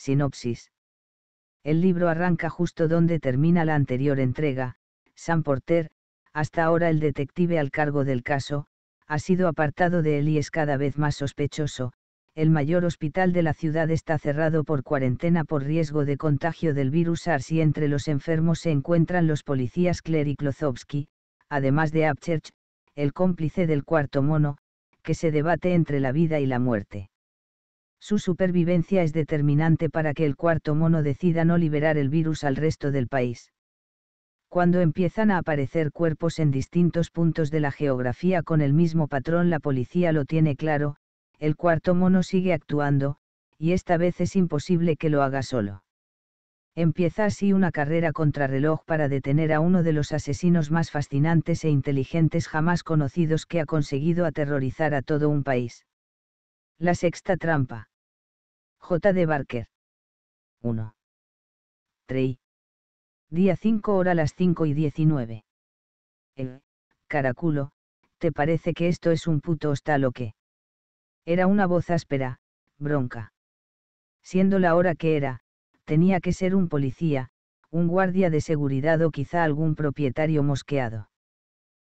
Sinopsis. El libro arranca justo donde termina la anterior entrega, San Porter, hasta ahora el detective al cargo del caso, ha sido apartado de él y es cada vez más sospechoso, el mayor hospital de la ciudad está cerrado por cuarentena por riesgo de contagio del virus SARS y entre los enfermos se encuentran los policías Claire y además de Abchurch, el cómplice del cuarto mono, que se debate entre la vida y la muerte. Su supervivencia es determinante para que el cuarto mono decida no liberar el virus al resto del país. Cuando empiezan a aparecer cuerpos en distintos puntos de la geografía con el mismo patrón, la policía lo tiene claro, el cuarto mono sigue actuando, y esta vez es imposible que lo haga solo. Empieza así una carrera contrarreloj para detener a uno de los asesinos más fascinantes e inteligentes jamás conocidos que ha conseguido aterrorizar a todo un país. La sexta trampa. J. de Barker. 1. 3. Día 5 hora las 5 y 19. Eh, caraculo, ¿te parece que esto es un puto hostal o qué? Era una voz áspera, bronca. Siendo la hora que era, tenía que ser un policía, un guardia de seguridad o quizá algún propietario mosqueado.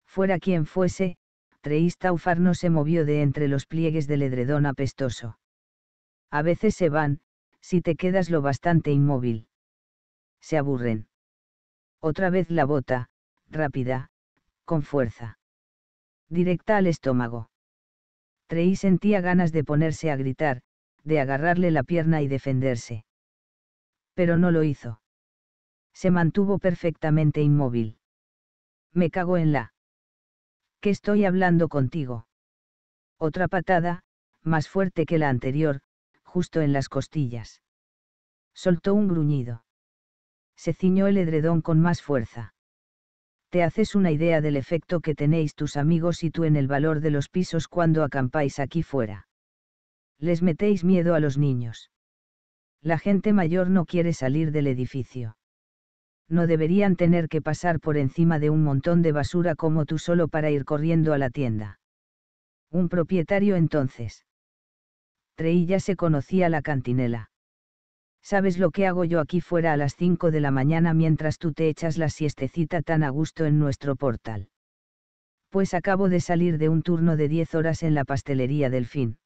Fuera quien fuese, Trey no se movió de entre los pliegues del edredón apestoso. A veces se van, si te quedas lo bastante inmóvil. Se aburren. Otra vez la bota, rápida, con fuerza. Directa al estómago. Trey sentía ganas de ponerse a gritar, de agarrarle la pierna y defenderse. Pero no lo hizo. Se mantuvo perfectamente inmóvil. Me cago en la. ¿Qué estoy hablando contigo? Otra patada, más fuerte que la anterior, justo en las costillas. Soltó un gruñido. Se ciñó el edredón con más fuerza. Te haces una idea del efecto que tenéis tus amigos y tú en el valor de los pisos cuando acampáis aquí fuera. Les metéis miedo a los niños. La gente mayor no quiere salir del edificio no deberían tener que pasar por encima de un montón de basura como tú solo para ir corriendo a la tienda. Un propietario entonces. Treilla ya se conocía la cantinela. ¿Sabes lo que hago yo aquí fuera a las 5 de la mañana mientras tú te echas la siestecita tan a gusto en nuestro portal? Pues acabo de salir de un turno de 10 horas en la pastelería del fin.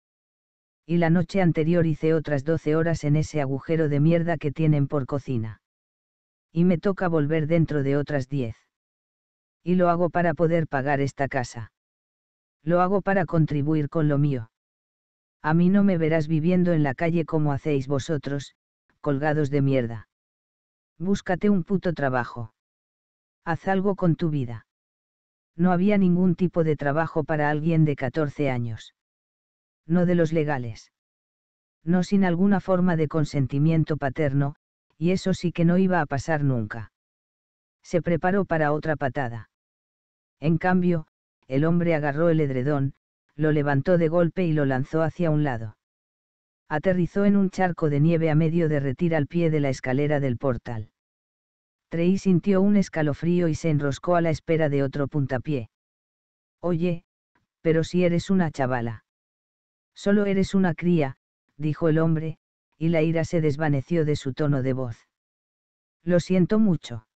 Y la noche anterior hice otras 12 horas en ese agujero de mierda que tienen por cocina. Y me toca volver dentro de otras 10. Y lo hago para poder pagar esta casa. Lo hago para contribuir con lo mío a mí no me verás viviendo en la calle como hacéis vosotros, colgados de mierda. Búscate un puto trabajo. Haz algo con tu vida. No había ningún tipo de trabajo para alguien de 14 años. No de los legales. No sin alguna forma de consentimiento paterno, y eso sí que no iba a pasar nunca. Se preparó para otra patada. En cambio, el hombre agarró el edredón, lo levantó de golpe y lo lanzó hacia un lado. Aterrizó en un charco de nieve a medio de derretir al pie de la escalera del portal. Trey sintió un escalofrío y se enroscó a la espera de otro puntapié. Oye, pero si eres una chavala. Solo eres una cría, dijo el hombre, y la ira se desvaneció de su tono de voz. Lo siento mucho.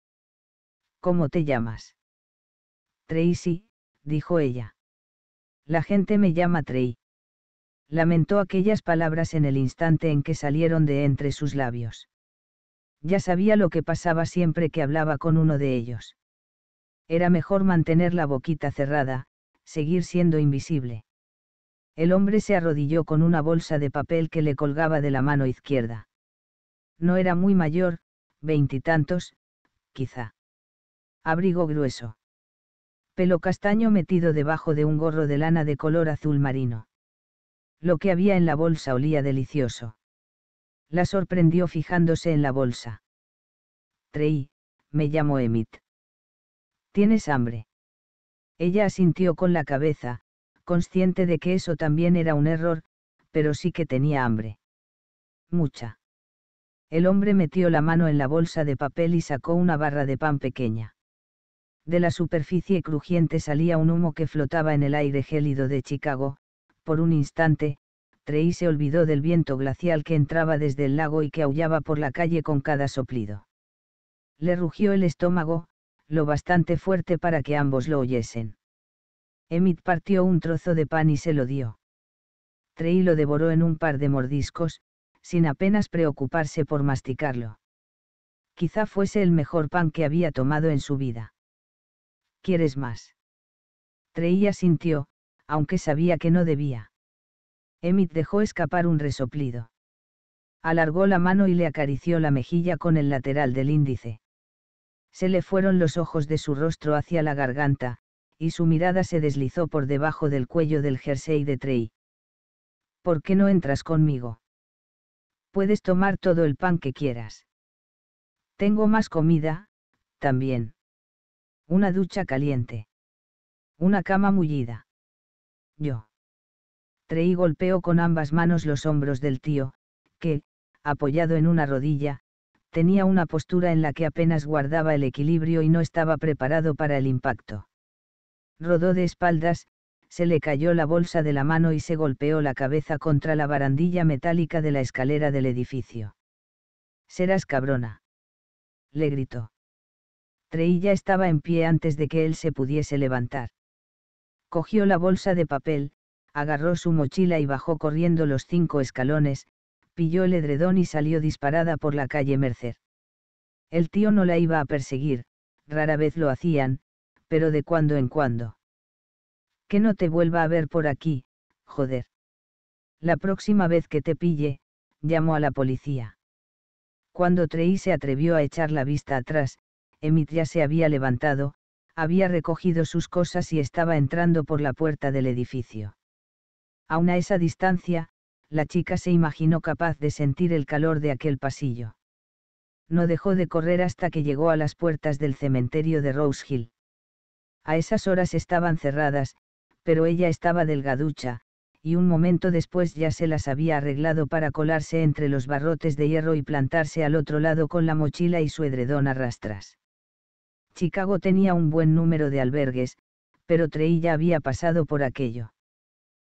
¿Cómo te llamas? Tracy, dijo ella. La gente me llama Trey. Lamentó aquellas palabras en el instante en que salieron de entre sus labios. Ya sabía lo que pasaba siempre que hablaba con uno de ellos. Era mejor mantener la boquita cerrada, seguir siendo invisible. El hombre se arrodilló con una bolsa de papel que le colgaba de la mano izquierda. No era muy mayor, veintitantos, quizá. Abrigo grueso pelo castaño metido debajo de un gorro de lana de color azul marino. Lo que había en la bolsa olía delicioso. La sorprendió fijándose en la bolsa. Trey, me llamo Emmett. ¿Tienes hambre? Ella asintió con la cabeza, consciente de que eso también era un error, pero sí que tenía hambre. Mucha. El hombre metió la mano en la bolsa de papel y sacó una barra de pan pequeña. De la superficie crujiente salía un humo que flotaba en el aire gélido de Chicago, por un instante, Trey se olvidó del viento glacial que entraba desde el lago y que aullaba por la calle con cada soplido. Le rugió el estómago, lo bastante fuerte para que ambos lo oyesen. Emmett partió un trozo de pan y se lo dio. Trey lo devoró en un par de mordiscos, sin apenas preocuparse por masticarlo. Quizá fuese el mejor pan que había tomado en su vida. ¿Quieres más? Treía sintió, aunque sabía que no debía. Emmett dejó escapar un resoplido. Alargó la mano y le acarició la mejilla con el lateral del índice. Se le fueron los ojos de su rostro hacia la garganta, y su mirada se deslizó por debajo del cuello del jersey de Trey. ¿Por qué no entras conmigo? Puedes tomar todo el pan que quieras. Tengo más comida, también. Una ducha caliente. Una cama mullida. Yo. Treí golpeó con ambas manos los hombros del tío, que, apoyado en una rodilla, tenía una postura en la que apenas guardaba el equilibrio y no estaba preparado para el impacto. Rodó de espaldas, se le cayó la bolsa de la mano y se golpeó la cabeza contra la barandilla metálica de la escalera del edificio. Serás cabrona. Le gritó ya estaba en pie antes de que él se pudiese levantar. Cogió la bolsa de papel, agarró su mochila y bajó corriendo los cinco escalones, pilló el edredón y salió disparada por la calle Mercer. El tío no la iba a perseguir, rara vez lo hacían, pero de cuando en cuando. Que no te vuelva a ver por aquí, joder. La próxima vez que te pille, llamo a la policía. Cuando Trey se atrevió a echar la vista atrás, Emit ya se había levantado, había recogido sus cosas y estaba entrando por la puerta del edificio. Aún a esa distancia, la chica se imaginó capaz de sentir el calor de aquel pasillo. No dejó de correr hasta que llegó a las puertas del cementerio de Rose Hill. A esas horas estaban cerradas, pero ella estaba delgaducha, y un momento después ya se las había arreglado para colarse entre los barrotes de hierro y plantarse al otro lado con la mochila y su edredón a rastras. Chicago tenía un buen número de albergues, pero Trey ya había pasado por aquello.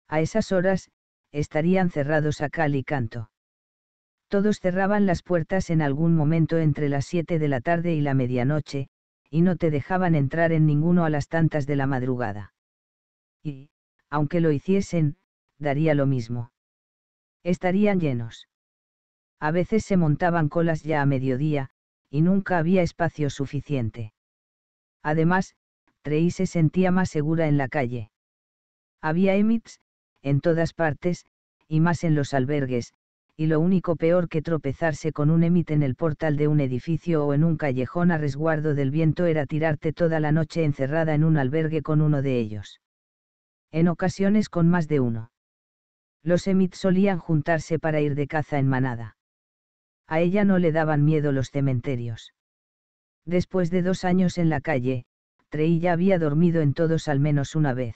A esas horas, estarían cerrados a cal y canto. Todos cerraban las puertas en algún momento entre las 7 de la tarde y la medianoche, y no te dejaban entrar en ninguno a las tantas de la madrugada. Y, aunque lo hiciesen, daría lo mismo. Estarían llenos. A veces se montaban colas ya a mediodía, y nunca había espacio suficiente. Además, Trey se sentía más segura en la calle. Había emits, en todas partes, y más en los albergues, y lo único peor que tropezarse con un emit en el portal de un edificio o en un callejón a resguardo del viento era tirarte toda la noche encerrada en un albergue con uno de ellos. En ocasiones con más de uno. Los emits solían juntarse para ir de caza en manada. A ella no le daban miedo los cementerios. Después de dos años en la calle, Trey ya había dormido en todos al menos una vez.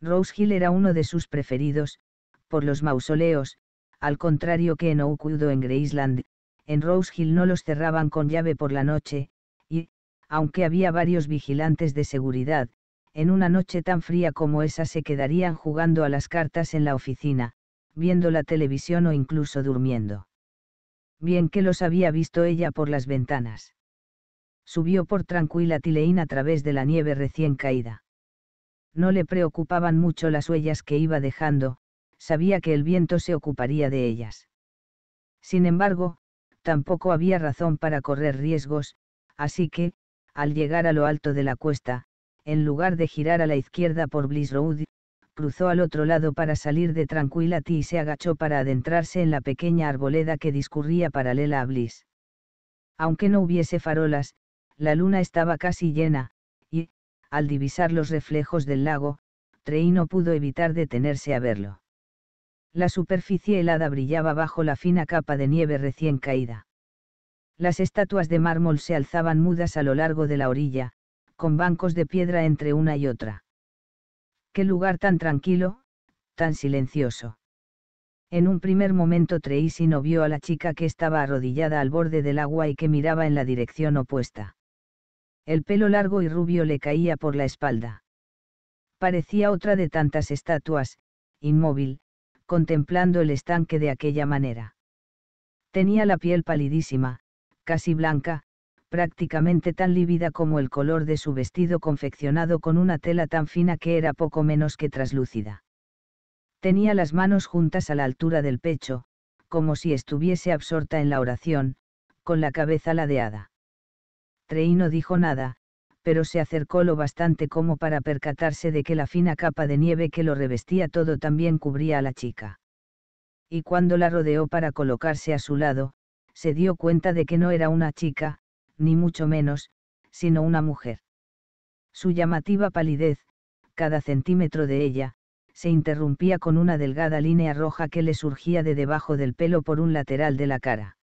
Rosehill era uno de sus preferidos, por los mausoleos, al contrario que en Oakwood o en Graceland, en Rose Hill no los cerraban con llave por la noche, y, aunque había varios vigilantes de seguridad, en una noche tan fría como esa se quedarían jugando a las cartas en la oficina, viendo la televisión o incluso durmiendo. Bien que los había visto ella por las ventanas. Subió por tranquila Tileín a través de la nieve recién caída. No le preocupaban mucho las huellas que iba dejando, sabía que el viento se ocuparía de ellas. Sin embargo, tampoco había razón para correr riesgos, así que, al llegar a lo alto de la cuesta, en lugar de girar a la izquierda por Bliss Road, cruzó al otro lado para salir de Tranquility y se agachó para adentrarse en la pequeña arboleda que discurría paralela a Blis. Aunque no hubiese farolas, la luna estaba casi llena, y, al divisar los reflejos del lago, Trey no pudo evitar detenerse a verlo. La superficie helada brillaba bajo la fina capa de nieve recién caída. Las estatuas de mármol se alzaban mudas a lo largo de la orilla, con bancos de piedra entre una y otra. Qué lugar tan tranquilo, tan silencioso. En un primer momento Trey no vio a la chica que estaba arrodillada al borde del agua y que miraba en la dirección opuesta. El pelo largo y rubio le caía por la espalda. Parecía otra de tantas estatuas, inmóvil, contemplando el estanque de aquella manera. Tenía la piel palidísima, casi blanca, prácticamente tan lívida como el color de su vestido confeccionado con una tela tan fina que era poco menos que traslúcida. Tenía las manos juntas a la altura del pecho, como si estuviese absorta en la oración, con la cabeza ladeada. Rey no dijo nada, pero se acercó lo bastante como para percatarse de que la fina capa de nieve que lo revestía todo también cubría a la chica. Y cuando la rodeó para colocarse a su lado, se dio cuenta de que no era una chica, ni mucho menos, sino una mujer. Su llamativa palidez, cada centímetro de ella, se interrumpía con una delgada línea roja que le surgía de debajo del pelo por un lateral de la cara.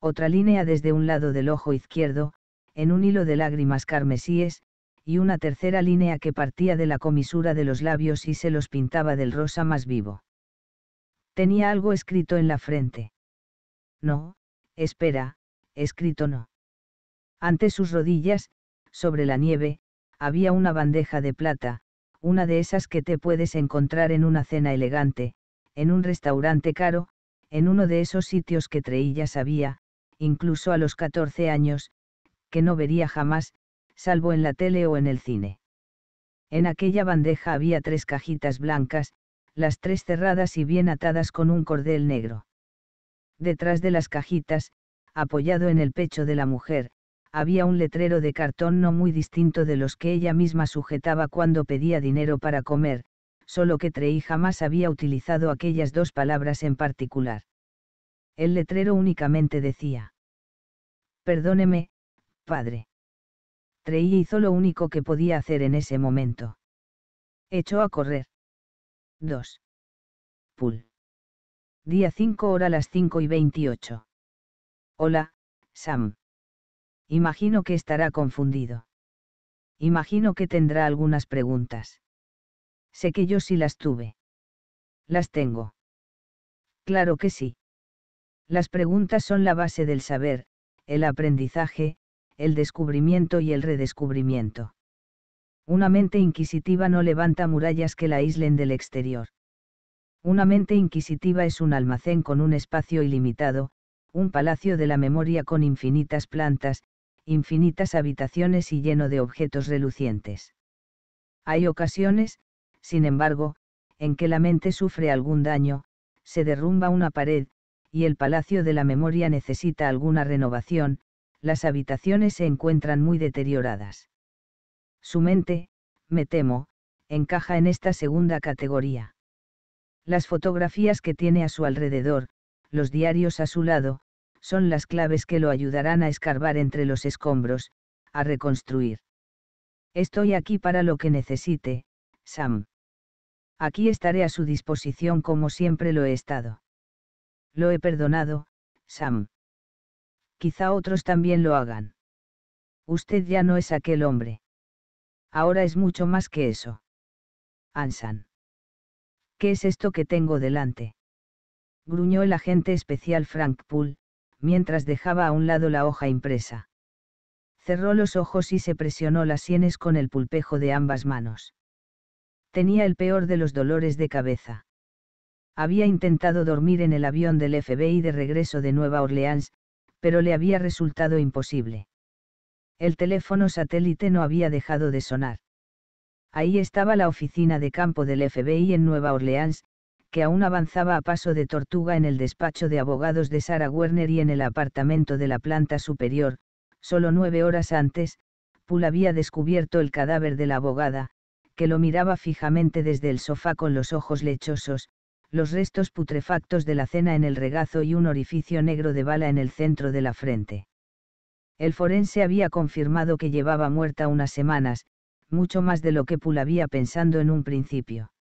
Otra línea desde un lado del ojo izquierdo, en un hilo de lágrimas carmesíes, y una tercera línea que partía de la comisura de los labios y se los pintaba del rosa más vivo. Tenía algo escrito en la frente. No, espera, escrito no. Ante sus rodillas, sobre la nieve, había una bandeja de plata, una de esas que te puedes encontrar en una cena elegante, en un restaurante caro, en uno de esos sitios que Treilla sabía, incluso a los 14 años, que no vería jamás, salvo en la tele o en el cine. En aquella bandeja había tres cajitas blancas, las tres cerradas y bien atadas con un cordel negro. Detrás de las cajitas, apoyado en el pecho de la mujer, había un letrero de cartón no muy distinto de los que ella misma sujetaba cuando pedía dinero para comer, solo que Trey jamás había utilizado aquellas dos palabras en particular. El letrero únicamente decía, Perdóneme, padre. Trey hizo lo único que podía hacer en ese momento. Echó a correr. 2. Pool. Día 5 hora las 5 y 28. Hola, Sam. Imagino que estará confundido. Imagino que tendrá algunas preguntas. Sé que yo sí las tuve. Las tengo. Claro que sí. Las preguntas son la base del saber, el aprendizaje, el descubrimiento y el redescubrimiento. Una mente inquisitiva no levanta murallas que la aíslen del exterior. Una mente inquisitiva es un almacén con un espacio ilimitado, un palacio de la memoria con infinitas plantas, infinitas habitaciones y lleno de objetos relucientes. Hay ocasiones, sin embargo, en que la mente sufre algún daño, se derrumba una pared, y el palacio de la memoria necesita alguna renovación, las habitaciones se encuentran muy deterioradas. Su mente, me temo, encaja en esta segunda categoría. Las fotografías que tiene a su alrededor, los diarios a su lado, son las claves que lo ayudarán a escarbar entre los escombros, a reconstruir. Estoy aquí para lo que necesite, Sam. Aquí estaré a su disposición como siempre lo he estado. Lo he perdonado, Sam quizá otros también lo hagan. Usted ya no es aquel hombre. Ahora es mucho más que eso. Ansan. ¿Qué es esto que tengo delante? gruñó el agente especial Frank Poole, mientras dejaba a un lado la hoja impresa. Cerró los ojos y se presionó las sienes con el pulpejo de ambas manos. Tenía el peor de los dolores de cabeza. Había intentado dormir en el avión del FBI de regreso de Nueva Orleans, pero le había resultado imposible. El teléfono satélite no había dejado de sonar. Ahí estaba la oficina de campo del FBI en Nueva Orleans, que aún avanzaba a paso de tortuga en el despacho de abogados de Sarah Werner y en el apartamento de la planta superior, solo nueve horas antes, Poole había descubierto el cadáver de la abogada, que lo miraba fijamente desde el sofá con los ojos lechosos, los restos putrefactos de la cena en el regazo y un orificio negro de bala en el centro de la frente. El forense había confirmado que llevaba muerta unas semanas, mucho más de lo que Poole había pensando en un principio.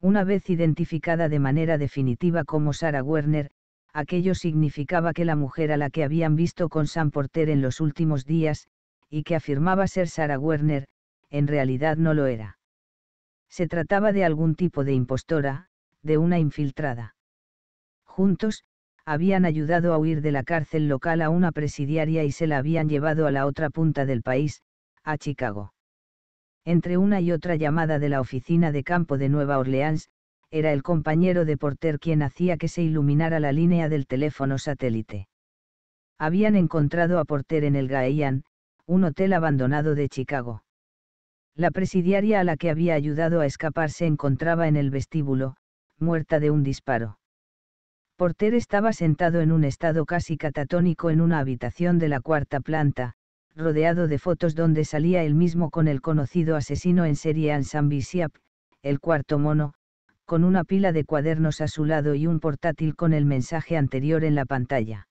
Una vez identificada de manera definitiva como Sara Werner, aquello significaba que la mujer a la que habían visto con San Porter en los últimos días, y que afirmaba ser Sara Werner, en realidad no lo era. Se trataba de algún tipo de impostora, de una infiltrada. Juntos, habían ayudado a huir de la cárcel local a una presidiaria y se la habían llevado a la otra punta del país, a Chicago. Entre una y otra llamada de la oficina de campo de Nueva Orleans, era el compañero de Porter quien hacía que se iluminara la línea del teléfono satélite. Habían encontrado a Porter en el Gaian, un hotel abandonado de Chicago. La presidiaria a la que había ayudado a escapar se encontraba en el vestíbulo, muerta de un disparo. Porter estaba sentado en un estado casi catatónico en una habitación de la cuarta planta, rodeado de fotos donde salía él mismo con el conocido asesino en serie Ansan Bisiap, el cuarto mono, con una pila de cuadernos a su lado y un portátil con el mensaje anterior en la pantalla.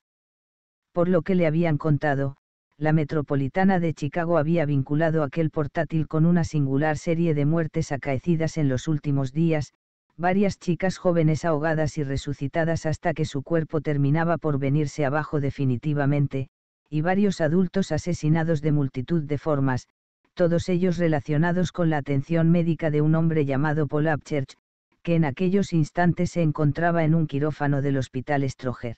Por lo que le habían contado, la metropolitana de Chicago había vinculado aquel portátil con una singular serie de muertes acaecidas en los últimos días, varias chicas jóvenes ahogadas y resucitadas hasta que su cuerpo terminaba por venirse abajo definitivamente, y varios adultos asesinados de multitud de formas, todos ellos relacionados con la atención médica de un hombre llamado Paul Upchurch, que en aquellos instantes se encontraba en un quirófano del hospital Stroger.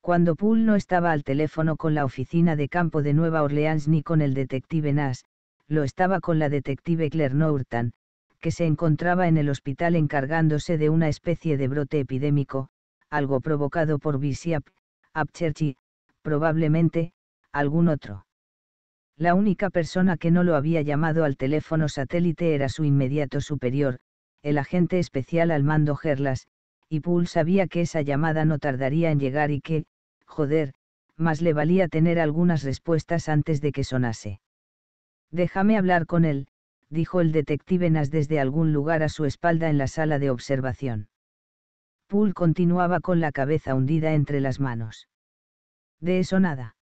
Cuando Poole no estaba al teléfono con la oficina de campo de Nueva Orleans ni con el detective Nash, lo estaba con la detective Claire Norton, que se encontraba en el hospital encargándose de una especie de brote epidémico, algo provocado por Bishop, Upchurch probablemente, algún otro. La única persona que no lo había llamado al teléfono satélite era su inmediato superior, el agente especial al mando Gerlas, y Poole sabía que esa llamada no tardaría en llegar y que, joder, más le valía tener algunas respuestas antes de que sonase. Déjame hablar con él, dijo el detective Nas desde algún lugar a su espalda en la sala de observación. Poole continuaba con la cabeza hundida entre las manos. De eso nada.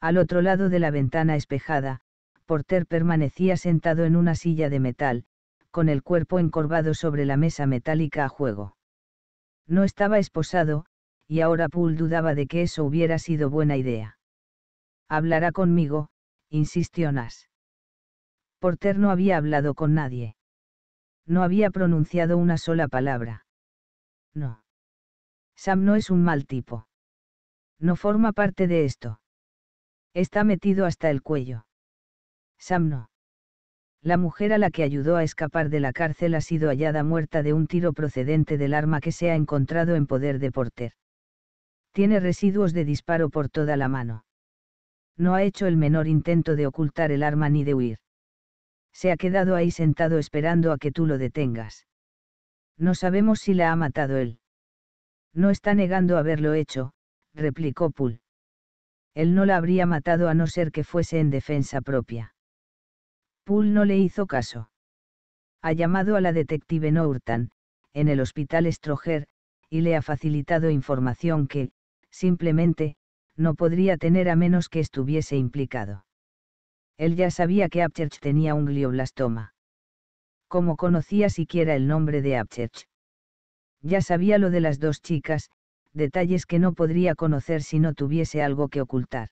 Al otro lado de la ventana espejada, Porter permanecía sentado en una silla de metal, con el cuerpo encorvado sobre la mesa metálica a juego. No estaba esposado, y ahora Poole dudaba de que eso hubiera sido buena idea. Hablará conmigo, insistió Nas. Porter no había hablado con nadie. No había pronunciado una sola palabra. No. Sam no es un mal tipo. No forma parte de esto. Está metido hasta el cuello. Sam no. La mujer a la que ayudó a escapar de la cárcel ha sido hallada muerta de un tiro procedente del arma que se ha encontrado en poder de Porter. Tiene residuos de disparo por toda la mano. No ha hecho el menor intento de ocultar el arma ni de huir. Se ha quedado ahí sentado esperando a que tú lo detengas. No sabemos si la ha matado él. No está negando haberlo hecho, replicó Poole. Él no la habría matado a no ser que fuese en defensa propia. Poole no le hizo caso. Ha llamado a la detective Norton, en el hospital Stroger, y le ha facilitado información que, simplemente, no podría tener a menos que estuviese implicado. Él ya sabía que Apchurch tenía un glioblastoma. ¿Cómo conocía siquiera el nombre de Apchurch? Ya sabía lo de las dos chicas, detalles que no podría conocer si no tuviese algo que ocultar.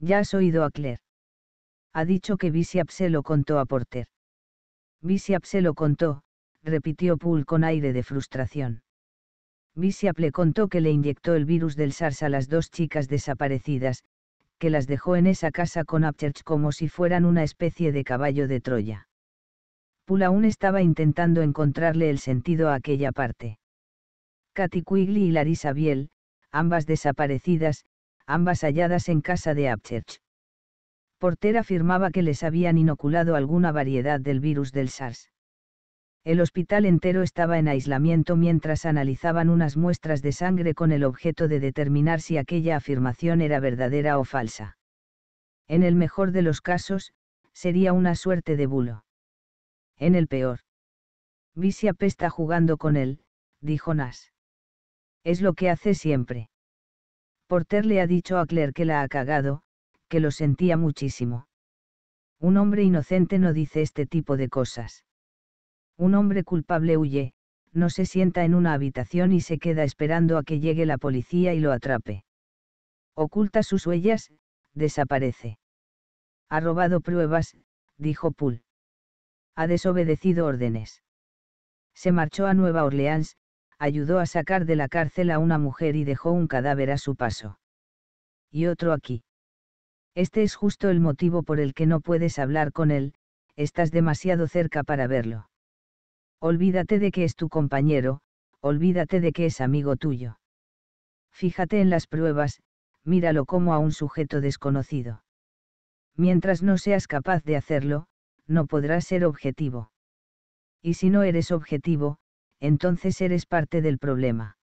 Ya has oído a Claire. Ha dicho que Bishop se lo contó a Porter. Bishop se lo contó, repitió Poole con aire de frustración. Bishop le contó que le inyectó el virus del SARS a las dos chicas desaparecidas, las dejó en esa casa con Upchurch como si fueran una especie de caballo de Troya. pulaún aún estaba intentando encontrarle el sentido a aquella parte. Katy Quigley y Larissa Biel, ambas desaparecidas, ambas halladas en casa de Upchurch. Porter afirmaba que les habían inoculado alguna variedad del virus del SARS. El hospital entero estaba en aislamiento mientras analizaban unas muestras de sangre con el objeto de determinar si aquella afirmación era verdadera o falsa. En el mejor de los casos, sería una suerte de bulo. En el peor. Visi apesta jugando con él, dijo Nas. Es lo que hace siempre. Porter le ha dicho a Claire que la ha cagado, que lo sentía muchísimo. Un hombre inocente no dice este tipo de cosas. Un hombre culpable huye, no se sienta en una habitación y se queda esperando a que llegue la policía y lo atrape. Oculta sus huellas, desaparece. Ha robado pruebas, dijo Poole. Ha desobedecido órdenes. Se marchó a Nueva Orleans, ayudó a sacar de la cárcel a una mujer y dejó un cadáver a su paso. Y otro aquí. Este es justo el motivo por el que no puedes hablar con él, estás demasiado cerca para verlo. Olvídate de que es tu compañero, olvídate de que es amigo tuyo. Fíjate en las pruebas, míralo como a un sujeto desconocido. Mientras no seas capaz de hacerlo, no podrás ser objetivo. Y si no eres objetivo, entonces eres parte del problema.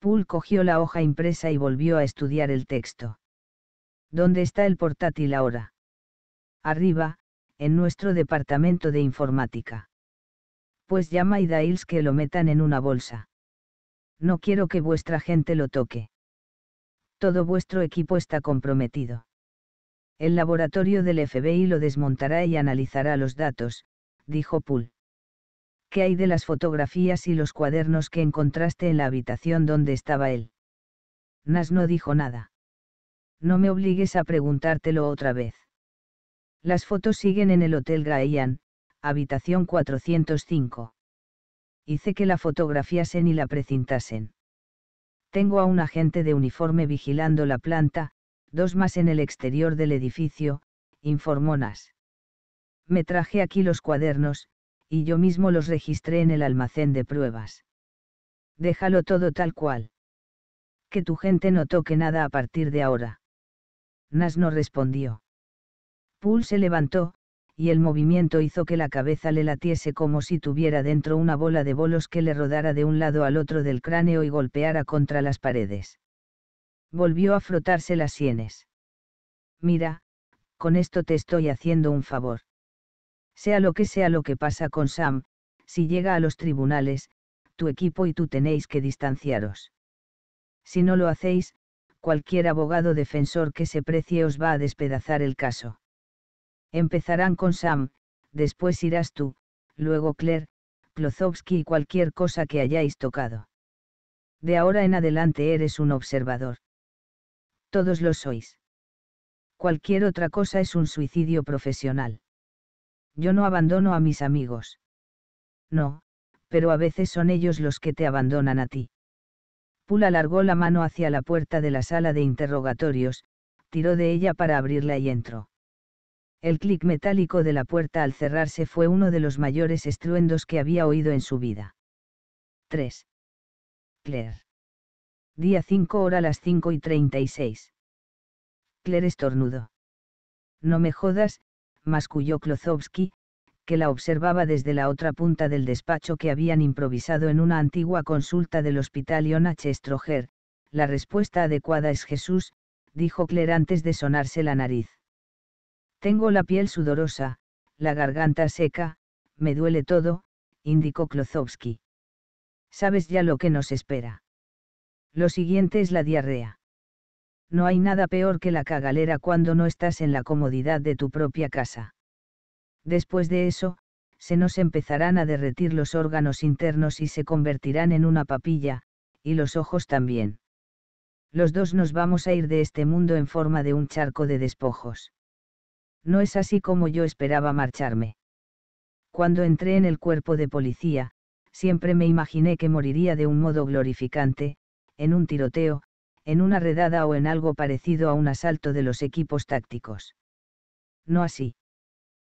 Poole cogió la hoja impresa y volvió a estudiar el texto. ¿Dónde está el portátil ahora? Arriba, en nuestro departamento de informática pues llama y Dails que lo metan en una bolsa. No quiero que vuestra gente lo toque. Todo vuestro equipo está comprometido. El laboratorio del FBI lo desmontará y analizará los datos, dijo Poole. ¿Qué hay de las fotografías y los cuadernos que encontraste en la habitación donde estaba él? Nas no dijo nada. No me obligues a preguntártelo otra vez. Las fotos siguen en el Hotel Graian, habitación 405. Hice que la fotografiasen y la precintasen. Tengo a un agente de uniforme vigilando la planta, dos más en el exterior del edificio, informó Nas. Me traje aquí los cuadernos, y yo mismo los registré en el almacén de pruebas. Déjalo todo tal cual. Que tu gente no toque nada a partir de ahora. Nas no respondió. Poole se levantó, y el movimiento hizo que la cabeza le latiese como si tuviera dentro una bola de bolos que le rodara de un lado al otro del cráneo y golpeara contra las paredes. Volvió a frotarse las sienes. Mira, con esto te estoy haciendo un favor. Sea lo que sea lo que pasa con Sam, si llega a los tribunales, tu equipo y tú tenéis que distanciaros. Si no lo hacéis, cualquier abogado defensor que se precie os va a despedazar el caso. Empezarán con Sam, después irás tú, luego Claire, Klozowski y cualquier cosa que hayáis tocado. De ahora en adelante eres un observador. Todos lo sois. Cualquier otra cosa es un suicidio profesional. Yo no abandono a mis amigos. No, pero a veces son ellos los que te abandonan a ti. Pula alargó la mano hacia la puerta de la sala de interrogatorios, tiró de ella para abrirla y entró. El clic metálico de la puerta al cerrarse fue uno de los mayores estruendos que había oído en su vida. 3. Claire. Día 5 hora las 5 y 36. Claire estornudo. No me jodas, masculló Klozowski, que la observaba desde la otra punta del despacho que habían improvisado en una antigua consulta del hospital Ion H. Stroger. La respuesta adecuada es Jesús, dijo Claire antes de sonarse la nariz. Tengo la piel sudorosa, la garganta seca, me duele todo, indicó Klozowski. Sabes ya lo que nos espera. Lo siguiente es la diarrea. No hay nada peor que la cagalera cuando no estás en la comodidad de tu propia casa. Después de eso, se nos empezarán a derretir los órganos internos y se convertirán en una papilla, y los ojos también. Los dos nos vamos a ir de este mundo en forma de un charco de despojos no es así como yo esperaba marcharme. Cuando entré en el cuerpo de policía, siempre me imaginé que moriría de un modo glorificante, en un tiroteo, en una redada o en algo parecido a un asalto de los equipos tácticos. No así.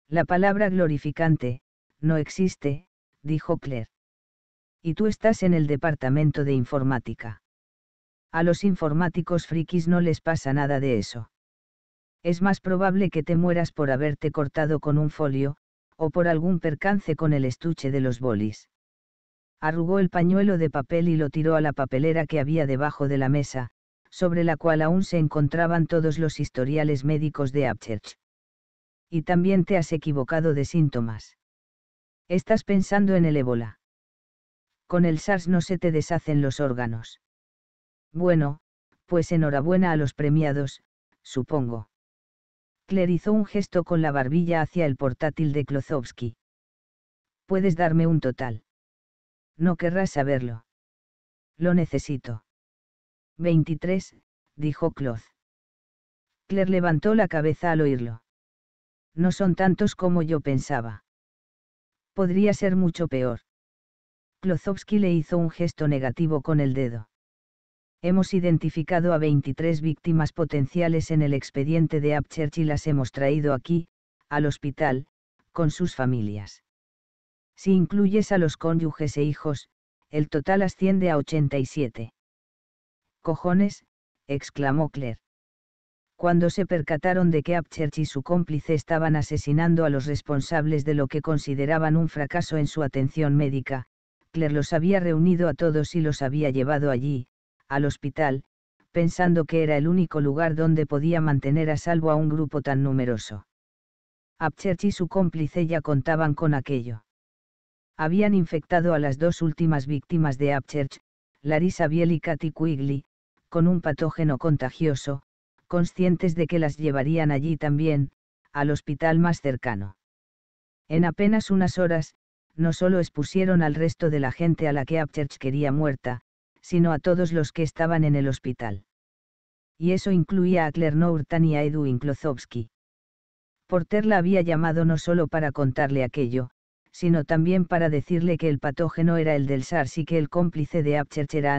La palabra glorificante, no existe, dijo Claire. Y tú estás en el departamento de informática. A los informáticos frikis no les pasa nada de eso es más probable que te mueras por haberte cortado con un folio, o por algún percance con el estuche de los bolis. Arrugó el pañuelo de papel y lo tiró a la papelera que había debajo de la mesa, sobre la cual aún se encontraban todos los historiales médicos de Upchurch. Y también te has equivocado de síntomas. Estás pensando en el ébola. Con el SARS no se te deshacen los órganos. Bueno, pues enhorabuena a los premiados, supongo. Kler hizo un gesto con la barbilla hacia el portátil de Klozowski. ¿Puedes darme un total? No querrás saberlo. Lo necesito. 23, dijo Kloz. Claire levantó la cabeza al oírlo. No son tantos como yo pensaba. Podría ser mucho peor. Klozowski le hizo un gesto negativo con el dedo. Hemos identificado a 23 víctimas potenciales en el expediente de Upchurch y las hemos traído aquí, al hospital, con sus familias. Si incluyes a los cónyuges e hijos, el total asciende a 87. Cojones, exclamó Claire. Cuando se percataron de que Upchurch y su cómplice estaban asesinando a los responsables de lo que consideraban un fracaso en su atención médica, Claire los había reunido a todos y los había llevado allí, al hospital, pensando que era el único lugar donde podía mantener a salvo a un grupo tan numeroso. Apchurch y su cómplice ya contaban con aquello. Habían infectado a las dos últimas víctimas de Apchurch, Larissa Biel y Katy Quigley, con un patógeno contagioso, conscientes de que las llevarían allí también, al hospital más cercano. En apenas unas horas, no solo expusieron al resto de la gente a la que Apchurch quería muerta, sino a todos los que estaban en el hospital. Y eso incluía a Nourtan y a Edwin Klozowski. Porter la había llamado no solo para contarle aquello, sino también para decirle que el patógeno era el del SARS y que el cómplice de Abchurch era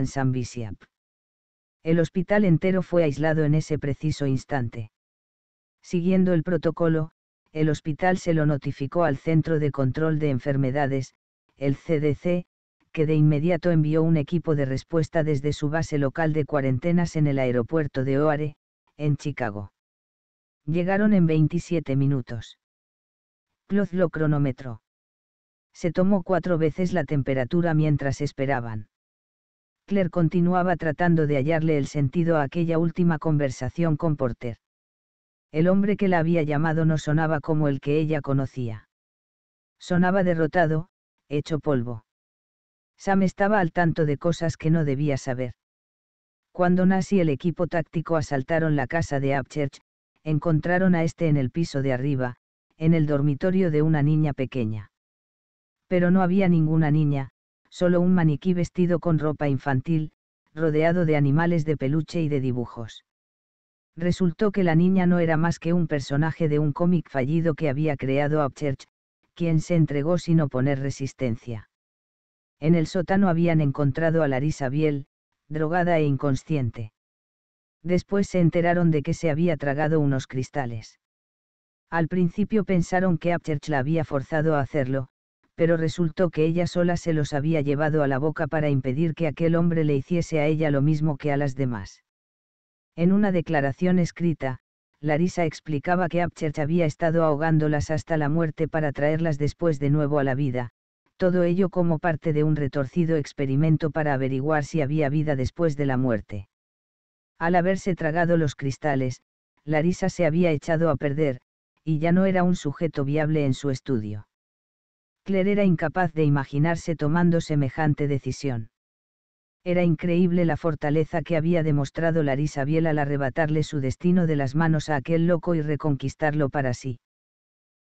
El hospital entero fue aislado en ese preciso instante. Siguiendo el protocolo, el hospital se lo notificó al Centro de Control de Enfermedades, el CDC, que de inmediato envió un equipo de respuesta desde su base local de cuarentenas en el aeropuerto de Oare, en Chicago. Llegaron en 27 minutos. Cloth lo cronometró. Se tomó cuatro veces la temperatura mientras esperaban. Claire continuaba tratando de hallarle el sentido a aquella última conversación con Porter. El hombre que la había llamado no sonaba como el que ella conocía. Sonaba derrotado, hecho polvo. Sam estaba al tanto de cosas que no debía saber. Cuando nació y el equipo táctico asaltaron la casa de Upchurch, encontraron a este en el piso de arriba, en el dormitorio de una niña pequeña. Pero no había ninguna niña, solo un maniquí vestido con ropa infantil, rodeado de animales de peluche y de dibujos. Resultó que la niña no era más que un personaje de un cómic fallido que había creado Upchurch, quien se entregó sin oponer resistencia. En el sótano habían encontrado a Larisa Biel, drogada e inconsciente. Después se enteraron de que se había tragado unos cristales. Al principio pensaron que Apcherch la había forzado a hacerlo, pero resultó que ella sola se los había llevado a la boca para impedir que aquel hombre le hiciese a ella lo mismo que a las demás. En una declaración escrita, Larisa explicaba que Apcherch había estado ahogándolas hasta la muerte para traerlas después de nuevo a la vida, todo ello como parte de un retorcido experimento para averiguar si había vida después de la muerte. Al haberse tragado los cristales, Larisa se había echado a perder, y ya no era un sujeto viable en su estudio. Claire era incapaz de imaginarse tomando semejante decisión. Era increíble la fortaleza que había demostrado Larisa Biel al arrebatarle su destino de las manos a aquel loco y reconquistarlo para sí.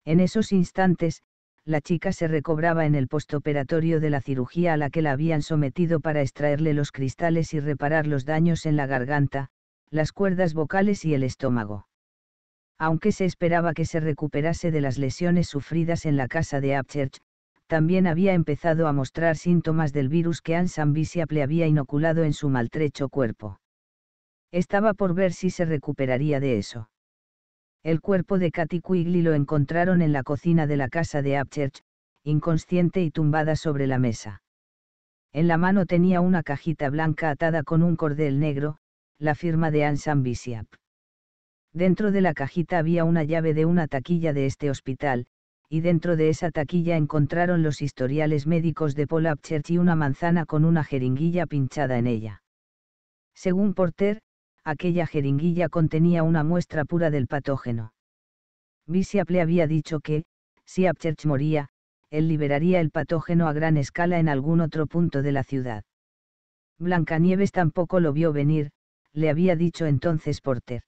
En esos instantes, la chica se recobraba en el postoperatorio de la cirugía a la que la habían sometido para extraerle los cristales y reparar los daños en la garganta, las cuerdas vocales y el estómago. Aunque se esperaba que se recuperase de las lesiones sufridas en la casa de Abchurch, también había empezado a mostrar síntomas del virus que Ansan le había inoculado en su maltrecho cuerpo. Estaba por ver si se recuperaría de eso. El cuerpo de Katy Quigley lo encontraron en la cocina de la casa de Upchurch, inconsciente y tumbada sobre la mesa. En la mano tenía una cajita blanca atada con un cordel negro, la firma de Ansan Dentro de la cajita había una llave de una taquilla de este hospital, y dentro de esa taquilla encontraron los historiales médicos de Paul Upchurch y una manzana con una jeringuilla pinchada en ella. Según Porter, aquella jeringuilla contenía una muestra pura del patógeno. Bishop le había dicho que, si Upchurch moría, él liberaría el patógeno a gran escala en algún otro punto de la ciudad. Blancanieves tampoco lo vio venir, le había dicho entonces Porter.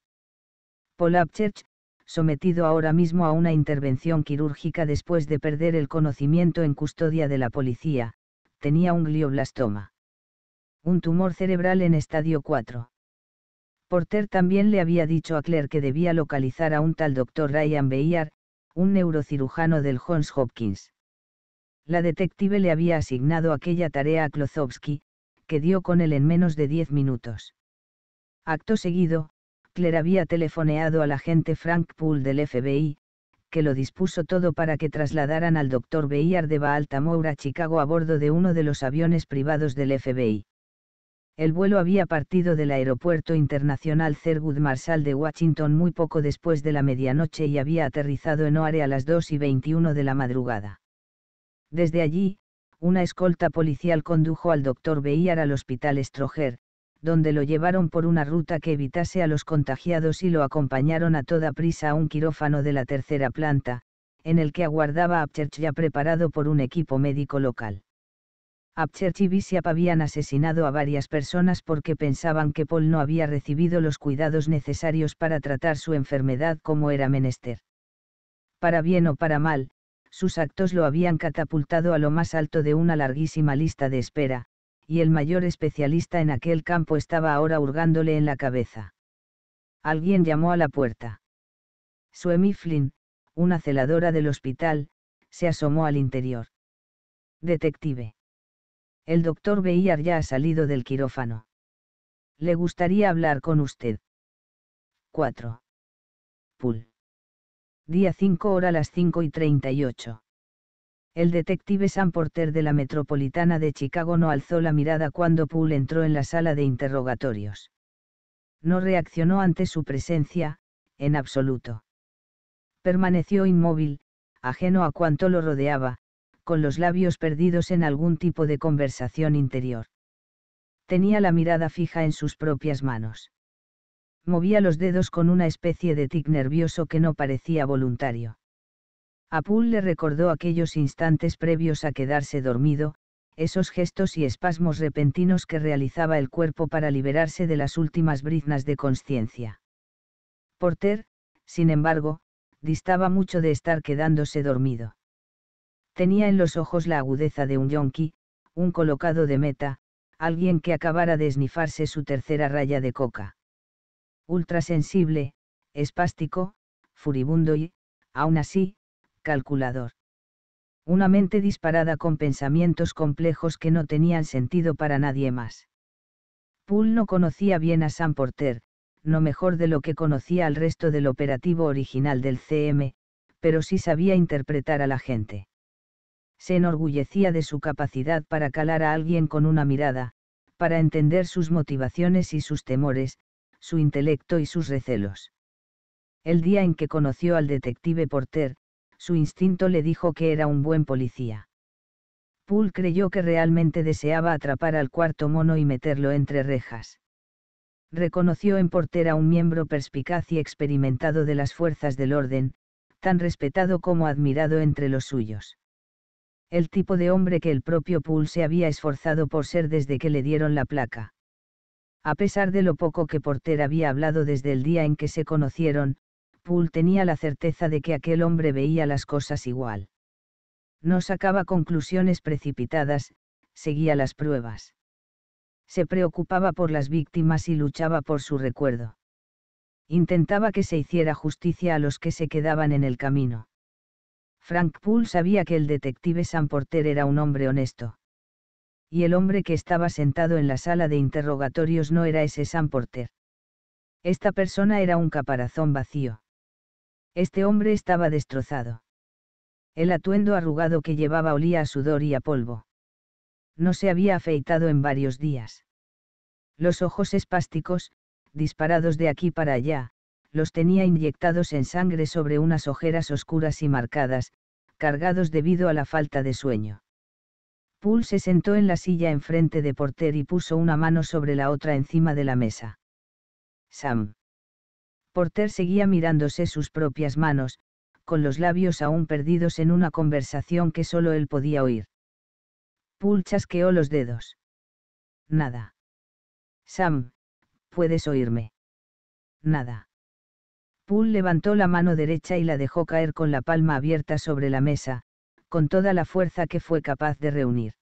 Paul Upchurch, sometido ahora mismo a una intervención quirúrgica después de perder el conocimiento en custodia de la policía, tenía un glioblastoma. Un tumor cerebral en estadio 4. Porter también le había dicho a Claire que debía localizar a un tal doctor Ryan Beyer, un neurocirujano del Johns Hopkins. La detective le había asignado aquella tarea a Klozowski, que dio con él en menos de diez minutos. Acto seguido, Claire había telefoneado al agente Frank Poole del FBI, que lo dispuso todo para que trasladaran al doctor Bayard de Baltimore a Chicago a bordo de uno de los aviones privados del FBI. El vuelo había partido del Aeropuerto Internacional Thurgood Marshall de Washington muy poco después de la medianoche y había aterrizado en Oare a las 2 y 21 de la madrugada. Desde allí, una escolta policial condujo al doctor Beyer al hospital Stroger, donde lo llevaron por una ruta que evitase a los contagiados y lo acompañaron a toda prisa a un quirófano de la tercera planta, en el que aguardaba a ya preparado por un equipo médico local. Abchurch y Bishop habían asesinado a varias personas porque pensaban que Paul no había recibido los cuidados necesarios para tratar su enfermedad como era menester. Para bien o para mal, sus actos lo habían catapultado a lo más alto de una larguísima lista de espera, y el mayor especialista en aquel campo estaba ahora hurgándole en la cabeza. Alguien llamó a la puerta. Sue Mifflin, una celadora del hospital, se asomó al interior. Detective. El doctor Beyer ya ha salido del quirófano. Le gustaría hablar con usted. 4. Pool. Día 5 hora las 5 y 38. El detective Sam Porter de la Metropolitana de Chicago no alzó la mirada cuando Poole entró en la sala de interrogatorios. No reaccionó ante su presencia, en absoluto. Permaneció inmóvil, ajeno a cuanto lo rodeaba, con los labios perdidos en algún tipo de conversación interior. Tenía la mirada fija en sus propias manos. Movía los dedos con una especie de tic nervioso que no parecía voluntario. A Poole le recordó aquellos instantes previos a quedarse dormido, esos gestos y espasmos repentinos que realizaba el cuerpo para liberarse de las últimas briznas de conciencia. Porter, sin embargo, distaba mucho de estar quedándose dormido. Tenía en los ojos la agudeza de un yonki, un colocado de meta, alguien que acabara de esnifarse su tercera raya de coca. Ultrasensible, espástico, furibundo y, aún así, calculador. Una mente disparada con pensamientos complejos que no tenían sentido para nadie más. Poole no conocía bien a Sam Porter, no mejor de lo que conocía al resto del operativo original del CM, pero sí sabía interpretar a la gente se enorgullecía de su capacidad para calar a alguien con una mirada, para entender sus motivaciones y sus temores, su intelecto y sus recelos. El día en que conoció al detective Porter, su instinto le dijo que era un buen policía. Poole creyó que realmente deseaba atrapar al cuarto mono y meterlo entre rejas. Reconoció en Porter a un miembro perspicaz y experimentado de las fuerzas del orden, tan respetado como admirado entre los suyos el tipo de hombre que el propio Poole se había esforzado por ser desde que le dieron la placa. A pesar de lo poco que Porter había hablado desde el día en que se conocieron, Poole tenía la certeza de que aquel hombre veía las cosas igual. No sacaba conclusiones precipitadas, seguía las pruebas. Se preocupaba por las víctimas y luchaba por su recuerdo. Intentaba que se hiciera justicia a los que se quedaban en el camino. Frank Poole sabía que el detective San Porter era un hombre honesto. Y el hombre que estaba sentado en la sala de interrogatorios no era ese San Porter. Esta persona era un caparazón vacío. Este hombre estaba destrozado. El atuendo arrugado que llevaba olía a sudor y a polvo. No se había afeitado en varios días. Los ojos espásticos, disparados de aquí para allá, los tenía inyectados en sangre sobre unas ojeras oscuras y marcadas, cargados debido a la falta de sueño. Poole se sentó en la silla enfrente de Porter y puso una mano sobre la otra encima de la mesa. Sam. Porter seguía mirándose sus propias manos, con los labios aún perdidos en una conversación que solo él podía oír. Poole chasqueó los dedos. Nada. Sam, ¿puedes oírme? Nada. Poole levantó la mano derecha y la dejó caer con la palma abierta sobre la mesa, con toda la fuerza que fue capaz de reunir.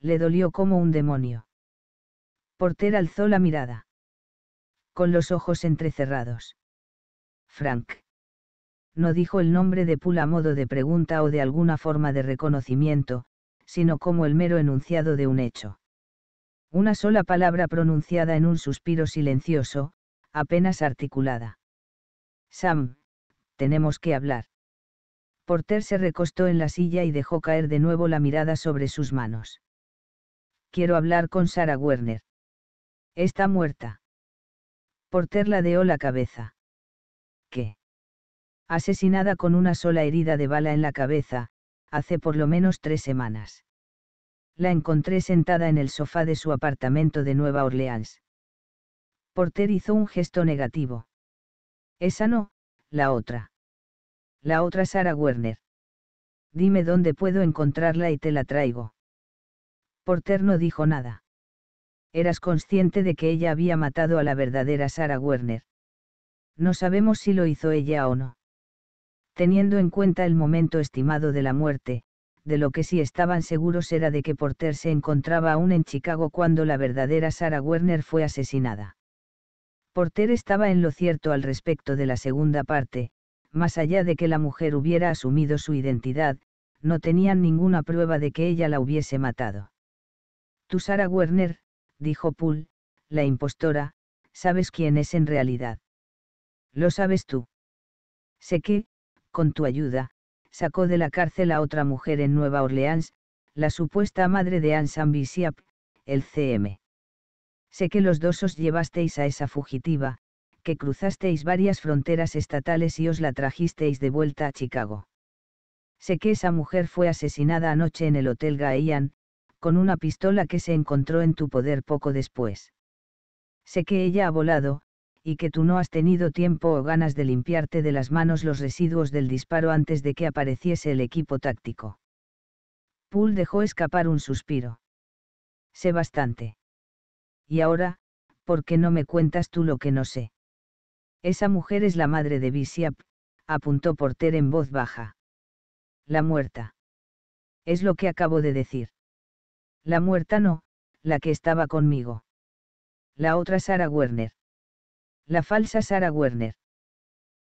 Le dolió como un demonio. Porter alzó la mirada. Con los ojos entrecerrados. Frank. No dijo el nombre de Poole a modo de pregunta o de alguna forma de reconocimiento, sino como el mero enunciado de un hecho. Una sola palabra pronunciada en un suspiro silencioso, apenas articulada. Sam, tenemos que hablar. Porter se recostó en la silla y dejó caer de nuevo la mirada sobre sus manos. Quiero hablar con Sara Werner. Está muerta. Porter ladeó la cabeza. ¿Qué? Asesinada con una sola herida de bala en la cabeza, hace por lo menos tres semanas. La encontré sentada en el sofá de su apartamento de Nueva Orleans. Porter hizo un gesto negativo. Esa no, la otra. La otra Sara Werner. Dime dónde puedo encontrarla y te la traigo. Porter no dijo nada. Eras consciente de que ella había matado a la verdadera Sara Werner. No sabemos si lo hizo ella o no. Teniendo en cuenta el momento estimado de la muerte, de lo que sí estaban seguros era de que Porter se encontraba aún en Chicago cuando la verdadera Sara Werner fue asesinada. Porter estaba en lo cierto al respecto de la segunda parte, más allá de que la mujer hubiera asumido su identidad, no tenían ninguna prueba de que ella la hubiese matado. Tú Sara Werner, dijo Poole, la impostora, sabes quién es en realidad. Lo sabes tú. Sé que, con tu ayuda, sacó de la cárcel a otra mujer en Nueva Orleans, la supuesta madre de Anne Bishop, el CM. Sé que los dos os llevasteis a esa fugitiva, que cruzasteis varias fronteras estatales y os la trajisteis de vuelta a Chicago. Sé que esa mujer fue asesinada anoche en el Hotel Gaian con una pistola que se encontró en tu poder poco después. Sé que ella ha volado, y que tú no has tenido tiempo o ganas de limpiarte de las manos los residuos del disparo antes de que apareciese el equipo táctico. Poole dejó escapar un suspiro. Sé bastante. Y ahora, ¿por qué no me cuentas tú lo que no sé? Esa mujer es la madre de Bishop, apuntó Porter en voz baja. La muerta. Es lo que acabo de decir. La muerta no, la que estaba conmigo. La otra Sara Werner. La falsa Sara Werner.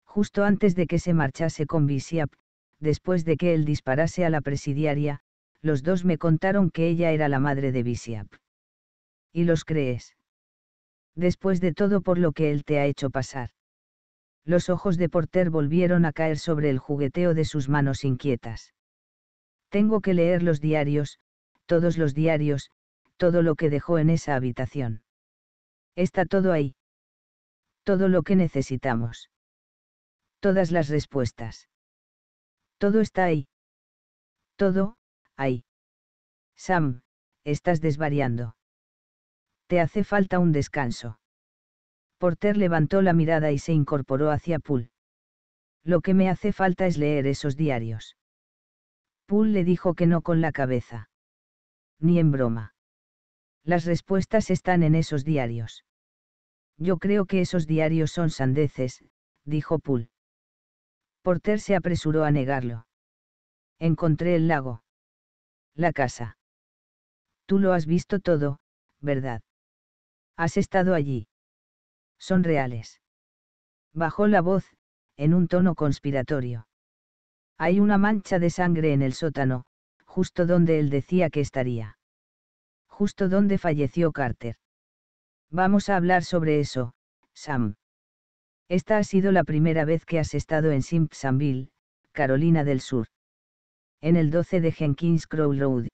Justo antes de que se marchase con Bishop, después de que él disparase a la presidiaria, los dos me contaron que ella era la madre de Bishop y los crees. Después de todo por lo que él te ha hecho pasar. Los ojos de Porter volvieron a caer sobre el jugueteo de sus manos inquietas. Tengo que leer los diarios, todos los diarios, todo lo que dejó en esa habitación. Está todo ahí. Todo lo que necesitamos. Todas las respuestas. Todo está ahí. Todo, ahí. Sam, estás desvariando. Te hace falta un descanso. Porter levantó la mirada y se incorporó hacia Poole. Lo que me hace falta es leer esos diarios. Poole le dijo que no con la cabeza. Ni en broma. Las respuestas están en esos diarios. Yo creo que esos diarios son sandeces, dijo Poole. Porter se apresuró a negarlo. Encontré el lago. La casa. Tú lo has visto todo, ¿verdad? Has estado allí. Son reales. Bajó la voz, en un tono conspiratorio. Hay una mancha de sangre en el sótano, justo donde él decía que estaría. Justo donde falleció Carter. Vamos a hablar sobre eso, Sam. Esta ha sido la primera vez que has estado en Simpsonville, Carolina del Sur. En el 12 de Jenkins Crow Road.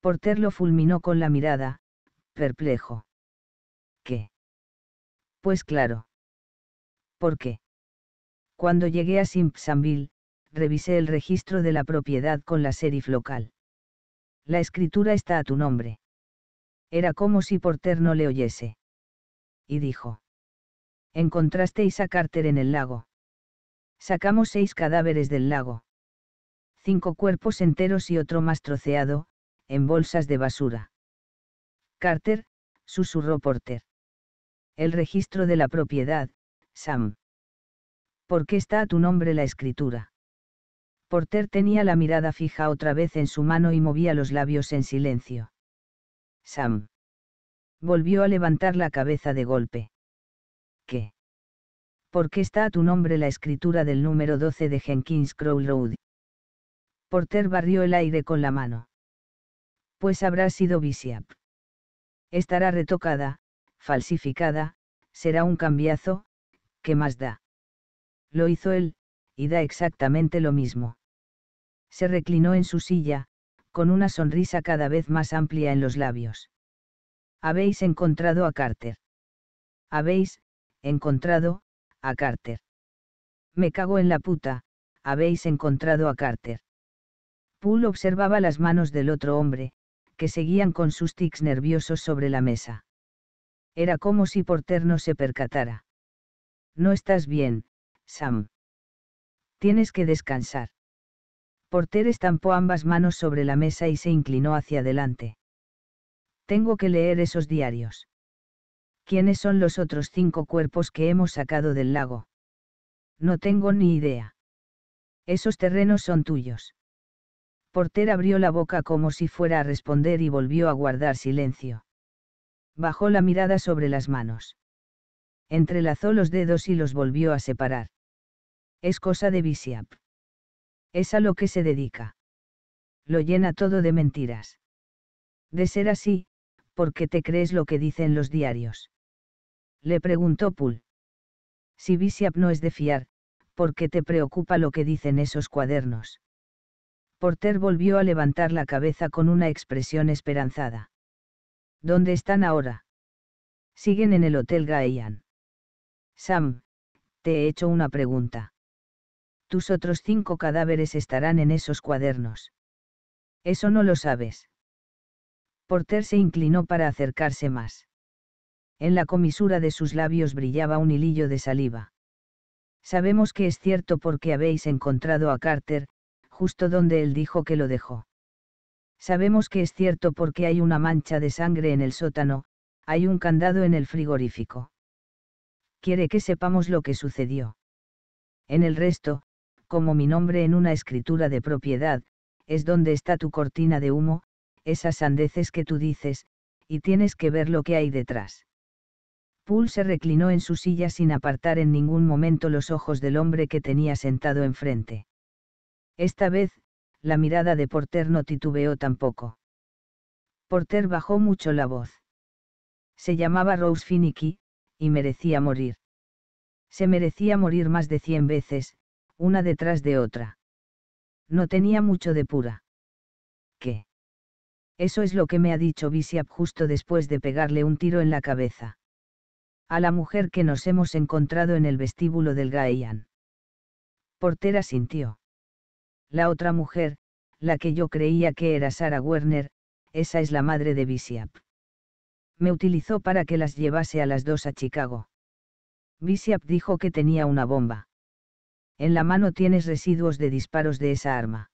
Porter lo fulminó con la mirada, perplejo qué? Pues claro. ¿Por qué? Cuando llegué a Simpsonville, revisé el registro de la propiedad con la serif local. La escritura está a tu nombre. Era como si Porter no le oyese. Y dijo. Encontrasteis a Carter en el lago. Sacamos seis cadáveres del lago. Cinco cuerpos enteros y otro más troceado, en bolsas de basura. Carter, susurró Porter el registro de la propiedad, Sam. ¿Por qué está a tu nombre la escritura? Porter tenía la mirada fija otra vez en su mano y movía los labios en silencio. Sam. Volvió a levantar la cabeza de golpe. ¿Qué? ¿Por qué está a tu nombre la escritura del número 12 de Jenkins Crow Road? Porter barrió el aire con la mano. Pues habrá sido Bishop. Estará retocada, falsificada, será un cambiazo, ¿qué más da? Lo hizo él, y da exactamente lo mismo. Se reclinó en su silla, con una sonrisa cada vez más amplia en los labios. Habéis encontrado a Carter. Habéis, encontrado, a Carter. Me cago en la puta, habéis encontrado a Carter. Poole observaba las manos del otro hombre, que seguían con sus tics nerviosos sobre la mesa. Era como si Porter no se percatara. No estás bien, Sam. Tienes que descansar. Porter estampó ambas manos sobre la mesa y se inclinó hacia adelante. Tengo que leer esos diarios. ¿Quiénes son los otros cinco cuerpos que hemos sacado del lago? No tengo ni idea. Esos terrenos son tuyos. Porter abrió la boca como si fuera a responder y volvió a guardar silencio bajó la mirada sobre las manos. Entrelazó los dedos y los volvió a separar. Es cosa de Visiap. Es a lo que se dedica. Lo llena todo de mentiras. De ser así, ¿por qué te crees lo que dicen los diarios? Le preguntó Poole. Si Visiap no es de fiar, ¿por qué te preocupa lo que dicen esos cuadernos? Porter volvió a levantar la cabeza con una expresión esperanzada. ¿Dónde están ahora? Siguen en el Hotel gaian Sam, te he hecho una pregunta. Tus otros cinco cadáveres estarán en esos cuadernos. Eso no lo sabes. Porter se inclinó para acercarse más. En la comisura de sus labios brillaba un hilillo de saliva. Sabemos que es cierto porque habéis encontrado a Carter, justo donde él dijo que lo dejó. Sabemos que es cierto porque hay una mancha de sangre en el sótano, hay un candado en el frigorífico. Quiere que sepamos lo que sucedió. En el resto, como mi nombre en una escritura de propiedad, es donde está tu cortina de humo, esas sandeces que tú dices, y tienes que ver lo que hay detrás. Poole se reclinó en su silla sin apartar en ningún momento los ojos del hombre que tenía sentado enfrente. Esta vez, la mirada de Porter no titubeó tampoco. Porter bajó mucho la voz. Se llamaba Rose Finicky, y merecía morir. Se merecía morir más de cien veces, una detrás de otra. No tenía mucho de pura. ¿Qué? Eso es lo que me ha dicho Bishop justo después de pegarle un tiro en la cabeza. A la mujer que nos hemos encontrado en el vestíbulo del Gaian. Porter asintió. La otra mujer, la que yo creía que era Sara Werner, esa es la madre de Bishop. Me utilizó para que las llevase a las dos a Chicago. Bishop dijo que tenía una bomba. En la mano tienes residuos de disparos de esa arma.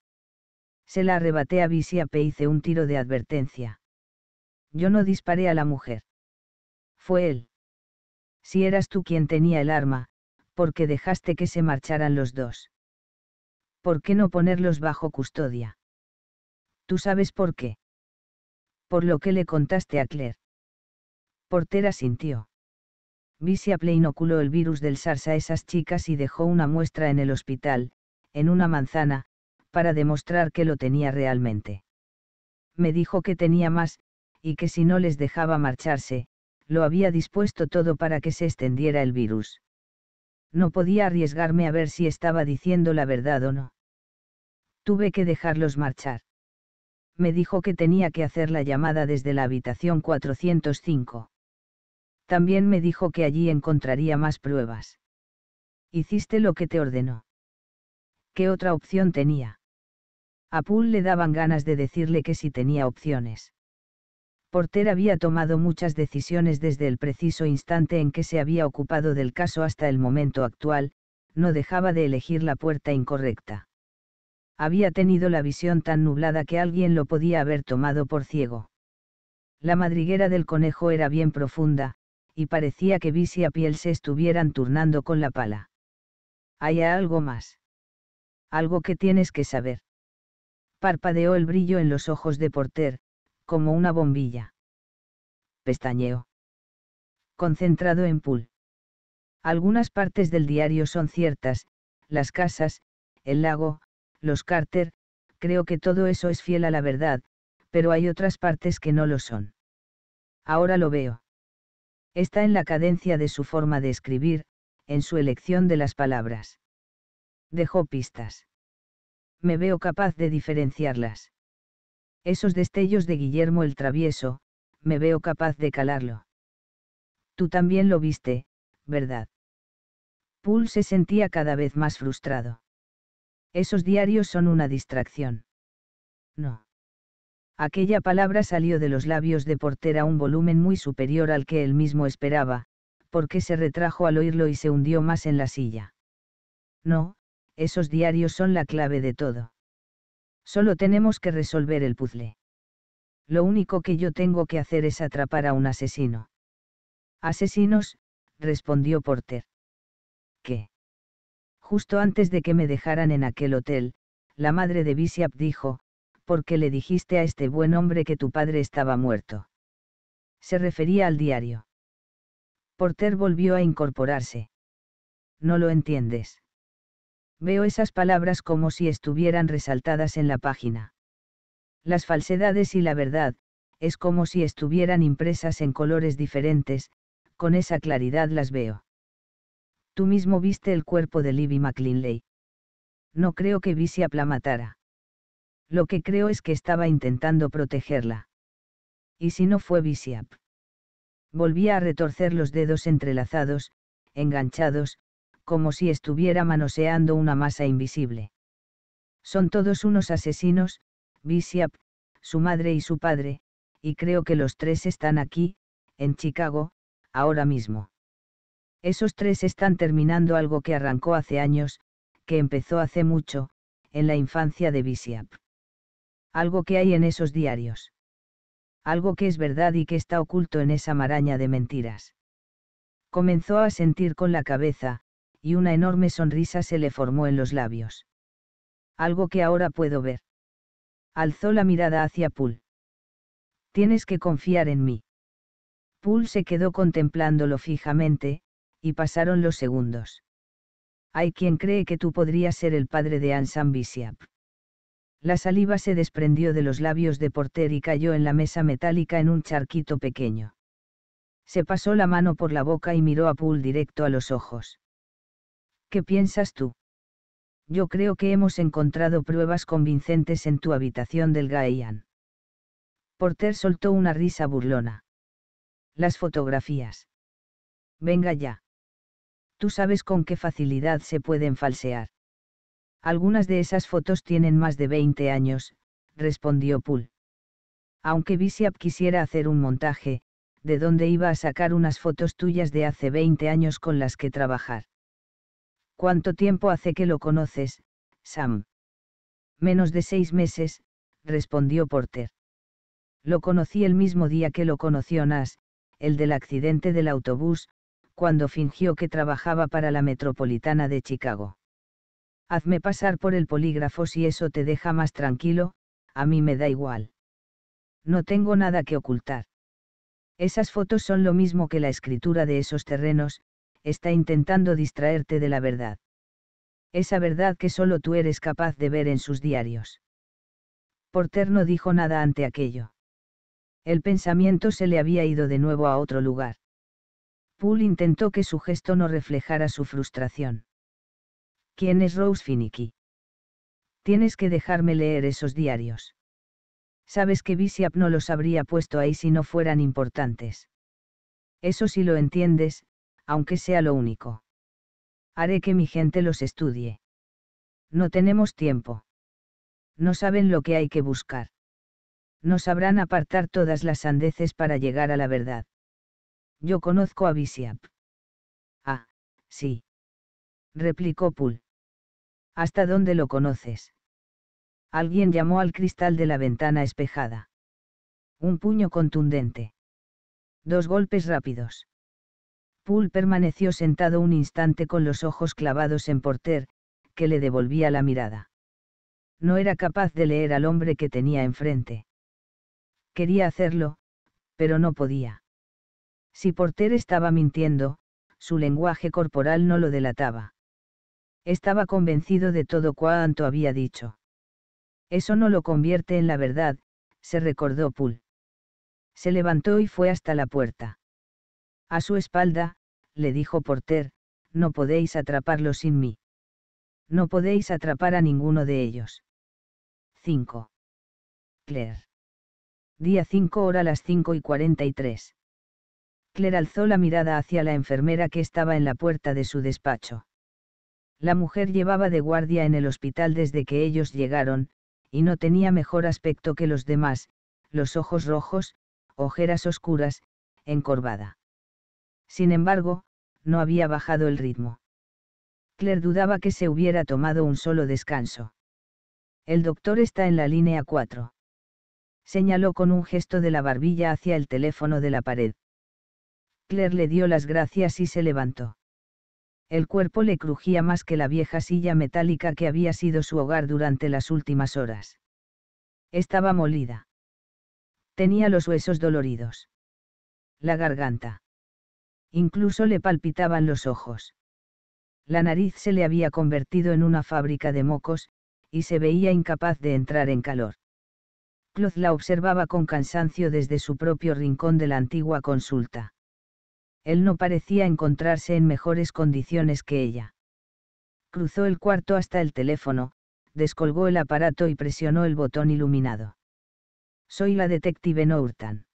Se la arrebaté a Bishop e hice un tiro de advertencia. Yo no disparé a la mujer. Fue él. Si eras tú quien tenía el arma, porque dejaste que se marcharan los dos. ¿por qué no ponerlos bajo custodia? Tú sabes por qué. Por lo que le contaste a Claire. Porter asintió. Visiaple inoculó el virus del SARS a esas chicas y dejó una muestra en el hospital, en una manzana, para demostrar que lo tenía realmente. Me dijo que tenía más, y que si no les dejaba marcharse, lo había dispuesto todo para que se extendiera el virus. No podía arriesgarme a ver si estaba diciendo la verdad o no. Tuve que dejarlos marchar. Me dijo que tenía que hacer la llamada desde la habitación 405. También me dijo que allí encontraría más pruebas. Hiciste lo que te ordenó. ¿Qué otra opción tenía? A Poole le daban ganas de decirle que sí tenía opciones. Porter había tomado muchas decisiones desde el preciso instante en que se había ocupado del caso hasta el momento actual, no dejaba de elegir la puerta incorrecta. Había tenido la visión tan nublada que alguien lo podía haber tomado por ciego. La madriguera del conejo era bien profunda, y parecía que y a piel se estuvieran turnando con la pala. Hay algo más. Algo que tienes que saber. Parpadeó el brillo en los ojos de Porter, como una bombilla. Pestañeo. Concentrado en pool. Algunas partes del diario son ciertas, las casas, el lago, los cárter, creo que todo eso es fiel a la verdad, pero hay otras partes que no lo son. Ahora lo veo. Está en la cadencia de su forma de escribir, en su elección de las palabras. Dejó pistas. Me veo capaz de diferenciarlas. Esos destellos de Guillermo el Travieso, me veo capaz de calarlo. Tú también lo viste, ¿verdad? Poole se sentía cada vez más frustrado. Esos diarios son una distracción. No. Aquella palabra salió de los labios de Porter a un volumen muy superior al que él mismo esperaba, porque se retrajo al oírlo y se hundió más en la silla. No, esos diarios son la clave de todo. Solo tenemos que resolver el puzzle. Lo único que yo tengo que hacer es atrapar a un asesino. Asesinos, respondió Porter. ¿Qué? Justo antes de que me dejaran en aquel hotel, la madre de Bishop dijo, ¿por qué le dijiste a este buen hombre que tu padre estaba muerto. Se refería al diario. Porter volvió a incorporarse. No lo entiendes. Veo esas palabras como si estuvieran resaltadas en la página. Las falsedades y la verdad, es como si estuvieran impresas en colores diferentes, con esa claridad las veo. Tú mismo viste el cuerpo de Libby McLinley. No creo que la matara. Lo que creo es que estaba intentando protegerla. ¿Y si no fue Viciap? Volvía a retorcer los dedos entrelazados, enganchados, como si estuviera manoseando una masa invisible. Son todos unos asesinos, Bishop, su madre y su padre, y creo que los tres están aquí, en Chicago, ahora mismo. Esos tres están terminando algo que arrancó hace años, que empezó hace mucho, en la infancia de Bishop. Algo que hay en esos diarios. Algo que es verdad y que está oculto en esa maraña de mentiras. Comenzó a sentir con la cabeza, y una enorme sonrisa se le formó en los labios. Algo que ahora puedo ver. Alzó la mirada hacia Poole. Tienes que confiar en mí. Poole se quedó contemplándolo fijamente, y pasaron los segundos. Hay quien cree que tú podrías ser el padre de Ansam La saliva se desprendió de los labios de Porter y cayó en la mesa metálica en un charquito pequeño. Se pasó la mano por la boca y miró a Poole directo a los ojos. ¿Qué piensas tú? Yo creo que hemos encontrado pruebas convincentes en tu habitación del Gaian. Porter soltó una risa burlona. Las fotografías. Venga ya. Tú sabes con qué facilidad se pueden falsear. Algunas de esas fotos tienen más de 20 años, respondió Poole. Aunque Bishop quisiera hacer un montaje, ¿de dónde iba a sacar unas fotos tuyas de hace 20 años con las que trabajar? ¿Cuánto tiempo hace que lo conoces, Sam? Menos de seis meses, respondió Porter. Lo conocí el mismo día que lo conoció Nas, el del accidente del autobús, cuando fingió que trabajaba para la Metropolitana de Chicago. Hazme pasar por el polígrafo si eso te deja más tranquilo, a mí me da igual. No tengo nada que ocultar. Esas fotos son lo mismo que la escritura de esos terrenos, está intentando distraerte de la verdad. Esa verdad que solo tú eres capaz de ver en sus diarios. Porter no dijo nada ante aquello. El pensamiento se le había ido de nuevo a otro lugar. Poole intentó que su gesto no reflejara su frustración. ¿Quién es Rose Finicky? Tienes que dejarme leer esos diarios. Sabes que Bishop no los habría puesto ahí si no fueran importantes. Eso sí lo entiendes, aunque sea lo único. Haré que mi gente los estudie. No tenemos tiempo. No saben lo que hay que buscar. No sabrán apartar todas las sandeces para llegar a la verdad. Yo conozco a Bisiap. Ah, sí. Replicó Poole. ¿Hasta dónde lo conoces? Alguien llamó al cristal de la ventana espejada. Un puño contundente. Dos golpes rápidos. Poole permaneció sentado un instante con los ojos clavados en Porter, que le devolvía la mirada. No era capaz de leer al hombre que tenía enfrente. Quería hacerlo, pero no podía. Si Porter estaba mintiendo, su lenguaje corporal no lo delataba. Estaba convencido de todo cuanto había dicho. Eso no lo convierte en la verdad, se recordó Poole. Se levantó y fue hasta la puerta. A su espalda, le dijo Porter, no podéis atraparlo sin mí. No podéis atrapar a ninguno de ellos. 5. Claire. Día 5 hora las 5 y 43. Claire alzó la mirada hacia la enfermera que estaba en la puerta de su despacho. La mujer llevaba de guardia en el hospital desde que ellos llegaron, y no tenía mejor aspecto que los demás, los ojos rojos, ojeras oscuras, encorvada. Sin embargo, no había bajado el ritmo. Claire dudaba que se hubiera tomado un solo descanso. El doctor está en la línea 4. Señaló con un gesto de la barbilla hacia el teléfono de la pared. Claire le dio las gracias y se levantó. El cuerpo le crujía más que la vieja silla metálica que había sido su hogar durante las últimas horas. Estaba molida. Tenía los huesos doloridos. La garganta. Incluso le palpitaban los ojos. La nariz se le había convertido en una fábrica de mocos, y se veía incapaz de entrar en calor. Cloth la observaba con cansancio desde su propio rincón de la antigua consulta. Él no parecía encontrarse en mejores condiciones que ella. Cruzó el cuarto hasta el teléfono, descolgó el aparato y presionó el botón iluminado. Soy la detective Norton.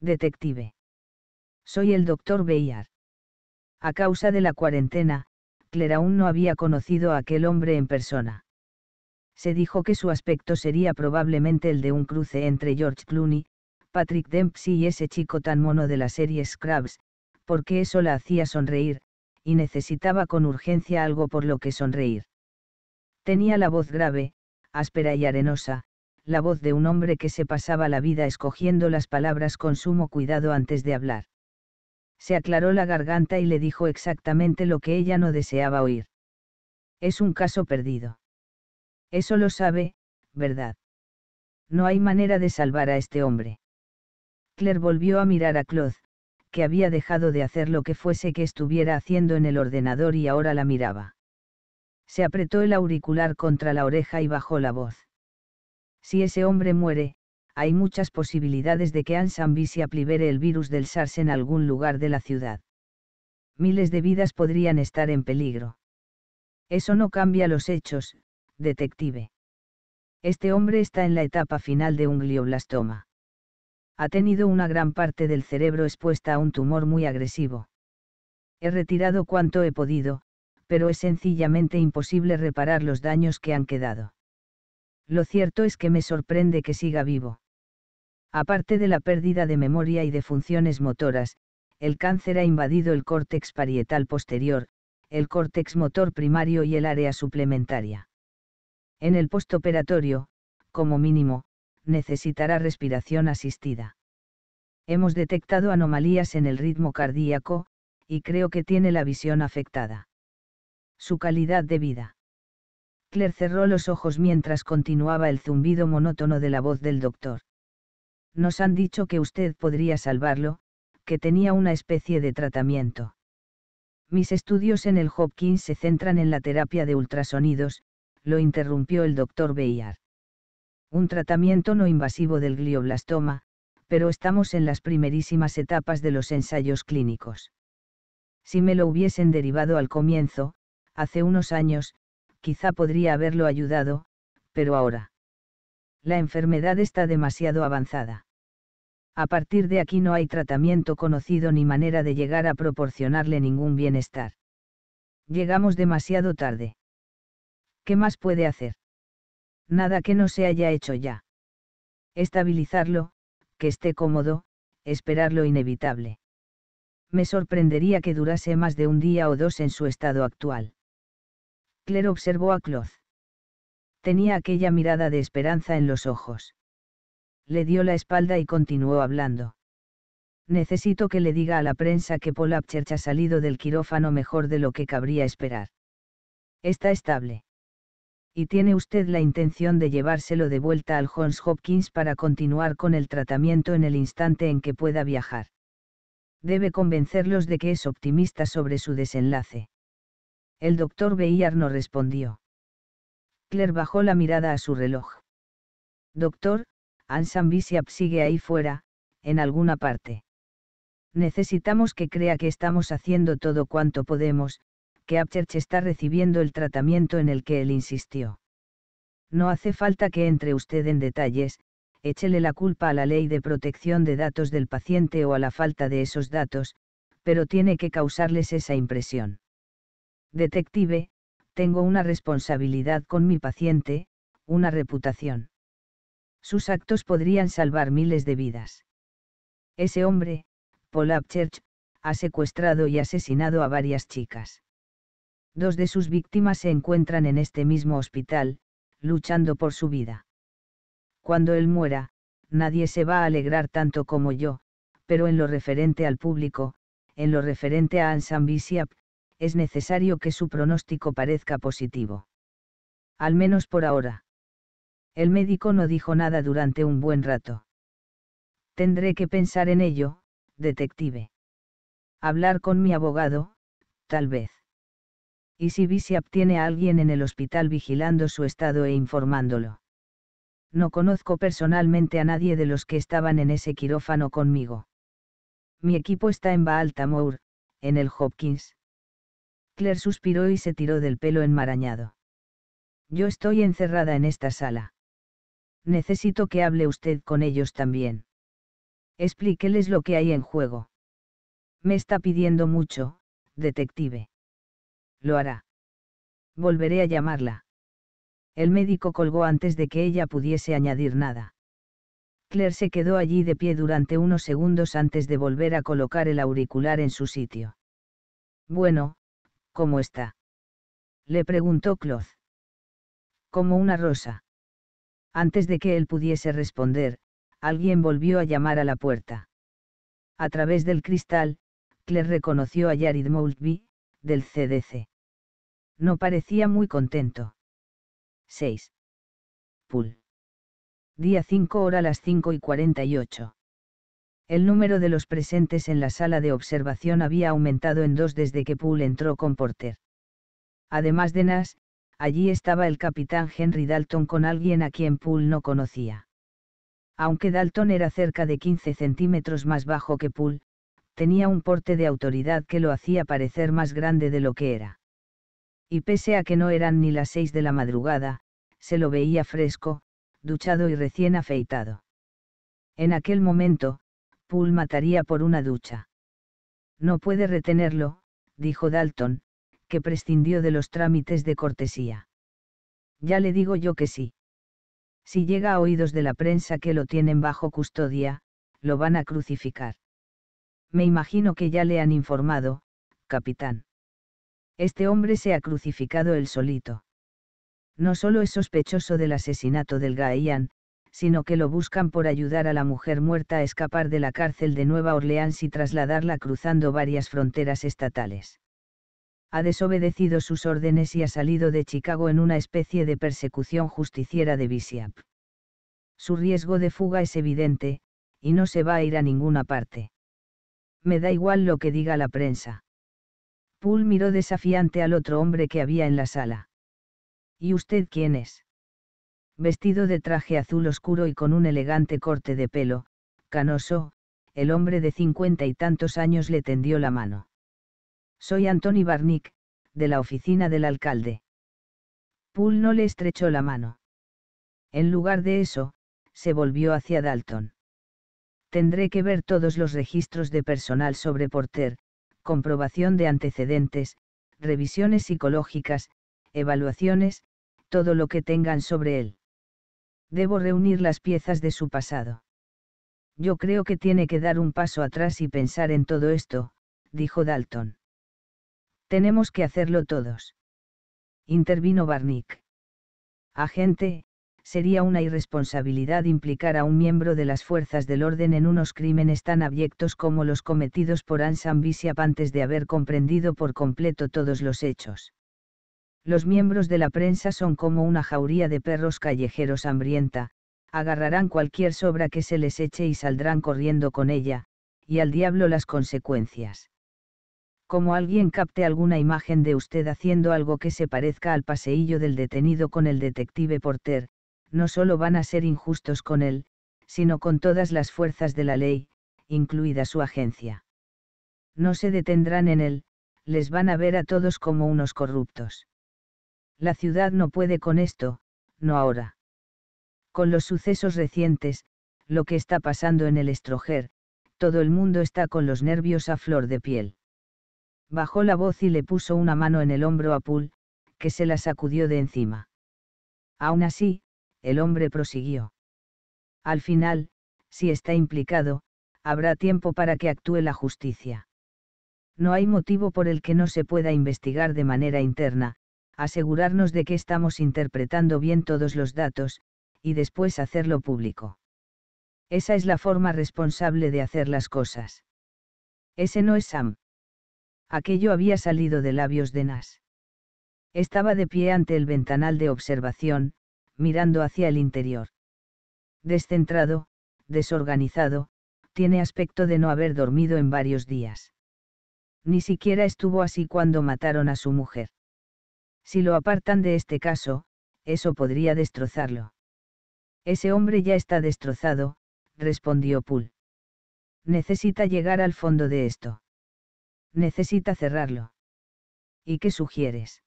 Detective. Soy el doctor Bayard. A causa de la cuarentena, Claire aún no había conocido a aquel hombre en persona. Se dijo que su aspecto sería probablemente el de un cruce entre George Clooney, Patrick Dempsey y ese chico tan mono de la serie Scrubs, porque eso la hacía sonreír, y necesitaba con urgencia algo por lo que sonreír. Tenía la voz grave, áspera y arenosa, la voz de un hombre que se pasaba la vida escogiendo las palabras con sumo cuidado antes de hablar se aclaró la garganta y le dijo exactamente lo que ella no deseaba oír. Es un caso perdido. Eso lo sabe, ¿verdad? No hay manera de salvar a este hombre. Claire volvió a mirar a Claude, que había dejado de hacer lo que fuese que estuviera haciendo en el ordenador y ahora la miraba. Se apretó el auricular contra la oreja y bajó la voz. Si ese hombre muere, hay muchas posibilidades de que se aplibere el virus del SARS en algún lugar de la ciudad. Miles de vidas podrían estar en peligro. Eso no cambia los hechos, detective. Este hombre está en la etapa final de un glioblastoma. Ha tenido una gran parte del cerebro expuesta a un tumor muy agresivo. He retirado cuanto he podido, pero es sencillamente imposible reparar los daños que han quedado. Lo cierto es que me sorprende que siga vivo. Aparte de la pérdida de memoria y de funciones motoras, el cáncer ha invadido el córtex parietal posterior, el córtex motor primario y el área suplementaria. En el postoperatorio, como mínimo, necesitará respiración asistida. Hemos detectado anomalías en el ritmo cardíaco, y creo que tiene la visión afectada. Su calidad de vida. Claire cerró los ojos mientras continuaba el zumbido monótono de la voz del doctor. Nos han dicho que usted podría salvarlo, que tenía una especie de tratamiento. Mis estudios en el Hopkins se centran en la terapia de ultrasonidos, lo interrumpió el doctor Bayard. Un tratamiento no invasivo del glioblastoma, pero estamos en las primerísimas etapas de los ensayos clínicos. Si me lo hubiesen derivado al comienzo, hace unos años, quizá podría haberlo ayudado, pero ahora. La enfermedad está demasiado avanzada a partir de aquí no hay tratamiento conocido ni manera de llegar a proporcionarle ningún bienestar. Llegamos demasiado tarde. ¿Qué más puede hacer? Nada que no se haya hecho ya. Estabilizarlo, que esté cómodo, esperar lo inevitable. Me sorprendería que durase más de un día o dos en su estado actual. Claire observó a Cloth. Tenía aquella mirada de esperanza en los ojos le dio la espalda y continuó hablando. Necesito que le diga a la prensa que Paul Upchurch ha salido del quirófano mejor de lo que cabría esperar. Está estable. Y tiene usted la intención de llevárselo de vuelta al Johns Hopkins para continuar con el tratamiento en el instante en que pueda viajar. Debe convencerlos de que es optimista sobre su desenlace. El doctor Beillard no respondió. Claire bajó la mirada a su reloj. Doctor, Anshan sigue ahí fuera, en alguna parte. Necesitamos que crea que estamos haciendo todo cuanto podemos, que Apchurch está recibiendo el tratamiento en el que él insistió. No hace falta que entre usted en detalles, échele la culpa a la ley de protección de datos del paciente o a la falta de esos datos, pero tiene que causarles esa impresión. Detective, tengo una responsabilidad con mi paciente, una reputación sus actos podrían salvar miles de vidas. Ese hombre, Paul Upchurch, ha secuestrado y asesinado a varias chicas. Dos de sus víctimas se encuentran en este mismo hospital, luchando por su vida. Cuando él muera, nadie se va a alegrar tanto como yo, pero en lo referente al público, en lo referente a Ansan es necesario que su pronóstico parezca positivo. Al menos por ahora. El médico no dijo nada durante un buen rato. Tendré que pensar en ello, detective. Hablar con mi abogado, tal vez. ¿Y si Bishop tiene a alguien en el hospital vigilando su estado e informándolo? No conozco personalmente a nadie de los que estaban en ese quirófano conmigo. Mi equipo está en Baltimore, en el Hopkins. Claire suspiró y se tiró del pelo enmarañado. Yo estoy encerrada en esta sala necesito que hable usted con ellos también. Explíqueles lo que hay en juego. Me está pidiendo mucho, detective. Lo hará. Volveré a llamarla. El médico colgó antes de que ella pudiese añadir nada. Claire se quedó allí de pie durante unos segundos antes de volver a colocar el auricular en su sitio. Bueno, ¿cómo está? Le preguntó Cloth. Como una rosa. Antes de que él pudiese responder, alguien volvió a llamar a la puerta. A través del cristal, Claire reconoció a Jared Moultby, del CDC. No parecía muy contento. 6. Pool. Día 5 hora las 5 y 48. El número de los presentes en la sala de observación había aumentado en dos desde que Poole entró con Porter. Además de Nash, allí estaba el capitán Henry Dalton con alguien a quien Poole no conocía. Aunque Dalton era cerca de 15 centímetros más bajo que Poole, tenía un porte de autoridad que lo hacía parecer más grande de lo que era. Y pese a que no eran ni las seis de la madrugada, se lo veía fresco, duchado y recién afeitado. En aquel momento, Poole mataría por una ducha. No puede retenerlo, dijo Dalton, que prescindió de los trámites de cortesía. Ya le digo yo que sí. Si llega a oídos de la prensa que lo tienen bajo custodia, lo van a crucificar. Me imagino que ya le han informado, capitán. Este hombre se ha crucificado él solito. No solo es sospechoso del asesinato del Gaian, sino que lo buscan por ayudar a la mujer muerta a escapar de la cárcel de Nueva Orleans y trasladarla cruzando varias fronteras estatales ha desobedecido sus órdenes y ha salido de Chicago en una especie de persecución justiciera de Bishop. Su riesgo de fuga es evidente, y no se va a ir a ninguna parte. Me da igual lo que diga la prensa. Poole miró desafiante al otro hombre que había en la sala. ¿Y usted quién es? Vestido de traje azul oscuro y con un elegante corte de pelo, canoso, el hombre de cincuenta y tantos años le tendió la mano. Soy Antony Barnick de la oficina del alcalde. Poole no le estrechó la mano. En lugar de eso, se volvió hacia Dalton. Tendré que ver todos los registros de personal sobre Porter, comprobación de antecedentes, revisiones psicológicas, evaluaciones, todo lo que tengan sobre él. Debo reunir las piezas de su pasado. Yo creo que tiene que dar un paso atrás y pensar en todo esto, dijo Dalton. Tenemos que hacerlo todos. Intervino Barnick. Agente, sería una irresponsabilidad implicar a un miembro de las fuerzas del orden en unos crímenes tan abyectos como los cometidos por Ansan antes de haber comprendido por completo todos los hechos. Los miembros de la prensa son como una jauría de perros callejeros hambrienta, agarrarán cualquier sobra que se les eche y saldrán corriendo con ella, y al diablo las consecuencias como alguien capte alguna imagen de usted haciendo algo que se parezca al paseillo del detenido con el detective Porter, no solo van a ser injustos con él, sino con todas las fuerzas de la ley, incluida su agencia. No se detendrán en él, les van a ver a todos como unos corruptos. La ciudad no puede con esto, no ahora. Con los sucesos recientes, lo que está pasando en el estroger, todo el mundo está con los nervios a flor de piel. Bajó la voz y le puso una mano en el hombro a Poole, que se la sacudió de encima. Aún así, el hombre prosiguió. Al final, si está implicado, habrá tiempo para que actúe la justicia. No hay motivo por el que no se pueda investigar de manera interna, asegurarnos de que estamos interpretando bien todos los datos, y después hacerlo público. Esa es la forma responsable de hacer las cosas. Ese no es Sam. Aquello había salido de labios de Nas. Estaba de pie ante el ventanal de observación, mirando hacia el interior. Descentrado, desorganizado, tiene aspecto de no haber dormido en varios días. Ni siquiera estuvo así cuando mataron a su mujer. Si lo apartan de este caso, eso podría destrozarlo. Ese hombre ya está destrozado, respondió Poole. Necesita llegar al fondo de esto. Necesita cerrarlo. ¿Y qué sugieres?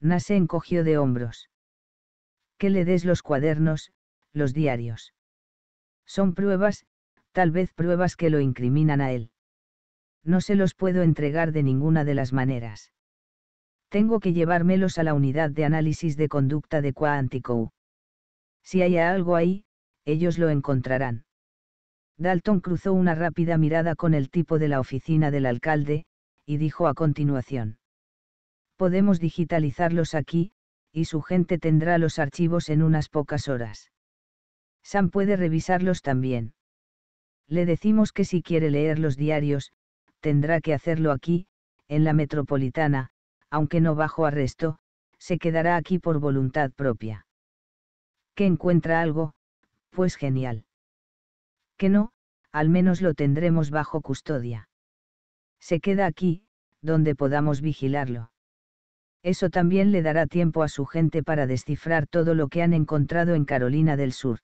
Nase encogió de hombros. Que le des los cuadernos, los diarios. Son pruebas, tal vez pruebas que lo incriminan a él. No se los puedo entregar de ninguna de las maneras. Tengo que llevármelos a la unidad de análisis de conducta de Quantico. Si hay algo ahí, ellos lo encontrarán. Dalton cruzó una rápida mirada con el tipo de la oficina del alcalde, y dijo a continuación. Podemos digitalizarlos aquí, y su gente tendrá los archivos en unas pocas horas. Sam puede revisarlos también. Le decimos que si quiere leer los diarios, tendrá que hacerlo aquí, en la metropolitana, aunque no bajo arresto, se quedará aquí por voluntad propia. ¿Qué encuentra algo, pues genial. Que no, al menos lo tendremos bajo custodia. Se queda aquí, donde podamos vigilarlo. Eso también le dará tiempo a su gente para descifrar todo lo que han encontrado en Carolina del Sur.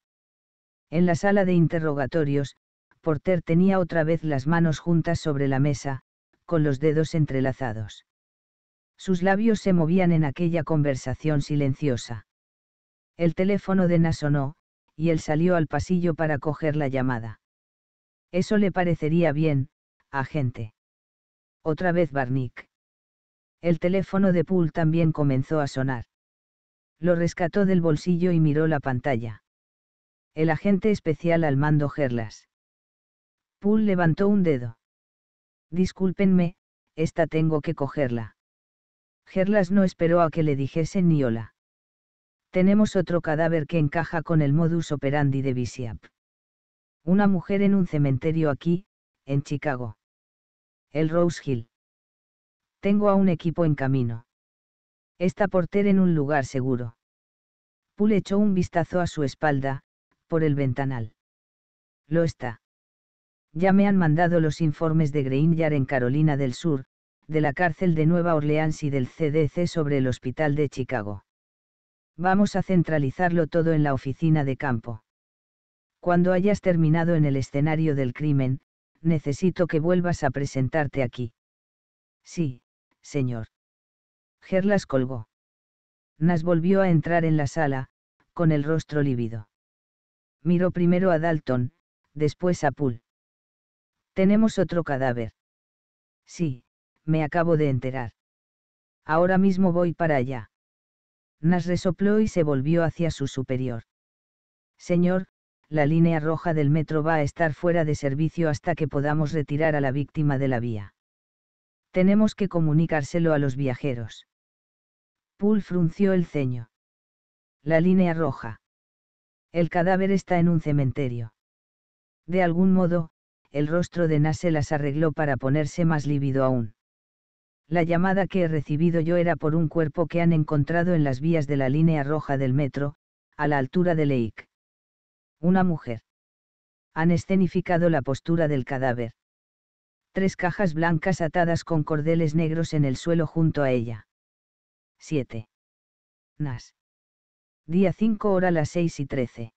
En la sala de interrogatorios, Porter tenía otra vez las manos juntas sobre la mesa, con los dedos entrelazados. Sus labios se movían en aquella conversación silenciosa. El teléfono de Nasonó, y él salió al pasillo para coger la llamada. Eso le parecería bien, agente. Otra vez Barnick. El teléfono de Poole también comenzó a sonar. Lo rescató del bolsillo y miró la pantalla. El agente especial al mando Gerlas. Poole levantó un dedo. Discúlpenme, esta tengo que cogerla. Gerlas no esperó a que le dijesen ni hola. Tenemos otro cadáver que encaja con el modus operandi de Visiap. Una mujer en un cementerio aquí, en Chicago. El Rose Hill. Tengo a un equipo en camino. Está Porter en un lugar seguro. Poole echó un vistazo a su espalda, por el ventanal. Lo está. Ya me han mandado los informes de Greenyard en Carolina del Sur, de la cárcel de Nueva Orleans y del CDC sobre el hospital de Chicago. Vamos a centralizarlo todo en la oficina de campo. Cuando hayas terminado en el escenario del crimen, necesito que vuelvas a presentarte aquí. Sí, señor. Gerlas colgó. Nas volvió a entrar en la sala, con el rostro lívido. Miró primero a Dalton, después a Poole. Tenemos otro cadáver. Sí, me acabo de enterar. Ahora mismo voy para allá. Nas resopló y se volvió hacia su superior. Señor, la línea roja del metro va a estar fuera de servicio hasta que podamos retirar a la víctima de la vía. Tenemos que comunicárselo a los viajeros. Poole frunció el ceño. La línea roja. El cadáver está en un cementerio. De algún modo, el rostro de Nase las arregló para ponerse más lívido aún. La llamada que he recibido yo era por un cuerpo que han encontrado en las vías de la línea roja del metro, a la altura de Lake. Una mujer. Han escenificado la postura del cadáver. Tres cajas blancas atadas con cordeles negros en el suelo junto a ella. 7. Nas. Día 5 hora las 6 y 13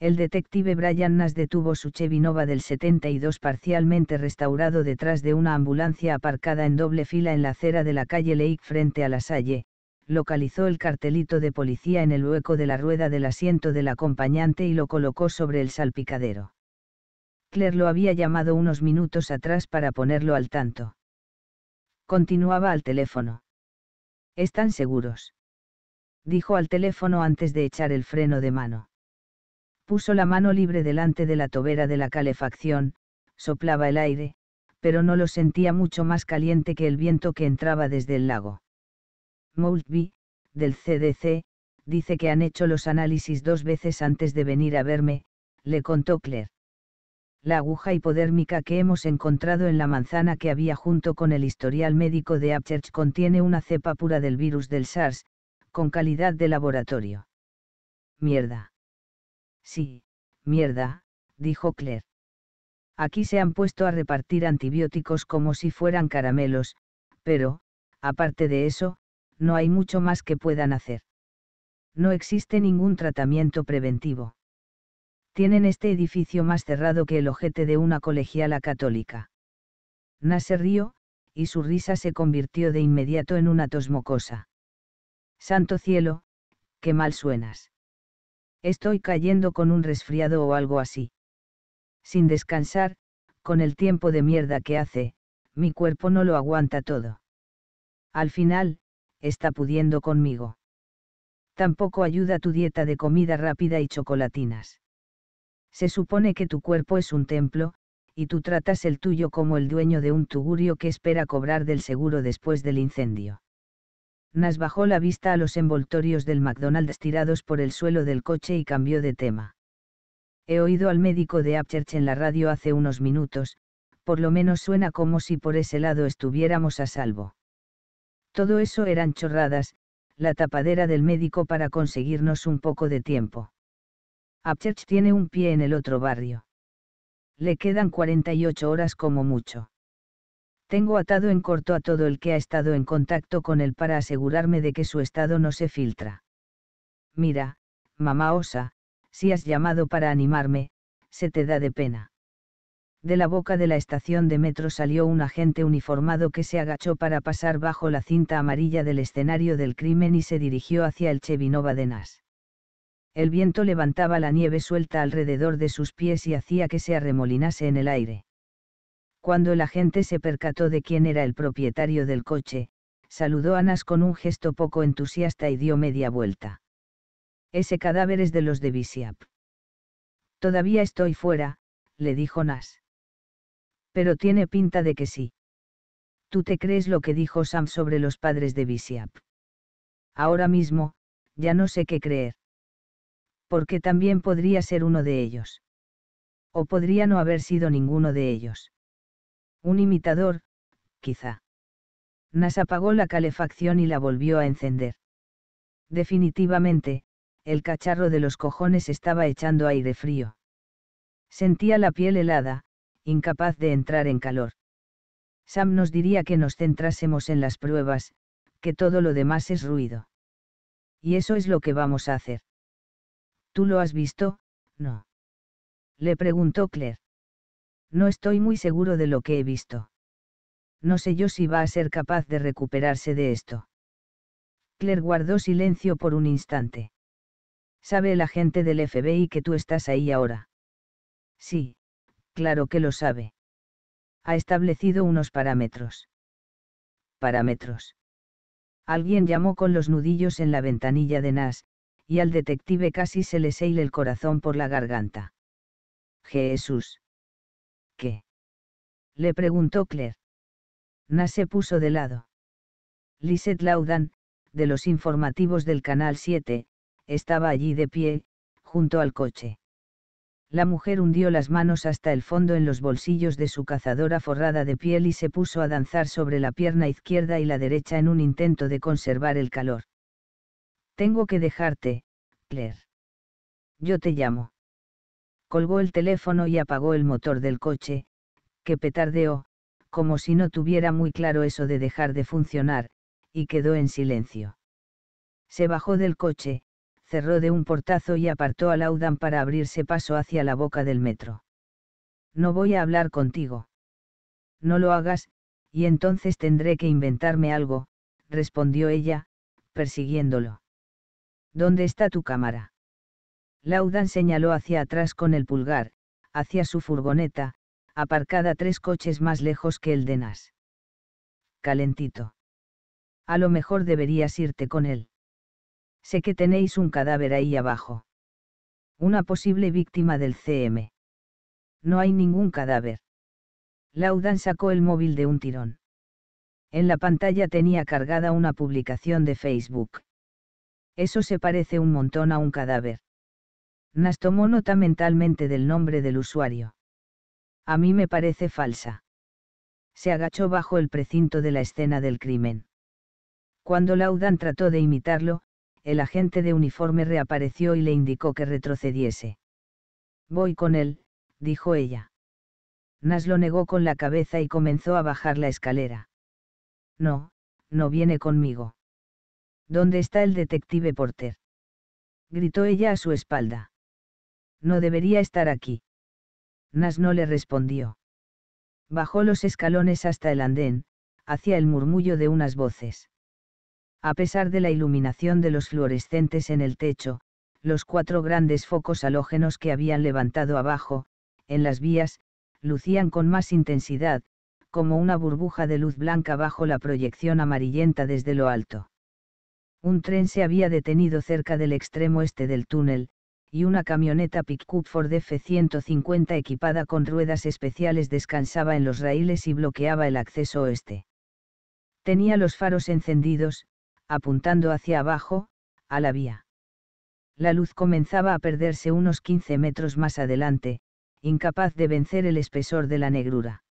el detective Brian Nas detuvo su Chevinova del 72 parcialmente restaurado detrás de una ambulancia aparcada en doble fila en la acera de la calle Lake frente a la Salle, localizó el cartelito de policía en el hueco de la rueda del asiento del acompañante y lo colocó sobre el salpicadero. Claire lo había llamado unos minutos atrás para ponerlo al tanto. Continuaba al teléfono. Están seguros. Dijo al teléfono antes de echar el freno de mano. Puso la mano libre delante de la tobera de la calefacción, soplaba el aire, pero no lo sentía mucho más caliente que el viento que entraba desde el lago Moultby, del CDC, dice que han hecho los análisis dos veces antes de venir a verme, le contó Claire. La aguja hipodérmica que hemos encontrado en la manzana que había junto con el historial médico de Upchurch contiene una cepa pura del virus del SARS, con calidad de laboratorio. Mierda. Sí, mierda, dijo Claire. Aquí se han puesto a repartir antibióticos como si fueran caramelos, pero, aparte de eso, no hay mucho más que puedan hacer. No existe ningún tratamiento preventivo. Tienen este edificio más cerrado que el ojete de una colegiala católica. Nasser río, y su risa se convirtió de inmediato en una tos mocosa. Santo cielo, qué mal suenas. Estoy cayendo con un resfriado o algo así. Sin descansar, con el tiempo de mierda que hace, mi cuerpo no lo aguanta todo. Al final, está pudiendo conmigo. Tampoco ayuda tu dieta de comida rápida y chocolatinas. Se supone que tu cuerpo es un templo, y tú tratas el tuyo como el dueño de un tugurio que espera cobrar del seguro después del incendio. Nas bajó la vista a los envoltorios del McDonald's tirados por el suelo del coche y cambió de tema. He oído al médico de Upchurch en la radio hace unos minutos, por lo menos suena como si por ese lado estuviéramos a salvo. Todo eso eran chorradas, la tapadera del médico para conseguirnos un poco de tiempo. Upchurch tiene un pie en el otro barrio. Le quedan 48 horas como mucho. Tengo atado en corto a todo el que ha estado en contacto con él para asegurarme de que su estado no se filtra. Mira, mamá Osa, si has llamado para animarme, se te da de pena de la boca de la estación de metro salió un agente uniformado que se agachó para pasar bajo la cinta amarilla del escenario del crimen y se dirigió hacia el Chevinova de Nas. El viento levantaba la nieve suelta alrededor de sus pies y hacía que se arremolinase en el aire. Cuando el agente se percató de quién era el propietario del coche, saludó a Nas con un gesto poco entusiasta y dio media vuelta. Ese cadáver es de los de Visiap. — Todavía estoy fuera, le dijo Nas pero tiene pinta de que sí. Tú te crees lo que dijo Sam sobre los padres de Visiap. Ahora mismo, ya no sé qué creer. Porque también podría ser uno de ellos. O podría no haber sido ninguno de ellos. Un imitador, quizá. Nas apagó la calefacción y la volvió a encender. Definitivamente, el cacharro de los cojones estaba echando aire frío. Sentía la piel helada, incapaz de entrar en calor. Sam nos diría que nos centrásemos en las pruebas, que todo lo demás es ruido. Y eso es lo que vamos a hacer. ¿Tú lo has visto? No. Le preguntó Claire. No estoy muy seguro de lo que he visto. No sé yo si va a ser capaz de recuperarse de esto. Claire guardó silencio por un instante. ¿Sabe la gente del FBI que tú estás ahí ahora? Sí, claro que lo sabe. Ha establecido unos parámetros. Parámetros. Alguien llamó con los nudillos en la ventanilla de Nas, y al detective casi se le seile el corazón por la garganta. Jesús. ¿Qué? Le preguntó Claire. Nas se puso de lado. Lisette Laudan, de los informativos del Canal 7, estaba allí de pie, junto al coche. La mujer hundió las manos hasta el fondo en los bolsillos de su cazadora forrada de piel y se puso a danzar sobre la pierna izquierda y la derecha en un intento de conservar el calor. Tengo que dejarte, Claire. Yo te llamo. Colgó el teléfono y apagó el motor del coche, que petardeó, como si no tuviera muy claro eso de dejar de funcionar, y quedó en silencio. Se bajó del coche, cerró de un portazo y apartó a Laudan para abrirse paso hacia la boca del metro. No voy a hablar contigo. No lo hagas, y entonces tendré que inventarme algo, respondió ella, persiguiéndolo. ¿Dónde está tu cámara? Laudan señaló hacia atrás con el pulgar, hacia su furgoneta, aparcada tres coches más lejos que el de Nas. Calentito. A lo mejor deberías irte con él. Sé que tenéis un cadáver ahí abajo. Una posible víctima del CM. No hay ningún cadáver. Laudan sacó el móvil de un tirón. En la pantalla tenía cargada una publicación de Facebook. Eso se parece un montón a un cadáver. Nas tomó nota mentalmente del nombre del usuario. A mí me parece falsa. Se agachó bajo el precinto de la escena del crimen. Cuando Laudan trató de imitarlo, el agente de uniforme reapareció y le indicó que retrocediese. Voy con él, dijo ella. Nas lo negó con la cabeza y comenzó a bajar la escalera. No, no viene conmigo. ¿Dónde está el detective Porter? gritó ella a su espalda. No debería estar aquí. Nas no le respondió. Bajó los escalones hasta el andén, hacia el murmullo de unas voces. A pesar de la iluminación de los fluorescentes en el techo, los cuatro grandes focos halógenos que habían levantado abajo, en las vías, lucían con más intensidad, como una burbuja de luz blanca bajo la proyección amarillenta desde lo alto. Un tren se había detenido cerca del extremo este del túnel, y una camioneta pickup Ford F-150 equipada con ruedas especiales descansaba en los raíles y bloqueaba el acceso oeste. Tenía los faros encendidos, apuntando hacia abajo, a la vía. La luz comenzaba a perderse unos 15 metros más adelante, incapaz de vencer el espesor de la negrura.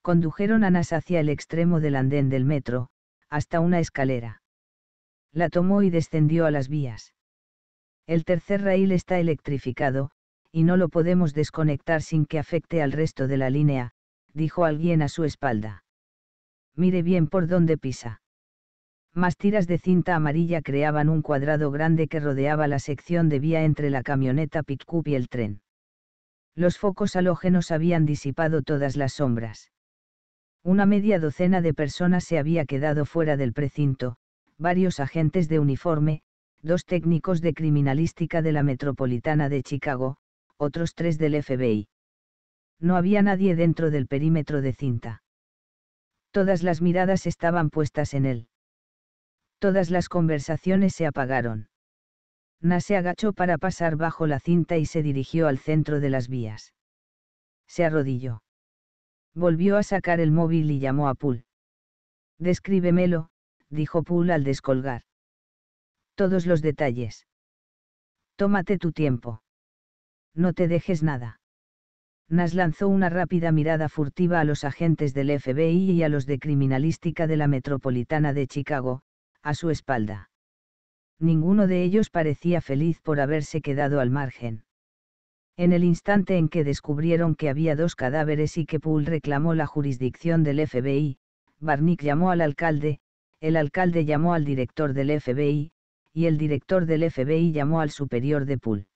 Condujeron a Nas hacia el extremo del andén del metro, hasta una escalera. La tomó y descendió a las vías. El tercer raíl está electrificado, y no lo podemos desconectar sin que afecte al resto de la línea, dijo alguien a su espalda. Mire bien por dónde pisa. Más tiras de cinta amarilla creaban un cuadrado grande que rodeaba la sección de vía entre la camioneta Pitcup y el tren. Los focos halógenos habían disipado todas las sombras. Una media docena de personas se había quedado fuera del precinto, varios agentes de uniforme, dos técnicos de criminalística de la Metropolitana de Chicago, otros tres del FBI. No había nadie dentro del perímetro de cinta. Todas las miradas estaban puestas en él. Todas las conversaciones se apagaron. Nas se agachó para pasar bajo la cinta y se dirigió al centro de las vías. Se arrodilló. Volvió a sacar el móvil y llamó a Poole. Descríbemelo, dijo Poole al descolgar. Todos los detalles. Tómate tu tiempo. No te dejes nada. Nas lanzó una rápida mirada furtiva a los agentes del FBI y a los de criminalística de la Metropolitana de Chicago, a su espalda. Ninguno de ellos parecía feliz por haberse quedado al margen. En el instante en que descubrieron que había dos cadáveres y que Poole reclamó la jurisdicción del FBI, Barnick llamó al alcalde, el alcalde llamó al director del FBI, y el director del FBI llamó al superior de Poole.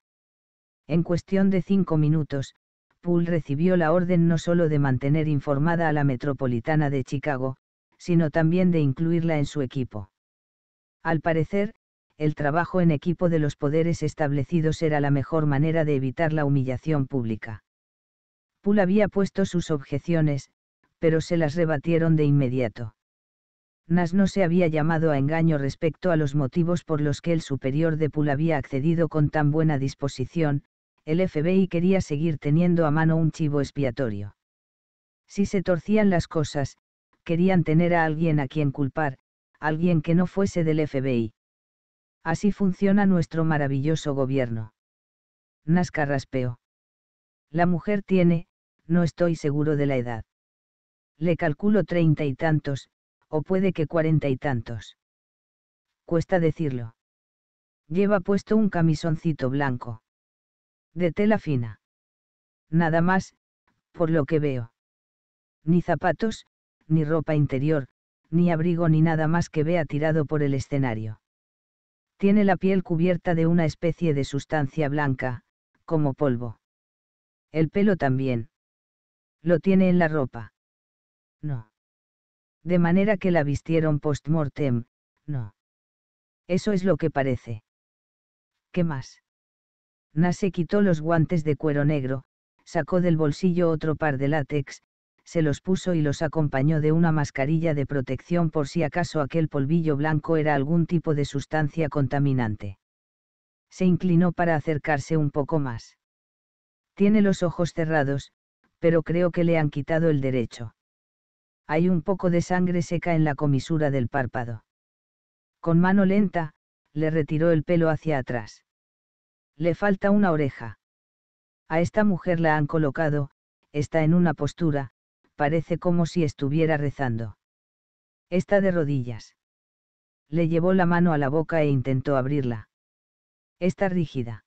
En cuestión de cinco minutos, Poole recibió la orden no solo de mantener informada a la Metropolitana de Chicago, sino también de incluirla en su equipo. Al parecer, el trabajo en equipo de los poderes establecidos era la mejor manera de evitar la humillación pública. Poole había puesto sus objeciones, pero se las rebatieron de inmediato. Nas no se había llamado a engaño respecto a los motivos por los que el superior de Poole había accedido con tan buena disposición, el FBI quería seguir teniendo a mano un chivo expiatorio. Si se torcían las cosas, querían tener a alguien a quien culpar, alguien que no fuese del FBI. Así funciona nuestro maravilloso gobierno. Nazca raspeó. La mujer tiene, no estoy seguro de la edad. Le calculo treinta y tantos, o puede que cuarenta y tantos. Cuesta decirlo. Lleva puesto un camisoncito blanco. De tela fina. Nada más, por lo que veo. Ni zapatos, ni ropa interior, ni abrigo ni nada más que vea tirado por el escenario. Tiene la piel cubierta de una especie de sustancia blanca, como polvo. El pelo también. Lo tiene en la ropa. No. De manera que la vistieron post-mortem, no. Eso es lo que parece. ¿Qué más? Nase quitó los guantes de cuero negro, sacó del bolsillo otro par de látex, se los puso y los acompañó de una mascarilla de protección por si acaso aquel polvillo blanco era algún tipo de sustancia contaminante. Se inclinó para acercarse un poco más. Tiene los ojos cerrados, pero creo que le han quitado el derecho. Hay un poco de sangre seca en la comisura del párpado. Con mano lenta, le retiró el pelo hacia atrás. Le falta una oreja. A esta mujer la han colocado, está en una postura, parece como si estuviera rezando. Está de rodillas. Le llevó la mano a la boca e intentó abrirla. Está rígida.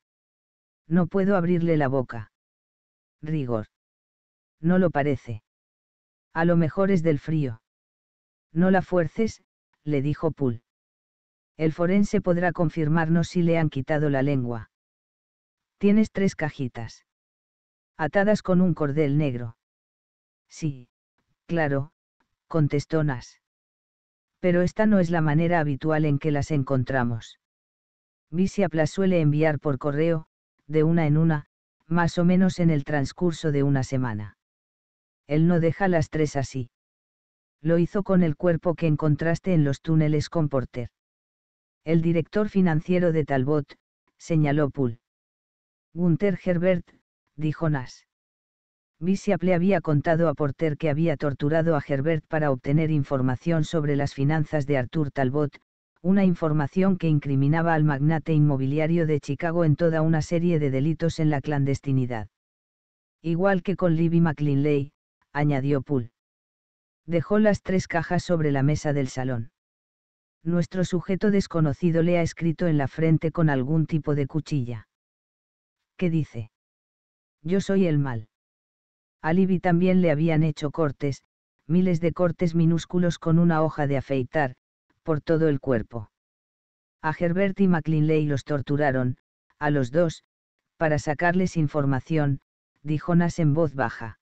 No puedo abrirle la boca. Rigor. No lo parece. A lo mejor es del frío. No la fuerces, le dijo Poole. El forense podrá confirmarnos si le han quitado la lengua. Tienes tres cajitas. Atadas con un cordel negro. Sí, claro, contestó Nas. Pero esta no es la manera habitual en que las encontramos. Visiapla suele enviar por correo, de una en una, más o menos en el transcurso de una semana. Él no deja las tres así. Lo hizo con el cuerpo que encontraste en los túneles con Porter. El director financiero de Talbot, señaló Poole. Gunther Herbert, dijo Nas. Bishop le había contado a Porter que había torturado a Herbert para obtener información sobre las finanzas de Arthur Talbot, una información que incriminaba al magnate inmobiliario de Chicago en toda una serie de delitos en la clandestinidad. Igual que con Libby McLinley, añadió Poole. Dejó las tres cajas sobre la mesa del salón. Nuestro sujeto desconocido le ha escrito en la frente con algún tipo de cuchilla. ¿Qué dice? Yo soy el mal. A Libby también le habían hecho cortes, miles de cortes minúsculos con una hoja de afeitar, por todo el cuerpo. A Herbert y McLinley los torturaron, a los dos, para sacarles información, dijo Nas en voz baja.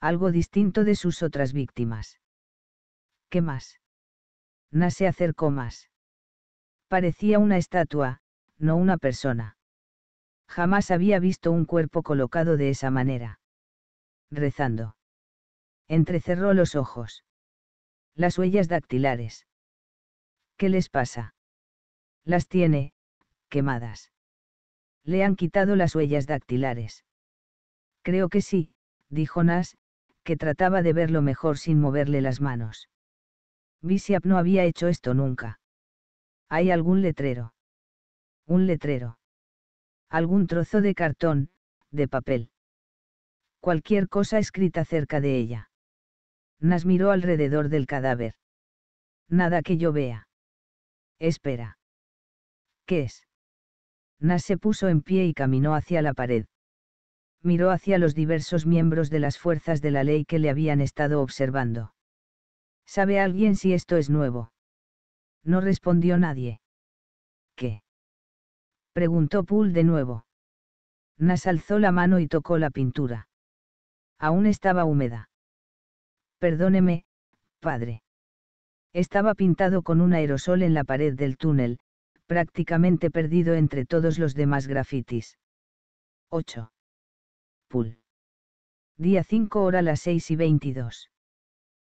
Algo distinto de sus otras víctimas. ¿Qué más? Nas se acercó más. Parecía una estatua, no una persona. Jamás había visto un cuerpo colocado de esa manera rezando. Entrecerró los ojos. Las huellas dactilares. ¿Qué les pasa? Las tiene, quemadas. Le han quitado las huellas dactilares. Creo que sí, dijo Nas, que trataba de verlo mejor sin moverle las manos. Bishop no había hecho esto nunca. ¿Hay algún letrero? Un letrero. Algún trozo de cartón, de papel cualquier cosa escrita cerca de ella. Nas miró alrededor del cadáver. Nada que yo vea. Espera. ¿Qué es? Nas se puso en pie y caminó hacia la pared. Miró hacia los diversos miembros de las fuerzas de la ley que le habían estado observando. ¿Sabe alguien si esto es nuevo? No respondió nadie. ¿Qué? Preguntó Poole de nuevo. Nas alzó la mano y tocó la pintura. Aún estaba húmeda. Perdóneme, padre. Estaba pintado con un aerosol en la pared del túnel, prácticamente perdido entre todos los demás grafitis. 8. Pool. Día 5 hora las 6 y 22.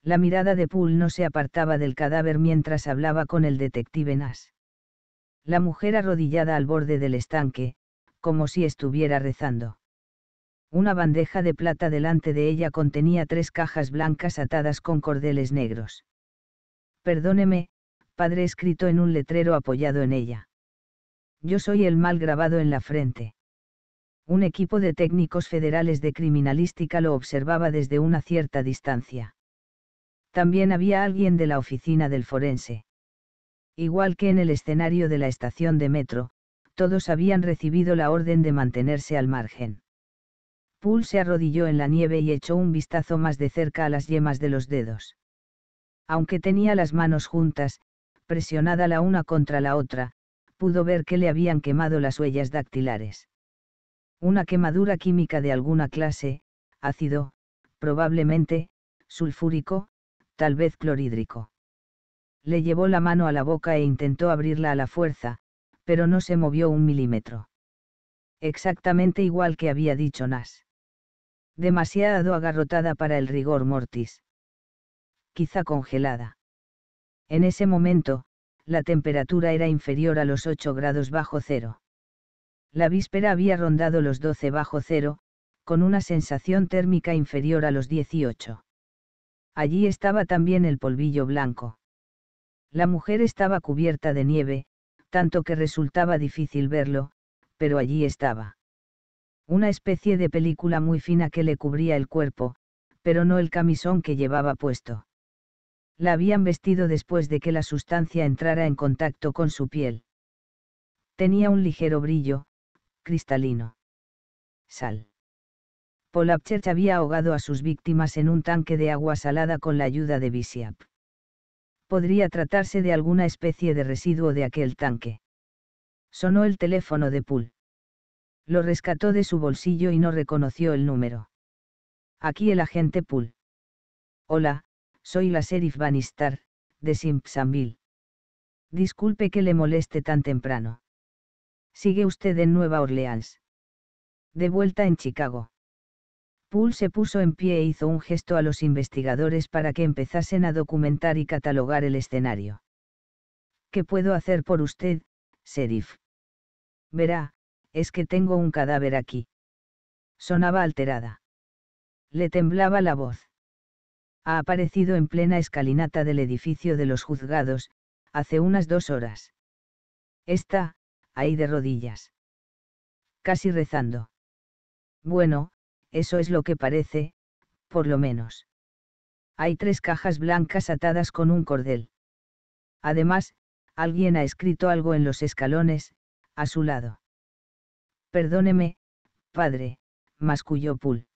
La mirada de Poole no se apartaba del cadáver mientras hablaba con el detective Nash. La mujer arrodillada al borde del estanque, como si estuviera rezando. Una bandeja de plata delante de ella contenía tres cajas blancas atadas con cordeles negros. Perdóneme, padre escrito en un letrero apoyado en ella. Yo soy el mal grabado en la frente. Un equipo de técnicos federales de criminalística lo observaba desde una cierta distancia. También había alguien de la oficina del forense. Igual que en el escenario de la estación de metro, todos habían recibido la orden de mantenerse al margen Poole se arrodilló en la nieve y echó un vistazo más de cerca a las yemas de los dedos. Aunque tenía las manos juntas, presionada la una contra la otra, pudo ver que le habían quemado las huellas dactilares. Una quemadura química de alguna clase, ácido, probablemente, sulfúrico, tal vez clorhídrico. Le llevó la mano a la boca e intentó abrirla a la fuerza, pero no se movió un milímetro. Exactamente igual que había dicho Nash demasiado agarrotada para el rigor mortis. Quizá congelada. En ese momento, la temperatura era inferior a los 8 grados bajo cero. La víspera había rondado los 12 bajo cero, con una sensación térmica inferior a los 18. Allí estaba también el polvillo blanco. La mujer estaba cubierta de nieve, tanto que resultaba difícil verlo, pero allí estaba. Una especie de película muy fina que le cubría el cuerpo, pero no el camisón que llevaba puesto. La habían vestido después de que la sustancia entrara en contacto con su piel. Tenía un ligero brillo, cristalino. Sal. Polapchert había ahogado a sus víctimas en un tanque de agua salada con la ayuda de Visiap. Podría tratarse de alguna especie de residuo de aquel tanque. Sonó el teléfono de Poole. Lo rescató de su bolsillo y no reconoció el número. Aquí el agente Poole. Hola, soy la sheriff Banistar, de Simpsonville. Disculpe que le moleste tan temprano. Sigue usted en Nueva Orleans. De vuelta en Chicago. Poole se puso en pie e hizo un gesto a los investigadores para que empezasen a documentar y catalogar el escenario. ¿Qué puedo hacer por usted, sheriff? Verá, es que tengo un cadáver aquí. Sonaba alterada. Le temblaba la voz. Ha aparecido en plena escalinata del edificio de los juzgados, hace unas dos horas. Está, ahí de rodillas. Casi rezando. Bueno, eso es lo que parece, por lo menos. Hay tres cajas blancas atadas con un cordel. Además, alguien ha escrito algo en los escalones, a su lado. Perdóneme, padre, masculló Poole.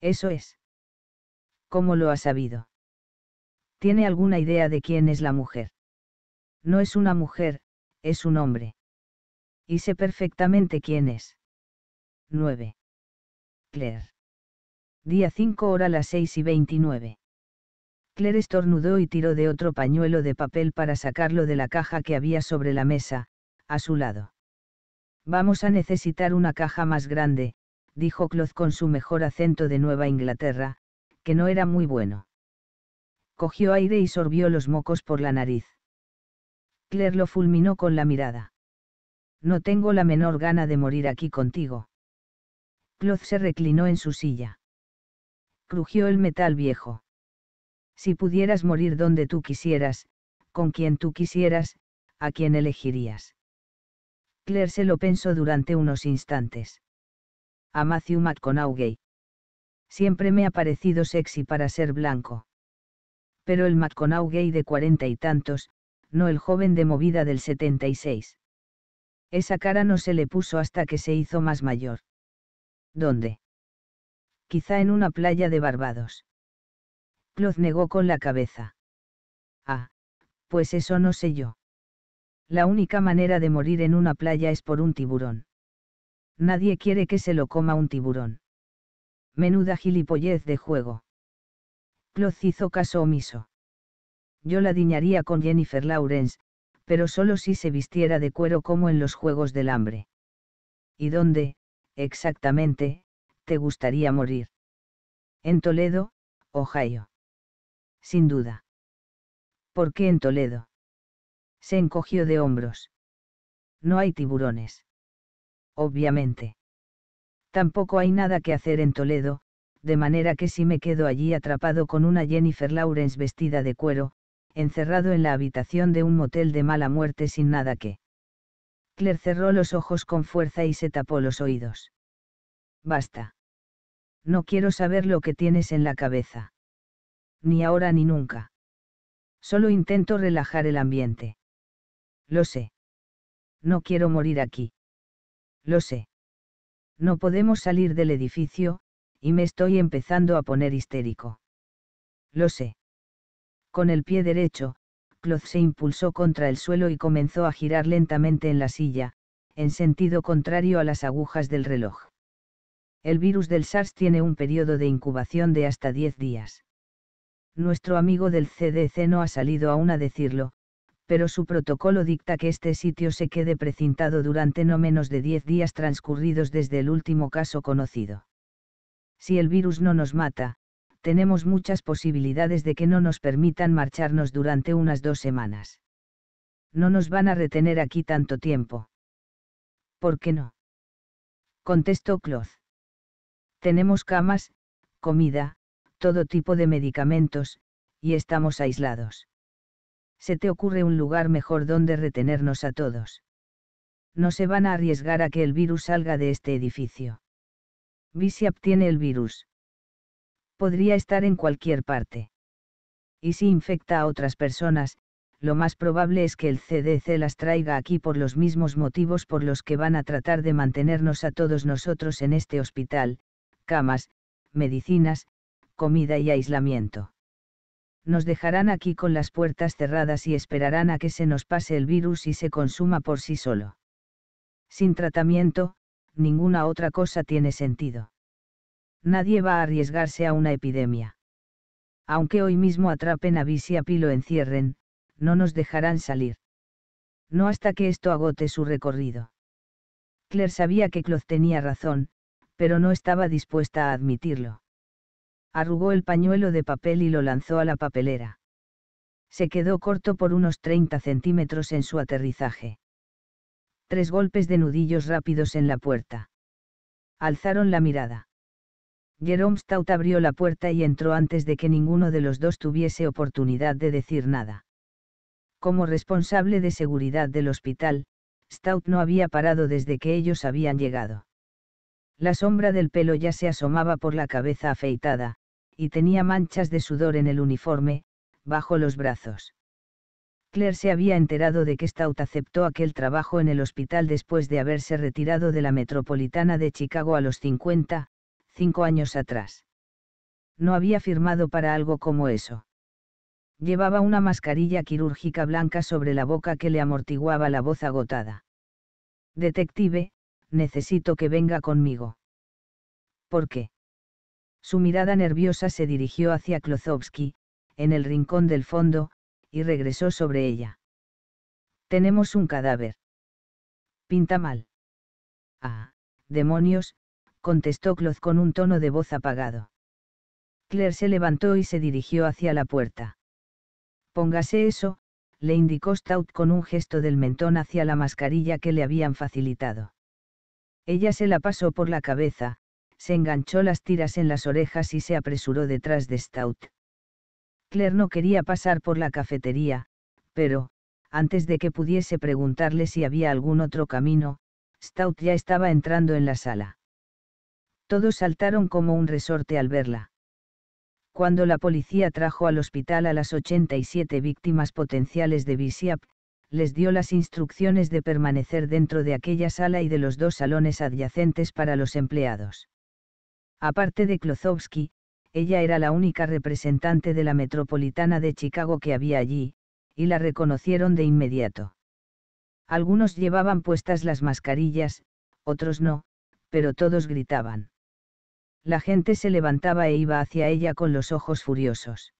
Eso es. ¿Cómo lo ha sabido? ¿Tiene alguna idea de quién es la mujer? No es una mujer, es un hombre. Y sé perfectamente quién es. 9. Claire. Día 5 hora las 6 y 29. Claire estornudó y tiró de otro pañuelo de papel para sacarlo de la caja que había sobre la mesa, a su lado. Vamos a necesitar una caja más grande, dijo Cloth con su mejor acento de Nueva Inglaterra, que no era muy bueno. Cogió aire y sorbió los mocos por la nariz. Claire lo fulminó con la mirada. No tengo la menor gana de morir aquí contigo. Cloth se reclinó en su silla. Crujió el metal viejo. Si pudieras morir donde tú quisieras, con quien tú quisieras, ¿a quién elegirías? Claire se lo pensó durante unos instantes. A Matthew McConaughey. Siempre me ha parecido sexy para ser blanco. Pero el McConaughey de cuarenta y tantos, no el joven de movida del 76. Esa cara no se le puso hasta que se hizo más mayor. ¿Dónde? Quizá en una playa de Barbados. Cloth negó con la cabeza. Ah, pues eso no sé yo. La única manera de morir en una playa es por un tiburón. Nadie quiere que se lo coma un tiburón. Menuda gilipollez de juego. Cloz hizo caso omiso. Yo la diñaría con Jennifer Lawrence, pero solo si se vistiera de cuero como en los Juegos del Hambre. ¿Y dónde, exactamente, te gustaría morir? En Toledo, Ohio. Sin duda. ¿Por qué en Toledo? Se encogió de hombros. No hay tiburones. Obviamente. Tampoco hay nada que hacer en Toledo, de manera que si me quedo allí atrapado con una Jennifer Lawrence vestida de cuero, encerrado en la habitación de un motel de mala muerte sin nada que. Claire cerró los ojos con fuerza y se tapó los oídos. Basta. No quiero saber lo que tienes en la cabeza. Ni ahora ni nunca. Solo intento relajar el ambiente. Lo sé. No quiero morir aquí. Lo sé. No podemos salir del edificio, y me estoy empezando a poner histérico. Lo sé. Con el pie derecho, Cloth se impulsó contra el suelo y comenzó a girar lentamente en la silla, en sentido contrario a las agujas del reloj. El virus del SARS tiene un periodo de incubación de hasta 10 días. Nuestro amigo del CDC no ha salido aún a decirlo, pero su protocolo dicta que este sitio se quede precintado durante no menos de 10 días transcurridos desde el último caso conocido. Si el virus no nos mata, tenemos muchas posibilidades de que no nos permitan marcharnos durante unas dos semanas. No nos van a retener aquí tanto tiempo. ¿Por qué no? Contestó Cloth. Tenemos camas, comida, todo tipo de medicamentos, y estamos aislados. ¿se te ocurre un lugar mejor donde retenernos a todos? No se van a arriesgar a que el virus salga de este edificio. si tiene el virus. Podría estar en cualquier parte. Y si infecta a otras personas, lo más probable es que el CDC las traiga aquí por los mismos motivos por los que van a tratar de mantenernos a todos nosotros en este hospital, camas, medicinas, comida y aislamiento nos dejarán aquí con las puertas cerradas y esperarán a que se nos pase el virus y se consuma por sí solo. Sin tratamiento, ninguna otra cosa tiene sentido. Nadie va a arriesgarse a una epidemia. Aunque hoy mismo atrapen a Visiapi y lo encierren, no nos dejarán salir. No hasta que esto agote su recorrido. Claire sabía que Cloth tenía razón, pero no estaba dispuesta a admitirlo arrugó el pañuelo de papel y lo lanzó a la papelera. Se quedó corto por unos 30 centímetros en su aterrizaje. Tres golpes de nudillos rápidos en la puerta. Alzaron la mirada. Jerome Stout abrió la puerta y entró antes de que ninguno de los dos tuviese oportunidad de decir nada. Como responsable de seguridad del hospital, Stout no había parado desde que ellos habían llegado. La sombra del pelo ya se asomaba por la cabeza afeitada, y tenía manchas de sudor en el uniforme, bajo los brazos. Claire se había enterado de que Stout aceptó aquel trabajo en el hospital después de haberse retirado de la metropolitana de Chicago a los 50, cinco años atrás. No había firmado para algo como eso. Llevaba una mascarilla quirúrgica blanca sobre la boca que le amortiguaba la voz agotada. Detective, necesito que venga conmigo. ¿Por qué? Su mirada nerviosa se dirigió hacia Klozovsky, en el rincón del fondo, y regresó sobre ella. Tenemos un cadáver. Pinta mal. Ah, demonios, contestó Kloz con un tono de voz apagado. Claire se levantó y se dirigió hacia la puerta. Póngase eso, le indicó Stout con un gesto del mentón hacia la mascarilla que le habían facilitado. Ella se la pasó por la cabeza, se enganchó las tiras en las orejas y se apresuró detrás de Stout. Claire no quería pasar por la cafetería, pero, antes de que pudiese preguntarle si había algún otro camino, Stout ya estaba entrando en la sala. Todos saltaron como un resorte al verla. Cuando la policía trajo al hospital a las 87 víctimas potenciales de Visiap les dio las instrucciones de permanecer dentro de aquella sala y de los dos salones adyacentes para los empleados. Aparte de Klozowski, ella era la única representante de la metropolitana de Chicago que había allí, y la reconocieron de inmediato. Algunos llevaban puestas las mascarillas, otros no, pero todos gritaban. La gente se levantaba e iba hacia ella con los ojos furiosos.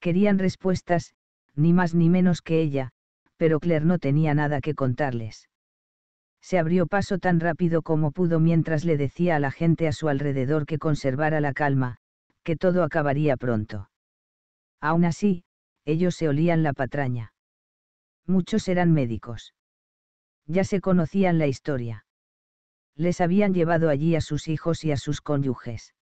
Querían respuestas, ni más ni menos que ella, pero Claire no tenía nada que contarles. Se abrió paso tan rápido como pudo mientras le decía a la gente a su alrededor que conservara la calma, que todo acabaría pronto. Aún así, ellos se olían la patraña. Muchos eran médicos. Ya se conocían la historia. Les habían llevado allí a sus hijos y a sus cónyuges.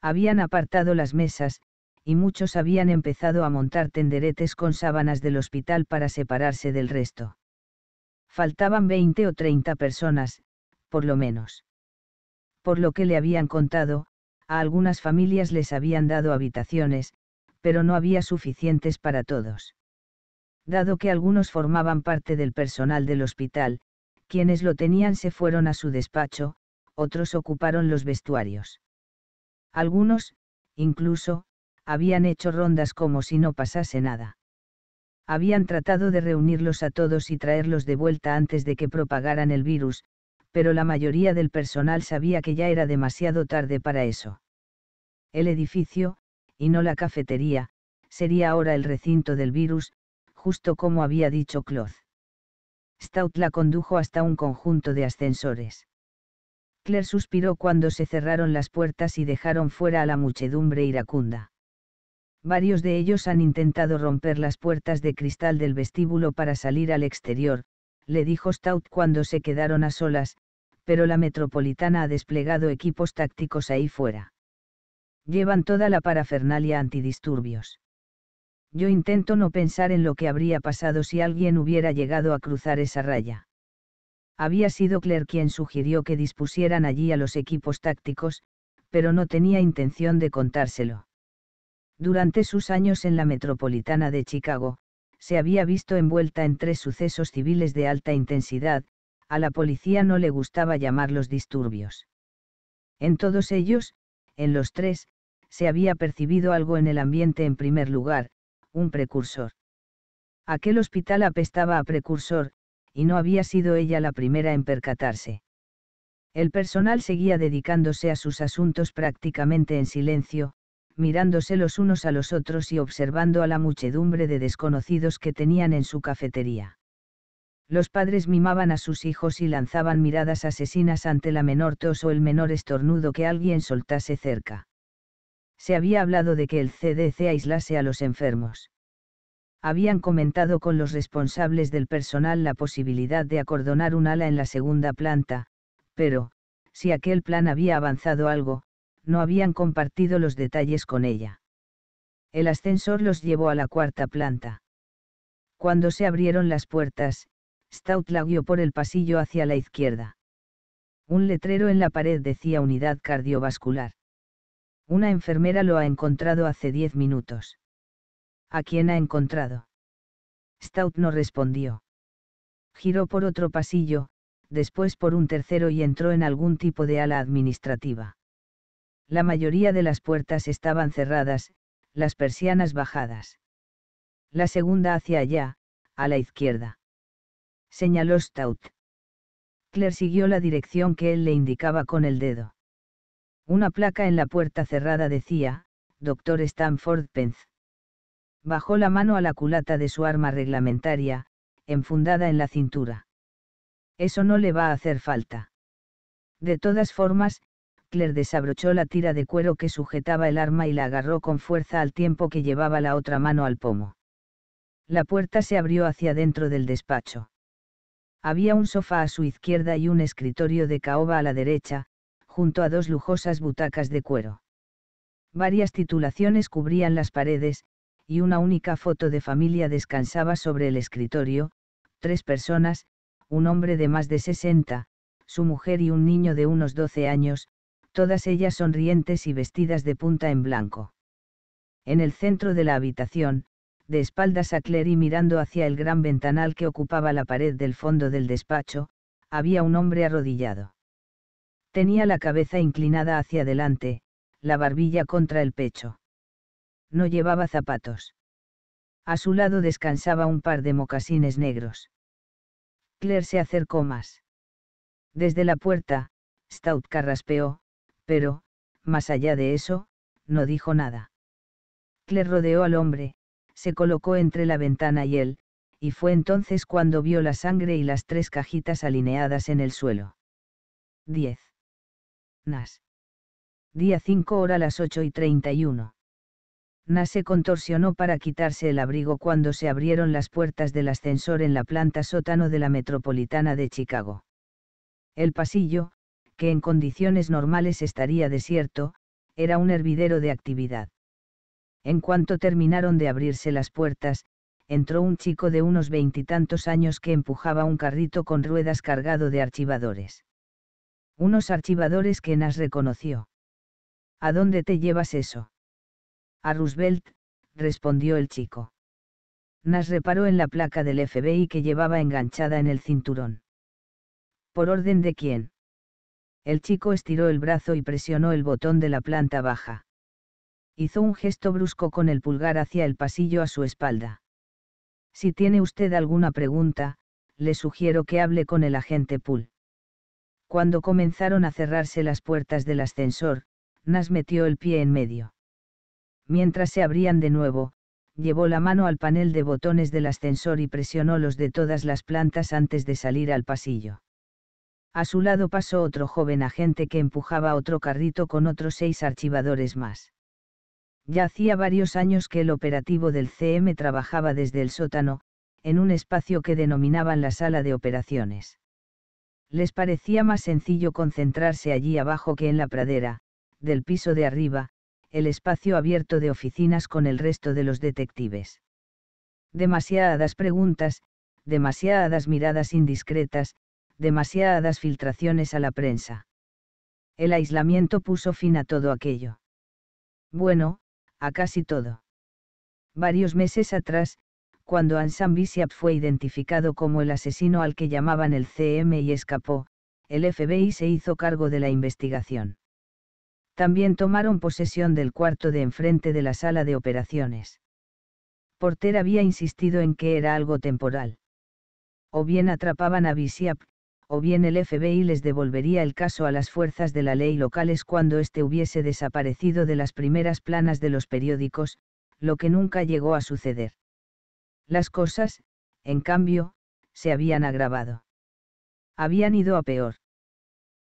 Habían apartado las mesas, y muchos habían empezado a montar tenderetes con sábanas del hospital para separarse del resto. Faltaban 20 o 30 personas, por lo menos. Por lo que le habían contado, a algunas familias les habían dado habitaciones, pero no había suficientes para todos. Dado que algunos formaban parte del personal del hospital, quienes lo tenían se fueron a su despacho, otros ocuparon los vestuarios. Algunos, incluso, habían hecho rondas como si no pasase nada. Habían tratado de reunirlos a todos y traerlos de vuelta antes de que propagaran el virus, pero la mayoría del personal sabía que ya era demasiado tarde para eso. El edificio, y no la cafetería, sería ahora el recinto del virus, justo como había dicho Cloth. Stout la condujo hasta un conjunto de ascensores. Claire suspiró cuando se cerraron las puertas y dejaron fuera a la muchedumbre iracunda. Varios de ellos han intentado romper las puertas de cristal del vestíbulo para salir al exterior, le dijo Stout cuando se quedaron a solas, pero la Metropolitana ha desplegado equipos tácticos ahí fuera. Llevan toda la parafernalia antidisturbios. Yo intento no pensar en lo que habría pasado si alguien hubiera llegado a cruzar esa raya. Había sido Claire quien sugirió que dispusieran allí a los equipos tácticos, pero no tenía intención de contárselo. Durante sus años en la metropolitana de Chicago, se había visto envuelta en tres sucesos civiles de alta intensidad, a la policía no le gustaba llamarlos disturbios. En todos ellos, en los tres, se había percibido algo en el ambiente en primer lugar, un precursor. Aquel hospital apestaba a precursor, y no había sido ella la primera en percatarse. El personal seguía dedicándose a sus asuntos prácticamente en silencio, mirándose los unos a los otros y observando a la muchedumbre de desconocidos que tenían en su cafetería. Los padres mimaban a sus hijos y lanzaban miradas asesinas ante la menor tos o el menor estornudo que alguien soltase cerca. Se había hablado de que el CDC aislase a los enfermos. Habían comentado con los responsables del personal la posibilidad de acordonar un ala en la segunda planta, pero, si aquel plan había avanzado algo, no habían compartido los detalles con ella. El ascensor los llevó a la cuarta planta. Cuando se abrieron las puertas, Stout la guió por el pasillo hacia la izquierda. Un letrero en la pared decía unidad cardiovascular. Una enfermera lo ha encontrado hace diez minutos. ¿A quién ha encontrado? Stout no respondió. Giró por otro pasillo, después por un tercero y entró en algún tipo de ala administrativa. La mayoría de las puertas estaban cerradas, las persianas bajadas. La segunda hacia allá, a la izquierda. Señaló Stout. Claire siguió la dirección que él le indicaba con el dedo. Una placa en la puerta cerrada decía, Doctor Stanford Pence. Bajó la mano a la culata de su arma reglamentaria, enfundada en la cintura. Eso no le va a hacer falta. De todas formas, desabrochó la tira de cuero que sujetaba el arma y la agarró con fuerza al tiempo que llevaba la otra mano al pomo. La puerta se abrió hacia dentro del despacho. Había un sofá a su izquierda y un escritorio de caoba a la derecha, junto a dos lujosas butacas de cuero. Varias titulaciones cubrían las paredes, y una única foto de familia descansaba sobre el escritorio, tres personas, un hombre de más de 60, su mujer y un niño de unos 12 años, todas ellas sonrientes y vestidas de punta en blanco. En el centro de la habitación, de espaldas a Claire y mirando hacia el gran ventanal que ocupaba la pared del fondo del despacho, había un hombre arrodillado. Tenía la cabeza inclinada hacia adelante, la barbilla contra el pecho. No llevaba zapatos. A su lado descansaba un par de mocasines negros. Claire se acercó más. Desde la puerta, Stout carraspeó, pero, más allá de eso, no dijo nada. Cle rodeó al hombre, se colocó entre la ventana y él, y fue entonces cuando vio la sangre y las tres cajitas alineadas en el suelo. 10. Nas. Día 5 hora las 8 y 31. Nas se contorsionó para quitarse el abrigo cuando se abrieron las puertas del ascensor en la planta sótano de la metropolitana de Chicago. El pasillo, que en condiciones normales estaría desierto, era un hervidero de actividad. En cuanto terminaron de abrirse las puertas, entró un chico de unos veintitantos años que empujaba un carrito con ruedas cargado de archivadores. Unos archivadores que Nas reconoció. ¿A dónde te llevas eso? A Roosevelt, respondió el chico. Nas reparó en la placa del FBI que llevaba enganchada en el cinturón. ¿Por orden de quién? El chico estiró el brazo y presionó el botón de la planta baja. Hizo un gesto brusco con el pulgar hacia el pasillo a su espalda. Si tiene usted alguna pregunta, le sugiero que hable con el agente Poole. Cuando comenzaron a cerrarse las puertas del ascensor, Nas metió el pie en medio. Mientras se abrían de nuevo, llevó la mano al panel de botones del ascensor y presionó los de todas las plantas antes de salir al pasillo. A su lado pasó otro joven agente que empujaba otro carrito con otros seis archivadores más. Ya hacía varios años que el operativo del CM trabajaba desde el sótano, en un espacio que denominaban la sala de operaciones. Les parecía más sencillo concentrarse allí abajo que en la pradera, del piso de arriba, el espacio abierto de oficinas con el resto de los detectives. Demasiadas preguntas, demasiadas miradas indiscretas, demasiadas filtraciones a la prensa. El aislamiento puso fin a todo aquello. Bueno, a casi todo. Varios meses atrás, cuando Ansan Bishop fue identificado como el asesino al que llamaban el CM y escapó, el FBI se hizo cargo de la investigación. También tomaron posesión del cuarto de enfrente de la sala de operaciones. Porter había insistido en que era algo temporal. O bien atrapaban a Bishop, o bien el FBI les devolvería el caso a las fuerzas de la ley locales cuando éste hubiese desaparecido de las primeras planas de los periódicos, lo que nunca llegó a suceder. Las cosas, en cambio, se habían agravado. Habían ido a peor.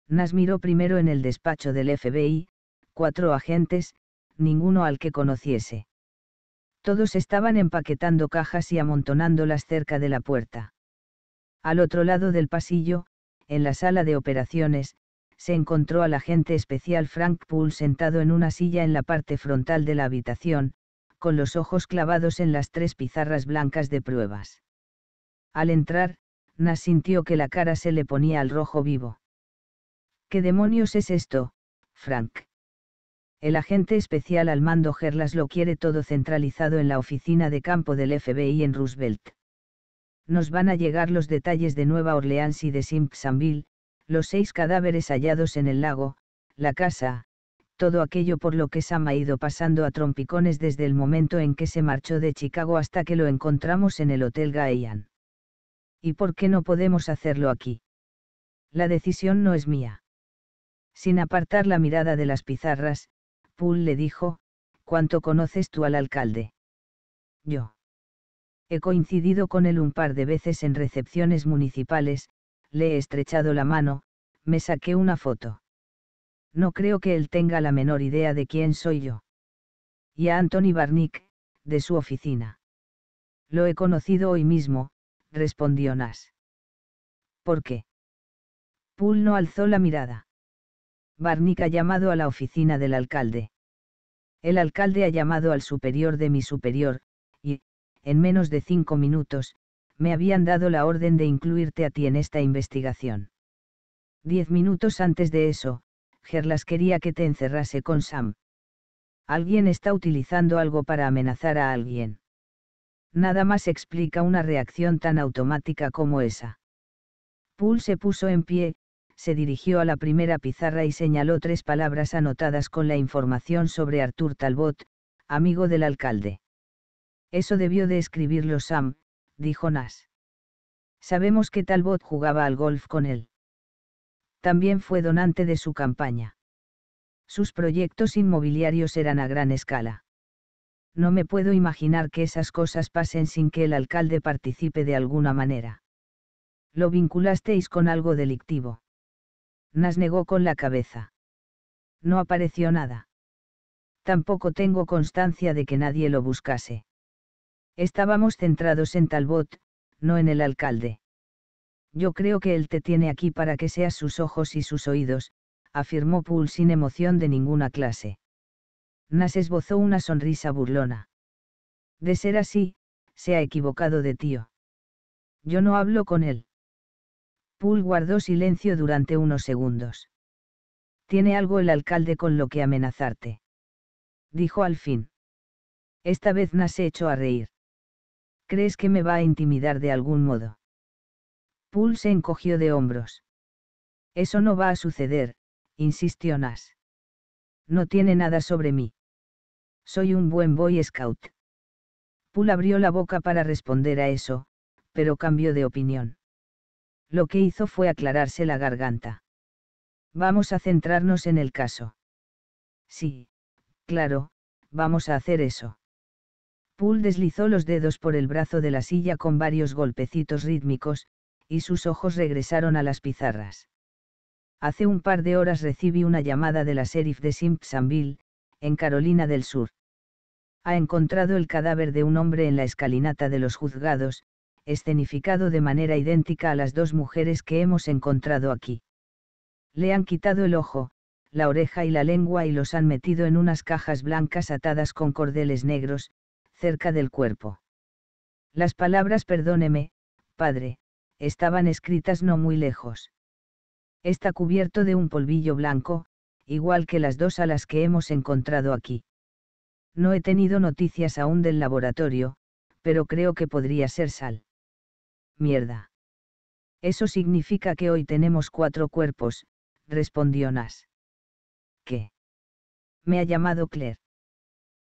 Nas miró primero en el despacho del FBI, cuatro agentes, ninguno al que conociese. Todos estaban empaquetando cajas y amontonándolas cerca de la puerta. Al otro lado del pasillo, en la sala de operaciones, se encontró al agente especial Frank Poole sentado en una silla en la parte frontal de la habitación, con los ojos clavados en las tres pizarras blancas de pruebas. Al entrar, Nas sintió que la cara se le ponía al rojo vivo. ¿Qué demonios es esto, Frank? El agente especial al mando Gerlas lo quiere todo centralizado en la oficina de campo del FBI en Roosevelt nos van a llegar los detalles de Nueva Orleans y de Simpsonville, los seis cadáveres hallados en el lago, la casa, todo aquello por lo que Sam ha ido pasando a trompicones desde el momento en que se marchó de Chicago hasta que lo encontramos en el Hotel Gaean. ¿Y por qué no podemos hacerlo aquí? La decisión no es mía. Sin apartar la mirada de las pizarras, Poole le dijo, ¿cuánto conoces tú al alcalde? Yo. He coincidido con él un par de veces en recepciones municipales, le he estrechado la mano, me saqué una foto. No creo que él tenga la menor idea de quién soy yo. Y a Anthony Barnick, de su oficina. Lo he conocido hoy mismo, respondió Nash. ¿Por qué? Poole no alzó la mirada. Barnick ha llamado a la oficina del alcalde. El alcalde ha llamado al superior de mi superior, en menos de cinco minutos, me habían dado la orden de incluirte a ti en esta investigación. Diez minutos antes de eso, Gerlas quería que te encerrase con Sam. Alguien está utilizando algo para amenazar a alguien. Nada más explica una reacción tan automática como esa. Poole se puso en pie, se dirigió a la primera pizarra y señaló tres palabras anotadas con la información sobre Arthur Talbot, amigo del alcalde. Eso debió de escribirlo Sam, dijo Nash. Sabemos que Talbot jugaba al golf con él. También fue donante de su campaña. Sus proyectos inmobiliarios eran a gran escala. No me puedo imaginar que esas cosas pasen sin que el alcalde participe de alguna manera. Lo vinculasteis con algo delictivo. Nas negó con la cabeza. No apareció nada. Tampoco tengo constancia de que nadie lo buscase. Estábamos centrados en Talbot, no en el alcalde. Yo creo que él te tiene aquí para que seas sus ojos y sus oídos, afirmó Poole sin emoción de ninguna clase. Nas esbozó una sonrisa burlona. De ser así, se ha equivocado de tío. Yo no hablo con él. Poole guardó silencio durante unos segundos. Tiene algo el alcalde con lo que amenazarte. Dijo al fin. Esta vez Nas se echó a reír. ¿Crees que me va a intimidar de algún modo? Poole se encogió de hombros. Eso no va a suceder, insistió Nas. No tiene nada sobre mí. Soy un buen boy scout. Poole abrió la boca para responder a eso, pero cambió de opinión. Lo que hizo fue aclararse la garganta. Vamos a centrarnos en el caso. Sí, claro, vamos a hacer eso. Poole deslizó los dedos por el brazo de la silla con varios golpecitos rítmicos, y sus ojos regresaron a las pizarras. Hace un par de horas recibí una llamada de la sheriff de Simpsonville, en Carolina del Sur. Ha encontrado el cadáver de un hombre en la escalinata de los juzgados, escenificado de manera idéntica a las dos mujeres que hemos encontrado aquí. Le han quitado el ojo, la oreja y la lengua y los han metido en unas cajas blancas atadas con cordeles negros, cerca del cuerpo. Las palabras perdóneme, padre, estaban escritas no muy lejos. Está cubierto de un polvillo blanco, igual que las dos alas que hemos encontrado aquí. No he tenido noticias aún del laboratorio, pero creo que podría ser sal. Mierda. Eso significa que hoy tenemos cuatro cuerpos, respondió Nas. ¿Qué? Me ha llamado Claire.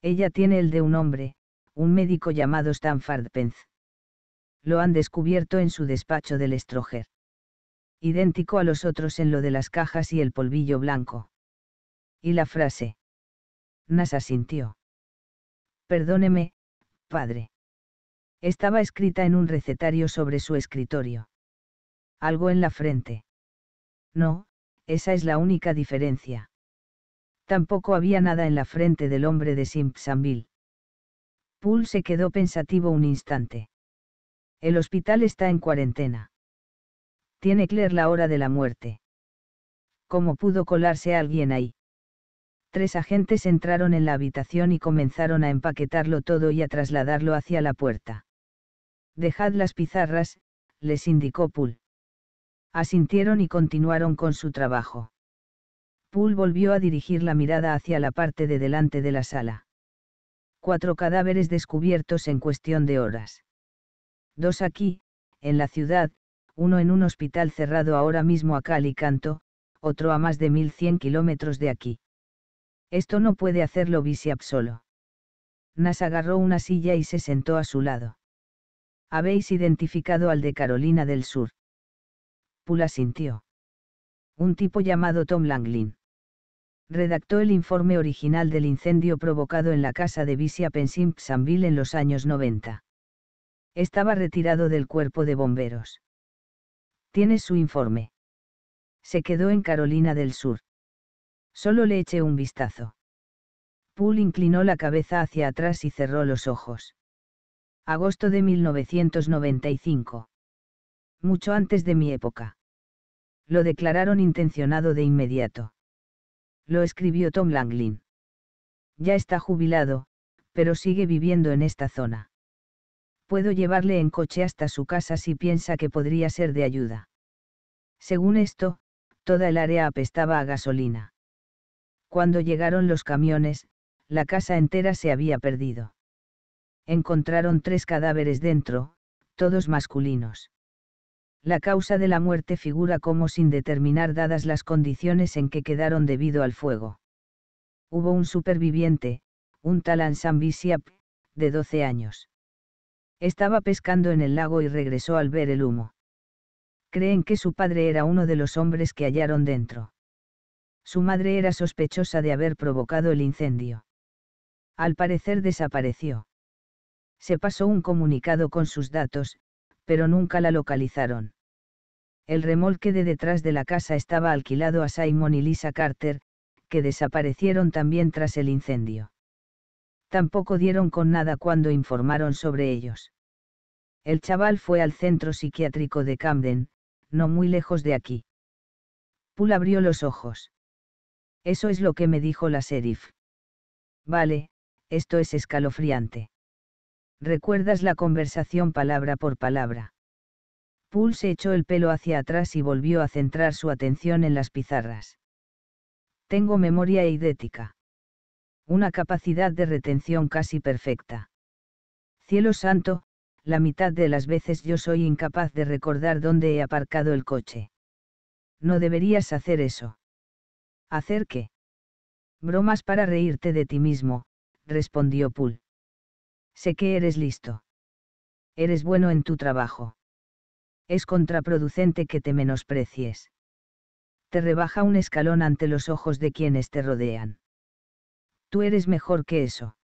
Ella tiene el de un hombre, un médico llamado Stanford Pence. Lo han descubierto en su despacho del Estroger. Idéntico a los otros en lo de las cajas y el polvillo blanco. Y la frase. Nasa sintió. Perdóneme, padre. Estaba escrita en un recetario sobre su escritorio. Algo en la frente. No, esa es la única diferencia. Tampoco había nada en la frente del hombre de Simpsonville. Poole se quedó pensativo un instante. El hospital está en cuarentena. Tiene Claire la hora de la muerte. ¿Cómo pudo colarse alguien ahí? Tres agentes entraron en la habitación y comenzaron a empaquetarlo todo y a trasladarlo hacia la puerta. Dejad las pizarras, les indicó Poole. Asintieron y continuaron con su trabajo. Poole volvió a dirigir la mirada hacia la parte de delante de la sala cuatro cadáveres descubiertos en cuestión de horas. Dos aquí, en la ciudad, uno en un hospital cerrado ahora mismo a cal y canto, otro a más de 1100 kilómetros de aquí. Esto no puede hacerlo Bisiap solo. Nas agarró una silla y se sentó a su lado. Habéis identificado al de Carolina del Sur. Pula sintió. Un tipo llamado Tom Langlin redactó el informe original del incendio provocado en la casa de Visia Pensimpsambil en los años 90. Estaba retirado del cuerpo de bomberos. Tiene su informe. Se quedó en Carolina del Sur. Solo le eché un vistazo. Poole inclinó la cabeza hacia atrás y cerró los ojos. Agosto de 1995. Mucho antes de mi época. Lo declararon intencionado de inmediato lo escribió Tom Langlin. Ya está jubilado, pero sigue viviendo en esta zona. Puedo llevarle en coche hasta su casa si piensa que podría ser de ayuda. Según esto, toda el área apestaba a gasolina. Cuando llegaron los camiones, la casa entera se había perdido. Encontraron tres cadáveres dentro, todos masculinos la causa de la muerte figura como sin determinar dadas las condiciones en que quedaron debido al fuego. Hubo un superviviente, un tal Sambi de 12 años. Estaba pescando en el lago y regresó al ver el humo. Creen que su padre era uno de los hombres que hallaron dentro. Su madre era sospechosa de haber provocado el incendio. Al parecer desapareció. Se pasó un comunicado con sus datos, pero nunca la localizaron. El remolque de detrás de la casa estaba alquilado a Simon y Lisa Carter, que desaparecieron también tras el incendio. Tampoco dieron con nada cuando informaron sobre ellos. El chaval fue al centro psiquiátrico de Camden, no muy lejos de aquí. Poole abrió los ojos. Eso es lo que me dijo la sheriff. Vale, esto es escalofriante. ¿Recuerdas la conversación palabra por palabra? Poole se echó el pelo hacia atrás y volvió a centrar su atención en las pizarras. Tengo memoria eidética. Una capacidad de retención casi perfecta. Cielo santo, la mitad de las veces yo soy incapaz de recordar dónde he aparcado el coche. No deberías hacer eso. ¿Hacer qué? Bromas para reírte de ti mismo, respondió Poole. Sé que eres listo. Eres bueno en tu trabajo. Es contraproducente que te menosprecies. Te rebaja un escalón ante los ojos de quienes te rodean. Tú eres mejor que eso.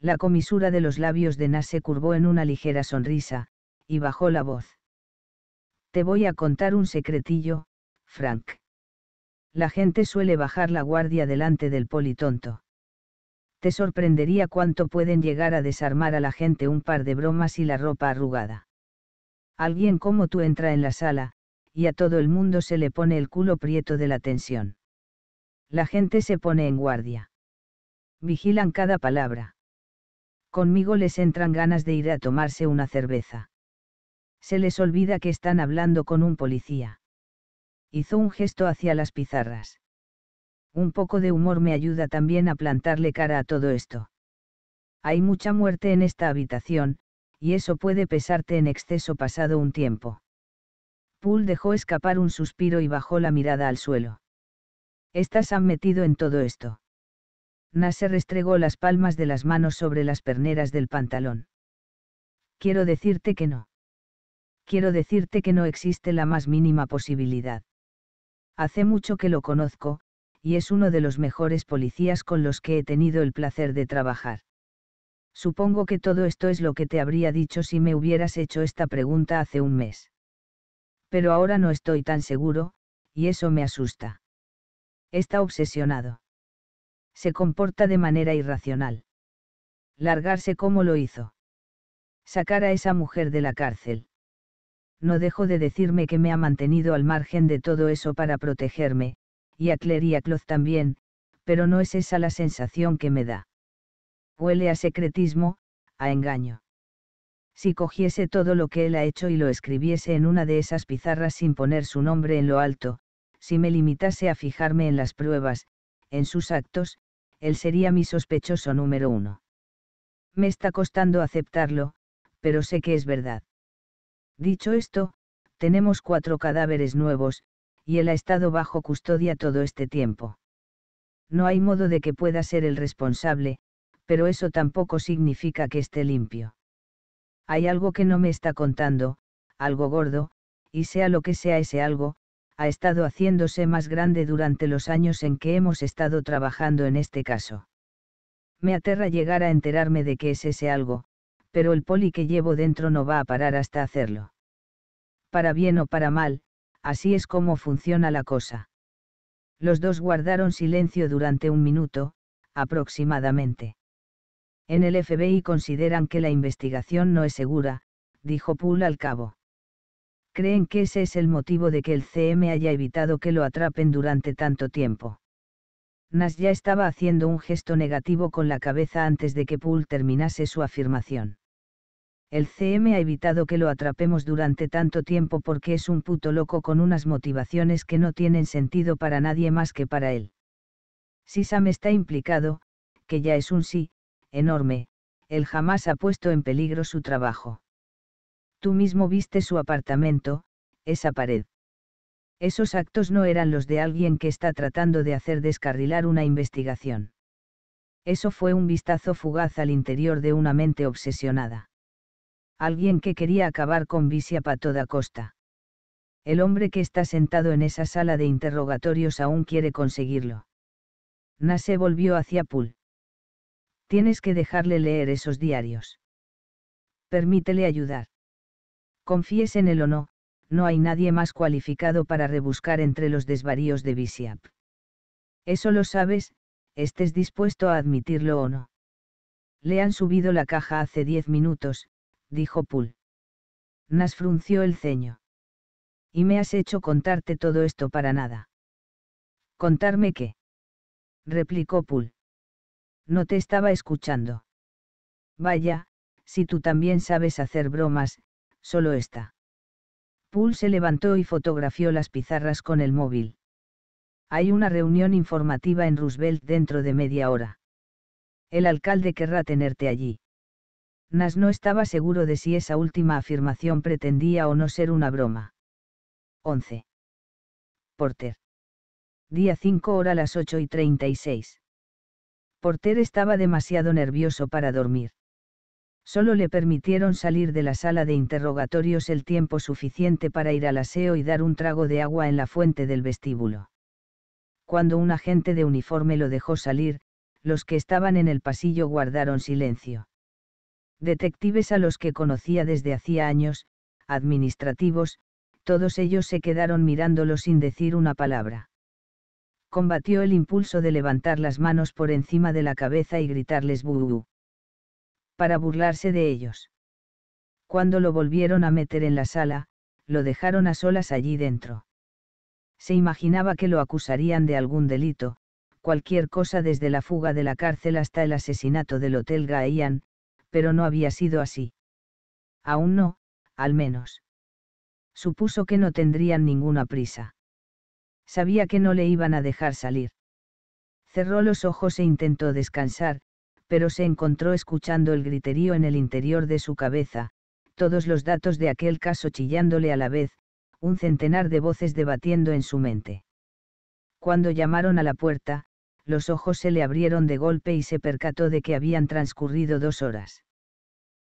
La comisura de los labios de Nas se curvó en una ligera sonrisa, y bajó la voz. Te voy a contar un secretillo, Frank. La gente suele bajar la guardia delante del politonto te sorprendería cuánto pueden llegar a desarmar a la gente un par de bromas y la ropa arrugada. Alguien como tú entra en la sala, y a todo el mundo se le pone el culo prieto de la tensión. La gente se pone en guardia. Vigilan cada palabra. Conmigo les entran ganas de ir a tomarse una cerveza. Se les olvida que están hablando con un policía. Hizo un gesto hacia las pizarras. Un poco de humor me ayuda también a plantarle cara a todo esto. Hay mucha muerte en esta habitación, y eso puede pesarte en exceso pasado un tiempo. Poole dejó escapar un suspiro y bajó la mirada al suelo. Estás han metido en todo esto. Nasser restregó las palmas de las manos sobre las perneras del pantalón. Quiero decirte que no. Quiero decirte que no existe la más mínima posibilidad. Hace mucho que lo conozco, y es uno de los mejores policías con los que he tenido el placer de trabajar. Supongo que todo esto es lo que te habría dicho si me hubieras hecho esta pregunta hace un mes. Pero ahora no estoy tan seguro, y eso me asusta. Está obsesionado. Se comporta de manera irracional. Largarse como lo hizo. Sacar a esa mujer de la cárcel. No dejo de decirme que me ha mantenido al margen de todo eso para protegerme, y a Claire y a Cloth también, pero no es esa la sensación que me da. Huele a secretismo, a engaño. Si cogiese todo lo que él ha hecho y lo escribiese en una de esas pizarras sin poner su nombre en lo alto, si me limitase a fijarme en las pruebas, en sus actos, él sería mi sospechoso número uno. Me está costando aceptarlo, pero sé que es verdad. Dicho esto, tenemos cuatro cadáveres nuevos, y él ha estado bajo custodia todo este tiempo. No hay modo de que pueda ser el responsable, pero eso tampoco significa que esté limpio. Hay algo que no me está contando, algo gordo, y sea lo que sea ese algo, ha estado haciéndose más grande durante los años en que hemos estado trabajando en este caso. Me aterra llegar a enterarme de que es ese algo, pero el poli que llevo dentro no va a parar hasta hacerlo. Para bien o para mal, así es como funciona la cosa. Los dos guardaron silencio durante un minuto, aproximadamente. En el FBI consideran que la investigación no es segura, dijo Poole al cabo. Creen que ese es el motivo de que el CM haya evitado que lo atrapen durante tanto tiempo. Nas ya estaba haciendo un gesto negativo con la cabeza antes de que Poole terminase su afirmación el CM ha evitado que lo atrapemos durante tanto tiempo porque es un puto loco con unas motivaciones que no tienen sentido para nadie más que para él. Si Sam está implicado, que ya es un sí, enorme, él jamás ha puesto en peligro su trabajo. Tú mismo viste su apartamento, esa pared. Esos actos no eran los de alguien que está tratando de hacer descarrilar una investigación. Eso fue un vistazo fugaz al interior de una mente obsesionada alguien que quería acabar con Visiap a toda costa. El hombre que está sentado en esa sala de interrogatorios aún quiere conseguirlo. Nase volvió hacia Pool. Tienes que dejarle leer esos diarios. Permítele ayudar. Confíes en él o no, no hay nadie más cualificado para rebuscar entre los desvaríos de Visiap. Eso lo sabes, estés dispuesto a admitirlo o no. Le han subido la caja hace diez minutos, dijo Poole. Nas frunció el ceño. Y me has hecho contarte todo esto para nada. ¿Contarme qué? replicó Poole. No te estaba escuchando. Vaya, si tú también sabes hacer bromas, solo esta. Poole se levantó y fotografió las pizarras con el móvil. Hay una reunión informativa en Roosevelt dentro de media hora. El alcalde querrá tenerte allí. Nas no estaba seguro de si esa última afirmación pretendía o no ser una broma. 11. Porter. Día 5 hora las 8 y 36. Porter estaba demasiado nervioso para dormir. Solo le permitieron salir de la sala de interrogatorios el tiempo suficiente para ir al aseo y dar un trago de agua en la fuente del vestíbulo. Cuando un agente de uniforme lo dejó salir, los que estaban en el pasillo guardaron silencio detectives a los que conocía desde hacía años, administrativos, todos ellos se quedaron mirándolo sin decir una palabra. Combatió el impulso de levantar las manos por encima de la cabeza y gritarles bú!» Para burlarse de ellos. Cuando lo volvieron a meter en la sala, lo dejaron a solas allí dentro. Se imaginaba que lo acusarían de algún delito, cualquier cosa desde la fuga de la cárcel hasta el asesinato del Hotel Gaian, pero no había sido así. Aún no, al menos. Supuso que no tendrían ninguna prisa. Sabía que no le iban a dejar salir. Cerró los ojos e intentó descansar, pero se encontró escuchando el griterío en el interior de su cabeza, todos los datos de aquel caso chillándole a la vez, un centenar de voces debatiendo en su mente. Cuando llamaron a la puerta, los ojos se le abrieron de golpe y se percató de que habían transcurrido dos horas.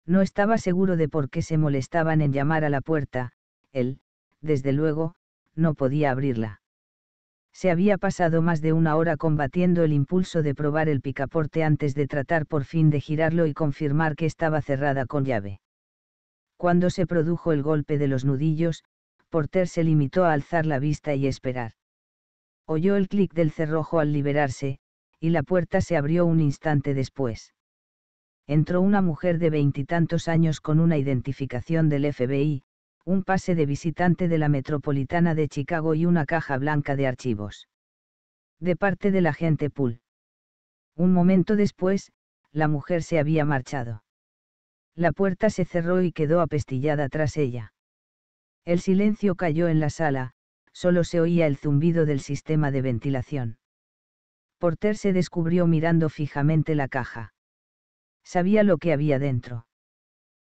No estaba seguro de por qué se molestaban en llamar a la puerta, él, desde luego, no podía abrirla. Se había pasado más de una hora combatiendo el impulso de probar el picaporte antes de tratar por fin de girarlo y confirmar que estaba cerrada con llave. Cuando se produjo el golpe de los nudillos, Porter se limitó a alzar la vista y esperar. Oyó el clic del cerrojo al liberarse, y la puerta se abrió un instante después entró una mujer de veintitantos años con una identificación del FBI, un pase de visitante de la Metropolitana de Chicago y una caja blanca de archivos. De parte del agente Poole. Un momento después, la mujer se había marchado. La puerta se cerró y quedó apestillada tras ella. El silencio cayó en la sala, solo se oía el zumbido del sistema de ventilación. Porter se descubrió mirando fijamente la caja. Sabía lo que había dentro.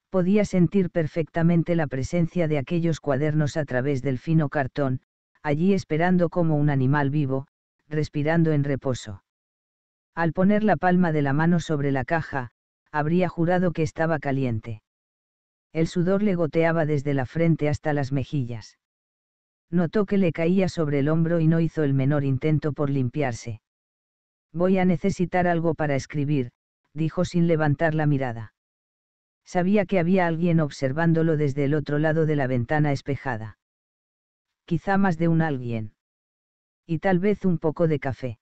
Podía sentir perfectamente la presencia de aquellos cuadernos a través del fino cartón, allí esperando como un animal vivo, respirando en reposo. Al poner la palma de la mano sobre la caja, habría jurado que estaba caliente. El sudor le goteaba desde la frente hasta las mejillas. Notó que le caía sobre el hombro y no hizo el menor intento por limpiarse. Voy a necesitar algo para escribir, dijo sin levantar la mirada. Sabía que había alguien observándolo desde el otro lado de la ventana espejada. Quizá más de un alguien. Y tal vez un poco de café.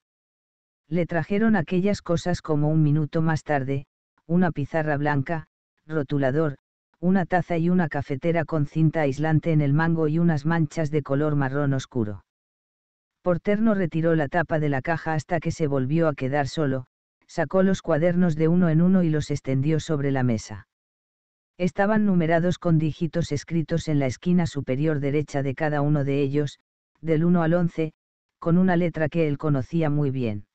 Le trajeron aquellas cosas como un minuto más tarde, una pizarra blanca, rotulador, una taza y una cafetera con cinta aislante en el mango y unas manchas de color marrón oscuro. Porter no retiró la tapa de la caja hasta que se volvió a quedar solo, sacó los cuadernos de uno en uno y los extendió sobre la mesa. Estaban numerados con dígitos escritos en la esquina superior derecha de cada uno de ellos, del 1 al 11, con una letra que él conocía muy bien.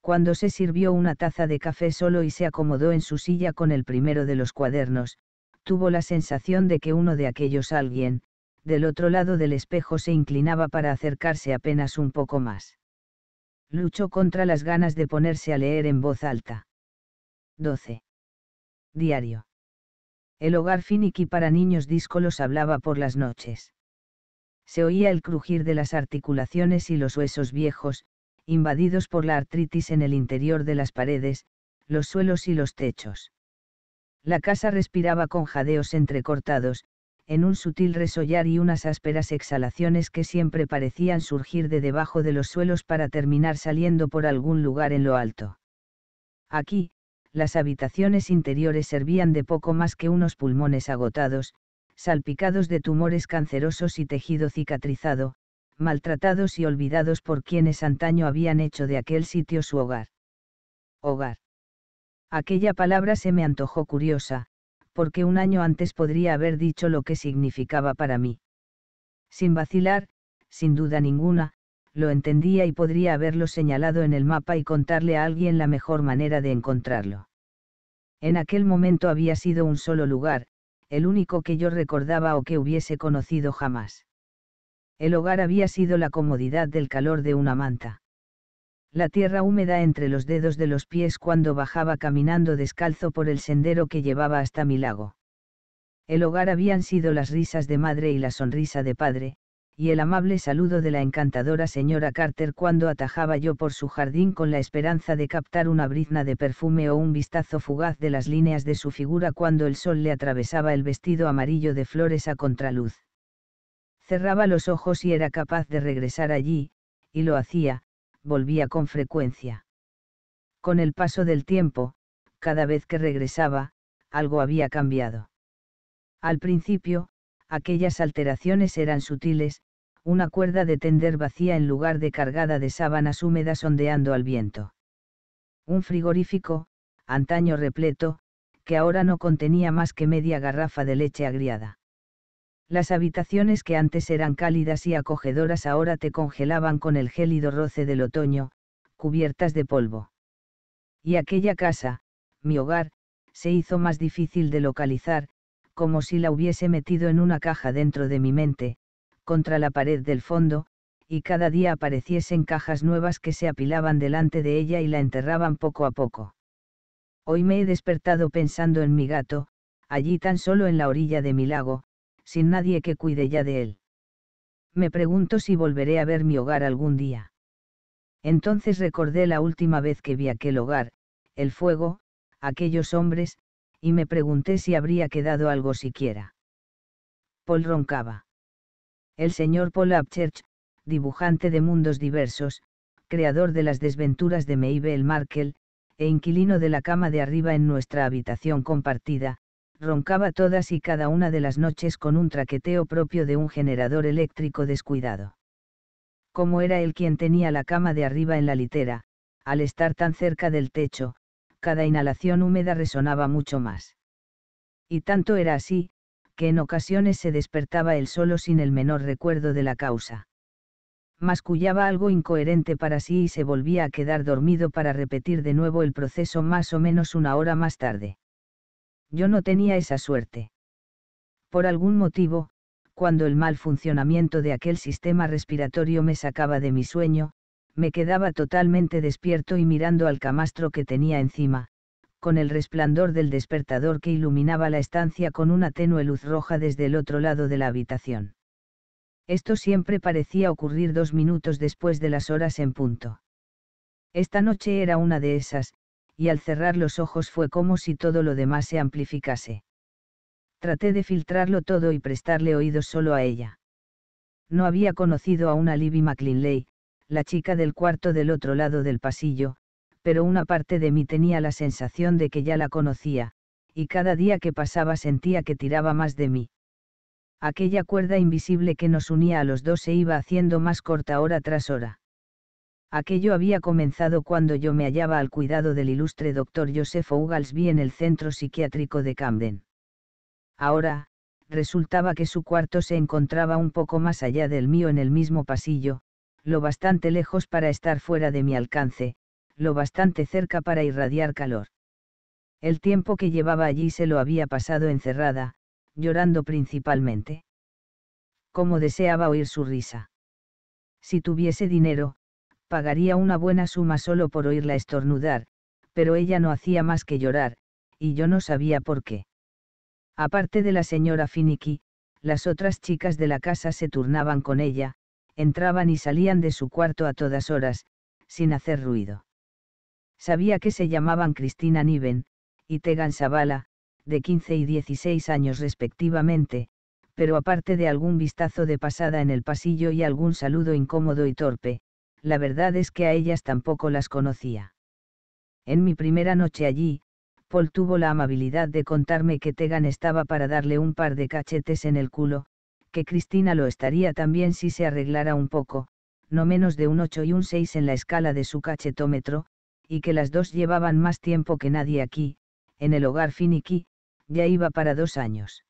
Cuando se sirvió una taza de café solo y se acomodó en su silla con el primero de los cuadernos, tuvo la sensación de que uno de aquellos alguien, del otro lado del espejo se inclinaba para acercarse apenas un poco más. Luchó contra las ganas de ponerse a leer en voz alta. 12. Diario. El hogar finiquí para niños díscolos hablaba por las noches. Se oía el crujir de las articulaciones y los huesos viejos, invadidos por la artritis en el interior de las paredes, los suelos y los techos. La casa respiraba con jadeos entrecortados, en un sutil resollar y unas ásperas exhalaciones que siempre parecían surgir de debajo de los suelos para terminar saliendo por algún lugar en lo alto. Aquí, las habitaciones interiores servían de poco más que unos pulmones agotados, salpicados de tumores cancerosos y tejido cicatrizado, maltratados y olvidados por quienes antaño habían hecho de aquel sitio su hogar. Hogar. Aquella palabra se me antojó curiosa, porque un año antes podría haber dicho lo que significaba para mí. Sin vacilar, sin duda ninguna, lo entendía y podría haberlo señalado en el mapa y contarle a alguien la mejor manera de encontrarlo. En aquel momento había sido un solo lugar, el único que yo recordaba o que hubiese conocido jamás. El hogar había sido la comodidad del calor de una manta la tierra húmeda entre los dedos de los pies cuando bajaba caminando descalzo por el sendero que llevaba hasta mi lago. El hogar habían sido las risas de madre y la sonrisa de padre, y el amable saludo de la encantadora señora Carter cuando atajaba yo por su jardín con la esperanza de captar una brizna de perfume o un vistazo fugaz de las líneas de su figura cuando el sol le atravesaba el vestido amarillo de flores a contraluz. Cerraba los ojos y era capaz de regresar allí, y lo hacía, volvía con frecuencia. Con el paso del tiempo, cada vez que regresaba, algo había cambiado. Al principio, aquellas alteraciones eran sutiles, una cuerda de tender vacía en lugar de cargada de sábanas húmedas ondeando al viento. Un frigorífico, antaño repleto, que ahora no contenía más que media garrafa de leche agriada. Las habitaciones que antes eran cálidas y acogedoras ahora te congelaban con el gélido roce del otoño, cubiertas de polvo. Y aquella casa, mi hogar, se hizo más difícil de localizar, como si la hubiese metido en una caja dentro de mi mente, contra la pared del fondo, y cada día apareciesen cajas nuevas que se apilaban delante de ella y la enterraban poco a poco. Hoy me he despertado pensando en mi gato, allí tan solo en la orilla de mi lago, sin nadie que cuide ya de él. Me pregunto si volveré a ver mi hogar algún día. Entonces recordé la última vez que vi aquel hogar, el fuego, aquellos hombres, y me pregunté si habría quedado algo siquiera. Paul roncaba. El señor Paul Upchurch, dibujante de mundos diversos, creador de las desventuras de el Markel, e inquilino de la cama de arriba en nuestra habitación compartida, roncaba todas y cada una de las noches con un traqueteo propio de un generador eléctrico descuidado. Como era él quien tenía la cama de arriba en la litera, al estar tan cerca del techo, cada inhalación húmeda resonaba mucho más. Y tanto era así, que en ocasiones se despertaba él solo sin el menor recuerdo de la causa. Mascullaba algo incoherente para sí y se volvía a quedar dormido para repetir de nuevo el proceso más o menos una hora más tarde. Yo no tenía esa suerte. Por algún motivo, cuando el mal funcionamiento de aquel sistema respiratorio me sacaba de mi sueño, me quedaba totalmente despierto y mirando al camastro que tenía encima, con el resplandor del despertador que iluminaba la estancia con una tenue luz roja desde el otro lado de la habitación. Esto siempre parecía ocurrir dos minutos después de las horas en punto. Esta noche era una de esas, y al cerrar los ojos fue como si todo lo demás se amplificase. Traté de filtrarlo todo y prestarle oídos solo a ella. No había conocido a una Libby McLinley, la chica del cuarto del otro lado del pasillo, pero una parte de mí tenía la sensación de que ya la conocía, y cada día que pasaba sentía que tiraba más de mí. Aquella cuerda invisible que nos unía a los dos se iba haciendo más corta hora tras hora. Aquello había comenzado cuando yo me hallaba al cuidado del ilustre doctor Joseph Ugalsby en el centro psiquiátrico de Camden. Ahora, resultaba que su cuarto se encontraba un poco más allá del mío en el mismo pasillo, lo bastante lejos para estar fuera de mi alcance, lo bastante cerca para irradiar calor. El tiempo que llevaba allí se lo había pasado encerrada, llorando principalmente. Como deseaba oír su risa. Si tuviese dinero, pagaría una buena suma solo por oírla estornudar, pero ella no hacía más que llorar, y yo no sabía por qué. Aparte de la señora Finicky, las otras chicas de la casa se turnaban con ella, entraban y salían de su cuarto a todas horas, sin hacer ruido. Sabía que se llamaban Cristina Niven, y Tegan Zavala, de 15 y 16 años respectivamente, pero aparte de algún vistazo de pasada en el pasillo y algún saludo incómodo y torpe, la verdad es que a ellas tampoco las conocía. En mi primera noche allí, Paul tuvo la amabilidad de contarme que Tegan estaba para darle un par de cachetes en el culo, que Cristina lo estaría también si se arreglara un poco, no menos de un 8 y un 6 en la escala de su cachetómetro, y que las dos llevaban más tiempo que nadie aquí, en el hogar Finicky, ya iba para dos años.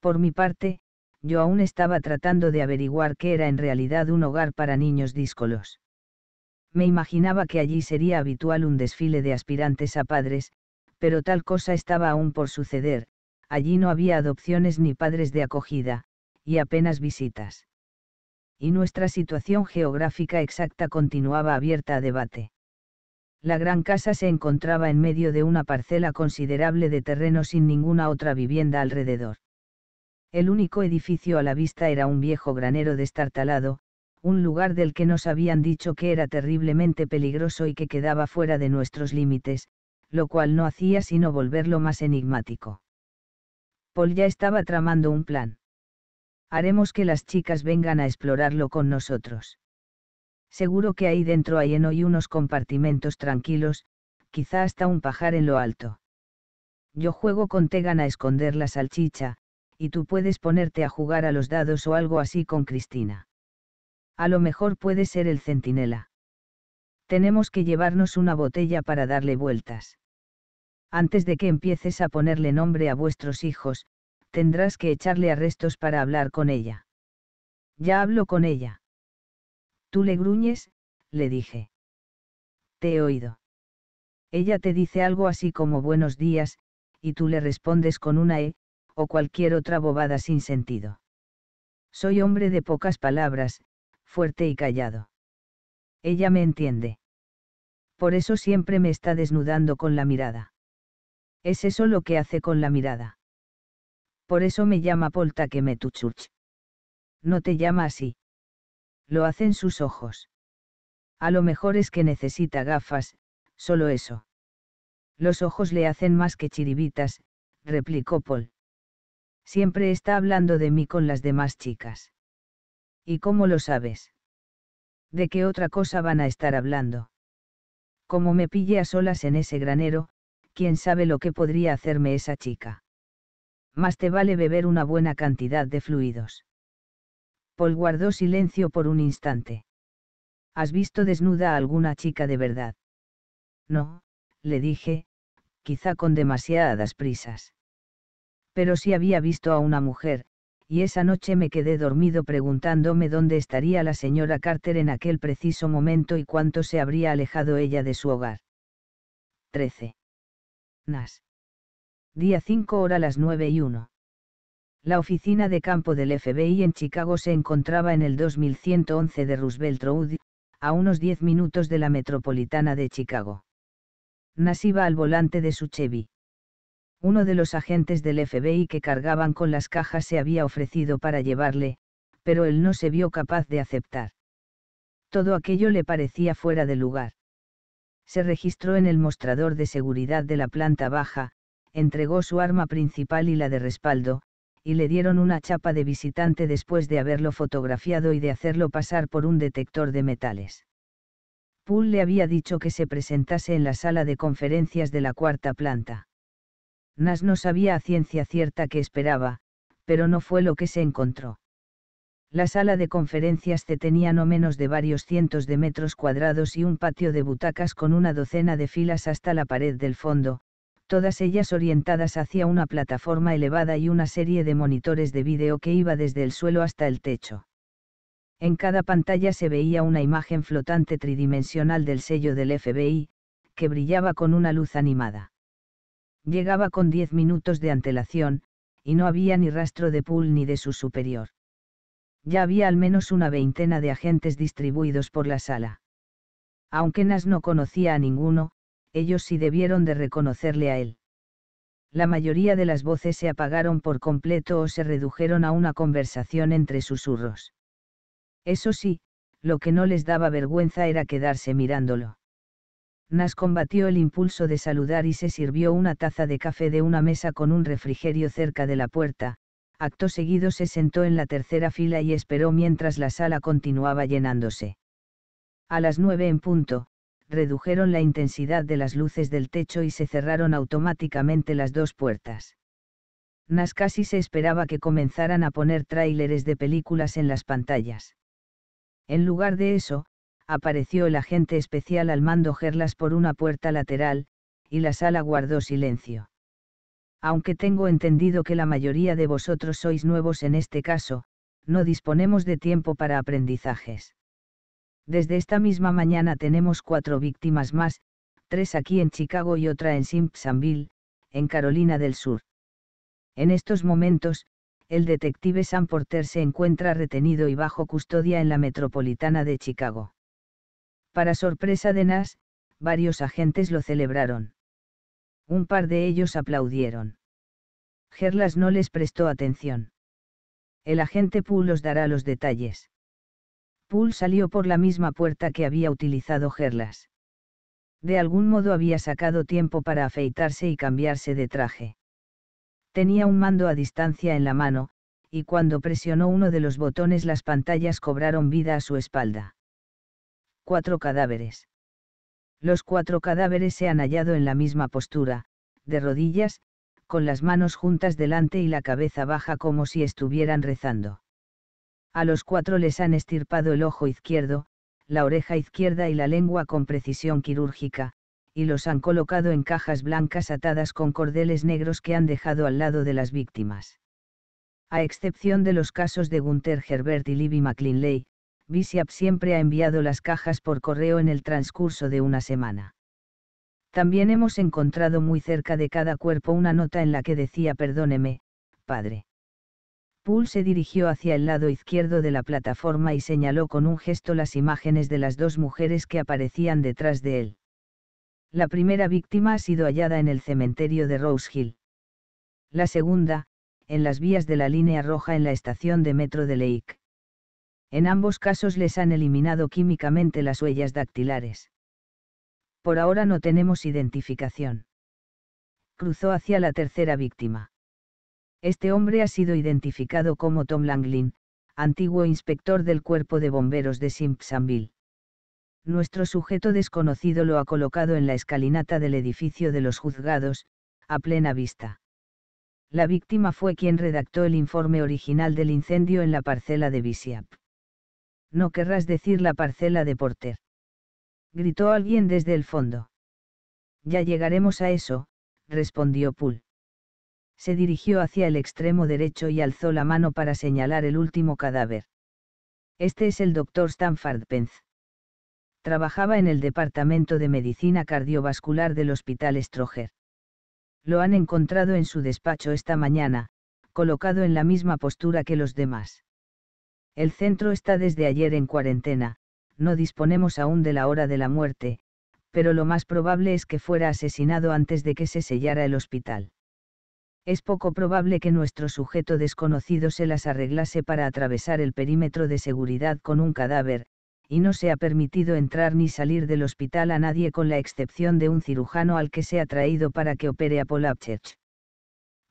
Por mi parte, yo aún estaba tratando de averiguar qué era en realidad un hogar para niños díscolos. Me imaginaba que allí sería habitual un desfile de aspirantes a padres, pero tal cosa estaba aún por suceder, allí no había adopciones ni padres de acogida, y apenas visitas. Y nuestra situación geográfica exacta continuaba abierta a debate. La gran casa se encontraba en medio de una parcela considerable de terreno sin ninguna otra vivienda alrededor el único edificio a la vista era un viejo granero destartalado, un lugar del que nos habían dicho que era terriblemente peligroso y que quedaba fuera de nuestros límites, lo cual no hacía sino volverlo más enigmático. Paul ya estaba tramando un plan. Haremos que las chicas vengan a explorarlo con nosotros. Seguro que ahí dentro hay en hoy unos compartimentos tranquilos, quizá hasta un pajar en lo alto. Yo juego con Tegan a esconder la salchicha, y tú puedes ponerte a jugar a los dados o algo así con Cristina. A lo mejor puede ser el centinela. Tenemos que llevarnos una botella para darle vueltas. Antes de que empieces a ponerle nombre a vuestros hijos, tendrás que echarle arrestos para hablar con ella. Ya hablo con ella. Tú le gruñes, le dije. Te he oído. Ella te dice algo así como buenos días, y tú le respondes con una E, o cualquier otra bobada sin sentido. Soy hombre de pocas palabras, fuerte y callado. Ella me entiende. Por eso siempre me está desnudando con la mirada. Es eso lo que hace con la mirada. Por eso me llama Polta que me tuchuch. No te llama así. Lo hacen sus ojos. A lo mejor es que necesita gafas, solo eso. Los ojos le hacen más que chiribitas, replicó Paul. Siempre está hablando de mí con las demás chicas. ¿Y cómo lo sabes? ¿De qué otra cosa van a estar hablando? Como me pille a solas en ese granero, quién sabe lo que podría hacerme esa chica. Más te vale beber una buena cantidad de fluidos. Paul guardó silencio por un instante. ¿Has visto desnuda a alguna chica de verdad? No, le dije, quizá con demasiadas prisas pero sí había visto a una mujer, y esa noche me quedé dormido preguntándome dónde estaría la señora Carter en aquel preciso momento y cuánto se habría alejado ella de su hogar. 13. Nas. Día 5 hora las 9 y 1. La oficina de campo del FBI en Chicago se encontraba en el 2111 de Roosevelt Road, a unos 10 minutos de la metropolitana de Chicago. Nas iba al volante de su Chevy. Uno de los agentes del FBI que cargaban con las cajas se había ofrecido para llevarle, pero él no se vio capaz de aceptar. Todo aquello le parecía fuera de lugar. Se registró en el mostrador de seguridad de la planta baja, entregó su arma principal y la de respaldo, y le dieron una chapa de visitante después de haberlo fotografiado y de hacerlo pasar por un detector de metales. Poole le había dicho que se presentase en la sala de conferencias de la cuarta planta. Nas no sabía a ciencia cierta qué esperaba, pero no fue lo que se encontró. La sala de conferencias se tenía no menos de varios cientos de metros cuadrados y un patio de butacas con una docena de filas hasta la pared del fondo, todas ellas orientadas hacia una plataforma elevada y una serie de monitores de vídeo que iba desde el suelo hasta el techo. En cada pantalla se veía una imagen flotante tridimensional del sello del FBI, que brillaba con una luz animada. Llegaba con diez minutos de antelación, y no había ni rastro de Poole ni de su superior. Ya había al menos una veintena de agentes distribuidos por la sala. Aunque Nas no conocía a ninguno, ellos sí debieron de reconocerle a él. La mayoría de las voces se apagaron por completo o se redujeron a una conversación entre susurros. Eso sí, lo que no les daba vergüenza era quedarse mirándolo. Nas combatió el impulso de saludar y se sirvió una taza de café de una mesa con un refrigerio cerca de la puerta, acto seguido se sentó en la tercera fila y esperó mientras la sala continuaba llenándose. A las nueve en punto, redujeron la intensidad de las luces del techo y se cerraron automáticamente las dos puertas. Nas casi se esperaba que comenzaran a poner tráileres de películas en las pantallas. En lugar de eso, apareció el agente especial al mando Gerlas por una puerta lateral, y la sala guardó silencio. Aunque tengo entendido que la mayoría de vosotros sois nuevos en este caso, no disponemos de tiempo para aprendizajes. Desde esta misma mañana tenemos cuatro víctimas más, tres aquí en Chicago y otra en Simpsonville, en Carolina del Sur. En estos momentos, el detective Sam Porter se encuentra retenido y bajo custodia en la metropolitana de Chicago. Para sorpresa de Nas, varios agentes lo celebraron. Un par de ellos aplaudieron. Gerlas no les prestó atención. El agente Poole los dará los detalles. Poole salió por la misma puerta que había utilizado Gerlas. De algún modo había sacado tiempo para afeitarse y cambiarse de traje. Tenía un mando a distancia en la mano, y cuando presionó uno de los botones las pantallas cobraron vida a su espalda cuatro cadáveres. Los cuatro cadáveres se han hallado en la misma postura, de rodillas, con las manos juntas delante y la cabeza baja como si estuvieran rezando. A los cuatro les han estirpado el ojo izquierdo, la oreja izquierda y la lengua con precisión quirúrgica, y los han colocado en cajas blancas atadas con cordeles negros que han dejado al lado de las víctimas. A excepción de los casos de Gunther Herbert y Libby McLinley, Bishop siempre ha enviado las cajas por correo en el transcurso de una semana. También hemos encontrado muy cerca de cada cuerpo una nota en la que decía perdóneme, padre. Poole se dirigió hacia el lado izquierdo de la plataforma y señaló con un gesto las imágenes de las dos mujeres que aparecían detrás de él. La primera víctima ha sido hallada en el cementerio de Rose Hill. La segunda, en las vías de la línea roja en la estación de metro de Lake. En ambos casos les han eliminado químicamente las huellas dactilares. Por ahora no tenemos identificación. Cruzó hacia la tercera víctima. Este hombre ha sido identificado como Tom Langlin, antiguo inspector del cuerpo de bomberos de Simpsonville. Nuestro sujeto desconocido lo ha colocado en la escalinata del edificio de los juzgados, a plena vista. La víctima fue quien redactó el informe original del incendio en la parcela de Visiap no querrás decir la parcela de Porter. Gritó alguien desde el fondo. Ya llegaremos a eso, respondió Poole. Se dirigió hacia el extremo derecho y alzó la mano para señalar el último cadáver. Este es el doctor Stanford Pence. Trabajaba en el Departamento de Medicina Cardiovascular del Hospital Stroger. Lo han encontrado en su despacho esta mañana, colocado en la misma postura que los demás. El centro está desde ayer en cuarentena, no disponemos aún de la hora de la muerte, pero lo más probable es que fuera asesinado antes de que se sellara el hospital. Es poco probable que nuestro sujeto desconocido se las arreglase para atravesar el perímetro de seguridad con un cadáver, y no se ha permitido entrar ni salir del hospital a nadie con la excepción de un cirujano al que se ha traído para que opere a Polapchech.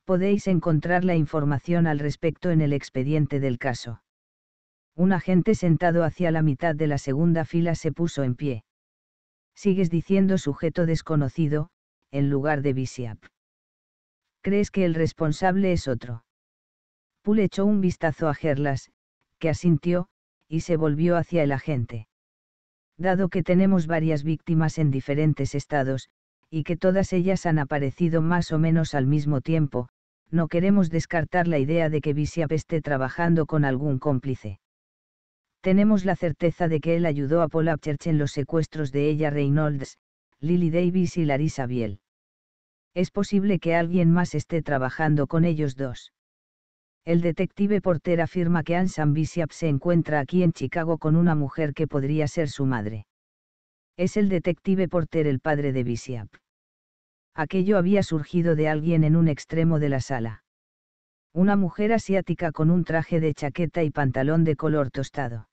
Podéis encontrar la información al respecto en el expediente del caso. Un agente sentado hacia la mitad de la segunda fila se puso en pie. Sigues diciendo sujeto desconocido, en lugar de Visiap. ¿Crees que el responsable es otro? Poole echó un vistazo a Gerlas, que asintió, y se volvió hacia el agente. Dado que tenemos varias víctimas en diferentes estados, y que todas ellas han aparecido más o menos al mismo tiempo, no queremos descartar la idea de que Visiap esté trabajando con algún cómplice tenemos la certeza de que él ayudó a Paul Upchurch en los secuestros de ella Reynolds, Lily Davis y Larissa Biel. Es posible que alguien más esté trabajando con ellos dos. El detective Porter afirma que Anson Bishop se encuentra aquí en Chicago con una mujer que podría ser su madre. Es el detective Porter el padre de Bishop. Aquello había surgido de alguien en un extremo de la sala. Una mujer asiática con un traje de chaqueta y pantalón de color tostado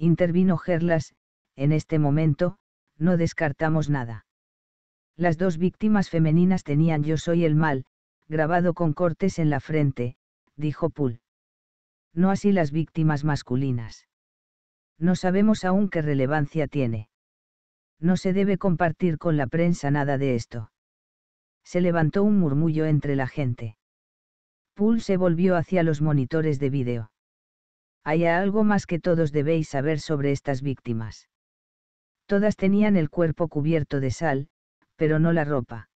intervino Gerlas, en este momento, no descartamos nada. Las dos víctimas femeninas tenían Yo soy el mal, grabado con cortes en la frente, dijo Poole. No así las víctimas masculinas. No sabemos aún qué relevancia tiene. No se debe compartir con la prensa nada de esto. Se levantó un murmullo entre la gente. Poole se volvió hacia los monitores de vídeo hay algo más que todos debéis saber sobre estas víctimas. Todas tenían el cuerpo cubierto de sal, pero no la ropa.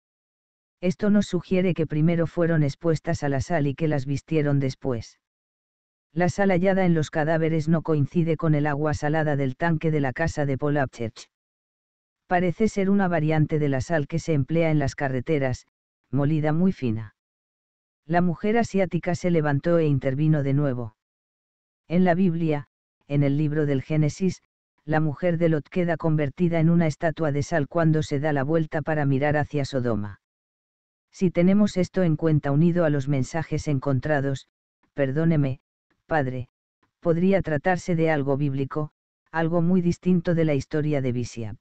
Esto nos sugiere que primero fueron expuestas a la sal y que las vistieron después. La sal hallada en los cadáveres no coincide con el agua salada del tanque de la casa de Paul Upchurch. Parece ser una variante de la sal que se emplea en las carreteras, molida muy fina. La mujer asiática se levantó e intervino de nuevo. En la Biblia, en el libro del Génesis, la mujer de Lot queda convertida en una estatua de sal cuando se da la vuelta para mirar hacia Sodoma. Si tenemos esto en cuenta unido a los mensajes encontrados, perdóneme, padre, podría tratarse de algo bíblico, algo muy distinto de la historia de Visiap.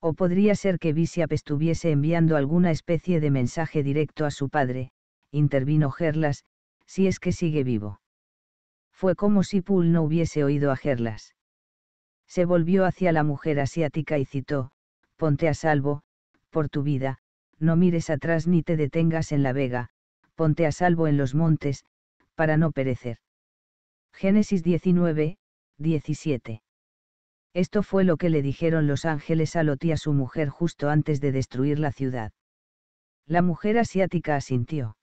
O podría ser que Visiap estuviese enviando alguna especie de mensaje directo a su padre, intervino Gerlas, si es que sigue vivo. Fue como si Poole no hubiese oído a Gerlas. Se volvió hacia la mujer asiática y citó, Ponte a salvo, por tu vida, no mires atrás ni te detengas en la vega, ponte a salvo en los montes, para no perecer. Génesis 19, 17. Esto fue lo que le dijeron los ángeles a Lot y a su mujer justo antes de destruir la ciudad. La mujer asiática asintió.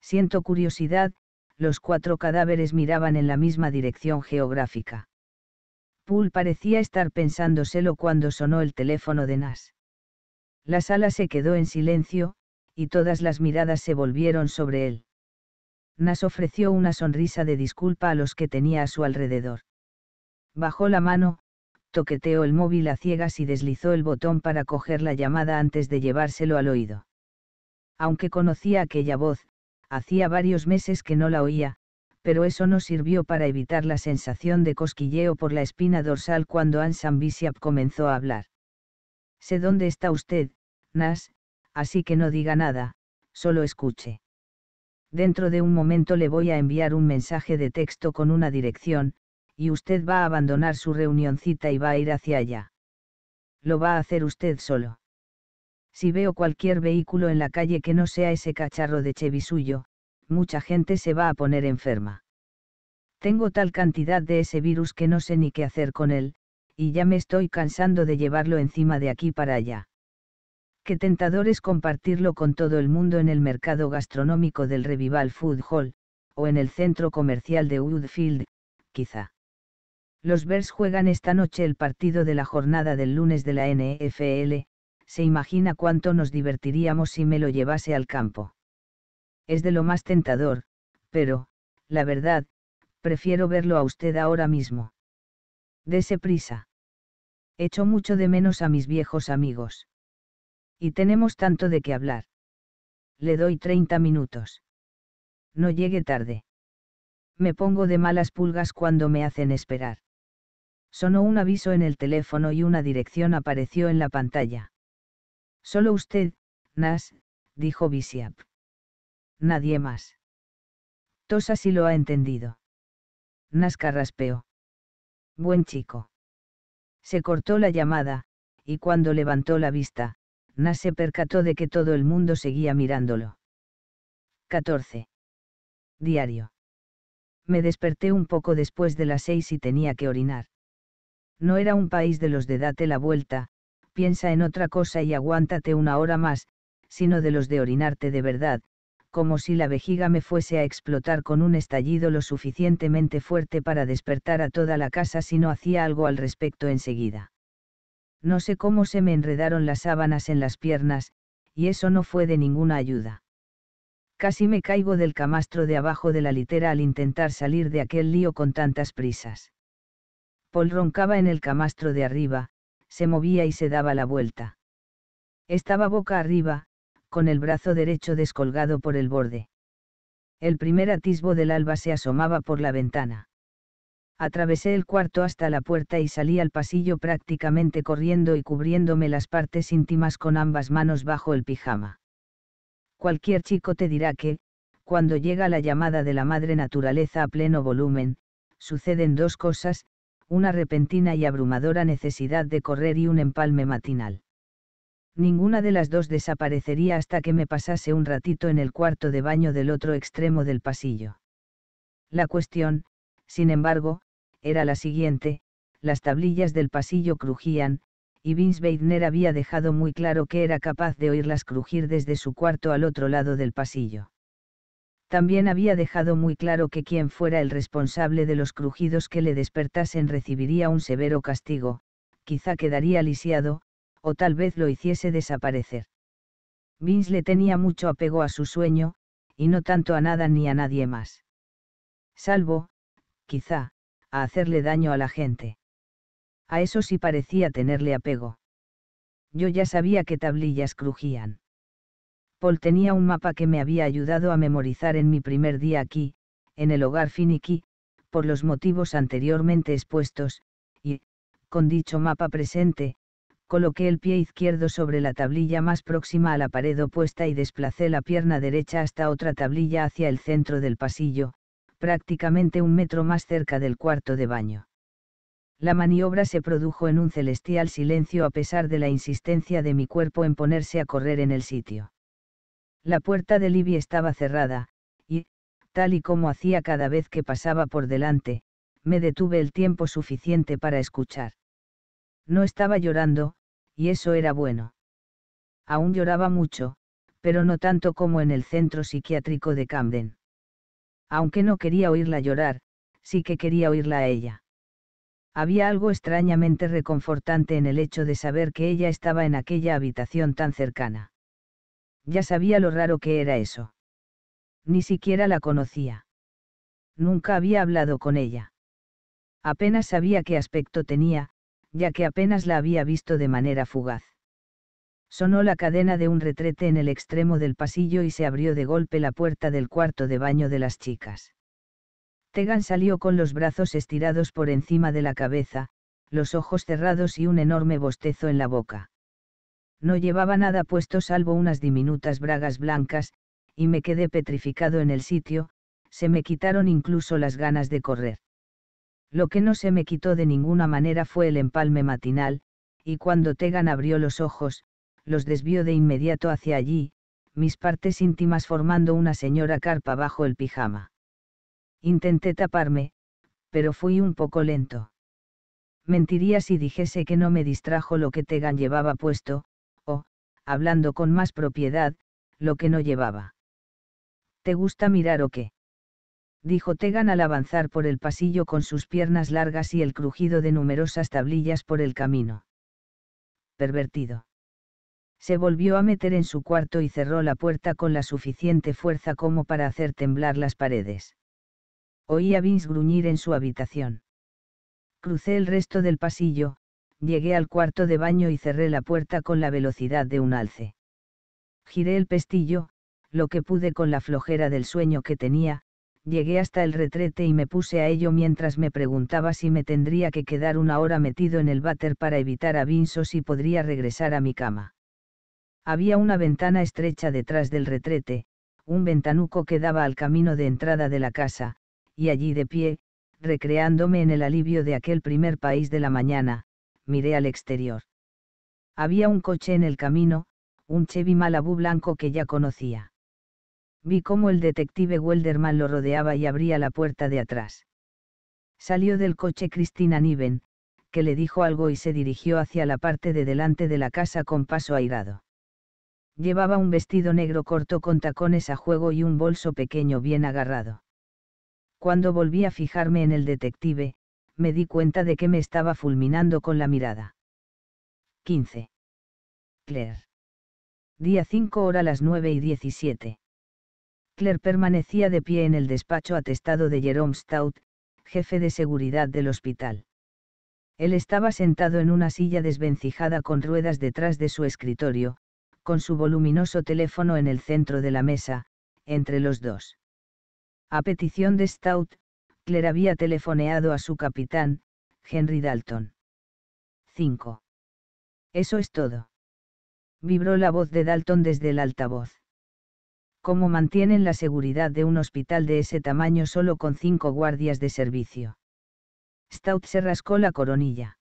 Siento curiosidad, los cuatro cadáveres miraban en la misma dirección geográfica. Poole parecía estar pensándoselo cuando sonó el teléfono de Nas. La sala se quedó en silencio, y todas las miradas se volvieron sobre él. Nas ofreció una sonrisa de disculpa a los que tenía a su alrededor. Bajó la mano, toqueteó el móvil a ciegas y deslizó el botón para coger la llamada antes de llevárselo al oído. Aunque conocía aquella voz, hacía varios meses que no la oía, pero eso no sirvió para evitar la sensación de cosquilleo por la espina dorsal cuando Ansan comenzó a hablar. Sé dónde está usted, Nas, así que no diga nada, solo escuche. Dentro de un momento le voy a enviar un mensaje de texto con una dirección, y usted va a abandonar su reunioncita y va a ir hacia allá. Lo va a hacer usted solo. Si veo cualquier vehículo en la calle que no sea ese cacharro de suyo, mucha gente se va a poner enferma. Tengo tal cantidad de ese virus que no sé ni qué hacer con él, y ya me estoy cansando de llevarlo encima de aquí para allá. Qué tentador es compartirlo con todo el mundo en el mercado gastronómico del Revival Food Hall, o en el centro comercial de Woodfield, quizá. Los Bears juegan esta noche el partido de la jornada del lunes de la NFL, se imagina cuánto nos divertiríamos si me lo llevase al campo. Es de lo más tentador, pero, la verdad, prefiero verlo a usted ahora mismo. Dese prisa. Echo mucho de menos a mis viejos amigos. Y tenemos tanto de qué hablar. Le doy 30 minutos. No llegue tarde. Me pongo de malas pulgas cuando me hacen esperar. Sonó un aviso en el teléfono y una dirección apareció en la pantalla. Solo usted, Nas, dijo Bishop. Nadie más. Tosa sí lo ha entendido. Nas carraspeó. Buen chico. Se cortó la llamada, y cuando levantó la vista, Nas se percató de que todo el mundo seguía mirándolo. 14. Diario. Me desperté un poco después de las seis y tenía que orinar. No era un país de los de date la vuelta, piensa en otra cosa y aguántate una hora más, sino de los de orinarte de verdad, como si la vejiga me fuese a explotar con un estallido lo suficientemente fuerte para despertar a toda la casa si no hacía algo al respecto enseguida. No sé cómo se me enredaron las sábanas en las piernas, y eso no fue de ninguna ayuda. Casi me caigo del camastro de abajo de la litera al intentar salir de aquel lío con tantas prisas. Paul roncaba en el camastro de arriba, se movía y se daba la vuelta. Estaba boca arriba, con el brazo derecho descolgado por el borde. El primer atisbo del alba se asomaba por la ventana. Atravesé el cuarto hasta la puerta y salí al pasillo prácticamente corriendo y cubriéndome las partes íntimas con ambas manos bajo el pijama. Cualquier chico te dirá que, cuando llega la llamada de la madre naturaleza a pleno volumen, suceden dos cosas, una repentina y abrumadora necesidad de correr y un empalme matinal. Ninguna de las dos desaparecería hasta que me pasase un ratito en el cuarto de baño del otro extremo del pasillo. La cuestión, sin embargo, era la siguiente, las tablillas del pasillo crujían, y Vince Weidner había dejado muy claro que era capaz de oírlas crujir desde su cuarto al otro lado del pasillo también había dejado muy claro que quien fuera el responsable de los crujidos que le despertasen recibiría un severo castigo, quizá quedaría lisiado, o tal vez lo hiciese desaparecer. Vince le tenía mucho apego a su sueño, y no tanto a nada ni a nadie más. Salvo, quizá, a hacerle daño a la gente. A eso sí parecía tenerle apego. Yo ya sabía que tablillas crujían. Paul tenía un mapa que me había ayudado a memorizar en mi primer día aquí, en el hogar Finicky, por los motivos anteriormente expuestos, y, con dicho mapa presente, coloqué el pie izquierdo sobre la tablilla más próxima a la pared opuesta y desplacé la pierna derecha hasta otra tablilla hacia el centro del pasillo, prácticamente un metro más cerca del cuarto de baño. La maniobra se produjo en un celestial silencio a pesar de la insistencia de mi cuerpo en ponerse a correr en el sitio. La puerta de Libby estaba cerrada, y, tal y como hacía cada vez que pasaba por delante, me detuve el tiempo suficiente para escuchar. No estaba llorando, y eso era bueno. Aún lloraba mucho, pero no tanto como en el centro psiquiátrico de Camden. Aunque no quería oírla llorar, sí que quería oírla a ella. Había algo extrañamente reconfortante en el hecho de saber que ella estaba en aquella habitación tan cercana. Ya sabía lo raro que era eso. Ni siquiera la conocía. Nunca había hablado con ella. Apenas sabía qué aspecto tenía, ya que apenas la había visto de manera fugaz. Sonó la cadena de un retrete en el extremo del pasillo y se abrió de golpe la puerta del cuarto de baño de las chicas. Tegan salió con los brazos estirados por encima de la cabeza, los ojos cerrados y un enorme bostezo en la boca. No llevaba nada puesto salvo unas diminutas bragas blancas, y me quedé petrificado en el sitio, se me quitaron incluso las ganas de correr. Lo que no se me quitó de ninguna manera fue el empalme matinal, y cuando Tegan abrió los ojos, los desvió de inmediato hacia allí, mis partes íntimas formando una señora carpa bajo el pijama. Intenté taparme, pero fui un poco lento. Mentiría si dijese que no me distrajo lo que Tegan llevaba puesto, hablando con más propiedad, lo que no llevaba. ¿Te gusta mirar o qué? dijo Tegan al avanzar por el pasillo con sus piernas largas y el crujido de numerosas tablillas por el camino. Pervertido. Se volvió a meter en su cuarto y cerró la puerta con la suficiente fuerza como para hacer temblar las paredes. Oí a Vince gruñir en su habitación. Crucé el resto del pasillo, Llegué al cuarto de baño y cerré la puerta con la velocidad de un alce. Giré el pestillo, lo que pude con la flojera del sueño que tenía, llegué hasta el retrete y me puse a ello mientras me preguntaba si me tendría que quedar una hora metido en el váter para evitar a y si podría regresar a mi cama. Había una ventana estrecha detrás del retrete, un ventanuco que daba al camino de entrada de la casa, y allí de pie, recreándome en el alivio de aquel primer país de la mañana, miré al exterior. Había un coche en el camino, un Chevy Malibu blanco que ya conocía. Vi cómo el detective Welderman lo rodeaba y abría la puerta de atrás. Salió del coche Cristina Niven, que le dijo algo y se dirigió hacia la parte de delante de la casa con paso airado. Llevaba un vestido negro corto con tacones a juego y un bolso pequeño bien agarrado. Cuando volví a fijarme en el detective, me di cuenta de que me estaba fulminando con la mirada. 15. Claire. Día 5 hora las 9 y 17. Claire permanecía de pie en el despacho atestado de Jerome Stout, jefe de seguridad del hospital. Él estaba sentado en una silla desvencijada con ruedas detrás de su escritorio, con su voluminoso teléfono en el centro de la mesa, entre los dos. A petición de Stout, Claire había telefoneado a su capitán, Henry Dalton. 5. Eso es todo. Vibró la voz de Dalton desde el altavoz. ¿Cómo mantienen la seguridad de un hospital de ese tamaño solo con cinco guardias de servicio? Stout se rascó la coronilla.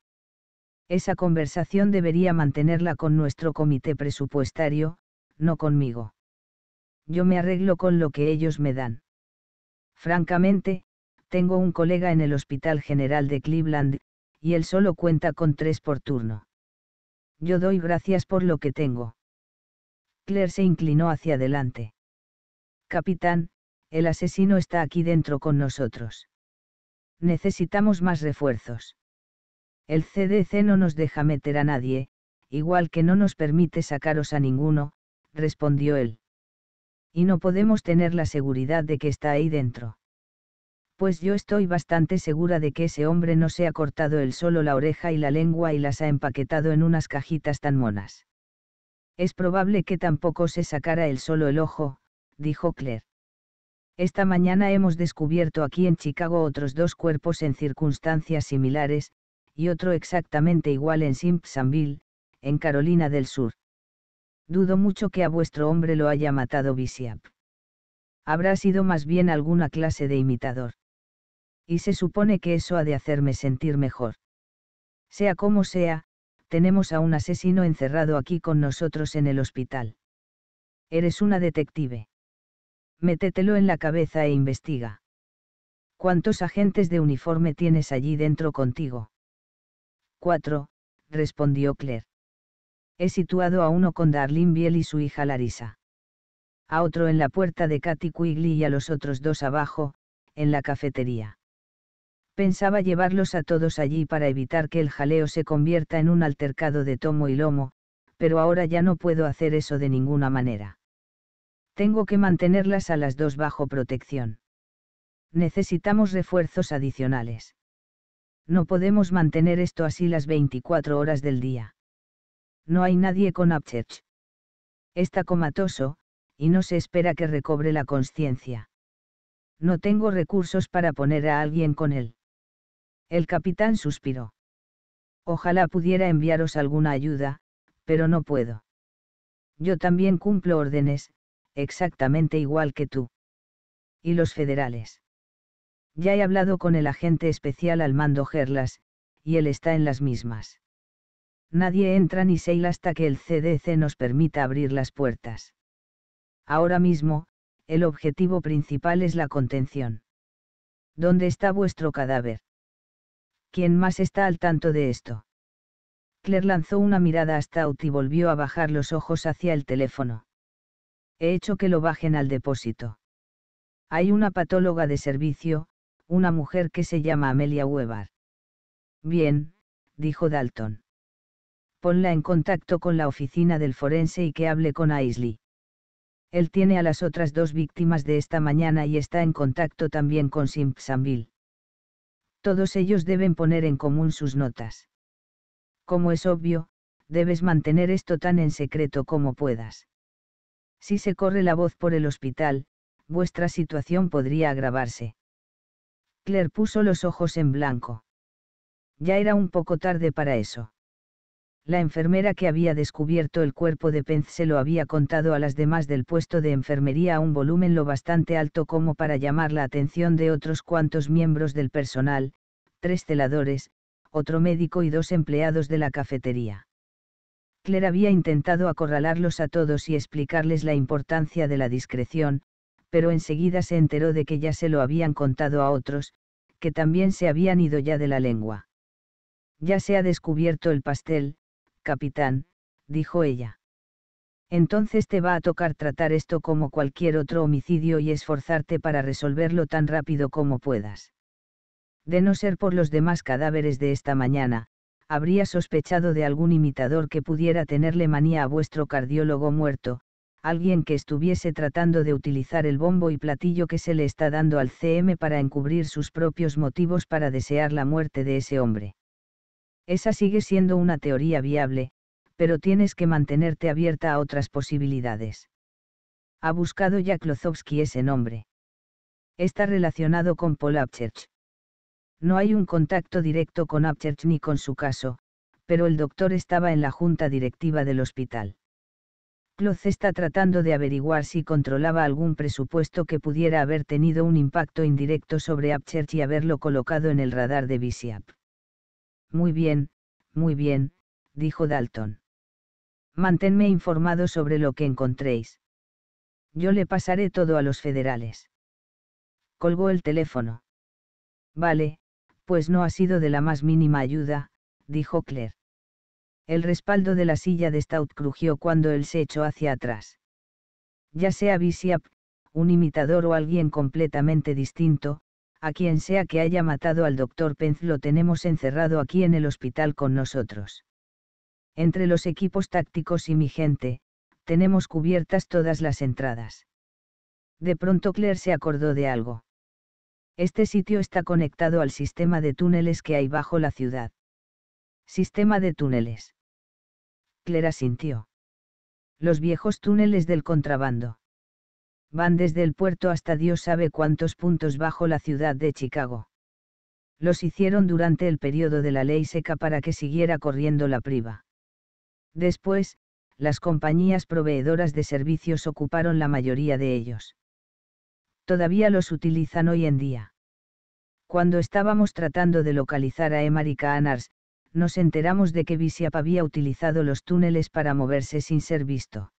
Esa conversación debería mantenerla con nuestro comité presupuestario, no conmigo. Yo me arreglo con lo que ellos me dan. Francamente, tengo un colega en el Hospital General de Cleveland, y él solo cuenta con tres por turno. Yo doy gracias por lo que tengo. Claire se inclinó hacia adelante. Capitán, el asesino está aquí dentro con nosotros. Necesitamos más refuerzos. El CDC no nos deja meter a nadie, igual que no nos permite sacaros a ninguno, respondió él. Y no podemos tener la seguridad de que está ahí dentro pues yo estoy bastante segura de que ese hombre no se ha cortado el solo la oreja y la lengua y las ha empaquetado en unas cajitas tan monas. Es probable que tampoco se sacara el solo el ojo, dijo Claire. Esta mañana hemos descubierto aquí en Chicago otros dos cuerpos en circunstancias similares, y otro exactamente igual en Simpsonville, en Carolina del Sur. Dudo mucho que a vuestro hombre lo haya matado Bishop. Habrá sido más bien alguna clase de imitador y se supone que eso ha de hacerme sentir mejor. Sea como sea, tenemos a un asesino encerrado aquí con nosotros en el hospital. Eres una detective. Métetelo en la cabeza e investiga. ¿Cuántos agentes de uniforme tienes allí dentro contigo? Cuatro, respondió Claire. He situado a uno con Darlene Biel y su hija Larissa. A otro en la puerta de Katy Quigley y a los otros dos abajo, en la cafetería pensaba llevarlos a todos allí para evitar que el jaleo se convierta en un altercado de tomo y lomo, pero ahora ya no puedo hacer eso de ninguna manera. Tengo que mantenerlas a las dos bajo protección. Necesitamos refuerzos adicionales. No podemos mantener esto así las 24 horas del día. No hay nadie con Upchurch. Está comatoso, y no se espera que recobre la conciencia. No tengo recursos para poner a alguien con él. El capitán suspiró. Ojalá pudiera enviaros alguna ayuda, pero no puedo. Yo también cumplo órdenes, exactamente igual que tú. Y los federales. Ya he hablado con el agente especial al mando Gerlas, y él está en las mismas. Nadie entra ni se hasta que el CDC nos permita abrir las puertas. Ahora mismo, el objetivo principal es la contención. ¿Dónde está vuestro cadáver? ¿quién más está al tanto de esto? Claire lanzó una mirada hasta Stout y volvió a bajar los ojos hacia el teléfono. He hecho que lo bajen al depósito. Hay una patóloga de servicio, una mujer que se llama Amelia Weber. Bien, dijo Dalton. Ponla en contacto con la oficina del forense y que hable con Aisley. Él tiene a las otras dos víctimas de esta mañana y está en contacto también con Simpsonville todos ellos deben poner en común sus notas. Como es obvio, debes mantener esto tan en secreto como puedas. Si se corre la voz por el hospital, vuestra situación podría agravarse. Claire puso los ojos en blanco. Ya era un poco tarde para eso la enfermera que había descubierto el cuerpo de Pence se lo había contado a las demás del puesto de enfermería a un volumen lo bastante alto como para llamar la atención de otros cuantos miembros del personal, tres celadores, otro médico y dos empleados de la cafetería. Claire había intentado acorralarlos a todos y explicarles la importancia de la discreción, pero enseguida se enteró de que ya se lo habían contado a otros, que también se habían ido ya de la lengua. Ya se ha descubierto el pastel, capitán, dijo ella. Entonces te va a tocar tratar esto como cualquier otro homicidio y esforzarte para resolverlo tan rápido como puedas. De no ser por los demás cadáveres de esta mañana, habría sospechado de algún imitador que pudiera tenerle manía a vuestro cardiólogo muerto, alguien que estuviese tratando de utilizar el bombo y platillo que se le está dando al CM para encubrir sus propios motivos para desear la muerte de ese hombre. Esa sigue siendo una teoría viable, pero tienes que mantenerte abierta a otras posibilidades. Ha buscado ya Klozovsky ese nombre. Está relacionado con Paul Upchurch. No hay un contacto directo con Upchurch ni con su caso, pero el doctor estaba en la junta directiva del hospital. Kloz está tratando de averiguar si controlaba algún presupuesto que pudiera haber tenido un impacto indirecto sobre Upchurch y haberlo colocado en el radar de Visiap. Muy bien, muy bien, dijo Dalton. Manténme informado sobre lo que encontréis. Yo le pasaré todo a los federales. Colgó el teléfono. Vale, pues no ha sido de la más mínima ayuda, dijo Claire. El respaldo de la silla de Stout crujió cuando él se echó hacia atrás. Ya sea Visiap, un imitador o alguien completamente distinto, a quien sea que haya matado al doctor Pence lo tenemos encerrado aquí en el hospital con nosotros. Entre los equipos tácticos y mi gente, tenemos cubiertas todas las entradas. De pronto Claire se acordó de algo. Este sitio está conectado al sistema de túneles que hay bajo la ciudad. Sistema de túneles. Claire asintió. Los viejos túneles del contrabando van desde el puerto hasta Dios sabe cuántos puntos bajo la ciudad de Chicago. Los hicieron durante el periodo de la ley seca para que siguiera corriendo la priva. Después, las compañías proveedoras de servicios ocuparon la mayoría de ellos. Todavía los utilizan hoy en día. Cuando estábamos tratando de localizar a Emarica Anars, nos enteramos de que Bisiap había utilizado los túneles para moverse sin ser visto.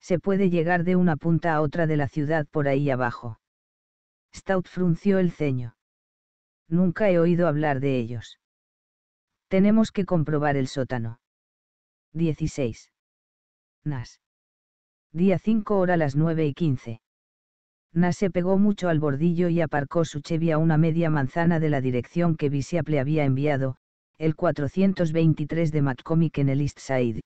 Se puede llegar de una punta a otra de la ciudad por ahí abajo. Stout frunció el ceño. Nunca he oído hablar de ellos. Tenemos que comprobar el sótano. 16. Nas. Día 5 hora las 9 y 15. Nas se pegó mucho al bordillo y aparcó su Chevy a una media manzana de la dirección que Bisiap le había enviado, el 423 de McCormick en el East Side.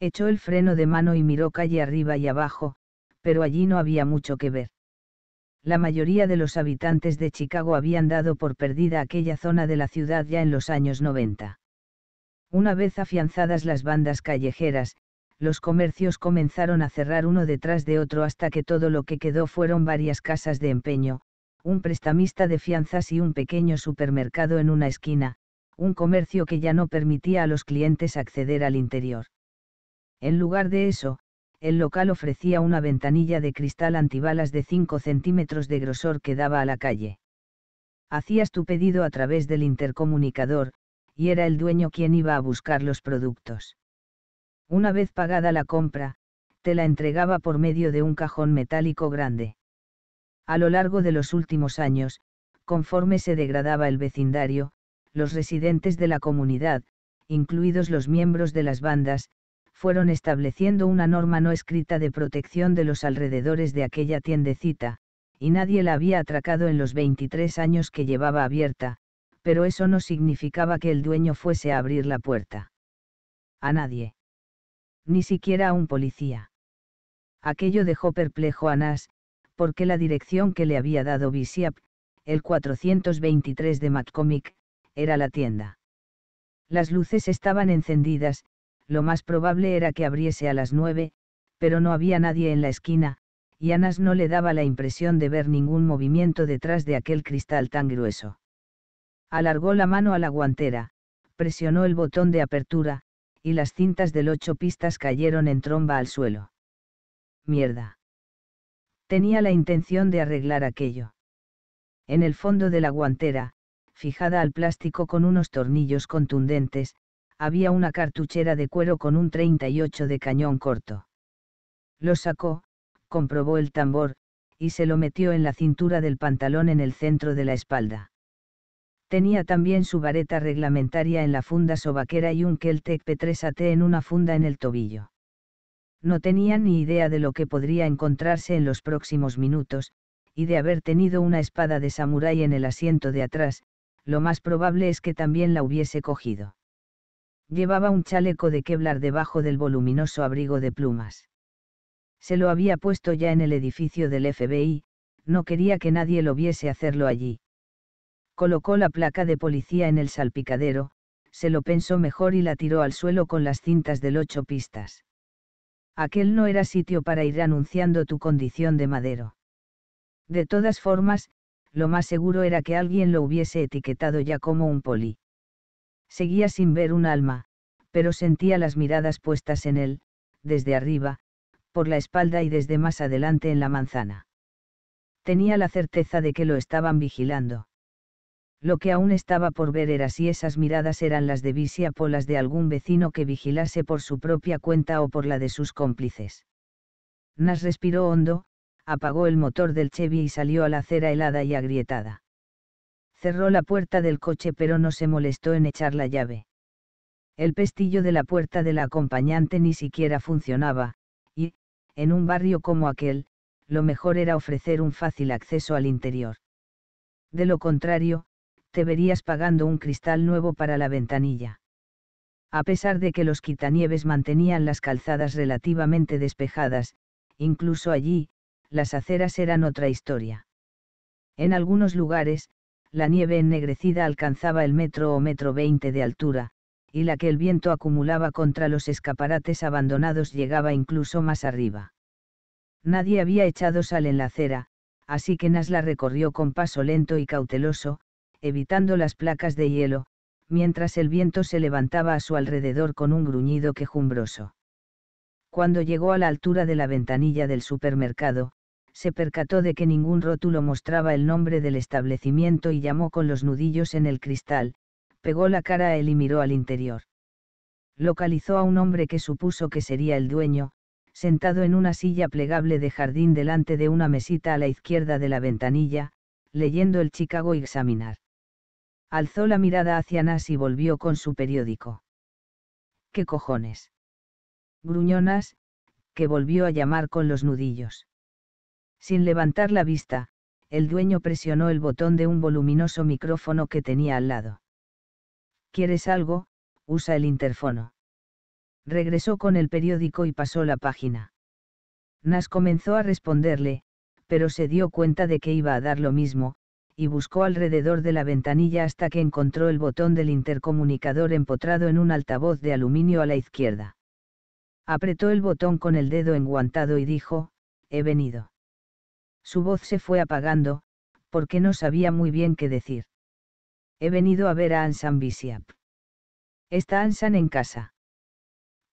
Echó el freno de mano y miró calle arriba y abajo, pero allí no había mucho que ver. La mayoría de los habitantes de Chicago habían dado por perdida aquella zona de la ciudad ya en los años 90. Una vez afianzadas las bandas callejeras, los comercios comenzaron a cerrar uno detrás de otro hasta que todo lo que quedó fueron varias casas de empeño, un prestamista de fianzas y un pequeño supermercado en una esquina, un comercio que ya no permitía a los clientes acceder al interior. En lugar de eso, el local ofrecía una ventanilla de cristal antibalas de 5 centímetros de grosor que daba a la calle. Hacías tu pedido a través del intercomunicador, y era el dueño quien iba a buscar los productos. Una vez pagada la compra, te la entregaba por medio de un cajón metálico grande. A lo largo de los últimos años, conforme se degradaba el vecindario, los residentes de la comunidad, incluidos los miembros de las bandas, fueron estableciendo una norma no escrita de protección de los alrededores de aquella tiendecita, y nadie la había atracado en los 23 años que llevaba abierta, pero eso no significaba que el dueño fuese a abrir la puerta. A nadie. Ni siquiera a un policía. Aquello dejó perplejo a Nas, porque la dirección que le había dado Visiap, el 423 de McCormick, era la tienda. Las luces estaban encendidas, lo más probable era que abriese a las nueve, pero no había nadie en la esquina, y Anas no le daba la impresión de ver ningún movimiento detrás de aquel cristal tan grueso. Alargó la mano a la guantera, presionó el botón de apertura, y las cintas del ocho pistas cayeron en tromba al suelo. Mierda. Tenía la intención de arreglar aquello. En el fondo de la guantera, fijada al plástico con unos tornillos contundentes, había una cartuchera de cuero con un 38 de cañón corto. Lo sacó, comprobó el tambor, y se lo metió en la cintura del pantalón en el centro de la espalda. Tenía también su vareta reglamentaria en la funda sobaquera y un Keltec P3AT en una funda en el tobillo. No tenía ni idea de lo que podría encontrarse en los próximos minutos, y de haber tenido una espada de samurái en el asiento de atrás, lo más probable es que también la hubiese cogido. Llevaba un chaleco de Kevlar debajo del voluminoso abrigo de plumas. Se lo había puesto ya en el edificio del FBI, no quería que nadie lo viese hacerlo allí. Colocó la placa de policía en el salpicadero, se lo pensó mejor y la tiró al suelo con las cintas del ocho pistas. Aquel no era sitio para ir anunciando tu condición de madero. De todas formas, lo más seguro era que alguien lo hubiese etiquetado ya como un poli. Seguía sin ver un alma, pero sentía las miradas puestas en él, desde arriba, por la espalda y desde más adelante en la manzana. Tenía la certeza de que lo estaban vigilando. Lo que aún estaba por ver era si esas miradas eran las de Visia o las de algún vecino que vigilase por su propia cuenta o por la de sus cómplices. Nas respiró hondo, apagó el motor del Chevy y salió a la acera helada y agrietada. Cerró la puerta del coche pero no se molestó en echar la llave. El pestillo de la puerta de la acompañante ni siquiera funcionaba, y, en un barrio como aquel, lo mejor era ofrecer un fácil acceso al interior. De lo contrario, te verías pagando un cristal nuevo para la ventanilla. A pesar de que los quitanieves mantenían las calzadas relativamente despejadas, incluso allí, las aceras eran otra historia. En algunos lugares, la nieve ennegrecida alcanzaba el metro o metro veinte de altura, y la que el viento acumulaba contra los escaparates abandonados llegaba incluso más arriba. Nadie había echado sal en la acera, así que Nas la recorrió con paso lento y cauteloso, evitando las placas de hielo, mientras el viento se levantaba a su alrededor con un gruñido quejumbroso. Cuando llegó a la altura de la ventanilla del supermercado, se percató de que ningún rótulo mostraba el nombre del establecimiento y llamó con los nudillos en el cristal, pegó la cara a él y miró al interior. Localizó a un hombre que supuso que sería el dueño, sentado en una silla plegable de jardín delante de una mesita a la izquierda de la ventanilla, leyendo el Chicago Examinar. Alzó la mirada hacia Nas y volvió con su periódico. ¿Qué cojones? Gruñonas, que volvió a llamar con los nudillos. Sin levantar la vista, el dueño presionó el botón de un voluminoso micrófono que tenía al lado. ¿Quieres algo? Usa el interfono. Regresó con el periódico y pasó la página. Nas comenzó a responderle, pero se dio cuenta de que iba a dar lo mismo, y buscó alrededor de la ventanilla hasta que encontró el botón del intercomunicador empotrado en un altavoz de aluminio a la izquierda. Apretó el botón con el dedo enguantado y dijo, he venido. Su voz se fue apagando, porque no sabía muy bien qué decir. He venido a ver a Ansan Bisiap. Está Ansan en casa.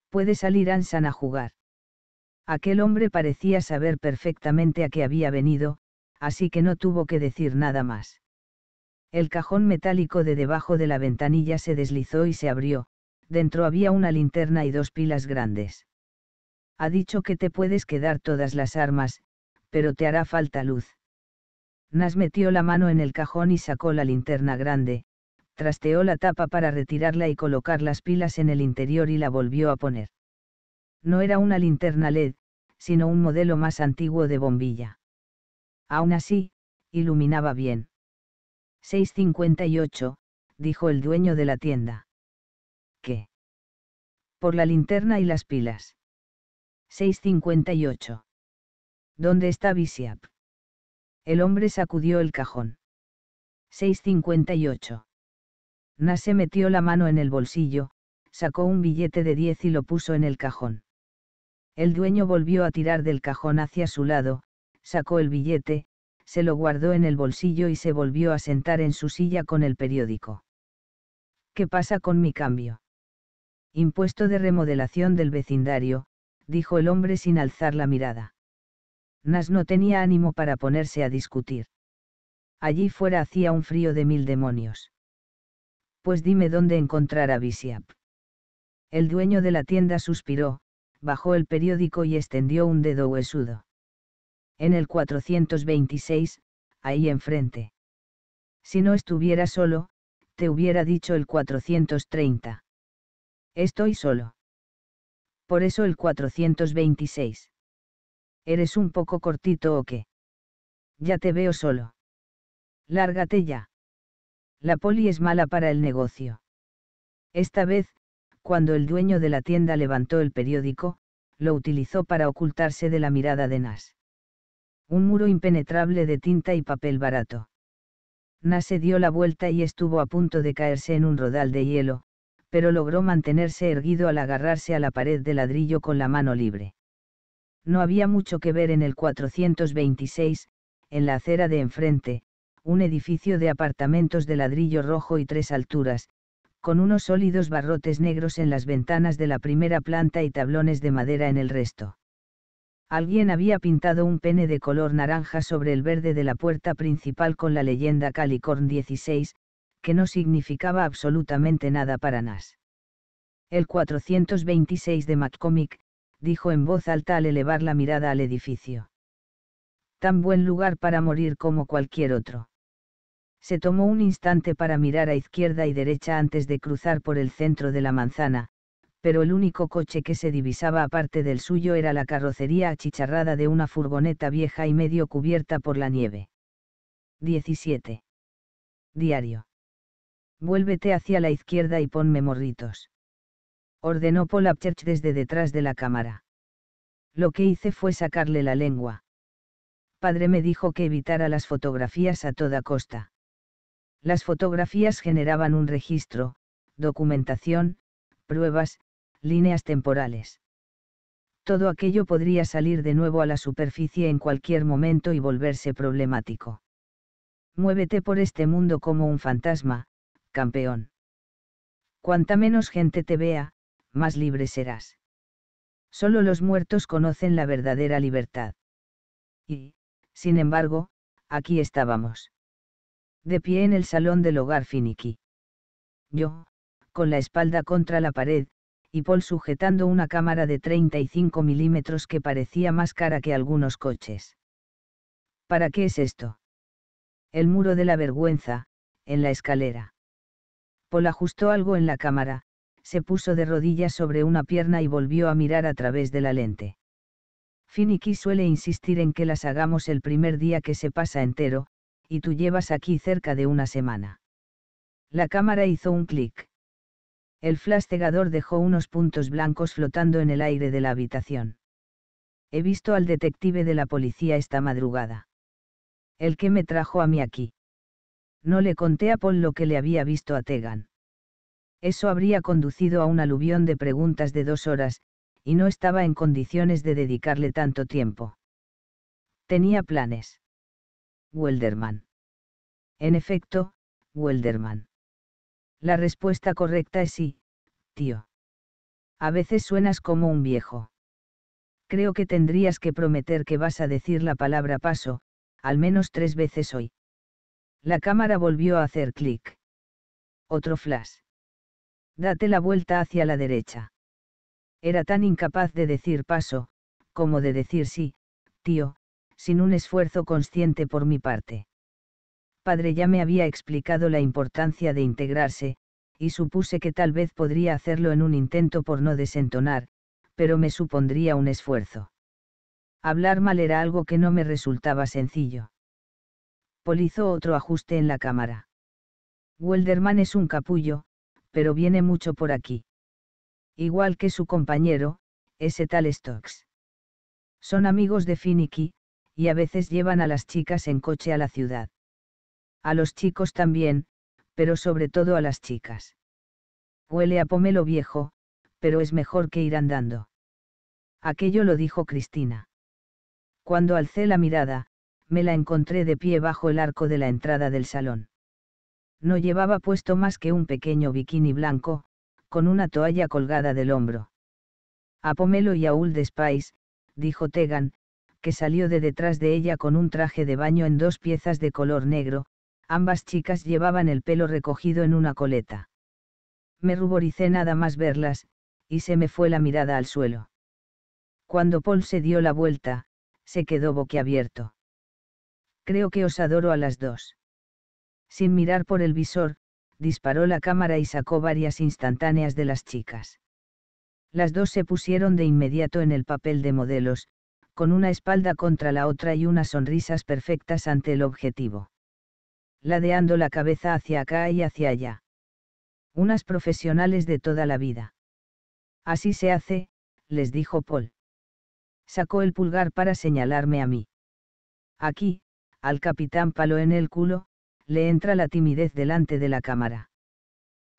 Puede salir Ansan a jugar. Aquel hombre parecía saber perfectamente a qué había venido, así que no tuvo que decir nada más. El cajón metálico de debajo de la ventanilla se deslizó y se abrió, dentro había una linterna y dos pilas grandes. Ha dicho que te puedes quedar todas las armas, pero te hará falta luz. Nas metió la mano en el cajón y sacó la linterna grande, trasteó la tapa para retirarla y colocar las pilas en el interior y la volvió a poner. No era una linterna LED, sino un modelo más antiguo de bombilla. Aún así, iluminaba bien. 658, dijo el dueño de la tienda. ¿Qué? Por la linterna y las pilas. 658. ¿Dónde está Bishop? El hombre sacudió el cajón. 658. Nase se metió la mano en el bolsillo, sacó un billete de 10 y lo puso en el cajón. El dueño volvió a tirar del cajón hacia su lado, sacó el billete, se lo guardó en el bolsillo y se volvió a sentar en su silla con el periódico. ¿Qué pasa con mi cambio? Impuesto de remodelación del vecindario, dijo el hombre sin alzar la mirada. Nas no tenía ánimo para ponerse a discutir. Allí fuera hacía un frío de mil demonios. Pues dime dónde encontrar a Visiap. El dueño de la tienda suspiró, bajó el periódico y extendió un dedo huesudo. En el 426, ahí enfrente. Si no estuviera solo, te hubiera dicho el 430. Estoy solo. Por eso el 426. ¿Eres un poco cortito o qué? Ya te veo solo. Lárgate ya. La poli es mala para el negocio. Esta vez, cuando el dueño de la tienda levantó el periódico, lo utilizó para ocultarse de la mirada de Nas. Un muro impenetrable de tinta y papel barato. Nas se dio la vuelta y estuvo a punto de caerse en un rodal de hielo, pero logró mantenerse erguido al agarrarse a la pared de ladrillo con la mano libre. No había mucho que ver en el 426, en la acera de enfrente, un edificio de apartamentos de ladrillo rojo y tres alturas, con unos sólidos barrotes negros en las ventanas de la primera planta y tablones de madera en el resto. Alguien había pintado un pene de color naranja sobre el verde de la puerta principal con la leyenda Calicorn 16, que no significaba absolutamente nada para Nas. El 426 de McCormick, dijo en voz alta al elevar la mirada al edificio. Tan buen lugar para morir como cualquier otro. Se tomó un instante para mirar a izquierda y derecha antes de cruzar por el centro de la manzana, pero el único coche que se divisaba aparte del suyo era la carrocería achicharrada de una furgoneta vieja y medio cubierta por la nieve. 17. Diario. Vuélvete hacia la izquierda y ponme morritos ordenó Paul desde detrás de la cámara. Lo que hice fue sacarle la lengua. Padre me dijo que evitara las fotografías a toda costa. Las fotografías generaban un registro, documentación, pruebas, líneas temporales. Todo aquello podría salir de nuevo a la superficie en cualquier momento y volverse problemático. Muévete por este mundo como un fantasma, campeón. Cuanta menos gente te vea, más libre serás. Solo los muertos conocen la verdadera libertad. Y, sin embargo, aquí estábamos. De pie en el salón del hogar finiki Yo, con la espalda contra la pared, y Paul sujetando una cámara de 35 milímetros que parecía más cara que algunos coches. ¿Para qué es esto? El muro de la vergüenza, en la escalera. Paul ajustó algo en la cámara, se puso de rodillas sobre una pierna y volvió a mirar a través de la lente. Finicky suele insistir en que las hagamos el primer día que se pasa entero, y tú llevas aquí cerca de una semana. La cámara hizo un clic. El flash dejó unos puntos blancos flotando en el aire de la habitación. He visto al detective de la policía esta madrugada. El que me trajo a mí aquí. No le conté a Paul lo que le había visto a Tegan. Eso habría conducido a un aluvión de preguntas de dos horas, y no estaba en condiciones de dedicarle tanto tiempo. Tenía planes. Welderman. En efecto, Welderman. La respuesta correcta es sí, tío. A veces suenas como un viejo. Creo que tendrías que prometer que vas a decir la palabra paso, al menos tres veces hoy. La cámara volvió a hacer clic. Otro flash date la vuelta hacia la derecha. Era tan incapaz de decir paso, como de decir sí, tío, sin un esfuerzo consciente por mi parte. Padre ya me había explicado la importancia de integrarse, y supuse que tal vez podría hacerlo en un intento por no desentonar, pero me supondría un esfuerzo. Hablar mal era algo que no me resultaba sencillo. Polizó otro ajuste en la cámara. Welderman es un capullo, pero viene mucho por aquí. Igual que su compañero, ese tal Stokes. Son amigos de Finicky, y a veces llevan a las chicas en coche a la ciudad. A los chicos también, pero sobre todo a las chicas. Huele a pomelo viejo, pero es mejor que ir andando. Aquello lo dijo Cristina. Cuando alcé la mirada, me la encontré de pie bajo el arco de la entrada del salón. No llevaba puesto más que un pequeño bikini blanco, con una toalla colgada del hombro. A Pomelo y a de Spice, dijo Tegan, que salió de detrás de ella con un traje de baño en dos piezas de color negro, ambas chicas llevaban el pelo recogido en una coleta. Me ruboricé nada más verlas, y se me fue la mirada al suelo. Cuando Paul se dio la vuelta, se quedó boquiabierto. Creo que os adoro a las dos. Sin mirar por el visor, disparó la cámara y sacó varias instantáneas de las chicas. Las dos se pusieron de inmediato en el papel de modelos, con una espalda contra la otra y unas sonrisas perfectas ante el objetivo. Ladeando la cabeza hacia acá y hacia allá. Unas profesionales de toda la vida. Así se hace, les dijo Paul. Sacó el pulgar para señalarme a mí. Aquí, al capitán Palo en el culo, le entra la timidez delante de la cámara.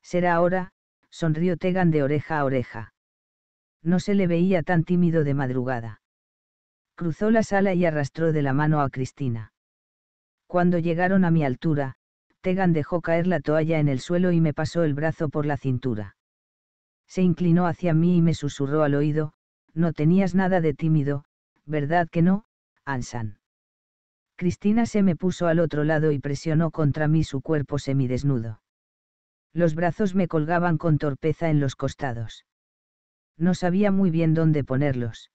Será ahora, sonrió Tegan de oreja a oreja. No se le veía tan tímido de madrugada. Cruzó la sala y arrastró de la mano a Cristina. Cuando llegaron a mi altura, Tegan dejó caer la toalla en el suelo y me pasó el brazo por la cintura. Se inclinó hacia mí y me susurró al oído, no tenías nada de tímido, ¿verdad que no, Ansan? Cristina se me puso al otro lado y presionó contra mí su cuerpo semidesnudo. Los brazos me colgaban con torpeza en los costados. No sabía muy bien dónde ponerlos.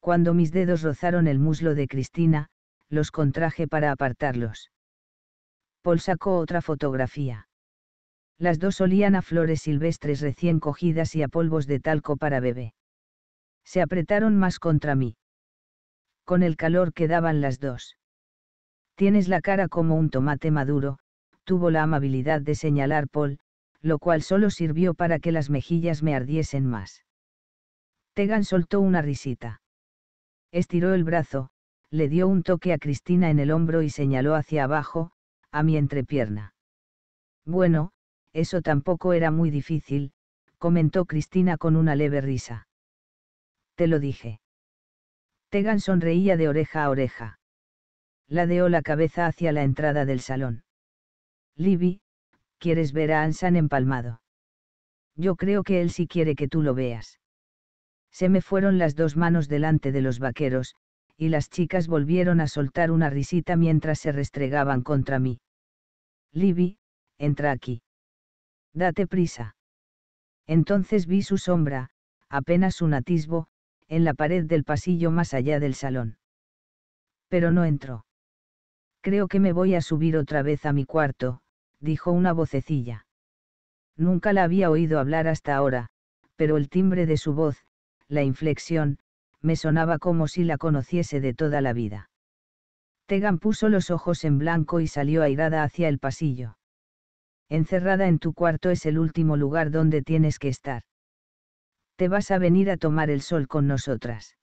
Cuando mis dedos rozaron el muslo de Cristina, los contraje para apartarlos. Paul sacó otra fotografía. Las dos olían a flores silvestres recién cogidas y a polvos de talco para bebé. Se apretaron más contra mí. Con el calor que daban las dos. Tienes la cara como un tomate maduro, tuvo la amabilidad de señalar Paul, lo cual solo sirvió para que las mejillas me ardiesen más. Tegan soltó una risita. Estiró el brazo, le dio un toque a Cristina en el hombro y señaló hacia abajo, a mi entrepierna. Bueno, eso tampoco era muy difícil, comentó Cristina con una leve risa. Te lo dije. Tegan sonreía de oreja a oreja ladeó la cabeza hacia la entrada del salón. Libby, ¿quieres ver a Ansan empalmado? Yo creo que él sí quiere que tú lo veas. Se me fueron las dos manos delante de los vaqueros, y las chicas volvieron a soltar una risita mientras se restregaban contra mí. Libby, entra aquí. Date prisa. Entonces vi su sombra, apenas un atisbo, en la pared del pasillo más allá del salón. Pero no entró. Creo que me voy a subir otra vez a mi cuarto, dijo una vocecilla. Nunca la había oído hablar hasta ahora, pero el timbre de su voz, la inflexión, me sonaba como si la conociese de toda la vida. Tegan puso los ojos en blanco y salió airada hacia el pasillo. Encerrada en tu cuarto es el último lugar donde tienes que estar. Te vas a venir a tomar el sol con nosotras.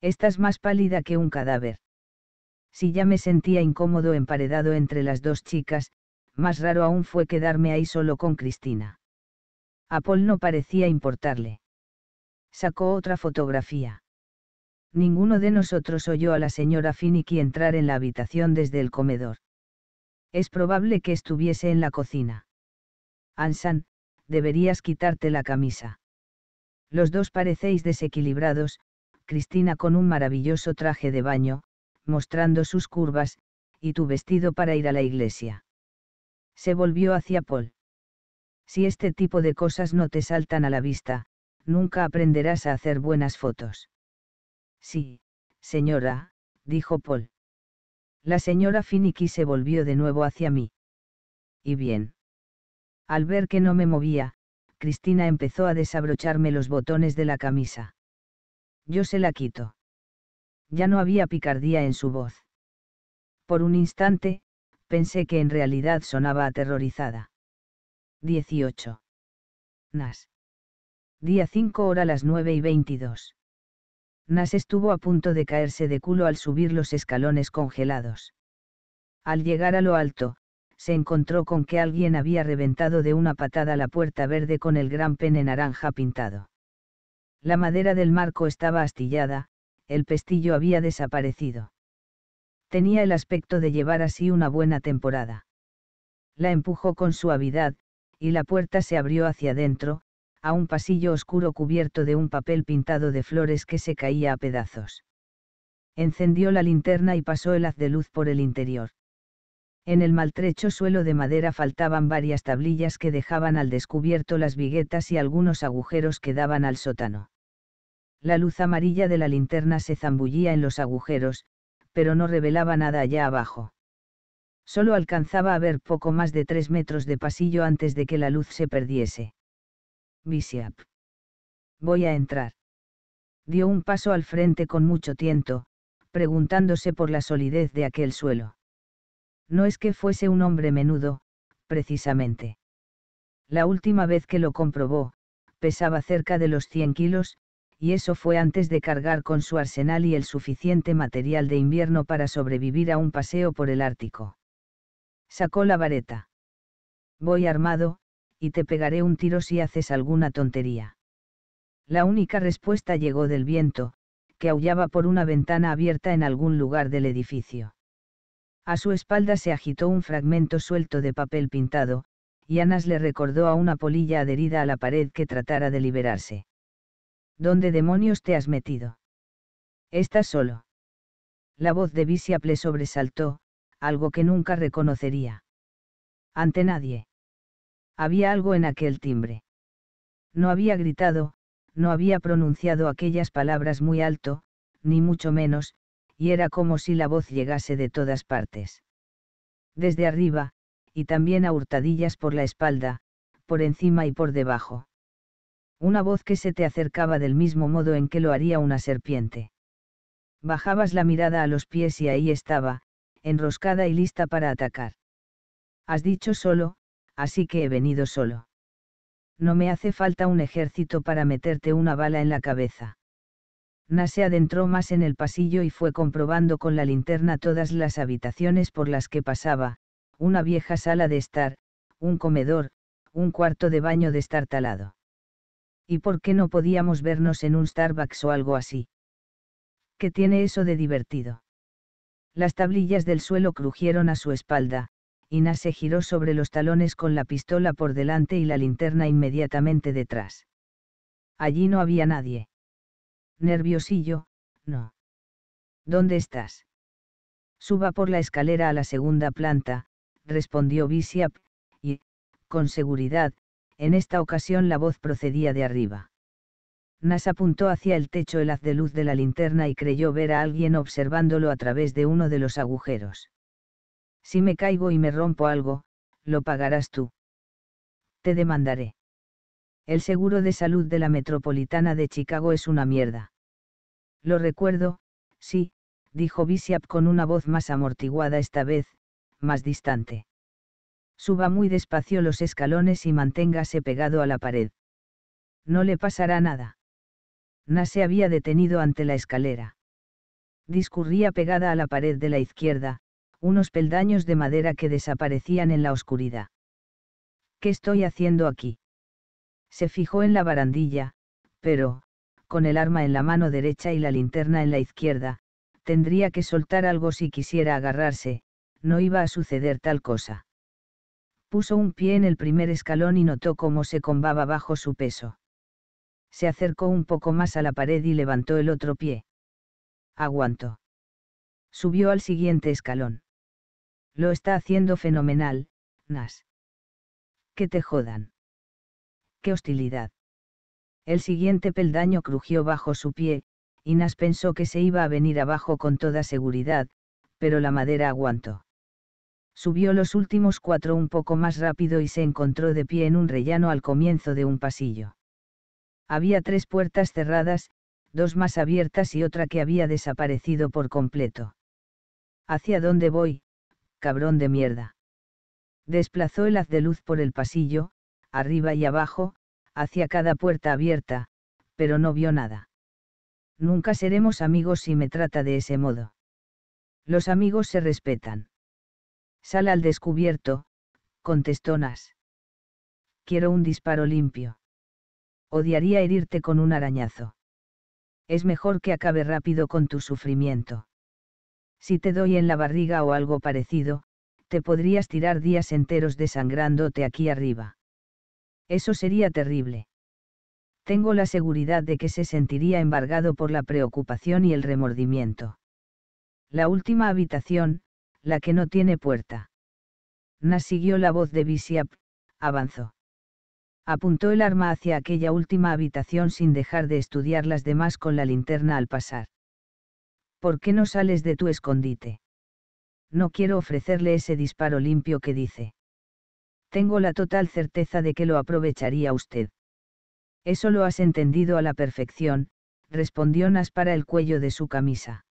Estás más pálida que un cadáver. Si ya me sentía incómodo emparedado entre las dos chicas, más raro aún fue quedarme ahí solo con Cristina. A Paul no parecía importarle. Sacó otra fotografía. Ninguno de nosotros oyó a la señora Finicky entrar en la habitación desde el comedor. Es probable que estuviese en la cocina. Ansan, deberías quitarte la camisa. Los dos parecéis desequilibrados, Cristina con un maravilloso traje de baño, mostrando sus curvas, y tu vestido para ir a la iglesia. Se volvió hacia Paul. Si este tipo de cosas no te saltan a la vista, nunca aprenderás a hacer buenas fotos. Sí, señora, dijo Paul. La señora Finicky se volvió de nuevo hacia mí. Y bien. Al ver que no me movía, Cristina empezó a desabrocharme los botones de la camisa. Yo se la quito ya no había picardía en su voz. Por un instante, pensé que en realidad sonaba aterrorizada. 18. Nas. Día 5 hora las 9 y 22. Nas estuvo a punto de caerse de culo al subir los escalones congelados. Al llegar a lo alto, se encontró con que alguien había reventado de una patada la puerta verde con el gran pene naranja pintado. La madera del marco estaba astillada, el pestillo había desaparecido. Tenía el aspecto de llevar así una buena temporada. La empujó con suavidad, y la puerta se abrió hacia adentro, a un pasillo oscuro cubierto de un papel pintado de flores que se caía a pedazos. Encendió la linterna y pasó el haz de luz por el interior. En el maltrecho suelo de madera faltaban varias tablillas que dejaban al descubierto las viguetas y algunos agujeros que daban al sótano la luz amarilla de la linterna se zambullía en los agujeros, pero no revelaba nada allá abajo. Solo alcanzaba a ver poco más de tres metros de pasillo antes de que la luz se perdiese. «Visiap. Voy a entrar. Dio un paso al frente con mucho tiento, preguntándose por la solidez de aquel suelo. No es que fuese un hombre menudo, precisamente. La última vez que lo comprobó, pesaba cerca de los 100 kilos, y eso fue antes de cargar con su arsenal y el suficiente material de invierno para sobrevivir a un paseo por el Ártico. Sacó la vareta. Voy armado, y te pegaré un tiro si haces alguna tontería. La única respuesta llegó del viento, que aullaba por una ventana abierta en algún lugar del edificio. A su espalda se agitó un fragmento suelto de papel pintado, y Anas le recordó a una polilla adherida a la pared que tratara de liberarse. ¿Dónde demonios te has metido? Estás solo. La voz de Visiaple le sobresaltó, algo que nunca reconocería. Ante nadie. Había algo en aquel timbre. No había gritado, no había pronunciado aquellas palabras muy alto, ni mucho menos, y era como si la voz llegase de todas partes. Desde arriba, y también a hurtadillas por la espalda, por encima y por debajo. Una voz que se te acercaba del mismo modo en que lo haría una serpiente. Bajabas la mirada a los pies y ahí estaba, enroscada y lista para atacar. Has dicho solo, así que he venido solo. No me hace falta un ejército para meterte una bala en la cabeza. Nase adentró más en el pasillo y fue comprobando con la linterna todas las habitaciones por las que pasaba, una vieja sala de estar, un comedor, un cuarto de baño talado. ¿Y por qué no podíamos vernos en un Starbucks o algo así? ¿Qué tiene eso de divertido? Las tablillas del suelo crujieron a su espalda, Ina se giró sobre los talones con la pistola por delante y la linterna inmediatamente detrás. Allí no había nadie. Nerviosillo, no. ¿Dónde estás? Suba por la escalera a la segunda planta, respondió Bishop, y, con seguridad, en esta ocasión la voz procedía de arriba. Nas apuntó hacia el techo el haz de luz de la linterna y creyó ver a alguien observándolo a través de uno de los agujeros. Si me caigo y me rompo algo, lo pagarás tú. Te demandaré. El seguro de salud de la metropolitana de Chicago es una mierda. Lo recuerdo, sí, dijo Bishop con una voz más amortiguada esta vez, más distante. Suba muy despacio los escalones y manténgase pegado a la pared. No le pasará nada. Na se había detenido ante la escalera. Discurría pegada a la pared de la izquierda, unos peldaños de madera que desaparecían en la oscuridad. ¿Qué estoy haciendo aquí? Se fijó en la barandilla, pero, con el arma en la mano derecha y la linterna en la izquierda, tendría que soltar algo si quisiera agarrarse, no iba a suceder tal cosa puso un pie en el primer escalón y notó cómo se combaba bajo su peso. Se acercó un poco más a la pared y levantó el otro pie. Aguantó. Subió al siguiente escalón. Lo está haciendo fenomenal, Nas. Que te jodan. Qué hostilidad. El siguiente peldaño crujió bajo su pie, y Nas pensó que se iba a venir abajo con toda seguridad, pero la madera aguantó. Subió los últimos cuatro un poco más rápido y se encontró de pie en un rellano al comienzo de un pasillo. Había tres puertas cerradas, dos más abiertas y otra que había desaparecido por completo. ¿Hacia dónde voy, cabrón de mierda? Desplazó el haz de luz por el pasillo, arriba y abajo, hacia cada puerta abierta, pero no vio nada. Nunca seremos amigos si me trata de ese modo. Los amigos se respetan. Sal al descubierto, contestó Nas. Quiero un disparo limpio. Odiaría herirte con un arañazo. Es mejor que acabe rápido con tu sufrimiento. Si te doy en la barriga o algo parecido, te podrías tirar días enteros desangrándote aquí arriba. Eso sería terrible. Tengo la seguridad de que se sentiría embargado por la preocupación y el remordimiento. La última habitación, la que no tiene puerta. Nas siguió la voz de Bisiap, avanzó. Apuntó el arma hacia aquella última habitación sin dejar de estudiar las demás con la linterna al pasar. ¿Por qué no sales de tu escondite? No quiero ofrecerle ese disparo limpio que dice. Tengo la total certeza de que lo aprovecharía usted. Eso lo has entendido a la perfección, respondió Nas para el cuello de su camisa.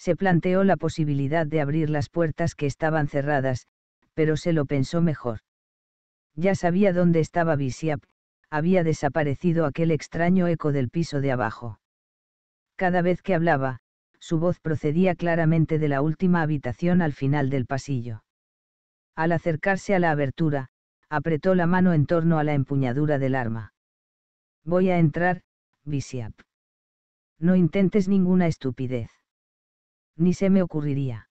Se planteó la posibilidad de abrir las puertas que estaban cerradas, pero se lo pensó mejor. Ya sabía dónde estaba Bisiap, había desaparecido aquel extraño eco del piso de abajo. Cada vez que hablaba, su voz procedía claramente de la última habitación al final del pasillo. Al acercarse a la abertura, apretó la mano en torno a la empuñadura del arma. Voy a entrar, Bisiap. No intentes ninguna estupidez ni se me ocurriría.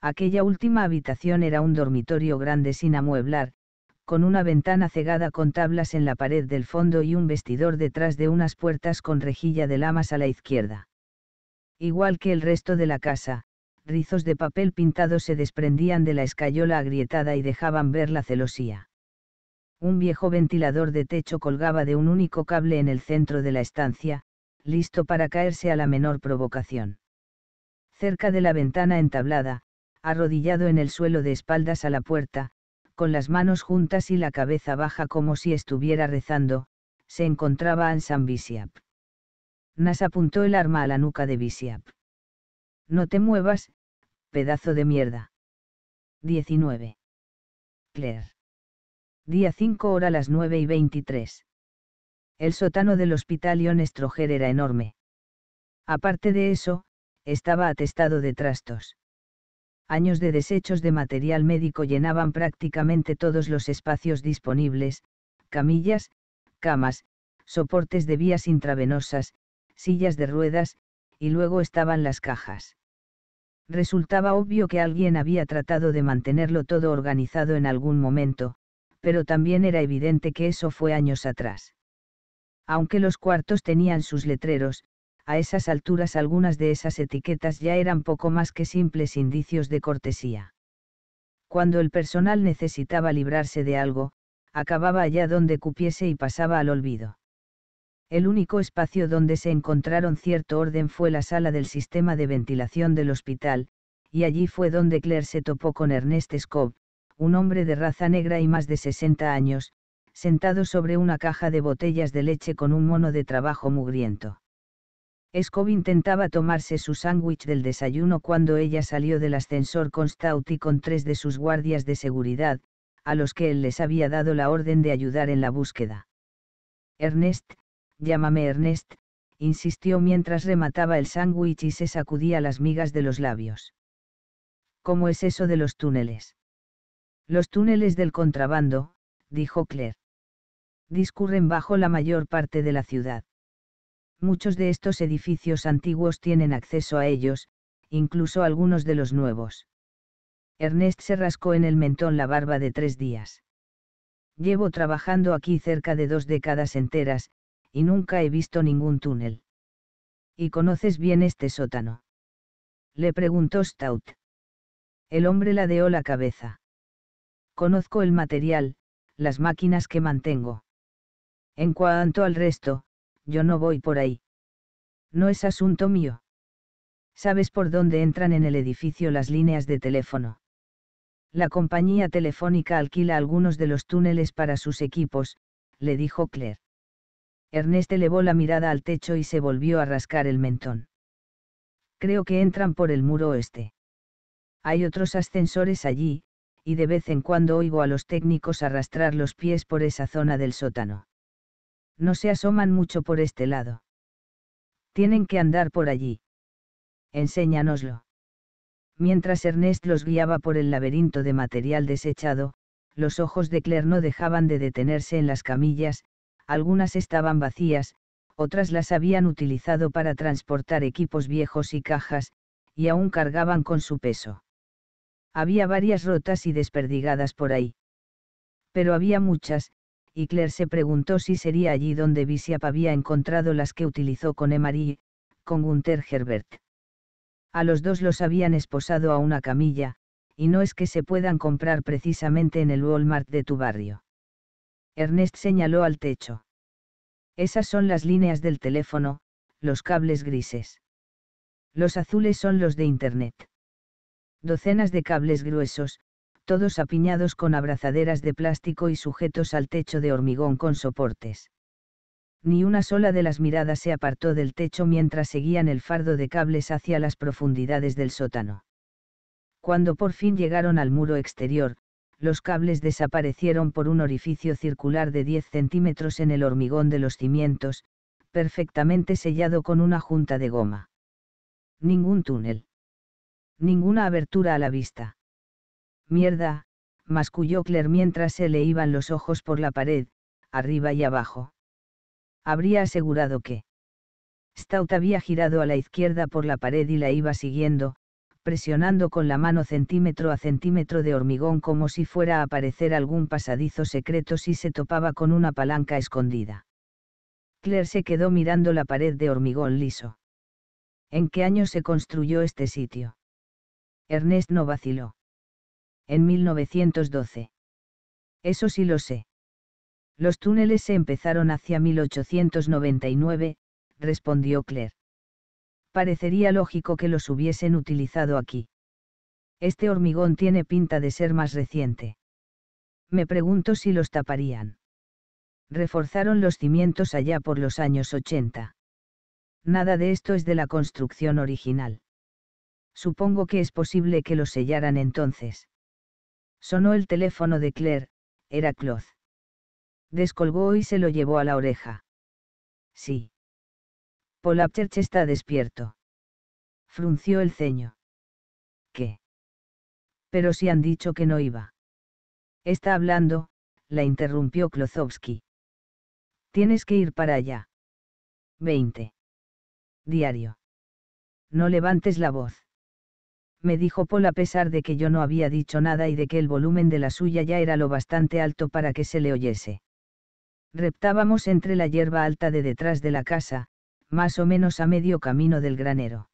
Aquella última habitación era un dormitorio grande sin amueblar, con una ventana cegada con tablas en la pared del fondo y un vestidor detrás de unas puertas con rejilla de lamas a la izquierda. Igual que el resto de la casa, rizos de papel pintado se desprendían de la escayola agrietada y dejaban ver la celosía. Un viejo ventilador de techo colgaba de un único cable en el centro de la estancia, listo para caerse a la menor provocación cerca de la ventana entablada, arrodillado en el suelo de espaldas a la puerta, con las manos juntas y la cabeza baja como si estuviera rezando, se encontraba Ansan Bisiap. Nas apuntó el arma a la nuca de Bisiap. No te muevas, pedazo de mierda. 19. Claire. Día 5 hora las 9 y 23. El sótano del hospital Ion Stroger era enorme. Aparte de eso, estaba atestado de trastos. Años de desechos de material médico llenaban prácticamente todos los espacios disponibles, camillas, camas, soportes de vías intravenosas, sillas de ruedas, y luego estaban las cajas. Resultaba obvio que alguien había tratado de mantenerlo todo organizado en algún momento, pero también era evidente que eso fue años atrás. Aunque los cuartos tenían sus letreros, a esas alturas algunas de esas etiquetas ya eran poco más que simples indicios de cortesía. Cuando el personal necesitaba librarse de algo, acababa allá donde cupiese y pasaba al olvido. El único espacio donde se encontraron cierto orden fue la sala del sistema de ventilación del hospital, y allí fue donde Claire se topó con Ernest Scob, un hombre de raza negra y más de 60 años, sentado sobre una caja de botellas de leche con un mono de trabajo mugriento. Scob intentaba tomarse su sándwich del desayuno cuando ella salió del ascensor con y con tres de sus guardias de seguridad, a los que él les había dado la orden de ayudar en la búsqueda. Ernest, llámame Ernest, insistió mientras remataba el sándwich y se sacudía las migas de los labios. ¿Cómo es eso de los túneles? Los túneles del contrabando, dijo Claire. Discurren bajo la mayor parte de la ciudad. Muchos de estos edificios antiguos tienen acceso a ellos, incluso algunos de los nuevos. Ernest se rascó en el mentón la barba de tres días. Llevo trabajando aquí cerca de dos décadas enteras, y nunca he visto ningún túnel. ¿Y conoces bien este sótano? Le preguntó Stout. El hombre ladeó la cabeza. Conozco el material, las máquinas que mantengo. En cuanto al resto, yo no voy por ahí. No es asunto mío. ¿Sabes por dónde entran en el edificio las líneas de teléfono? La compañía telefónica alquila algunos de los túneles para sus equipos, le dijo Claire. Ernest elevó la mirada al techo y se volvió a rascar el mentón. Creo que entran por el muro oeste. Hay otros ascensores allí, y de vez en cuando oigo a los técnicos arrastrar los pies por esa zona del sótano. No se asoman mucho por este lado. Tienen que andar por allí. Enséñanoslo. Mientras Ernest los guiaba por el laberinto de material desechado, los ojos de Claire no dejaban de detenerse en las camillas, algunas estaban vacías, otras las habían utilizado para transportar equipos viejos y cajas, y aún cargaban con su peso. Había varias rotas y desperdigadas por ahí. Pero había muchas, y Claire se preguntó si sería allí donde Bishop había encontrado las que utilizó con Emery, con Gunther Herbert. A los dos los habían esposado a una camilla, y no es que se puedan comprar precisamente en el Walmart de tu barrio. Ernest señaló al techo. Esas son las líneas del teléfono, los cables grises. Los azules son los de Internet. Docenas de cables gruesos, todos apiñados con abrazaderas de plástico y sujetos al techo de hormigón con soportes. Ni una sola de las miradas se apartó del techo mientras seguían el fardo de cables hacia las profundidades del sótano. Cuando por fin llegaron al muro exterior, los cables desaparecieron por un orificio circular de 10 centímetros en el hormigón de los cimientos, perfectamente sellado con una junta de goma. Ningún túnel. Ninguna abertura a la vista. Mierda, masculló Claire mientras se le iban los ojos por la pared, arriba y abajo. Habría asegurado que. Stout había girado a la izquierda por la pared y la iba siguiendo, presionando con la mano centímetro a centímetro de hormigón como si fuera a aparecer algún pasadizo secreto si se topaba con una palanca escondida. Claire se quedó mirando la pared de hormigón liso. ¿En qué año se construyó este sitio? Ernest no vaciló en 1912. Eso sí lo sé. Los túneles se empezaron hacia 1899, respondió Claire. Parecería lógico que los hubiesen utilizado aquí. Este hormigón tiene pinta de ser más reciente. Me pregunto si los taparían. Reforzaron los cimientos allá por los años 80. Nada de esto es de la construcción original. Supongo que es posible que los sellaran entonces. Sonó el teléfono de Claire, era Kloz. Descolgó y se lo llevó a la oreja. Sí. Paul está despierto. Frunció el ceño. ¿Qué? Pero si han dicho que no iba. Está hablando, la interrumpió Klozowski. Tienes que ir para allá. 20. Diario. No levantes la voz me dijo Paul a pesar de que yo no había dicho nada y de que el volumen de la suya ya era lo bastante alto para que se le oyese. Reptábamos entre la hierba alta de detrás de la casa, más o menos a medio camino del granero.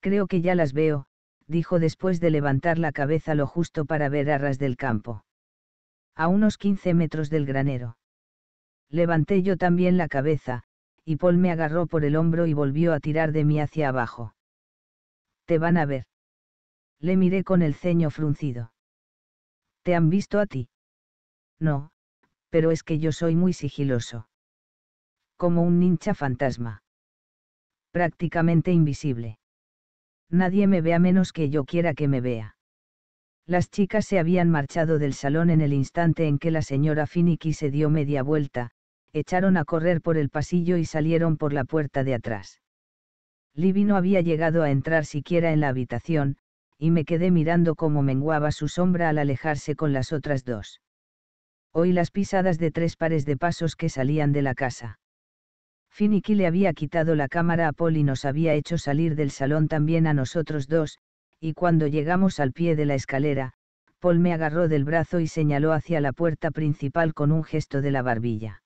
Creo que ya las veo, dijo después de levantar la cabeza lo justo para ver a ras del campo. A unos 15 metros del granero. Levanté yo también la cabeza, y Paul me agarró por el hombro y volvió a tirar de mí hacia abajo. Te van a ver le miré con el ceño fruncido. ¿Te han visto a ti? No, pero es que yo soy muy sigiloso. Como un ninja fantasma. Prácticamente invisible. Nadie me vea menos que yo quiera que me vea. Las chicas se habían marchado del salón en el instante en que la señora Finicky se dio media vuelta, echaron a correr por el pasillo y salieron por la puerta de atrás. Libby no había llegado a entrar siquiera en la habitación, y me quedé mirando cómo menguaba su sombra al alejarse con las otras dos. Oí las pisadas de tres pares de pasos que salían de la casa. Finicky le había quitado la cámara a Paul y nos había hecho salir del salón también a nosotros dos, y cuando llegamos al pie de la escalera, Paul me agarró del brazo y señaló hacia la puerta principal con un gesto de la barbilla.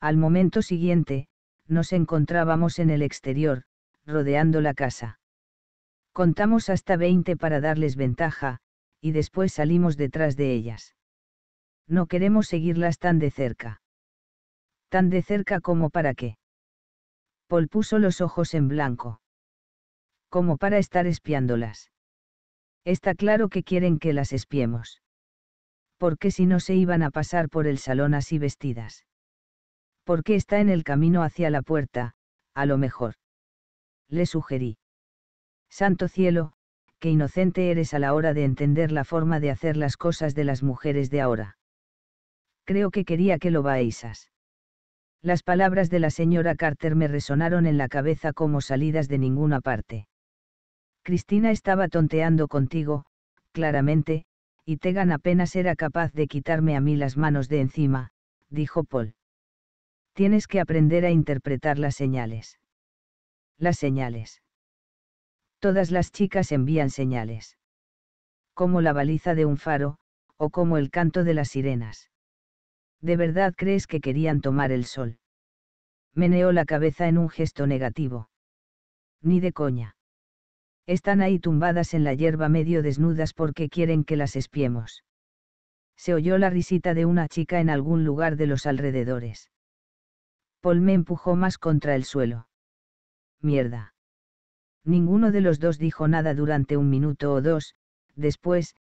Al momento siguiente, nos encontrábamos en el exterior, rodeando la casa. Contamos hasta 20 para darles ventaja, y después salimos detrás de ellas. No queremos seguirlas tan de cerca. Tan de cerca como para qué. Paul puso los ojos en blanco. Como para estar espiándolas. Está claro que quieren que las espiemos. Porque si no se iban a pasar por el salón así vestidas? Porque está en el camino hacia la puerta, a lo mejor? Le sugerí. Santo cielo, qué inocente eres a la hora de entender la forma de hacer las cosas de las mujeres de ahora. Creo que quería que lo vaísas. Las palabras de la señora Carter me resonaron en la cabeza como salidas de ninguna parte. Cristina estaba tonteando contigo, claramente, y Tegan apenas era capaz de quitarme a mí las manos de encima, dijo Paul. Tienes que aprender a interpretar las señales. Las señales. Todas las chicas envían señales. Como la baliza de un faro, o como el canto de las sirenas. ¿De verdad crees que querían tomar el sol? Meneó la cabeza en un gesto negativo. Ni de coña. Están ahí tumbadas en la hierba medio desnudas porque quieren que las espiemos. Se oyó la risita de una chica en algún lugar de los alrededores. Paul me empujó más contra el suelo. Mierda. Ninguno de los dos dijo nada durante un minuto o dos, después,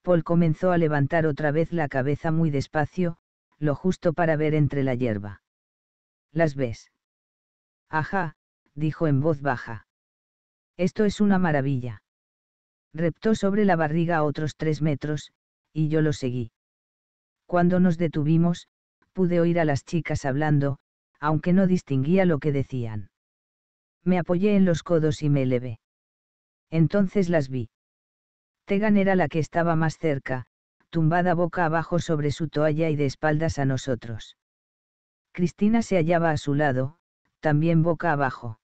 Paul comenzó a levantar otra vez la cabeza muy despacio, lo justo para ver entre la hierba. ¿Las ves? Ajá, dijo en voz baja. Esto es una maravilla. Reptó sobre la barriga a otros tres metros, y yo lo seguí. Cuando nos detuvimos, pude oír a las chicas hablando, aunque no distinguía lo que decían me apoyé en los codos y me elevé. Entonces las vi. Tegan era la que estaba más cerca, tumbada boca abajo sobre su toalla y de espaldas a nosotros. Cristina se hallaba a su lado, también boca abajo.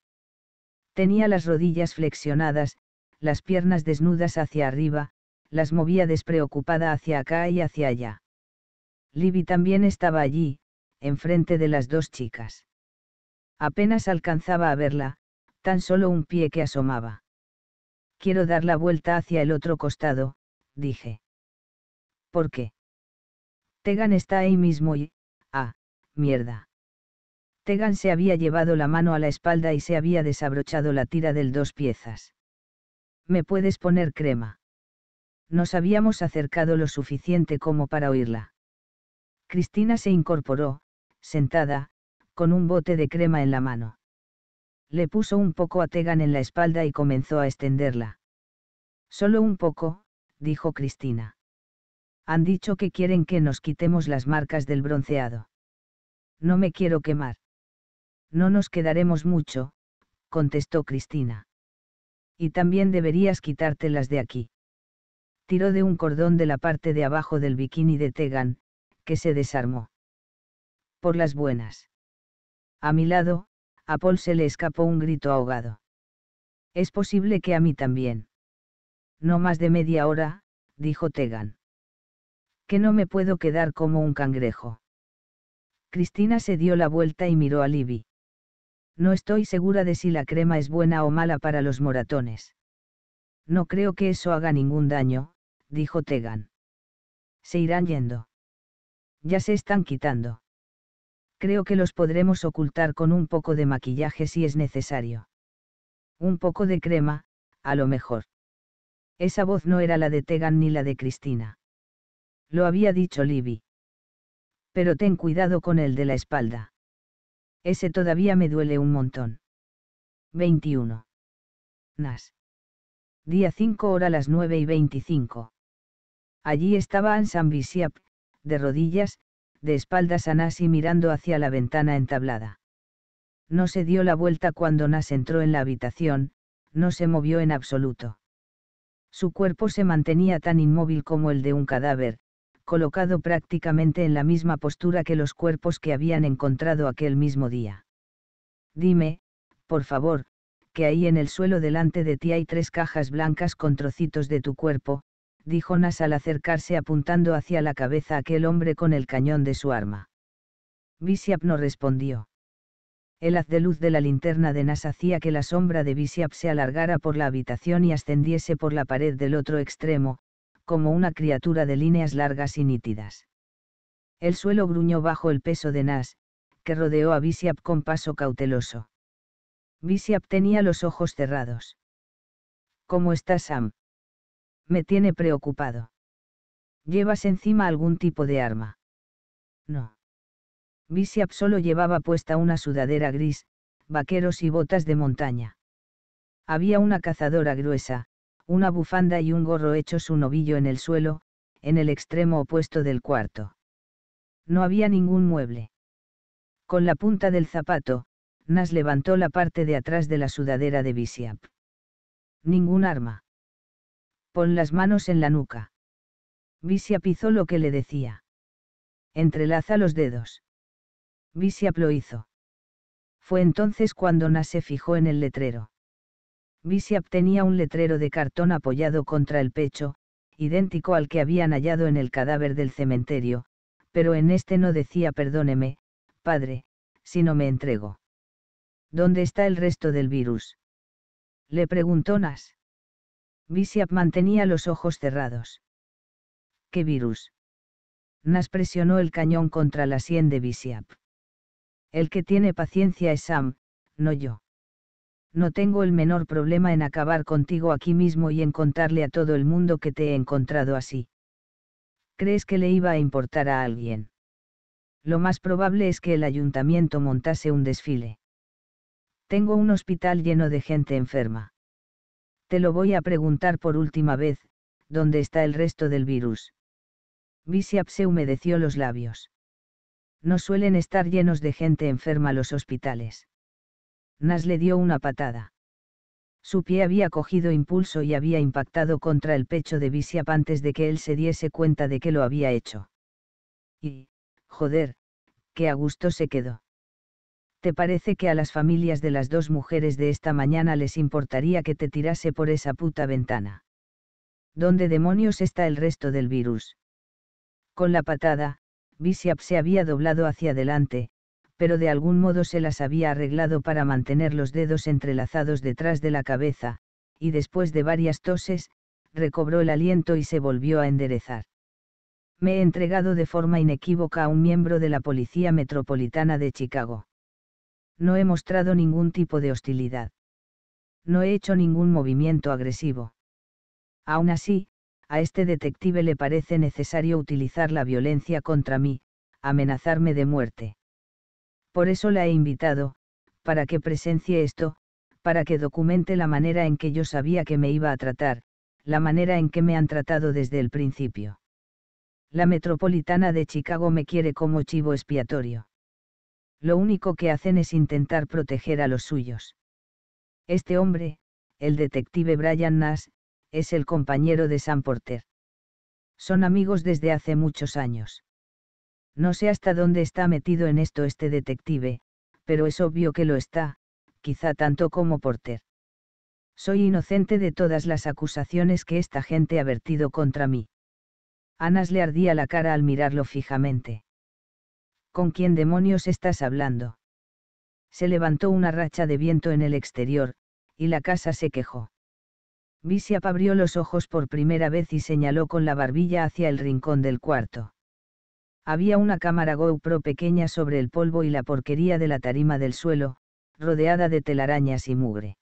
Tenía las rodillas flexionadas, las piernas desnudas hacia arriba, las movía despreocupada hacia acá y hacia allá. Libby también estaba allí, enfrente de las dos chicas. Apenas alcanzaba a verla, tan solo un pie que asomaba. Quiero dar la vuelta hacia el otro costado, dije. ¿Por qué? Tegan está ahí mismo y... Ah, mierda. Tegan se había llevado la mano a la espalda y se había desabrochado la tira del dos piezas. ¿Me puedes poner crema? Nos habíamos acercado lo suficiente como para oírla. Cristina se incorporó, sentada, con un bote de crema en la mano le puso un poco a Tegan en la espalda y comenzó a extenderla. Solo un poco, dijo Cristina. Han dicho que quieren que nos quitemos las marcas del bronceado. No me quiero quemar. No nos quedaremos mucho, contestó Cristina. Y también deberías quitártelas de aquí. Tiró de un cordón de la parte de abajo del bikini de Tegan, que se desarmó. Por las buenas. A mi lado, a Paul se le escapó un grito ahogado. Es posible que a mí también. No más de media hora, dijo Tegan. Que no me puedo quedar como un cangrejo. Cristina se dio la vuelta y miró a Libby. No estoy segura de si la crema es buena o mala para los moratones. No creo que eso haga ningún daño, dijo Tegan. Se irán yendo. Ya se están quitando creo que los podremos ocultar con un poco de maquillaje si es necesario. Un poco de crema, a lo mejor. Esa voz no era la de Tegan ni la de Cristina. Lo había dicho Libby. Pero ten cuidado con el de la espalda. Ese todavía me duele un montón. 21. Nas. Día 5 hora las 9 y 25. Allí estaba Ansan de rodillas, de espaldas a Nas y mirando hacia la ventana entablada. No se dio la vuelta cuando Nas entró en la habitación, no se movió en absoluto. Su cuerpo se mantenía tan inmóvil como el de un cadáver, colocado prácticamente en la misma postura que los cuerpos que habían encontrado aquel mismo día. Dime, por favor, que ahí en el suelo delante de ti hay tres cajas blancas con trocitos de tu cuerpo, dijo Nas al acercarse apuntando hacia la cabeza aquel hombre con el cañón de su arma. Bishop no respondió. El haz de luz de la linterna de Nas hacía que la sombra de Bishop se alargara por la habitación y ascendiese por la pared del otro extremo, como una criatura de líneas largas y nítidas. El suelo gruñó bajo el peso de Nas, que rodeó a Bishop con paso cauteloso. Bishop tenía los ojos cerrados. ¿Cómo está Sam? Me tiene preocupado. ¿Llevas encima algún tipo de arma? No. Visiap solo llevaba puesta una sudadera gris, vaqueros y botas de montaña. Había una cazadora gruesa, una bufanda y un gorro hecho un ovillo en el suelo, en el extremo opuesto del cuarto. No había ningún mueble. Con la punta del zapato, Nas levantó la parte de atrás de la sudadera de Visiap. Ningún arma. Pon las manos en la nuca. Visia hizo lo que le decía. Entrelaza los dedos. Visiap lo hizo. Fue entonces cuando Nas se fijó en el letrero. Visiap tenía un letrero de cartón apoyado contra el pecho, idéntico al que habían hallado en el cadáver del cementerio, pero en este no decía perdóneme, padre, si no me entrego. ¿Dónde está el resto del virus? Le preguntó Nas. Visiap mantenía los ojos cerrados. ¿Qué virus? Nas presionó el cañón contra la sien de Visiap. El que tiene paciencia es Sam, no yo. No tengo el menor problema en acabar contigo aquí mismo y en contarle a todo el mundo que te he encontrado así. ¿Crees que le iba a importar a alguien? Lo más probable es que el ayuntamiento montase un desfile. Tengo un hospital lleno de gente enferma. Te lo voy a preguntar por última vez, ¿dónde está el resto del virus? Visiap se humedeció los labios. No suelen estar llenos de gente enferma los hospitales. Nas le dio una patada. Su pie había cogido impulso y había impactado contra el pecho de Visiap antes de que él se diese cuenta de que lo había hecho. Y, joder, qué a gusto se quedó. ¿te parece que a las familias de las dos mujeres de esta mañana les importaría que te tirase por esa puta ventana? ¿Dónde demonios está el resto del virus? Con la patada, Bishop se había doblado hacia adelante, pero de algún modo se las había arreglado para mantener los dedos entrelazados detrás de la cabeza, y después de varias toses, recobró el aliento y se volvió a enderezar. Me he entregado de forma inequívoca a un miembro de la Policía Metropolitana de Chicago. No he mostrado ningún tipo de hostilidad. No he hecho ningún movimiento agresivo. Aún así, a este detective le parece necesario utilizar la violencia contra mí, amenazarme de muerte. Por eso la he invitado, para que presencie esto, para que documente la manera en que yo sabía que me iba a tratar, la manera en que me han tratado desde el principio. La metropolitana de Chicago me quiere como chivo expiatorio lo único que hacen es intentar proteger a los suyos. Este hombre, el detective Brian Nash, es el compañero de Sam Porter. Son amigos desde hace muchos años. No sé hasta dónde está metido en esto este detective, pero es obvio que lo está, quizá tanto como Porter. Soy inocente de todas las acusaciones que esta gente ha vertido contra mí. Anas le ardía la cara al mirarlo fijamente. ¿Con quién demonios estás hablando? Se levantó una racha de viento en el exterior, y la casa se quejó. Visiap abrió los ojos por primera vez y señaló con la barbilla hacia el rincón del cuarto. Había una cámara GoPro pequeña sobre el polvo y la porquería de la tarima del suelo, rodeada de telarañas y mugre.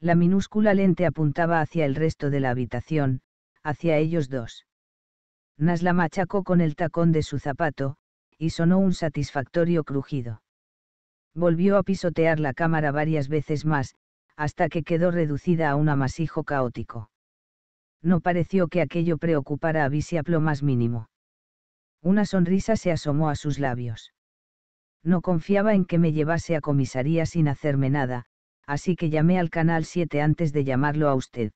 La minúscula lente apuntaba hacia el resto de la habitación, hacia ellos dos. Nas la machacó con el tacón de su zapato, y sonó un satisfactorio crujido. Volvió a pisotear la cámara varias veces más, hasta que quedó reducida a un amasijo caótico. No pareció que aquello preocupara a Bisiaplo más mínimo. Una sonrisa se asomó a sus labios. No confiaba en que me llevase a comisaría sin hacerme nada, así que llamé al Canal 7 antes de llamarlo a usted.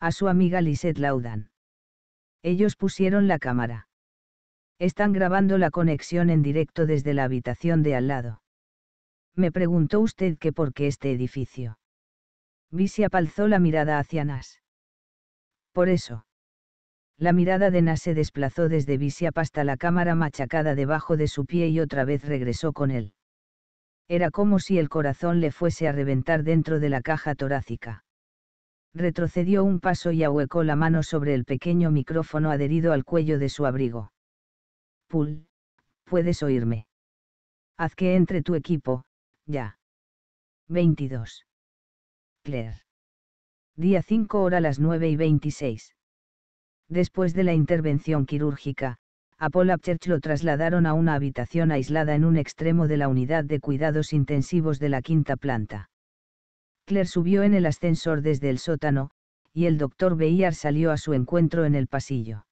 A su amiga Lisette Laudan. Ellos pusieron la cámara. Están grabando la conexión en directo desde la habitación de al lado. Me preguntó usted qué por qué este edificio. Visiap alzó la mirada hacia Nas. Por eso. La mirada de Nas se desplazó desde Visiap hasta la cámara machacada debajo de su pie y otra vez regresó con él. Era como si el corazón le fuese a reventar dentro de la caja torácica. Retrocedió un paso y ahuecó la mano sobre el pequeño micrófono adherido al cuello de su abrigo puedes oírme. Haz que entre tu equipo, ya. 22. Claire. Día 5 hora las 9 y 26. Después de la intervención quirúrgica, a Paul lo trasladaron a una habitación aislada en un extremo de la unidad de cuidados intensivos de la quinta planta. Claire subió en el ascensor desde el sótano, y el doctor Beyer salió a su encuentro en el pasillo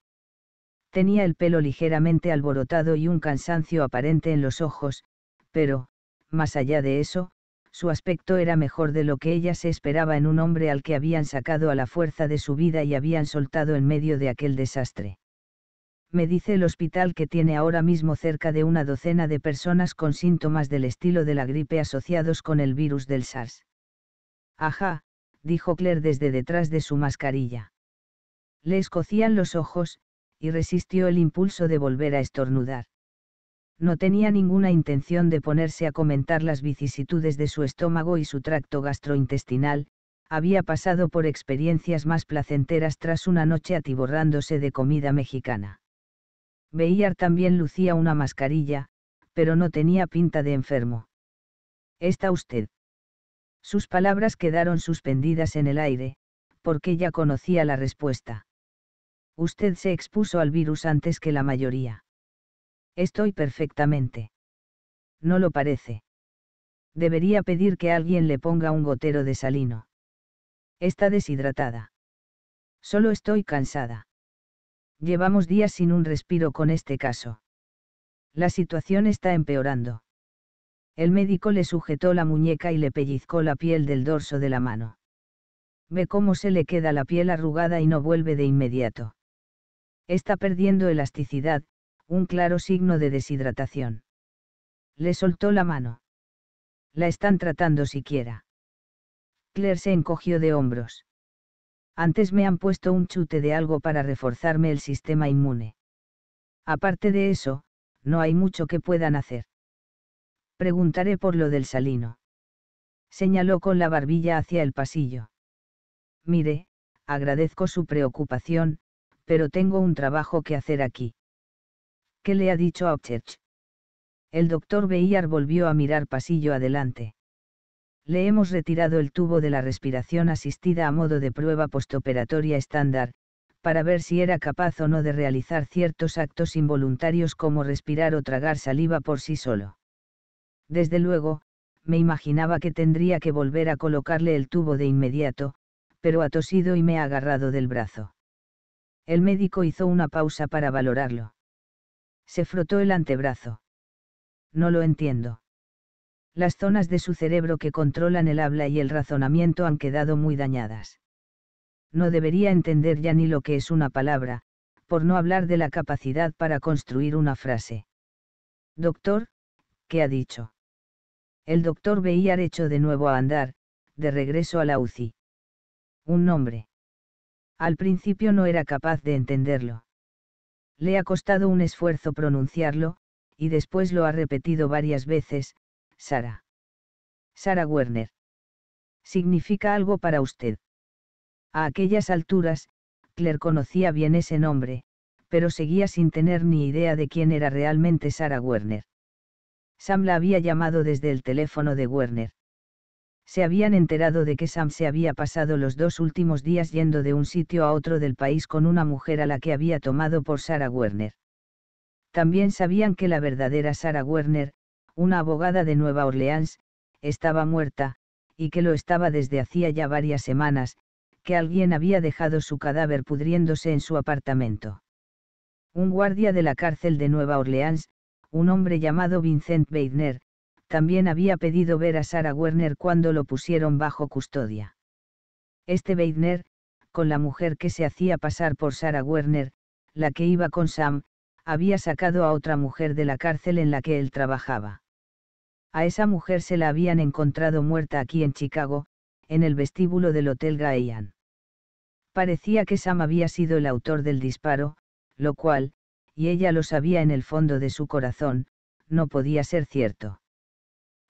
tenía el pelo ligeramente alborotado y un cansancio aparente en los ojos, pero, más allá de eso, su aspecto era mejor de lo que ella se esperaba en un hombre al que habían sacado a la fuerza de su vida y habían soltado en medio de aquel desastre. Me dice el hospital que tiene ahora mismo cerca de una docena de personas con síntomas del estilo de la gripe asociados con el virus del SARS. Ajá, dijo Claire desde detrás de su mascarilla. Le escocían los ojos, y resistió el impulso de volver a estornudar. No tenía ninguna intención de ponerse a comentar las vicisitudes de su estómago y su tracto gastrointestinal, había pasado por experiencias más placenteras tras una noche atiborrándose de comida mexicana. Veía también lucía una mascarilla, pero no tenía pinta de enfermo. Está usted. Sus palabras quedaron suspendidas en el aire, porque ya conocía la respuesta usted se expuso al virus antes que la mayoría. Estoy perfectamente. No lo parece. Debería pedir que alguien le ponga un gotero de salino. Está deshidratada. Solo estoy cansada. Llevamos días sin un respiro con este caso. La situación está empeorando. El médico le sujetó la muñeca y le pellizcó la piel del dorso de la mano. Ve cómo se le queda la piel arrugada y no vuelve de inmediato está perdiendo elasticidad, un claro signo de deshidratación. Le soltó la mano. La están tratando siquiera. Claire se encogió de hombros. Antes me han puesto un chute de algo para reforzarme el sistema inmune. Aparte de eso, no hay mucho que puedan hacer. Preguntaré por lo del salino. Señaló con la barbilla hacia el pasillo. Mire, agradezco su preocupación, pero tengo un trabajo que hacer aquí. ¿Qué le ha dicho a Upchurch? El doctor veiyar volvió a mirar pasillo adelante. Le hemos retirado el tubo de la respiración asistida a modo de prueba postoperatoria estándar, para ver si era capaz o no de realizar ciertos actos involuntarios como respirar o tragar saliva por sí solo. Desde luego, me imaginaba que tendría que volver a colocarle el tubo de inmediato, pero ha tosido y me ha agarrado del brazo. El médico hizo una pausa para valorarlo. Se frotó el antebrazo. No lo entiendo. Las zonas de su cerebro que controlan el habla y el razonamiento han quedado muy dañadas. No debería entender ya ni lo que es una palabra, por no hablar de la capacidad para construir una frase. Doctor, ¿qué ha dicho? El doctor veía derecho de nuevo a andar, de regreso a la UCI. Un nombre. Al principio no era capaz de entenderlo. Le ha costado un esfuerzo pronunciarlo, y después lo ha repetido varias veces, Sara. Sara Werner. Significa algo para usted. A aquellas alturas, Claire conocía bien ese nombre, pero seguía sin tener ni idea de quién era realmente Sara Werner. Sam la había llamado desde el teléfono de Werner se habían enterado de que Sam se había pasado los dos últimos días yendo de un sitio a otro del país con una mujer a la que había tomado por Sarah Werner. También sabían que la verdadera Sarah Werner, una abogada de Nueva Orleans, estaba muerta, y que lo estaba desde hacía ya varias semanas, que alguien había dejado su cadáver pudriéndose en su apartamento. Un guardia de la cárcel de Nueva Orleans, un hombre llamado Vincent Weidner, también había pedido ver a Sarah Werner cuando lo pusieron bajo custodia. Este Weidner, con la mujer que se hacía pasar por Sarah Werner, la que iba con Sam, había sacado a otra mujer de la cárcel en la que él trabajaba. A esa mujer se la habían encontrado muerta aquí en Chicago, en el vestíbulo del Hotel Gaian. Parecía que Sam había sido el autor del disparo, lo cual, y ella lo sabía en el fondo de su corazón, no podía ser cierto.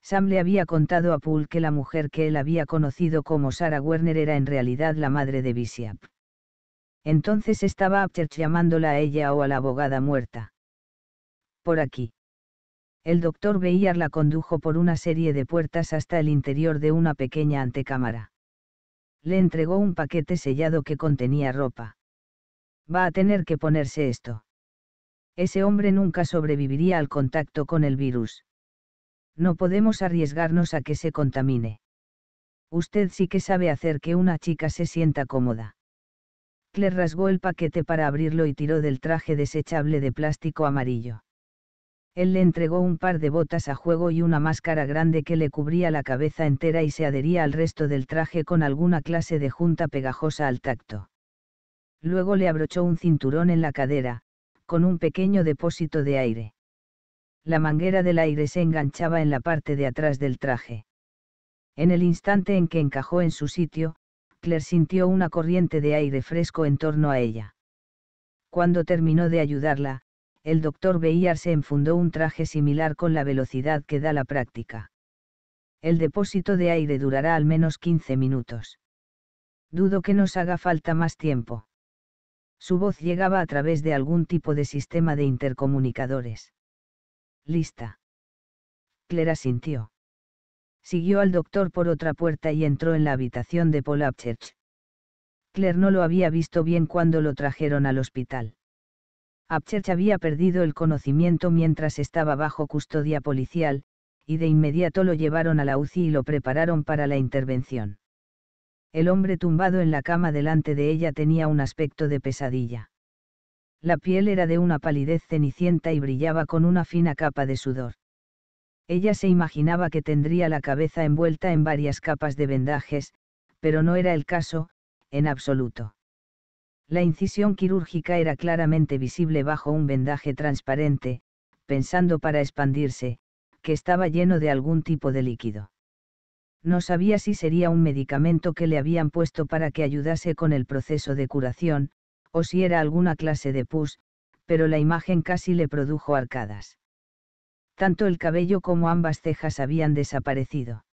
Sam le había contado a Poole que la mujer que él había conocido como Sarah Werner era en realidad la madre de Bishop. Entonces estaba Upchurch llamándola a ella o a la abogada muerta. Por aquí. El doctor Beyer la condujo por una serie de puertas hasta el interior de una pequeña antecámara. Le entregó un paquete sellado que contenía ropa. Va a tener que ponerse esto. Ese hombre nunca sobreviviría al contacto con el virus. No podemos arriesgarnos a que se contamine. Usted sí que sabe hacer que una chica se sienta cómoda. Claire rasgó el paquete para abrirlo y tiró del traje desechable de plástico amarillo. Él le entregó un par de botas a juego y una máscara grande que le cubría la cabeza entera y se adhería al resto del traje con alguna clase de junta pegajosa al tacto. Luego le abrochó un cinturón en la cadera, con un pequeño depósito de aire la manguera del aire se enganchaba en la parte de atrás del traje. En el instante en que encajó en su sitio, Claire sintió una corriente de aire fresco en torno a ella. Cuando terminó de ayudarla, el doctor Beillard se enfundó un traje similar con la velocidad que da la práctica. El depósito de aire durará al menos 15 minutos. Dudo que nos haga falta más tiempo. Su voz llegaba a través de algún tipo de sistema de intercomunicadores. Lista. Clara sintió. Siguió al doctor por otra puerta y entró en la habitación de Paul Upchurch. Claire no lo había visto bien cuando lo trajeron al hospital. Upchurch había perdido el conocimiento mientras estaba bajo custodia policial, y de inmediato lo llevaron a la UCI y lo prepararon para la intervención. El hombre tumbado en la cama delante de ella tenía un aspecto de pesadilla la piel era de una palidez cenicienta y brillaba con una fina capa de sudor. Ella se imaginaba que tendría la cabeza envuelta en varias capas de vendajes, pero no era el caso, en absoluto. La incisión quirúrgica era claramente visible bajo un vendaje transparente, pensando para expandirse, que estaba lleno de algún tipo de líquido. No sabía si sería un medicamento que le habían puesto para que ayudase con el proceso de curación, o si era alguna clase de pus, pero la imagen casi le produjo arcadas. Tanto el cabello como ambas cejas habían desaparecido.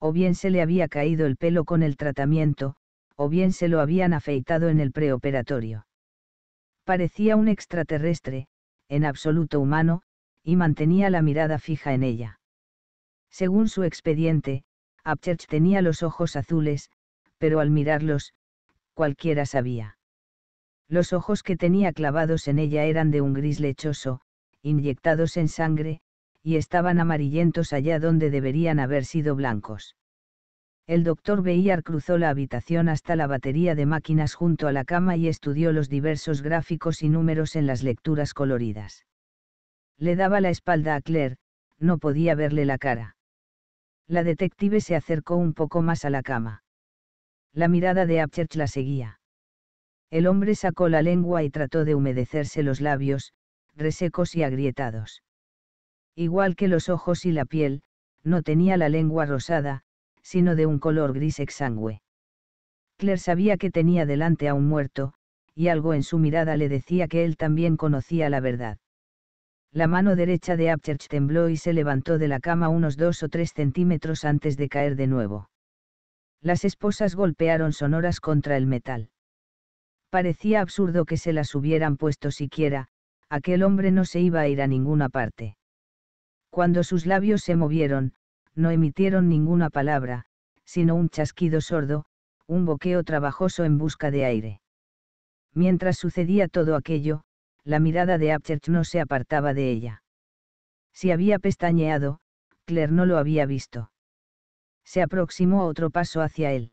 O bien se le había caído el pelo con el tratamiento, o bien se lo habían afeitado en el preoperatorio. Parecía un extraterrestre, en absoluto humano, y mantenía la mirada fija en ella. Según su expediente, Upchurch tenía los ojos azules, pero al mirarlos, cualquiera sabía. Los ojos que tenía clavados en ella eran de un gris lechoso, inyectados en sangre, y estaban amarillentos allá donde deberían haber sido blancos. El doctor Beyer cruzó la habitación hasta la batería de máquinas junto a la cama y estudió los diversos gráficos y números en las lecturas coloridas. Le daba la espalda a Claire, no podía verle la cara. La detective se acercó un poco más a la cama. La mirada de Apchurch la seguía. El hombre sacó la lengua y trató de humedecerse los labios, resecos y agrietados. Igual que los ojos y la piel, no tenía la lengua rosada, sino de un color gris exangüe. Claire sabía que tenía delante a un muerto, y algo en su mirada le decía que él también conocía la verdad. La mano derecha de Apchurch tembló y se levantó de la cama unos dos o tres centímetros antes de caer de nuevo. Las esposas golpearon sonoras contra el metal. Parecía absurdo que se las hubieran puesto siquiera, aquel hombre no se iba a ir a ninguna parte. Cuando sus labios se movieron, no emitieron ninguna palabra, sino un chasquido sordo, un boqueo trabajoso en busca de aire. Mientras sucedía todo aquello, la mirada de Apchurch no se apartaba de ella. Si había pestañeado, Claire no lo había visto. Se aproximó a otro paso hacia él.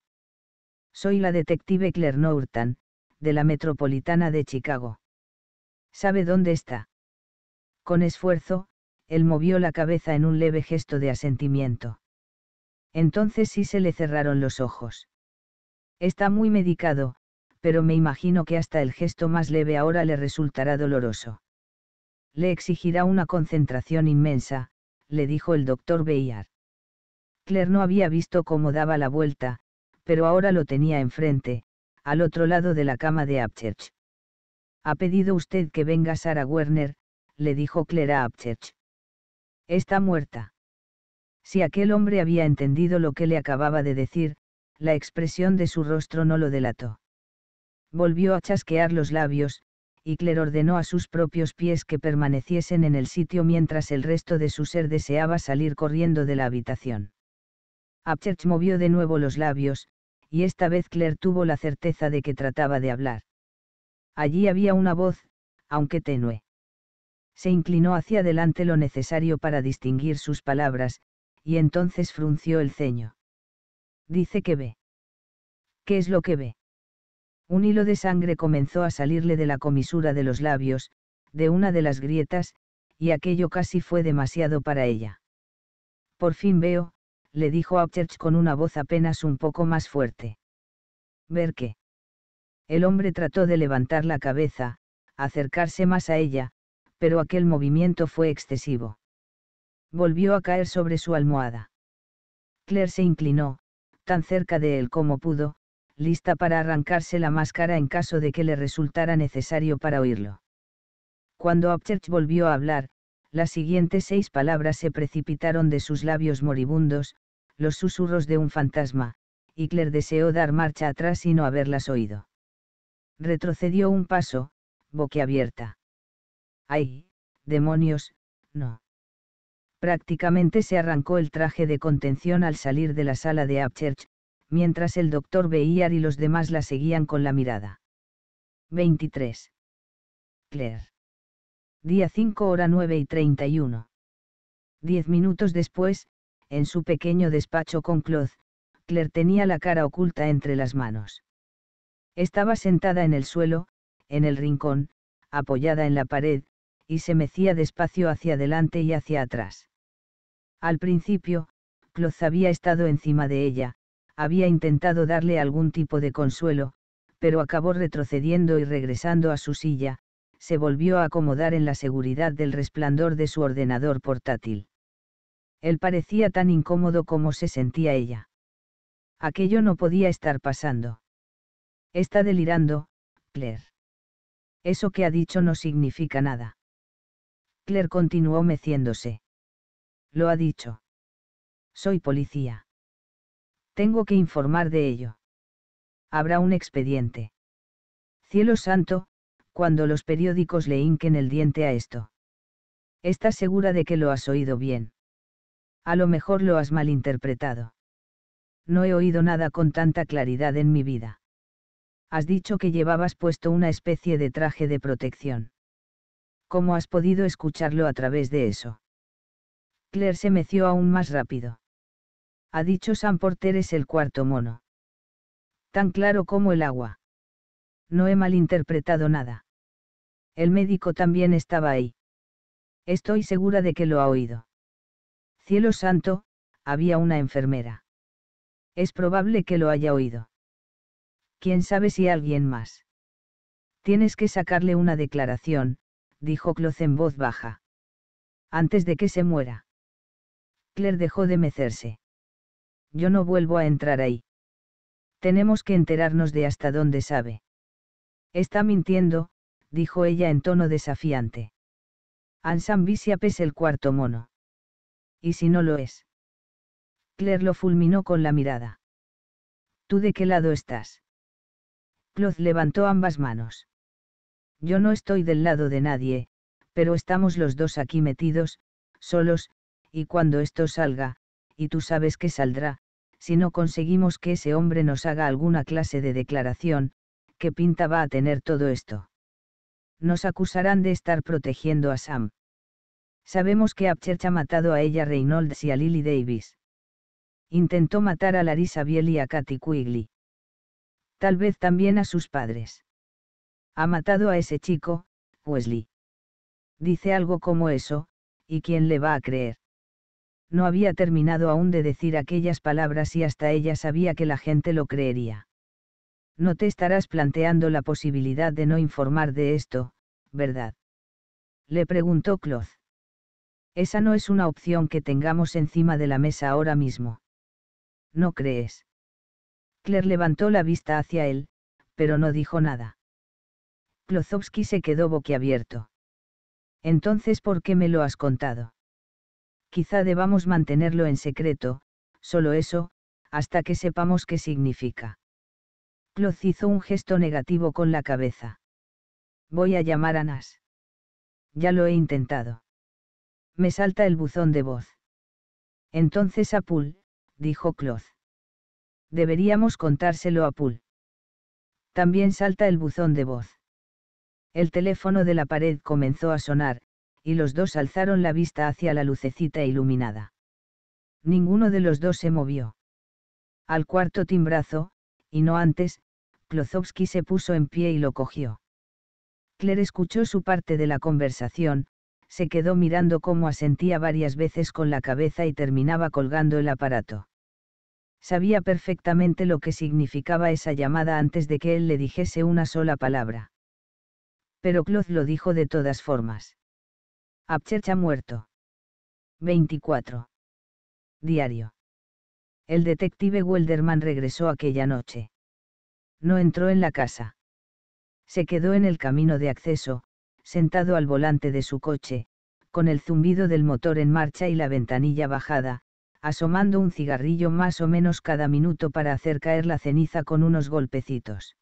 Soy la detective Claire Norton, de la Metropolitana de Chicago. ¿Sabe dónde está? Con esfuerzo, él movió la cabeza en un leve gesto de asentimiento. Entonces sí se le cerraron los ojos. Está muy medicado, pero me imagino que hasta el gesto más leve ahora le resultará doloroso. Le exigirá una concentración inmensa, le dijo el doctor Bayard. Claire no había visto cómo daba la vuelta, pero ahora lo tenía enfrente, al otro lado de la cama de Upchurch. Ha pedido usted que venga Sara Werner, le dijo Claire a Está muerta. Si aquel hombre había entendido lo que le acababa de decir, la expresión de su rostro no lo delató. Volvió a chasquear los labios, y Claire ordenó a sus propios pies que permaneciesen en el sitio mientras el resto de su ser deseaba salir corriendo de la habitación. Apchurch movió de nuevo los labios, y esta vez Claire tuvo la certeza de que trataba de hablar. Allí había una voz, aunque tenue. Se inclinó hacia adelante lo necesario para distinguir sus palabras, y entonces frunció el ceño. Dice que ve. ¿Qué es lo que ve? Un hilo de sangre comenzó a salirle de la comisura de los labios, de una de las grietas, y aquello casi fue demasiado para ella. Por fin veo, le dijo Upchurch con una voz apenas un poco más fuerte. ¿Ver qué? El hombre trató de levantar la cabeza, acercarse más a ella, pero aquel movimiento fue excesivo. Volvió a caer sobre su almohada. Claire se inclinó, tan cerca de él como pudo, lista para arrancarse la máscara en caso de que le resultara necesario para oírlo. Cuando Upchurch volvió a hablar, las siguientes seis palabras se precipitaron de sus labios moribundos, los susurros de un fantasma, y Claire deseó dar marcha atrás y no haberlas oído. Retrocedió un paso, boquiabierta. ¡Ay, demonios, no! Prácticamente se arrancó el traje de contención al salir de la sala de Upchurch, mientras el doctor veía y los demás la seguían con la mirada. 23. Claire. Día 5 hora 9 y 31. Diez minutos después, en su pequeño despacho con Cloth, Claire tenía la cara oculta entre las manos. Estaba sentada en el suelo, en el rincón, apoyada en la pared, y se mecía despacio hacia adelante y hacia atrás. Al principio, Cloth había estado encima de ella, había intentado darle algún tipo de consuelo, pero acabó retrocediendo y regresando a su silla, se volvió a acomodar en la seguridad del resplandor de su ordenador portátil. Él parecía tan incómodo como se sentía ella. Aquello no podía estar pasando. Está delirando, Claire. Eso que ha dicho no significa nada. Claire continuó meciéndose. Lo ha dicho. Soy policía. Tengo que informar de ello. Habrá un expediente. Cielo santo, cuando los periódicos le hinquen el diente a esto. ¿Estás segura de que lo has oído bien? A lo mejor lo has malinterpretado. No he oído nada con tanta claridad en mi vida. Has dicho que llevabas puesto una especie de traje de protección. ¿Cómo has podido escucharlo a través de eso? Claire se meció aún más rápido. Ha dicho San Porter es el cuarto mono. Tan claro como el agua. No he malinterpretado nada. El médico también estaba ahí. Estoy segura de que lo ha oído. Cielo santo, había una enfermera. Es probable que lo haya oído. ¿Quién sabe si alguien más? Tienes que sacarle una declaración, dijo Cloz en voz baja. Antes de que se muera. Claire dejó de mecerse. Yo no vuelvo a entrar ahí. Tenemos que enterarnos de hasta dónde sabe. Está mintiendo, dijo ella en tono desafiante. Ansam es el cuarto mono. ¿Y si no lo es? Claire lo fulminó con la mirada. ¿Tú de qué lado estás? Cloth levantó ambas manos. Yo no estoy del lado de nadie, pero estamos los dos aquí metidos, solos, y cuando esto salga, y tú sabes que saldrá, si no conseguimos que ese hombre nos haga alguna clase de declaración, ¿qué pinta va a tener todo esto? Nos acusarán de estar protegiendo a Sam. Sabemos que Upchurch ha matado a ella Reynolds y a Lily Davis. Intentó matar a Larissa Biel y a Katy Quigley. Tal vez también a sus padres. Ha matado a ese chico, Wesley. Dice algo como eso, ¿y quién le va a creer? No había terminado aún de decir aquellas palabras y hasta ella sabía que la gente lo creería. No te estarás planteando la posibilidad de no informar de esto, ¿verdad? Le preguntó Cloth. Esa no es una opción que tengamos encima de la mesa ahora mismo. ¿No crees? Claire levantó la vista hacia él, pero no dijo nada. Klozowski se quedó boquiabierto. Entonces, ¿por qué me lo has contado? Quizá debamos mantenerlo en secreto, solo eso, hasta que sepamos qué significa. Kloz hizo un gesto negativo con la cabeza. Voy a llamar a Nas. Ya lo he intentado me salta el buzón de voz. Entonces a Poole, dijo Cloth. Deberíamos contárselo a Poole. También salta el buzón de voz. El teléfono de la pared comenzó a sonar, y los dos alzaron la vista hacia la lucecita iluminada. Ninguno de los dos se movió. Al cuarto timbrazo, y no antes, Klozowski se puso en pie y lo cogió. Claire escuchó su parte de la conversación, se quedó mirando cómo asentía varias veces con la cabeza y terminaba colgando el aparato. Sabía perfectamente lo que significaba esa llamada antes de que él le dijese una sola palabra. Pero Cloth lo dijo de todas formas. Abchurch ha muerto. 24. Diario. El detective Welderman regresó aquella noche. No entró en la casa. Se quedó en el camino de acceso, sentado al volante de su coche, con el zumbido del motor en marcha y la ventanilla bajada, asomando un cigarrillo más o menos cada minuto para hacer caer la ceniza con unos golpecitos.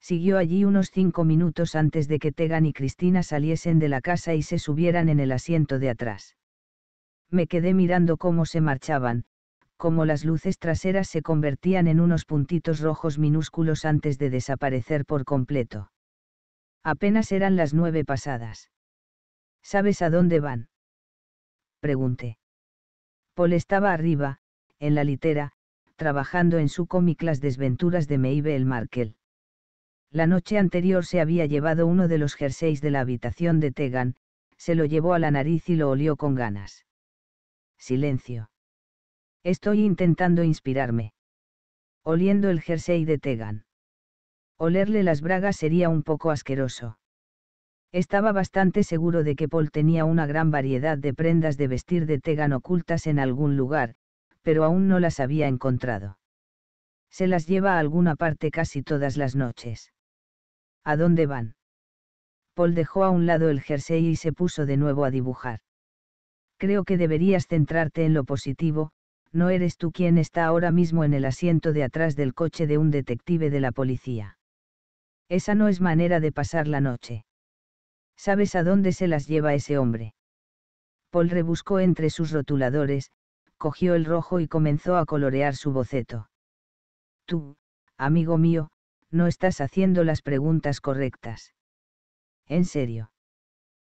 Siguió allí unos cinco minutos antes de que Tegan y Cristina saliesen de la casa y se subieran en el asiento de atrás. Me quedé mirando cómo se marchaban, cómo las luces traseras se convertían en unos puntitos rojos minúsculos antes de desaparecer por completo. Apenas eran las nueve pasadas. ¿Sabes a dónde van? Pregunté. Paul estaba arriba, en la litera, trabajando en su cómic Las desventuras de Meibe el Markel. La noche anterior se había llevado uno de los jerseys de la habitación de Tegan, se lo llevó a la nariz y lo olió con ganas. Silencio. Estoy intentando inspirarme. Oliendo el jersey de Tegan. Olerle las bragas sería un poco asqueroso. Estaba bastante seguro de que Paul tenía una gran variedad de prendas de vestir de Tegan ocultas en algún lugar, pero aún no las había encontrado. Se las lleva a alguna parte casi todas las noches. ¿A dónde van? Paul dejó a un lado el jersey y se puso de nuevo a dibujar. Creo que deberías centrarte en lo positivo, no eres tú quien está ahora mismo en el asiento de atrás del coche de un detective de la policía. Esa no es manera de pasar la noche. ¿Sabes a dónde se las lleva ese hombre? Paul rebuscó entre sus rotuladores, cogió el rojo y comenzó a colorear su boceto. Tú, amigo mío, no estás haciendo las preguntas correctas. En serio.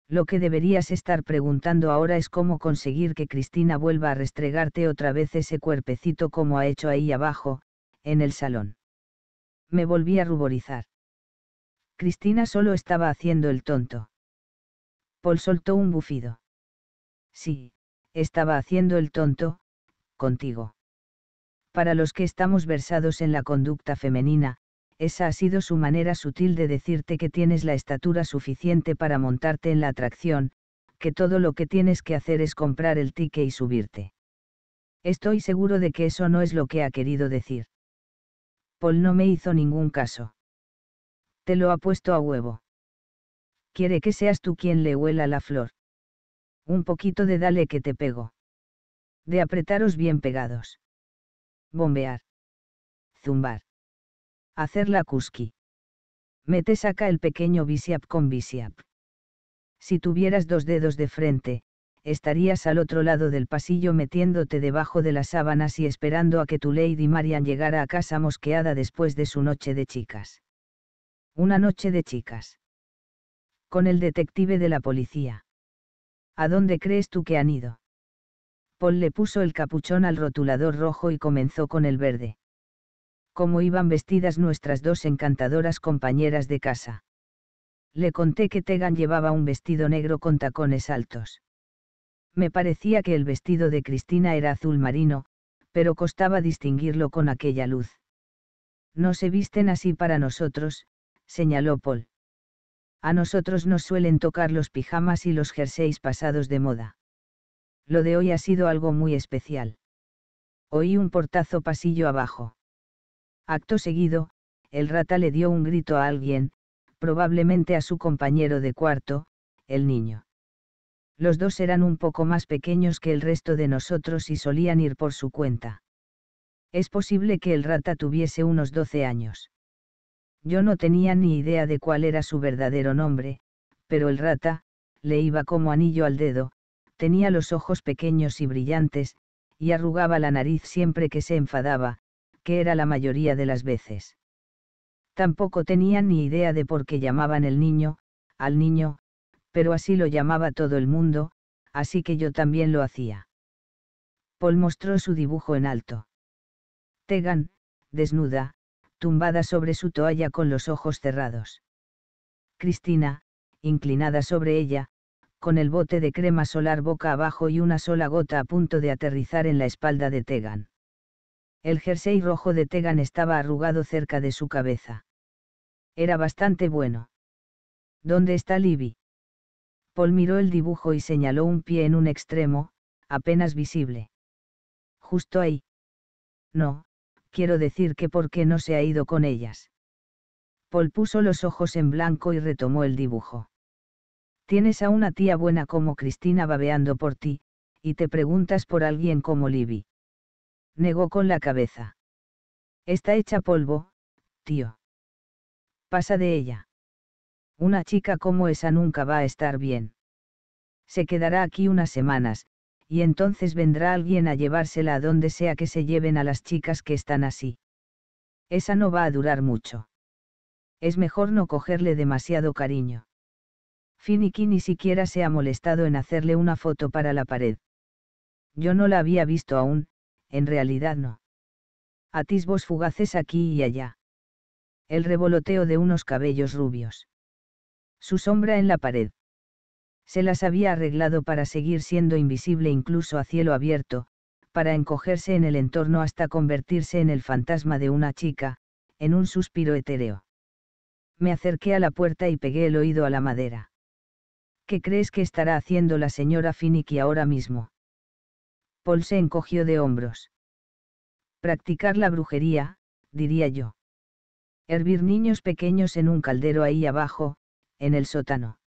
Lo que deberías estar preguntando ahora es cómo conseguir que Cristina vuelva a restregarte otra vez ese cuerpecito como ha hecho ahí abajo, en el salón. Me volví a ruborizar. Cristina solo estaba haciendo el tonto. Paul soltó un bufido. Sí, estaba haciendo el tonto, contigo. Para los que estamos versados en la conducta femenina, esa ha sido su manera sutil de decirte que tienes la estatura suficiente para montarte en la atracción, que todo lo que tienes que hacer es comprar el ticket y subirte. Estoy seguro de que eso no es lo que ha querido decir. Paul no me hizo ningún caso. Te lo ha puesto a huevo. Quiere que seas tú quien le huela la flor. Un poquito de dale que te pego. De apretaros bien pegados. Bombear. Zumbar. Hacer la cuski. Mete saca el pequeño bisiap con bisiap. Si tuvieras dos dedos de frente, estarías al otro lado del pasillo metiéndote debajo de las sábanas y esperando a que tu Lady Marian llegara a casa mosqueada después de su noche de chicas. Una noche de chicas. Con el detective de la policía. ¿A dónde crees tú que han ido? Paul le puso el capuchón al rotulador rojo y comenzó con el verde. Cómo iban vestidas nuestras dos encantadoras compañeras de casa. Le conté que Tegan llevaba un vestido negro con tacones altos. Me parecía que el vestido de Cristina era azul marino, pero costaba distinguirlo con aquella luz. No se visten así para nosotros, señaló Paul. A nosotros nos suelen tocar los pijamas y los jerseys pasados de moda. Lo de hoy ha sido algo muy especial. Oí un portazo pasillo abajo. Acto seguido, el rata le dio un grito a alguien, probablemente a su compañero de cuarto, el niño. Los dos eran un poco más pequeños que el resto de nosotros y solían ir por su cuenta. Es posible que el rata tuviese unos 12 años. Yo no tenía ni idea de cuál era su verdadero nombre, pero el rata, le iba como anillo al dedo, tenía los ojos pequeños y brillantes, y arrugaba la nariz siempre que se enfadaba, que era la mayoría de las veces. Tampoco tenían ni idea de por qué llamaban el niño, al niño, pero así lo llamaba todo el mundo, así que yo también lo hacía. Paul mostró su dibujo en alto. Tegan, desnuda, tumbada sobre su toalla con los ojos cerrados. Cristina, inclinada sobre ella, con el bote de crema solar boca abajo y una sola gota a punto de aterrizar en la espalda de Tegan. El jersey rojo de Tegan estaba arrugado cerca de su cabeza. Era bastante bueno. ¿Dónde está Libby? Paul miró el dibujo y señaló un pie en un extremo, apenas visible. Justo ahí. No, quiero decir que por qué no se ha ido con ellas. Paul puso los ojos en blanco y retomó el dibujo. Tienes a una tía buena como Cristina babeando por ti, y te preguntas por alguien como Libby. Negó con la cabeza. Está hecha polvo, tío. Pasa de ella. Una chica como esa nunca va a estar bien. Se quedará aquí unas semanas, y entonces vendrá alguien a llevársela a donde sea que se lleven a las chicas que están así. Esa no va a durar mucho. Es mejor no cogerle demasiado cariño. Finicky ni siquiera se ha molestado en hacerle una foto para la pared. Yo no la había visto aún, en realidad no. Atisbos fugaces aquí y allá. El revoloteo de unos cabellos rubios. Su sombra en la pared se las había arreglado para seguir siendo invisible incluso a cielo abierto, para encogerse en el entorno hasta convertirse en el fantasma de una chica, en un suspiro etéreo. Me acerqué a la puerta y pegué el oído a la madera. ¿Qué crees que estará haciendo la señora Finicky ahora mismo? Paul se encogió de hombros. Practicar la brujería, diría yo. Hervir niños pequeños en un caldero ahí abajo, en el sótano.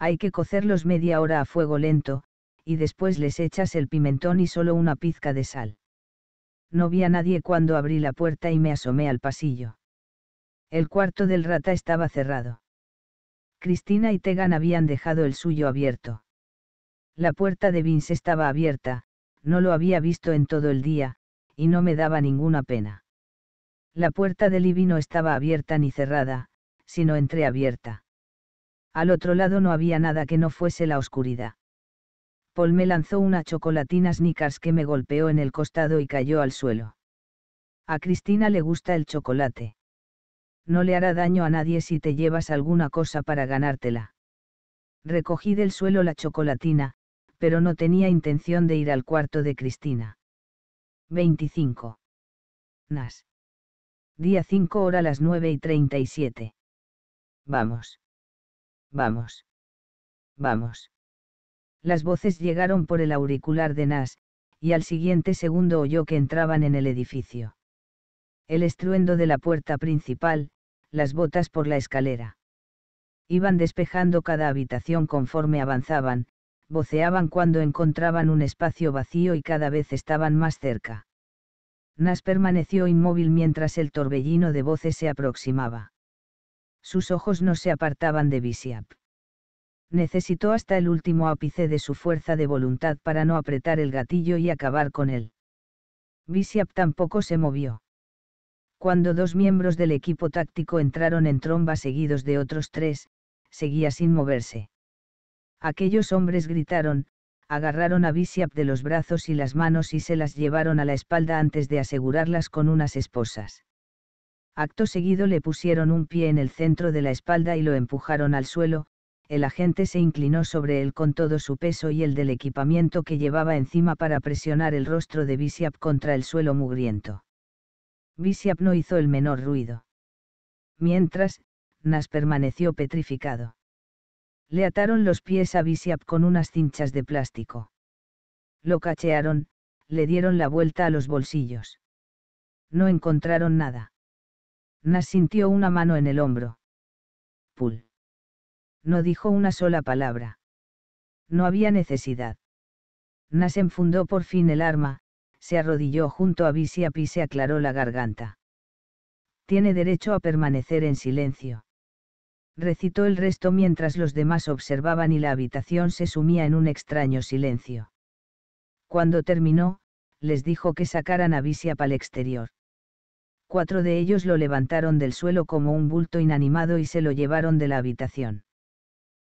Hay que cocerlos media hora a fuego lento, y después les echas el pimentón y solo una pizca de sal. No vi a nadie cuando abrí la puerta y me asomé al pasillo. El cuarto del rata estaba cerrado. Cristina y Tegan habían dejado el suyo abierto. La puerta de Vince estaba abierta, no lo había visto en todo el día, y no me daba ninguna pena. La puerta de Libby no estaba abierta ni cerrada, sino entreabierta. Al otro lado no había nada que no fuese la oscuridad. Paul me lanzó una chocolatina Snickers que me golpeó en el costado y cayó al suelo. A Cristina le gusta el chocolate. No le hará daño a nadie si te llevas alguna cosa para ganártela. Recogí del suelo la chocolatina, pero no tenía intención de ir al cuarto de Cristina. 25. Nas. Día 5 hora las 9 y 37. Vamos. Vamos. Vamos. Las voces llegaron por el auricular de Nas, y al siguiente segundo oyó que entraban en el edificio. El estruendo de la puerta principal, las botas por la escalera. Iban despejando cada habitación conforme avanzaban, voceaban cuando encontraban un espacio vacío y cada vez estaban más cerca. Nas permaneció inmóvil mientras el torbellino de voces se aproximaba sus ojos no se apartaban de Bishop. Necesitó hasta el último ápice de su fuerza de voluntad para no apretar el gatillo y acabar con él. Bishop tampoco se movió. Cuando dos miembros del equipo táctico entraron en tromba seguidos de otros tres, seguía sin moverse. Aquellos hombres gritaron, agarraron a Bishop de los brazos y las manos y se las llevaron a la espalda antes de asegurarlas con unas esposas. Acto seguido le pusieron un pie en el centro de la espalda y lo empujaron al suelo, el agente se inclinó sobre él con todo su peso y el del equipamiento que llevaba encima para presionar el rostro de Bishop contra el suelo mugriento. Bishop no hizo el menor ruido. Mientras, Nas permaneció petrificado. Le ataron los pies a Bishop con unas cinchas de plástico. Lo cachearon, le dieron la vuelta a los bolsillos. No encontraron nada. Nas sintió una mano en el hombro. Pul. No dijo una sola palabra. No había necesidad. Nas enfundó por fin el arma, se arrodilló junto a Visiap y se aclaró la garganta. Tiene derecho a permanecer en silencio. Recitó el resto mientras los demás observaban y la habitación se sumía en un extraño silencio. Cuando terminó, les dijo que sacaran a Visiap al exterior cuatro de ellos lo levantaron del suelo como un bulto inanimado y se lo llevaron de la habitación.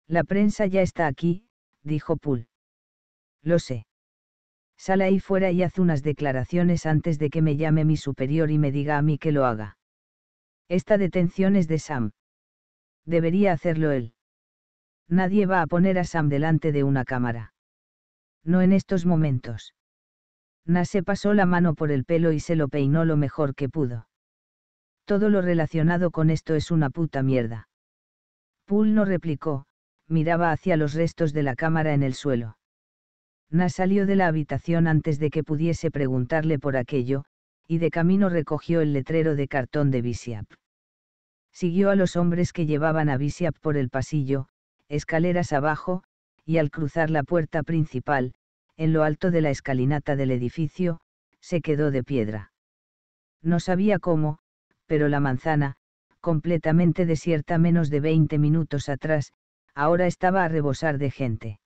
La prensa ya está aquí, dijo Poole. Lo sé. Sal ahí fuera y haz unas declaraciones antes de que me llame mi superior y me diga a mí que lo haga. Esta detención es de Sam. Debería hacerlo él. Nadie va a poner a Sam delante de una cámara. No en estos momentos. Nase pasó la mano por el pelo y se lo peinó lo mejor que pudo. Todo lo relacionado con esto es una puta mierda. Poole no replicó, miraba hacia los restos de la cámara en el suelo. Nas salió de la habitación antes de que pudiese preguntarle por aquello, y de camino recogió el letrero de cartón de Bishop. Siguió a los hombres que llevaban a Bishop por el pasillo, escaleras abajo, y al cruzar la puerta principal, en lo alto de la escalinata del edificio, se quedó de piedra. No sabía cómo, pero la manzana, completamente desierta menos de veinte minutos atrás, ahora estaba a rebosar de gente.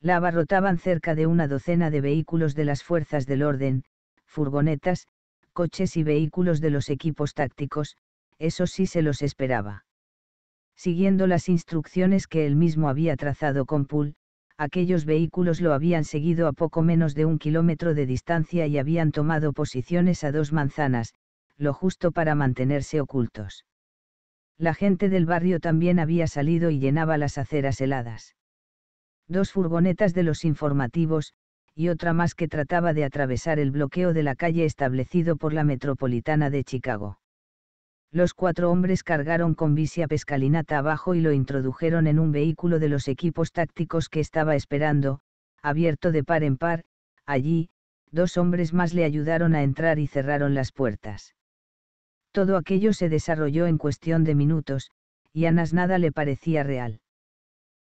La abarrotaban cerca de una docena de vehículos de las fuerzas del orden, furgonetas, coches y vehículos de los equipos tácticos, eso sí se los esperaba. Siguiendo las instrucciones que él mismo había trazado con Poole, aquellos vehículos lo habían seguido a poco menos de un kilómetro de distancia y habían tomado posiciones a dos manzanas, lo justo para mantenerse ocultos. La gente del barrio también había salido y llenaba las aceras heladas. Dos furgonetas de los informativos, y otra más que trataba de atravesar el bloqueo de la calle establecido por la Metropolitana de Chicago. Los cuatro hombres cargaron con bici pescalinata abajo y lo introdujeron en un vehículo de los equipos tácticos que estaba esperando, abierto de par en par, allí, dos hombres más le ayudaron a entrar y cerraron las puertas. Todo aquello se desarrolló en cuestión de minutos, y a Nas nada le parecía real.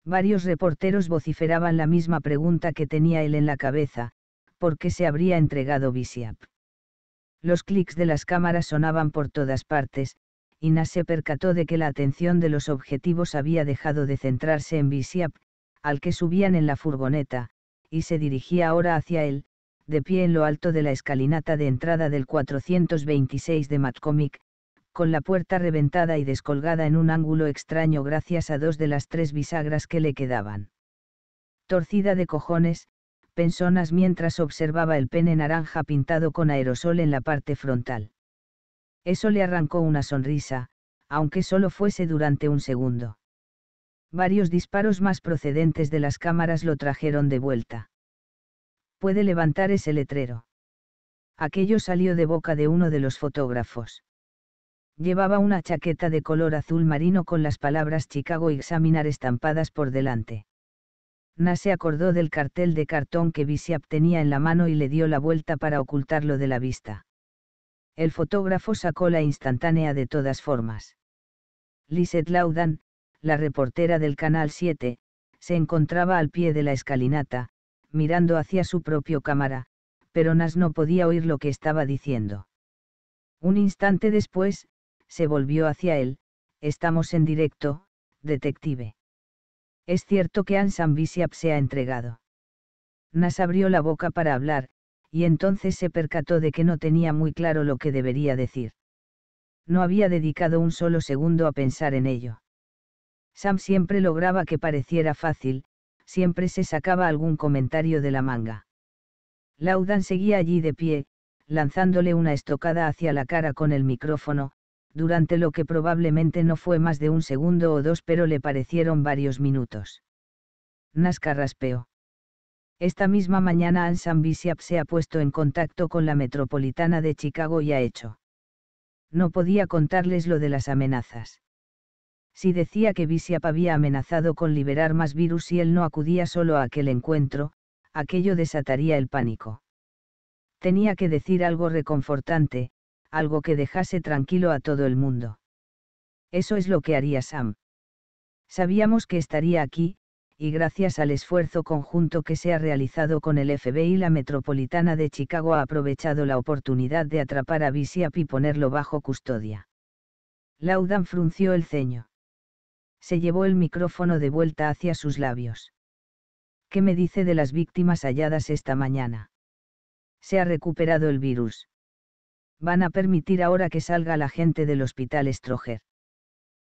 Varios reporteros vociferaban la misma pregunta que tenía él en la cabeza, ¿por qué se habría entregado Bisiap? Los clics de las cámaras sonaban por todas partes, y Nas se percató de que la atención de los objetivos había dejado de centrarse en Bisiap, al que subían en la furgoneta, y se dirigía ahora hacia él, de pie en lo alto de la escalinata de entrada del 426 de Matcomic, con la puerta reventada y descolgada en un ángulo extraño gracias a dos de las tres bisagras que le quedaban. Torcida de cojones, pensonas mientras observaba el pene naranja pintado con aerosol en la parte frontal. Eso le arrancó una sonrisa, aunque solo fuese durante un segundo. Varios disparos más procedentes de las cámaras lo trajeron de vuelta puede levantar ese letrero. Aquello salió de boca de uno de los fotógrafos. Llevaba una chaqueta de color azul marino con las palabras Chicago Examinar estampadas por delante. Na se acordó del cartel de cartón que viciab tenía en la mano y le dio la vuelta para ocultarlo de la vista. El fotógrafo sacó la instantánea de todas formas. Lisette Laudan, la reportera del Canal 7, se encontraba al pie de la escalinata, mirando hacia su propio cámara, pero Nas no podía oír lo que estaba diciendo. Un instante después, se volvió hacia él, estamos en directo, detective. Es cierto que Ansan Bishop se ha entregado. Nas abrió la boca para hablar, y entonces se percató de que no tenía muy claro lo que debería decir. No había dedicado un solo segundo a pensar en ello. Sam siempre lograba que pareciera fácil, siempre se sacaba algún comentario de la manga. Laudan seguía allí de pie, lanzándole una estocada hacia la cara con el micrófono, durante lo que probablemente no fue más de un segundo o dos pero le parecieron varios minutos. Nazca raspeó. Esta misma mañana Ansan Bishop se ha puesto en contacto con la Metropolitana de Chicago y ha hecho. No podía contarles lo de las amenazas si decía que Bisiap había amenazado con liberar más virus y él no acudía solo a aquel encuentro, aquello desataría el pánico. Tenía que decir algo reconfortante, algo que dejase tranquilo a todo el mundo. Eso es lo que haría Sam. Sabíamos que estaría aquí, y gracias al esfuerzo conjunto que se ha realizado con el FBI la Metropolitana de Chicago ha aprovechado la oportunidad de atrapar a Bisiap y ponerlo bajo custodia. Laudan frunció el ceño se llevó el micrófono de vuelta hacia sus labios. ¿Qué me dice de las víctimas halladas esta mañana? Se ha recuperado el virus. Van a permitir ahora que salga la gente del hospital Stroger.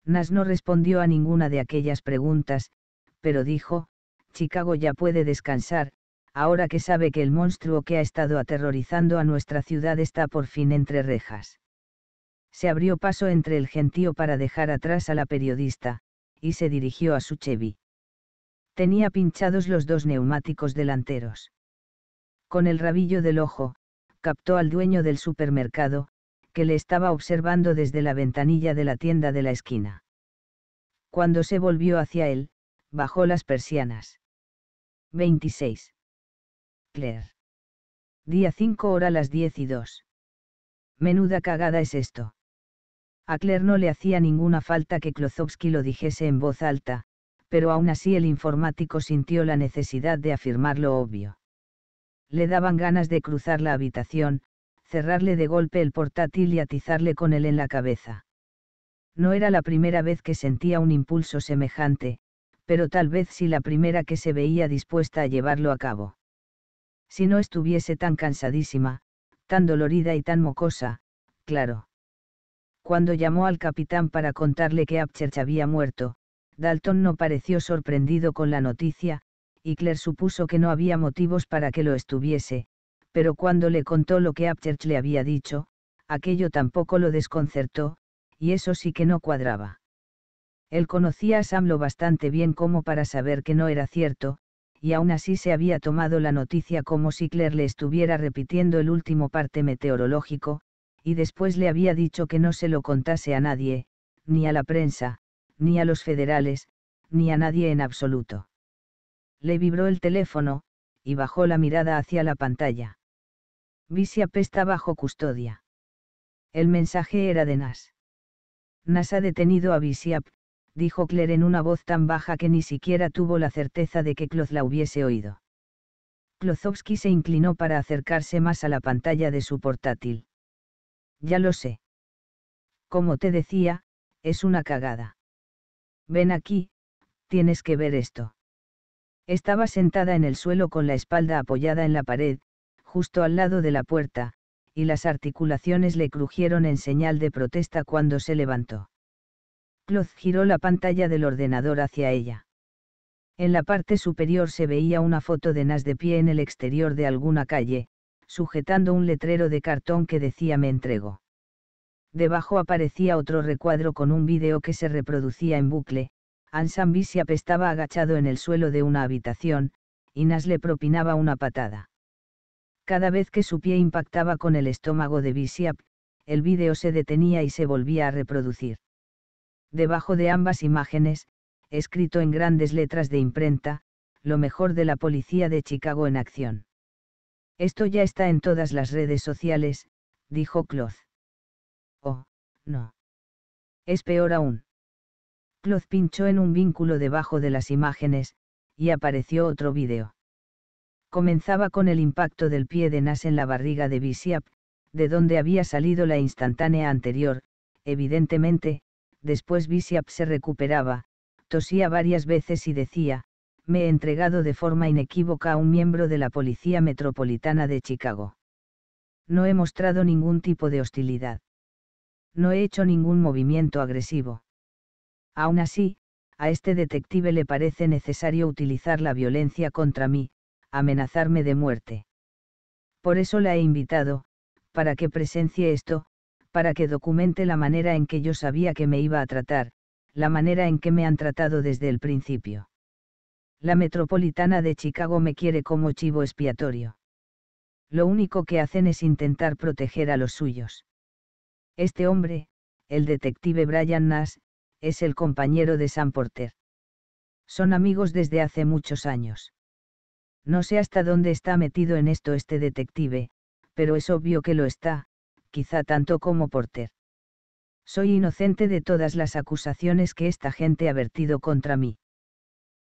Nas no respondió a ninguna de aquellas preguntas, pero dijo, Chicago ya puede descansar, ahora que sabe que el monstruo que ha estado aterrorizando a nuestra ciudad está por fin entre rejas. Se abrió paso entre el gentío para dejar atrás a la periodista, y se dirigió a su Chevy. Tenía pinchados los dos neumáticos delanteros. Con el rabillo del ojo, captó al dueño del supermercado, que le estaba observando desde la ventanilla de la tienda de la esquina. Cuando se volvió hacia él, bajó las persianas. 26. Claire. Día 5 hora las 10 y 2. Menuda cagada es esto. A Claire no le hacía ninguna falta que Klozowski lo dijese en voz alta, pero aún así el informático sintió la necesidad de afirmar lo obvio. Le daban ganas de cruzar la habitación, cerrarle de golpe el portátil y atizarle con él en la cabeza. No era la primera vez que sentía un impulso semejante, pero tal vez sí la primera que se veía dispuesta a llevarlo a cabo. Si no estuviese tan cansadísima, tan dolorida y tan mocosa, claro. Cuando llamó al capitán para contarle que Apchurch había muerto, Dalton no pareció sorprendido con la noticia, y Claire supuso que no había motivos para que lo estuviese, pero cuando le contó lo que Apchurch le había dicho, aquello tampoco lo desconcertó, y eso sí que no cuadraba. Él conocía a Sam lo bastante bien como para saber que no era cierto, y aún así se había tomado la noticia como si Claire le estuviera repitiendo el último parte meteorológico, y después le había dicho que no se lo contase a nadie, ni a la prensa, ni a los federales, ni a nadie en absoluto. Le vibró el teléfono, y bajó la mirada hacia la pantalla. Visiap está bajo custodia. El mensaje era de Nas. Nas ha detenido a Visiap, dijo Claire en una voz tan baja que ni siquiera tuvo la certeza de que Kloz la hubiese oído. Klozowski se inclinó para acercarse más a la pantalla de su portátil. Ya lo sé. Como te decía, es una cagada. Ven aquí, tienes que ver esto. Estaba sentada en el suelo con la espalda apoyada en la pared, justo al lado de la puerta, y las articulaciones le crujieron en señal de protesta cuando se levantó. Cloth giró la pantalla del ordenador hacia ella. En la parte superior se veía una foto de Nas de pie en el exterior de alguna calle, sujetando un letrero de cartón que decía me entrego. Debajo aparecía otro recuadro con un vídeo que se reproducía en bucle, Ansan Visiap estaba agachado en el suelo de una habitación, y Nas le propinaba una patada. Cada vez que su pie impactaba con el estómago de Bisiap, el vídeo se detenía y se volvía a reproducir. Debajo de ambas imágenes, escrito en grandes letras de imprenta, lo mejor de la policía de Chicago en acción. Esto ya está en todas las redes sociales, dijo Cloth. Oh, no. Es peor aún. Cloth pinchó en un vínculo debajo de las imágenes, y apareció otro vídeo. Comenzaba con el impacto del pie de Nas en la barriga de Visiap, de donde había salido la instantánea anterior, evidentemente, después Visiap se recuperaba, tosía varias veces y decía, me he entregado de forma inequívoca a un miembro de la Policía Metropolitana de Chicago. No he mostrado ningún tipo de hostilidad. No he hecho ningún movimiento agresivo. Aún así, a este detective le parece necesario utilizar la violencia contra mí, amenazarme de muerte. Por eso la he invitado, para que presencie esto, para que documente la manera en que yo sabía que me iba a tratar, la manera en que me han tratado desde el principio la metropolitana de Chicago me quiere como chivo expiatorio. Lo único que hacen es intentar proteger a los suyos. Este hombre, el detective Brian Nash, es el compañero de Sam Porter. Son amigos desde hace muchos años. No sé hasta dónde está metido en esto este detective, pero es obvio que lo está, quizá tanto como Porter. Soy inocente de todas las acusaciones que esta gente ha vertido contra mí.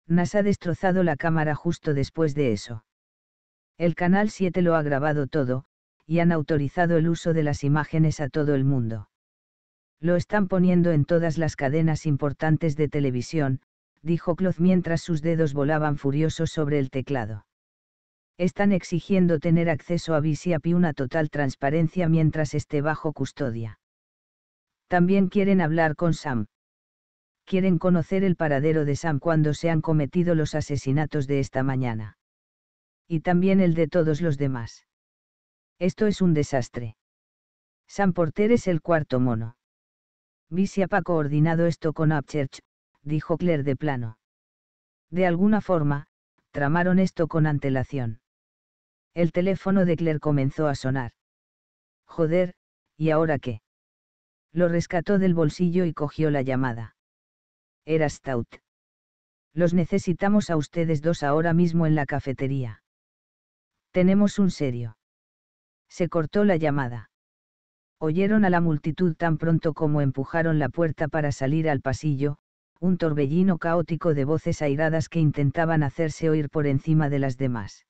NASA ha destrozado la cámara justo después de eso. El Canal 7 lo ha grabado todo, y han autorizado el uso de las imágenes a todo el mundo. Lo están poniendo en todas las cadenas importantes de televisión, dijo Cloth mientras sus dedos volaban furiosos sobre el teclado. Están exigiendo tener acceso a VCAP y una total transparencia mientras esté bajo custodia. También quieren hablar con Sam quieren conocer el paradero de Sam cuando se han cometido los asesinatos de esta mañana. Y también el de todos los demás. Esto es un desastre. Sam Porter es el cuarto mono. si ha coordinado esto con Upchurch, dijo Claire de plano. De alguna forma, tramaron esto con antelación. El teléfono de Claire comenzó a sonar. Joder, ¿y ahora qué? Lo rescató del bolsillo y cogió la llamada era Stout. Los necesitamos a ustedes dos ahora mismo en la cafetería. Tenemos un serio. Se cortó la llamada. Oyeron a la multitud tan pronto como empujaron la puerta para salir al pasillo, un torbellino caótico de voces airadas que intentaban hacerse oír por encima de las demás.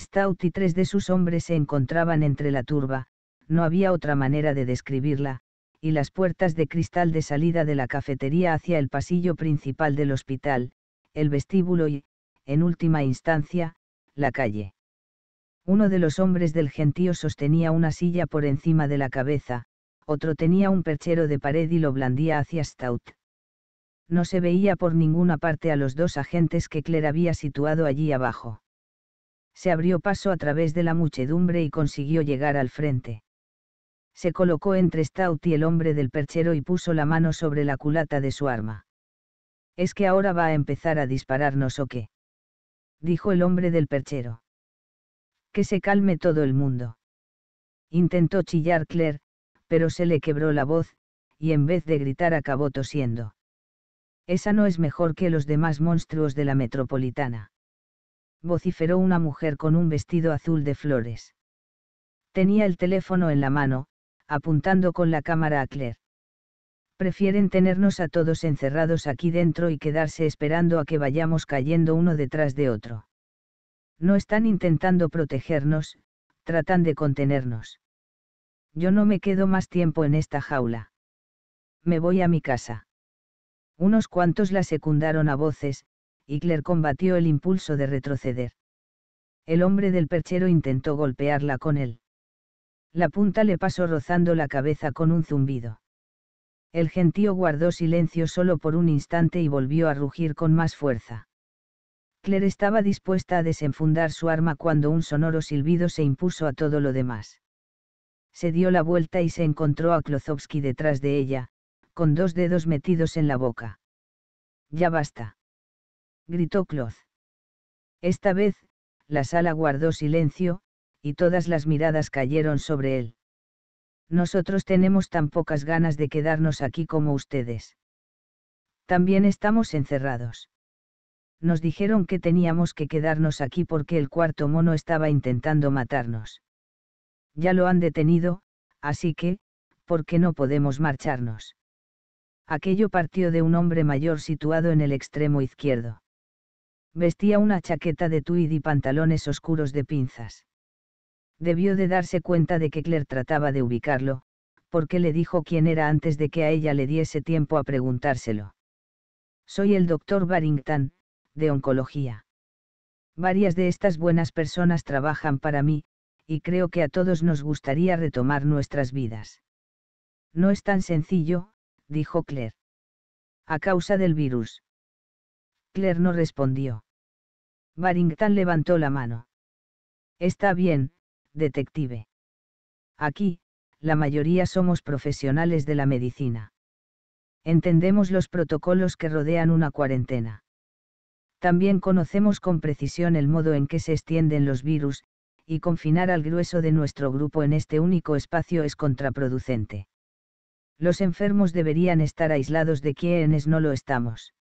Stout y tres de sus hombres se encontraban entre la turba, no había otra manera de describirla, y las puertas de cristal de salida de la cafetería hacia el pasillo principal del hospital, el vestíbulo y, en última instancia, la calle. Uno de los hombres del gentío sostenía una silla por encima de la cabeza, otro tenía un perchero de pared y lo blandía hacia Stout. No se veía por ninguna parte a los dos agentes que Claire había situado allí abajo. Se abrió paso a través de la muchedumbre y consiguió llegar al frente se colocó entre Stout y el hombre del perchero y puso la mano sobre la culata de su arma. ¿Es que ahora va a empezar a dispararnos o qué? dijo el hombre del perchero. Que se calme todo el mundo. Intentó chillar Claire, pero se le quebró la voz, y en vez de gritar acabó tosiendo. Esa no es mejor que los demás monstruos de la metropolitana. Vociferó una mujer con un vestido azul de flores. Tenía el teléfono en la mano, apuntando con la cámara a Claire. Prefieren tenernos a todos encerrados aquí dentro y quedarse esperando a que vayamos cayendo uno detrás de otro. No están intentando protegernos, tratan de contenernos. Yo no me quedo más tiempo en esta jaula. Me voy a mi casa. Unos cuantos la secundaron a voces, y Claire combatió el impulso de retroceder. El hombre del perchero intentó golpearla con él la punta le pasó rozando la cabeza con un zumbido. El gentío guardó silencio solo por un instante y volvió a rugir con más fuerza. Claire estaba dispuesta a desenfundar su arma cuando un sonoro silbido se impuso a todo lo demás. Se dio la vuelta y se encontró a Klozowski detrás de ella, con dos dedos metidos en la boca. Ya basta. Gritó Kloz. Esta vez, la sala guardó silencio, y todas las miradas cayeron sobre él. Nosotros tenemos tan pocas ganas de quedarnos aquí como ustedes. También estamos encerrados. Nos dijeron que teníamos que quedarnos aquí porque el cuarto mono estaba intentando matarnos. Ya lo han detenido, así que, ¿por qué no podemos marcharnos? Aquello partió de un hombre mayor situado en el extremo izquierdo. Vestía una chaqueta de tweed y pantalones oscuros de pinzas debió de darse cuenta de que Claire trataba de ubicarlo, porque le dijo quién era antes de que a ella le diese tiempo a preguntárselo. Soy el doctor Barrington, de oncología. Varias de estas buenas personas trabajan para mí, y creo que a todos nos gustaría retomar nuestras vidas. No es tan sencillo, dijo Claire. A causa del virus. Claire no respondió. Barrington levantó la mano. Está bien, detective. Aquí, la mayoría somos profesionales de la medicina. Entendemos los protocolos que rodean una cuarentena. También conocemos con precisión el modo en que se extienden los virus, y confinar al grueso de nuestro grupo en este único espacio es contraproducente. Los enfermos deberían estar aislados de quienes no lo estamos.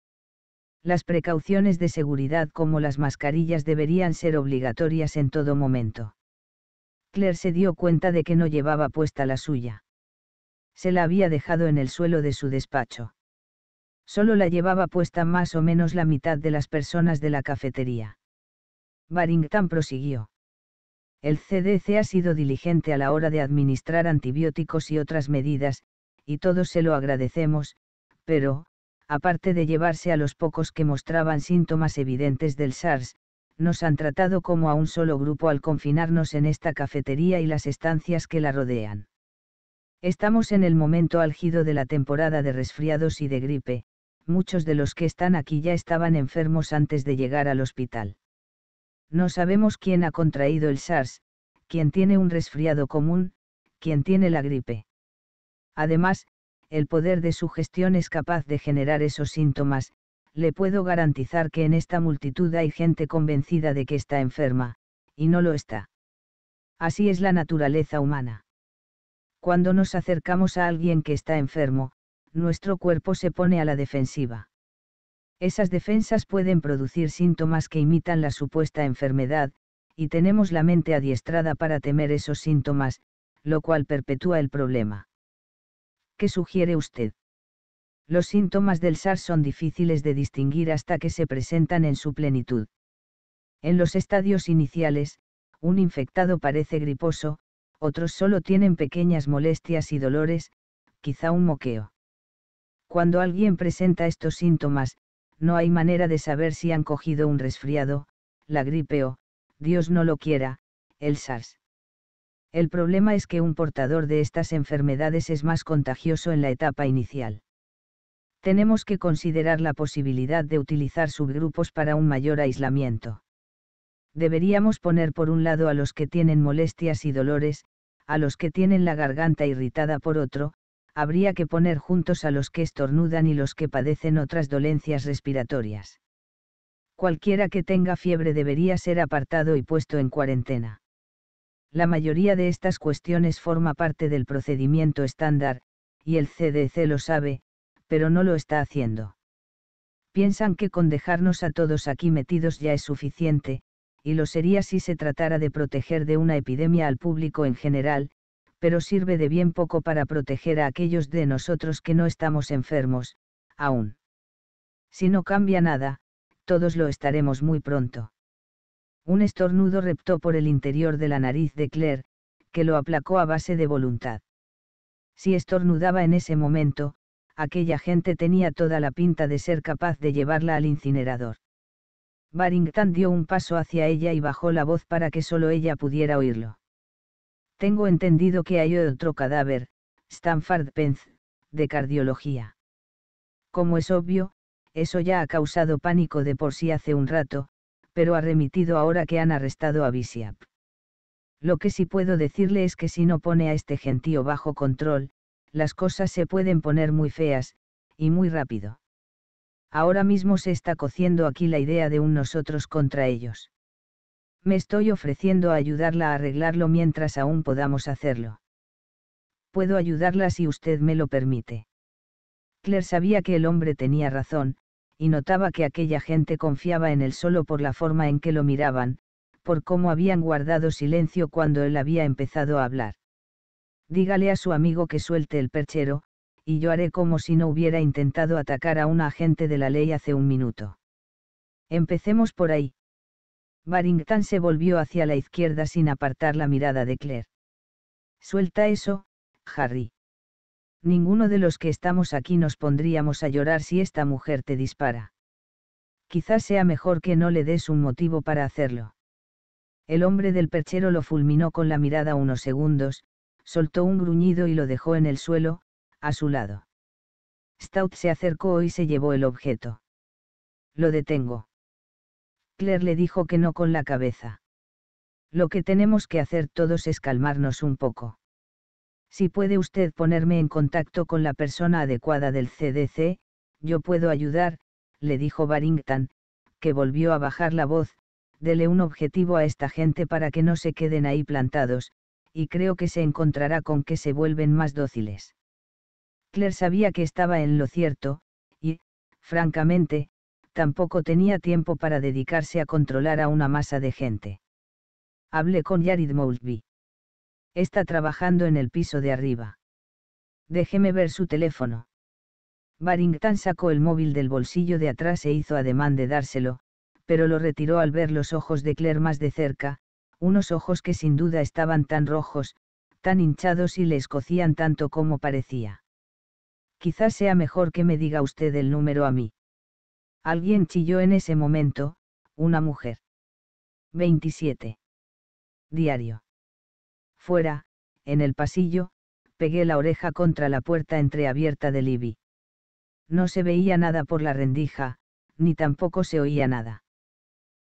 Las precauciones de seguridad como las mascarillas deberían ser obligatorias en todo momento se dio cuenta de que no llevaba puesta la suya. Se la había dejado en el suelo de su despacho. Solo la llevaba puesta más o menos la mitad de las personas de la cafetería. Barrington prosiguió. El CDC ha sido diligente a la hora de administrar antibióticos y otras medidas, y todos se lo agradecemos, pero, aparte de llevarse a los pocos que mostraban síntomas evidentes del SARS, nos han tratado como a un solo grupo al confinarnos en esta cafetería y las estancias que la rodean. Estamos en el momento álgido de la temporada de resfriados y de gripe, muchos de los que están aquí ya estaban enfermos antes de llegar al hospital. No sabemos quién ha contraído el SARS, quién tiene un resfriado común, quién tiene la gripe. Además, el poder de su gestión es capaz de generar esos síntomas, le puedo garantizar que en esta multitud hay gente convencida de que está enferma, y no lo está. Así es la naturaleza humana. Cuando nos acercamos a alguien que está enfermo, nuestro cuerpo se pone a la defensiva. Esas defensas pueden producir síntomas que imitan la supuesta enfermedad, y tenemos la mente adiestrada para temer esos síntomas, lo cual perpetúa el problema. ¿Qué sugiere usted? Los síntomas del SARS son difíciles de distinguir hasta que se presentan en su plenitud. En los estadios iniciales, un infectado parece griposo, otros solo tienen pequeñas molestias y dolores, quizá un moqueo. Cuando alguien presenta estos síntomas, no hay manera de saber si han cogido un resfriado, la gripe o, Dios no lo quiera, el SARS. El problema es que un portador de estas enfermedades es más contagioso en la etapa inicial tenemos que considerar la posibilidad de utilizar subgrupos para un mayor aislamiento. Deberíamos poner por un lado a los que tienen molestias y dolores, a los que tienen la garganta irritada por otro, habría que poner juntos a los que estornudan y los que padecen otras dolencias respiratorias. Cualquiera que tenga fiebre debería ser apartado y puesto en cuarentena. La mayoría de estas cuestiones forma parte del procedimiento estándar, y el CDC lo sabe, pero no lo está haciendo. Piensan que con dejarnos a todos aquí metidos ya es suficiente, y lo sería si se tratara de proteger de una epidemia al público en general, pero sirve de bien poco para proteger a aquellos de nosotros que no estamos enfermos, aún. Si no cambia nada, todos lo estaremos muy pronto. Un estornudo reptó por el interior de la nariz de Claire, que lo aplacó a base de voluntad. Si estornudaba en ese momento, aquella gente tenía toda la pinta de ser capaz de llevarla al incinerador. Barrington dio un paso hacia ella y bajó la voz para que solo ella pudiera oírlo. Tengo entendido que hay otro cadáver, Stanford Pence, de cardiología. Como es obvio, eso ya ha causado pánico de por sí hace un rato, pero ha remitido ahora que han arrestado a Visiap. Lo que sí puedo decirle es que si no pone a este gentío bajo control, las cosas se pueden poner muy feas, y muy rápido. Ahora mismo se está cociendo aquí la idea de un nosotros contra ellos. Me estoy ofreciendo a ayudarla a arreglarlo mientras aún podamos hacerlo. Puedo ayudarla si usted me lo permite. Claire sabía que el hombre tenía razón, y notaba que aquella gente confiaba en él solo por la forma en que lo miraban, por cómo habían guardado silencio cuando él había empezado a hablar dígale a su amigo que suelte el perchero, y yo haré como si no hubiera intentado atacar a un agente de la ley hace un minuto. Empecemos por ahí. Barrington se volvió hacia la izquierda sin apartar la mirada de Claire. Suelta eso, Harry. Ninguno de los que estamos aquí nos pondríamos a llorar si esta mujer te dispara. Quizás sea mejor que no le des un motivo para hacerlo. El hombre del perchero lo fulminó con la mirada unos segundos, soltó un gruñido y lo dejó en el suelo, a su lado. Stout se acercó y se llevó el objeto. Lo detengo. Claire le dijo que no con la cabeza. Lo que tenemos que hacer todos es calmarnos un poco. Si puede usted ponerme en contacto con la persona adecuada del CDC, yo puedo ayudar, le dijo Barrington, que volvió a bajar la voz, dele un objetivo a esta gente para que no se queden ahí plantados, y creo que se encontrará con que se vuelven más dóciles. Claire sabía que estaba en lo cierto, y, francamente, tampoco tenía tiempo para dedicarse a controlar a una masa de gente. Hablé con Jared Moultby. Está trabajando en el piso de arriba. Déjeme ver su teléfono. Barrington sacó el móvil del bolsillo de atrás e hizo ademán de dárselo, pero lo retiró al ver los ojos de Claire más de cerca, unos ojos que sin duda estaban tan rojos, tan hinchados y le escocían tanto como parecía. Quizás sea mejor que me diga usted el número a mí. Alguien chilló en ese momento, una mujer. 27. Diario. Fuera, en el pasillo, pegué la oreja contra la puerta entreabierta de Libby. No se veía nada por la rendija, ni tampoco se oía nada.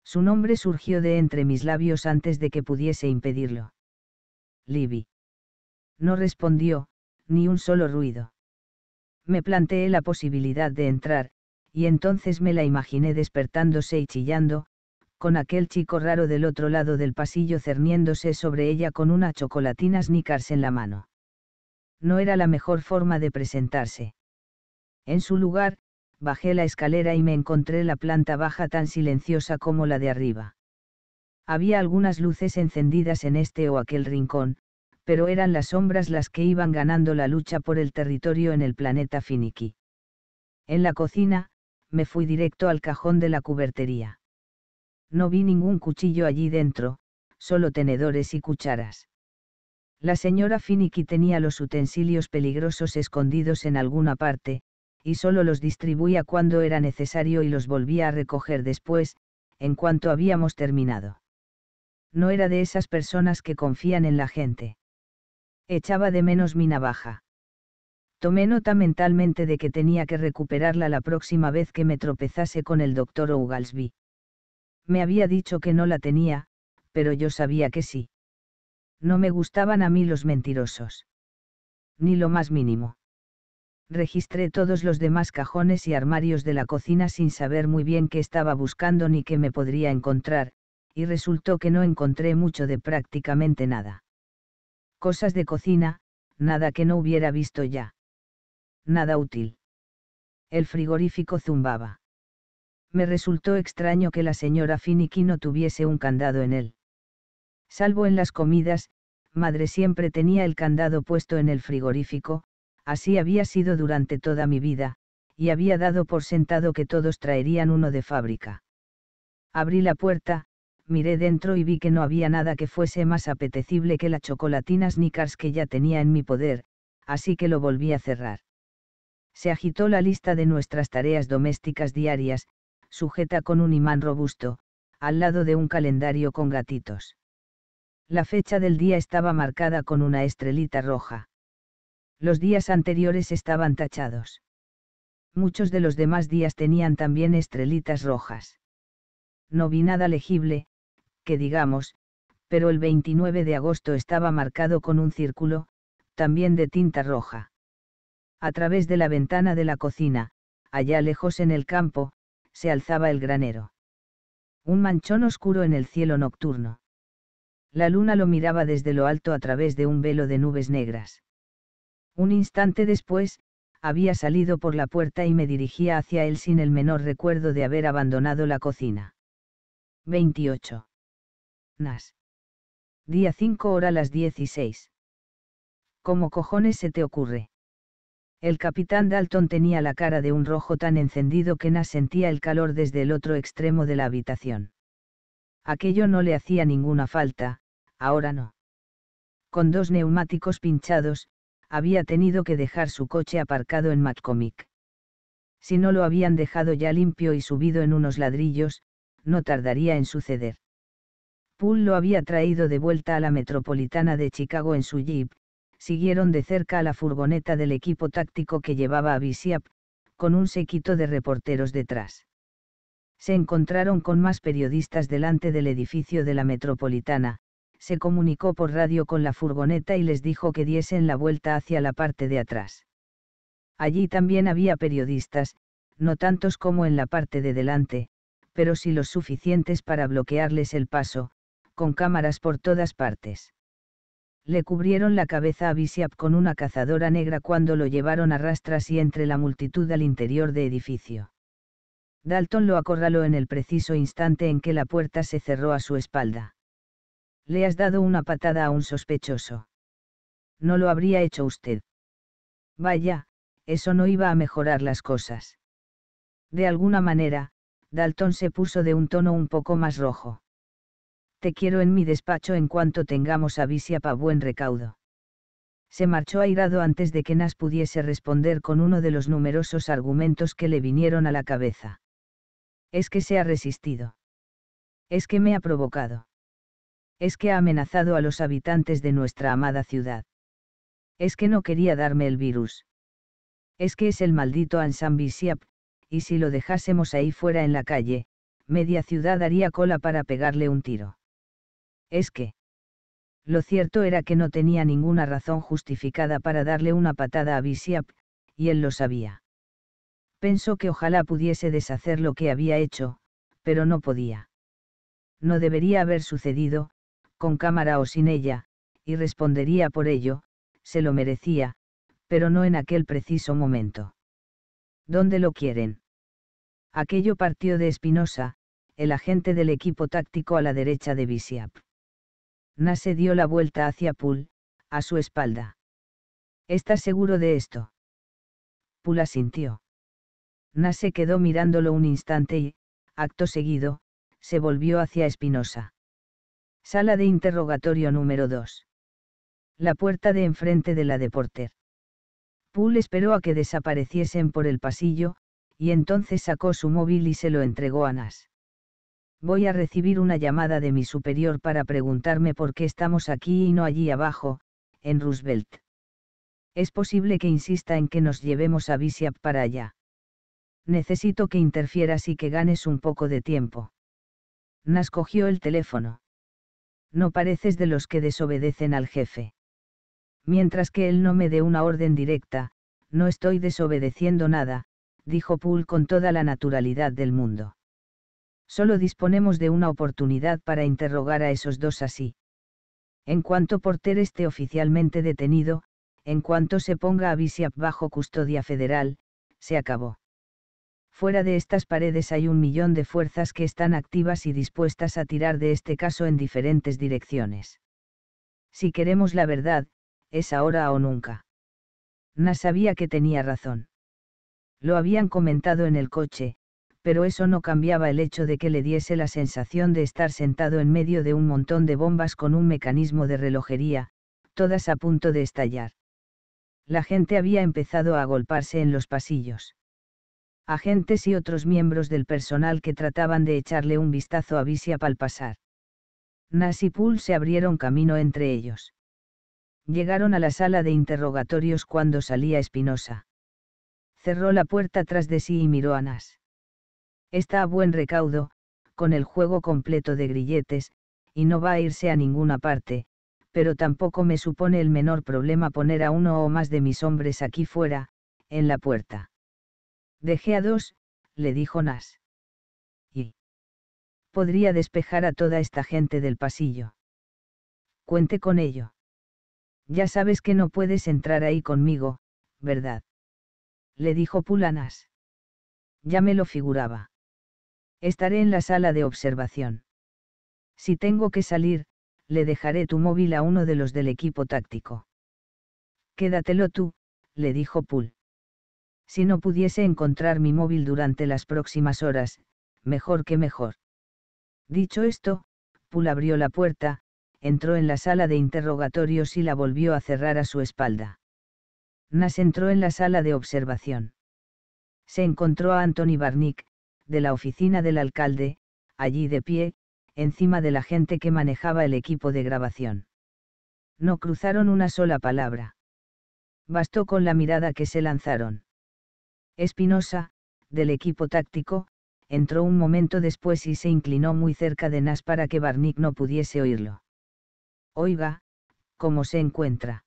Su nombre surgió de entre mis labios antes de que pudiese impedirlo. Libby. No respondió, ni un solo ruido. Me planteé la posibilidad de entrar, y entonces me la imaginé despertándose y chillando, con aquel chico raro del otro lado del pasillo cerniéndose sobre ella con una chocolatina Snickers en la mano. No era la mejor forma de presentarse. En su lugar, bajé la escalera y me encontré la planta baja tan silenciosa como la de arriba. Había algunas luces encendidas en este o aquel rincón, pero eran las sombras las que iban ganando la lucha por el territorio en el planeta Finicky. En la cocina, me fui directo al cajón de la cubertería. No vi ningún cuchillo allí dentro, solo tenedores y cucharas. La señora Finicky tenía los utensilios peligrosos escondidos en alguna parte, y solo los distribuía cuando era necesario y los volvía a recoger después, en cuanto habíamos terminado. No era de esas personas que confían en la gente. Echaba de menos mi navaja. Tomé nota mentalmente de que tenía que recuperarla la próxima vez que me tropezase con el doctor Ogalsby. Me había dicho que no la tenía, pero yo sabía que sí. No me gustaban a mí los mentirosos. Ni lo más mínimo. Registré todos los demás cajones y armarios de la cocina sin saber muy bien qué estaba buscando ni qué me podría encontrar, y resultó que no encontré mucho de prácticamente nada. Cosas de cocina, nada que no hubiera visto ya. Nada útil. El frigorífico zumbaba. Me resultó extraño que la señora Finicky no tuviese un candado en él. Salvo en las comidas, madre siempre tenía el candado puesto en el frigorífico, así había sido durante toda mi vida, y había dado por sentado que todos traerían uno de fábrica. Abrí la puerta, miré dentro y vi que no había nada que fuese más apetecible que la chocolatina Snickers que ya tenía en mi poder, así que lo volví a cerrar. Se agitó la lista de nuestras tareas domésticas diarias, sujeta con un imán robusto, al lado de un calendario con gatitos. La fecha del día estaba marcada con una estrelita roja los días anteriores estaban tachados. Muchos de los demás días tenían también estrelitas rojas. No vi nada legible, que digamos, pero el 29 de agosto estaba marcado con un círculo, también de tinta roja. A través de la ventana de la cocina, allá lejos en el campo, se alzaba el granero. Un manchón oscuro en el cielo nocturno. La luna lo miraba desde lo alto a través de un velo de nubes negras. Un instante después, había salido por la puerta y me dirigía hacia él sin el menor recuerdo de haber abandonado la cocina. 28. Nas. Día 5 hora las 16. ¿Cómo cojones se te ocurre? El capitán Dalton tenía la cara de un rojo tan encendido que Nas sentía el calor desde el otro extremo de la habitación. Aquello no le hacía ninguna falta, ahora no. Con dos neumáticos pinchados, había tenido que dejar su coche aparcado en Matcomic. Si no lo habían dejado ya limpio y subido en unos ladrillos, no tardaría en suceder. Poole lo había traído de vuelta a la metropolitana de Chicago en su jeep, siguieron de cerca a la furgoneta del equipo táctico que llevaba a Bisiap, con un sequito de reporteros detrás. Se encontraron con más periodistas delante del edificio de la metropolitana, se comunicó por radio con la furgoneta y les dijo que diesen la vuelta hacia la parte de atrás. Allí también había periodistas, no tantos como en la parte de delante, pero sí los suficientes para bloquearles el paso, con cámaras por todas partes. Le cubrieron la cabeza a Bishop con una cazadora negra cuando lo llevaron a rastras y entre la multitud al interior de edificio. Dalton lo acorraló en el preciso instante en que la puerta se cerró a su espalda. Le has dado una patada a un sospechoso. No lo habría hecho usted. Vaya, eso no iba a mejorar las cosas. De alguna manera, Dalton se puso de un tono un poco más rojo. Te quiero en mi despacho en cuanto tengamos a Visia para buen recaudo. Se marchó airado antes de que Nas pudiese responder con uno de los numerosos argumentos que le vinieron a la cabeza. Es que se ha resistido. Es que me ha provocado. Es que ha amenazado a los habitantes de nuestra amada ciudad. Es que no quería darme el virus. Es que es el maldito Ansan Bisiap, y si lo dejásemos ahí fuera en la calle, media ciudad haría cola para pegarle un tiro. Es que. Lo cierto era que no tenía ninguna razón justificada para darle una patada a Bisiap, y él lo sabía. Pensó que ojalá pudiese deshacer lo que había hecho, pero no podía. No debería haber sucedido, con cámara o sin ella, y respondería por ello, se lo merecía, pero no en aquel preciso momento. ¿Dónde lo quieren? Aquello partió de Espinosa, el agente del equipo táctico a la derecha de Bisiap. Nase dio la vuelta hacia Poole, a su espalda. ¿Estás seguro de esto? Poole asintió. Nase quedó mirándolo un instante y, acto seguido, se volvió hacia Espinosa. Sala de interrogatorio número 2. La puerta de enfrente de la de Porter. Poole esperó a que desapareciesen por el pasillo, y entonces sacó su móvil y se lo entregó a Nas. Voy a recibir una llamada de mi superior para preguntarme por qué estamos aquí y no allí abajo, en Roosevelt. Es posible que insista en que nos llevemos a Bishop para allá. Necesito que interfieras y que ganes un poco de tiempo. Nas cogió el teléfono. No pareces de los que desobedecen al jefe. Mientras que él no me dé una orden directa, no estoy desobedeciendo nada, dijo Poole con toda la naturalidad del mundo. Solo disponemos de una oportunidad para interrogar a esos dos así. En cuanto Porter esté oficialmente detenido, en cuanto se ponga a Bishop bajo custodia federal, se acabó. Fuera de estas paredes hay un millón de fuerzas que están activas y dispuestas a tirar de este caso en diferentes direcciones. Si queremos la verdad, es ahora o nunca. Nas sabía que tenía razón. Lo habían comentado en el coche, pero eso no cambiaba el hecho de que le diese la sensación de estar sentado en medio de un montón de bombas con un mecanismo de relojería, todas a punto de estallar. La gente había empezado a agolparse en los pasillos agentes y otros miembros del personal que trataban de echarle un vistazo a Vicia al pasar. Nas y Poole se abrieron camino entre ellos. Llegaron a la sala de interrogatorios cuando salía Espinosa. Cerró la puerta tras de sí y miró a Nas. Está a buen recaudo, con el juego completo de grilletes, y no va a irse a ninguna parte, pero tampoco me supone el menor problema poner a uno o más de mis hombres aquí fuera, en la puerta. Dejé a dos, le dijo Nas. Y. Podría despejar a toda esta gente del pasillo. Cuente con ello. Ya sabes que no puedes entrar ahí conmigo, ¿verdad? Le dijo Nas. Ya me lo figuraba. Estaré en la sala de observación. Si tengo que salir, le dejaré tu móvil a uno de los del equipo táctico. Quédatelo tú, le dijo Pool. Si no pudiese encontrar mi móvil durante las próximas horas, mejor que mejor. Dicho esto, Poole abrió la puerta, entró en la sala de interrogatorios y la volvió a cerrar a su espalda. Nas entró en la sala de observación. Se encontró a Anthony Barnick, de la oficina del alcalde, allí de pie, encima de la gente que manejaba el equipo de grabación. No cruzaron una sola palabra. Bastó con la mirada que se lanzaron. Espinosa, del equipo táctico, entró un momento después y se inclinó muy cerca de Nas para que Barnick no pudiese oírlo. Oiga, ¿cómo se encuentra?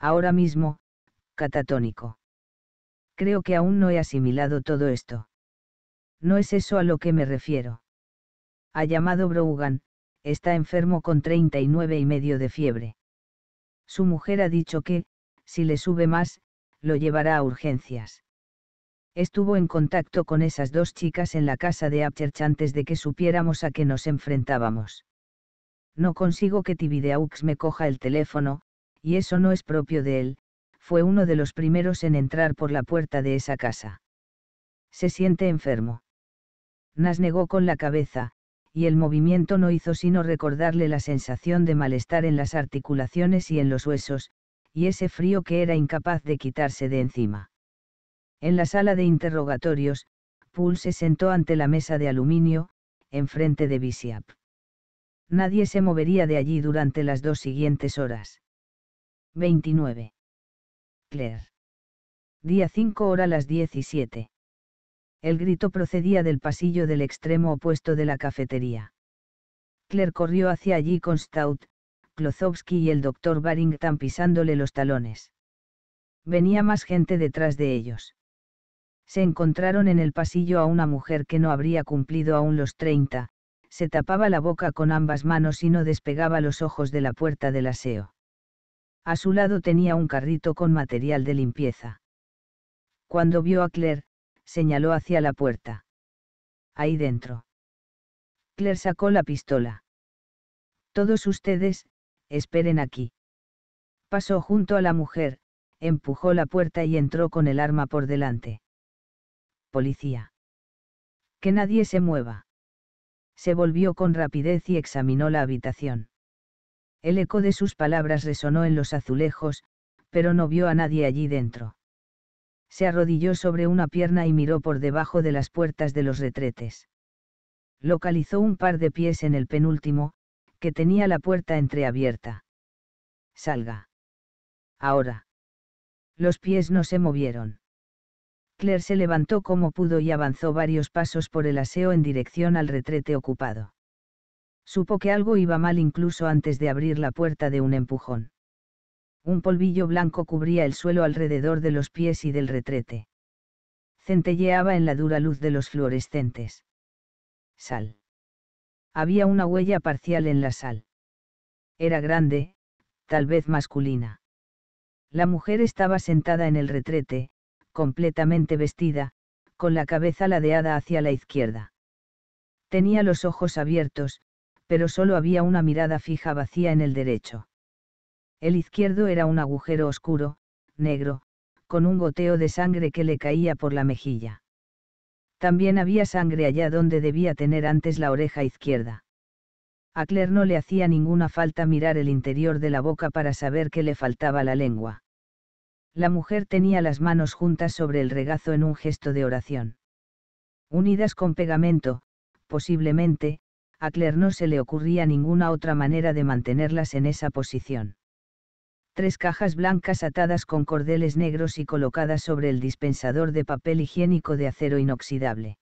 Ahora mismo, catatónico. Creo que aún no he asimilado todo esto. No es eso a lo que me refiero. Ha llamado Brogan, está enfermo con 39 y medio de fiebre. Su mujer ha dicho que, si le sube más, lo llevará a urgencias estuvo en contacto con esas dos chicas en la casa de Apchurch antes de que supiéramos a qué nos enfrentábamos. No consigo que Tibideaux me coja el teléfono, y eso no es propio de él, fue uno de los primeros en entrar por la puerta de esa casa. Se siente enfermo. Nas negó con la cabeza, y el movimiento no hizo sino recordarle la sensación de malestar en las articulaciones y en los huesos, y ese frío que era incapaz de quitarse de encima. En la sala de interrogatorios, Poole se sentó ante la mesa de aluminio, enfrente de Visiap. Nadie se movería de allí durante las dos siguientes horas. 29. Claire. Día 5 hora las 17. El grito procedía del pasillo del extremo opuesto de la cafetería. Claire corrió hacia allí con Stout, Klozowski y el doctor Barrington pisándole los talones. Venía más gente detrás de ellos se encontraron en el pasillo a una mujer que no habría cumplido aún los treinta, se tapaba la boca con ambas manos y no despegaba los ojos de la puerta del aseo. A su lado tenía un carrito con material de limpieza. Cuando vio a Claire, señaló hacia la puerta. Ahí dentro. Claire sacó la pistola. Todos ustedes, esperen aquí. Pasó junto a la mujer, empujó la puerta y entró con el arma por delante policía. Que nadie se mueva. Se volvió con rapidez y examinó la habitación. El eco de sus palabras resonó en los azulejos, pero no vio a nadie allí dentro. Se arrodilló sobre una pierna y miró por debajo de las puertas de los retretes. Localizó un par de pies en el penúltimo, que tenía la puerta entreabierta. Salga. Ahora. Los pies no se movieron. Claire se levantó como pudo y avanzó varios pasos por el aseo en dirección al retrete ocupado. Supo que algo iba mal incluso antes de abrir la puerta de un empujón. Un polvillo blanco cubría el suelo alrededor de los pies y del retrete. Centelleaba en la dura luz de los fluorescentes. Sal. Había una huella parcial en la sal. Era grande, tal vez masculina. La mujer estaba sentada en el retrete, completamente vestida, con la cabeza ladeada hacia la izquierda. Tenía los ojos abiertos, pero solo había una mirada fija vacía en el derecho. El izquierdo era un agujero oscuro, negro, con un goteo de sangre que le caía por la mejilla. También había sangre allá donde debía tener antes la oreja izquierda. A Claire no le hacía ninguna falta mirar el interior de la boca para saber que le faltaba la lengua. La mujer tenía las manos juntas sobre el regazo en un gesto de oración. Unidas con pegamento, posiblemente, a Claire no se le ocurría ninguna otra manera de mantenerlas en esa posición. Tres cajas blancas atadas con cordeles negros y colocadas sobre el dispensador de papel higiénico de acero inoxidable.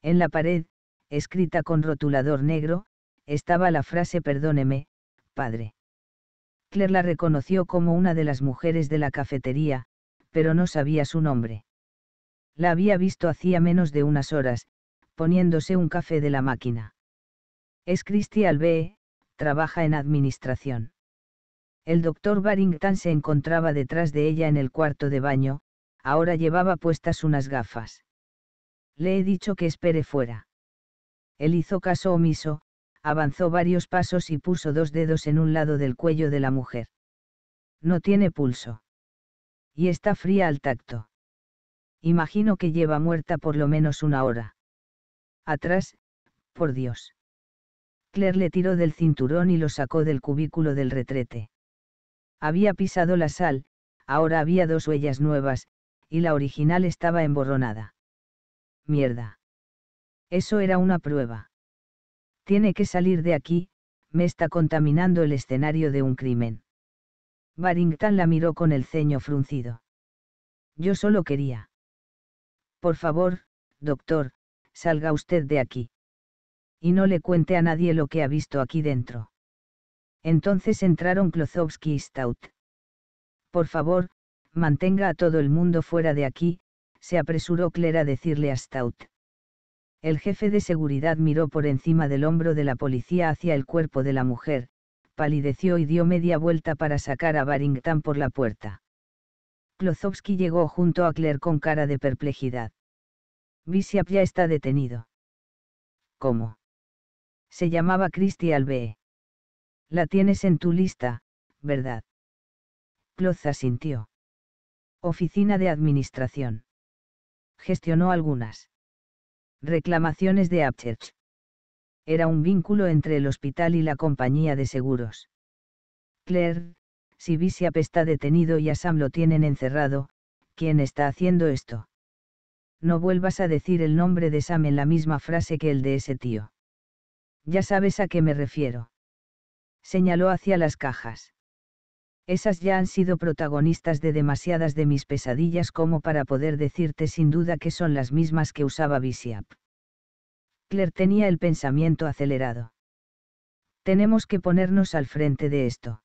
En la pared, escrita con rotulador negro, estaba la frase Perdóneme, padre. Claire la reconoció como una de las mujeres de la cafetería, pero no sabía su nombre. La había visto hacía menos de unas horas, poniéndose un café de la máquina. Es Christy Albe, trabaja en administración. El doctor Barrington se encontraba detrás de ella en el cuarto de baño, ahora llevaba puestas unas gafas. Le he dicho que espere fuera. Él hizo caso omiso, avanzó varios pasos y puso dos dedos en un lado del cuello de la mujer. No tiene pulso. Y está fría al tacto. Imagino que lleva muerta por lo menos una hora. Atrás, por Dios. Claire le tiró del cinturón y lo sacó del cubículo del retrete. Había pisado la sal, ahora había dos huellas nuevas, y la original estaba emborronada. Mierda. Eso era una prueba. Tiene que salir de aquí, me está contaminando el escenario de un crimen. Barrington la miró con el ceño fruncido. Yo solo quería. Por favor, doctor, salga usted de aquí. Y no le cuente a nadie lo que ha visto aquí dentro. Entonces entraron Klozowski y Stout. Por favor, mantenga a todo el mundo fuera de aquí, se apresuró Clara a decirle a Stout. El jefe de seguridad miró por encima del hombro de la policía hacia el cuerpo de la mujer, palideció y dio media vuelta para sacar a Barrington por la puerta. Klozowski llegó junto a Claire con cara de perplejidad. Bishop ya está detenido. ¿Cómo? Se llamaba Christy Albee. La tienes en tu lista, ¿verdad? Kloza asintió. Oficina de Administración. Gestionó algunas. Reclamaciones de Upchurch. Era un vínculo entre el hospital y la compañía de seguros. Claire, si Bishop está detenido y a Sam lo tienen encerrado, ¿quién está haciendo esto? No vuelvas a decir el nombre de Sam en la misma frase que el de ese tío. Ya sabes a qué me refiero. Señaló hacia las cajas. Esas ya han sido protagonistas de demasiadas de mis pesadillas como para poder decirte sin duda que son las mismas que usaba Visiap. Claire tenía el pensamiento acelerado. Tenemos que ponernos al frente de esto.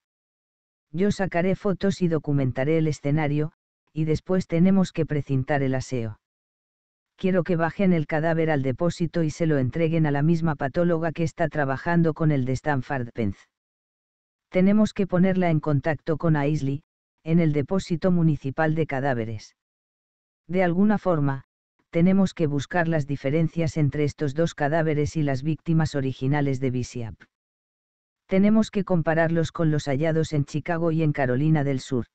Yo sacaré fotos y documentaré el escenario, y después tenemos que precintar el aseo. Quiero que bajen el cadáver al depósito y se lo entreguen a la misma patóloga que está trabajando con el de Stanford Pence tenemos que ponerla en contacto con Aisley, en el depósito municipal de cadáveres. De alguna forma, tenemos que buscar las diferencias entre estos dos cadáveres y las víctimas originales de Bishop. Tenemos que compararlos con los hallados en Chicago y en Carolina del Sur.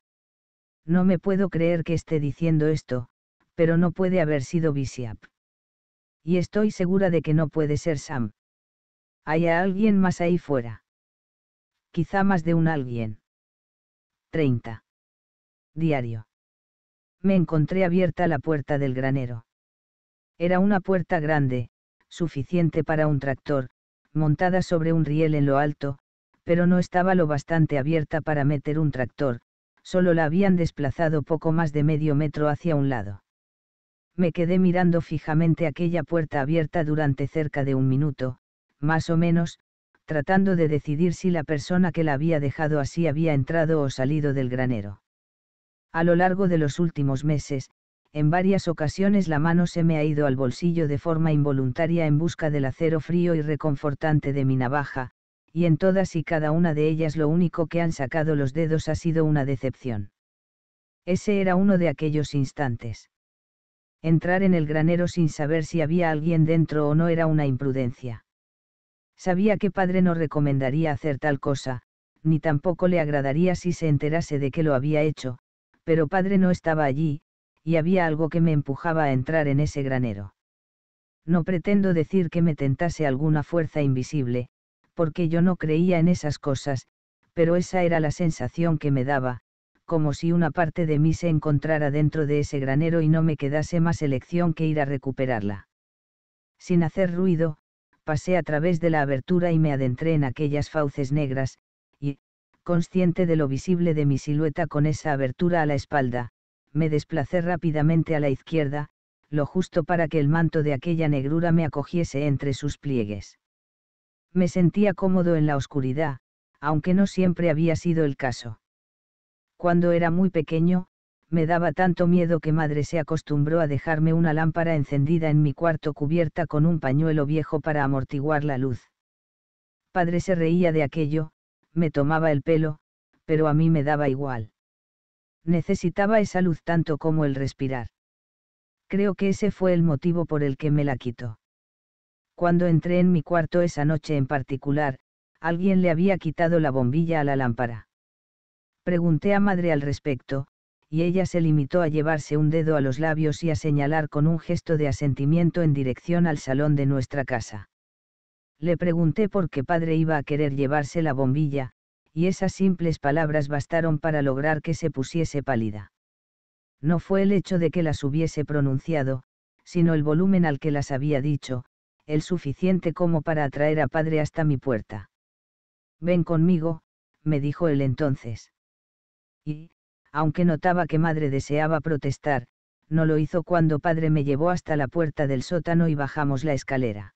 No me puedo creer que esté diciendo esto, pero no puede haber sido Bishop. Y estoy segura de que no puede ser Sam. Hay alguien más ahí fuera quizá más de un alguien. 30. Diario. Me encontré abierta la puerta del granero. Era una puerta grande, suficiente para un tractor, montada sobre un riel en lo alto, pero no estaba lo bastante abierta para meter un tractor, solo la habían desplazado poco más de medio metro hacia un lado. Me quedé mirando fijamente aquella puerta abierta durante cerca de un minuto, más o menos, tratando de decidir si la persona que la había dejado así había entrado o salido del granero. A lo largo de los últimos meses, en varias ocasiones la mano se me ha ido al bolsillo de forma involuntaria en busca del acero frío y reconfortante de mi navaja, y en todas y cada una de ellas lo único que han sacado los dedos ha sido una decepción. Ese era uno de aquellos instantes. Entrar en el granero sin saber si había alguien dentro o no era una imprudencia. Sabía que padre no recomendaría hacer tal cosa, ni tampoco le agradaría si se enterase de que lo había hecho, pero padre no estaba allí, y había algo que me empujaba a entrar en ese granero. No pretendo decir que me tentase alguna fuerza invisible, porque yo no creía en esas cosas, pero esa era la sensación que me daba, como si una parte de mí se encontrara dentro de ese granero y no me quedase más elección que ir a recuperarla. Sin hacer ruido, Pasé a través de la abertura y me adentré en aquellas fauces negras, y, consciente de lo visible de mi silueta con esa abertura a la espalda, me desplacé rápidamente a la izquierda, lo justo para que el manto de aquella negrura me acogiese entre sus pliegues. Me sentía cómodo en la oscuridad, aunque no siempre había sido el caso. Cuando era muy pequeño, me daba tanto miedo que madre se acostumbró a dejarme una lámpara encendida en mi cuarto cubierta con un pañuelo viejo para amortiguar la luz. Padre se reía de aquello, me tomaba el pelo, pero a mí me daba igual. Necesitaba esa luz tanto como el respirar. Creo que ese fue el motivo por el que me la quitó. Cuando entré en mi cuarto esa noche en particular, alguien le había quitado la bombilla a la lámpara. Pregunté a madre al respecto, y ella se limitó a llevarse un dedo a los labios y a señalar con un gesto de asentimiento en dirección al salón de nuestra casa. Le pregunté por qué padre iba a querer llevarse la bombilla, y esas simples palabras bastaron para lograr que se pusiese pálida. No fue el hecho de que las hubiese pronunciado, sino el volumen al que las había dicho, el suficiente como para atraer a padre hasta mi puerta. Ven conmigo, me dijo él entonces. Y, aunque notaba que madre deseaba protestar, no lo hizo cuando padre me llevó hasta la puerta del sótano y bajamos la escalera.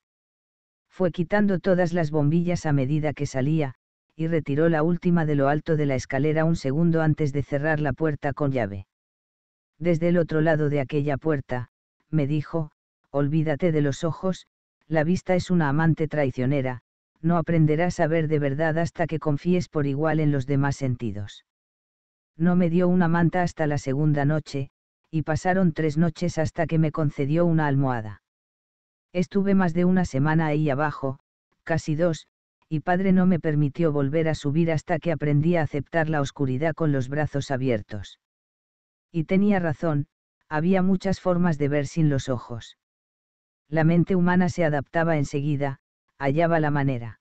Fue quitando todas las bombillas a medida que salía, y retiró la última de lo alto de la escalera un segundo antes de cerrar la puerta con llave. Desde el otro lado de aquella puerta, me dijo, olvídate de los ojos, la vista es una amante traicionera, no aprenderás a ver de verdad hasta que confíes por igual en los demás sentidos no me dio una manta hasta la segunda noche, y pasaron tres noches hasta que me concedió una almohada. Estuve más de una semana ahí abajo, casi dos, y padre no me permitió volver a subir hasta que aprendí a aceptar la oscuridad con los brazos abiertos. Y tenía razón, había muchas formas de ver sin los ojos. La mente humana se adaptaba enseguida, hallaba la manera.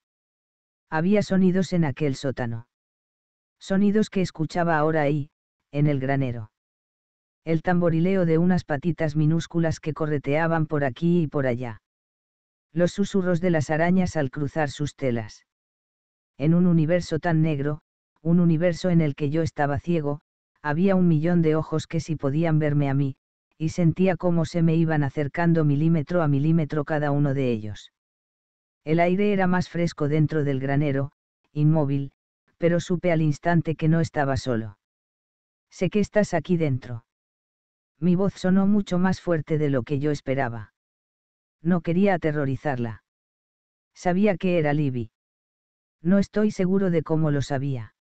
Había sonidos en aquel sótano sonidos que escuchaba ahora ahí, en el granero. El tamborileo de unas patitas minúsculas que correteaban por aquí y por allá. Los susurros de las arañas al cruzar sus telas. En un universo tan negro, un universo en el que yo estaba ciego, había un millón de ojos que si podían verme a mí, y sentía cómo se me iban acercando milímetro a milímetro cada uno de ellos. El aire era más fresco dentro del granero, inmóvil, pero supe al instante que no estaba solo. Sé que estás aquí dentro. Mi voz sonó mucho más fuerte de lo que yo esperaba. No quería aterrorizarla. Sabía que era Libby. No estoy seguro de cómo lo sabía.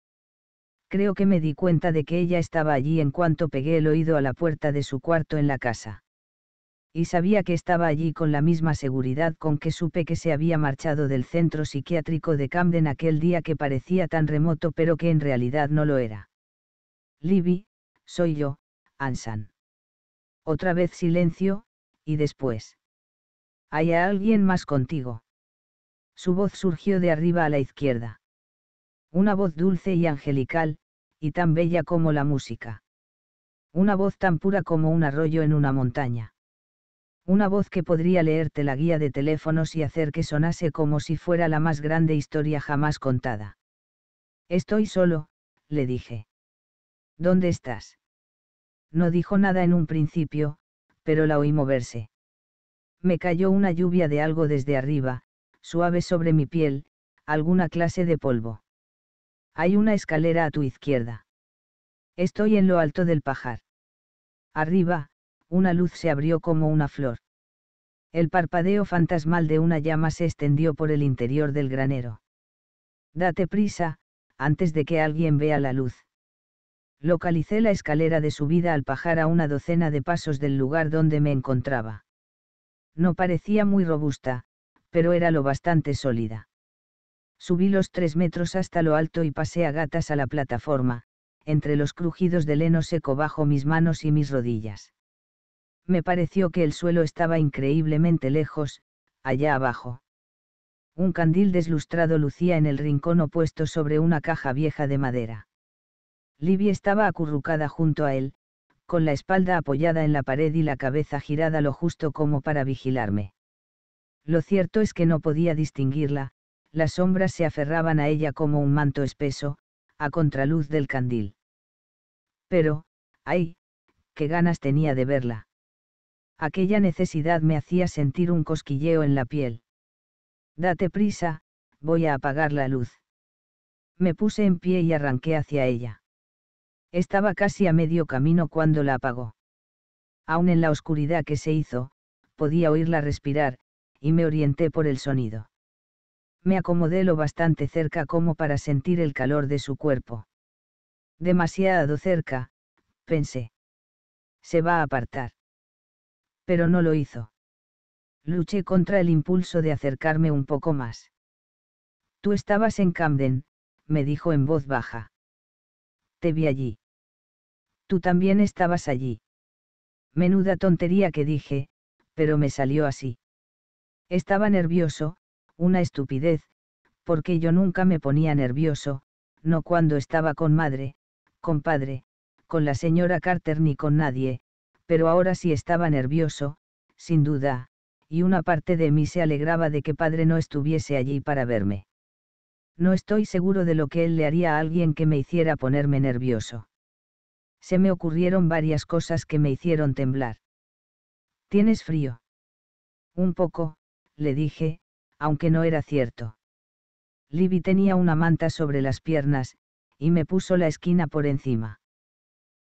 Creo que me di cuenta de que ella estaba allí en cuanto pegué el oído a la puerta de su cuarto en la casa y sabía que estaba allí con la misma seguridad con que supe que se había marchado del centro psiquiátrico de Camden aquel día que parecía tan remoto pero que en realidad no lo era. Libby, soy yo, Ansan. Otra vez silencio, y después. ¿Hay alguien más contigo? Su voz surgió de arriba a la izquierda. Una voz dulce y angelical, y tan bella como la música. Una voz tan pura como un arroyo en una montaña una voz que podría leerte la guía de teléfonos y hacer que sonase como si fuera la más grande historia jamás contada. Estoy solo, le dije. ¿Dónde estás? No dijo nada en un principio, pero la oí moverse. Me cayó una lluvia de algo desde arriba, suave sobre mi piel, alguna clase de polvo. Hay una escalera a tu izquierda. Estoy en lo alto del pajar. Arriba, una luz se abrió como una flor. El parpadeo fantasmal de una llama se extendió por el interior del granero. Date prisa, antes de que alguien vea la luz. Localicé la escalera de subida al pajar a una docena de pasos del lugar donde me encontraba. No parecía muy robusta, pero era lo bastante sólida. Subí los tres metros hasta lo alto y pasé a gatas a la plataforma, entre los crujidos del heno seco bajo mis manos y mis rodillas me pareció que el suelo estaba increíblemente lejos, allá abajo. Un candil deslustrado lucía en el rincón opuesto sobre una caja vieja de madera. Libby estaba acurrucada junto a él, con la espalda apoyada en la pared y la cabeza girada lo justo como para vigilarme. Lo cierto es que no podía distinguirla, las sombras se aferraban a ella como un manto espeso, a contraluz del candil. Pero, ay, qué ganas tenía de verla aquella necesidad me hacía sentir un cosquilleo en la piel. Date prisa, voy a apagar la luz. Me puse en pie y arranqué hacia ella. Estaba casi a medio camino cuando la apagó. Aún en la oscuridad que se hizo, podía oírla respirar, y me orienté por el sonido. Me acomodé lo bastante cerca como para sentir el calor de su cuerpo. Demasiado cerca, pensé. Se va a apartar pero no lo hizo. Luché contra el impulso de acercarme un poco más. Tú estabas en Camden, me dijo en voz baja. Te vi allí. Tú también estabas allí. Menuda tontería que dije, pero me salió así. Estaba nervioso, una estupidez, porque yo nunca me ponía nervioso, no cuando estaba con madre, con padre, con la señora Carter ni con nadie, pero ahora sí estaba nervioso, sin duda, y una parte de mí se alegraba de que padre no estuviese allí para verme. No estoy seguro de lo que él le haría a alguien que me hiciera ponerme nervioso. Se me ocurrieron varias cosas que me hicieron temblar. ¿Tienes frío? Un poco, le dije, aunque no era cierto. Libby tenía una manta sobre las piernas, y me puso la esquina por encima.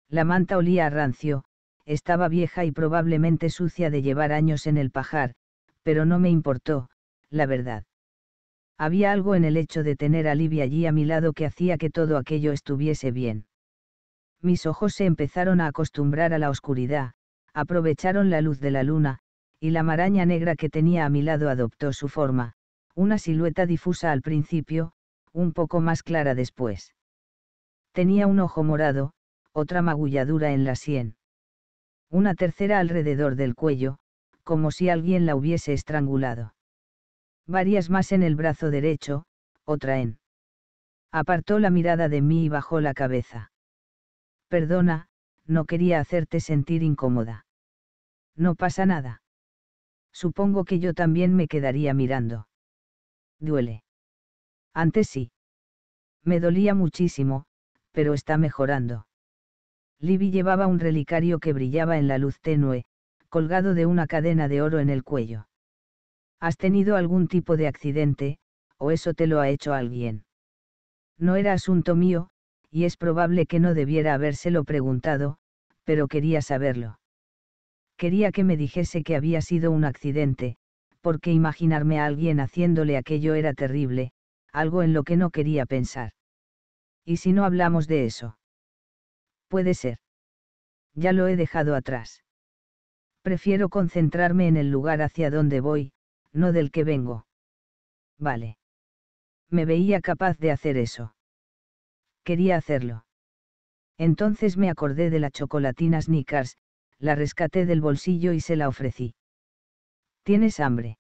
La manta olía a rancio, estaba vieja y probablemente sucia de llevar años en el pajar, pero no me importó, la verdad. Había algo en el hecho de tener a Livia allí a mi lado que hacía que todo aquello estuviese bien. Mis ojos se empezaron a acostumbrar a la oscuridad, aprovecharon la luz de la luna, y la maraña negra que tenía a mi lado adoptó su forma, una silueta difusa al principio, un poco más clara después. Tenía un ojo morado, otra magulladura en la sien una tercera alrededor del cuello, como si alguien la hubiese estrangulado. Varias más en el brazo derecho, otra en. Apartó la mirada de mí y bajó la cabeza. Perdona, no quería hacerte sentir incómoda. No pasa nada. Supongo que yo también me quedaría mirando. Duele. Antes sí. Me dolía muchísimo, pero está mejorando. Libby llevaba un relicario que brillaba en la luz tenue, colgado de una cadena de oro en el cuello. ¿Has tenido algún tipo de accidente, o eso te lo ha hecho alguien? No era asunto mío, y es probable que no debiera habérselo preguntado, pero quería saberlo. Quería que me dijese que había sido un accidente, porque imaginarme a alguien haciéndole aquello era terrible, algo en lo que no quería pensar. ¿Y si no hablamos de eso? Puede ser. Ya lo he dejado atrás. Prefiero concentrarme en el lugar hacia donde voy, no del que vengo. Vale. Me veía capaz de hacer eso. Quería hacerlo. Entonces me acordé de la chocolatina Snickers, la rescaté del bolsillo y se la ofrecí. ¿Tienes hambre?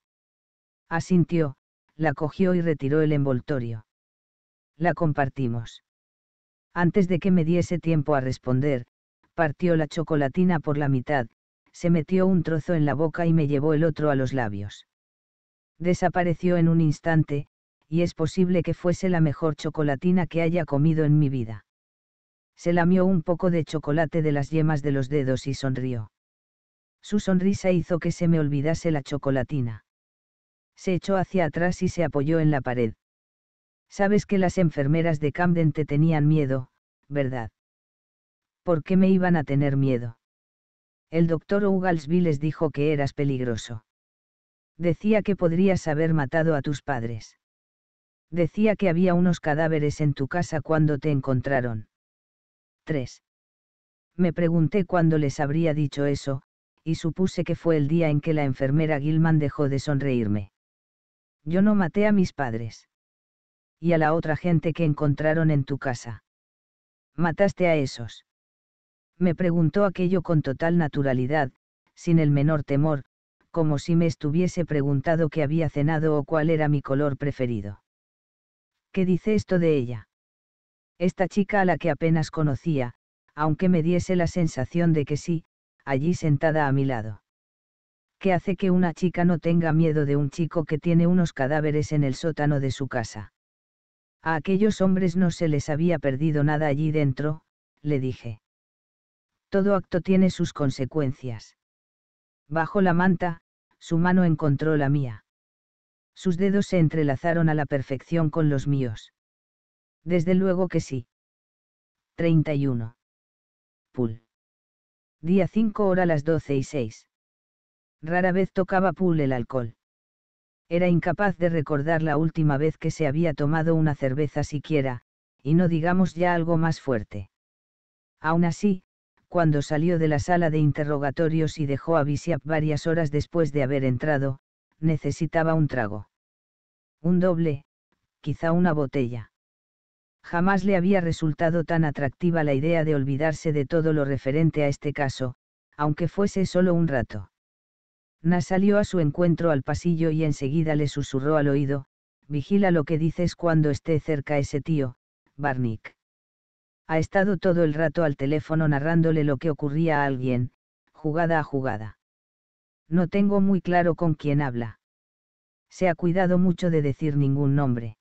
Asintió, la cogió y retiró el envoltorio. La compartimos. Antes de que me diese tiempo a responder, partió la chocolatina por la mitad, se metió un trozo en la boca y me llevó el otro a los labios. Desapareció en un instante, y es posible que fuese la mejor chocolatina que haya comido en mi vida. Se lamió un poco de chocolate de las yemas de los dedos y sonrió. Su sonrisa hizo que se me olvidase la chocolatina. Se echó hacia atrás y se apoyó en la pared. Sabes que las enfermeras de Camden te tenían miedo, ¿verdad? ¿Por qué me iban a tener miedo? El doctor Ugalsby les dijo que eras peligroso. Decía que podrías haber matado a tus padres. Decía que había unos cadáveres en tu casa cuando te encontraron. 3. Me pregunté cuándo les habría dicho eso, y supuse que fue el día en que la enfermera Gilman dejó de sonreírme. Yo no maté a mis padres y a la otra gente que encontraron en tu casa. ¿Mataste a esos? Me preguntó aquello con total naturalidad, sin el menor temor, como si me estuviese preguntado qué había cenado o cuál era mi color preferido. ¿Qué dice esto de ella? Esta chica a la que apenas conocía, aunque me diese la sensación de que sí, allí sentada a mi lado. ¿Qué hace que una chica no tenga miedo de un chico que tiene unos cadáveres en el sótano de su casa? A aquellos hombres no se les había perdido nada allí dentro, le dije. Todo acto tiene sus consecuencias. Bajo la manta, su mano encontró la mía. Sus dedos se entrelazaron a la perfección con los míos. Desde luego que sí. 31. Pool. Día 5 hora las 12 y 6. Rara vez tocaba Pool el alcohol. Era incapaz de recordar la última vez que se había tomado una cerveza siquiera, y no digamos ya algo más fuerte. Aún así, cuando salió de la sala de interrogatorios y dejó a Bishop varias horas después de haber entrado, necesitaba un trago. Un doble, quizá una botella. Jamás le había resultado tan atractiva la idea de olvidarse de todo lo referente a este caso, aunque fuese solo un rato. Nas salió a su encuentro al pasillo y enseguida le susurró al oído, vigila lo que dices cuando esté cerca ese tío, Barnick. Ha estado todo el rato al teléfono narrándole lo que ocurría a alguien, jugada a jugada. No tengo muy claro con quién habla. Se ha cuidado mucho de decir ningún nombre.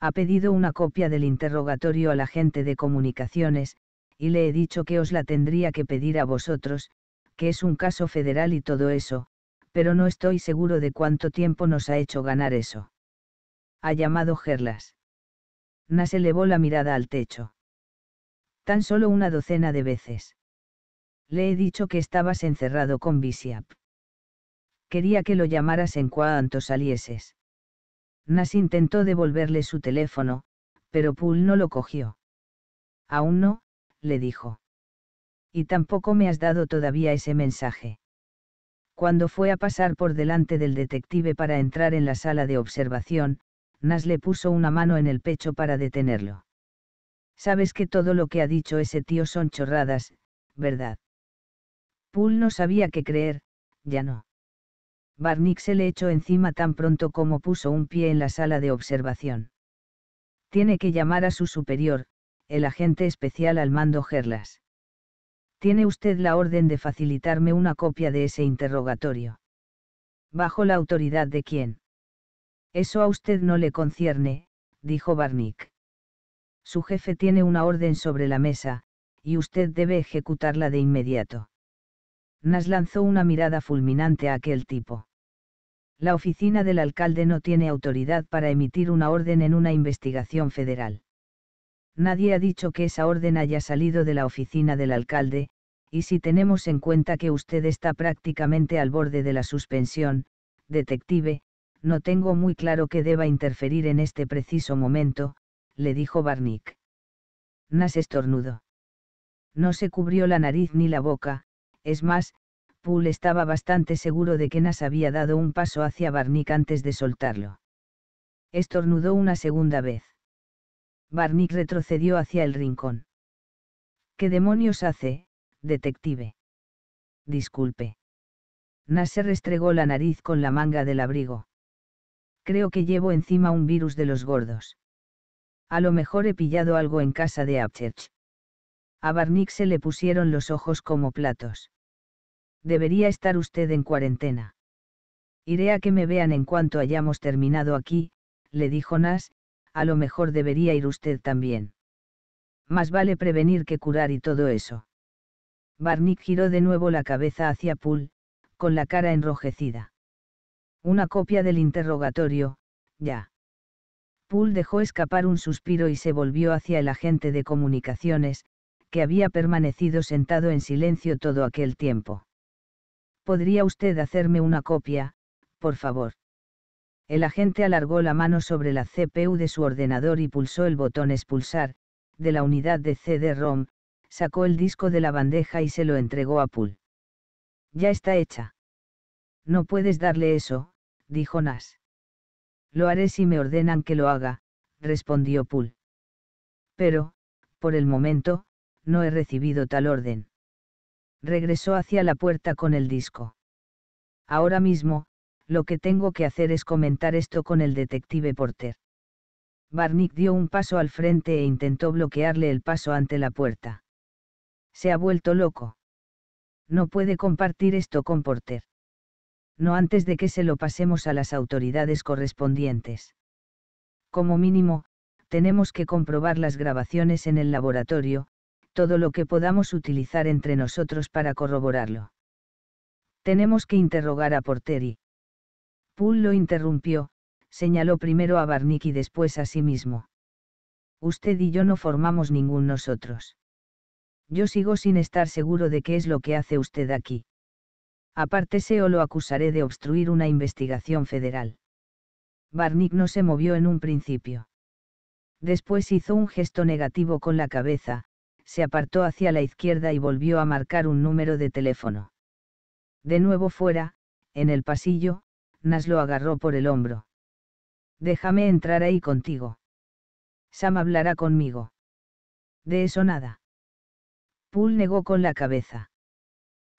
Ha pedido una copia del interrogatorio al agente de comunicaciones, y le he dicho que os la tendría que pedir a vosotros, que es un caso federal y todo eso, pero no estoy seguro de cuánto tiempo nos ha hecho ganar eso. Ha llamado Gerlas. Nas elevó la mirada al techo. Tan solo una docena de veces. Le he dicho que estabas encerrado con Bisiap. Quería que lo llamaras en cuanto salieses. Nas intentó devolverle su teléfono, pero Poole no lo cogió. Aún no, le dijo y tampoco me has dado todavía ese mensaje. Cuando fue a pasar por delante del detective para entrar en la sala de observación, Nas le puso una mano en el pecho para detenerlo. Sabes que todo lo que ha dicho ese tío son chorradas, ¿verdad? Poole no sabía qué creer, ya no. Barnick se le echó encima tan pronto como puso un pie en la sala de observación. Tiene que llamar a su superior, el agente especial al mando Gerlas tiene usted la orden de facilitarme una copia de ese interrogatorio. ¿Bajo la autoridad de quién? Eso a usted no le concierne, dijo Barnick. Su jefe tiene una orden sobre la mesa, y usted debe ejecutarla de inmediato. Nas lanzó una mirada fulminante a aquel tipo. La oficina del alcalde no tiene autoridad para emitir una orden en una investigación federal. Nadie ha dicho que esa orden haya salido de la oficina del alcalde, y si tenemos en cuenta que usted está prácticamente al borde de la suspensión, detective, no tengo muy claro que deba interferir en este preciso momento, le dijo Barnick. Nas estornudo. No se cubrió la nariz ni la boca, es más, Poole estaba bastante seguro de que Nas había dado un paso hacia Barnick antes de soltarlo. Estornudó una segunda vez. Barnick retrocedió hacia el rincón. ¿Qué demonios hace, detective? Disculpe. Nas se restregó la nariz con la manga del abrigo. Creo que llevo encima un virus de los gordos. A lo mejor he pillado algo en casa de Apchurch. A Barnick se le pusieron los ojos como platos. Debería estar usted en cuarentena. Iré a que me vean en cuanto hayamos terminado aquí, le dijo Nas, a lo mejor debería ir usted también. Más vale prevenir que curar y todo eso. Barnick giró de nuevo la cabeza hacia Poole, con la cara enrojecida. Una copia del interrogatorio, ya. Poole dejó escapar un suspiro y se volvió hacia el agente de comunicaciones, que había permanecido sentado en silencio todo aquel tiempo. ¿Podría usted hacerme una copia, por favor? El agente alargó la mano sobre la CPU de su ordenador y pulsó el botón expulsar, de la unidad de CD-ROM, sacó el disco de la bandeja y se lo entregó a Poole. Ya está hecha. No puedes darle eso, dijo Nash. Lo haré si me ordenan que lo haga, respondió Poole. Pero, por el momento, no he recibido tal orden. Regresó hacia la puerta con el disco. Ahora mismo, lo que tengo que hacer es comentar esto con el detective Porter. Barnick dio un paso al frente e intentó bloquearle el paso ante la puerta. Se ha vuelto loco. No puede compartir esto con Porter. No antes de que se lo pasemos a las autoridades correspondientes. Como mínimo, tenemos que comprobar las grabaciones en el laboratorio, todo lo que podamos utilizar entre nosotros para corroborarlo. Tenemos que interrogar a Porter y, Poole lo interrumpió, señaló primero a Barnick y después a sí mismo. Usted y yo no formamos ningún nosotros. Yo sigo sin estar seguro de qué es lo que hace usted aquí. Apártese o lo acusaré de obstruir una investigación federal. Barnick no se movió en un principio. Después hizo un gesto negativo con la cabeza, se apartó hacia la izquierda y volvió a marcar un número de teléfono. De nuevo fuera, en el pasillo, Nas lo agarró por el hombro. Déjame entrar ahí contigo. Sam hablará conmigo. De eso nada. Poole negó con la cabeza.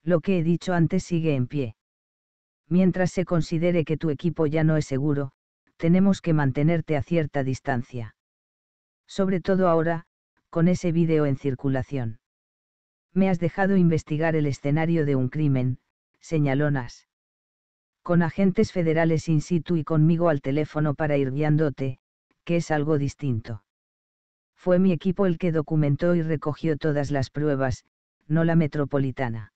Lo que he dicho antes sigue en pie. Mientras se considere que tu equipo ya no es seguro, tenemos que mantenerte a cierta distancia. Sobre todo ahora, con ese vídeo en circulación. Me has dejado investigar el escenario de un crimen, señaló Nas con agentes federales in situ y conmigo al teléfono para ir guiándote, que es algo distinto. Fue mi equipo el que documentó y recogió todas las pruebas, no la metropolitana.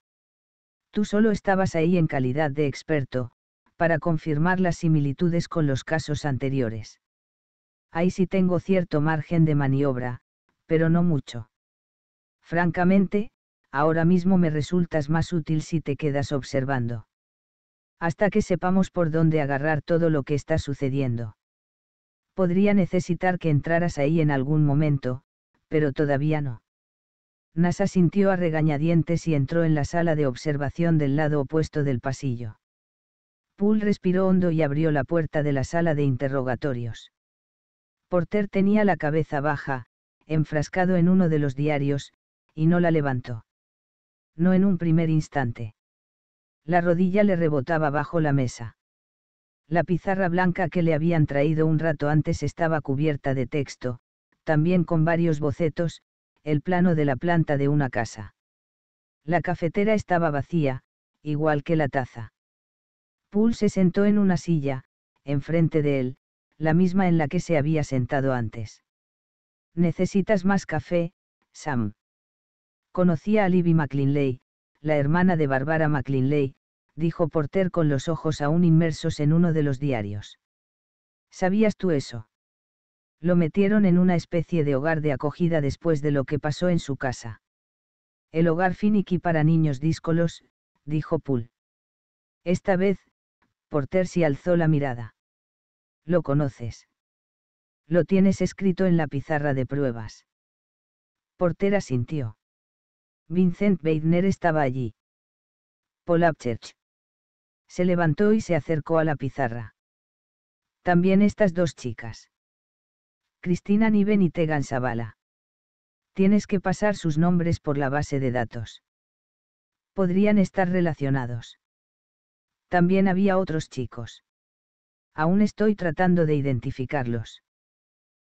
Tú solo estabas ahí en calidad de experto, para confirmar las similitudes con los casos anteriores. Ahí sí tengo cierto margen de maniobra, pero no mucho. Francamente, ahora mismo me resultas más útil si te quedas observando hasta que sepamos por dónde agarrar todo lo que está sucediendo. Podría necesitar que entraras ahí en algún momento, pero todavía no. Nasa sintió a regañadientes y entró en la sala de observación del lado opuesto del pasillo. Poole respiró hondo y abrió la puerta de la sala de interrogatorios. Porter tenía la cabeza baja, enfrascado en uno de los diarios, y no la levantó. No en un primer instante. La rodilla le rebotaba bajo la mesa. La pizarra blanca que le habían traído un rato antes estaba cubierta de texto, también con varios bocetos, el plano de la planta de una casa. La cafetera estaba vacía, igual que la taza. Poole se sentó en una silla, enfrente de él, la misma en la que se había sentado antes. Necesitas más café, Sam. Conocía a Libby McLinley, la hermana de Barbara McLinley dijo Porter con los ojos aún inmersos en uno de los diarios. ¿Sabías tú eso? Lo metieron en una especie de hogar de acogida después de lo que pasó en su casa. El hogar Finicky para niños díscolos, dijo Poole. Esta vez, Porter se alzó la mirada. Lo conoces. Lo tienes escrito en la pizarra de pruebas. Porter asintió. Vincent Weidner estaba allí. Polapchurch. Se levantó y se acercó a la pizarra. También estas dos chicas. Cristina Niven y Tegan Zavala. Tienes que pasar sus nombres por la base de datos. Podrían estar relacionados. También había otros chicos. Aún estoy tratando de identificarlos.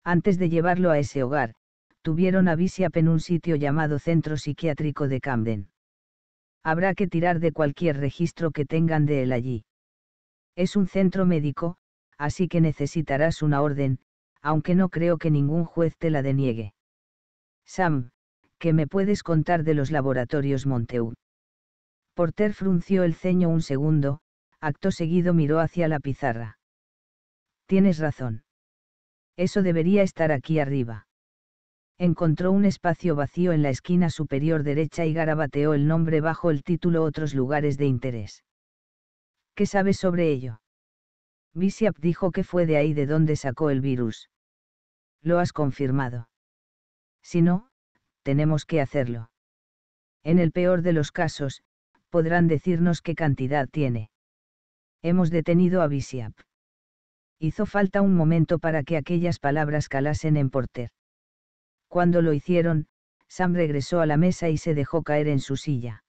Antes de llevarlo a ese hogar, tuvieron a Bisiap en un sitio llamado Centro Psiquiátrico de Camden habrá que tirar de cualquier registro que tengan de él allí. Es un centro médico, así que necesitarás una orden, aunque no creo que ningún juez te la deniegue. Sam, ¿qué me puedes contar de los laboratorios Monteú?» Porter frunció el ceño un segundo, acto seguido miró hacia la pizarra. Tienes razón. Eso debería estar aquí arriba encontró un espacio vacío en la esquina superior derecha y garabateó el nombre bajo el título Otros lugares de interés. ¿Qué sabes sobre ello? Bishop dijo que fue de ahí de donde sacó el virus. Lo has confirmado. Si no, tenemos que hacerlo. En el peor de los casos, podrán decirnos qué cantidad tiene. Hemos detenido a Bishop. Hizo falta un momento para que aquellas palabras calasen en Porter cuando lo hicieron, Sam regresó a la mesa y se dejó caer en su silla.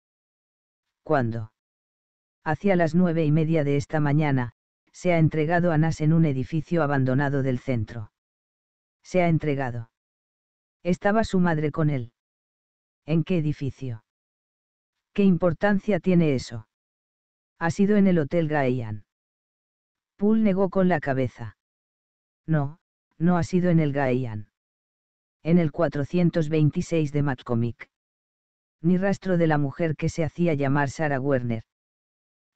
¿Cuándo? Hacia las nueve y media de esta mañana, se ha entregado a Nas en un edificio abandonado del centro. Se ha entregado. Estaba su madre con él. ¿En qué edificio? ¿Qué importancia tiene eso? Ha sido en el Hotel Gaian. Poole negó con la cabeza. No, no ha sido en el Gaian en el 426 de McCormick. Ni rastro de la mujer que se hacía llamar Sarah Werner.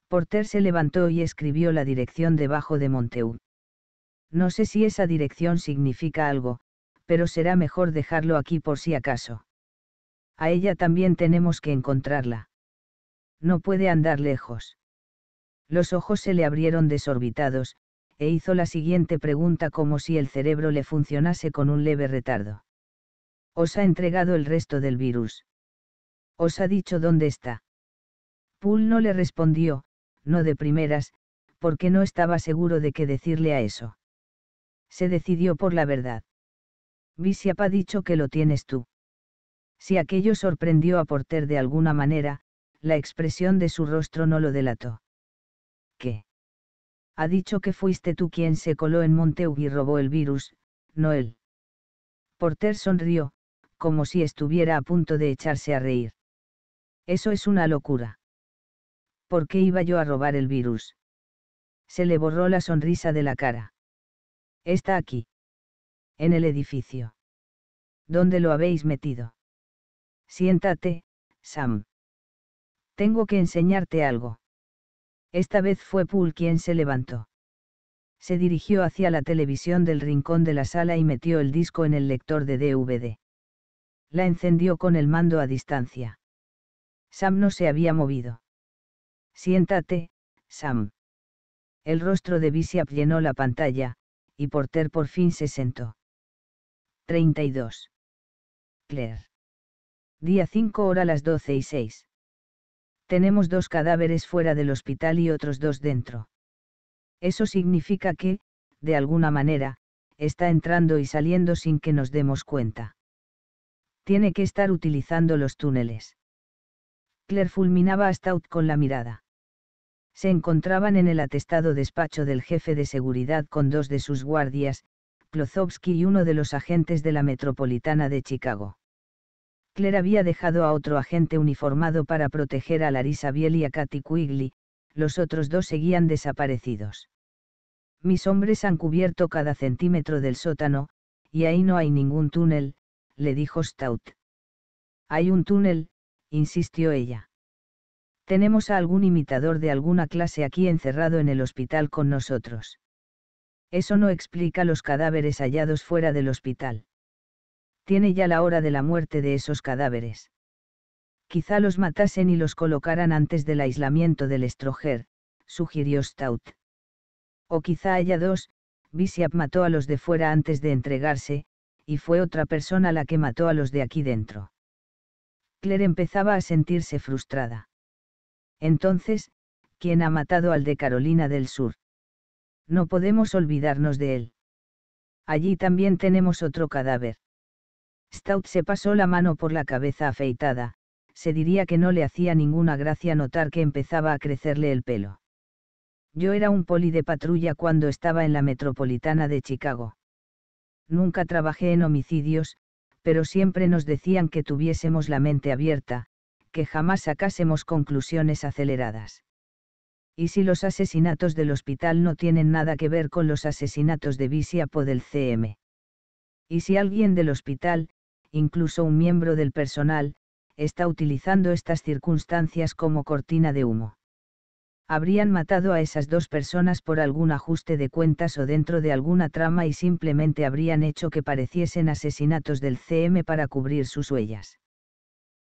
Porter se levantó y escribió la dirección debajo de Monteu. No sé si esa dirección significa algo, pero será mejor dejarlo aquí por si acaso. A ella también tenemos que encontrarla. No puede andar lejos. Los ojos se le abrieron desorbitados, e hizo la siguiente pregunta como si el cerebro le funcionase con un leve retardo. Os ha entregado el resto del virus. Os ha dicho dónde está. Poole no le respondió, no de primeras, porque no estaba seguro de qué decirle a eso. Se decidió por la verdad. Bishop ha dicho que lo tienes tú. Si aquello sorprendió a Porter de alguna manera, la expresión de su rostro no lo delató. ¿Qué? Ha dicho que fuiste tú quien se coló en Monteu y robó el virus, no él. Porter sonrió, como si estuviera a punto de echarse a reír. Eso es una locura. ¿Por qué iba yo a robar el virus? Se le borró la sonrisa de la cara. Está aquí. En el edificio. ¿Dónde lo habéis metido? Siéntate, Sam. Tengo que enseñarte algo. Esta vez fue Poole quien se levantó. Se dirigió hacia la televisión del rincón de la sala y metió el disco en el lector de DVD la encendió con el mando a distancia. Sam no se había movido. Siéntate, Sam. El rostro de Bishop llenó la pantalla, y Porter por fin se sentó. 32. Claire. Día 5 hora las 12 y 6. Tenemos dos cadáveres fuera del hospital y otros dos dentro. Eso significa que, de alguna manera, está entrando y saliendo sin que nos demos cuenta tiene que estar utilizando los túneles. Claire fulminaba a Stout con la mirada. Se encontraban en el atestado despacho del jefe de seguridad con dos de sus guardias, Klozowski y uno de los agentes de la Metropolitana de Chicago. Claire había dejado a otro agente uniformado para proteger a Larissa Biel y a Katy Quigley, los otros dos seguían desaparecidos. Mis hombres han cubierto cada centímetro del sótano, y ahí no hay ningún túnel, le dijo Stout. Hay un túnel, insistió ella. Tenemos a algún imitador de alguna clase aquí encerrado en el hospital con nosotros. Eso no explica los cadáveres hallados fuera del hospital. Tiene ya la hora de la muerte de esos cadáveres. Quizá los matasen y los colocaran antes del aislamiento del estroger sugirió Stout. O quizá haya dos, Bishop mató a los de fuera antes de entregarse, y fue otra persona la que mató a los de aquí dentro. Claire empezaba a sentirse frustrada. Entonces, ¿quién ha matado al de Carolina del Sur? No podemos olvidarnos de él. Allí también tenemos otro cadáver. Stout se pasó la mano por la cabeza afeitada, se diría que no le hacía ninguna gracia notar que empezaba a crecerle el pelo. Yo era un poli de patrulla cuando estaba en la metropolitana de Chicago nunca trabajé en homicidios, pero siempre nos decían que tuviésemos la mente abierta, que jamás sacásemos conclusiones aceleradas. ¿Y si los asesinatos del hospital no tienen nada que ver con los asesinatos de Visiapo del CM? ¿Y si alguien del hospital, incluso un miembro del personal, está utilizando estas circunstancias como cortina de humo? habrían matado a esas dos personas por algún ajuste de cuentas o dentro de alguna trama y simplemente habrían hecho que pareciesen asesinatos del CM para cubrir sus huellas.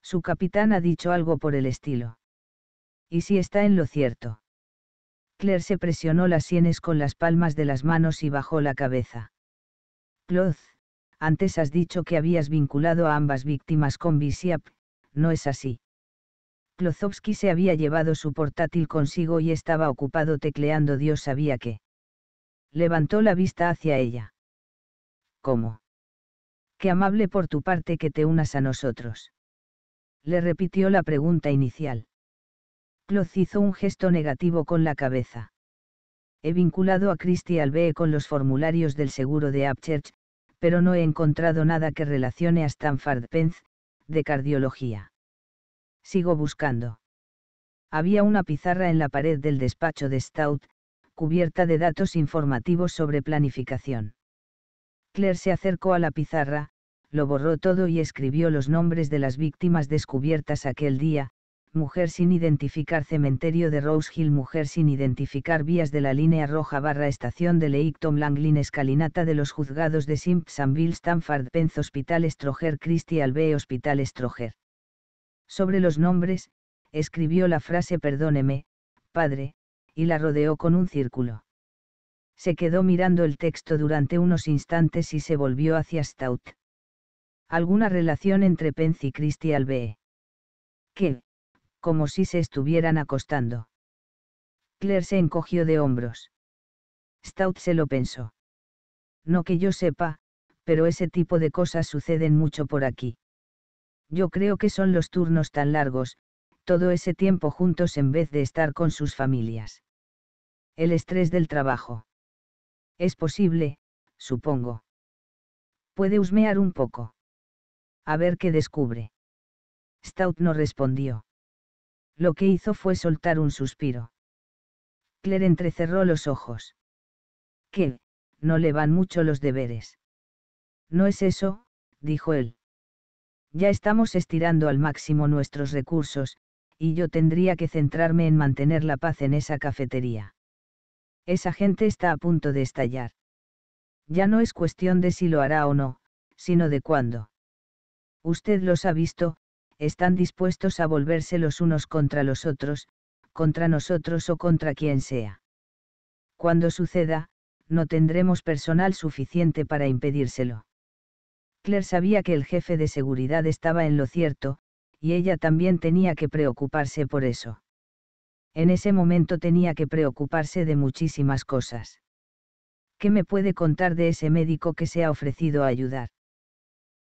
Su capitán ha dicho algo por el estilo. ¿Y si está en lo cierto? Claire se presionó las sienes con las palmas de las manos y bajó la cabeza. Cloth, antes has dicho que habías vinculado a ambas víctimas con Bishop, ¿no es así? Klozowski se había llevado su portátil consigo y estaba ocupado tecleando Dios sabía qué. Levantó la vista hacia ella. ¿Cómo? Qué amable por tu parte que te unas a nosotros. Le repitió la pregunta inicial. Kloz hizo un gesto negativo con la cabeza. He vinculado a Christy Albee con los formularios del seguro de Upchurch, pero no he encontrado nada que relacione a Stanford Pence, de cardiología. Sigo buscando. Había una pizarra en la pared del despacho de Stout, cubierta de datos informativos sobre planificación. Claire se acercó a la pizarra, lo borró todo y escribió los nombres de las víctimas descubiertas aquel día, mujer sin identificar cementerio de Rose Hill, mujer sin identificar vías de la línea roja barra estación de Leighton Langlin, escalinata de los juzgados de Simpsonville, Stanford Penz, Hospital Stroger, Christie Albee Hospital Stroger. Sobre los nombres, escribió la frase Perdóneme, padre, y la rodeó con un círculo. Se quedó mirando el texto durante unos instantes y se volvió hacia Stout. ¿Alguna relación entre Pence y Cristian B. ¿Qué? Como si se estuvieran acostando. Claire se encogió de hombros. Stout se lo pensó. No que yo sepa, pero ese tipo de cosas suceden mucho por aquí. Yo creo que son los turnos tan largos, todo ese tiempo juntos en vez de estar con sus familias. El estrés del trabajo. Es posible, supongo. Puede husmear un poco. A ver qué descubre. Stout no respondió. Lo que hizo fue soltar un suspiro. Claire entrecerró los ojos. ¿Qué? No le van mucho los deberes. No es eso, dijo él. Ya estamos estirando al máximo nuestros recursos, y yo tendría que centrarme en mantener la paz en esa cafetería. Esa gente está a punto de estallar. Ya no es cuestión de si lo hará o no, sino de cuándo. Usted los ha visto, están dispuestos a volverse los unos contra los otros, contra nosotros o contra quien sea. Cuando suceda, no tendremos personal suficiente para impedírselo sabía que el jefe de seguridad estaba en lo cierto, y ella también tenía que preocuparse por eso. En ese momento tenía que preocuparse de muchísimas cosas. ¿Qué me puede contar de ese médico que se ha ofrecido a ayudar?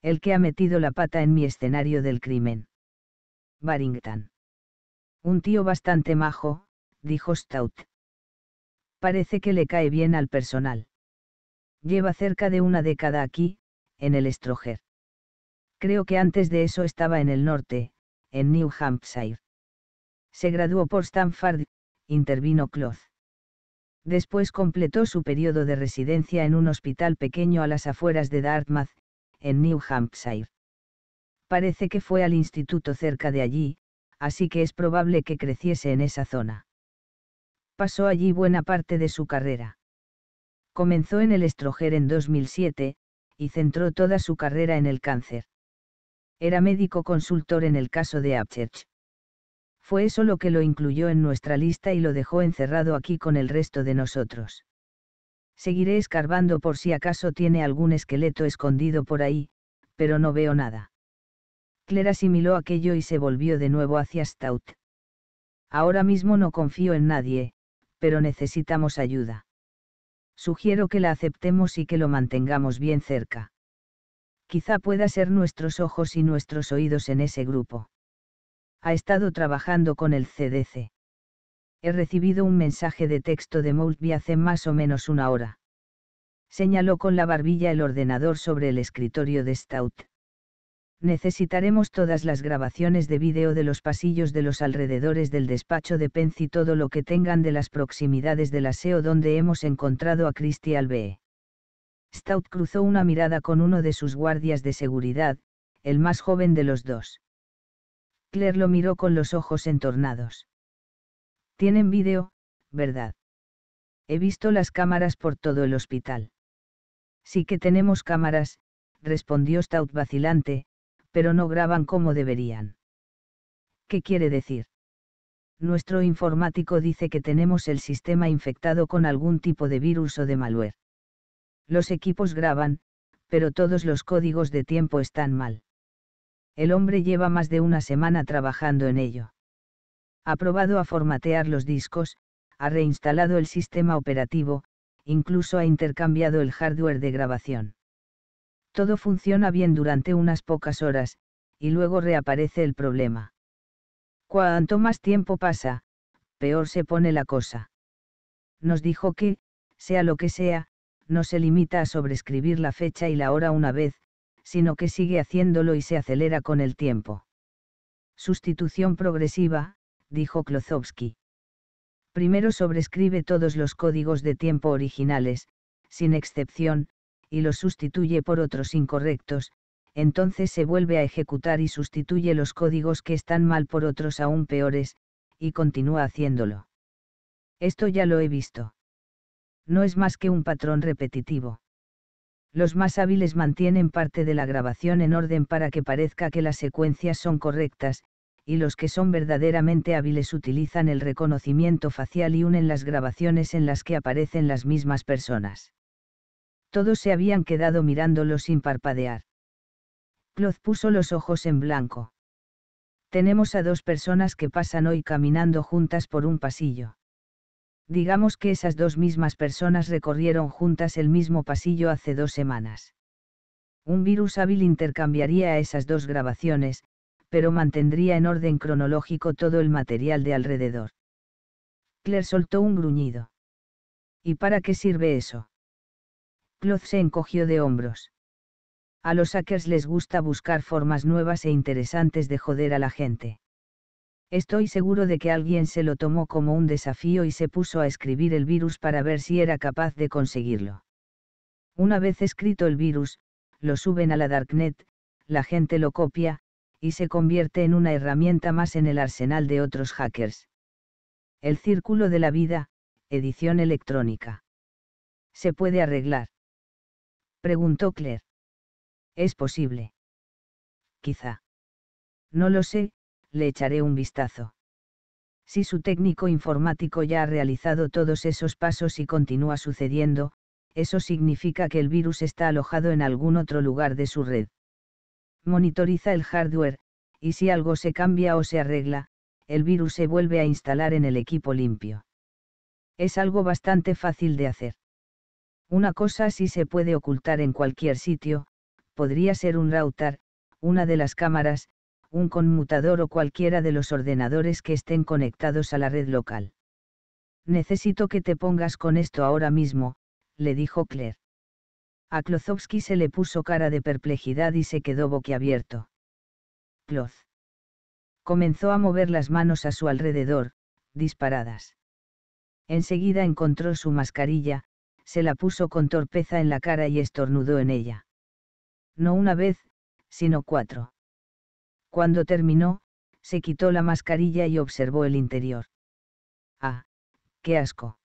El que ha metido la pata en mi escenario del crimen. Barrington. Un tío bastante majo, dijo Stout. Parece que le cae bien al personal. Lleva cerca de una década aquí, en el Estroger. Creo que antes de eso estaba en el norte, en New Hampshire. Se graduó por Stanford, intervino Cloth. Después completó su periodo de residencia en un hospital pequeño a las afueras de Dartmouth, en New Hampshire. Parece que fue al instituto cerca de allí, así que es probable que creciese en esa zona. Pasó allí buena parte de su carrera. Comenzó en el Estroger en 2007, y centró toda su carrera en el cáncer. Era médico consultor en el caso de Upchurch. Fue eso lo que lo incluyó en nuestra lista y lo dejó encerrado aquí con el resto de nosotros. Seguiré escarbando por si acaso tiene algún esqueleto escondido por ahí, pero no veo nada. Claire asimiló aquello y se volvió de nuevo hacia Stout. Ahora mismo no confío en nadie, pero necesitamos ayuda. Sugiero que la aceptemos y que lo mantengamos bien cerca. Quizá pueda ser nuestros ojos y nuestros oídos en ese grupo. Ha estado trabajando con el CDC. He recibido un mensaje de texto de Moultby hace más o menos una hora. Señaló con la barbilla el ordenador sobre el escritorio de Stout necesitaremos todas las grabaciones de vídeo de los pasillos de los alrededores del despacho de Pence y todo lo que tengan de las proximidades del aseo donde hemos encontrado a Christy Albee. Stout cruzó una mirada con uno de sus guardias de seguridad, el más joven de los dos. Claire lo miró con los ojos entornados. Tienen vídeo, ¿verdad? He visto las cámaras por todo el hospital. Sí que tenemos cámaras, respondió Stout vacilante, pero no graban como deberían. ¿Qué quiere decir? Nuestro informático dice que tenemos el sistema infectado con algún tipo de virus o de malware. Los equipos graban, pero todos los códigos de tiempo están mal. El hombre lleva más de una semana trabajando en ello. Ha probado a formatear los discos, ha reinstalado el sistema operativo, incluso ha intercambiado el hardware de grabación. Todo funciona bien durante unas pocas horas, y luego reaparece el problema. Cuanto más tiempo pasa, peor se pone la cosa. Nos dijo que, sea lo que sea, no se limita a sobrescribir la fecha y la hora una vez, sino que sigue haciéndolo y se acelera con el tiempo. Sustitución progresiva, dijo Klozowski. Primero sobrescribe todos los códigos de tiempo originales, sin excepción, y los sustituye por otros incorrectos, entonces se vuelve a ejecutar y sustituye los códigos que están mal por otros aún peores, y continúa haciéndolo. Esto ya lo he visto. No es más que un patrón repetitivo. Los más hábiles mantienen parte de la grabación en orden para que parezca que las secuencias son correctas, y los que son verdaderamente hábiles utilizan el reconocimiento facial y unen las grabaciones en las que aparecen las mismas personas. Todos se habían quedado mirándolo sin parpadear. Cloth puso los ojos en blanco. Tenemos a dos personas que pasan hoy caminando juntas por un pasillo. Digamos que esas dos mismas personas recorrieron juntas el mismo pasillo hace dos semanas. Un virus hábil intercambiaría esas dos grabaciones, pero mantendría en orden cronológico todo el material de alrededor. Claire soltó un gruñido. ¿Y para qué sirve eso? Cloth se encogió de hombros. A los hackers les gusta buscar formas nuevas e interesantes de joder a la gente. Estoy seguro de que alguien se lo tomó como un desafío y se puso a escribir el virus para ver si era capaz de conseguirlo. Una vez escrito el virus, lo suben a la Darknet, la gente lo copia, y se convierte en una herramienta más en el arsenal de otros hackers. El Círculo de la Vida, edición electrónica. Se puede arreglar. Preguntó Claire. Es posible. Quizá. No lo sé, le echaré un vistazo. Si su técnico informático ya ha realizado todos esos pasos y continúa sucediendo, eso significa que el virus está alojado en algún otro lugar de su red. Monitoriza el hardware, y si algo se cambia o se arregla, el virus se vuelve a instalar en el equipo limpio. Es algo bastante fácil de hacer. Una cosa así se puede ocultar en cualquier sitio, podría ser un router, una de las cámaras, un conmutador o cualquiera de los ordenadores que estén conectados a la red local. Necesito que te pongas con esto ahora mismo, le dijo Claire. A Klozowski se le puso cara de perplejidad y se quedó boquiabierto. Kloz. Comenzó a mover las manos a su alrededor, disparadas. Enseguida encontró su mascarilla, se la puso con torpeza en la cara y estornudó en ella. No una vez, sino cuatro. Cuando terminó, se quitó la mascarilla y observó el interior. Ah, qué asco.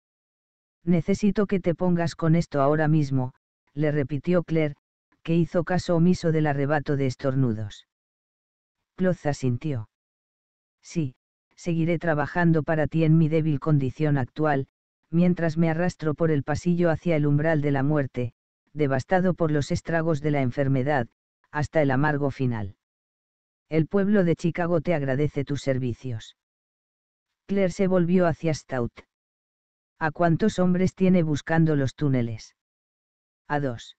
Necesito que te pongas con esto ahora mismo, le repitió Claire, que hizo caso omiso del arrebato de estornudos. Cloza asintió. Sí, seguiré trabajando para ti en mi débil condición actual, mientras me arrastro por el pasillo hacia el umbral de la muerte, devastado por los estragos de la enfermedad, hasta el amargo final. El pueblo de Chicago te agradece tus servicios. Claire se volvió hacia Stout. ¿A cuántos hombres tiene buscando los túneles? A dos.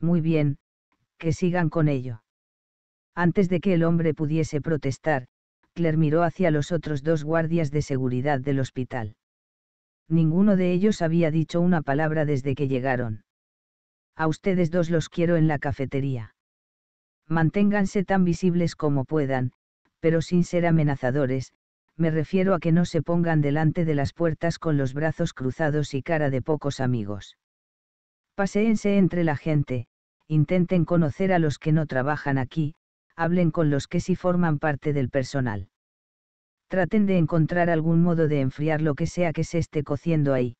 Muy bien, que sigan con ello. Antes de que el hombre pudiese protestar, Claire miró hacia los otros dos guardias de seguridad del hospital. Ninguno de ellos había dicho una palabra desde que llegaron. A ustedes dos los quiero en la cafetería. Manténganse tan visibles como puedan, pero sin ser amenazadores, me refiero a que no se pongan delante de las puertas con los brazos cruzados y cara de pocos amigos. Paséense entre la gente, intenten conocer a los que no trabajan aquí, hablen con los que sí forman parte del personal traten de encontrar algún modo de enfriar lo que sea que se esté cociendo ahí.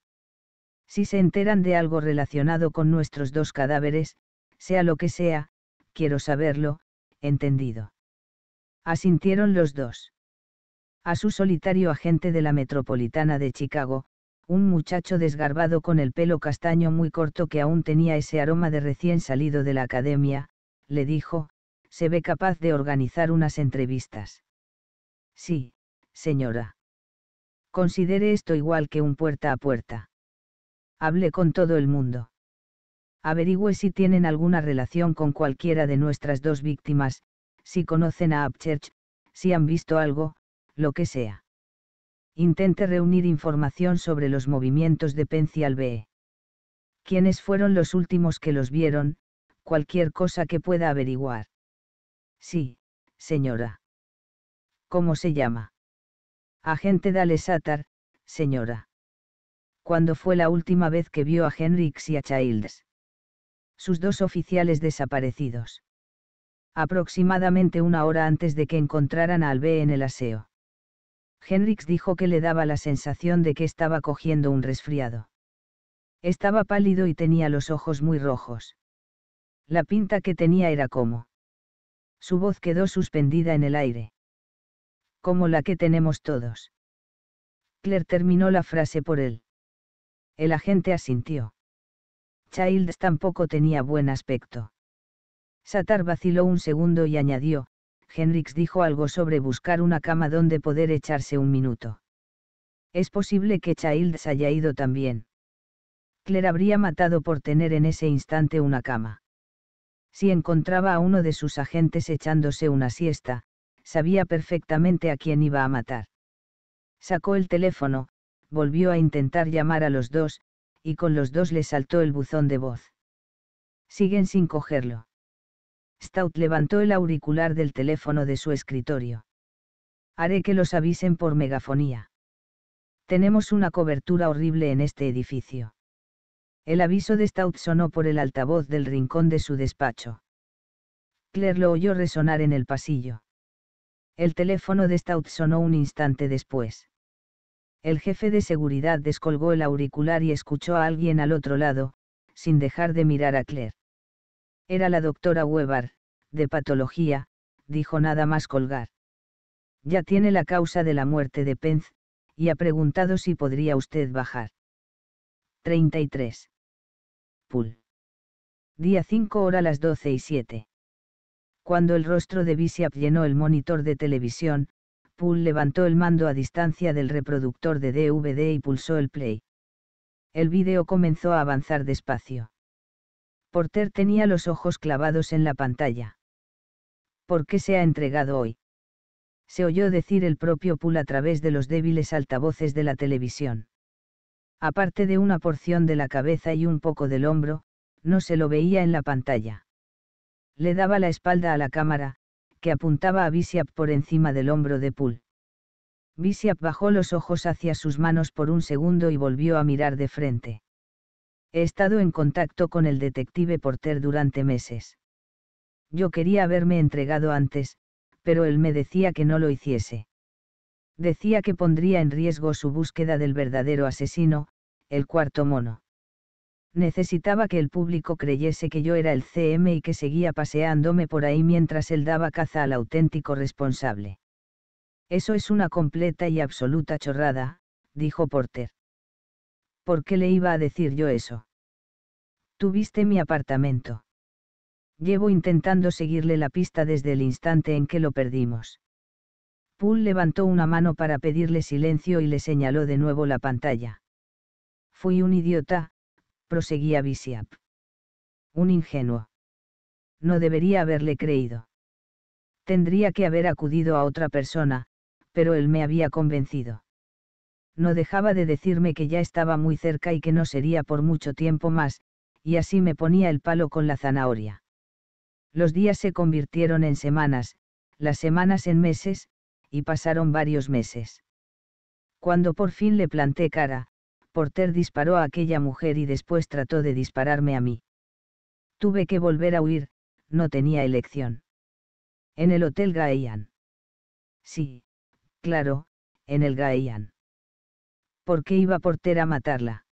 Si se enteran de algo relacionado con nuestros dos cadáveres, sea lo que sea, quiero saberlo, entendido. Asintieron los dos. A su solitario agente de la Metropolitana de Chicago, un muchacho desgarbado con el pelo castaño muy corto que aún tenía ese aroma de recién salido de la academia, le dijo, se ve capaz de organizar unas entrevistas. Sí, señora. Considere esto igual que un puerta a puerta. Hable con todo el mundo. Averigüe si tienen alguna relación con cualquiera de nuestras dos víctimas, si conocen a Upchurch, si han visto algo, lo que sea. Intente reunir información sobre los movimientos de Pencial B. Quiénes fueron los últimos que los vieron, cualquier cosa que pueda averiguar. Sí, señora. ¿Cómo se llama? Agente Dalesatar, señora. ¿Cuándo fue la última vez que vio a Henrix y a Childs? Sus dos oficiales desaparecidos. Aproximadamente una hora antes de que encontraran a Albe en el aseo. Henrix dijo que le daba la sensación de que estaba cogiendo un resfriado. Estaba pálido y tenía los ojos muy rojos. La pinta que tenía era como. Su voz quedó suspendida en el aire como la que tenemos todos. Claire terminó la frase por él. El agente asintió. Childs tampoco tenía buen aspecto. Satar vaciló un segundo y añadió, Henrix dijo algo sobre buscar una cama donde poder echarse un minuto. Es posible que Childs haya ido también. Claire habría matado por tener en ese instante una cama. Si encontraba a uno de sus agentes echándose una siesta, sabía perfectamente a quién iba a matar. Sacó el teléfono, volvió a intentar llamar a los dos, y con los dos le saltó el buzón de voz. Siguen sin cogerlo. Stout levantó el auricular del teléfono de su escritorio. Haré que los avisen por megafonía. Tenemos una cobertura horrible en este edificio. El aviso de Stout sonó por el altavoz del rincón de su despacho. Claire lo oyó resonar en el pasillo. El teléfono de Stout sonó un instante después. El jefe de seguridad descolgó el auricular y escuchó a alguien al otro lado, sin dejar de mirar a Claire. Era la doctora Weber, de patología, dijo nada más colgar. Ya tiene la causa de la muerte de Pence, y ha preguntado si podría usted bajar. 33. Pool. Día 5 hora las 12 y 7. Cuando el rostro de Bishop llenó el monitor de televisión, Poole levantó el mando a distancia del reproductor de DVD y pulsó el play. El vídeo comenzó a avanzar despacio. Porter tenía los ojos clavados en la pantalla. ¿Por qué se ha entregado hoy? Se oyó decir el propio Poole a través de los débiles altavoces de la televisión. Aparte de una porción de la cabeza y un poco del hombro, no se lo veía en la pantalla le daba la espalda a la cámara, que apuntaba a Bishop por encima del hombro de Poole. Bishop bajó los ojos hacia sus manos por un segundo y volvió a mirar de frente. He estado en contacto con el detective Porter durante meses. Yo quería haberme entregado antes, pero él me decía que no lo hiciese. Decía que pondría en riesgo su búsqueda del verdadero asesino, el cuarto mono necesitaba que el público creyese que yo era el CM y que seguía paseándome por ahí mientras él daba caza al auténtico responsable. Eso es una completa y absoluta chorrada, dijo Porter. ¿Por qué le iba a decir yo eso? Tuviste mi apartamento. Llevo intentando seguirle la pista desde el instante en que lo perdimos. Poole levantó una mano para pedirle silencio y le señaló de nuevo la pantalla. Fui un idiota, proseguía Visiap. Un ingenuo. No debería haberle creído. Tendría que haber acudido a otra persona, pero él me había convencido. No dejaba de decirme que ya estaba muy cerca y que no sería por mucho tiempo más, y así me ponía el palo con la zanahoria. Los días se convirtieron en semanas, las semanas en meses, y pasaron varios meses. Cuando por fin le planté cara, Porter disparó a aquella mujer y después trató de dispararme a mí. Tuve que volver a huir, no tenía elección. En el Hotel Gaian. Sí, claro, en el Gaian. ¿Por qué iba Porter a matarla?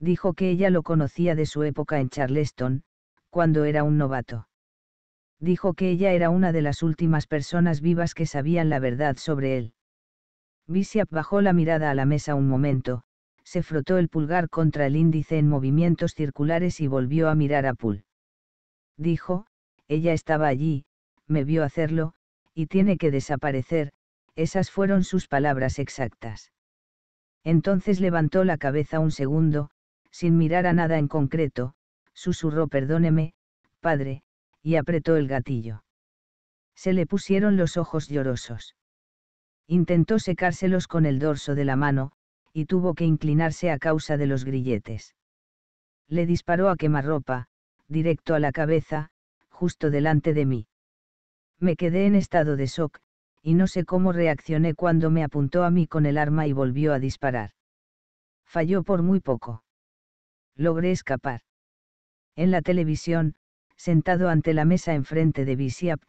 Dijo que ella lo conocía de su época en Charleston, cuando era un novato. Dijo que ella era una de las últimas personas vivas que sabían la verdad sobre él. Bishop bajó la mirada a la mesa un momento, se frotó el pulgar contra el índice en movimientos circulares y volvió a mirar a Poole. Dijo, ella estaba allí, me vio hacerlo, y tiene que desaparecer, esas fueron sus palabras exactas. Entonces levantó la cabeza un segundo, sin mirar a nada en concreto, susurró perdóneme, padre, y apretó el gatillo. Se le pusieron los ojos llorosos. Intentó secárselos con el dorso de la mano, y tuvo que inclinarse a causa de los grilletes. Le disparó a quemarropa, directo a la cabeza, justo delante de mí. Me quedé en estado de shock, y no sé cómo reaccioné cuando me apuntó a mí con el arma y volvió a disparar. Falló por muy poco. Logré escapar. En la televisión, sentado ante la mesa enfrente de Bisiap,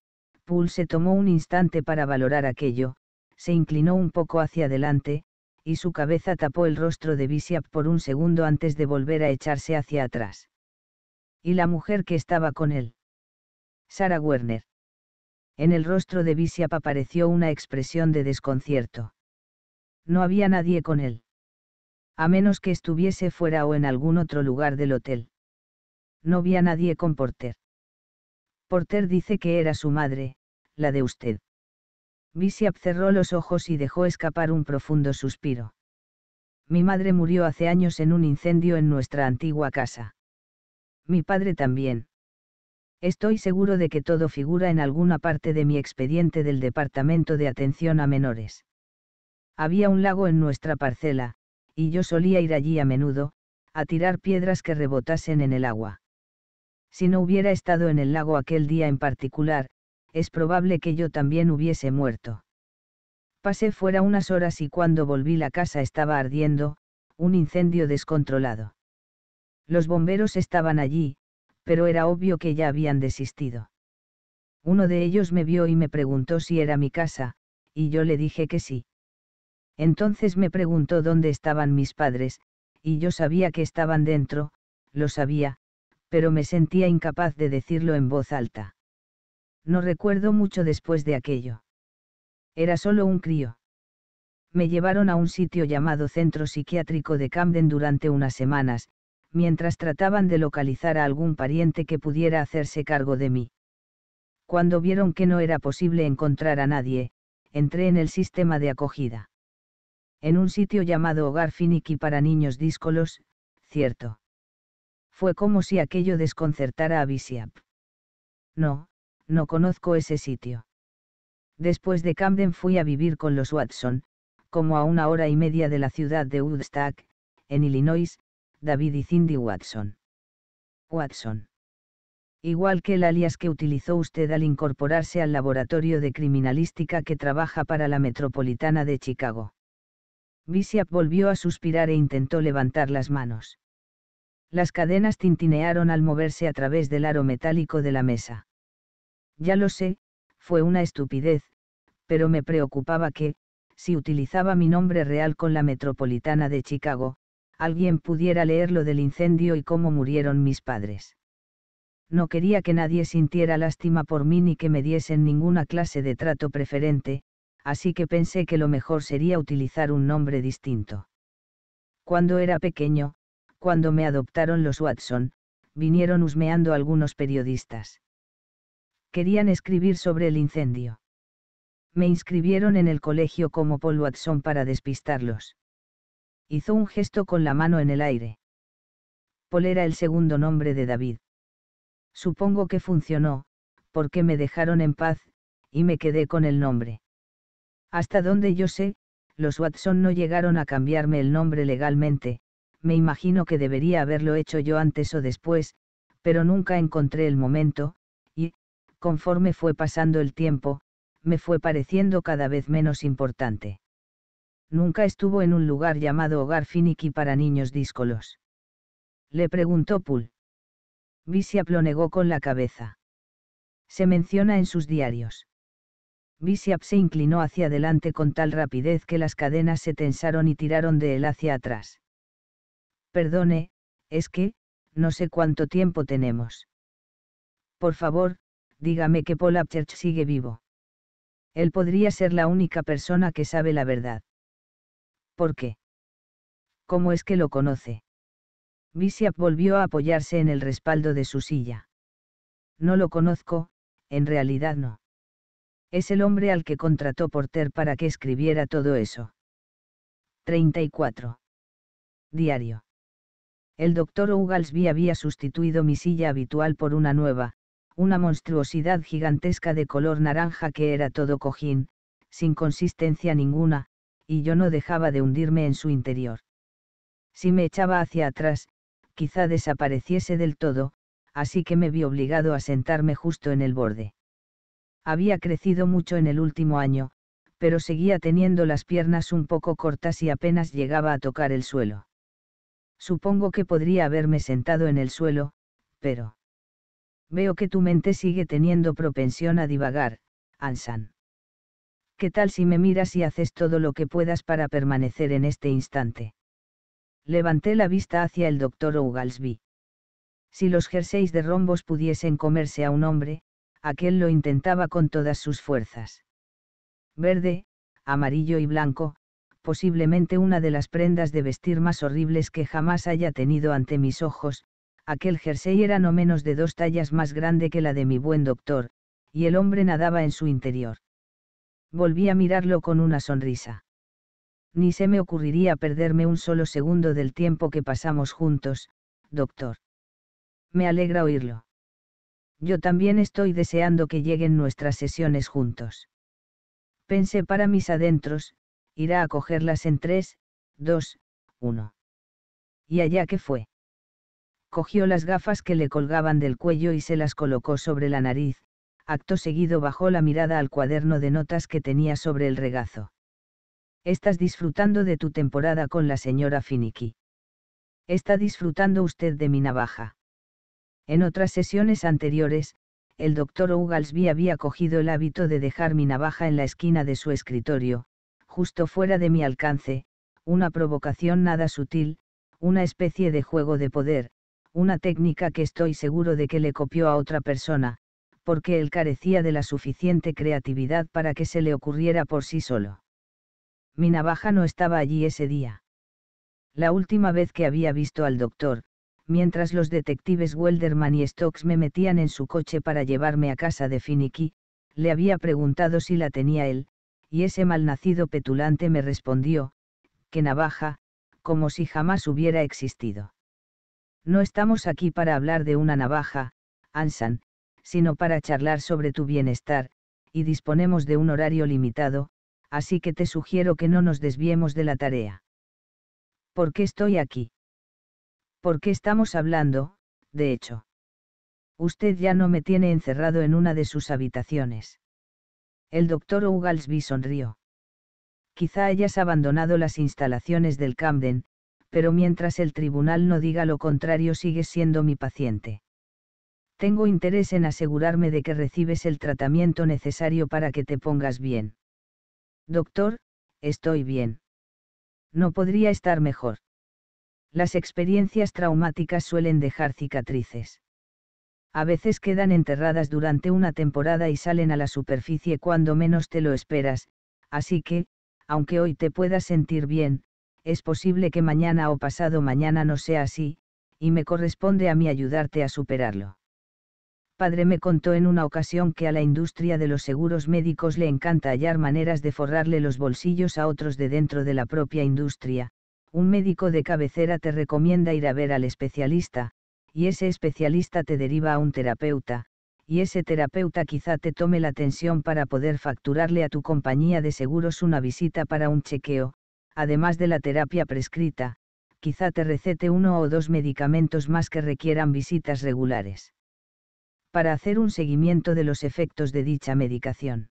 Poole se tomó un instante para valorar aquello, se inclinó un poco hacia adelante, y su cabeza tapó el rostro de Bishop por un segundo antes de volver a echarse hacia atrás. Y la mujer que estaba con él. Sara Werner. En el rostro de Bishop apareció una expresión de desconcierto. No había nadie con él. A menos que estuviese fuera o en algún otro lugar del hotel. No había nadie con Porter. Porter dice que era su madre, la de usted. Bishop cerró los ojos y dejó escapar un profundo suspiro. Mi madre murió hace años en un incendio en nuestra antigua casa. Mi padre también. Estoy seguro de que todo figura en alguna parte de mi expediente del Departamento de Atención a Menores. Había un lago en nuestra parcela, y yo solía ir allí a menudo, a tirar piedras que rebotasen en el agua. Si no hubiera estado en el lago aquel día en particular, es probable que yo también hubiese muerto. Pasé fuera unas horas y cuando volví la casa estaba ardiendo, un incendio descontrolado. Los bomberos estaban allí, pero era obvio que ya habían desistido. Uno de ellos me vio y me preguntó si era mi casa, y yo le dije que sí. Entonces me preguntó dónde estaban mis padres, y yo sabía que estaban dentro, lo sabía, pero me sentía incapaz de decirlo en voz alta. No recuerdo mucho después de aquello. Era solo un crío. Me llevaron a un sitio llamado Centro Psiquiátrico de Camden durante unas semanas, mientras trataban de localizar a algún pariente que pudiera hacerse cargo de mí. Cuando vieron que no era posible encontrar a nadie, entré en el sistema de acogida. En un sitio llamado Hogar Finicky para niños díscolos, cierto. Fue como si aquello desconcertara a Visiap. No, no conozco ese sitio. Después de Camden fui a vivir con los Watson, como a una hora y media de la ciudad de Woodstock, en Illinois, David y Cindy Watson. Watson. Igual que el alias que utilizó usted al incorporarse al laboratorio de criminalística que trabaja para la Metropolitana de Chicago. Bishop volvió a suspirar e intentó levantar las manos. Las cadenas tintinearon al moverse a través del aro metálico de la mesa. Ya lo sé, fue una estupidez, pero me preocupaba que, si utilizaba mi nombre real con la Metropolitana de Chicago, alguien pudiera leer lo del incendio y cómo murieron mis padres. No quería que nadie sintiera lástima por mí ni que me diesen ninguna clase de trato preferente, así que pensé que lo mejor sería utilizar un nombre distinto. Cuando era pequeño, cuando me adoptaron los Watson, vinieron husmeando algunos periodistas querían escribir sobre el incendio. Me inscribieron en el colegio como Paul Watson para despistarlos. Hizo un gesto con la mano en el aire. Paul era el segundo nombre de David. Supongo que funcionó, porque me dejaron en paz, y me quedé con el nombre. Hasta donde yo sé, los Watson no llegaron a cambiarme el nombre legalmente, me imagino que debería haberlo hecho yo antes o después, pero nunca encontré el momento, conforme fue pasando el tiempo, me fue pareciendo cada vez menos importante. Nunca estuvo en un lugar llamado Hogar Finicky para niños díscolos. Le preguntó Poole. Bisiap lo negó con la cabeza. Se menciona en sus diarios. Bisiap se inclinó hacia adelante con tal rapidez que las cadenas se tensaron y tiraron de él hacia atrás. Perdone, es que, no sé cuánto tiempo tenemos. Por favor, dígame que Paul Apchurch sigue vivo. Él podría ser la única persona que sabe la verdad. ¿Por qué? ¿Cómo es que lo conoce? Bishop volvió a apoyarse en el respaldo de su silla. No lo conozco, en realidad no. Es el hombre al que contrató Porter para que escribiera todo eso. 34. Diario. El doctor Ugalsby había sustituido mi silla habitual por una nueva, una monstruosidad gigantesca de color naranja que era todo cojín, sin consistencia ninguna, y yo no dejaba de hundirme en su interior. Si me echaba hacia atrás, quizá desapareciese del todo, así que me vi obligado a sentarme justo en el borde. Había crecido mucho en el último año, pero seguía teniendo las piernas un poco cortas y apenas llegaba a tocar el suelo. Supongo que podría haberme sentado en el suelo, pero... Veo que tu mente sigue teniendo propensión a divagar, Ansan. ¿Qué tal si me miras y haces todo lo que puedas para permanecer en este instante? Levanté la vista hacia el doctor Ugalsby. Si los jerseys de rombos pudiesen comerse a un hombre, aquel lo intentaba con todas sus fuerzas. Verde, amarillo y blanco, posiblemente una de las prendas de vestir más horribles que jamás haya tenido ante mis ojos, aquel jersey era no menos de dos tallas más grande que la de mi buen doctor, y el hombre nadaba en su interior. Volví a mirarlo con una sonrisa. Ni se me ocurriría perderme un solo segundo del tiempo que pasamos juntos, doctor. Me alegra oírlo. Yo también estoy deseando que lleguen nuestras sesiones juntos. Pensé para mis adentros, irá a cogerlas en tres, dos, uno. Y allá que fue cogió las gafas que le colgaban del cuello y se las colocó sobre la nariz, acto seguido bajó la mirada al cuaderno de notas que tenía sobre el regazo. Estás disfrutando de tu temporada con la señora Finicky. Está disfrutando usted de mi navaja. En otras sesiones anteriores, el doctor Ugalsby había cogido el hábito de dejar mi navaja en la esquina de su escritorio, justo fuera de mi alcance, una provocación nada sutil, una especie de juego de poder, una técnica que estoy seguro de que le copió a otra persona, porque él carecía de la suficiente creatividad para que se le ocurriera por sí solo. Mi navaja no estaba allí ese día. La última vez que había visto al doctor, mientras los detectives Welderman y Stokes me metían en su coche para llevarme a casa de Finicky, le había preguntado si la tenía él, y ese malnacido petulante me respondió, que navaja, como si jamás hubiera existido. No estamos aquí para hablar de una navaja, Ansan, sino para charlar sobre tu bienestar, y disponemos de un horario limitado, así que te sugiero que no nos desviemos de la tarea. ¿Por qué estoy aquí? ¿Por qué estamos hablando, de hecho? Usted ya no me tiene encerrado en una de sus habitaciones. El doctor Ugalsby sonrió. Quizá hayas abandonado las instalaciones del Camden, pero mientras el tribunal no diga lo contrario sigues siendo mi paciente. Tengo interés en asegurarme de que recibes el tratamiento necesario para que te pongas bien. Doctor, estoy bien. No podría estar mejor. Las experiencias traumáticas suelen dejar cicatrices. A veces quedan enterradas durante una temporada y salen a la superficie cuando menos te lo esperas, así que, aunque hoy te puedas sentir bien, es posible que mañana o pasado mañana no sea así, y me corresponde a mí ayudarte a superarlo. Padre me contó en una ocasión que a la industria de los seguros médicos le encanta hallar maneras de forrarle los bolsillos a otros de dentro de la propia industria. Un médico de cabecera te recomienda ir a ver al especialista, y ese especialista te deriva a un terapeuta, y ese terapeuta quizá te tome la tensión para poder facturarle a tu compañía de seguros una visita para un chequeo, además de la terapia prescrita, quizá te recete uno o dos medicamentos más que requieran visitas regulares. Para hacer un seguimiento de los efectos de dicha medicación.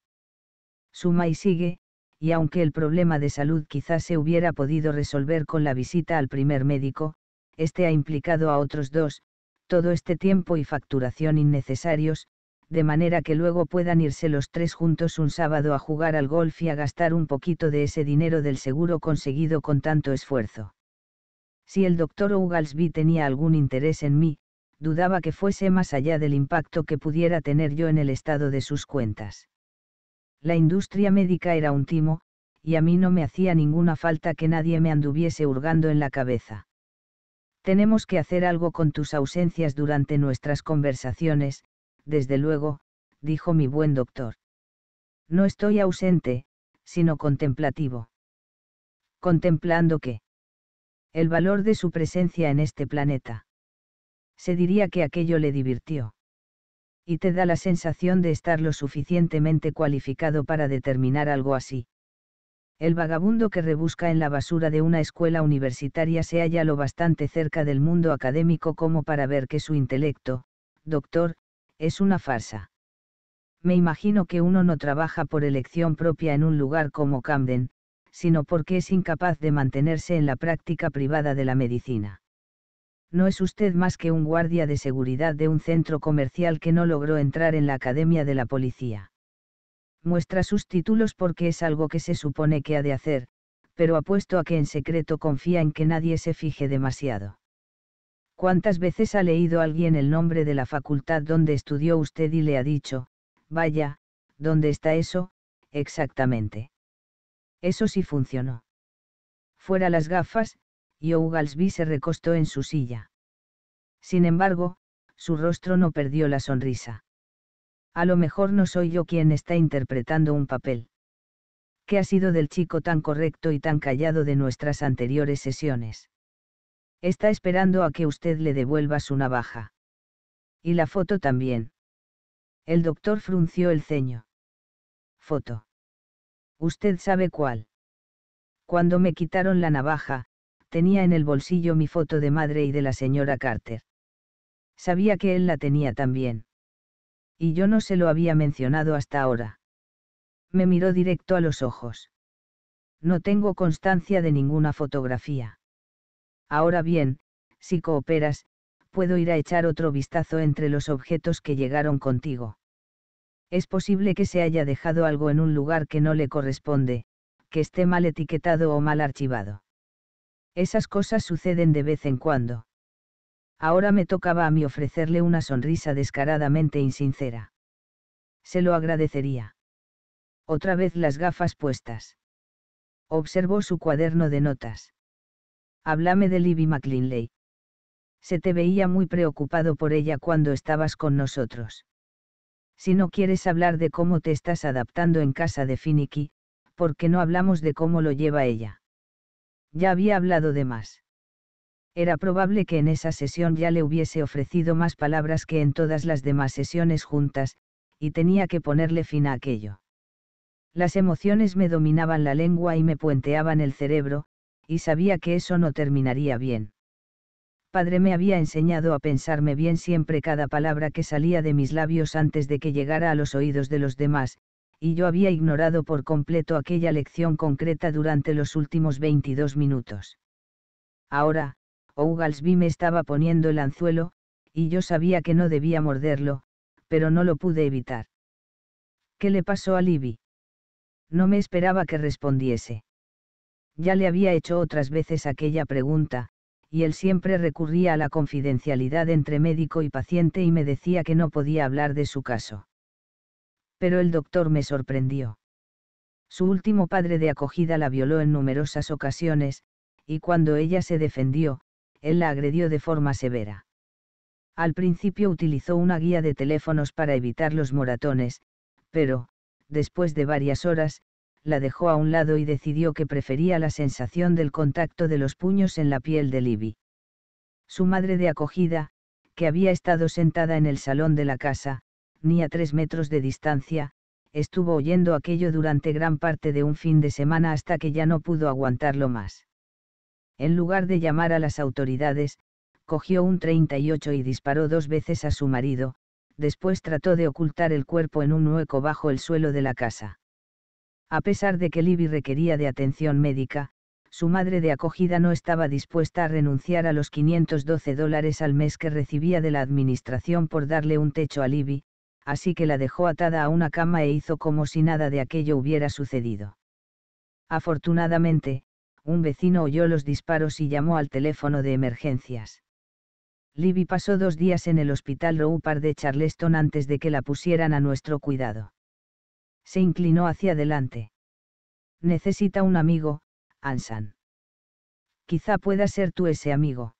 Suma y sigue, y aunque el problema de salud quizás se hubiera podido resolver con la visita al primer médico, este ha implicado a otros dos, todo este tiempo y facturación innecesarios, de manera que luego puedan irse los tres juntos un sábado a jugar al golf y a gastar un poquito de ese dinero del seguro conseguido con tanto esfuerzo. Si el doctor Ugalsby tenía algún interés en mí, dudaba que fuese más allá del impacto que pudiera tener yo en el estado de sus cuentas. La industria médica era un timo, y a mí no me hacía ninguna falta que nadie me anduviese hurgando en la cabeza. Tenemos que hacer algo con tus ausencias durante nuestras conversaciones, desde luego, dijo mi buen doctor. No estoy ausente, sino contemplativo. ¿Contemplando qué? El valor de su presencia en este planeta. Se diría que aquello le divirtió. Y te da la sensación de estar lo suficientemente cualificado para determinar algo así. El vagabundo que rebusca en la basura de una escuela universitaria se halla lo bastante cerca del mundo académico como para ver que su intelecto, doctor, es una farsa. Me imagino que uno no trabaja por elección propia en un lugar como Camden, sino porque es incapaz de mantenerse en la práctica privada de la medicina. No es usted más que un guardia de seguridad de un centro comercial que no logró entrar en la academia de la policía. Muestra sus títulos porque es algo que se supone que ha de hacer, pero apuesto a que en secreto confía en que nadie se fije demasiado. ¿Cuántas veces ha leído alguien el nombre de la facultad donde estudió usted y le ha dicho, vaya, ¿dónde está eso? Exactamente. Eso sí funcionó. Fuera las gafas, y Ougalsby se recostó en su silla. Sin embargo, su rostro no perdió la sonrisa. A lo mejor no soy yo quien está interpretando un papel. ¿Qué ha sido del chico tan correcto y tan callado de nuestras anteriores sesiones? Está esperando a que usted le devuelva su navaja. Y la foto también. El doctor frunció el ceño. Foto. Usted sabe cuál. Cuando me quitaron la navaja, tenía en el bolsillo mi foto de madre y de la señora Carter. Sabía que él la tenía también. Y yo no se lo había mencionado hasta ahora. Me miró directo a los ojos. No tengo constancia de ninguna fotografía. Ahora bien, si cooperas, puedo ir a echar otro vistazo entre los objetos que llegaron contigo. Es posible que se haya dejado algo en un lugar que no le corresponde, que esté mal etiquetado o mal archivado. Esas cosas suceden de vez en cuando. Ahora me tocaba a mí ofrecerle una sonrisa descaradamente insincera. Se lo agradecería. Otra vez las gafas puestas. Observó su cuaderno de notas. Háblame de Libby McLinley. Se te veía muy preocupado por ella cuando estabas con nosotros. Si no quieres hablar de cómo te estás adaptando en casa de Finicky, ¿por qué no hablamos de cómo lo lleva ella? Ya había hablado de más. Era probable que en esa sesión ya le hubiese ofrecido más palabras que en todas las demás sesiones juntas, y tenía que ponerle fin a aquello. Las emociones me dominaban la lengua y me puenteaban el cerebro, y sabía que eso no terminaría bien. Padre me había enseñado a pensarme bien siempre cada palabra que salía de mis labios antes de que llegara a los oídos de los demás, y yo había ignorado por completo aquella lección concreta durante los últimos 22 minutos. Ahora, Ougalsby oh me estaba poniendo el anzuelo, y yo sabía que no debía morderlo, pero no lo pude evitar. ¿Qué le pasó a Libby? No me esperaba que respondiese. Ya le había hecho otras veces aquella pregunta, y él siempre recurría a la confidencialidad entre médico y paciente y me decía que no podía hablar de su caso. Pero el doctor me sorprendió. Su último padre de acogida la violó en numerosas ocasiones, y cuando ella se defendió, él la agredió de forma severa. Al principio utilizó una guía de teléfonos para evitar los moratones, pero, después de varias horas, la dejó a un lado y decidió que prefería la sensación del contacto de los puños en la piel de Libby. Su madre de acogida, que había estado sentada en el salón de la casa, ni a tres metros de distancia, estuvo oyendo aquello durante gran parte de un fin de semana hasta que ya no pudo aguantarlo más. En lugar de llamar a las autoridades, cogió un 38 y disparó dos veces a su marido, después trató de ocultar el cuerpo en un hueco bajo el suelo de la casa. A pesar de que Libby requería de atención médica, su madre de acogida no estaba dispuesta a renunciar a los 512 dólares al mes que recibía de la administración por darle un techo a Libby, así que la dejó atada a una cama e hizo como si nada de aquello hubiera sucedido. Afortunadamente, un vecino oyó los disparos y llamó al teléfono de emergencias. Libby pasó dos días en el hospital Roupar de Charleston antes de que la pusieran a nuestro cuidado. Se inclinó hacia adelante. Necesita un amigo, Ansan. Quizá pueda ser tú ese amigo.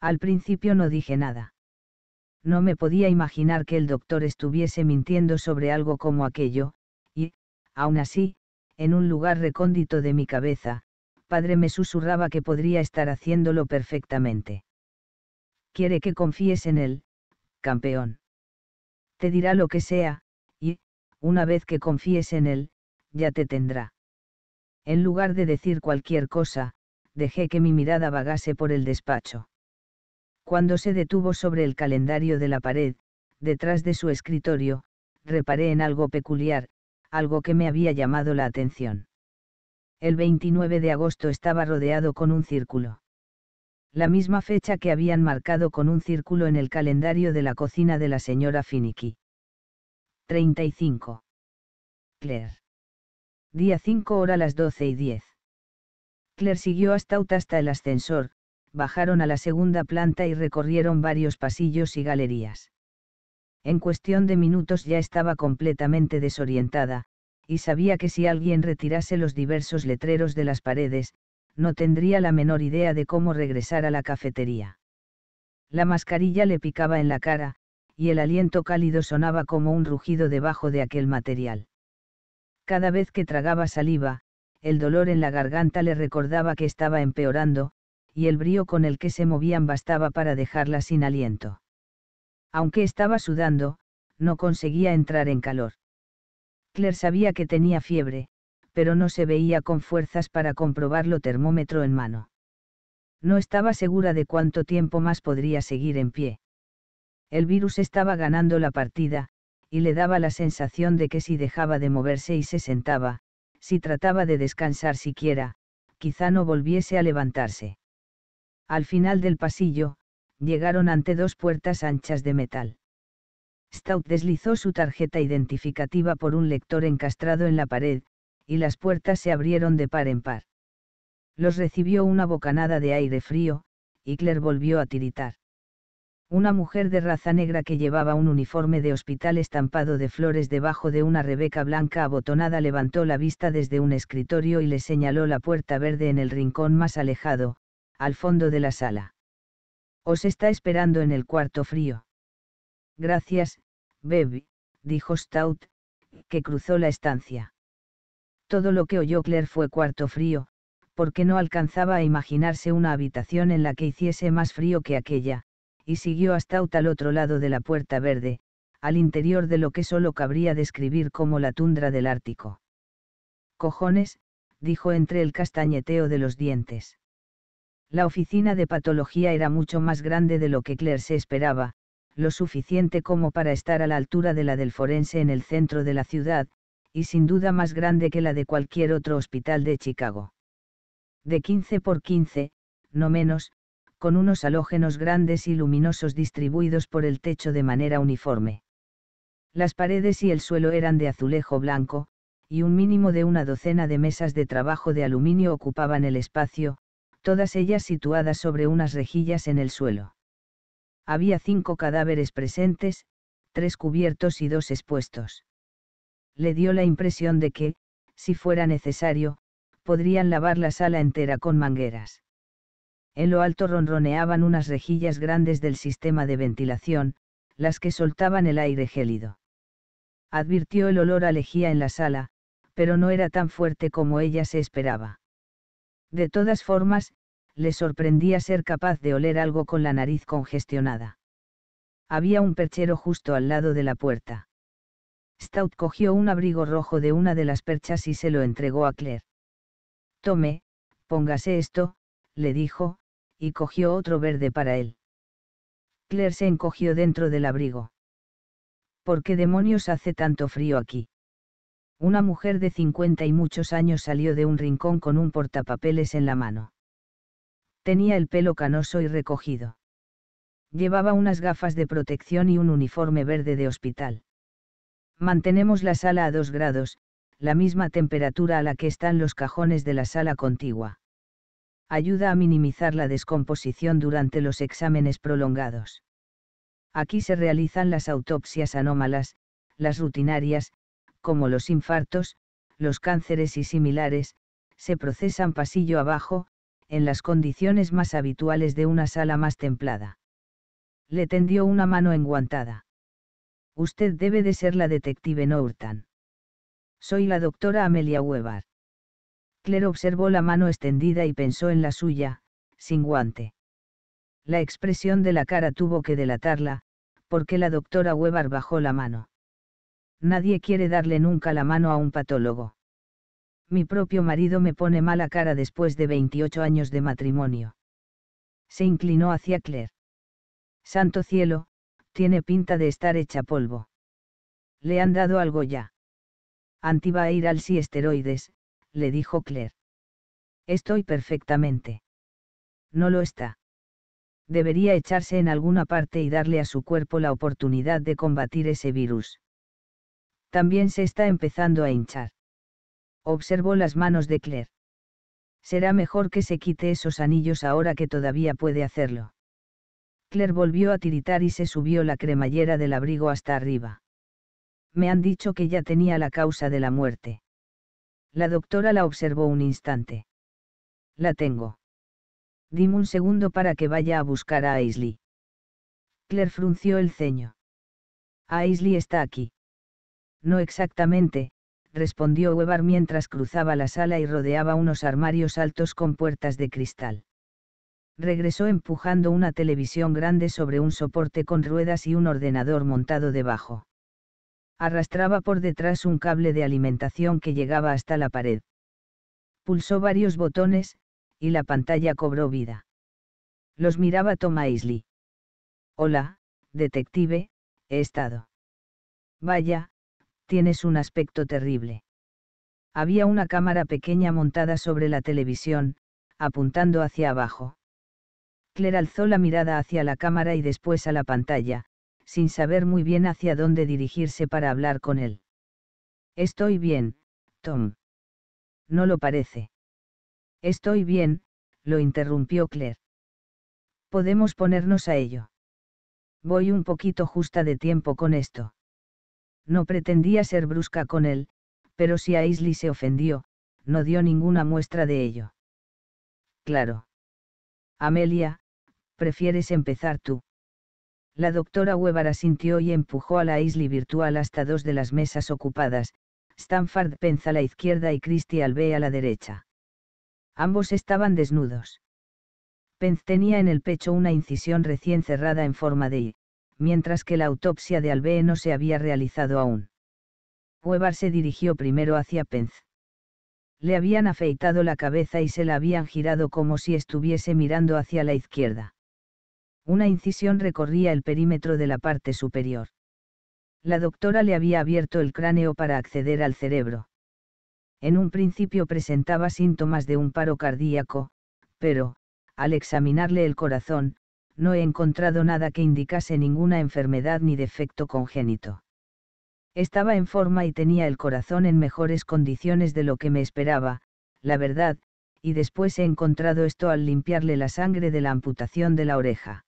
Al principio no dije nada. No me podía imaginar que el doctor estuviese mintiendo sobre algo como aquello, y, aún así, en un lugar recóndito de mi cabeza, padre me susurraba que podría estar haciéndolo perfectamente. Quiere que confíes en él, campeón. Te dirá lo que sea, una vez que confíes en Él, ya te tendrá. En lugar de decir cualquier cosa, dejé que mi mirada vagase por el despacho. Cuando se detuvo sobre el calendario de la pared, detrás de su escritorio, reparé en algo peculiar, algo que me había llamado la atención. El 29 de agosto estaba rodeado con un círculo. La misma fecha que habían marcado con un círculo en el calendario de la cocina de la señora Finicky. 35. Claire. Día 5 hora las 12 y 10. Claire siguió hasta hasta el ascensor, bajaron a la segunda planta y recorrieron varios pasillos y galerías. En cuestión de minutos ya estaba completamente desorientada, y sabía que si alguien retirase los diversos letreros de las paredes, no tendría la menor idea de cómo regresar a la cafetería. La mascarilla le picaba en la cara, y el aliento cálido sonaba como un rugido debajo de aquel material. Cada vez que tragaba saliva, el dolor en la garganta le recordaba que estaba empeorando, y el brío con el que se movían bastaba para dejarla sin aliento. Aunque estaba sudando, no conseguía entrar en calor. Claire sabía que tenía fiebre, pero no se veía con fuerzas para comprobarlo termómetro en mano. No estaba segura de cuánto tiempo más podría seguir en pie. El virus estaba ganando la partida, y le daba la sensación de que si dejaba de moverse y se sentaba, si trataba de descansar siquiera, quizá no volviese a levantarse. Al final del pasillo, llegaron ante dos puertas anchas de metal. Stout deslizó su tarjeta identificativa por un lector encastrado en la pared, y las puertas se abrieron de par en par. Los recibió una bocanada de aire frío, y Claire volvió a tiritar. Una mujer de raza negra que llevaba un uniforme de hospital estampado de flores debajo de una rebeca blanca abotonada levantó la vista desde un escritorio y le señaló la puerta verde en el rincón más alejado, al fondo de la sala. Os está esperando en el cuarto frío. Gracias, Baby, dijo Stout, que cruzó la estancia. Todo lo que oyó Claire fue cuarto frío, porque no alcanzaba a imaginarse una habitación en la que hiciese más frío que aquella, y siguió hasta tal al otro lado de la Puerta Verde, al interior de lo que solo cabría describir como la tundra del Ártico. Cojones, dijo entre el castañeteo de los dientes. La oficina de patología era mucho más grande de lo que Claire se esperaba, lo suficiente como para estar a la altura de la del forense en el centro de la ciudad, y sin duda más grande que la de cualquier otro hospital de Chicago. De 15 por 15, no menos, con unos halógenos grandes y luminosos distribuidos por el techo de manera uniforme. Las paredes y el suelo eran de azulejo blanco, y un mínimo de una docena de mesas de trabajo de aluminio ocupaban el espacio, todas ellas situadas sobre unas rejillas en el suelo. Había cinco cadáveres presentes, tres cubiertos y dos expuestos. Le dio la impresión de que, si fuera necesario, podrían lavar la sala entera con mangueras. En lo alto ronroneaban unas rejillas grandes del sistema de ventilación, las que soltaban el aire gélido. Advirtió el olor a lejía en la sala, pero no era tan fuerte como ella se esperaba. De todas formas, le sorprendía ser capaz de oler algo con la nariz congestionada. Había un perchero justo al lado de la puerta. Stout cogió un abrigo rojo de una de las perchas y se lo entregó a Claire. Tome, póngase esto, le dijo, y cogió otro verde para él. Claire se encogió dentro del abrigo. ¿Por qué demonios hace tanto frío aquí? Una mujer de 50 y muchos años salió de un rincón con un portapapeles en la mano. Tenía el pelo canoso y recogido. Llevaba unas gafas de protección y un uniforme verde de hospital. Mantenemos la sala a dos grados, la misma temperatura a la que están los cajones de la sala contigua ayuda a minimizar la descomposición durante los exámenes prolongados. Aquí se realizan las autopsias anómalas, las rutinarias, como los infartos, los cánceres y similares, se procesan pasillo abajo, en las condiciones más habituales de una sala más templada. Le tendió una mano enguantada. Usted debe de ser la detective Nortan. Soy la doctora Amelia Weber. Claire observó la mano extendida y pensó en la suya, sin guante. La expresión de la cara tuvo que delatarla, porque la doctora Weber bajó la mano. Nadie quiere darle nunca la mano a un patólogo. Mi propio marido me pone mala cara después de 28 años de matrimonio. Se inclinó hacia Claire. Santo cielo, tiene pinta de estar hecha polvo. Le han dado algo ya. al si esteroides, le dijo Claire. Estoy perfectamente. No lo está. Debería echarse en alguna parte y darle a su cuerpo la oportunidad de combatir ese virus. También se está empezando a hinchar. Observó las manos de Claire. Será mejor que se quite esos anillos ahora que todavía puede hacerlo. Claire volvió a tiritar y se subió la cremallera del abrigo hasta arriba. Me han dicho que ya tenía la causa de la muerte. La doctora la observó un instante. La tengo. Dime un segundo para que vaya a buscar a Aisley. Claire frunció el ceño. Aisley está aquí. No exactamente, respondió Weber mientras cruzaba la sala y rodeaba unos armarios altos con puertas de cristal. Regresó empujando una televisión grande sobre un soporte con ruedas y un ordenador montado debajo arrastraba por detrás un cable de alimentación que llegaba hasta la pared. Pulsó varios botones, y la pantalla cobró vida. Los miraba Tom Aisley. Hola, detective, he estado. Vaya, tienes un aspecto terrible. Había una cámara pequeña montada sobre la televisión, apuntando hacia abajo. Claire alzó la mirada hacia la cámara y después a la pantalla, sin saber muy bien hacia dónde dirigirse para hablar con él. Estoy bien, Tom. No lo parece. Estoy bien, lo interrumpió Claire. Podemos ponernos a ello. Voy un poquito justa de tiempo con esto. No pretendía ser brusca con él, pero si Aisley se ofendió, no dio ninguna muestra de ello. Claro. Amelia, prefieres empezar tú. La doctora Weber asintió y empujó a la isla Virtual hasta dos de las mesas ocupadas, Stanford Pence a la izquierda y Christie Albe a la derecha. Ambos estaban desnudos. Pence tenía en el pecho una incisión recién cerrada en forma de I, mientras que la autopsia de Albee no se había realizado aún. Weber se dirigió primero hacia Pence. Le habían afeitado la cabeza y se la habían girado como si estuviese mirando hacia la izquierda. Una incisión recorría el perímetro de la parte superior. La doctora le había abierto el cráneo para acceder al cerebro. En un principio presentaba síntomas de un paro cardíaco, pero, al examinarle el corazón, no he encontrado nada que indicase ninguna enfermedad ni defecto congénito. Estaba en forma y tenía el corazón en mejores condiciones de lo que me esperaba, la verdad, y después he encontrado esto al limpiarle la sangre de la amputación de la oreja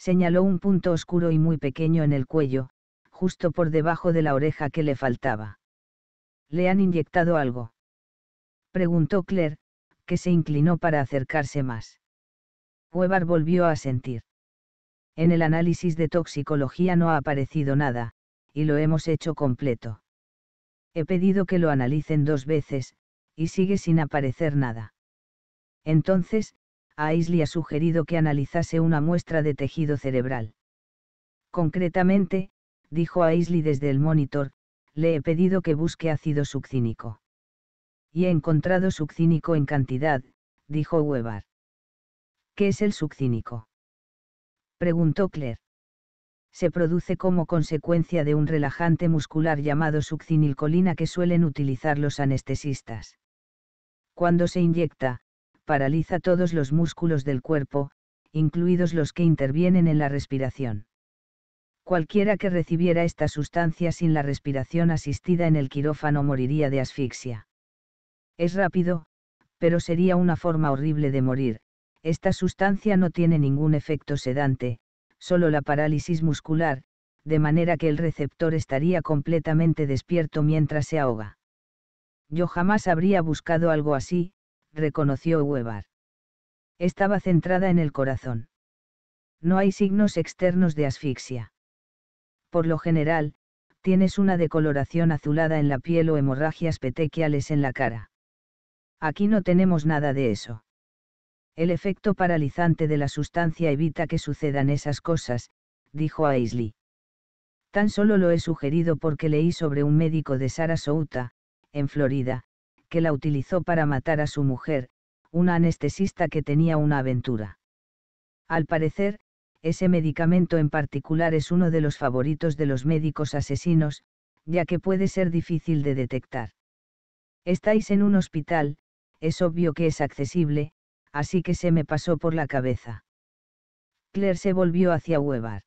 señaló un punto oscuro y muy pequeño en el cuello, justo por debajo de la oreja que le faltaba. ¿Le han inyectado algo? Preguntó Claire, que se inclinó para acercarse más. Weber volvió a sentir. En el análisis de toxicología no ha aparecido nada, y lo hemos hecho completo. He pedido que lo analicen dos veces, y sigue sin aparecer nada. Entonces, Aisley ha sugerido que analizase una muestra de tejido cerebral. Concretamente, dijo Aisley desde el monitor, le he pedido que busque ácido succínico. Y he encontrado succínico en cantidad, dijo Weber. ¿Qué es el succínico? Preguntó Claire. Se produce como consecuencia de un relajante muscular llamado succinilcolina que suelen utilizar los anestesistas. Cuando se inyecta, paraliza todos los músculos del cuerpo, incluidos los que intervienen en la respiración. Cualquiera que recibiera esta sustancia sin la respiración asistida en el quirófano moriría de asfixia. Es rápido, pero sería una forma horrible de morir, esta sustancia no tiene ningún efecto sedante, solo la parálisis muscular, de manera que el receptor estaría completamente despierto mientras se ahoga. Yo jamás habría buscado algo así, reconoció Weber. Estaba centrada en el corazón. No hay signos externos de asfixia. Por lo general, tienes una decoloración azulada en la piel o hemorragias petequiales en la cara. Aquí no tenemos nada de eso. El efecto paralizante de la sustancia evita que sucedan esas cosas, dijo Aisley. Tan solo lo he sugerido porque leí sobre un médico de Sarasota, en Florida, que la utilizó para matar a su mujer, una anestesista que tenía una aventura. Al parecer, ese medicamento en particular es uno de los favoritos de los médicos asesinos, ya que puede ser difícil de detectar. Estáis en un hospital, es obvio que es accesible, así que se me pasó por la cabeza. Claire se volvió hacia Weber.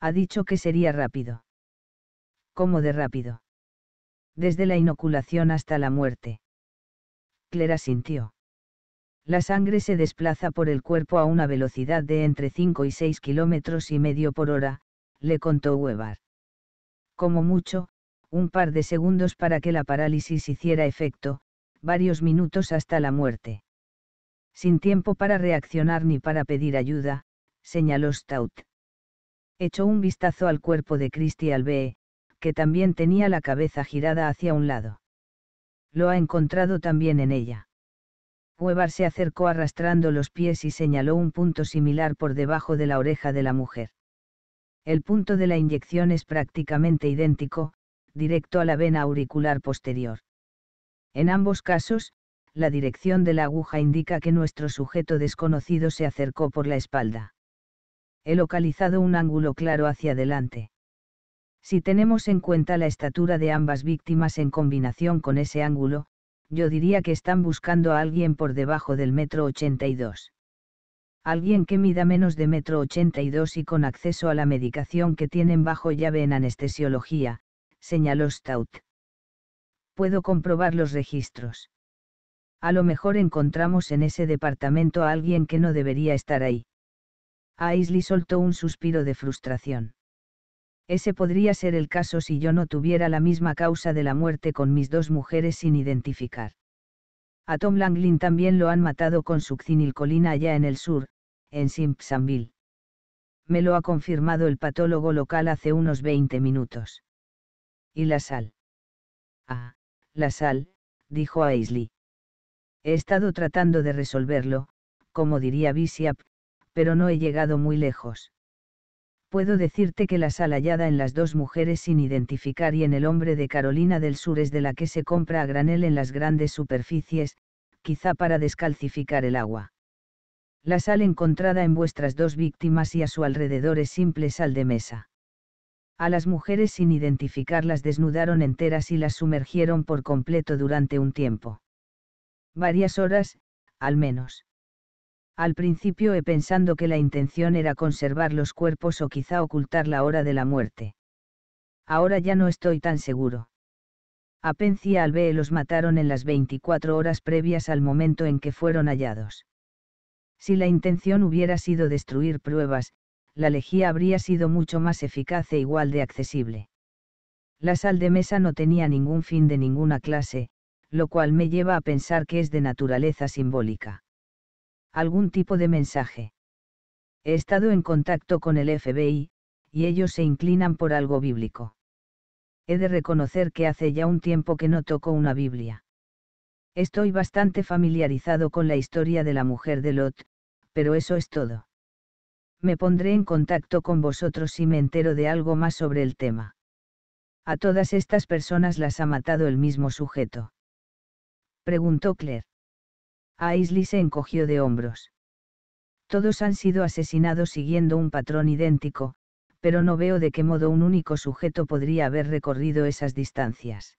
Ha dicho que sería rápido. ¿Cómo de rápido? desde la inoculación hasta la muerte. Clara sintió. La sangre se desplaza por el cuerpo a una velocidad de entre 5 y 6 kilómetros y medio por hora, le contó Weber. Como mucho, un par de segundos para que la parálisis hiciera efecto, varios minutos hasta la muerte. Sin tiempo para reaccionar ni para pedir ayuda, señaló Stout. Echó un vistazo al cuerpo de Christy Albee, que también tenía la cabeza girada hacia un lado. Lo ha encontrado también en ella. Weber se acercó arrastrando los pies y señaló un punto similar por debajo de la oreja de la mujer. El punto de la inyección es prácticamente idéntico, directo a la vena auricular posterior. En ambos casos, la dirección de la aguja indica que nuestro sujeto desconocido se acercó por la espalda. He localizado un ángulo claro hacia adelante. Si tenemos en cuenta la estatura de ambas víctimas en combinación con ese ángulo, yo diría que están buscando a alguien por debajo del metro 82. Alguien que mida menos de metro 82 y con acceso a la medicación que tienen bajo llave en anestesiología, señaló Stout. Puedo comprobar los registros. A lo mejor encontramos en ese departamento a alguien que no debería estar ahí. Aisley soltó un suspiro de frustración. Ese podría ser el caso si yo no tuviera la misma causa de la muerte con mis dos mujeres sin identificar. A Tom Langlin también lo han matado con succinilcolina allá en el sur, en Simpsonville. Me lo ha confirmado el patólogo local hace unos 20 minutos. ¿Y la sal? Ah, la sal, dijo Aisley. He estado tratando de resolverlo, como diría Bishop, pero no he llegado muy lejos puedo decirte que la sal hallada en las dos mujeres sin identificar y en el hombre de Carolina del Sur es de la que se compra a granel en las grandes superficies, quizá para descalcificar el agua. La sal encontrada en vuestras dos víctimas y a su alrededor es simple sal de mesa. A las mujeres sin identificar las desnudaron enteras y las sumergieron por completo durante un tiempo. Varias horas, al menos al principio he pensando que la intención era conservar los cuerpos o quizá ocultar la hora de la muerte. Ahora ya no estoy tan seguro. A Pence y los mataron en las 24 horas previas al momento en que fueron hallados. Si la intención hubiera sido destruir pruebas, la lejía habría sido mucho más eficaz e igual de accesible. La sal de mesa no tenía ningún fin de ninguna clase, lo cual me lleva a pensar que es de naturaleza simbólica algún tipo de mensaje. He estado en contacto con el FBI, y ellos se inclinan por algo bíblico. He de reconocer que hace ya un tiempo que no toco una Biblia. Estoy bastante familiarizado con la historia de la mujer de Lot, pero eso es todo. Me pondré en contacto con vosotros si me entero de algo más sobre el tema. A todas estas personas las ha matado el mismo sujeto. Preguntó Claire. Aisley se encogió de hombros. Todos han sido asesinados siguiendo un patrón idéntico, pero no veo de qué modo un único sujeto podría haber recorrido esas distancias.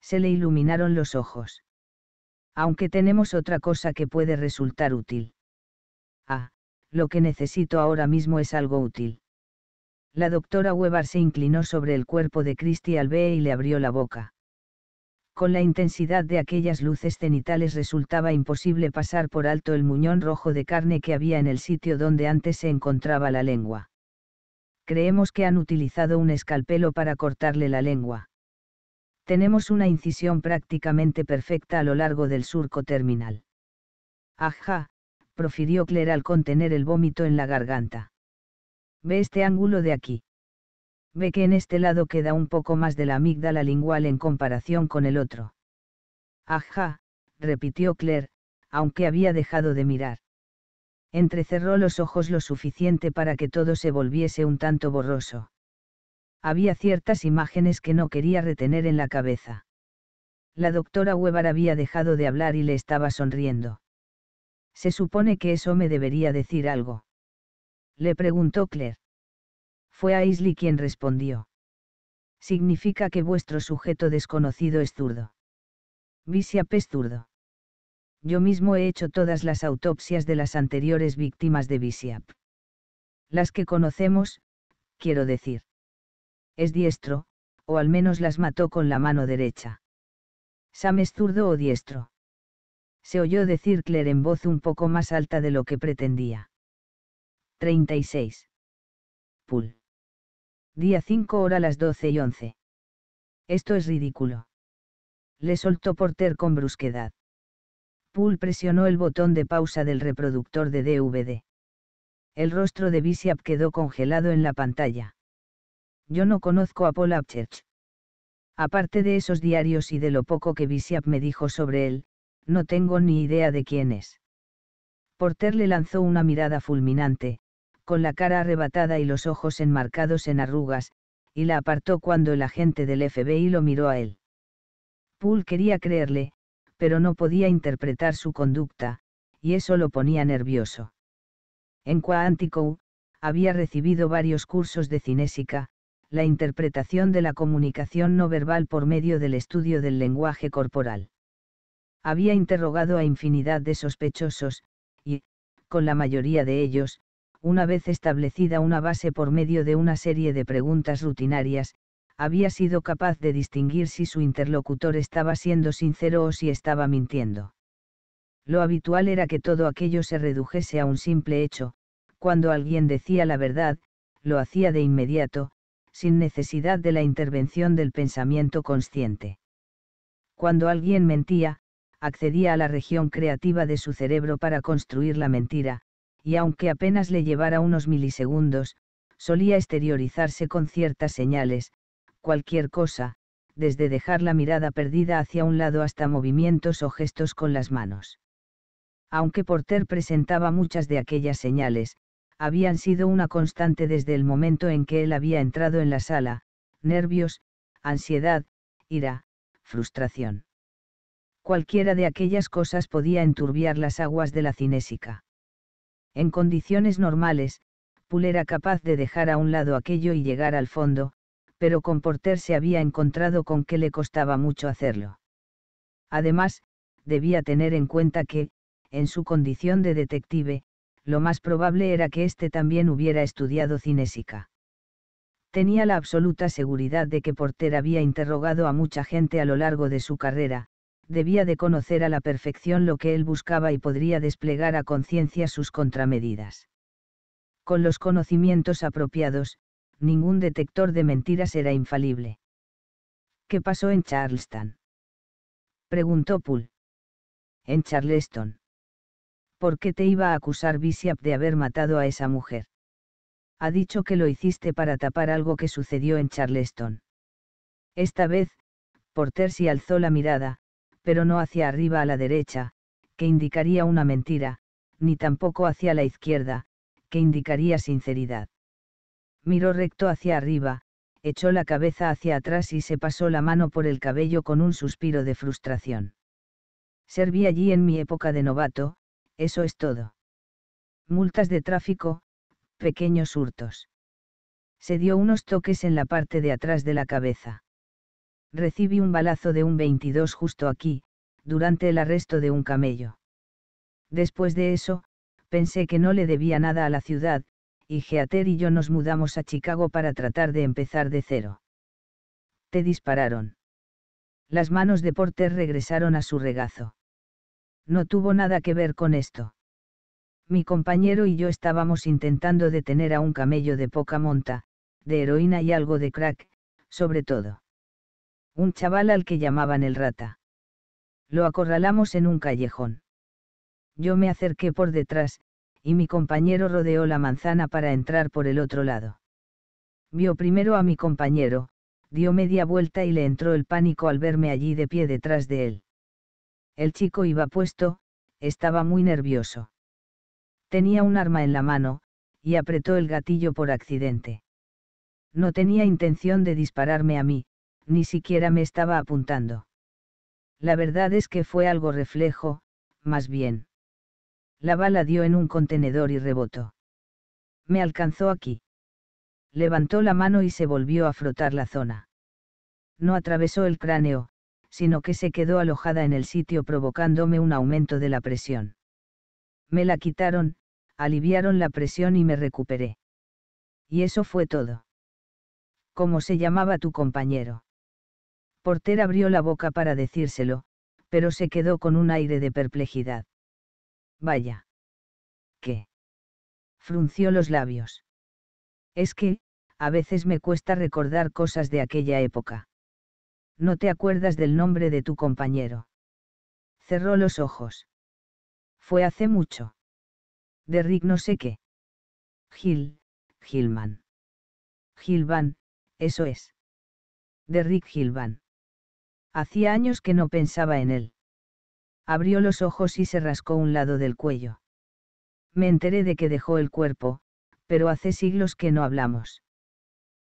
Se le iluminaron los ojos. Aunque tenemos otra cosa que puede resultar útil. Ah, lo que necesito ahora mismo es algo útil. La doctora Weber se inclinó sobre el cuerpo de Christie Albee y le abrió la boca con la intensidad de aquellas luces cenitales resultaba imposible pasar por alto el muñón rojo de carne que había en el sitio donde antes se encontraba la lengua. Creemos que han utilizado un escalpelo para cortarle la lengua. Tenemos una incisión prácticamente perfecta a lo largo del surco terminal. Ajá, profirió Claire al contener el vómito en la garganta. Ve este ángulo de aquí ve que en este lado queda un poco más de la amígdala lingual en comparación con el otro. Ajá, repitió Claire, aunque había dejado de mirar. Entrecerró los ojos lo suficiente para que todo se volviese un tanto borroso. Había ciertas imágenes que no quería retener en la cabeza. La doctora Weber había dejado de hablar y le estaba sonriendo. Se supone que eso me debería decir algo. Le preguntó Claire. Fue Aisley quien respondió. Significa que vuestro sujeto desconocido es zurdo. Visiap es zurdo. Yo mismo he hecho todas las autopsias de las anteriores víctimas de Visiap. Las que conocemos, quiero decir. Es diestro, o al menos las mató con la mano derecha. Sam es zurdo o diestro. Se oyó decir Claire en voz un poco más alta de lo que pretendía. 36. Pool. Día 5 hora las 12 y 11. Esto es ridículo. Le soltó Porter con brusquedad. Poole presionó el botón de pausa del reproductor de DVD. El rostro de Bishop quedó congelado en la pantalla. Yo no conozco a Paul Upchurch. Aparte de esos diarios y de lo poco que Bishop me dijo sobre él, no tengo ni idea de quién es. Porter le lanzó una mirada fulminante, con la cara arrebatada y los ojos enmarcados en arrugas, y la apartó cuando el agente del FBI lo miró a él. Poole quería creerle, pero no podía interpretar su conducta, y eso lo ponía nervioso. En Quantico, había recibido varios cursos de cinésica, la interpretación de la comunicación no verbal por medio del estudio del lenguaje corporal. Había interrogado a infinidad de sospechosos, y, con la mayoría de ellos, una vez establecida una base por medio de una serie de preguntas rutinarias, había sido capaz de distinguir si su interlocutor estaba siendo sincero o si estaba mintiendo. Lo habitual era que todo aquello se redujese a un simple hecho, cuando alguien decía la verdad, lo hacía de inmediato, sin necesidad de la intervención del pensamiento consciente. Cuando alguien mentía, accedía a la región creativa de su cerebro para construir la mentira, y aunque apenas le llevara unos milisegundos, solía exteriorizarse con ciertas señales, cualquier cosa, desde dejar la mirada perdida hacia un lado hasta movimientos o gestos con las manos. Aunque Porter presentaba muchas de aquellas señales, habían sido una constante desde el momento en que él había entrado en la sala, nervios, ansiedad, ira, frustración. Cualquiera de aquellas cosas podía enturbiar las aguas de la cinésica. En condiciones normales, Poole era capaz de dejar a un lado aquello y llegar al fondo, pero con Porter se había encontrado con que le costaba mucho hacerlo. Además, debía tener en cuenta que, en su condición de detective, lo más probable era que éste también hubiera estudiado cinésica. Tenía la absoluta seguridad de que Porter había interrogado a mucha gente a lo largo de su carrera, debía de conocer a la perfección lo que él buscaba y podría desplegar a conciencia sus contramedidas. Con los conocimientos apropiados, ningún detector de mentiras era infalible. ¿Qué pasó en Charleston? Preguntó Poole. En Charleston. ¿Por qué te iba a acusar Bishop de haber matado a esa mujer? Ha dicho que lo hiciste para tapar algo que sucedió en Charleston. Esta vez, Porter si alzó la mirada, pero no hacia arriba a la derecha, que indicaría una mentira, ni tampoco hacia la izquierda, que indicaría sinceridad. Miró recto hacia arriba, echó la cabeza hacia atrás y se pasó la mano por el cabello con un suspiro de frustración. Serví allí en mi época de novato, eso es todo. Multas de tráfico, pequeños hurtos. Se dio unos toques en la parte de atrás de la cabeza recibí un balazo de un 22 justo aquí, durante el arresto de un camello. Después de eso, pensé que no le debía nada a la ciudad, y Geater y yo nos mudamos a Chicago para tratar de empezar de cero. Te dispararon. Las manos de Porter regresaron a su regazo. No tuvo nada que ver con esto. Mi compañero y yo estábamos intentando detener a un camello de poca monta, de heroína y algo de crack, sobre todo un chaval al que llamaban el rata. Lo acorralamos en un callejón. Yo me acerqué por detrás, y mi compañero rodeó la manzana para entrar por el otro lado. Vio primero a mi compañero, dio media vuelta y le entró el pánico al verme allí de pie detrás de él. El chico iba puesto, estaba muy nervioso. Tenía un arma en la mano, y apretó el gatillo por accidente. No tenía intención de dispararme a mí, ni siquiera me estaba apuntando. La verdad es que fue algo reflejo, más bien. La bala dio en un contenedor y rebotó. Me alcanzó aquí. Levantó la mano y se volvió a frotar la zona. No atravesó el cráneo, sino que se quedó alojada en el sitio provocándome un aumento de la presión. Me la quitaron, aliviaron la presión y me recuperé. Y eso fue todo. ¿Cómo se llamaba tu compañero? Porter abrió la boca para decírselo, pero se quedó con un aire de perplejidad. Vaya. ¿Qué? Frunció los labios. Es que, a veces me cuesta recordar cosas de aquella época. No te acuerdas del nombre de tu compañero. Cerró los ojos. Fue hace mucho. De Rick no sé qué. Gil, Gilman. Gilvan, eso es. De Rick Gilvan. Hacía años que no pensaba en él. Abrió los ojos y se rascó un lado del cuello. Me enteré de que dejó el cuerpo, pero hace siglos que no hablamos.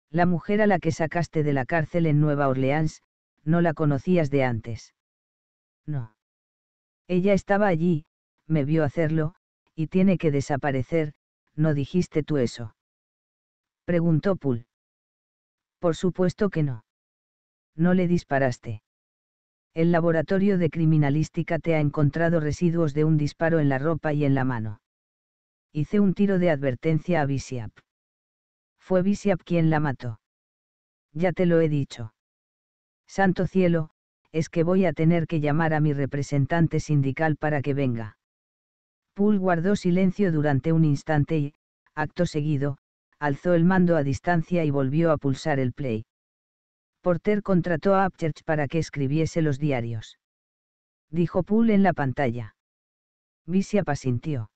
La mujer a la que sacaste de la cárcel en Nueva Orleans, no la conocías de antes. No. Ella estaba allí, me vio hacerlo, y tiene que desaparecer, ¿no dijiste tú eso? Preguntó Poole. Por supuesto que no. No le disparaste. El laboratorio de criminalística te ha encontrado residuos de un disparo en la ropa y en la mano. Hice un tiro de advertencia a Visiap. Fue Visiap quien la mató. Ya te lo he dicho. Santo cielo, es que voy a tener que llamar a mi representante sindical para que venga. Poole guardó silencio durante un instante y, acto seguido, alzó el mando a distancia y volvió a pulsar el play. Porter contrató a Upchurch para que escribiese los diarios. Dijo Poole en la pantalla. Vicia pasintió.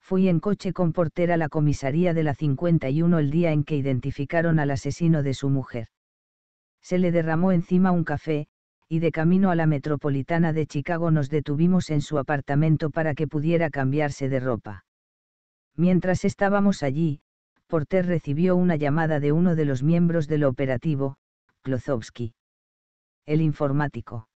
Fui en coche con Porter a la comisaría de la 51 el día en que identificaron al asesino de su mujer. Se le derramó encima un café, y de camino a la metropolitana de Chicago nos detuvimos en su apartamento para que pudiera cambiarse de ropa. Mientras estábamos allí, Porter recibió una llamada de uno de los miembros del operativo, Klozowski. El informático.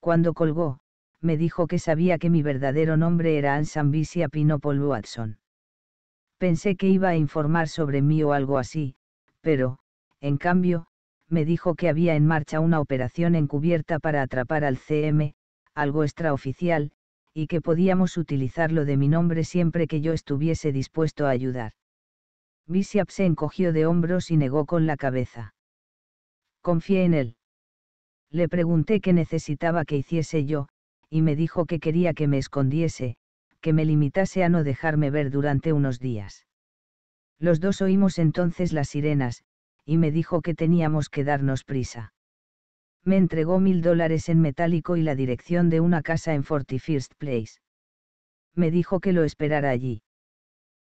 Cuando colgó, me dijo que sabía que mi verdadero nombre era no Pinopol Watson. Pensé que iba a informar sobre mí o algo así, pero, en cambio, me dijo que había en marcha una operación encubierta para atrapar al CM, algo extraoficial, y que podíamos utilizarlo de mi nombre siempre que yo estuviese dispuesto a ayudar. Bishop se encogió de hombros y negó con la cabeza. Confié en él. Le pregunté qué necesitaba que hiciese yo, y me dijo que quería que me escondiese, que me limitase a no dejarme ver durante unos días. Los dos oímos entonces las sirenas, y me dijo que teníamos que darnos prisa. Me entregó mil dólares en metálico y la dirección de una casa en Forty First Place. Me dijo que lo esperara allí.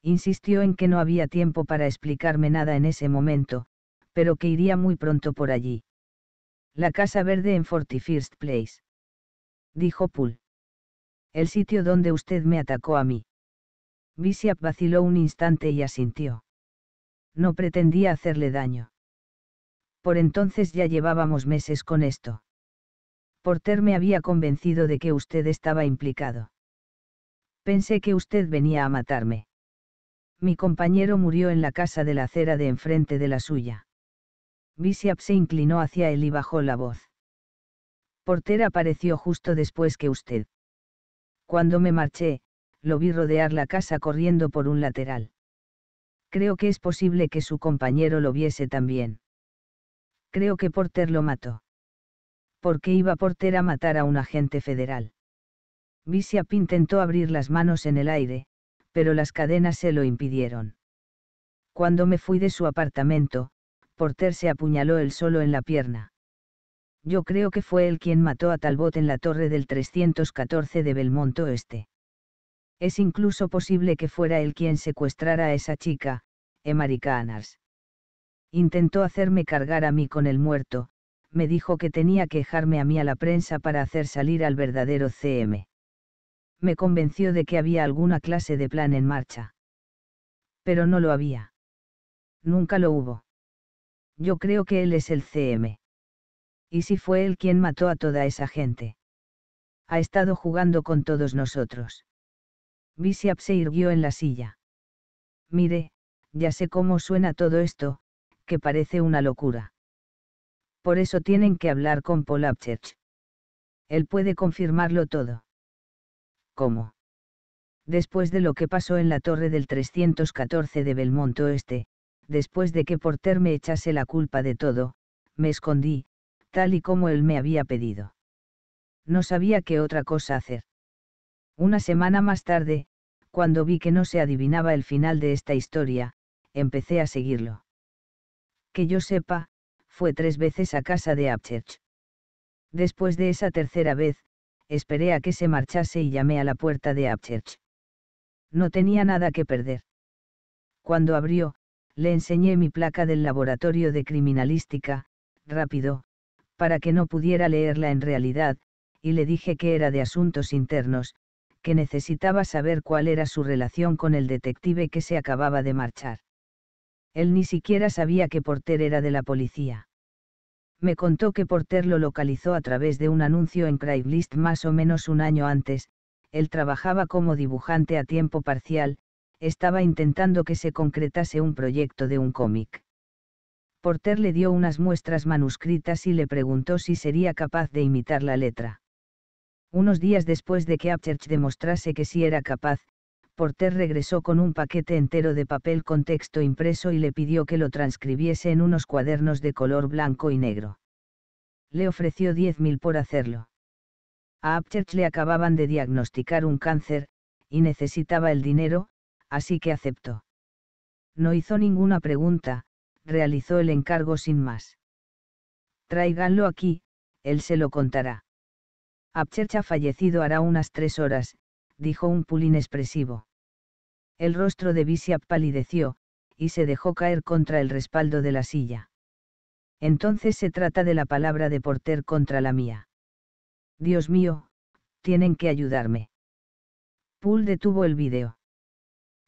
Insistió en que no había tiempo para explicarme nada en ese momento, pero que iría muy pronto por allí. La Casa Verde en Forty First Place. Dijo Poole. El sitio donde usted me atacó a mí. Bishop vaciló un instante y asintió. No pretendía hacerle daño. Por entonces ya llevábamos meses con esto. Porter me había convencido de que usted estaba implicado. Pensé que usted venía a matarme. Mi compañero murió en la casa de la acera de enfrente de la suya. Bishop se inclinó hacia él y bajó la voz. Porter apareció justo después que usted. Cuando me marché, lo vi rodear la casa corriendo por un lateral. Creo que es posible que su compañero lo viese también. Creo que Porter lo mató. ¿Por qué iba Porter a matar a un agente federal? Bishop intentó abrir las manos en el aire, pero las cadenas se lo impidieron. Cuando me fui de su apartamento, Porter se apuñaló él solo en la pierna. Yo creo que fue él quien mató a Talbot en la torre del 314 de Belmont Oeste. Es incluso posible que fuera él quien secuestrara a esa chica, Emarika Intentó hacerme cargar a mí con el muerto, me dijo que tenía que dejarme a mí a la prensa para hacer salir al verdadero CM. Me convenció de que había alguna clase de plan en marcha. Pero no lo había. Nunca lo hubo. Yo creo que él es el CM. ¿Y si fue él quien mató a toda esa gente? Ha estado jugando con todos nosotros. Bishop se irguió en la silla. Mire, ya sé cómo suena todo esto, que parece una locura. Por eso tienen que hablar con Paul Él puede confirmarlo todo. ¿Cómo? Después de lo que pasó en la torre del 314 de Belmonte Oeste, después de que Porter me echase la culpa de todo, me escondí, tal y como él me había pedido. No sabía qué otra cosa hacer. Una semana más tarde, cuando vi que no se adivinaba el final de esta historia, empecé a seguirlo. Que yo sepa, fue tres veces a casa de Upchurch. Después de esa tercera vez, esperé a que se marchase y llamé a la puerta de Upchurch. No tenía nada que perder. Cuando abrió, le enseñé mi placa del laboratorio de criminalística, rápido, para que no pudiera leerla en realidad, y le dije que era de asuntos internos, que necesitaba saber cuál era su relación con el detective que se acababa de marchar. Él ni siquiera sabía que Porter era de la policía. Me contó que Porter lo localizó a través de un anuncio en Craigslist más o menos un año antes, él trabajaba como dibujante a tiempo parcial, estaba intentando que se concretase un proyecto de un cómic. Porter le dio unas muestras manuscritas y le preguntó si sería capaz de imitar la letra. Unos días después de que Upchurch demostrase que sí era capaz, Porter regresó con un paquete entero de papel con texto impreso y le pidió que lo transcribiese en unos cuadernos de color blanco y negro. Le ofreció 10.000 por hacerlo. A Upchurch le acababan de diagnosticar un cáncer, y necesitaba el dinero, así que aceptó. No hizo ninguna pregunta, realizó el encargo sin más. Tráiganlo aquí, él se lo contará. Abchercha fallecido hará unas tres horas, dijo un pulín expresivo. El rostro de Vicia palideció, y se dejó caer contra el respaldo de la silla. Entonces se trata de la palabra de Porter contra la mía. Dios mío, tienen que ayudarme. Poole detuvo el vídeo.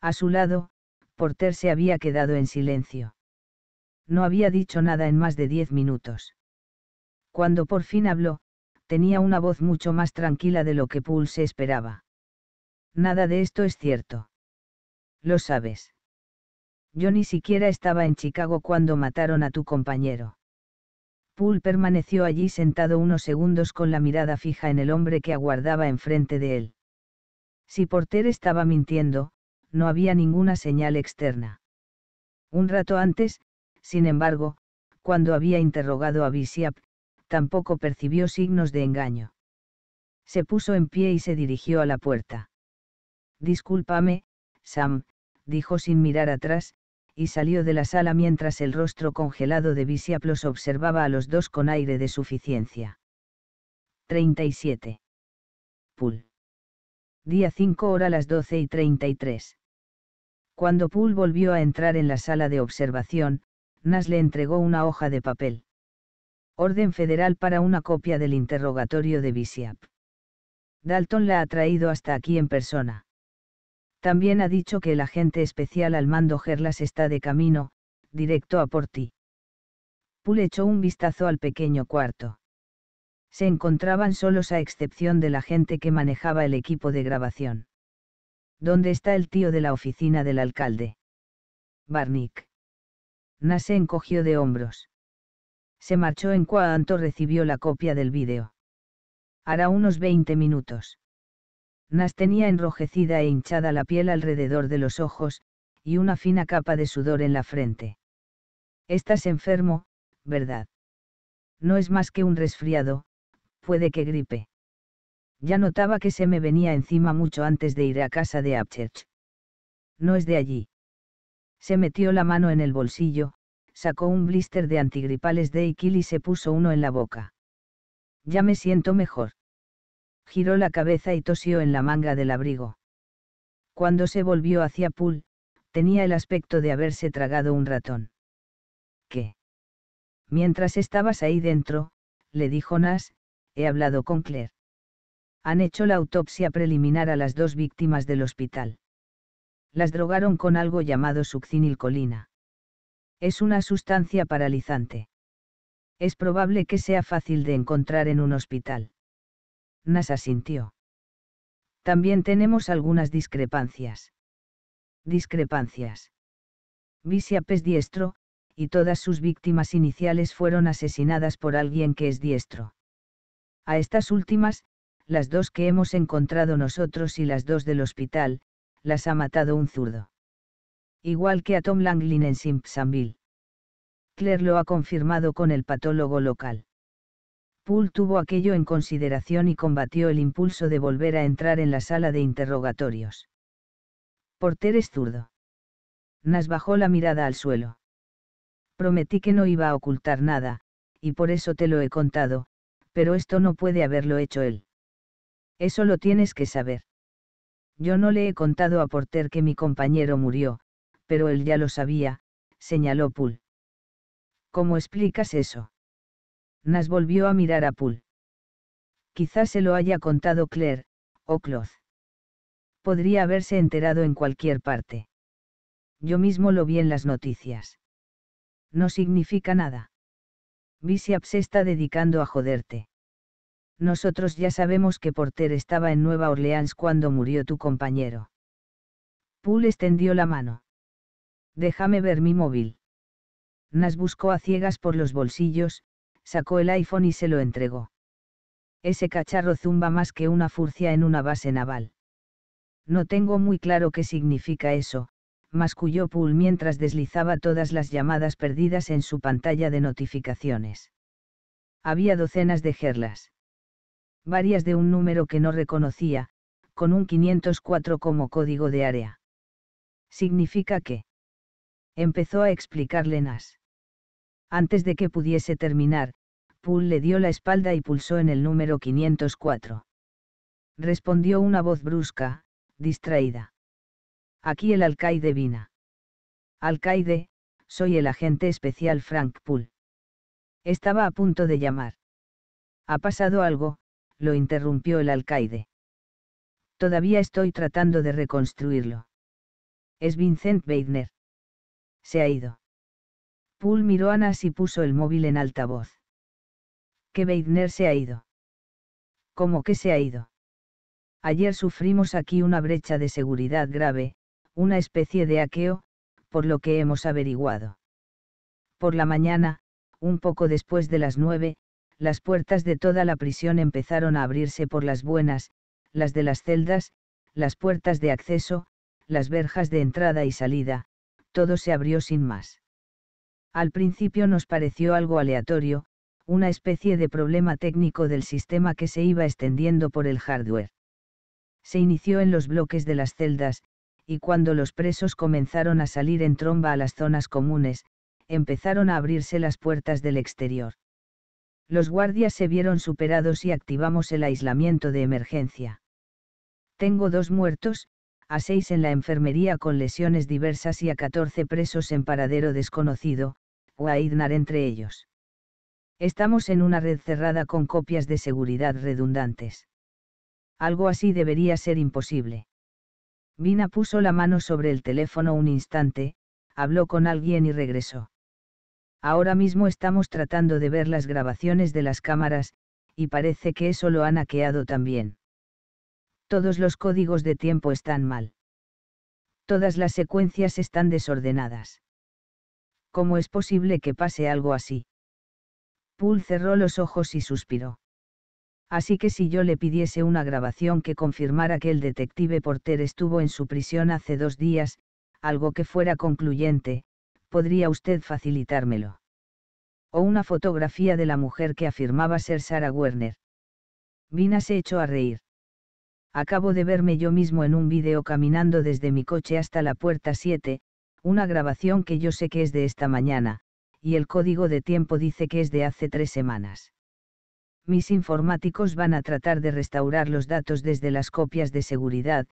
A su lado, Porter se había quedado en silencio. No había dicho nada en más de diez minutos. Cuando por fin habló, tenía una voz mucho más tranquila de lo que Poole se esperaba. Nada de esto es cierto. Lo sabes. Yo ni siquiera estaba en Chicago cuando mataron a tu compañero. Poole permaneció allí sentado unos segundos con la mirada fija en el hombre que aguardaba enfrente de él. Si Porter estaba mintiendo, no había ninguna señal externa. Un rato antes, sin embargo, cuando había interrogado a Visiap, tampoco percibió signos de engaño. Se puso en pie y se dirigió a la puerta. Discúlpame, Sam, dijo sin mirar atrás, y salió de la sala mientras el rostro congelado de Bishop los observaba a los dos con aire de suficiencia. 37. Pool. Día 5 hora las 12 y 33. Cuando Poole volvió a entrar en la sala de observación, Nas le entregó una hoja de papel. Orden federal para una copia del interrogatorio de Visiap. Dalton la ha traído hasta aquí en persona. También ha dicho que el agente especial al mando Gerlas está de camino, directo a por ti. Poole echó un vistazo al pequeño cuarto. Se encontraban solos a excepción del agente que manejaba el equipo de grabación. ¿Dónde está el tío de la oficina del alcalde? Barnick. se encogió de hombros. Se marchó en cuanto recibió la copia del vídeo. Hará unos 20 minutos. Nas tenía enrojecida e hinchada la piel alrededor de los ojos, y una fina capa de sudor en la frente. Estás enfermo, ¿verdad? No es más que un resfriado, puede que gripe. Ya notaba que se me venía encima mucho antes de ir a casa de Upchurch. No es de allí. Se metió la mano en el bolsillo, sacó un blister de antigripales de Equil y se puso uno en la boca. Ya me siento mejor. Giró la cabeza y tosió en la manga del abrigo. Cuando se volvió hacia Poole, tenía el aspecto de haberse tragado un ratón. ¿Qué? Mientras estabas ahí dentro, le dijo Nas, he hablado con Claire han hecho la autopsia preliminar a las dos víctimas del hospital. Las drogaron con algo llamado succinilcolina. Es una sustancia paralizante. Es probable que sea fácil de encontrar en un hospital. Nasa sintió. También tenemos algunas discrepancias. Discrepancias. Bisiap es diestro, y todas sus víctimas iniciales fueron asesinadas por alguien que es diestro. A estas últimas, las dos que hemos encontrado nosotros y las dos del hospital, las ha matado un zurdo. Igual que a Tom Langlin en Simpsonville. Claire lo ha confirmado con el patólogo local. Poole tuvo aquello en consideración y combatió el impulso de volver a entrar en la sala de interrogatorios. Porter es zurdo. Nas bajó la mirada al suelo. Prometí que no iba a ocultar nada, y por eso te lo he contado, pero esto no puede haberlo hecho él. Eso lo tienes que saber. Yo no le he contado a Porter que mi compañero murió, pero él ya lo sabía, señaló Poole. ¿Cómo explicas eso? Nas volvió a mirar a Poole. Quizás se lo haya contado Claire, o Cloth. Podría haberse enterado en cualquier parte. Yo mismo lo vi en las noticias. No significa nada. Bishop se está dedicando a joderte nosotros ya sabemos que Porter estaba en Nueva Orleans cuando murió tu compañero. Poole extendió la mano. Déjame ver mi móvil. Nas buscó a ciegas por los bolsillos, sacó el iPhone y se lo entregó. Ese cacharro zumba más que una furcia en una base naval. No tengo muy claro qué significa eso, masculló Poole mientras deslizaba todas las llamadas perdidas en su pantalla de notificaciones. Había docenas de gerlas varias de un número que no reconocía, con un 504 como código de área. Significa que. Empezó a explicarle Nas. Antes de que pudiese terminar, Poole le dio la espalda y pulsó en el número 504. Respondió una voz brusca, distraída. Aquí el alcaide Vina. Alcaide, soy el agente especial Frank Poole. Estaba a punto de llamar. ¿Ha pasado algo, lo interrumpió el alcaide. Todavía estoy tratando de reconstruirlo. Es Vincent Weidner. Se ha ido. Poole miró a Nas y puso el móvil en altavoz. Que Weidner se ha ido. ¿Cómo que se ha ido? Ayer sufrimos aquí una brecha de seguridad grave, una especie de aqueo, por lo que hemos averiguado. Por la mañana, un poco después de las nueve, las puertas de toda la prisión empezaron a abrirse por las buenas, las de las celdas, las puertas de acceso, las verjas de entrada y salida, todo se abrió sin más. Al principio nos pareció algo aleatorio, una especie de problema técnico del sistema que se iba extendiendo por el hardware. Se inició en los bloques de las celdas, y cuando los presos comenzaron a salir en tromba a las zonas comunes, empezaron a abrirse las puertas del exterior. Los guardias se vieron superados y activamos el aislamiento de emergencia. Tengo dos muertos, a seis en la enfermería con lesiones diversas y a 14 presos en paradero desconocido, o a Idnar entre ellos. Estamos en una red cerrada con copias de seguridad redundantes. Algo así debería ser imposible. Vina puso la mano sobre el teléfono un instante, habló con alguien y regresó. Ahora mismo estamos tratando de ver las grabaciones de las cámaras, y parece que eso lo han hackeado también. Todos los códigos de tiempo están mal. Todas las secuencias están desordenadas. ¿Cómo es posible que pase algo así? Poole cerró los ojos y suspiró. Así que si yo le pidiese una grabación que confirmara que el detective Porter estuvo en su prisión hace dos días, algo que fuera concluyente, ¿podría usted facilitármelo? O una fotografía de la mujer que afirmaba ser Sarah Werner. Vina se echó a reír. Acabo de verme yo mismo en un vídeo caminando desde mi coche hasta la puerta 7, una grabación que yo sé que es de esta mañana, y el código de tiempo dice que es de hace tres semanas. Mis informáticos van a tratar de restaurar los datos desde las copias de seguridad,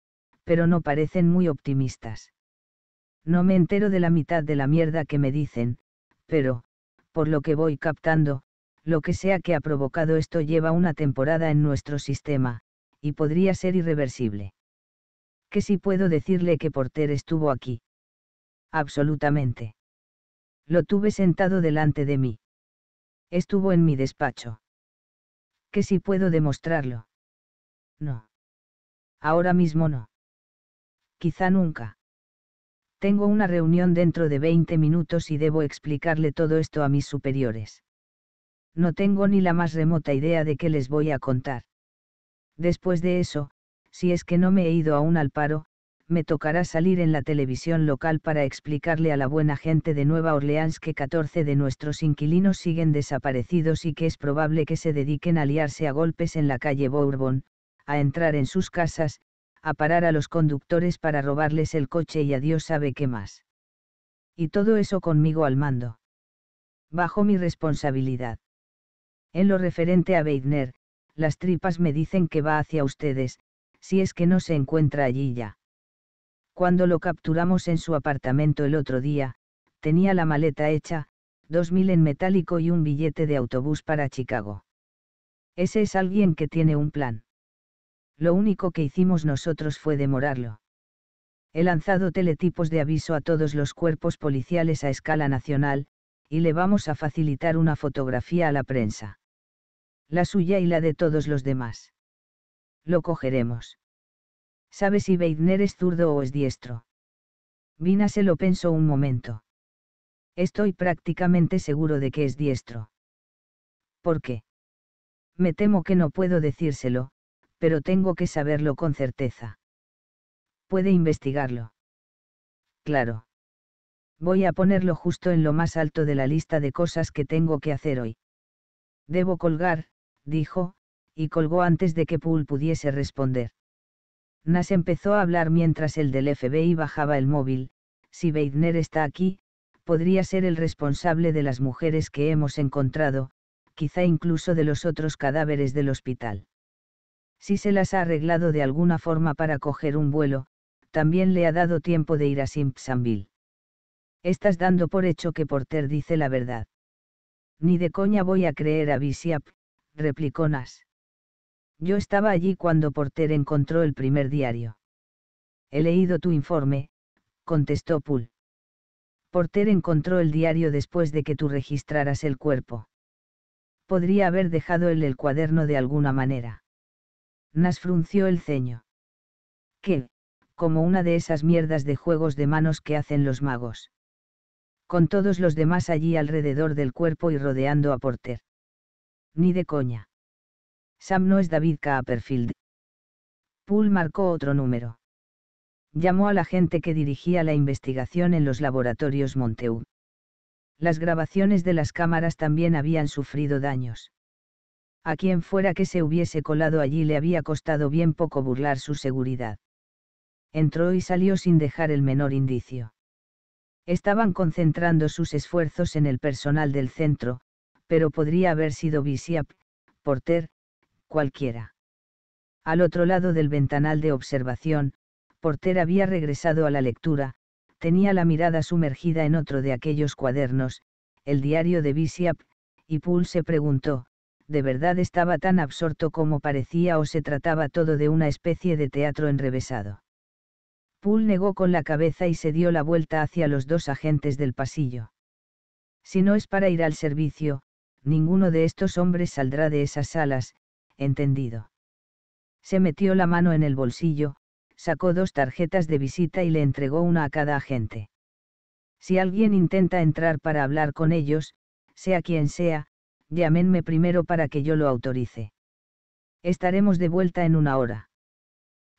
pero no parecen muy optimistas. No me entero de la mitad de la mierda que me dicen, pero, por lo que voy captando, lo que sea que ha provocado esto lleva una temporada en nuestro sistema, y podría ser irreversible. Que si puedo decirle que Porter estuvo aquí. Absolutamente. Lo tuve sentado delante de mí. Estuvo en mi despacho. Que si puedo demostrarlo. No. Ahora mismo no. Quizá nunca. Tengo una reunión dentro de 20 minutos y debo explicarle todo esto a mis superiores. No tengo ni la más remota idea de qué les voy a contar. Después de eso, si es que no me he ido aún al paro, me tocará salir en la televisión local para explicarle a la buena gente de Nueva Orleans que 14 de nuestros inquilinos siguen desaparecidos y que es probable que se dediquen a liarse a golpes en la calle Bourbon, a entrar en sus casas, a parar a los conductores para robarles el coche y a Dios sabe qué más. Y todo eso conmigo al mando. Bajo mi responsabilidad. En lo referente a Weidner, las tripas me dicen que va hacia ustedes, si es que no se encuentra allí ya. Cuando lo capturamos en su apartamento el otro día, tenía la maleta hecha, dos mil en metálico y un billete de autobús para Chicago. Ese es alguien que tiene un plan lo único que hicimos nosotros fue demorarlo. He lanzado teletipos de aviso a todos los cuerpos policiales a escala nacional, y le vamos a facilitar una fotografía a la prensa. La suya y la de todos los demás. Lo cogeremos. ¿Sabe si Beidner es zurdo o es diestro? Vina se lo pensó un momento. Estoy prácticamente seguro de que es diestro. ¿Por qué? Me temo que no puedo decírselo, pero tengo que saberlo con certeza. Puede investigarlo. Claro. Voy a ponerlo justo en lo más alto de la lista de cosas que tengo que hacer hoy. Debo colgar, dijo, y colgó antes de que Poole pudiese responder. Nas empezó a hablar mientras el del FBI bajaba el móvil, si Beidner está aquí, podría ser el responsable de las mujeres que hemos encontrado, quizá incluso de los otros cadáveres del hospital. Si se las ha arreglado de alguna forma para coger un vuelo, también le ha dado tiempo de ir a Simpsonville. Estás dando por hecho que Porter dice la verdad. Ni de coña voy a creer a Bishop, replicó Nash. Yo estaba allí cuando Porter encontró el primer diario. He leído tu informe, contestó Poole. Porter encontró el diario después de que tú registraras el cuerpo. Podría haber dejado él el cuaderno de alguna manera. Nas frunció el ceño. ¿Qué? Como una de esas mierdas de juegos de manos que hacen los magos. Con todos los demás allí alrededor del cuerpo y rodeando a Porter. Ni de coña. Sam no es David Copperfield. Poole marcó otro número. Llamó a la gente que dirigía la investigación en los laboratorios Monteu. Las grabaciones de las cámaras también habían sufrido daños. A quien fuera que se hubiese colado allí le había costado bien poco burlar su seguridad. Entró y salió sin dejar el menor indicio. Estaban concentrando sus esfuerzos en el personal del centro, pero podría haber sido Visiap, Porter, cualquiera. Al otro lado del ventanal de observación, Porter había regresado a la lectura, tenía la mirada sumergida en otro de aquellos cuadernos, el diario de Visiap, y Poole se preguntó, de verdad estaba tan absorto como parecía o se trataba todo de una especie de teatro enrevesado. Poole negó con la cabeza y se dio la vuelta hacia los dos agentes del pasillo. Si no es para ir al servicio, ninguno de estos hombres saldrá de esas salas, entendido. Se metió la mano en el bolsillo, sacó dos tarjetas de visita y le entregó una a cada agente. Si alguien intenta entrar para hablar con ellos, sea quien sea, llámenme primero para que yo lo autorice. Estaremos de vuelta en una hora.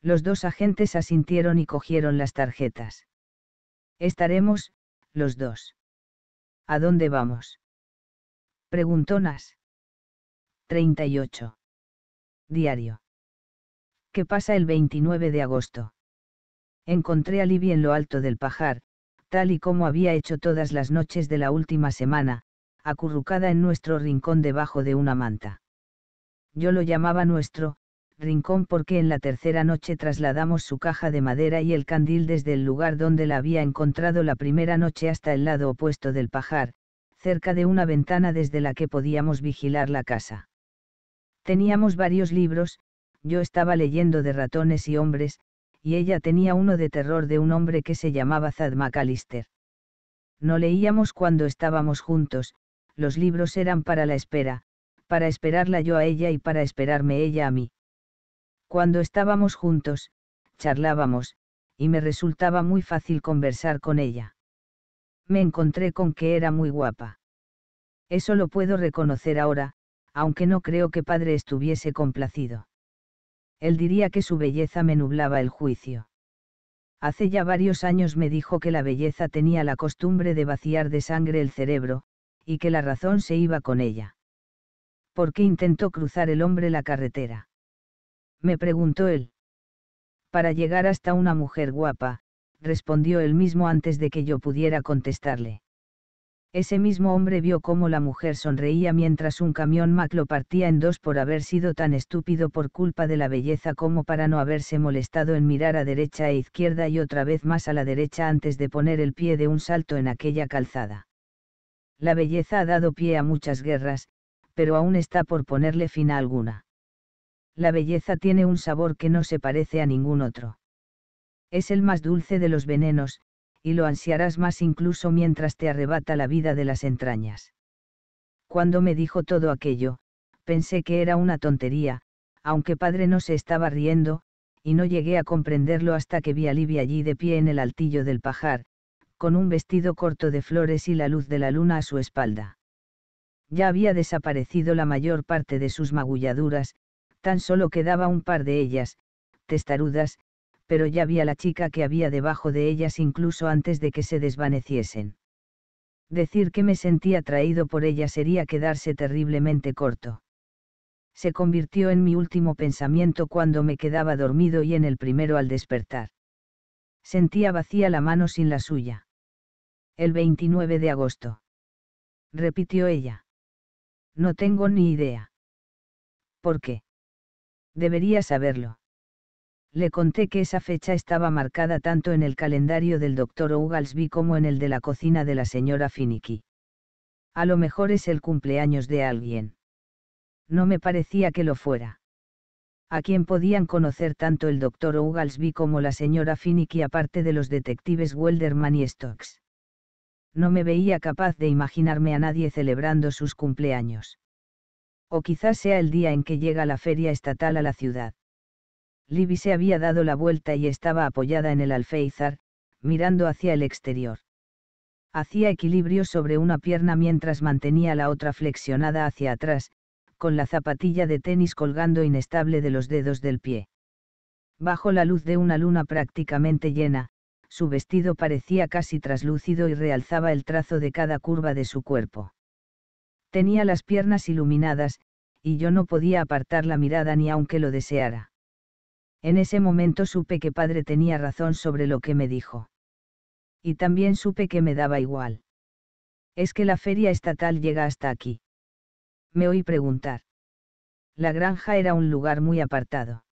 Los dos agentes asintieron y cogieron las tarjetas. Estaremos, los dos. ¿A dónde vamos? Preguntonas. 38. Diario. ¿Qué pasa el 29 de agosto? Encontré a Libby en lo alto del pajar, tal y como había hecho todas las noches de la última semana, acurrucada en nuestro rincón debajo de una manta. Yo lo llamaba nuestro, rincón porque en la tercera noche trasladamos su caja de madera y el candil desde el lugar donde la había encontrado la primera noche hasta el lado opuesto del pajar, cerca de una ventana desde la que podíamos vigilar la casa. Teníamos varios libros, yo estaba leyendo de ratones y hombres, y ella tenía uno de terror de un hombre que se llamaba Zad McAllister. No leíamos cuando estábamos juntos, los libros eran para la espera, para esperarla yo a ella y para esperarme ella a mí. Cuando estábamos juntos, charlábamos, y me resultaba muy fácil conversar con ella. Me encontré con que era muy guapa. Eso lo puedo reconocer ahora, aunque no creo que padre estuviese complacido. Él diría que su belleza me nublaba el juicio. Hace ya varios años me dijo que la belleza tenía la costumbre de vaciar de sangre el cerebro, y que la razón se iba con ella. ¿Por qué intentó cruzar el hombre la carretera? Me preguntó él. Para llegar hasta una mujer guapa, respondió él mismo antes de que yo pudiera contestarle. Ese mismo hombre vio cómo la mujer sonreía mientras un camión Mac lo partía en dos por haber sido tan estúpido por culpa de la belleza como para no haberse molestado en mirar a derecha e izquierda y otra vez más a la derecha antes de poner el pie de un salto en aquella calzada. La belleza ha dado pie a muchas guerras, pero aún está por ponerle fin a alguna. La belleza tiene un sabor que no se parece a ningún otro. Es el más dulce de los venenos, y lo ansiarás más incluso mientras te arrebata la vida de las entrañas. Cuando me dijo todo aquello, pensé que era una tontería, aunque padre no se estaba riendo, y no llegué a comprenderlo hasta que vi a Libia allí de pie en el altillo del pajar, con un vestido corto de flores y la luz de la luna a su espalda. Ya había desaparecido la mayor parte de sus magulladuras, tan solo quedaba un par de ellas, testarudas, pero ya vi a la chica que había debajo de ellas incluso antes de que se desvaneciesen. Decir que me sentía atraído por ella sería quedarse terriblemente corto. Se convirtió en mi último pensamiento cuando me quedaba dormido y en el primero al despertar. Sentía vacía la mano sin la suya. El 29 de agosto. Repitió ella. No tengo ni idea. ¿Por qué? Debería saberlo. Le conté que esa fecha estaba marcada tanto en el calendario del doctor Ougalsby como en el de la cocina de la señora Finicky. A lo mejor es el cumpleaños de alguien. No me parecía que lo fuera. A quién podían conocer tanto el doctor Ougalsby como la señora Finicky aparte de los detectives Welderman y Stokes no me veía capaz de imaginarme a nadie celebrando sus cumpleaños. O quizás sea el día en que llega la feria estatal a la ciudad. Libby se había dado la vuelta y estaba apoyada en el alféizar, mirando hacia el exterior. Hacía equilibrio sobre una pierna mientras mantenía la otra flexionada hacia atrás, con la zapatilla de tenis colgando inestable de los dedos del pie. Bajo la luz de una luna prácticamente llena, su vestido parecía casi traslúcido y realzaba el trazo de cada curva de su cuerpo. Tenía las piernas iluminadas, y yo no podía apartar la mirada ni aunque lo deseara. En ese momento supe que padre tenía razón sobre lo que me dijo. Y también supe que me daba igual. Es que la feria estatal llega hasta aquí. Me oí preguntar. La granja era un lugar muy apartado.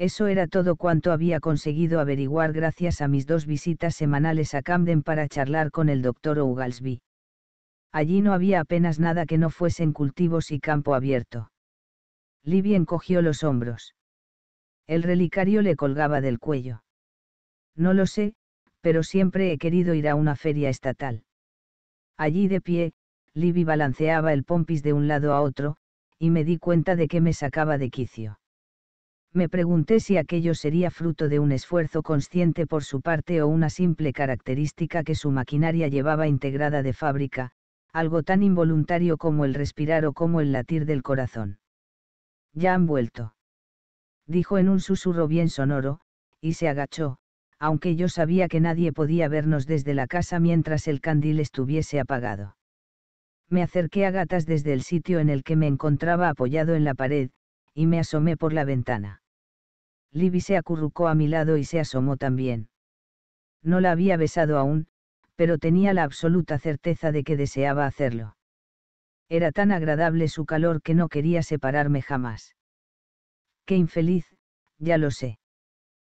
Eso era todo cuanto había conseguido averiguar gracias a mis dos visitas semanales a Camden para charlar con el doctor Ugalsby. Allí no había apenas nada que no fuesen cultivos y campo abierto. Libby encogió los hombros. El relicario le colgaba del cuello. No lo sé, pero siempre he querido ir a una feria estatal. Allí de pie, Libby balanceaba el pompis de un lado a otro, y me di cuenta de que me sacaba de quicio me pregunté si aquello sería fruto de un esfuerzo consciente por su parte o una simple característica que su maquinaria llevaba integrada de fábrica, algo tan involuntario como el respirar o como el latir del corazón. Ya han vuelto. Dijo en un susurro bien sonoro, y se agachó, aunque yo sabía que nadie podía vernos desde la casa mientras el candil estuviese apagado. Me acerqué a gatas desde el sitio en el que me encontraba apoyado en la pared, y me asomé por la ventana. Libby se acurrucó a mi lado y se asomó también. No la había besado aún, pero tenía la absoluta certeza de que deseaba hacerlo. Era tan agradable su calor que no quería separarme jamás. Qué infeliz, ya lo sé.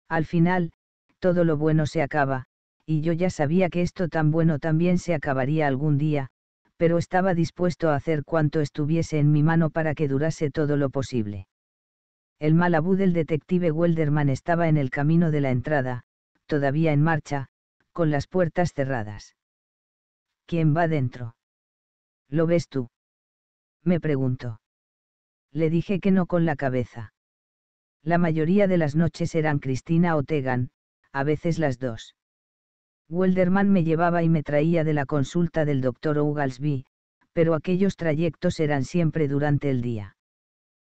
Al final, todo lo bueno se acaba, y yo ya sabía que esto tan bueno también se acabaría algún día, pero estaba dispuesto a hacer cuanto estuviese en mi mano para que durase todo lo posible. El malabú del detective Welderman estaba en el camino de la entrada, todavía en marcha, con las puertas cerradas. ¿Quién va dentro? ¿Lo ves tú? Me preguntó. Le dije que no con la cabeza. La mayoría de las noches eran Cristina o Tegan, a veces las dos. Welderman me llevaba y me traía de la consulta del doctor Oglesby, pero aquellos trayectos eran siempre durante el día.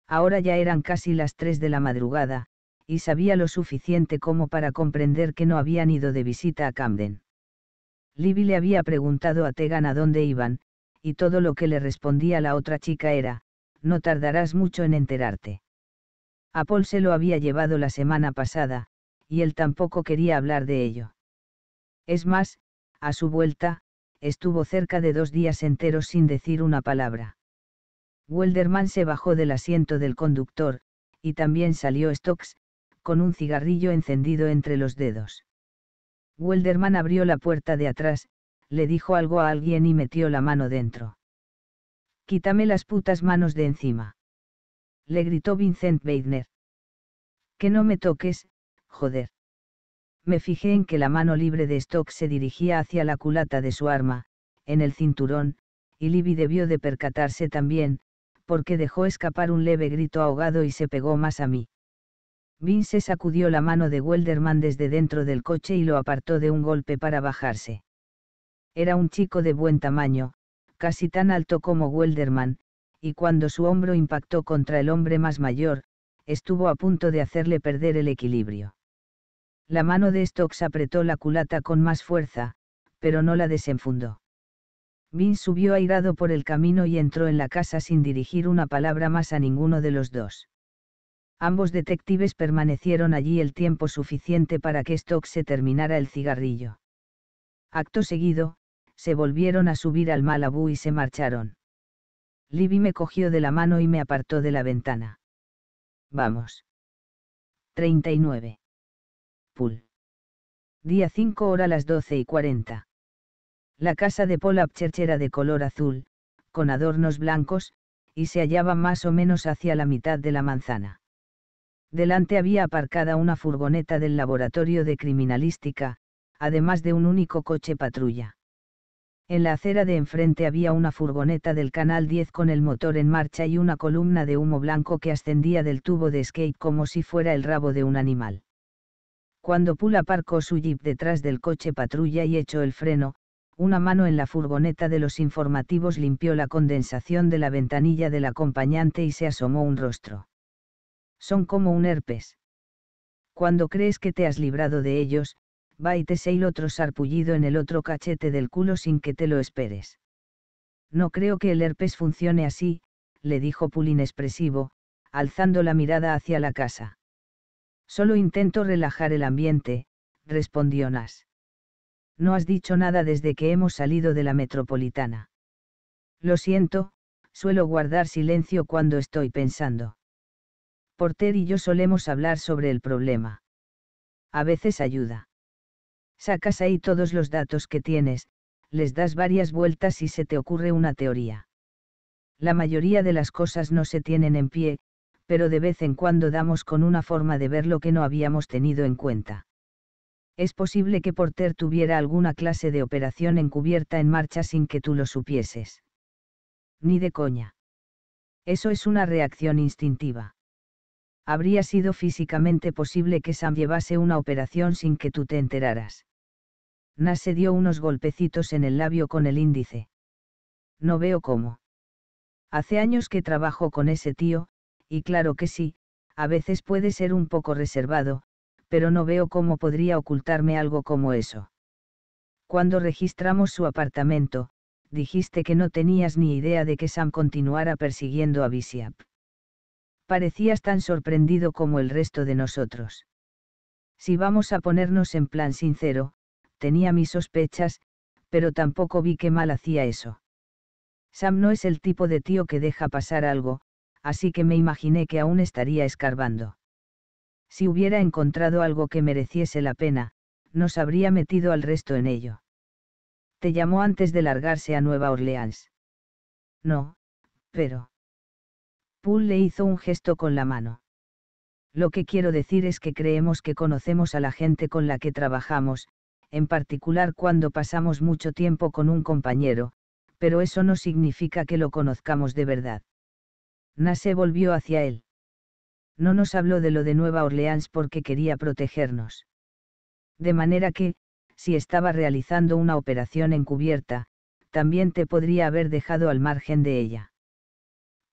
Ahora ya eran casi las tres de la madrugada, y sabía lo suficiente como para comprender que no habían ido de visita a Camden. Libby le había preguntado a Tegan a dónde iban, y todo lo que le respondía la otra chica era, no tardarás mucho en enterarte. A Paul se lo había llevado la semana pasada, y él tampoco quería hablar de ello. Es más, a su vuelta, estuvo cerca de dos días enteros sin decir una palabra. Welderman se bajó del asiento del conductor, y también salió Stokes, con un cigarrillo encendido entre los dedos. Welderman abrió la puerta de atrás, le dijo algo a alguien y metió la mano dentro. Quítame las putas manos de encima. Le gritó Vincent Weidner. Que no me toques, joder me fijé en que la mano libre de Stock se dirigía hacia la culata de su arma, en el cinturón, y Libby debió de percatarse también, porque dejó escapar un leve grito ahogado y se pegó más a mí. Vince sacudió la mano de Welderman desde dentro del coche y lo apartó de un golpe para bajarse. Era un chico de buen tamaño, casi tan alto como Welderman, y cuando su hombro impactó contra el hombre más mayor, estuvo a punto de hacerle perder el equilibrio. La mano de Stokes apretó la culata con más fuerza, pero no la desenfundó. Vin subió airado por el camino y entró en la casa sin dirigir una palabra más a ninguno de los dos. Ambos detectives permanecieron allí el tiempo suficiente para que Stokes se terminara el cigarrillo. Acto seguido, se volvieron a subir al Malabú y se marcharon. Libby me cogió de la mano y me apartó de la ventana. Vamos. 39. Día 5 hora las 12 y 40. La casa de Paul Upchurch era de color azul, con adornos blancos, y se hallaba más o menos hacia la mitad de la manzana. Delante había aparcada una furgoneta del laboratorio de criminalística, además de un único coche patrulla. En la acera de enfrente había una furgoneta del Canal 10 con el motor en marcha y una columna de humo blanco que ascendía del tubo de skate como si fuera el rabo de un animal. Cuando Pula aparcó su jeep detrás del coche patrulla y echó el freno, una mano en la furgoneta de los informativos limpió la condensación de la ventanilla del acompañante y se asomó un rostro. Son como un herpes. Cuando crees que te has librado de ellos, va y te el otro sarpullido en el otro cachete del culo sin que te lo esperes. No creo que el herpes funcione así, le dijo Pulín expresivo, alzando la mirada hacia la casa. Solo intento relajar el ambiente, respondió Nas. No has dicho nada desde que hemos salido de la metropolitana. Lo siento, suelo guardar silencio cuando estoy pensando. Porter y yo solemos hablar sobre el problema. A veces ayuda. Sacas ahí todos los datos que tienes, les das varias vueltas y se te ocurre una teoría. La mayoría de las cosas no se tienen en pie, pero de vez en cuando damos con una forma de ver lo que no habíamos tenido en cuenta. Es posible que Porter tuviera alguna clase de operación encubierta en marcha sin que tú lo supieses. Ni de coña. Eso es una reacción instintiva. Habría sido físicamente posible que Sam llevase una operación sin que tú te enteraras. Nas se dio unos golpecitos en el labio con el índice. No veo cómo. Hace años que trabajo con ese tío, y claro que sí, a veces puede ser un poco reservado, pero no veo cómo podría ocultarme algo como eso. Cuando registramos su apartamento, dijiste que no tenías ni idea de que Sam continuara persiguiendo a Bishop. Parecías tan sorprendido como el resto de nosotros. Si vamos a ponernos en plan sincero, tenía mis sospechas, pero tampoco vi que mal hacía eso. Sam no es el tipo de tío que deja pasar algo, así que me imaginé que aún estaría escarbando. Si hubiera encontrado algo que mereciese la pena, nos habría metido al resto en ello. Te llamó antes de largarse a Nueva Orleans. No, pero... Poole le hizo un gesto con la mano. Lo que quiero decir es que creemos que conocemos a la gente con la que trabajamos, en particular cuando pasamos mucho tiempo con un compañero, pero eso no significa que lo conozcamos de verdad. Nase volvió hacia él. No nos habló de lo de Nueva Orleans porque quería protegernos. De manera que, si estaba realizando una operación encubierta, también te podría haber dejado al margen de ella.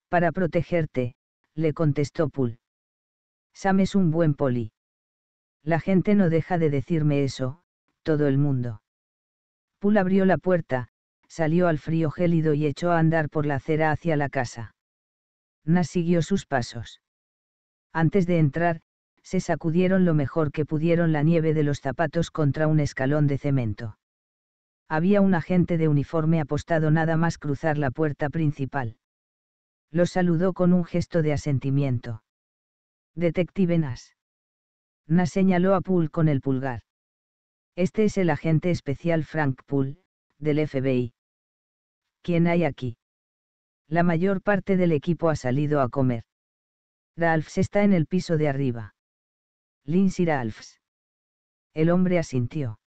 Para protegerte, le contestó Poole. Sam es un buen poli. La gente no deja de decirme eso, todo el mundo. Pool abrió la puerta, salió al frío gélido y echó a andar por la acera hacia la casa. Nas siguió sus pasos. Antes de entrar, se sacudieron lo mejor que pudieron la nieve de los zapatos contra un escalón de cemento. Había un agente de uniforme apostado nada más cruzar la puerta principal. Lo saludó con un gesto de asentimiento. Detective Nas. Nas señaló a Poole con el pulgar. Este es el agente especial Frank Poole, del FBI. ¿Quién hay aquí? la mayor parte del equipo ha salido a comer. Ralphs está en el piso de arriba. Lindsay Ralphs. El hombre asintió.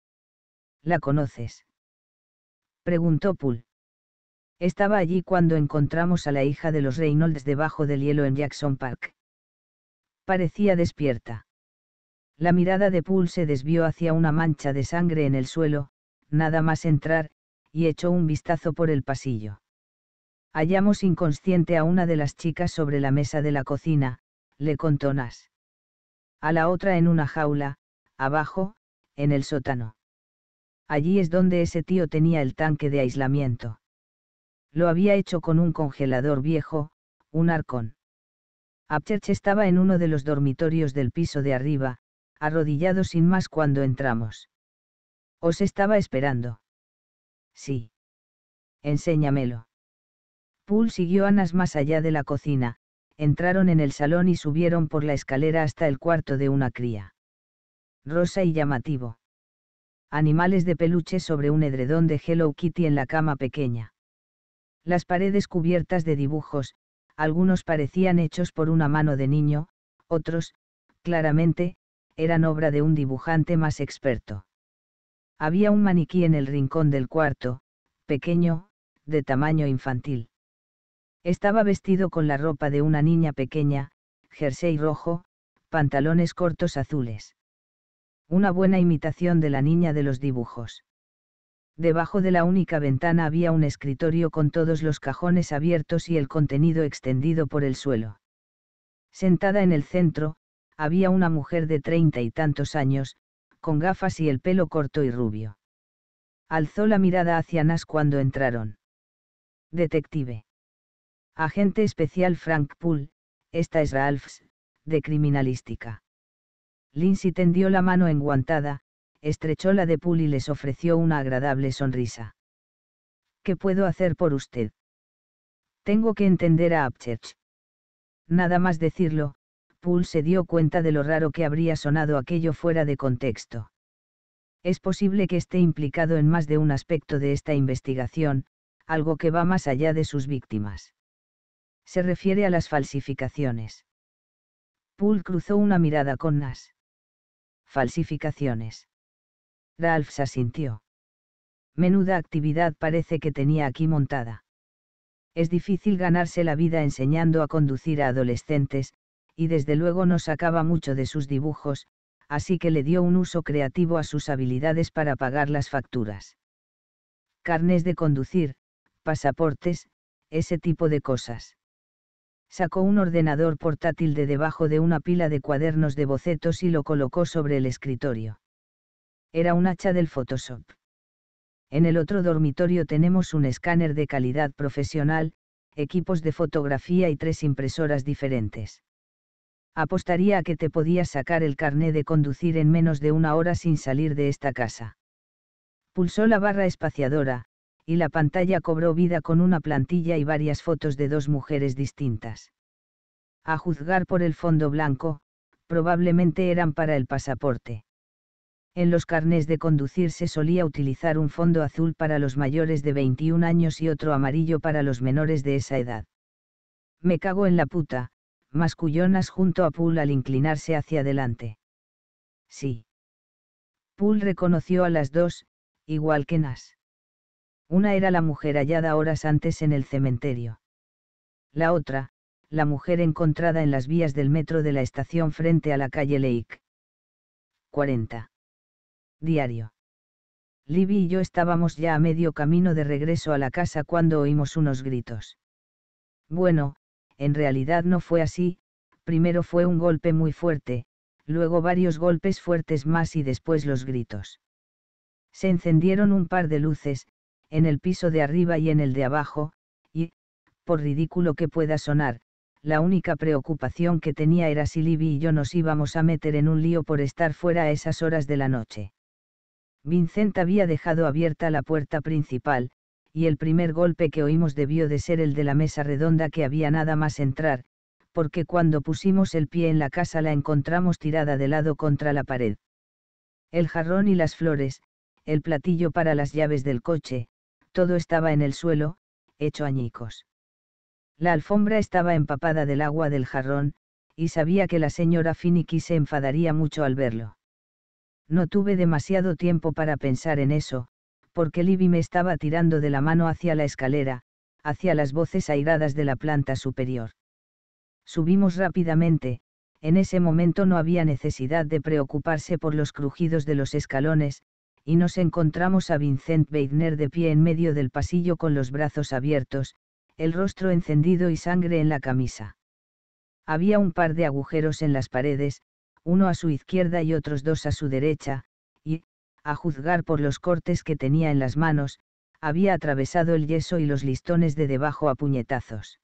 ¿La conoces? Preguntó Poole. Estaba allí cuando encontramos a la hija de los Reynolds debajo del hielo en Jackson Park. Parecía despierta. La mirada de Poole se desvió hacia una mancha de sangre en el suelo, nada más entrar, y echó un vistazo por el pasillo. Hallamos inconsciente a una de las chicas sobre la mesa de la cocina, le contó Nas. A la otra en una jaula, abajo, en el sótano. Allí es donde ese tío tenía el tanque de aislamiento. Lo había hecho con un congelador viejo, un arcón. Apchurch estaba en uno de los dormitorios del piso de arriba, arrodillado sin más cuando entramos. Os estaba esperando. Sí. Enséñamelo. Poole siguió a Anas más allá de la cocina, entraron en el salón y subieron por la escalera hasta el cuarto de una cría. Rosa y llamativo. Animales de peluche sobre un edredón de Hello Kitty en la cama pequeña. Las paredes cubiertas de dibujos, algunos parecían hechos por una mano de niño, otros, claramente, eran obra de un dibujante más experto. Había un maniquí en el rincón del cuarto, pequeño, de tamaño infantil. Estaba vestido con la ropa de una niña pequeña, jersey rojo, pantalones cortos azules. Una buena imitación de la niña de los dibujos. Debajo de la única ventana había un escritorio con todos los cajones abiertos y el contenido extendido por el suelo. Sentada en el centro, había una mujer de treinta y tantos años, con gafas y el pelo corto y rubio. Alzó la mirada hacia Nas cuando entraron. Detective. Agente especial Frank Poole, esta es Ralphs, de criminalística. Lindsay tendió la mano enguantada, estrechó la de Poole y les ofreció una agradable sonrisa. ¿Qué puedo hacer por usted? Tengo que entender a Upchurch. Nada más decirlo, Poole se dio cuenta de lo raro que habría sonado aquello fuera de contexto. Es posible que esté implicado en más de un aspecto de esta investigación, algo que va más allá de sus víctimas se refiere a las falsificaciones. Poole cruzó una mirada con Nas. Falsificaciones. Ralph se asintió. Menuda actividad parece que tenía aquí montada. Es difícil ganarse la vida enseñando a conducir a adolescentes, y desde luego no sacaba mucho de sus dibujos, así que le dio un uso creativo a sus habilidades para pagar las facturas. Carnes de conducir, pasaportes, ese tipo de cosas sacó un ordenador portátil de debajo de una pila de cuadernos de bocetos y lo colocó sobre el escritorio. Era un hacha del Photoshop. En el otro dormitorio tenemos un escáner de calidad profesional, equipos de fotografía y tres impresoras diferentes. Apostaría a que te podías sacar el carné de conducir en menos de una hora sin salir de esta casa. Pulsó la barra espaciadora, y la pantalla cobró vida con una plantilla y varias fotos de dos mujeres distintas. A juzgar por el fondo blanco, probablemente eran para el pasaporte. En los carnés de conducir se solía utilizar un fondo azul para los mayores de 21 años y otro amarillo para los menores de esa edad. Me cago en la puta, mascullonas junto a Poole al inclinarse hacia adelante. Sí. Poole reconoció a las dos, igual que Nas. Una era la mujer hallada horas antes en el cementerio. La otra, la mujer encontrada en las vías del metro de la estación frente a la calle Lake. 40. Diario. Libby y yo estábamos ya a medio camino de regreso a la casa cuando oímos unos gritos. Bueno, en realidad no fue así, primero fue un golpe muy fuerte, luego varios golpes fuertes más y después los gritos. Se encendieron un par de luces, en el piso de arriba y en el de abajo, y, por ridículo que pueda sonar, la única preocupación que tenía era si Libby y yo nos íbamos a meter en un lío por estar fuera a esas horas de la noche. Vincent había dejado abierta la puerta principal, y el primer golpe que oímos debió de ser el de la mesa redonda que había nada más entrar, porque cuando pusimos el pie en la casa la encontramos tirada de lado contra la pared. El jarrón y las flores, el platillo para las llaves del coche, todo estaba en el suelo, hecho añicos. La alfombra estaba empapada del agua del jarrón, y sabía que la señora Finicky se enfadaría mucho al verlo. No tuve demasiado tiempo para pensar en eso, porque Libby me estaba tirando de la mano hacia la escalera, hacia las voces airadas de la planta superior. Subimos rápidamente, en ese momento no había necesidad de preocuparse por los crujidos de los escalones, y nos encontramos a Vincent Weidner de pie en medio del pasillo con los brazos abiertos, el rostro encendido y sangre en la camisa. Había un par de agujeros en las paredes, uno a su izquierda y otros dos a su derecha, y, a juzgar por los cortes que tenía en las manos, había atravesado el yeso y los listones de debajo a puñetazos.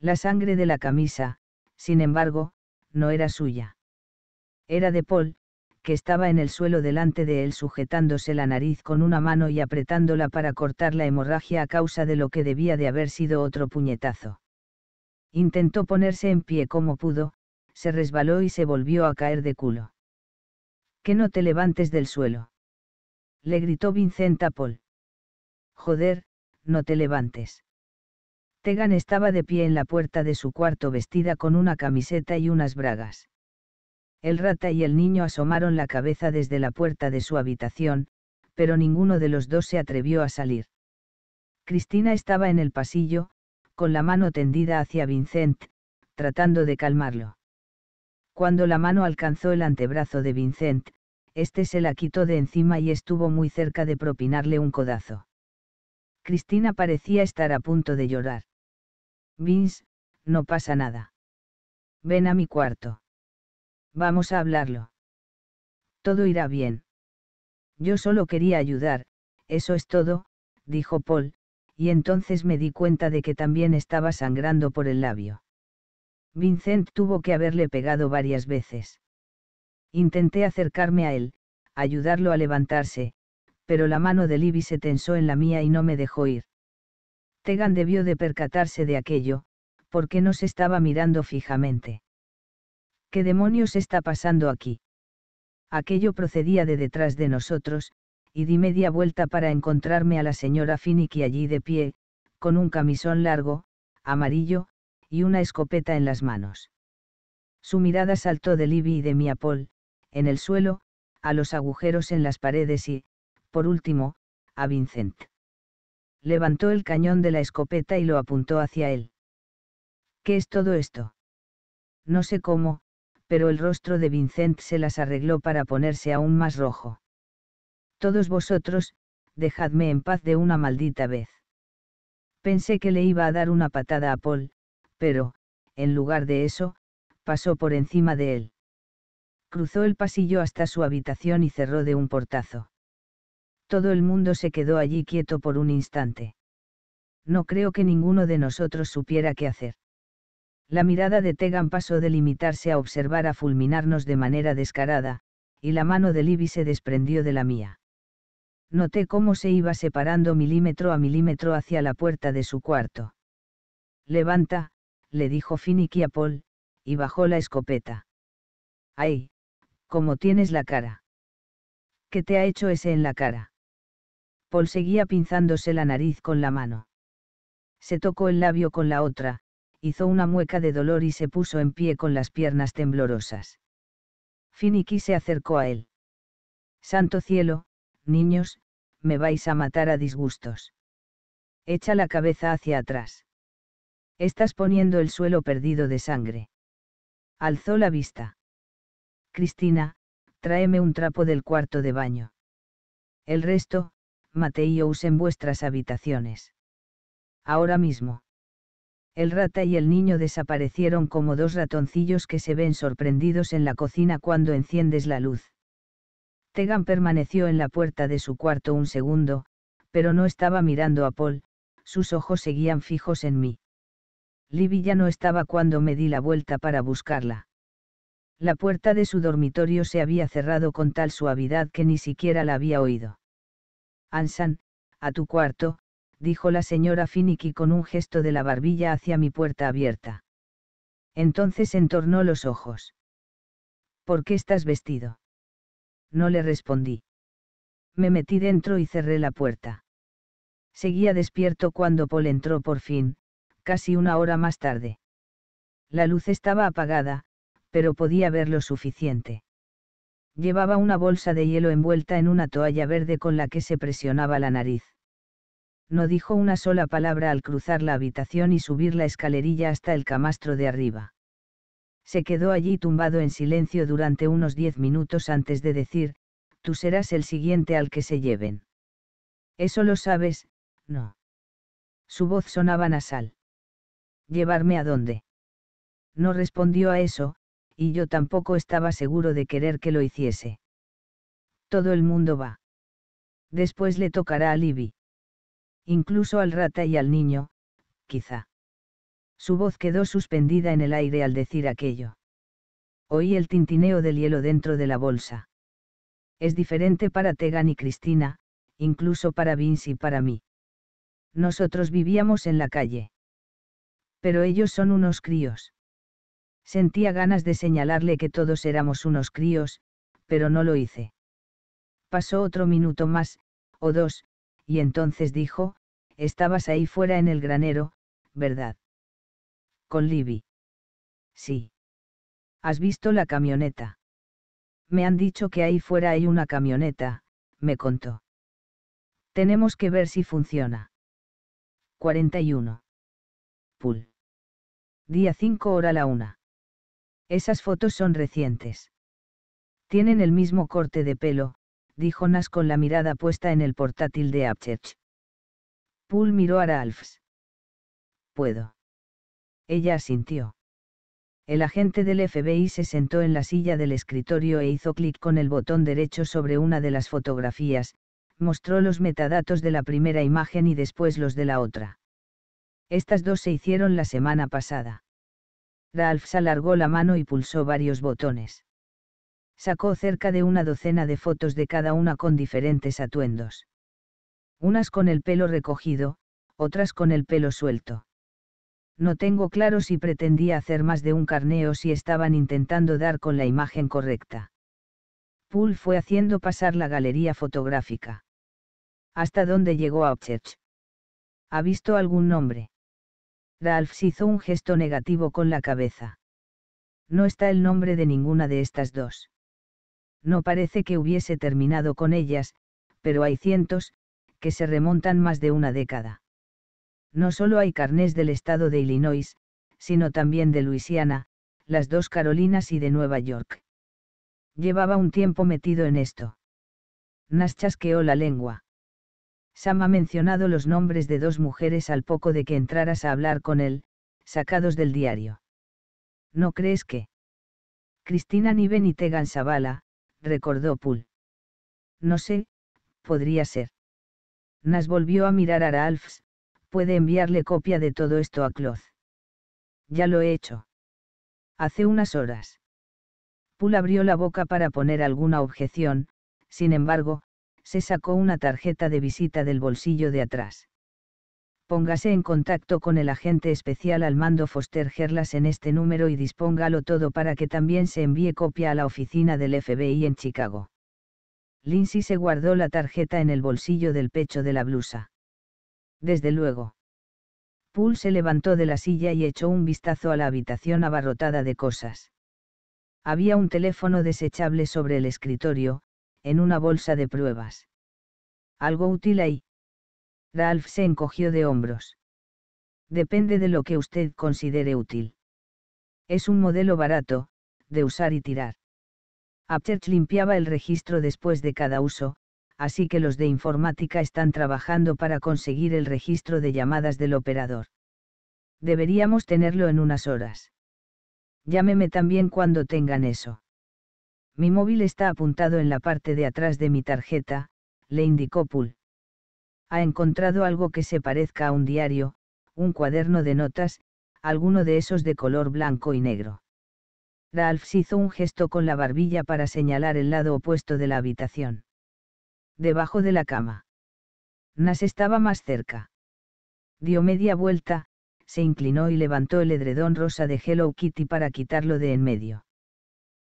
La sangre de la camisa, sin embargo, no era suya. Era de Paul, que estaba en el suelo delante de él sujetándose la nariz con una mano y apretándola para cortar la hemorragia a causa de lo que debía de haber sido otro puñetazo. Intentó ponerse en pie como pudo, se resbaló y se volvió a caer de culo. Que no te levantes del suelo. Le gritó Vincent a Paul. Joder, no te levantes. Tegan estaba de pie en la puerta de su cuarto vestida con una camiseta y unas bragas. El rata y el niño asomaron la cabeza desde la puerta de su habitación, pero ninguno de los dos se atrevió a salir. Cristina estaba en el pasillo, con la mano tendida hacia Vincent, tratando de calmarlo. Cuando la mano alcanzó el antebrazo de Vincent, este se la quitó de encima y estuvo muy cerca de propinarle un codazo. Cristina parecía estar a punto de llorar. Vince, no pasa nada. Ven a mi cuarto. Vamos a hablarlo. Todo irá bien. Yo solo quería ayudar, eso es todo, dijo Paul, y entonces me di cuenta de que también estaba sangrando por el labio. Vincent tuvo que haberle pegado varias veces. Intenté acercarme a él, ayudarlo a levantarse, pero la mano de Libby se tensó en la mía y no me dejó ir. Tegan debió de percatarse de aquello, porque nos estaba mirando fijamente. ¿Qué demonios está pasando aquí? Aquello procedía de detrás de nosotros, y di media vuelta para encontrarme a la señora Finicky allí de pie, con un camisón largo, amarillo, y una escopeta en las manos. Su mirada saltó de Libby y de mi Paul, en el suelo, a los agujeros en las paredes y, por último, a Vincent. Levantó el cañón de la escopeta y lo apuntó hacia él. ¿Qué es todo esto? No sé cómo, pero el rostro de Vincent se las arregló para ponerse aún más rojo. Todos vosotros, dejadme en paz de una maldita vez. Pensé que le iba a dar una patada a Paul, pero, en lugar de eso, pasó por encima de él. Cruzó el pasillo hasta su habitación y cerró de un portazo. Todo el mundo se quedó allí quieto por un instante. No creo que ninguno de nosotros supiera qué hacer. La mirada de Tegan pasó de limitarse a observar a fulminarnos de manera descarada, y la mano de Libby se desprendió de la mía. Noté cómo se iba separando milímetro a milímetro hacia la puerta de su cuarto. Levanta, le dijo Finicky a Paul, y bajó la escopeta. ¡Ay! ¿Cómo tienes la cara? ¿Qué te ha hecho ese en la cara? Paul seguía pinzándose la nariz con la mano. Se tocó el labio con la otra, hizo una mueca de dolor y se puso en pie con las piernas temblorosas. Finiki se acercó a él. Santo cielo, niños, me vais a matar a disgustos. Echa la cabeza hacia atrás. Estás poniendo el suelo perdido de sangre. Alzó la vista. Cristina, tráeme un trapo del cuarto de baño. El resto, Mateíos en vuestras habitaciones. Ahora mismo. El rata y el niño desaparecieron como dos ratoncillos que se ven sorprendidos en la cocina cuando enciendes la luz. Tegan permaneció en la puerta de su cuarto un segundo, pero no estaba mirando a Paul, sus ojos seguían fijos en mí. Libby ya no estaba cuando me di la vuelta para buscarla. La puerta de su dormitorio se había cerrado con tal suavidad que ni siquiera la había oído. Ansan, a tu cuarto, dijo la señora Finicky con un gesto de la barbilla hacia mi puerta abierta. Entonces entornó los ojos. ¿Por qué estás vestido? No le respondí. Me metí dentro y cerré la puerta. Seguía despierto cuando Paul entró por fin, casi una hora más tarde. La luz estaba apagada, pero podía ver lo suficiente. Llevaba una bolsa de hielo envuelta en una toalla verde con la que se presionaba la nariz no dijo una sola palabra al cruzar la habitación y subir la escalerilla hasta el camastro de arriba. Se quedó allí tumbado en silencio durante unos diez minutos antes de decir, tú serás el siguiente al que se lleven. Eso lo sabes, no. Su voz sonaba nasal. ¿Llevarme a dónde? No respondió a eso, y yo tampoco estaba seguro de querer que lo hiciese. Todo el mundo va. Después le tocará a Libby incluso al rata y al niño, quizá. Su voz quedó suspendida en el aire al decir aquello. Oí el tintineo del hielo dentro de la bolsa. Es diferente para Tegan y Cristina, incluso para Vince y para mí. Nosotros vivíamos en la calle. Pero ellos son unos críos. Sentía ganas de señalarle que todos éramos unos críos, pero no lo hice. Pasó otro minuto más, o dos, y entonces dijo, estabas ahí fuera en el granero, ¿verdad? Con Libby. Sí. ¿Has visto la camioneta? Me han dicho que ahí fuera hay una camioneta, me contó. Tenemos que ver si funciona. 41. Pool. Día 5 hora la 1. Esas fotos son recientes. Tienen el mismo corte de pelo, dijo Nas con la mirada puesta en el portátil de Upchurch. Poole miró a Ralphs. Puedo. Ella asintió. El agente del FBI se sentó en la silla del escritorio e hizo clic con el botón derecho sobre una de las fotografías, mostró los metadatos de la primera imagen y después los de la otra. Estas dos se hicieron la semana pasada. Ralphs alargó la mano y pulsó varios botones. Sacó cerca de una docena de fotos de cada una con diferentes atuendos. Unas con el pelo recogido, otras con el pelo suelto. No tengo claro si pretendía hacer más de un carneo o si estaban intentando dar con la imagen correcta. Poole fue haciendo pasar la galería fotográfica. ¿Hasta dónde llegó a Upchurch? ¿Ha visto algún nombre? Ralphs hizo un gesto negativo con la cabeza. No está el nombre de ninguna de estas dos. No parece que hubiese terminado con ellas, pero hay cientos, que se remontan más de una década. No solo hay carnés del estado de Illinois, sino también de Luisiana, las dos Carolinas y de Nueva York. Llevaba un tiempo metido en esto. Nas chasqueó la lengua. Sam ha mencionado los nombres de dos mujeres al poco de que entraras a hablar con él, sacados del diario. ¿No crees que? Cristina Niven y Tegan recordó Poole. No sé, podría ser. Nas volvió a mirar a Ralphs, puede enviarle copia de todo esto a Cloth. Ya lo he hecho. Hace unas horas. Poole abrió la boca para poner alguna objeción, sin embargo, se sacó una tarjeta de visita del bolsillo de atrás póngase en contacto con el agente especial al mando Foster Gerlas en este número y dispóngalo todo para que también se envíe copia a la oficina del FBI en Chicago. Lindsay se guardó la tarjeta en el bolsillo del pecho de la blusa. Desde luego. Poole se levantó de la silla y echó un vistazo a la habitación abarrotada de cosas. Había un teléfono desechable sobre el escritorio, en una bolsa de pruebas. Algo útil ahí, Ralph se encogió de hombros. Depende de lo que usted considere útil. Es un modelo barato, de usar y tirar. Apchurch limpiaba el registro después de cada uso, así que los de informática están trabajando para conseguir el registro de llamadas del operador. Deberíamos tenerlo en unas horas. Llámeme también cuando tengan eso. Mi móvil está apuntado en la parte de atrás de mi tarjeta, le indicó Poole ha encontrado algo que se parezca a un diario, un cuaderno de notas, alguno de esos de color blanco y negro. Ralph hizo un gesto con la barbilla para señalar el lado opuesto de la habitación. Debajo de la cama. Nas estaba más cerca. Dio media vuelta, se inclinó y levantó el edredón rosa de Hello Kitty para quitarlo de en medio.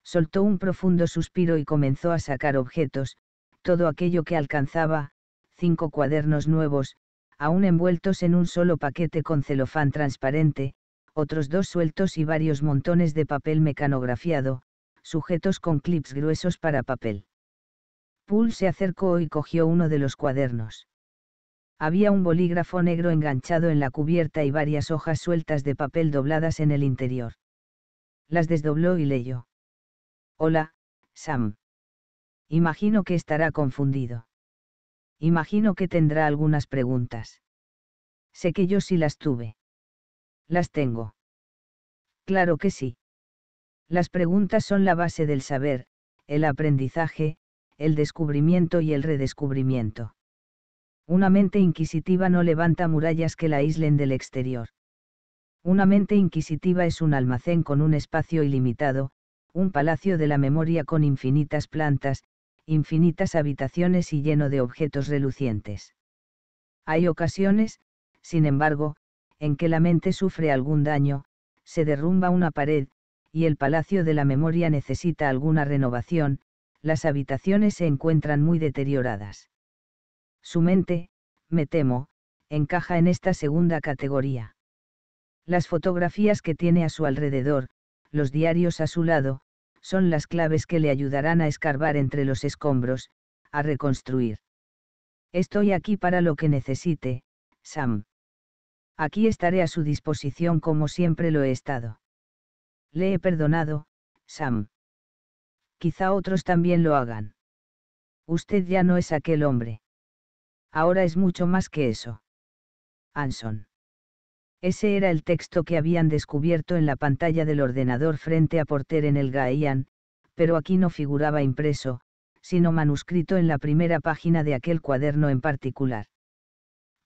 Soltó un profundo suspiro y comenzó a sacar objetos, todo aquello que alcanzaba, cinco cuadernos nuevos, aún envueltos en un solo paquete con celofán transparente, otros dos sueltos y varios montones de papel mecanografiado, sujetos con clips gruesos para papel. Poole se acercó y cogió uno de los cuadernos. Había un bolígrafo negro enganchado en la cubierta y varias hojas sueltas de papel dobladas en el interior. Las desdobló y leyó. Hola, Sam. Imagino que estará confundido. Imagino que tendrá algunas preguntas. Sé que yo sí las tuve. Las tengo. Claro que sí. Las preguntas son la base del saber, el aprendizaje, el descubrimiento y el redescubrimiento. Una mente inquisitiva no levanta murallas que la aíslen del exterior. Una mente inquisitiva es un almacén con un espacio ilimitado, un palacio de la memoria con infinitas plantas, infinitas habitaciones y lleno de objetos relucientes. Hay ocasiones, sin embargo, en que la mente sufre algún daño, se derrumba una pared, y el palacio de la memoria necesita alguna renovación, las habitaciones se encuentran muy deterioradas. Su mente, me temo, encaja en esta segunda categoría. Las fotografías que tiene a su alrededor, los diarios a su lado, son las claves que le ayudarán a escarbar entre los escombros, a reconstruir. Estoy aquí para lo que necesite, Sam. Aquí estaré a su disposición como siempre lo he estado. Le he perdonado, Sam. Quizá otros también lo hagan. Usted ya no es aquel hombre. Ahora es mucho más que eso. Anson. Ese era el texto que habían descubierto en la pantalla del ordenador frente a Porter en el Gaian, pero aquí no figuraba impreso, sino manuscrito en la primera página de aquel cuaderno en particular.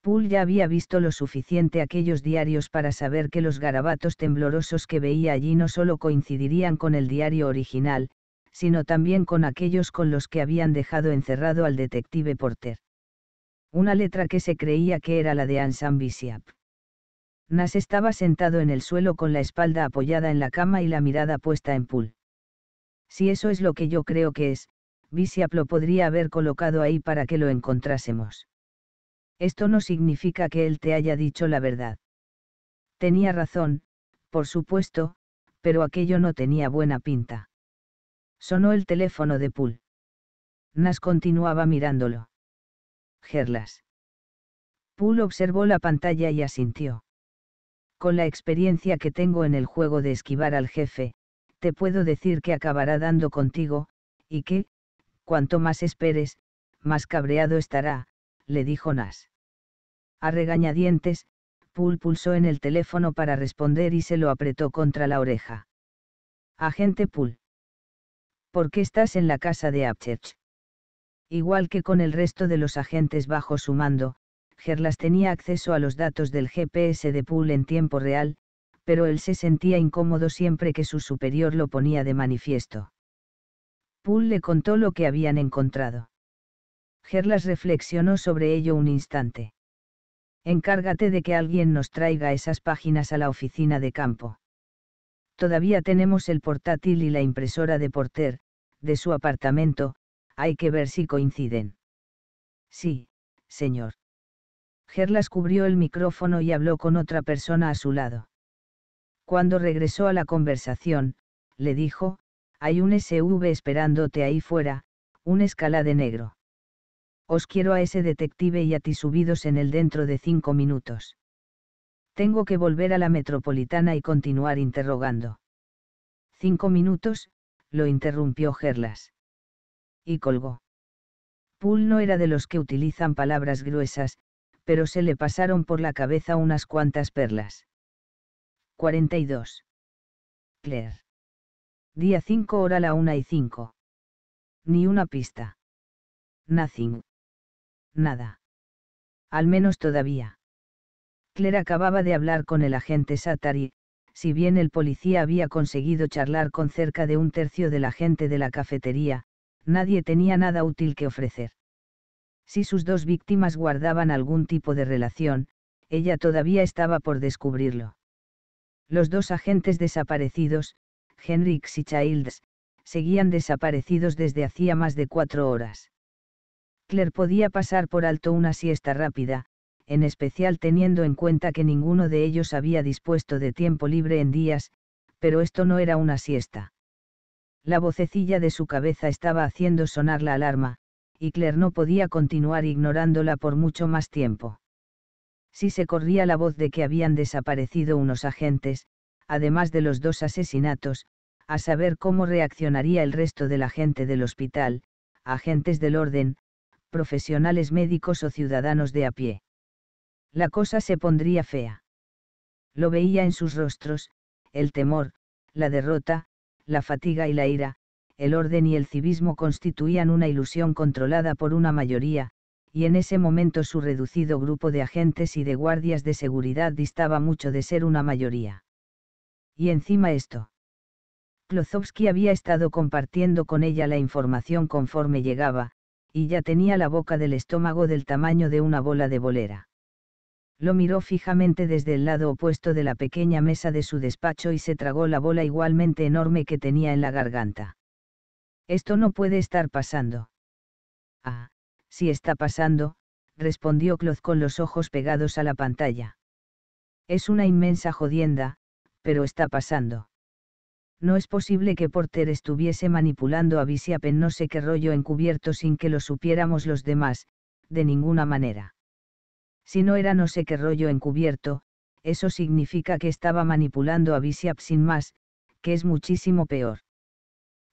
Poole ya había visto lo suficiente aquellos diarios para saber que los garabatos temblorosos que veía allí no solo coincidirían con el diario original, sino también con aquellos con los que habían dejado encerrado al detective Porter. Una letra que se creía que era la de Ansan Bishop. Nas estaba sentado en el suelo con la espalda apoyada en la cama y la mirada puesta en Pool. Si eso es lo que yo creo que es, Bisiap lo podría haber colocado ahí para que lo encontrásemos. Esto no significa que él te haya dicho la verdad. Tenía razón, por supuesto, pero aquello no tenía buena pinta. Sonó el teléfono de Pool. Nas continuaba mirándolo. Gerlas. Poole observó la pantalla y asintió con la experiencia que tengo en el juego de esquivar al jefe, te puedo decir que acabará dando contigo, y que, cuanto más esperes, más cabreado estará, le dijo Nas. A regañadientes, Poole pulsó en el teléfono para responder y se lo apretó contra la oreja. Agente Poole. ¿Por qué estás en la casa de Abchurch? Igual que con el resto de los agentes bajo su mando, Gerlas tenía acceso a los datos del GPS de Poole en tiempo real, pero él se sentía incómodo siempre que su superior lo ponía de manifiesto. Poole le contó lo que habían encontrado. Gerlas reflexionó sobre ello un instante. Encárgate de que alguien nos traiga esas páginas a la oficina de campo. Todavía tenemos el portátil y la impresora de Porter, de su apartamento, hay que ver si coinciden. Sí, señor. Gerlas cubrió el micrófono y habló con otra persona a su lado. Cuando regresó a la conversación, le dijo, hay un SV esperándote ahí fuera, un escala de negro. Os quiero a ese detective y a ti subidos en el dentro de cinco minutos. Tengo que volver a la metropolitana y continuar interrogando. Cinco minutos, lo interrumpió Gerlas. Y colgó. Poole no era de los que utilizan palabras gruesas, pero se le pasaron por la cabeza unas cuantas perlas. 42. Claire. Día 5 hora la 1 y 5. Ni una pista. Nothing. Nada. Al menos todavía. Claire acababa de hablar con el agente Satari, si bien el policía había conseguido charlar con cerca de un tercio de la gente de la cafetería, nadie tenía nada útil que ofrecer. Si sus dos víctimas guardaban algún tipo de relación, ella todavía estaba por descubrirlo. Los dos agentes desaparecidos, Henricks y Childs, seguían desaparecidos desde hacía más de cuatro horas. Claire podía pasar por alto una siesta rápida, en especial teniendo en cuenta que ninguno de ellos había dispuesto de tiempo libre en días, pero esto no era una siesta. La vocecilla de su cabeza estaba haciendo sonar la alarma, y Claire no podía continuar ignorándola por mucho más tiempo. Si se corría la voz de que habían desaparecido unos agentes, además de los dos asesinatos, a saber cómo reaccionaría el resto de la gente del hospital, agentes del orden, profesionales médicos o ciudadanos de a pie. La cosa se pondría fea. Lo veía en sus rostros, el temor, la derrota, la fatiga y la ira, el orden y el civismo constituían una ilusión controlada por una mayoría, y en ese momento su reducido grupo de agentes y de guardias de seguridad distaba mucho de ser una mayoría. Y encima esto. Klozowski había estado compartiendo con ella la información conforme llegaba, y ya tenía la boca del estómago del tamaño de una bola de bolera. Lo miró fijamente desde el lado opuesto de la pequeña mesa de su despacho y se tragó la bola igualmente enorme que tenía en la garganta. Esto no puede estar pasando. Ah, sí está pasando, respondió Cloth con los ojos pegados a la pantalla. Es una inmensa jodienda, pero está pasando. No es posible que Porter estuviese manipulando a Visiapen en no sé qué rollo encubierto sin que lo supiéramos los demás, de ninguna manera. Si no era no sé qué rollo encubierto, eso significa que estaba manipulando a Bishop sin más, que es muchísimo peor.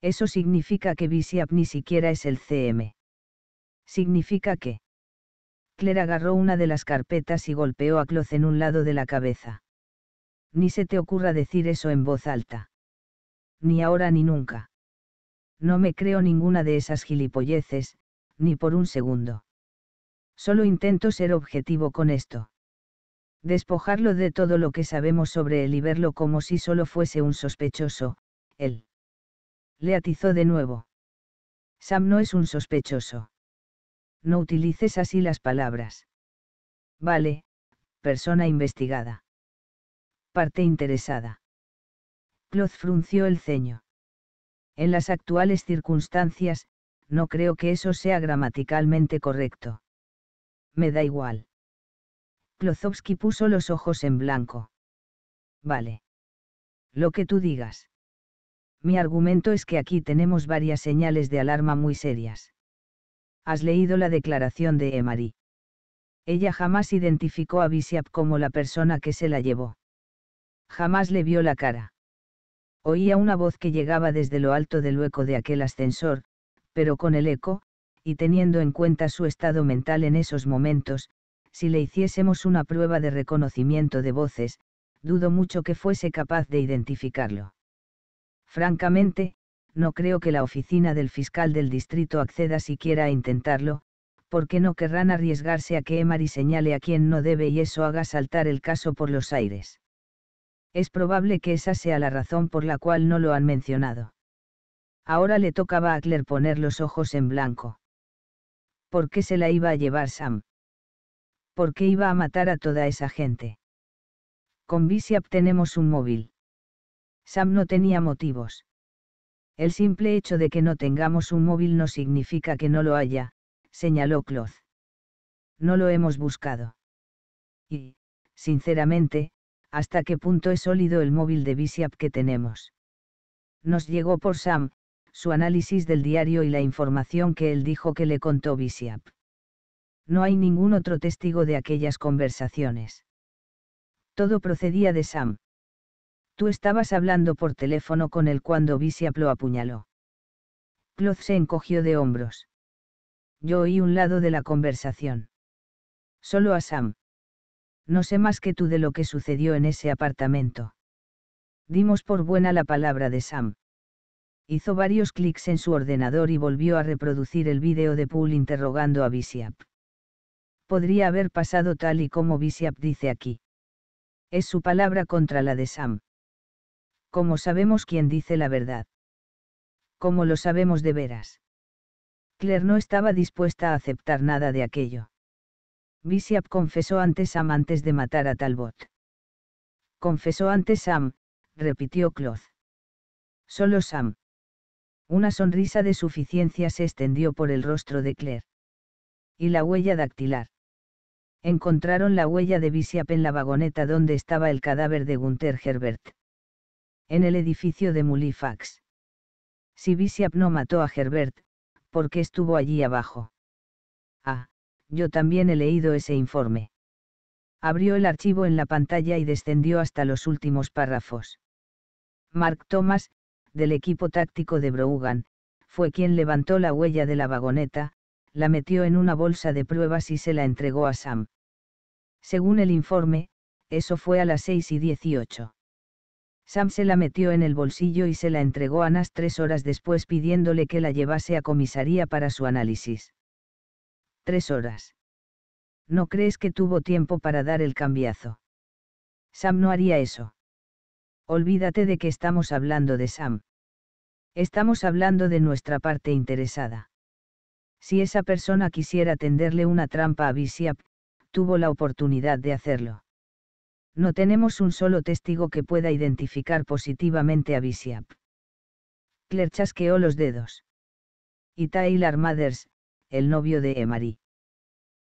Eso significa que Bisiap ni siquiera es el CM. Significa que. Claire agarró una de las carpetas y golpeó a Cloth en un lado de la cabeza. Ni se te ocurra decir eso en voz alta. Ni ahora ni nunca. No me creo ninguna de esas gilipolleces, ni por un segundo. Solo intento ser objetivo con esto. Despojarlo de todo lo que sabemos sobre él y verlo como si solo fuese un sospechoso, él le atizó de nuevo. Sam no es un sospechoso. No utilices así las palabras. Vale, persona investigada. Parte interesada. Cloth frunció el ceño. En las actuales circunstancias, no creo que eso sea gramaticalmente correcto. Me da igual. Klozowski puso los ojos en blanco. Vale. Lo que tú digas. Mi argumento es que aquí tenemos varias señales de alarma muy serias. Has leído la declaración de Emery. Ella jamás identificó a Visiap como la persona que se la llevó. Jamás le vio la cara. Oía una voz que llegaba desde lo alto del hueco de aquel ascensor, pero con el eco, y teniendo en cuenta su estado mental en esos momentos, si le hiciésemos una prueba de reconocimiento de voces, dudo mucho que fuese capaz de identificarlo. Francamente, no creo que la oficina del fiscal del distrito acceda siquiera a intentarlo, porque no querrán arriesgarse a que Emery señale a quien no debe y eso haga saltar el caso por los aires. Es probable que esa sea la razón por la cual no lo han mencionado. Ahora le tocaba a Claire poner los ojos en blanco. ¿Por qué se la iba a llevar Sam? ¿Por qué iba a matar a toda esa gente? Con Bishop tenemos un móvil. Sam no tenía motivos. El simple hecho de que no tengamos un móvil no significa que no lo haya, señaló Cloth. No lo hemos buscado. Y, sinceramente, hasta qué punto es sólido el móvil de Bishop que tenemos. Nos llegó por Sam, su análisis del diario y la información que él dijo que le contó Bishop. No hay ningún otro testigo de aquellas conversaciones. Todo procedía de Sam. Tú estabas hablando por teléfono con él cuando Visiap lo apuñaló. Cloth se encogió de hombros. Yo oí un lado de la conversación. Solo a Sam. No sé más que tú de lo que sucedió en ese apartamento. Dimos por buena la palabra de Sam. Hizo varios clics en su ordenador y volvió a reproducir el vídeo de Poole interrogando a Visiap. Podría haber pasado tal y como Visiap dice aquí. Es su palabra contra la de Sam. ¿Cómo sabemos quién dice la verdad? ¿Cómo lo sabemos de veras? Claire no estaba dispuesta a aceptar nada de aquello. Bishop confesó antes Sam antes de matar a Talbot. Confesó antes Sam, repitió Cloth. Solo Sam. Una sonrisa de suficiencia se extendió por el rostro de Claire. Y la huella dactilar. Encontraron la huella de Bishop en la vagoneta donde estaba el cadáver de Gunther Herbert en el edificio de Mulifax. Si Bishop no mató a Herbert, ¿por qué estuvo allí abajo? Ah, yo también he leído ese informe. Abrió el archivo en la pantalla y descendió hasta los últimos párrafos. Mark Thomas, del equipo táctico de Brougan, fue quien levantó la huella de la vagoneta, la metió en una bolsa de pruebas y se la entregó a Sam. Según el informe, eso fue a las 6 y 18. Sam se la metió en el bolsillo y se la entregó a Nas tres horas después pidiéndole que la llevase a comisaría para su análisis. Tres horas. ¿No crees que tuvo tiempo para dar el cambiazo? Sam no haría eso. Olvídate de que estamos hablando de Sam. Estamos hablando de nuestra parte interesada. Si esa persona quisiera tenderle una trampa a Bishop, tuvo la oportunidad de hacerlo no tenemos un solo testigo que pueda identificar positivamente a Visiap. Claire chasqueó los dedos. Y Taylor Mathers, el novio de Emery.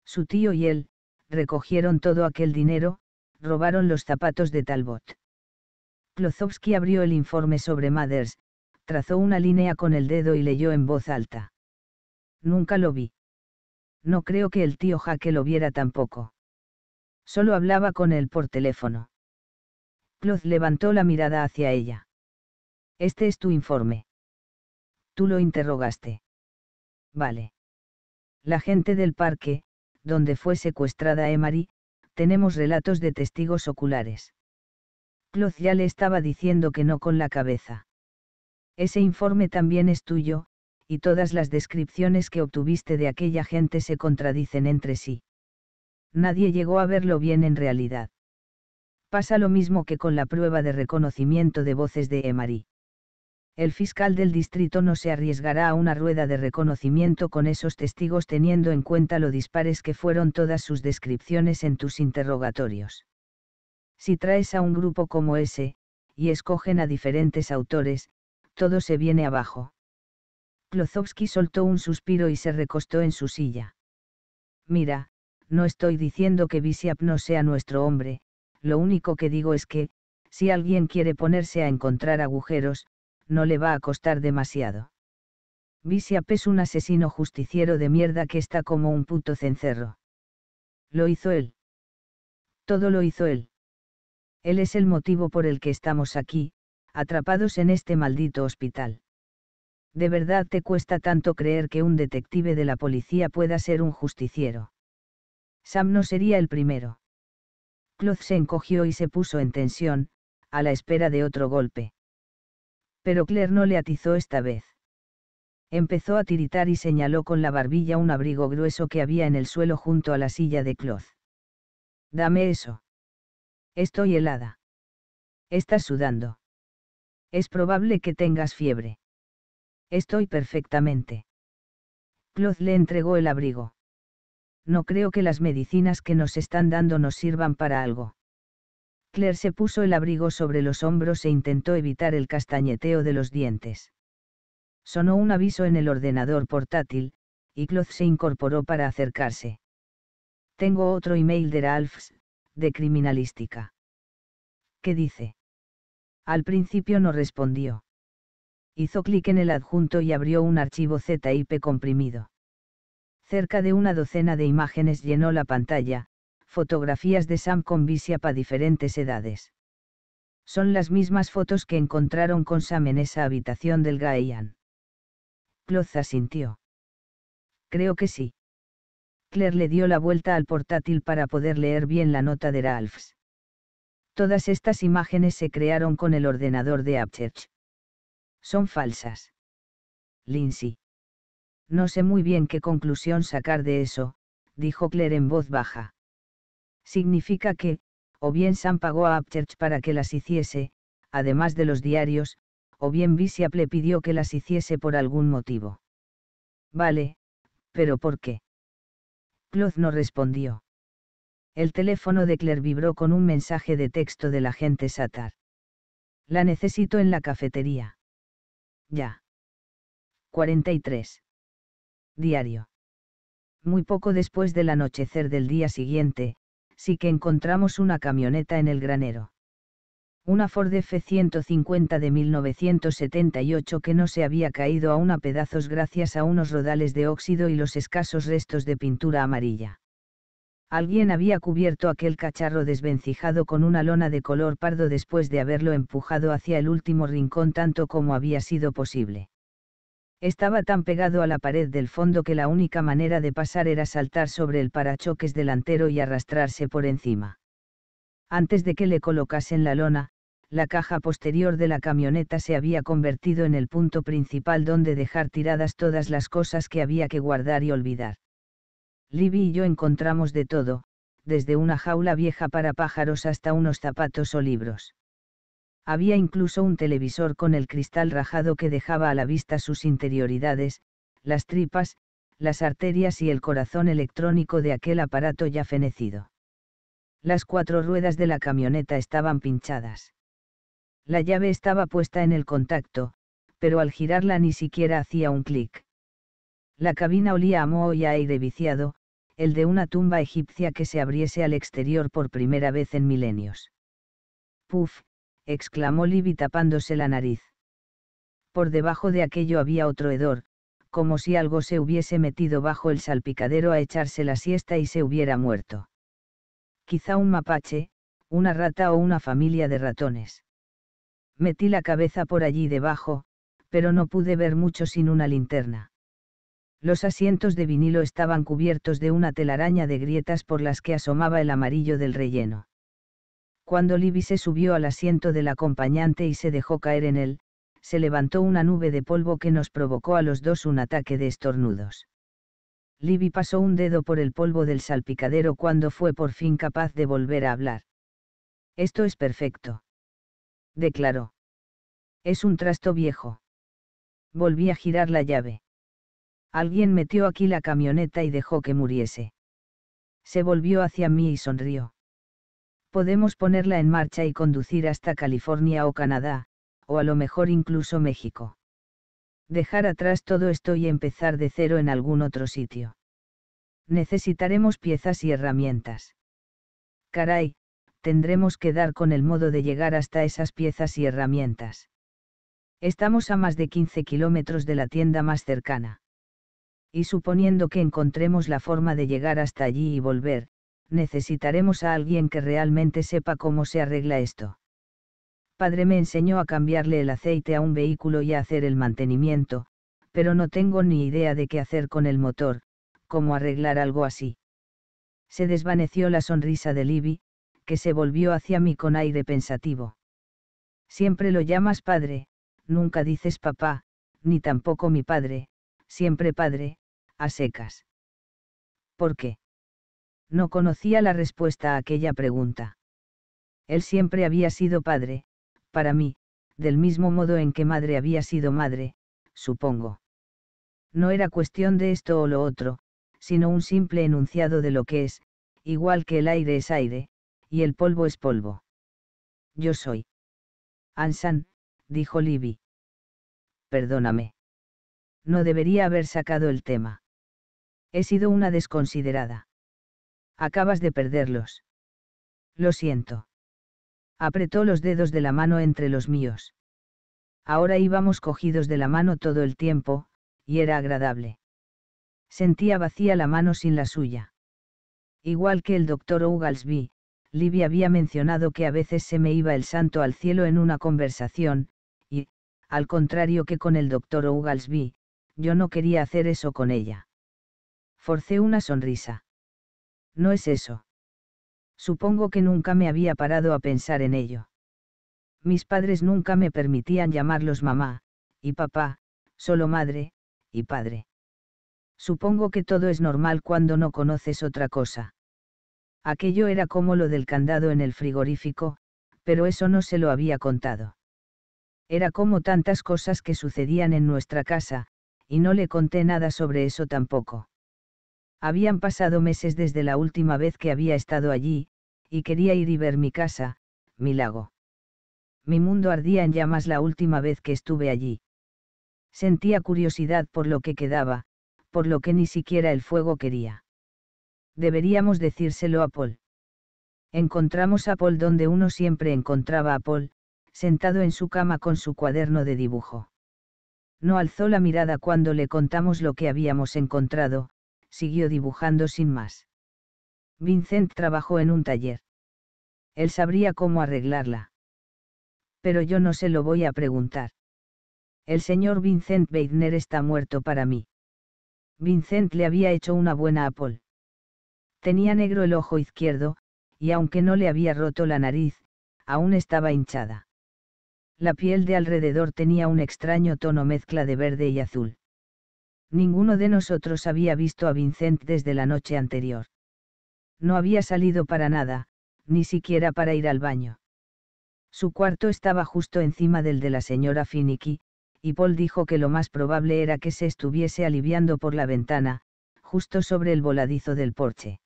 Su tío y él, recogieron todo aquel dinero, robaron los zapatos de Talbot. Klozowski abrió el informe sobre Mathers, trazó una línea con el dedo y leyó en voz alta. Nunca lo vi. No creo que el tío Jaque lo viera tampoco. Solo hablaba con él por teléfono. Cloth levantó la mirada hacia ella. Este es tu informe. Tú lo interrogaste. Vale. La gente del parque, donde fue secuestrada Emery, tenemos relatos de testigos oculares. Cloth ya le estaba diciendo que no con la cabeza. Ese informe también es tuyo, y todas las descripciones que obtuviste de aquella gente se contradicen entre sí nadie llegó a verlo bien en realidad. Pasa lo mismo que con la prueba de reconocimiento de voces de Emery. El fiscal del distrito no se arriesgará a una rueda de reconocimiento con esos testigos teniendo en cuenta lo dispares que fueron todas sus descripciones en tus interrogatorios. Si traes a un grupo como ese, y escogen a diferentes autores, todo se viene abajo. Klozowski soltó un suspiro y se recostó en su silla. Mira, no estoy diciendo que Visiap no sea nuestro hombre, lo único que digo es que, si alguien quiere ponerse a encontrar agujeros, no le va a costar demasiado. Visiap es un asesino justiciero de mierda que está como un puto cencerro. Lo hizo él. Todo lo hizo él. Él es el motivo por el que estamos aquí, atrapados en este maldito hospital. ¿De verdad te cuesta tanto creer que un detective de la policía pueda ser un justiciero? Sam no sería el primero. Cloth se encogió y se puso en tensión, a la espera de otro golpe. Pero Claire no le atizó esta vez. Empezó a tiritar y señaló con la barbilla un abrigo grueso que había en el suelo junto a la silla de Cloth. Dame eso. Estoy helada. Estás sudando. Es probable que tengas fiebre. Estoy perfectamente. Cloth le entregó el abrigo no creo que las medicinas que nos están dando nos sirvan para algo. Claire se puso el abrigo sobre los hombros e intentó evitar el castañeteo de los dientes. Sonó un aviso en el ordenador portátil, y Cloth se incorporó para acercarse. Tengo otro email de Ralphs, de criminalística. ¿Qué dice? Al principio no respondió. Hizo clic en el adjunto y abrió un archivo ZIP comprimido cerca de una docena de imágenes llenó la pantalla, fotografías de Sam con Visia para diferentes edades. Son las mismas fotos que encontraron con Sam en esa habitación del Gaian. Cloth asintió. Creo que sí. Claire le dio la vuelta al portátil para poder leer bien la nota de Ralphs. Todas estas imágenes se crearon con el ordenador de Upchurch. Son falsas. Lindsay. No sé muy bien qué conclusión sacar de eso, dijo Claire en voz baja. Significa que, o bien Sam pagó a Upchurch para que las hiciese, además de los diarios, o bien Visiaple le pidió que las hiciese por algún motivo. Vale, pero ¿por qué? Cloth no respondió. El teléfono de Claire vibró con un mensaje de texto del agente Satar. La necesito en la cafetería. Ya. 43 diario. Muy poco después del anochecer del día siguiente, sí que encontramos una camioneta en el granero. Una Ford F-150 de 1978 que no se había caído aún a pedazos gracias a unos rodales de óxido y los escasos restos de pintura amarilla. Alguien había cubierto aquel cacharro desvencijado con una lona de color pardo después de haberlo empujado hacia el último rincón tanto como había sido posible. Estaba tan pegado a la pared del fondo que la única manera de pasar era saltar sobre el parachoques delantero y arrastrarse por encima. Antes de que le colocasen la lona, la caja posterior de la camioneta se había convertido en el punto principal donde dejar tiradas todas las cosas que había que guardar y olvidar. Libby y yo encontramos de todo, desde una jaula vieja para pájaros hasta unos zapatos o libros. Había incluso un televisor con el cristal rajado que dejaba a la vista sus interioridades, las tripas, las arterias y el corazón electrónico de aquel aparato ya fenecido. Las cuatro ruedas de la camioneta estaban pinchadas. La llave estaba puesta en el contacto, pero al girarla ni siquiera hacía un clic. La cabina olía a moho y a aire viciado, el de una tumba egipcia que se abriese al exterior por primera vez en milenios. Puf exclamó Libby tapándose la nariz. Por debajo de aquello había otro hedor, como si algo se hubiese metido bajo el salpicadero a echarse la siesta y se hubiera muerto. Quizá un mapache, una rata o una familia de ratones. Metí la cabeza por allí debajo, pero no pude ver mucho sin una linterna. Los asientos de vinilo estaban cubiertos de una telaraña de grietas por las que asomaba el amarillo del relleno. Cuando Libby se subió al asiento del acompañante y se dejó caer en él, se levantó una nube de polvo que nos provocó a los dos un ataque de estornudos. Libby pasó un dedo por el polvo del salpicadero cuando fue por fin capaz de volver a hablar. Esto es perfecto. Declaró. Es un trasto viejo. Volví a girar la llave. Alguien metió aquí la camioneta y dejó que muriese. Se volvió hacia mí y sonrió podemos ponerla en marcha y conducir hasta California o Canadá, o a lo mejor incluso México. Dejar atrás todo esto y empezar de cero en algún otro sitio. Necesitaremos piezas y herramientas. Caray, tendremos que dar con el modo de llegar hasta esas piezas y herramientas. Estamos a más de 15 kilómetros de la tienda más cercana. Y suponiendo que encontremos la forma de llegar hasta allí y volver, necesitaremos a alguien que realmente sepa cómo se arregla esto. Padre me enseñó a cambiarle el aceite a un vehículo y a hacer el mantenimiento, pero no tengo ni idea de qué hacer con el motor, cómo arreglar algo así. Se desvaneció la sonrisa de Libby, que se volvió hacia mí con aire pensativo. Siempre lo llamas padre, nunca dices papá, ni tampoco mi padre, siempre padre, a secas. ¿Por qué? no conocía la respuesta a aquella pregunta. Él siempre había sido padre, para mí, del mismo modo en que madre había sido madre, supongo. No era cuestión de esto o lo otro, sino un simple enunciado de lo que es, igual que el aire es aire, y el polvo es polvo. Yo soy. Ansan, dijo Libby. Perdóname. No debería haber sacado el tema. He sido una desconsiderada. Acabas de perderlos. Lo siento. Apretó los dedos de la mano entre los míos. Ahora íbamos cogidos de la mano todo el tiempo, y era agradable. Sentía vacía la mano sin la suya. Igual que el doctor Oglesby, Libby había mencionado que a veces se me iba el santo al cielo en una conversación, y, al contrario que con el doctor Oglesby, yo no quería hacer eso con ella. Forcé una sonrisa. No es eso. Supongo que nunca me había parado a pensar en ello. Mis padres nunca me permitían llamarlos mamá, y papá, solo madre, y padre. Supongo que todo es normal cuando no conoces otra cosa. Aquello era como lo del candado en el frigorífico, pero eso no se lo había contado. Era como tantas cosas que sucedían en nuestra casa, y no le conté nada sobre eso tampoco. Habían pasado meses desde la última vez que había estado allí, y quería ir y ver mi casa, mi lago. Mi mundo ardía en llamas la última vez que estuve allí. Sentía curiosidad por lo que quedaba, por lo que ni siquiera el fuego quería. Deberíamos decírselo a Paul. Encontramos a Paul donde uno siempre encontraba a Paul, sentado en su cama con su cuaderno de dibujo. No alzó la mirada cuando le contamos lo que habíamos encontrado, siguió dibujando sin más. Vincent trabajó en un taller. Él sabría cómo arreglarla. Pero yo no se lo voy a preguntar. El señor Vincent Weidner está muerto para mí. Vincent le había hecho una buena apol. Tenía negro el ojo izquierdo, y aunque no le había roto la nariz, aún estaba hinchada. La piel de alrededor tenía un extraño tono mezcla de verde y azul ninguno de nosotros había visto a Vincent desde la noche anterior. No había salido para nada, ni siquiera para ir al baño. Su cuarto estaba justo encima del de la señora Finicky, y Paul dijo que lo más probable era que se estuviese aliviando por la ventana, justo sobre el voladizo del porche.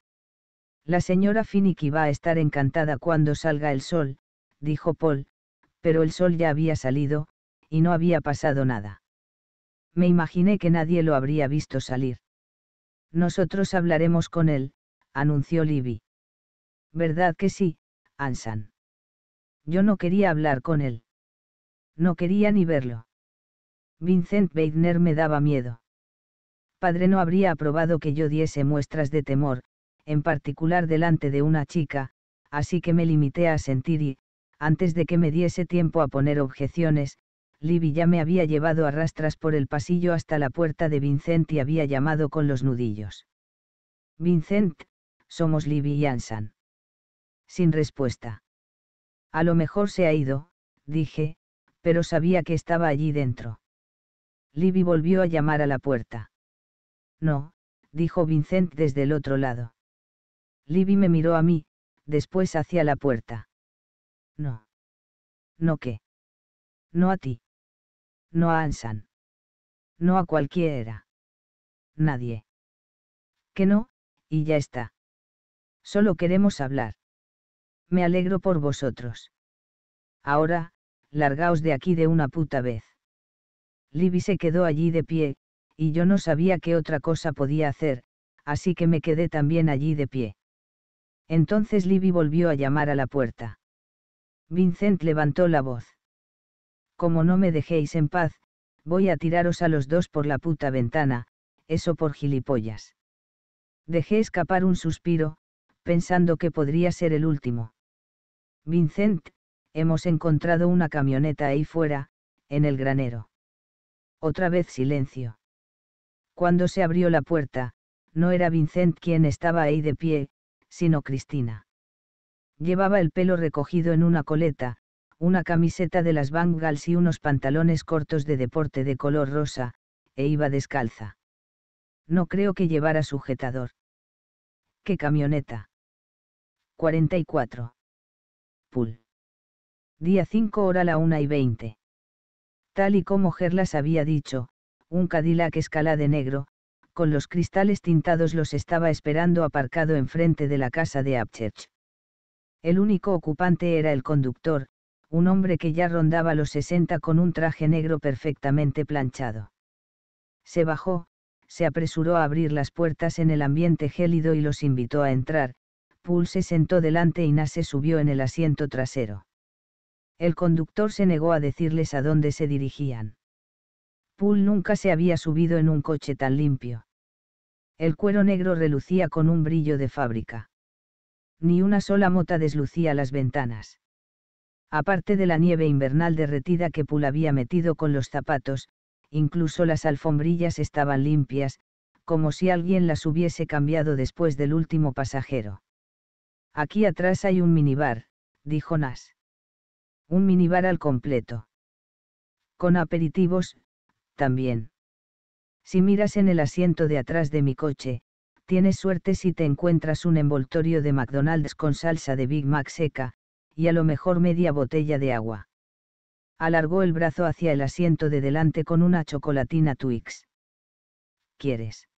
La señora Finicky va a estar encantada cuando salga el sol, dijo Paul, pero el sol ya había salido, y no había pasado nada me imaginé que nadie lo habría visto salir. Nosotros hablaremos con él, anunció Libby. ¿Verdad que sí, Ansan? Yo no quería hablar con él. No quería ni verlo. Vincent Weidner me daba miedo. Padre no habría aprobado que yo diese muestras de temor, en particular delante de una chica, así que me limité a sentir y, antes de que me diese tiempo a poner objeciones, Libby ya me había llevado a rastras por el pasillo hasta la puerta de Vincent y había llamado con los nudillos. Vincent, somos Libby y Ansan. Sin respuesta. A lo mejor se ha ido, dije, pero sabía que estaba allí dentro. Libby volvió a llamar a la puerta. No, dijo Vincent desde el otro lado. Libby me miró a mí, después hacia la puerta. No. No qué. No a ti. No a Ansan. No a cualquiera. Nadie. Que no, y ya está. Solo queremos hablar. Me alegro por vosotros. Ahora, largaos de aquí de una puta vez. Libby se quedó allí de pie, y yo no sabía qué otra cosa podía hacer, así que me quedé también allí de pie. Entonces Libby volvió a llamar a la puerta. Vincent levantó la voz. Como no me dejéis en paz, voy a tiraros a los dos por la puta ventana, eso por gilipollas. Dejé escapar un suspiro, pensando que podría ser el último. Vincent, hemos encontrado una camioneta ahí fuera, en el granero. Otra vez silencio. Cuando se abrió la puerta, no era Vincent quien estaba ahí de pie, sino Cristina. Llevaba el pelo recogido en una coleta, una camiseta de las Bengals y unos pantalones cortos de deporte de color rosa, e iba descalza. No creo que llevara sujetador. ¡Qué camioneta! 44. Pool. Día 5 hora la 1 y 20. Tal y como Gerlas había dicho, un Cadillac escala de negro, con los cristales tintados los estaba esperando aparcado enfrente de la casa de Upchurch. El único ocupante era el conductor, un hombre que ya rondaba los 60 con un traje negro perfectamente planchado. Se bajó, se apresuró a abrir las puertas en el ambiente gélido y los invitó a entrar, Poole se sentó delante y Nase subió en el asiento trasero. El conductor se negó a decirles a dónde se dirigían. Poole nunca se había subido en un coche tan limpio. El cuero negro relucía con un brillo de fábrica. Ni una sola mota deslucía las ventanas aparte de la nieve invernal derretida que Poole había metido con los zapatos, incluso las alfombrillas estaban limpias, como si alguien las hubiese cambiado después del último pasajero. Aquí atrás hay un minibar, dijo Nas. Un minibar al completo. Con aperitivos, también. Si miras en el asiento de atrás de mi coche, tienes suerte si te encuentras un envoltorio de McDonald's con salsa de Big Mac seca, y a lo mejor media botella de agua. Alargó el brazo hacia el asiento de delante con una chocolatina Twix. ¿Quieres?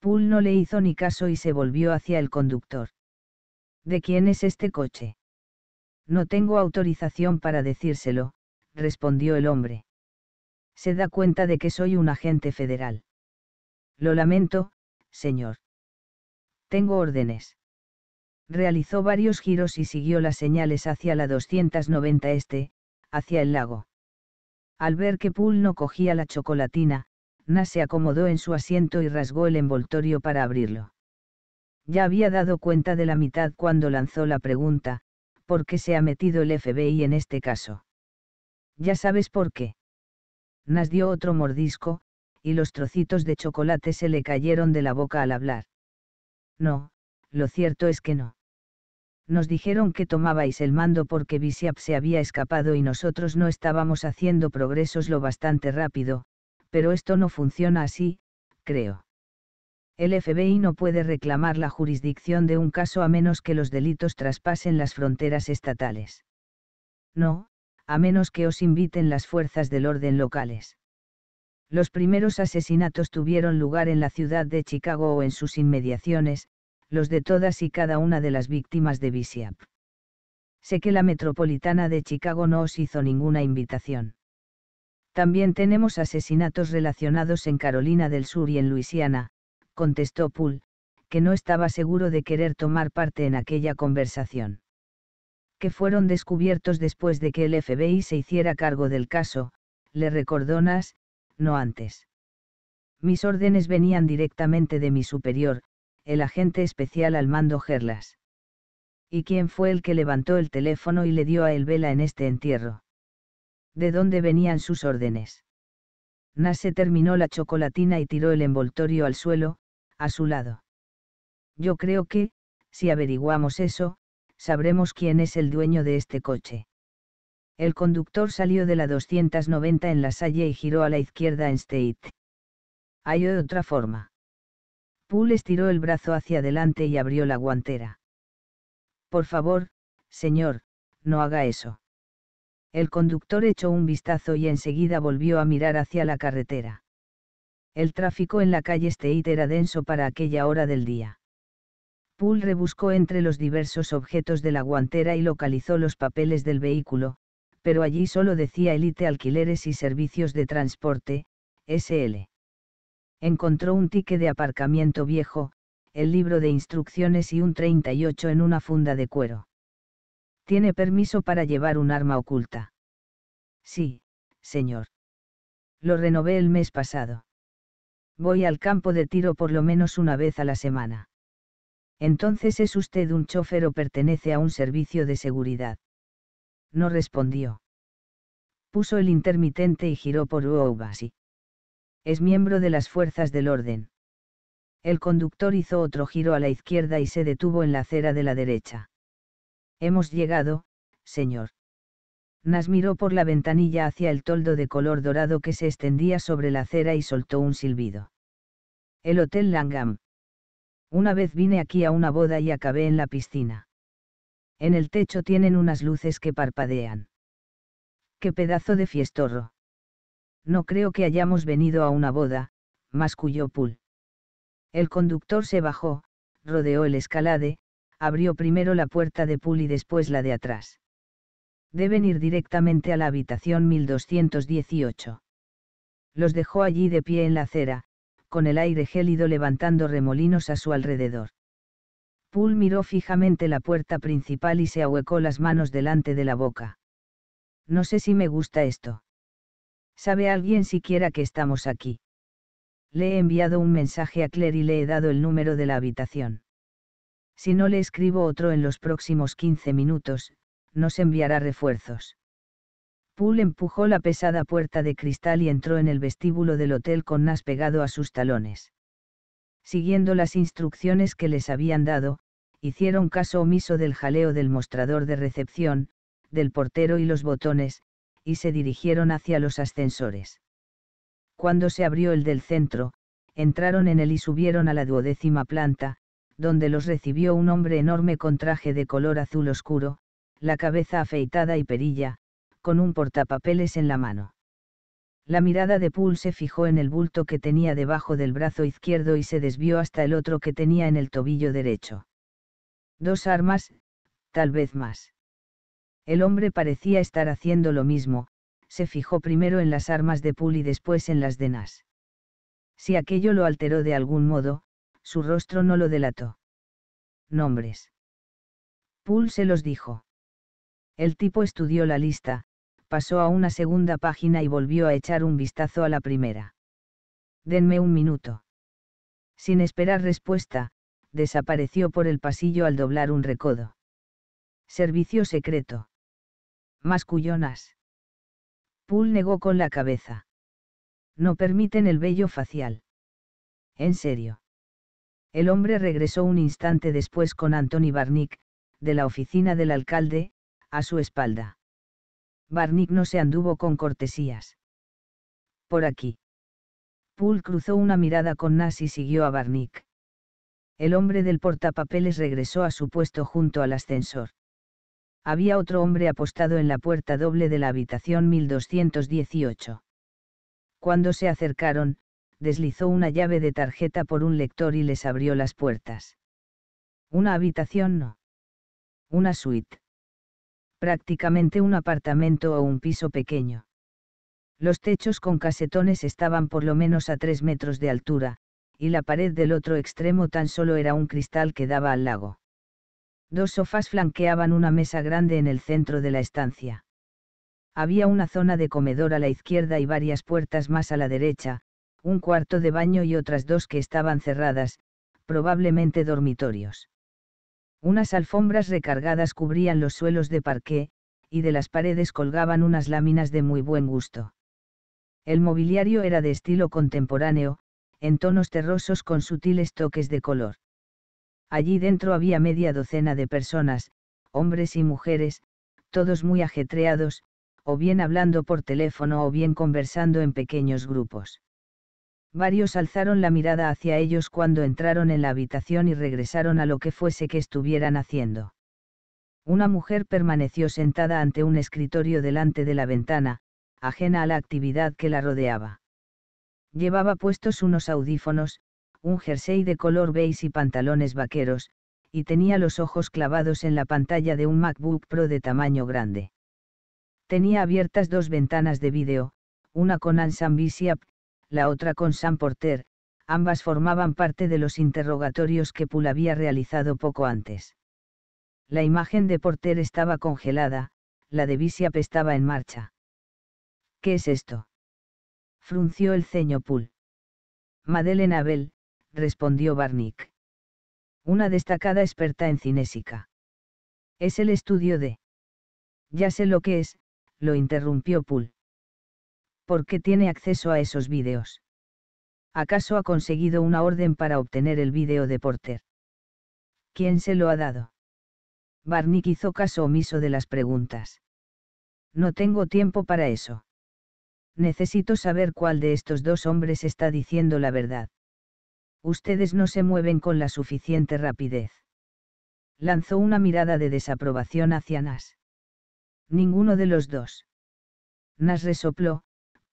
Poole no le hizo ni caso y se volvió hacia el conductor. ¿De quién es este coche? No tengo autorización para decírselo, respondió el hombre. Se da cuenta de que soy un agente federal. Lo lamento, señor. Tengo órdenes realizó varios giros y siguió las señales hacia la 290 este, hacia el lago. Al ver que Poole no cogía la chocolatina, Nas se acomodó en su asiento y rasgó el envoltorio para abrirlo. Ya había dado cuenta de la mitad cuando lanzó la pregunta, ¿por qué se ha metido el FBI en este caso? Ya sabes por qué. Nas dio otro mordisco, y los trocitos de chocolate se le cayeron de la boca al hablar. No, lo cierto es que no. Nos dijeron que tomabais el mando porque Bisiap se había escapado y nosotros no estábamos haciendo progresos lo bastante rápido, pero esto no funciona así, creo. El FBI no puede reclamar la jurisdicción de un caso a menos que los delitos traspasen las fronteras estatales. No, a menos que os inviten las fuerzas del orden locales. Los primeros asesinatos tuvieron lugar en la ciudad de Chicago o en sus inmediaciones, los de todas y cada una de las víctimas de Bishop. Sé que la Metropolitana de Chicago no os hizo ninguna invitación. También tenemos asesinatos relacionados en Carolina del Sur y en Luisiana, contestó Poole, que no estaba seguro de querer tomar parte en aquella conversación. Que fueron descubiertos después de que el FBI se hiciera cargo del caso, le recordó Nas, no antes. Mis órdenes venían directamente de mi superior, el agente especial al mando Gerlas. ¿Y quién fue el que levantó el teléfono y le dio a él vela en este entierro? ¿De dónde venían sus órdenes? Nase terminó la chocolatina y tiró el envoltorio al suelo, a su lado. Yo creo que, si averiguamos eso, sabremos quién es el dueño de este coche. El conductor salió de la 290 en la Salle y giró a la izquierda en State. Hay otra forma. Poole estiró el brazo hacia adelante y abrió la guantera. Por favor, señor, no haga eso. El conductor echó un vistazo y enseguida volvió a mirar hacia la carretera. El tráfico en la calle State era denso para aquella hora del día. Poole rebuscó entre los diversos objetos de la guantera y localizó los papeles del vehículo, pero allí solo decía Elite Alquileres y Servicios de Transporte, SL encontró un tique de aparcamiento viejo, el libro de instrucciones y un 38 en una funda de cuero. ¿Tiene permiso para llevar un arma oculta? Sí, señor. Lo renové el mes pasado. Voy al campo de tiro por lo menos una vez a la semana. Entonces es usted un chofer o pertenece a un servicio de seguridad. No respondió. Puso el intermitente y giró por Uobasi es miembro de las fuerzas del orden. El conductor hizo otro giro a la izquierda y se detuvo en la acera de la derecha. Hemos llegado, señor. Nas miró por la ventanilla hacia el toldo de color dorado que se extendía sobre la acera y soltó un silbido. El Hotel Langham. Una vez vine aquí a una boda y acabé en la piscina. En el techo tienen unas luces que parpadean. ¡Qué pedazo de fiestorro! No creo que hayamos venido a una boda, masculló Poole. El conductor se bajó, rodeó el escalade, abrió primero la puerta de Poole y después la de atrás. Deben ir directamente a la habitación 1218. Los dejó allí de pie en la acera, con el aire gélido levantando remolinos a su alrededor. Poole miró fijamente la puerta principal y se ahuecó las manos delante de la boca. No sé si me gusta esto. ¿Sabe alguien siquiera que estamos aquí? Le he enviado un mensaje a Claire y le he dado el número de la habitación. Si no le escribo otro en los próximos 15 minutos, nos enviará refuerzos. Poole empujó la pesada puerta de cristal y entró en el vestíbulo del hotel con Nas pegado a sus talones. Siguiendo las instrucciones que les habían dado, hicieron caso omiso del jaleo del mostrador de recepción, del portero y los botones, y se dirigieron hacia los ascensores. Cuando se abrió el del centro, entraron en él y subieron a la duodécima planta, donde los recibió un hombre enorme con traje de color azul oscuro, la cabeza afeitada y perilla, con un portapapeles en la mano. La mirada de Poole se fijó en el bulto que tenía debajo del brazo izquierdo y se desvió hasta el otro que tenía en el tobillo derecho. Dos armas, tal vez más. El hombre parecía estar haciendo lo mismo, se fijó primero en las armas de Poole y después en las de Nas. Si aquello lo alteró de algún modo, su rostro no lo delató. Nombres. Poole se los dijo. El tipo estudió la lista, pasó a una segunda página y volvió a echar un vistazo a la primera. Denme un minuto. Sin esperar respuesta, desapareció por el pasillo al doblar un recodo. Servicio secreto. Mascullonas. Poole negó con la cabeza. No permiten el vello facial. En serio. El hombre regresó un instante después con Anthony Barnick, de la oficina del alcalde, a su espalda. Barnick no se anduvo con cortesías. Por aquí. Poole cruzó una mirada con Nas y siguió a Barnick. El hombre del portapapeles regresó a su puesto junto al ascensor había otro hombre apostado en la puerta doble de la habitación 1218. Cuando se acercaron, deslizó una llave de tarjeta por un lector y les abrió las puertas. Una habitación no. Una suite. Prácticamente un apartamento o un piso pequeño. Los techos con casetones estaban por lo menos a tres metros de altura, y la pared del otro extremo tan solo era un cristal que daba al lago. Dos sofás flanqueaban una mesa grande en el centro de la estancia. Había una zona de comedor a la izquierda y varias puertas más a la derecha, un cuarto de baño y otras dos que estaban cerradas, probablemente dormitorios. Unas alfombras recargadas cubrían los suelos de parqué, y de las paredes colgaban unas láminas de muy buen gusto. El mobiliario era de estilo contemporáneo, en tonos terrosos con sutiles toques de color. Allí dentro había media docena de personas, hombres y mujeres, todos muy ajetreados, o bien hablando por teléfono o bien conversando en pequeños grupos. Varios alzaron la mirada hacia ellos cuando entraron en la habitación y regresaron a lo que fuese que estuvieran haciendo. Una mujer permaneció sentada ante un escritorio delante de la ventana, ajena a la actividad que la rodeaba. Llevaba puestos unos audífonos, un jersey de color beige y pantalones vaqueros, y tenía los ojos clavados en la pantalla de un MacBook Pro de tamaño grande. Tenía abiertas dos ventanas de vídeo, una con Ansan Bishop, la otra con Sam Porter, ambas formaban parte de los interrogatorios que Poole había realizado poco antes. La imagen de Porter estaba congelada, la de Bisiap estaba en marcha. ¿Qué es esto? Frunció el ceño Poole. Madeleine Abel, respondió Barnick. Una destacada experta en cinésica. Es el estudio de... Ya sé lo que es, lo interrumpió Poole. ¿Por qué tiene acceso a esos vídeos? ¿Acaso ha conseguido una orden para obtener el vídeo de Porter? ¿Quién se lo ha dado? Barnick hizo caso omiso de las preguntas. No tengo tiempo para eso. Necesito saber cuál de estos dos hombres está diciendo la verdad ustedes no se mueven con la suficiente rapidez. Lanzó una mirada de desaprobación hacia Nas. Ninguno de los dos. Nas resopló,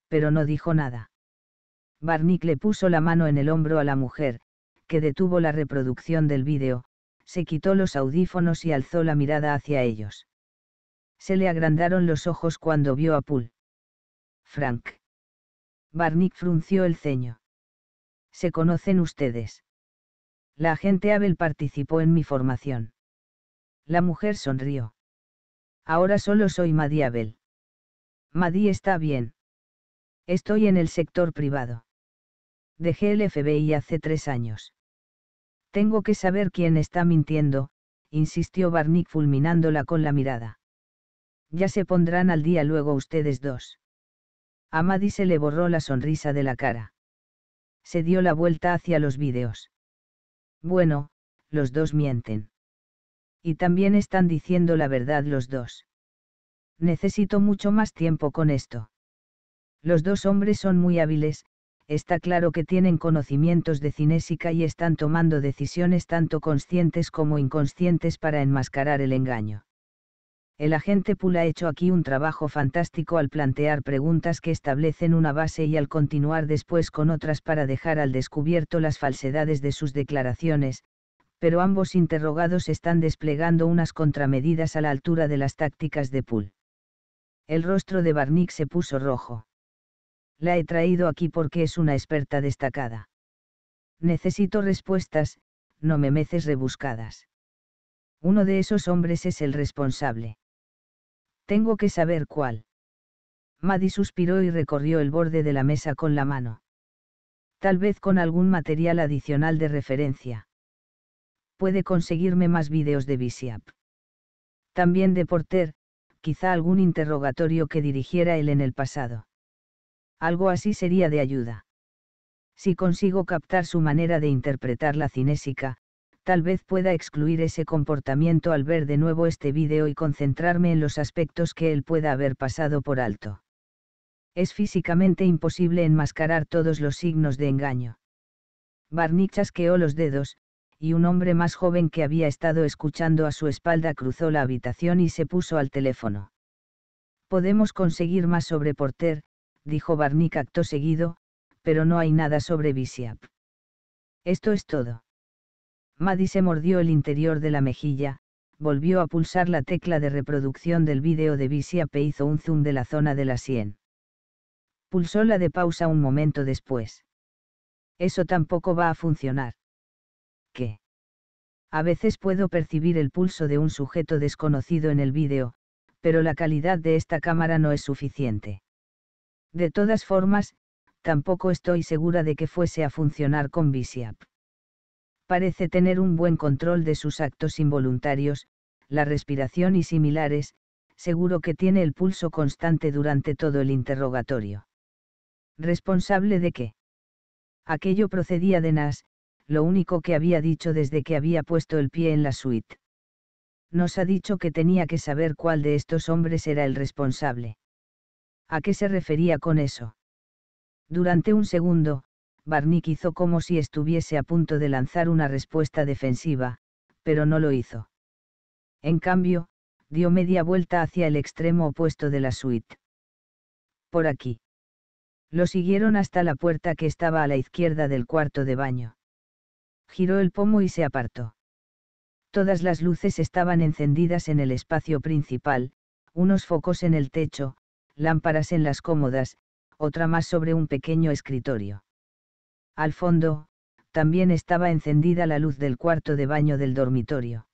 pero no dijo nada. Barnick le puso la mano en el hombro a la mujer, que detuvo la reproducción del vídeo, se quitó los audífonos y alzó la mirada hacia ellos. Se le agrandaron los ojos cuando vio a Poole. Frank. Barnick frunció el ceño se conocen ustedes. La agente Abel participó en mi formación. La mujer sonrió. Ahora solo soy Madi Abel. Madi está bien. Estoy en el sector privado. Dejé el FBI hace tres años. Tengo que saber quién está mintiendo, insistió Barnick fulminándola con la mirada. Ya se pondrán al día luego ustedes dos. A Madi se le borró la sonrisa de la cara se dio la vuelta hacia los vídeos. Bueno, los dos mienten. Y también están diciendo la verdad los dos. Necesito mucho más tiempo con esto. Los dos hombres son muy hábiles, está claro que tienen conocimientos de cinésica y están tomando decisiones tanto conscientes como inconscientes para enmascarar el engaño. El agente Poole ha hecho aquí un trabajo fantástico al plantear preguntas que establecen una base y al continuar después con otras para dejar al descubierto las falsedades de sus declaraciones, pero ambos interrogados están desplegando unas contramedidas a la altura de las tácticas de Poole. El rostro de Barnick se puso rojo. La he traído aquí porque es una experta destacada. Necesito respuestas, no me meces rebuscadas. Uno de esos hombres es el responsable tengo que saber cuál. Maddy suspiró y recorrió el borde de la mesa con la mano. Tal vez con algún material adicional de referencia. Puede conseguirme más vídeos de Visiap. También de Porter, quizá algún interrogatorio que dirigiera él en el pasado. Algo así sería de ayuda. Si consigo captar su manera de interpretar la cinésica, tal vez pueda excluir ese comportamiento al ver de nuevo este vídeo y concentrarme en los aspectos que él pueda haber pasado por alto. Es físicamente imposible enmascarar todos los signos de engaño. Barney chasqueó los dedos, y un hombre más joven que había estado escuchando a su espalda cruzó la habitación y se puso al teléfono. Podemos conseguir más sobre Porter, dijo Barnich acto seguido, pero no hay nada sobre Visiap. Esto es todo. Maddy se mordió el interior de la mejilla, volvió a pulsar la tecla de reproducción del vídeo de Visiap e hizo un zoom de la zona de la sien. Pulsó la de pausa un momento después. Eso tampoco va a funcionar. ¿Qué? A veces puedo percibir el pulso de un sujeto desconocido en el vídeo, pero la calidad de esta cámara no es suficiente. De todas formas, tampoco estoy segura de que fuese a funcionar con Visiap parece tener un buen control de sus actos involuntarios, la respiración y similares, seguro que tiene el pulso constante durante todo el interrogatorio. ¿Responsable de qué? Aquello procedía de Nas, lo único que había dicho desde que había puesto el pie en la suite. Nos ha dicho que tenía que saber cuál de estos hombres era el responsable. ¿A qué se refería con eso? Durante un segundo, Barnick hizo como si estuviese a punto de lanzar una respuesta defensiva, pero no lo hizo. En cambio, dio media vuelta hacia el extremo opuesto de la suite. Por aquí. Lo siguieron hasta la puerta que estaba a la izquierda del cuarto de baño. Giró el pomo y se apartó. Todas las luces estaban encendidas en el espacio principal, unos focos en el techo, lámparas en las cómodas, otra más sobre un pequeño escritorio. Al fondo, también estaba encendida la luz del cuarto de baño del dormitorio.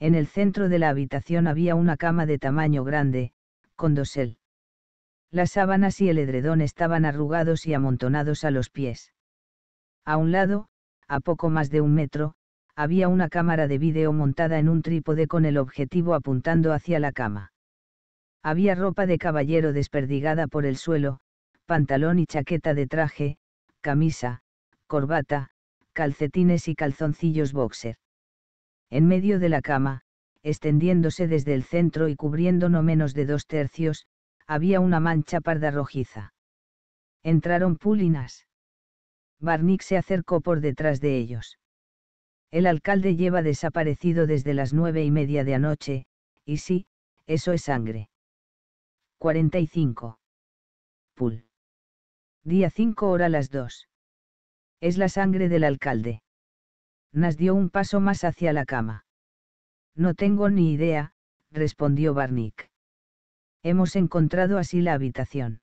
En el centro de la habitación había una cama de tamaño grande, con dosel. Las sábanas y el edredón estaban arrugados y amontonados a los pies. A un lado, a poco más de un metro, había una cámara de vídeo montada en un trípode con el objetivo apuntando hacia la cama. Había ropa de caballero desperdigada por el suelo, pantalón y chaqueta de traje, camisa, corbata, calcetines y calzoncillos boxer. En medio de la cama, extendiéndose desde el centro y cubriendo no menos de dos tercios, había una mancha parda rojiza. Entraron Pulinas. Barnick se acercó por detrás de ellos. El alcalde lleva desaparecido desde las nueve y media de anoche, y sí, eso es sangre. 45. Pull. Día 5 hora las 2. Es la sangre del alcalde. Nas dio un paso más hacia la cama. No tengo ni idea, respondió Barnick. Hemos encontrado así la habitación.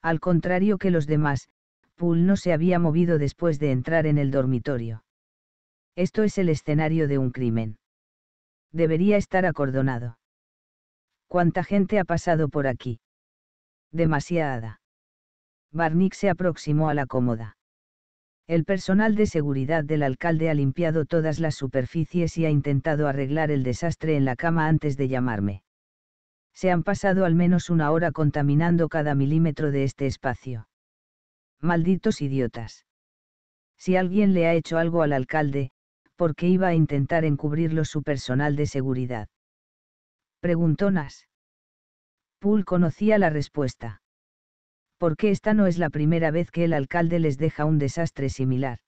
Al contrario que los demás, Poole no se había movido después de entrar en el dormitorio. Esto es el escenario de un crimen. Debería estar acordonado. ¿Cuánta gente ha pasado por aquí? Demasiada. Barnick se aproximó a la cómoda. El personal de seguridad del alcalde ha limpiado todas las superficies y ha intentado arreglar el desastre en la cama antes de llamarme. Se han pasado al menos una hora contaminando cada milímetro de este espacio. Malditos idiotas. Si alguien le ha hecho algo al alcalde, ¿por qué iba a intentar encubrirlo su personal de seguridad? Preguntó Nas. Poole conocía la respuesta porque esta no es la primera vez que el alcalde les deja un desastre similar.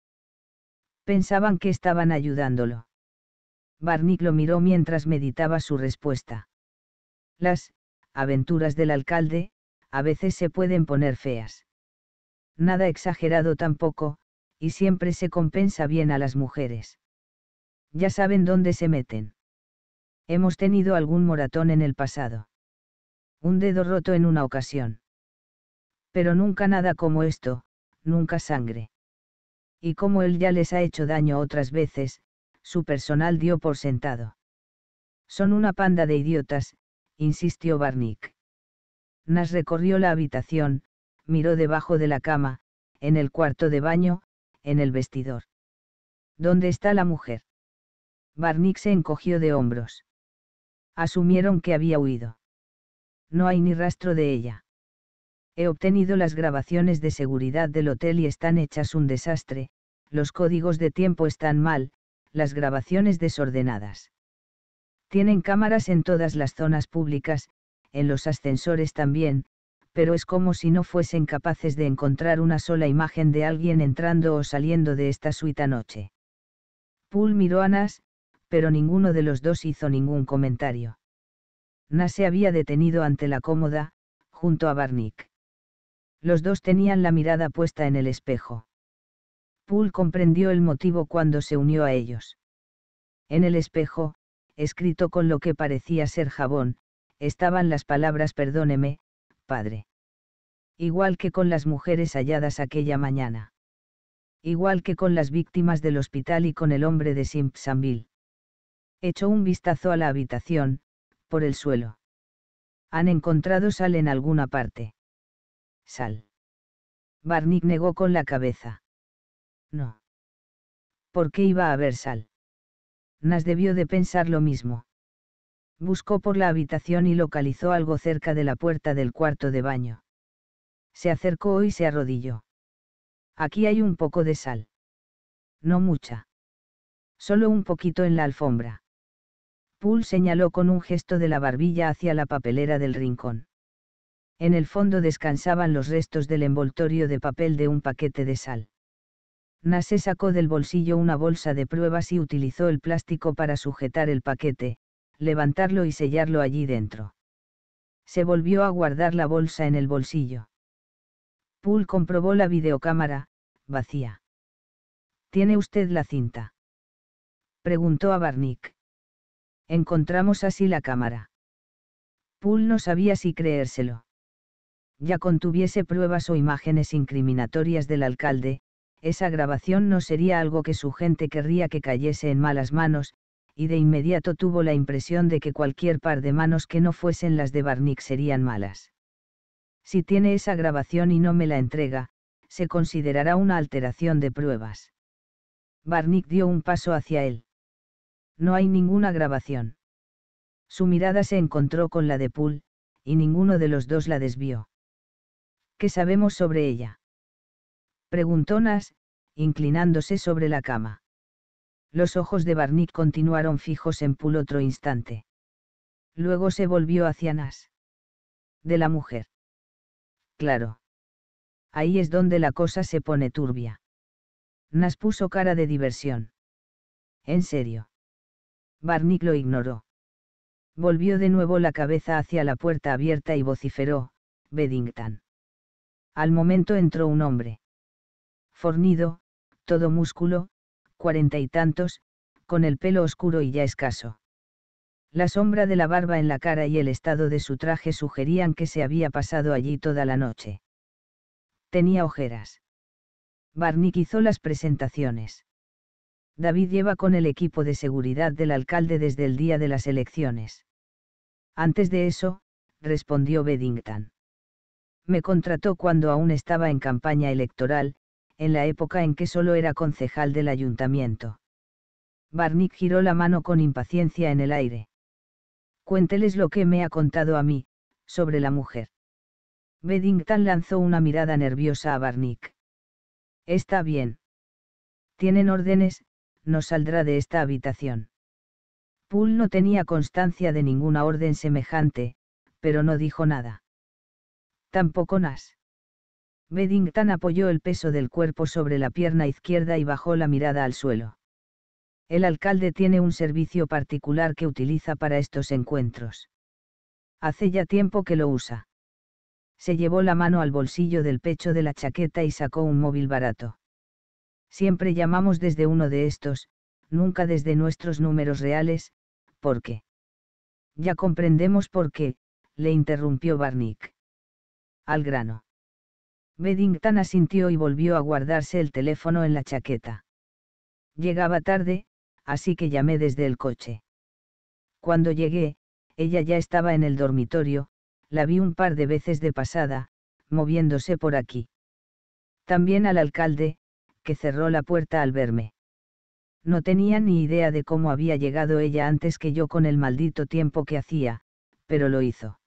Pensaban que estaban ayudándolo. Barnick lo miró mientras meditaba su respuesta. Las aventuras del alcalde, a veces se pueden poner feas. Nada exagerado tampoco, y siempre se compensa bien a las mujeres. Ya saben dónde se meten. Hemos tenido algún moratón en el pasado. Un dedo roto en una ocasión pero nunca nada como esto, nunca sangre. Y como él ya les ha hecho daño otras veces, su personal dio por sentado. Son una panda de idiotas, insistió Barnick. Nas recorrió la habitación, miró debajo de la cama, en el cuarto de baño, en el vestidor. ¿Dónde está la mujer? Barnick se encogió de hombros. Asumieron que había huido. No hay ni rastro de ella. He obtenido las grabaciones de seguridad del hotel y están hechas un desastre, los códigos de tiempo están mal, las grabaciones desordenadas. Tienen cámaras en todas las zonas públicas, en los ascensores también, pero es como si no fuesen capaces de encontrar una sola imagen de alguien entrando o saliendo de esta suite anoche. Poole miró a Nas, pero ninguno de los dos hizo ningún comentario. Nas se había detenido ante la cómoda, junto a Barnick. Los dos tenían la mirada puesta en el espejo. Poole comprendió el motivo cuando se unió a ellos. En el espejo, escrito con lo que parecía ser jabón, estaban las palabras Perdóneme, padre. Igual que con las mujeres halladas aquella mañana. Igual que con las víctimas del hospital y con el hombre de Simpsonville. Echó un vistazo a la habitación, por el suelo. Han encontrado sal en alguna parte. Sal. Barnick negó con la cabeza. No. ¿Por qué iba a haber sal? Nas debió de pensar lo mismo. Buscó por la habitación y localizó algo cerca de la puerta del cuarto de baño. Se acercó y se arrodilló. Aquí hay un poco de sal. No mucha. Solo un poquito en la alfombra. Poole señaló con un gesto de la barbilla hacia la papelera del rincón. En el fondo descansaban los restos del envoltorio de papel de un paquete de sal. Nase sacó del bolsillo una bolsa de pruebas y utilizó el plástico para sujetar el paquete, levantarlo y sellarlo allí dentro. Se volvió a guardar la bolsa en el bolsillo. Poole comprobó la videocámara, vacía. ¿Tiene usted la cinta? Preguntó a Barnick. Encontramos así la cámara. Poole no sabía si creérselo ya contuviese pruebas o imágenes incriminatorias del alcalde, esa grabación no sería algo que su gente querría que cayese en malas manos, y de inmediato tuvo la impresión de que cualquier par de manos que no fuesen las de Barnick serían malas. Si tiene esa grabación y no me la entrega, se considerará una alteración de pruebas. Barnick dio un paso hacia él. No hay ninguna grabación. Su mirada se encontró con la de Poole, y ninguno de los dos la desvió. ¿Qué sabemos sobre ella? Preguntó Nas, inclinándose sobre la cama. Los ojos de Barnick continuaron fijos en pul otro instante. Luego se volvió hacia Nas. De la mujer. Claro. Ahí es donde la cosa se pone turbia. Nas puso cara de diversión. En serio. Barnick lo ignoró. Volvió de nuevo la cabeza hacia la puerta abierta y vociferó, "Bedington". Al momento entró un hombre. Fornido, todo músculo, cuarenta y tantos, con el pelo oscuro y ya escaso. La sombra de la barba en la cara y el estado de su traje sugerían que se había pasado allí toda la noche. Tenía ojeras. barniquizó hizo las presentaciones. David lleva con el equipo de seguridad del alcalde desde el día de las elecciones. Antes de eso, respondió Beddington me contrató cuando aún estaba en campaña electoral, en la época en que solo era concejal del ayuntamiento. Barnick giró la mano con impaciencia en el aire. Cuénteles lo que me ha contado a mí, sobre la mujer. Beddington lanzó una mirada nerviosa a Barnick. Está bien. Tienen órdenes, no saldrá de esta habitación. Poole no tenía constancia de ninguna orden semejante, pero no dijo nada. Tampoco Nas. Bedington apoyó el peso del cuerpo sobre la pierna izquierda y bajó la mirada al suelo. El alcalde tiene un servicio particular que utiliza para estos encuentros. Hace ya tiempo que lo usa. Se llevó la mano al bolsillo del pecho de la chaqueta y sacó un móvil barato. Siempre llamamos desde uno de estos, nunca desde nuestros números reales, porque. Ya comprendemos por qué, le interrumpió Barnick al grano. Beddington asintió y volvió a guardarse el teléfono en la chaqueta. Llegaba tarde, así que llamé desde el coche. Cuando llegué, ella ya estaba en el dormitorio, la vi un par de veces de pasada, moviéndose por aquí. También al alcalde, que cerró la puerta al verme. No tenía ni idea de cómo había llegado ella antes que yo con el maldito tiempo que hacía, pero lo hizo.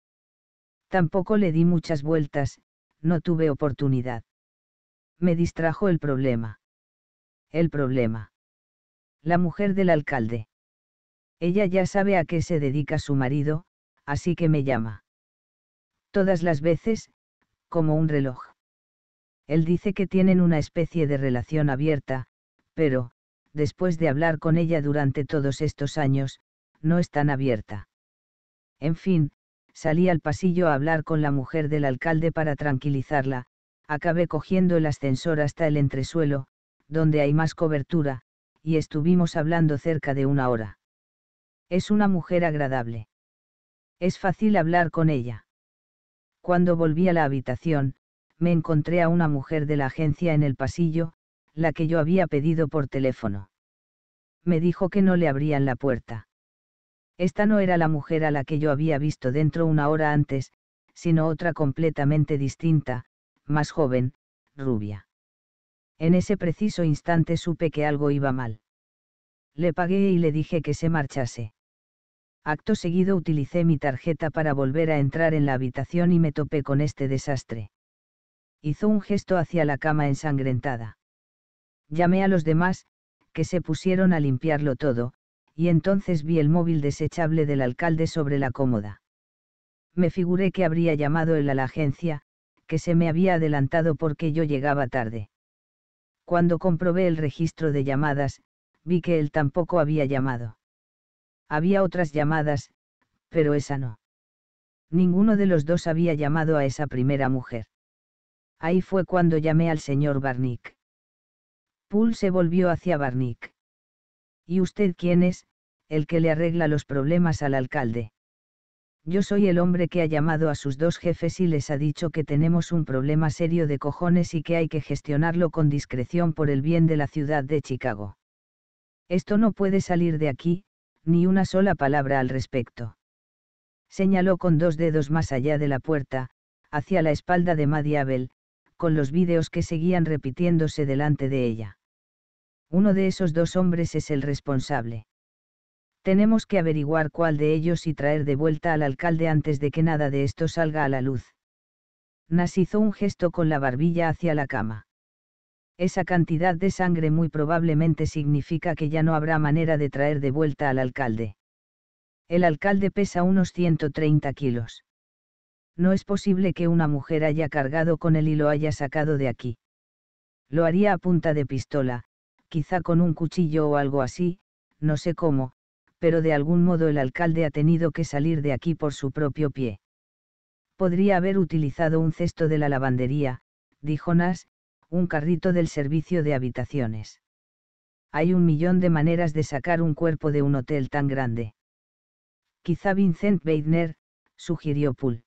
Tampoco le di muchas vueltas, no tuve oportunidad. Me distrajo el problema. El problema. La mujer del alcalde. Ella ya sabe a qué se dedica su marido, así que me llama. Todas las veces, como un reloj. Él dice que tienen una especie de relación abierta, pero, después de hablar con ella durante todos estos años, no es tan abierta. En fin, salí al pasillo a hablar con la mujer del alcalde para tranquilizarla, acabé cogiendo el ascensor hasta el entresuelo, donde hay más cobertura, y estuvimos hablando cerca de una hora. Es una mujer agradable. Es fácil hablar con ella. Cuando volví a la habitación, me encontré a una mujer de la agencia en el pasillo, la que yo había pedido por teléfono. Me dijo que no le abrían la puerta. Esta no era la mujer a la que yo había visto dentro una hora antes, sino otra completamente distinta, más joven, rubia. En ese preciso instante supe que algo iba mal. Le pagué y le dije que se marchase. Acto seguido utilicé mi tarjeta para volver a entrar en la habitación y me topé con este desastre. Hizo un gesto hacia la cama ensangrentada. Llamé a los demás, que se pusieron a limpiarlo todo, y entonces vi el móvil desechable del alcalde sobre la cómoda. Me figuré que habría llamado él a la agencia, que se me había adelantado porque yo llegaba tarde. Cuando comprobé el registro de llamadas, vi que él tampoco había llamado. Había otras llamadas, pero esa no. Ninguno de los dos había llamado a esa primera mujer. Ahí fue cuando llamé al señor Barnick. Poole se volvió hacia Barnick. ¿Y usted quién es, el que le arregla los problemas al alcalde? Yo soy el hombre que ha llamado a sus dos jefes y les ha dicho que tenemos un problema serio de cojones y que hay que gestionarlo con discreción por el bien de la ciudad de Chicago. Esto no puede salir de aquí, ni una sola palabra al respecto. Señaló con dos dedos más allá de la puerta, hacia la espalda de Maddie Abel, con los vídeos que seguían repitiéndose delante de ella. Uno de esos dos hombres es el responsable. Tenemos que averiguar cuál de ellos y traer de vuelta al alcalde antes de que nada de esto salga a la luz. Nas hizo un gesto con la barbilla hacia la cama. Esa cantidad de sangre muy probablemente significa que ya no habrá manera de traer de vuelta al alcalde. El alcalde pesa unos 130 kilos. No es posible que una mujer haya cargado con él y lo haya sacado de aquí. Lo haría a punta de pistola, quizá con un cuchillo o algo así, no sé cómo, pero de algún modo el alcalde ha tenido que salir de aquí por su propio pie. Podría haber utilizado un cesto de la lavandería, dijo Nas, un carrito del servicio de habitaciones. Hay un millón de maneras de sacar un cuerpo de un hotel tan grande. Quizá Vincent Weidner, sugirió Poole.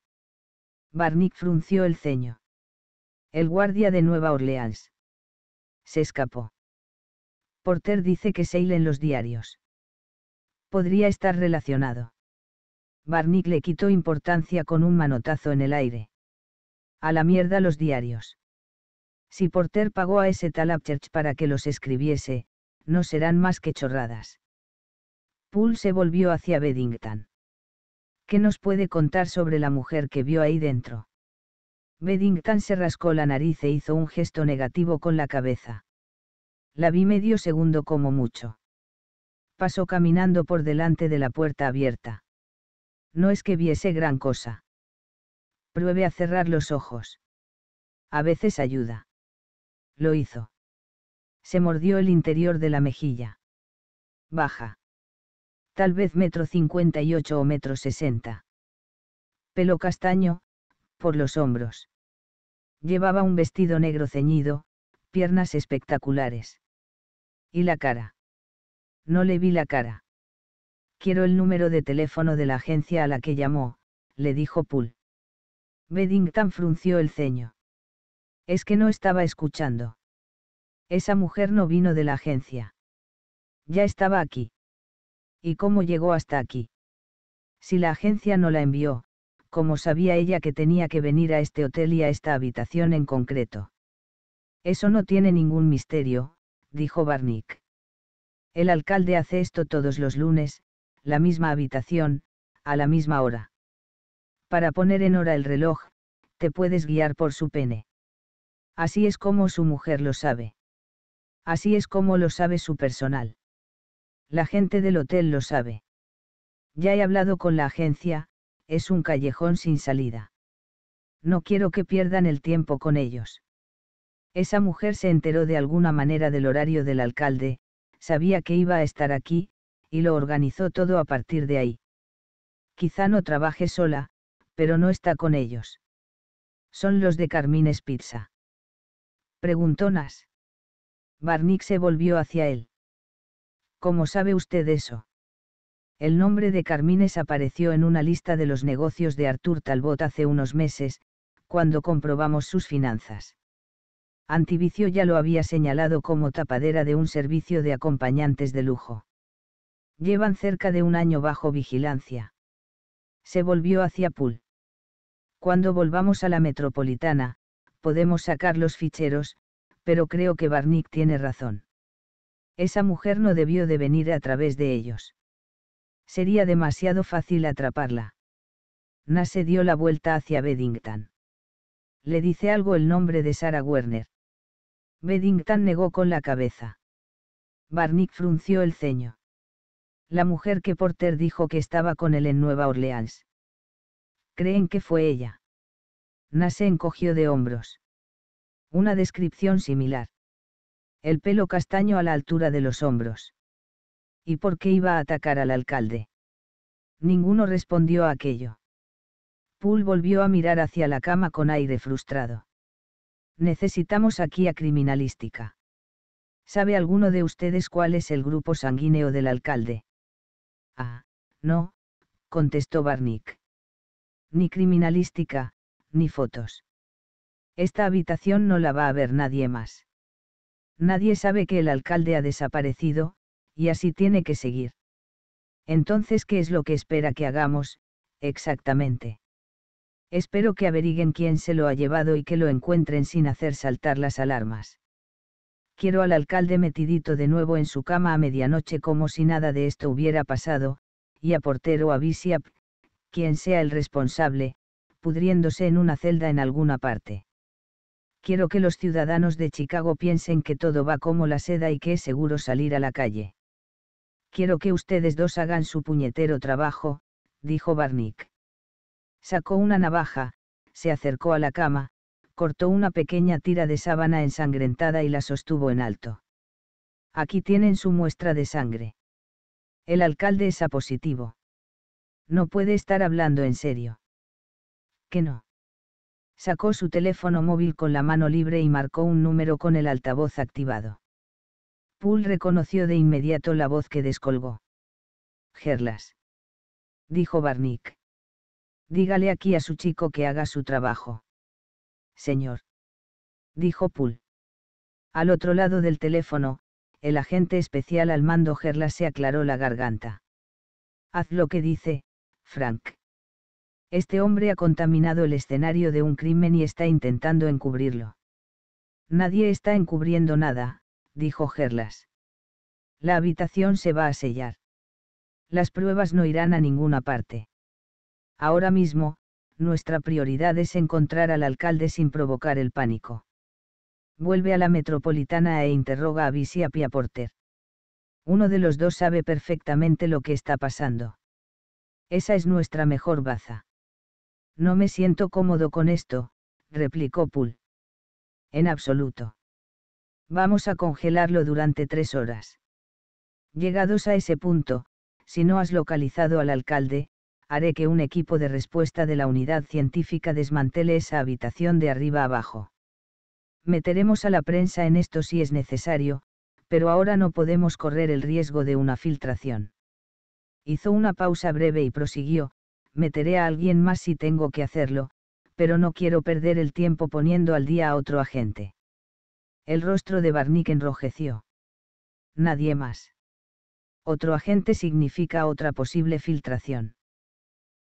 Barnick frunció el ceño. El guardia de Nueva Orleans. Se escapó. Porter dice que Sale en los diarios. Podría estar relacionado. Barnick le quitó importancia con un manotazo en el aire. A la mierda los diarios. Si Porter pagó a ese tal Upchurch para que los escribiese, no serán más que chorradas. Poole se volvió hacia Beddington. ¿Qué nos puede contar sobre la mujer que vio ahí dentro? Beddington se rascó la nariz e hizo un gesto negativo con la cabeza. La vi medio segundo como mucho. Pasó caminando por delante de la puerta abierta. No es que viese gran cosa. Pruebe a cerrar los ojos. A veces ayuda. Lo hizo. Se mordió el interior de la mejilla. Baja. Tal vez metro cincuenta y ocho o metro sesenta. Pelo castaño, por los hombros. Llevaba un vestido negro ceñido, piernas espectaculares y la cara. No le vi la cara. Quiero el número de teléfono de la agencia a la que llamó, le dijo Poole. Beddington frunció el ceño. Es que no estaba escuchando. Esa mujer no vino de la agencia. Ya estaba aquí. ¿Y cómo llegó hasta aquí? Si la agencia no la envió, ¿cómo sabía ella que tenía que venir a este hotel y a esta habitación en concreto? Eso no tiene ningún misterio, dijo Barnick. El alcalde hace esto todos los lunes, la misma habitación, a la misma hora. Para poner en hora el reloj, te puedes guiar por su pene. Así es como su mujer lo sabe. Así es como lo sabe su personal. La gente del hotel lo sabe. Ya he hablado con la agencia, es un callejón sin salida. No quiero que pierdan el tiempo con ellos. Esa mujer se enteró de alguna manera del horario del alcalde, sabía que iba a estar aquí, y lo organizó todo a partir de ahí. Quizá no trabaje sola, pero no está con ellos. Son los de Carmines Pizza. Preguntó Nas. Barnick se volvió hacia él. ¿Cómo sabe usted eso? El nombre de Carmines apareció en una lista de los negocios de Artur Talbot hace unos meses, cuando comprobamos sus finanzas. Antivicio ya lo había señalado como tapadera de un servicio de acompañantes de lujo. Llevan cerca de un año bajo vigilancia. Se volvió hacia Poole. Cuando volvamos a la metropolitana, podemos sacar los ficheros, pero creo que Barnick tiene razón. Esa mujer no debió de venir a través de ellos. Sería demasiado fácil atraparla. Nase dio la vuelta hacia Beddington. Le dice algo el nombre de Sarah Werner. Beddington negó con la cabeza. Barnick frunció el ceño. La mujer que Porter dijo que estaba con él en Nueva Orleans. Creen que fue ella. Nase encogió de hombros. Una descripción similar. El pelo castaño a la altura de los hombros. ¿Y por qué iba a atacar al alcalde? Ninguno respondió a aquello. Poole volvió a mirar hacia la cama con aire frustrado. Necesitamos aquí a criminalística. ¿Sabe alguno de ustedes cuál es el grupo sanguíneo del alcalde? Ah, no, contestó Barnick. Ni criminalística, ni fotos. Esta habitación no la va a ver nadie más. Nadie sabe que el alcalde ha desaparecido, y así tiene que seguir. Entonces, ¿qué es lo que espera que hagamos, exactamente? Espero que averiguen quién se lo ha llevado y que lo encuentren sin hacer saltar las alarmas. Quiero al alcalde metidito de nuevo en su cama a medianoche como si nada de esto hubiera pasado, y a Portero a Bishop, quien sea el responsable, pudriéndose en una celda en alguna parte. Quiero que los ciudadanos de Chicago piensen que todo va como la seda y que es seguro salir a la calle. Quiero que ustedes dos hagan su puñetero trabajo, dijo Barnick. Sacó una navaja, se acercó a la cama, cortó una pequeña tira de sábana ensangrentada y la sostuvo en alto. Aquí tienen su muestra de sangre. El alcalde es apositivo. No puede estar hablando en serio. ¿Que no? Sacó su teléfono móvil con la mano libre y marcó un número con el altavoz activado. Poole reconoció de inmediato la voz que descolgó. Gerlas. Dijo Barnick. Dígale aquí a su chico que haga su trabajo. Señor. Dijo Poole. Al otro lado del teléfono, el agente especial al mando Gerlas se aclaró la garganta. Haz lo que dice, Frank. Este hombre ha contaminado el escenario de un crimen y está intentando encubrirlo. Nadie está encubriendo nada, dijo Gerlas. La habitación se va a sellar. Las pruebas no irán a ninguna parte. Ahora mismo, nuestra prioridad es encontrar al alcalde sin provocar el pánico. Vuelve a la metropolitana e interroga a Vicia a Piaporter. Uno de los dos sabe perfectamente lo que está pasando. Esa es nuestra mejor baza. No me siento cómodo con esto, replicó Poole. En absoluto. Vamos a congelarlo durante tres horas. Llegados a ese punto, si no has localizado al alcalde, haré que un equipo de respuesta de la unidad científica desmantele esa habitación de arriba abajo. Meteremos a la prensa en esto si es necesario, pero ahora no podemos correr el riesgo de una filtración. Hizo una pausa breve y prosiguió, meteré a alguien más si tengo que hacerlo, pero no quiero perder el tiempo poniendo al día a otro agente. El rostro de Barnick enrojeció. Nadie más. Otro agente significa otra posible filtración.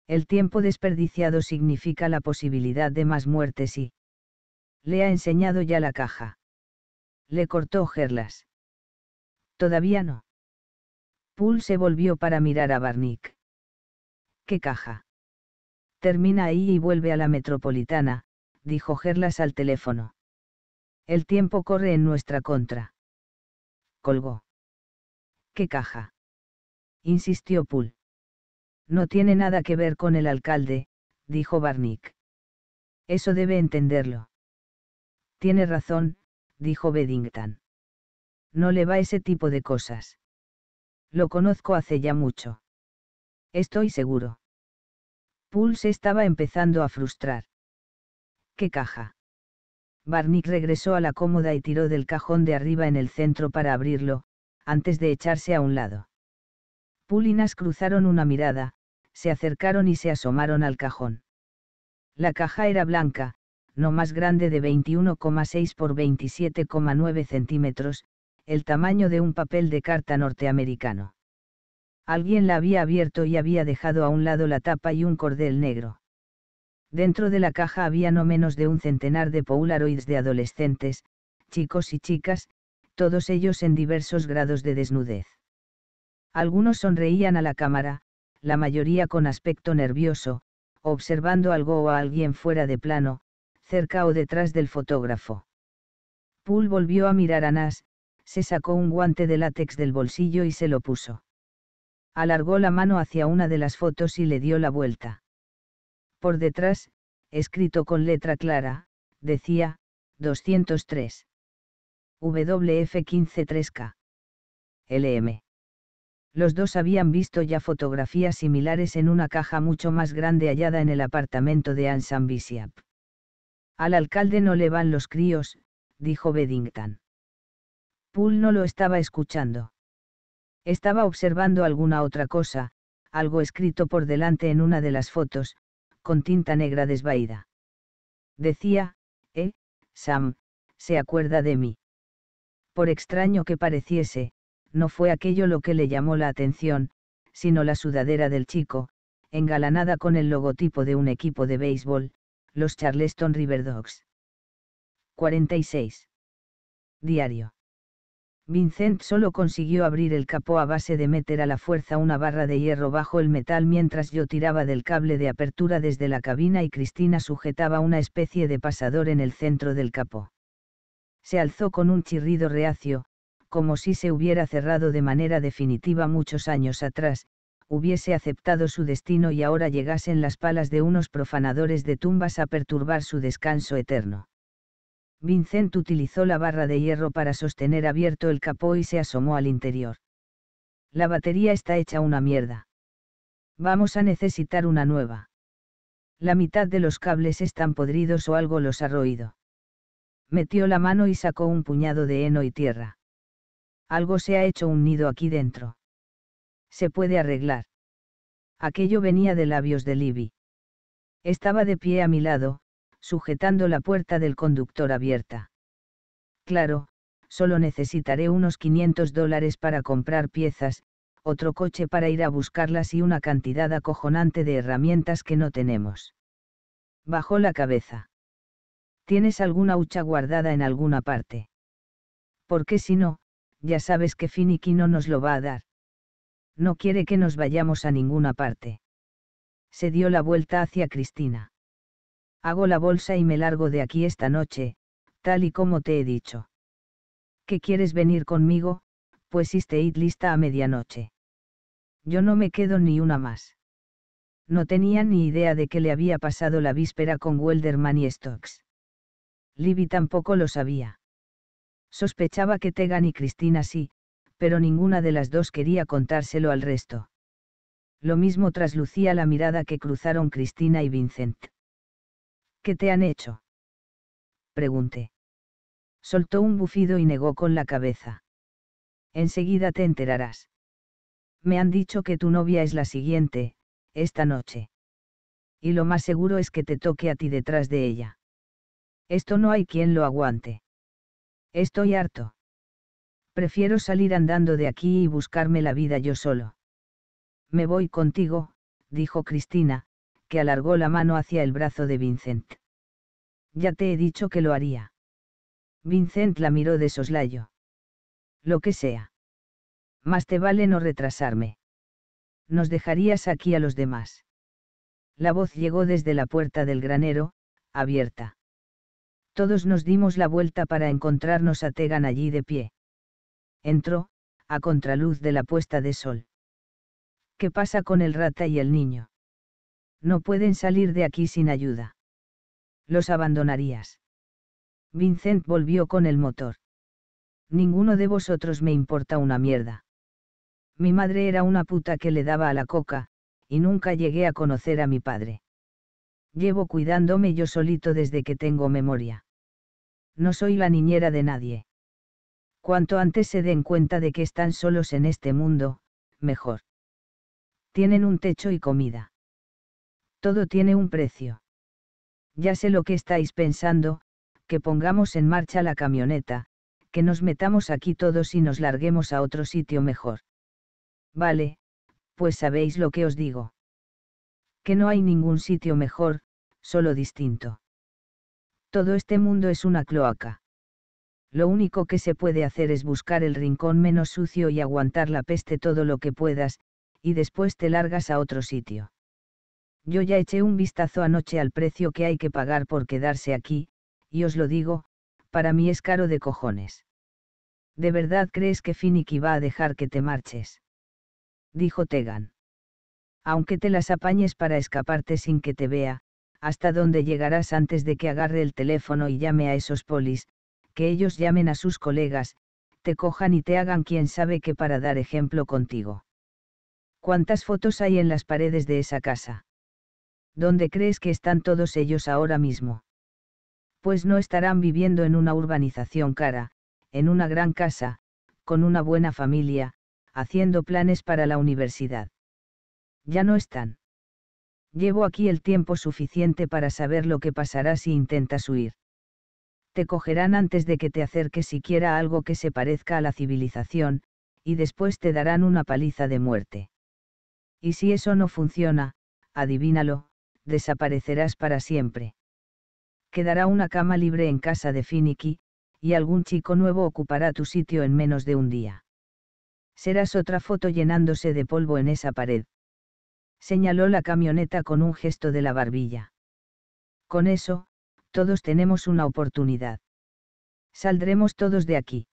El tiempo desperdiciado significa la posibilidad de más muertes y... Le ha enseñado ya la caja. Le cortó Gerlas. Todavía no. Poole se volvió para mirar a Barnick. ¿Qué caja? Termina ahí y vuelve a la metropolitana, dijo Gerlas al teléfono. El tiempo corre en nuestra contra. Colgó. ¿Qué caja? Insistió Poole. No tiene nada que ver con el alcalde, dijo Barnick. Eso debe entenderlo. Tiene razón, dijo Beddington. No le va ese tipo de cosas. Lo conozco hace ya mucho. Estoy seguro. se estaba empezando a frustrar. ¿Qué caja? Barnick regresó a la cómoda y tiró del cajón de arriba en el centro para abrirlo, antes de echarse a un lado. Pulinas cruzaron una mirada, se acercaron y se asomaron al cajón. La caja era blanca, no más grande de 21,6 por 27,9 centímetros, el tamaño de un papel de carta norteamericano. Alguien la había abierto y había dejado a un lado la tapa y un cordel negro. Dentro de la caja había no menos de un centenar de Polaroids de adolescentes, chicos y chicas, todos ellos en diversos grados de desnudez. Algunos sonreían a la cámara, la mayoría con aspecto nervioso, observando algo o a alguien fuera de plano, cerca o detrás del fotógrafo. Poole volvió a mirar a Nas, se sacó un guante de látex del bolsillo y se lo puso. Alargó la mano hacia una de las fotos y le dio la vuelta. Por detrás, escrito con letra clara, decía, 203. WF153K. LM. Los dos habían visto ya fotografías similares en una caja mucho más grande hallada en el apartamento de Ansan Al alcalde no le van los críos, dijo Beddington. Poole no lo estaba escuchando. Estaba observando alguna otra cosa, algo escrito por delante en una de las fotos, con tinta negra desvaída. Decía, eh, Sam, se acuerda de mí. Por extraño que pareciese, no fue aquello lo que le llamó la atención, sino la sudadera del chico, engalanada con el logotipo de un equipo de béisbol, los Charleston River Dogs. 46. Diario. Vincent solo consiguió abrir el capó a base de meter a la fuerza una barra de hierro bajo el metal mientras yo tiraba del cable de apertura desde la cabina y Cristina sujetaba una especie de pasador en el centro del capó. Se alzó con un chirrido reacio, como si se hubiera cerrado de manera definitiva muchos años atrás, hubiese aceptado su destino y ahora llegasen las palas de unos profanadores de tumbas a perturbar su descanso eterno. Vincent utilizó la barra de hierro para sostener abierto el capó y se asomó al interior. La batería está hecha una mierda. Vamos a necesitar una nueva. La mitad de los cables están podridos o algo los ha roído. Metió la mano y sacó un puñado de heno y tierra. Algo se ha hecho un nido aquí dentro. Se puede arreglar. Aquello venía de labios de Libby. Estaba de pie a mi lado, sujetando la puerta del conductor abierta. Claro, solo necesitaré unos 500 dólares para comprar piezas, otro coche para ir a buscarlas y una cantidad acojonante de herramientas que no tenemos. Bajó la cabeza. ¿Tienes alguna hucha guardada en alguna parte? Porque si no, ya sabes que Finicky no nos lo va a dar. No quiere que nos vayamos a ninguna parte. Se dio la vuelta hacia Cristina. Hago la bolsa y me largo de aquí esta noche, tal y como te he dicho. ¿Qué quieres venir conmigo? Pues id lista a medianoche. Yo no me quedo ni una más. No tenía ni idea de que le había pasado la víspera con Welderman y Stokes. Libby tampoco lo sabía. Sospechaba que Tegan y Cristina sí, pero ninguna de las dos quería contárselo al resto. Lo mismo traslucía la mirada que cruzaron Cristina y Vincent. ¿Qué te han hecho? Pregunté. Soltó un bufido y negó con la cabeza. Enseguida te enterarás. Me han dicho que tu novia es la siguiente, esta noche. Y lo más seguro es que te toque a ti detrás de ella. Esto no hay quien lo aguante. Estoy harto. Prefiero salir andando de aquí y buscarme la vida yo solo. Me voy contigo, dijo Cristina, que alargó la mano hacia el brazo de Vincent. Ya te he dicho que lo haría. Vincent la miró de soslayo. Lo que sea. Más te vale no retrasarme. Nos dejarías aquí a los demás. La voz llegó desde la puerta del granero, abierta. Todos nos dimos la vuelta para encontrarnos a Tegan allí de pie. Entró, a contraluz de la puesta de sol. ¿Qué pasa con el rata y el niño? No pueden salir de aquí sin ayuda. Los abandonarías. Vincent volvió con el motor. Ninguno de vosotros me importa una mierda. Mi madre era una puta que le daba a la coca, y nunca llegué a conocer a mi padre. Llevo cuidándome yo solito desde que tengo memoria. No soy la niñera de nadie. Cuanto antes se den cuenta de que están solos en este mundo, mejor. Tienen un techo y comida. Todo tiene un precio. Ya sé lo que estáis pensando, que pongamos en marcha la camioneta, que nos metamos aquí todos y nos larguemos a otro sitio mejor. Vale, pues sabéis lo que os digo. Que no hay ningún sitio mejor, solo distinto. Todo este mundo es una cloaca. Lo único que se puede hacer es buscar el rincón menos sucio y aguantar la peste todo lo que puedas, y después te largas a otro sitio. Yo ya eché un vistazo anoche al precio que hay que pagar por quedarse aquí, y os lo digo, para mí es caro de cojones. ¿De verdad crees que Finicky va a dejar que te marches? Dijo Tegan. Aunque te las apañes para escaparte sin que te vea, hasta dónde llegarás antes de que agarre el teléfono y llame a esos polis, que ellos llamen a sus colegas, te cojan y te hagan quien sabe qué para dar ejemplo contigo. ¿Cuántas fotos hay en las paredes de esa casa? ¿Dónde crees que están todos ellos ahora mismo? Pues no estarán viviendo en una urbanización cara, en una gran casa, con una buena familia, haciendo planes para la universidad. Ya no están. Llevo aquí el tiempo suficiente para saber lo que pasará si intentas huir. Te cogerán antes de que te acerques siquiera algo que se parezca a la civilización, y después te darán una paliza de muerte. Y si eso no funciona, adivínalo, desaparecerás para siempre. Quedará una cama libre en casa de Finicky, y algún chico nuevo ocupará tu sitio en menos de un día. Serás otra foto llenándose de polvo en esa pared señaló la camioneta con un gesto de la barbilla. Con eso, todos tenemos una oportunidad. Saldremos todos de aquí.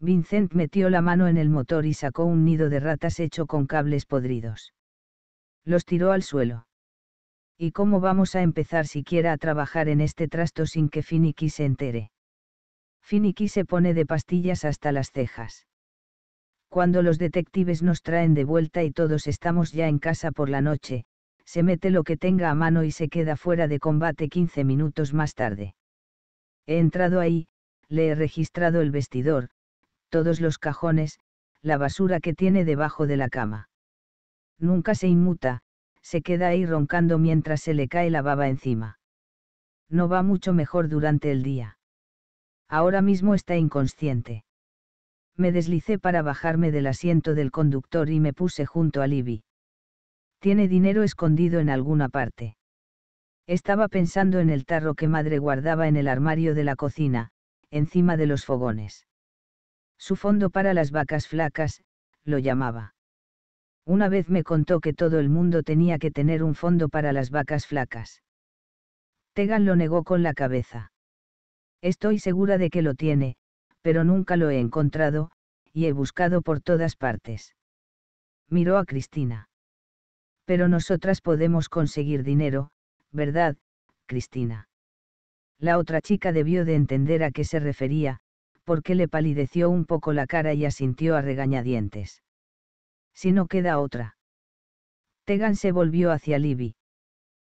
Vincent metió la mano en el motor y sacó un nido de ratas hecho con cables podridos. Los tiró al suelo. ¿Y cómo vamos a empezar siquiera a trabajar en este trasto sin que Finicky se entere? Finicky se pone de pastillas hasta las cejas. Cuando los detectives nos traen de vuelta y todos estamos ya en casa por la noche, se mete lo que tenga a mano y se queda fuera de combate 15 minutos más tarde. He entrado ahí, le he registrado el vestidor, todos los cajones, la basura que tiene debajo de la cama. Nunca se inmuta, se queda ahí roncando mientras se le cae la baba encima. No va mucho mejor durante el día. Ahora mismo está inconsciente me deslicé para bajarme del asiento del conductor y me puse junto a Libby. Tiene dinero escondido en alguna parte. Estaba pensando en el tarro que madre guardaba en el armario de la cocina, encima de los fogones. Su fondo para las vacas flacas, lo llamaba. Una vez me contó que todo el mundo tenía que tener un fondo para las vacas flacas. Tegan lo negó con la cabeza. Estoy segura de que lo tiene, pero nunca lo he encontrado, y he buscado por todas partes. Miró a Cristina. Pero nosotras podemos conseguir dinero, ¿verdad, Cristina? La otra chica debió de entender a qué se refería, porque le palideció un poco la cara y asintió a regañadientes. Si no queda otra. Tegan se volvió hacia Libby.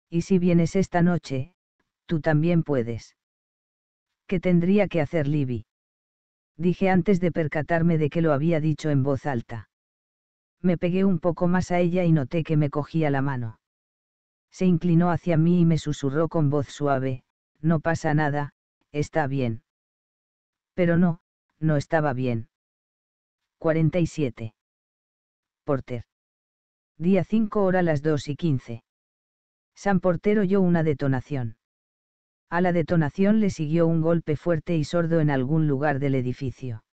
Y si vienes esta noche, tú también puedes. ¿Qué tendría que hacer Libby? dije antes de percatarme de que lo había dicho en voz alta. Me pegué un poco más a ella y noté que me cogía la mano. Se inclinó hacia mí y me susurró con voz suave, no pasa nada, está bien. Pero no, no estaba bien. 47. Porter. Día 5 hora las 2 y 15. San Porter oyó una detonación. A la detonación le siguió un golpe fuerte y sordo en algún lugar del edificio.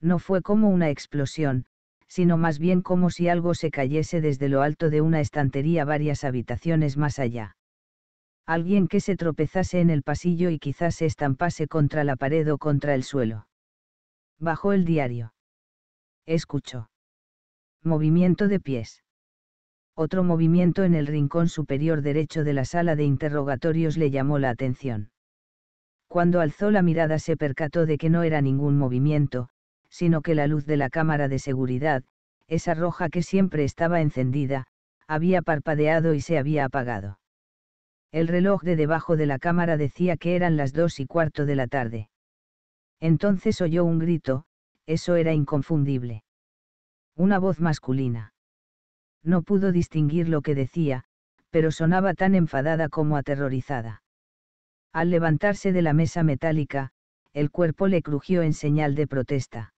No fue como una explosión, sino más bien como si algo se cayese desde lo alto de una estantería varias habitaciones más allá. Alguien que se tropezase en el pasillo y quizás se estampase contra la pared o contra el suelo. Bajó el diario. Escuchó. Movimiento de pies otro movimiento en el rincón superior derecho de la sala de interrogatorios le llamó la atención. Cuando alzó la mirada se percató de que no era ningún movimiento, sino que la luz de la cámara de seguridad, esa roja que siempre estaba encendida, había parpadeado y se había apagado. El reloj de debajo de la cámara decía que eran las dos y cuarto de la tarde. Entonces oyó un grito, eso era inconfundible. Una voz masculina. No pudo distinguir lo que decía, pero sonaba tan enfadada como aterrorizada. Al levantarse de la mesa metálica, el cuerpo le crujió en señal de protesta.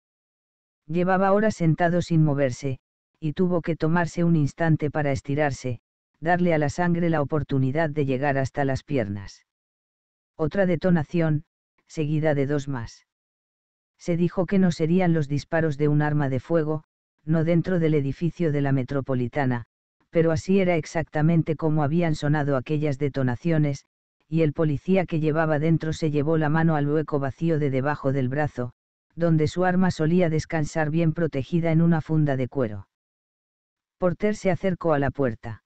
Llevaba horas sentado sin moverse, y tuvo que tomarse un instante para estirarse, darle a la sangre la oportunidad de llegar hasta las piernas. Otra detonación, seguida de dos más. Se dijo que no serían los disparos de un arma de fuego, no dentro del edificio de la metropolitana, pero así era exactamente como habían sonado aquellas detonaciones, y el policía que llevaba dentro se llevó la mano al hueco vacío de debajo del brazo, donde su arma solía descansar bien protegida en una funda de cuero. Porter se acercó a la puerta.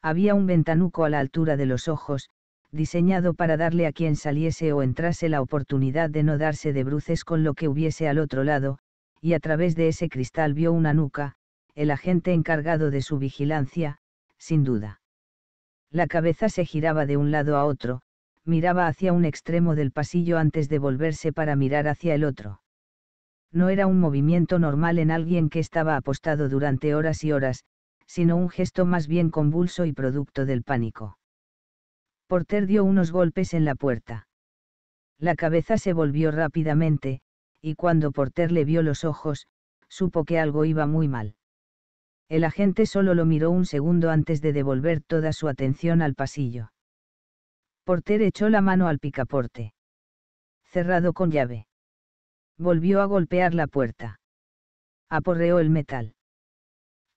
Había un ventanuco a la altura de los ojos, diseñado para darle a quien saliese o entrase la oportunidad de no darse de bruces con lo que hubiese al otro lado, y a través de ese cristal vio una nuca, el agente encargado de su vigilancia, sin duda. La cabeza se giraba de un lado a otro, miraba hacia un extremo del pasillo antes de volverse para mirar hacia el otro. No era un movimiento normal en alguien que estaba apostado durante horas y horas, sino un gesto más bien convulso y producto del pánico. Porter dio unos golpes en la puerta. La cabeza se volvió rápidamente, y cuando Porter le vio los ojos, supo que algo iba muy mal. El agente solo lo miró un segundo antes de devolver toda su atención al pasillo. Porter echó la mano al picaporte. Cerrado con llave. Volvió a golpear la puerta. Aporreó el metal.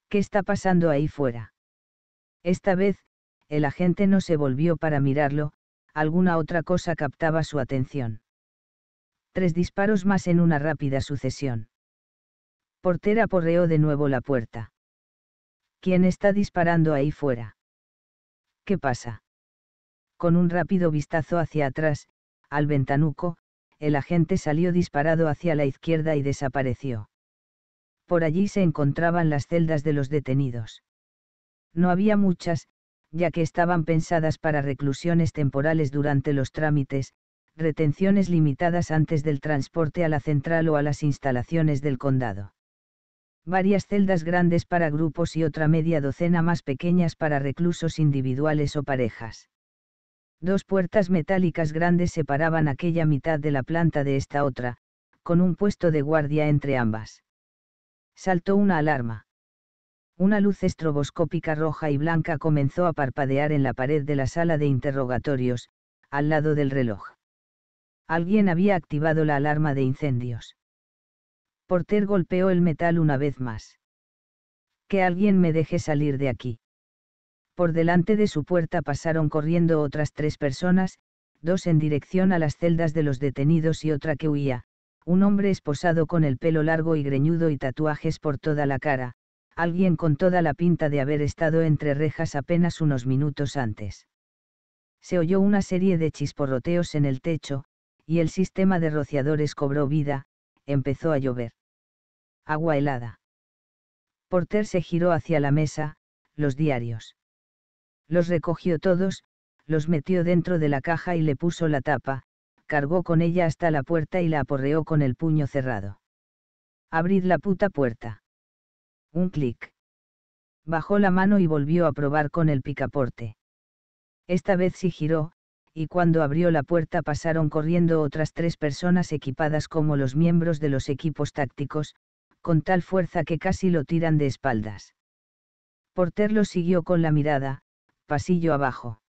¿Qué está pasando ahí fuera? Esta vez, el agente no se volvió para mirarlo, alguna otra cosa captaba su atención tres disparos más en una rápida sucesión. Portera porreó de nuevo la puerta. ¿Quién está disparando ahí fuera? ¿Qué pasa? Con un rápido vistazo hacia atrás, al ventanuco, el agente salió disparado hacia la izquierda y desapareció. Por allí se encontraban las celdas de los detenidos. No había muchas, ya que estaban pensadas para reclusiones temporales durante los trámites, retenciones limitadas antes del transporte a la central o a las instalaciones del condado. Varias celdas grandes para grupos y otra media docena más pequeñas para reclusos individuales o parejas. Dos puertas metálicas grandes separaban aquella mitad de la planta de esta otra, con un puesto de guardia entre ambas. Saltó una alarma. Una luz estroboscópica roja y blanca comenzó a parpadear en la pared de la sala de interrogatorios, al lado del reloj alguien había activado la alarma de incendios. Porter golpeó el metal una vez más. Que alguien me deje salir de aquí. Por delante de su puerta pasaron corriendo otras tres personas, dos en dirección a las celdas de los detenidos y otra que huía, un hombre esposado con el pelo largo y greñudo y tatuajes por toda la cara, alguien con toda la pinta de haber estado entre rejas apenas unos minutos antes. Se oyó una serie de chisporroteos en el techo, y el sistema de rociadores cobró vida, empezó a llover. Agua helada. Porter se giró hacia la mesa, los diarios. Los recogió todos, los metió dentro de la caja y le puso la tapa, cargó con ella hasta la puerta y la aporreó con el puño cerrado. Abrid la puta puerta. Un clic. Bajó la mano y volvió a probar con el picaporte. Esta vez sí giró, y cuando abrió la puerta pasaron corriendo otras tres personas equipadas como los miembros de los equipos tácticos, con tal fuerza que casi lo tiran de espaldas. Porter lo siguió con la mirada, pasillo abajo.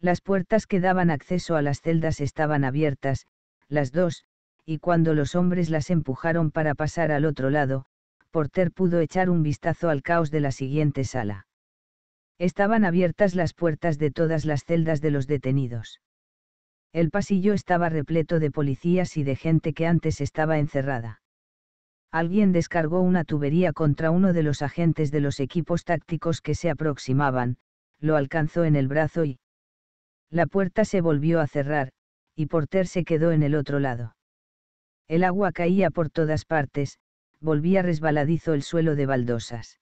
Las puertas que daban acceso a las celdas estaban abiertas, las dos, y cuando los hombres las empujaron para pasar al otro lado, Porter pudo echar un vistazo al caos de la siguiente sala. Estaban abiertas las puertas de todas las celdas de los detenidos. El pasillo estaba repleto de policías y de gente que antes estaba encerrada. Alguien descargó una tubería contra uno de los agentes de los equipos tácticos que se aproximaban, lo alcanzó en el brazo y... La puerta se volvió a cerrar, y Porter se quedó en el otro lado. El agua caía por todas partes, volvía resbaladizo el suelo de baldosas.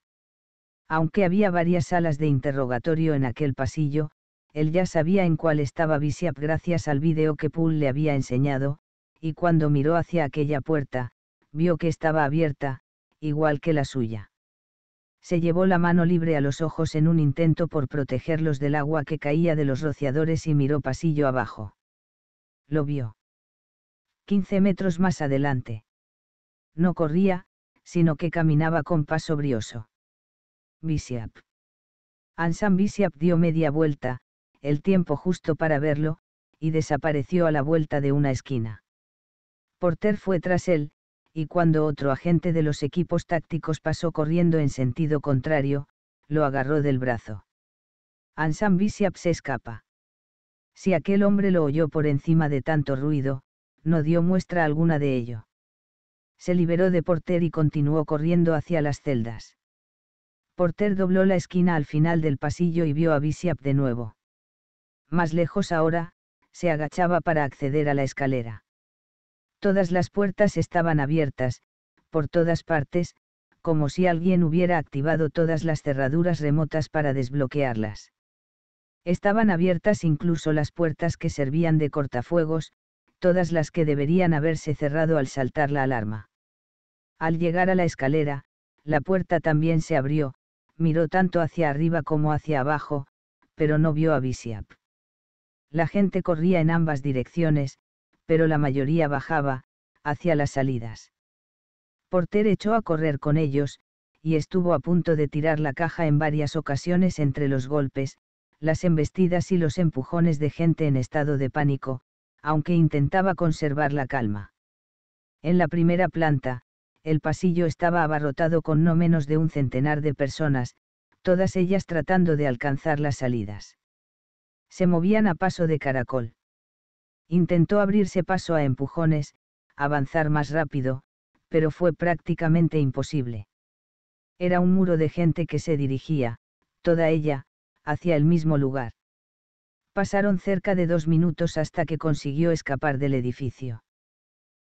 Aunque había varias salas de interrogatorio en aquel pasillo, él ya sabía en cuál estaba Bishop gracias al vídeo que Poole le había enseñado, y cuando miró hacia aquella puerta, vio que estaba abierta, igual que la suya. Se llevó la mano libre a los ojos en un intento por protegerlos del agua que caía de los rociadores y miró pasillo abajo. Lo vio. Quince metros más adelante. No corría, sino que caminaba con paso brioso. Visiap. Ansan Visiap dio media vuelta, el tiempo justo para verlo, y desapareció a la vuelta de una esquina. Porter fue tras él, y cuando otro agente de los equipos tácticos pasó corriendo en sentido contrario, lo agarró del brazo. Ansan Visiap se escapa. Si aquel hombre lo oyó por encima de tanto ruido, no dio muestra alguna de ello. Se liberó de Porter y continuó corriendo hacia las celdas. Porter dobló la esquina al final del pasillo y vio a Bishop de nuevo. Más lejos ahora, se agachaba para acceder a la escalera. Todas las puertas estaban abiertas, por todas partes, como si alguien hubiera activado todas las cerraduras remotas para desbloquearlas. Estaban abiertas incluso las puertas que servían de cortafuegos, todas las que deberían haberse cerrado al saltar la alarma. Al llegar a la escalera, la puerta también se abrió, miró tanto hacia arriba como hacia abajo, pero no vio a Visiap. La gente corría en ambas direcciones, pero la mayoría bajaba, hacia las salidas. Porter echó a correr con ellos, y estuvo a punto de tirar la caja en varias ocasiones entre los golpes, las embestidas y los empujones de gente en estado de pánico, aunque intentaba conservar la calma. En la primera planta, el pasillo estaba abarrotado con no menos de un centenar de personas, todas ellas tratando de alcanzar las salidas. Se movían a paso de caracol. Intentó abrirse paso a empujones, avanzar más rápido, pero fue prácticamente imposible. Era un muro de gente que se dirigía, toda ella, hacia el mismo lugar. Pasaron cerca de dos minutos hasta que consiguió escapar del edificio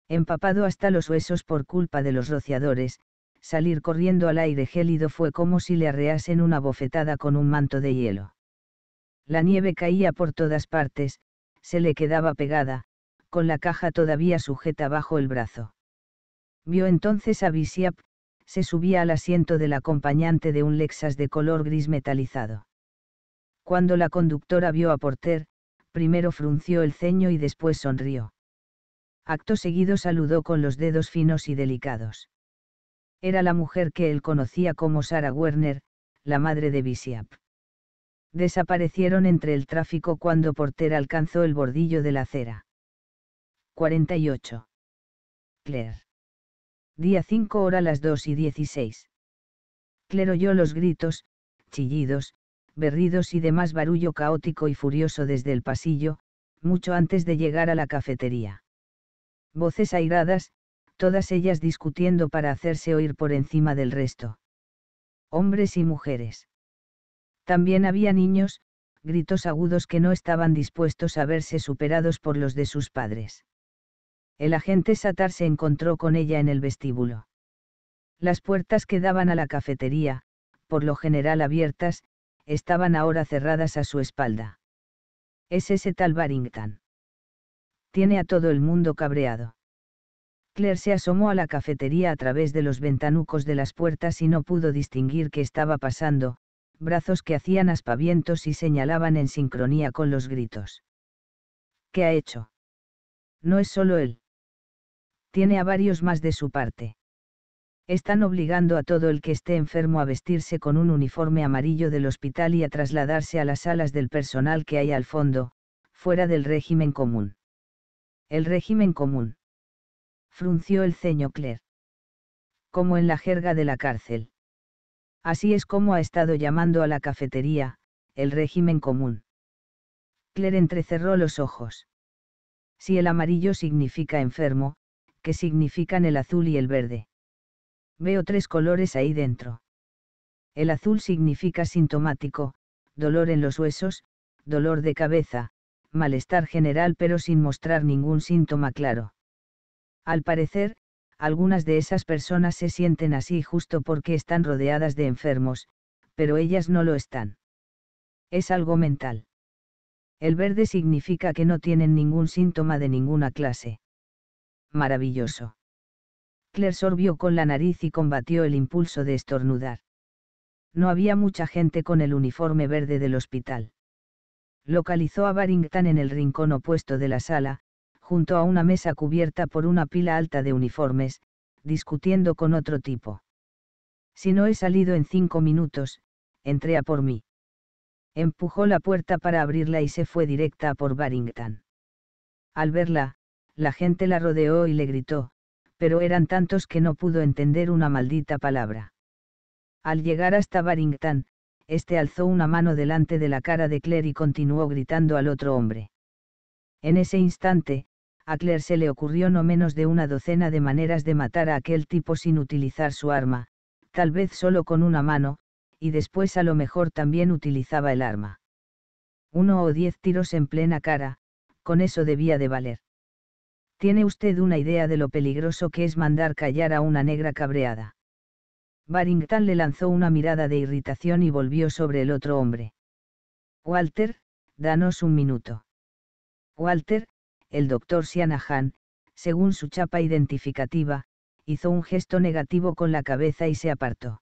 empapado hasta los huesos por culpa de los rociadores, salir corriendo al aire gélido fue como si le arreasen una bofetada con un manto de hielo. La nieve caía por todas partes, se le quedaba pegada, con la caja todavía sujeta bajo el brazo. Vio entonces a Bisiap, se subía al asiento del acompañante de un Lexus de color gris metalizado. Cuando la conductora vio a Porter, primero frunció el ceño y después sonrió acto seguido saludó con los dedos finos y delicados. Era la mujer que él conocía como Sarah Werner, la madre de Bishop. Desaparecieron entre el tráfico cuando Porter alcanzó el bordillo de la acera. 48. Claire. Día 5 hora las 2 y 16. Claire oyó los gritos, chillidos, berridos y demás barullo caótico y furioso desde el pasillo, mucho antes de llegar a la cafetería voces airadas, todas ellas discutiendo para hacerse oír por encima del resto. Hombres y mujeres. También había niños, gritos agudos que no estaban dispuestos a verse superados por los de sus padres. El agente Satar se encontró con ella en el vestíbulo. Las puertas que daban a la cafetería, por lo general abiertas, estaban ahora cerradas a su espalda. Es ese tal Barrington tiene a todo el mundo cabreado. Claire se asomó a la cafetería a través de los ventanucos de las puertas y no pudo distinguir qué estaba pasando, brazos que hacían aspavientos y señalaban en sincronía con los gritos. ¿Qué ha hecho? No es solo él. Tiene a varios más de su parte. Están obligando a todo el que esté enfermo a vestirse con un uniforme amarillo del hospital y a trasladarse a las salas del personal que hay al fondo, fuera del régimen común. El régimen común. Frunció el ceño Claire. Como en la jerga de la cárcel. Así es como ha estado llamando a la cafetería, el régimen común. Claire entrecerró los ojos. Si el amarillo significa enfermo, ¿qué significan el azul y el verde? Veo tres colores ahí dentro. El azul significa sintomático, dolor en los huesos, dolor de cabeza, malestar general pero sin mostrar ningún síntoma claro. Al parecer, algunas de esas personas se sienten así justo porque están rodeadas de enfermos, pero ellas no lo están. Es algo mental. El verde significa que no tienen ningún síntoma de ninguna clase. Maravilloso. Claire sorbió con la nariz y combatió el impulso de estornudar. No había mucha gente con el uniforme verde del hospital localizó a Barrington en el rincón opuesto de la sala, junto a una mesa cubierta por una pila alta de uniformes, discutiendo con otro tipo. Si no he salido en cinco minutos, entré a por mí. Empujó la puerta para abrirla y se fue directa a por Barrington. Al verla, la gente la rodeó y le gritó, pero eran tantos que no pudo entender una maldita palabra. Al llegar hasta Barrington, este alzó una mano delante de la cara de Claire y continuó gritando al otro hombre. En ese instante, a Claire se le ocurrió no menos de una docena de maneras de matar a aquel tipo sin utilizar su arma, tal vez solo con una mano, y después a lo mejor también utilizaba el arma. Uno o diez tiros en plena cara, con eso debía de valer. ¿Tiene usted una idea de lo peligroso que es mandar callar a una negra cabreada? Barrington le lanzó una mirada de irritación y volvió sobre el otro hombre. Walter, danos un minuto. Walter, el doctor Sianahan, según su chapa identificativa, hizo un gesto negativo con la cabeza y se apartó.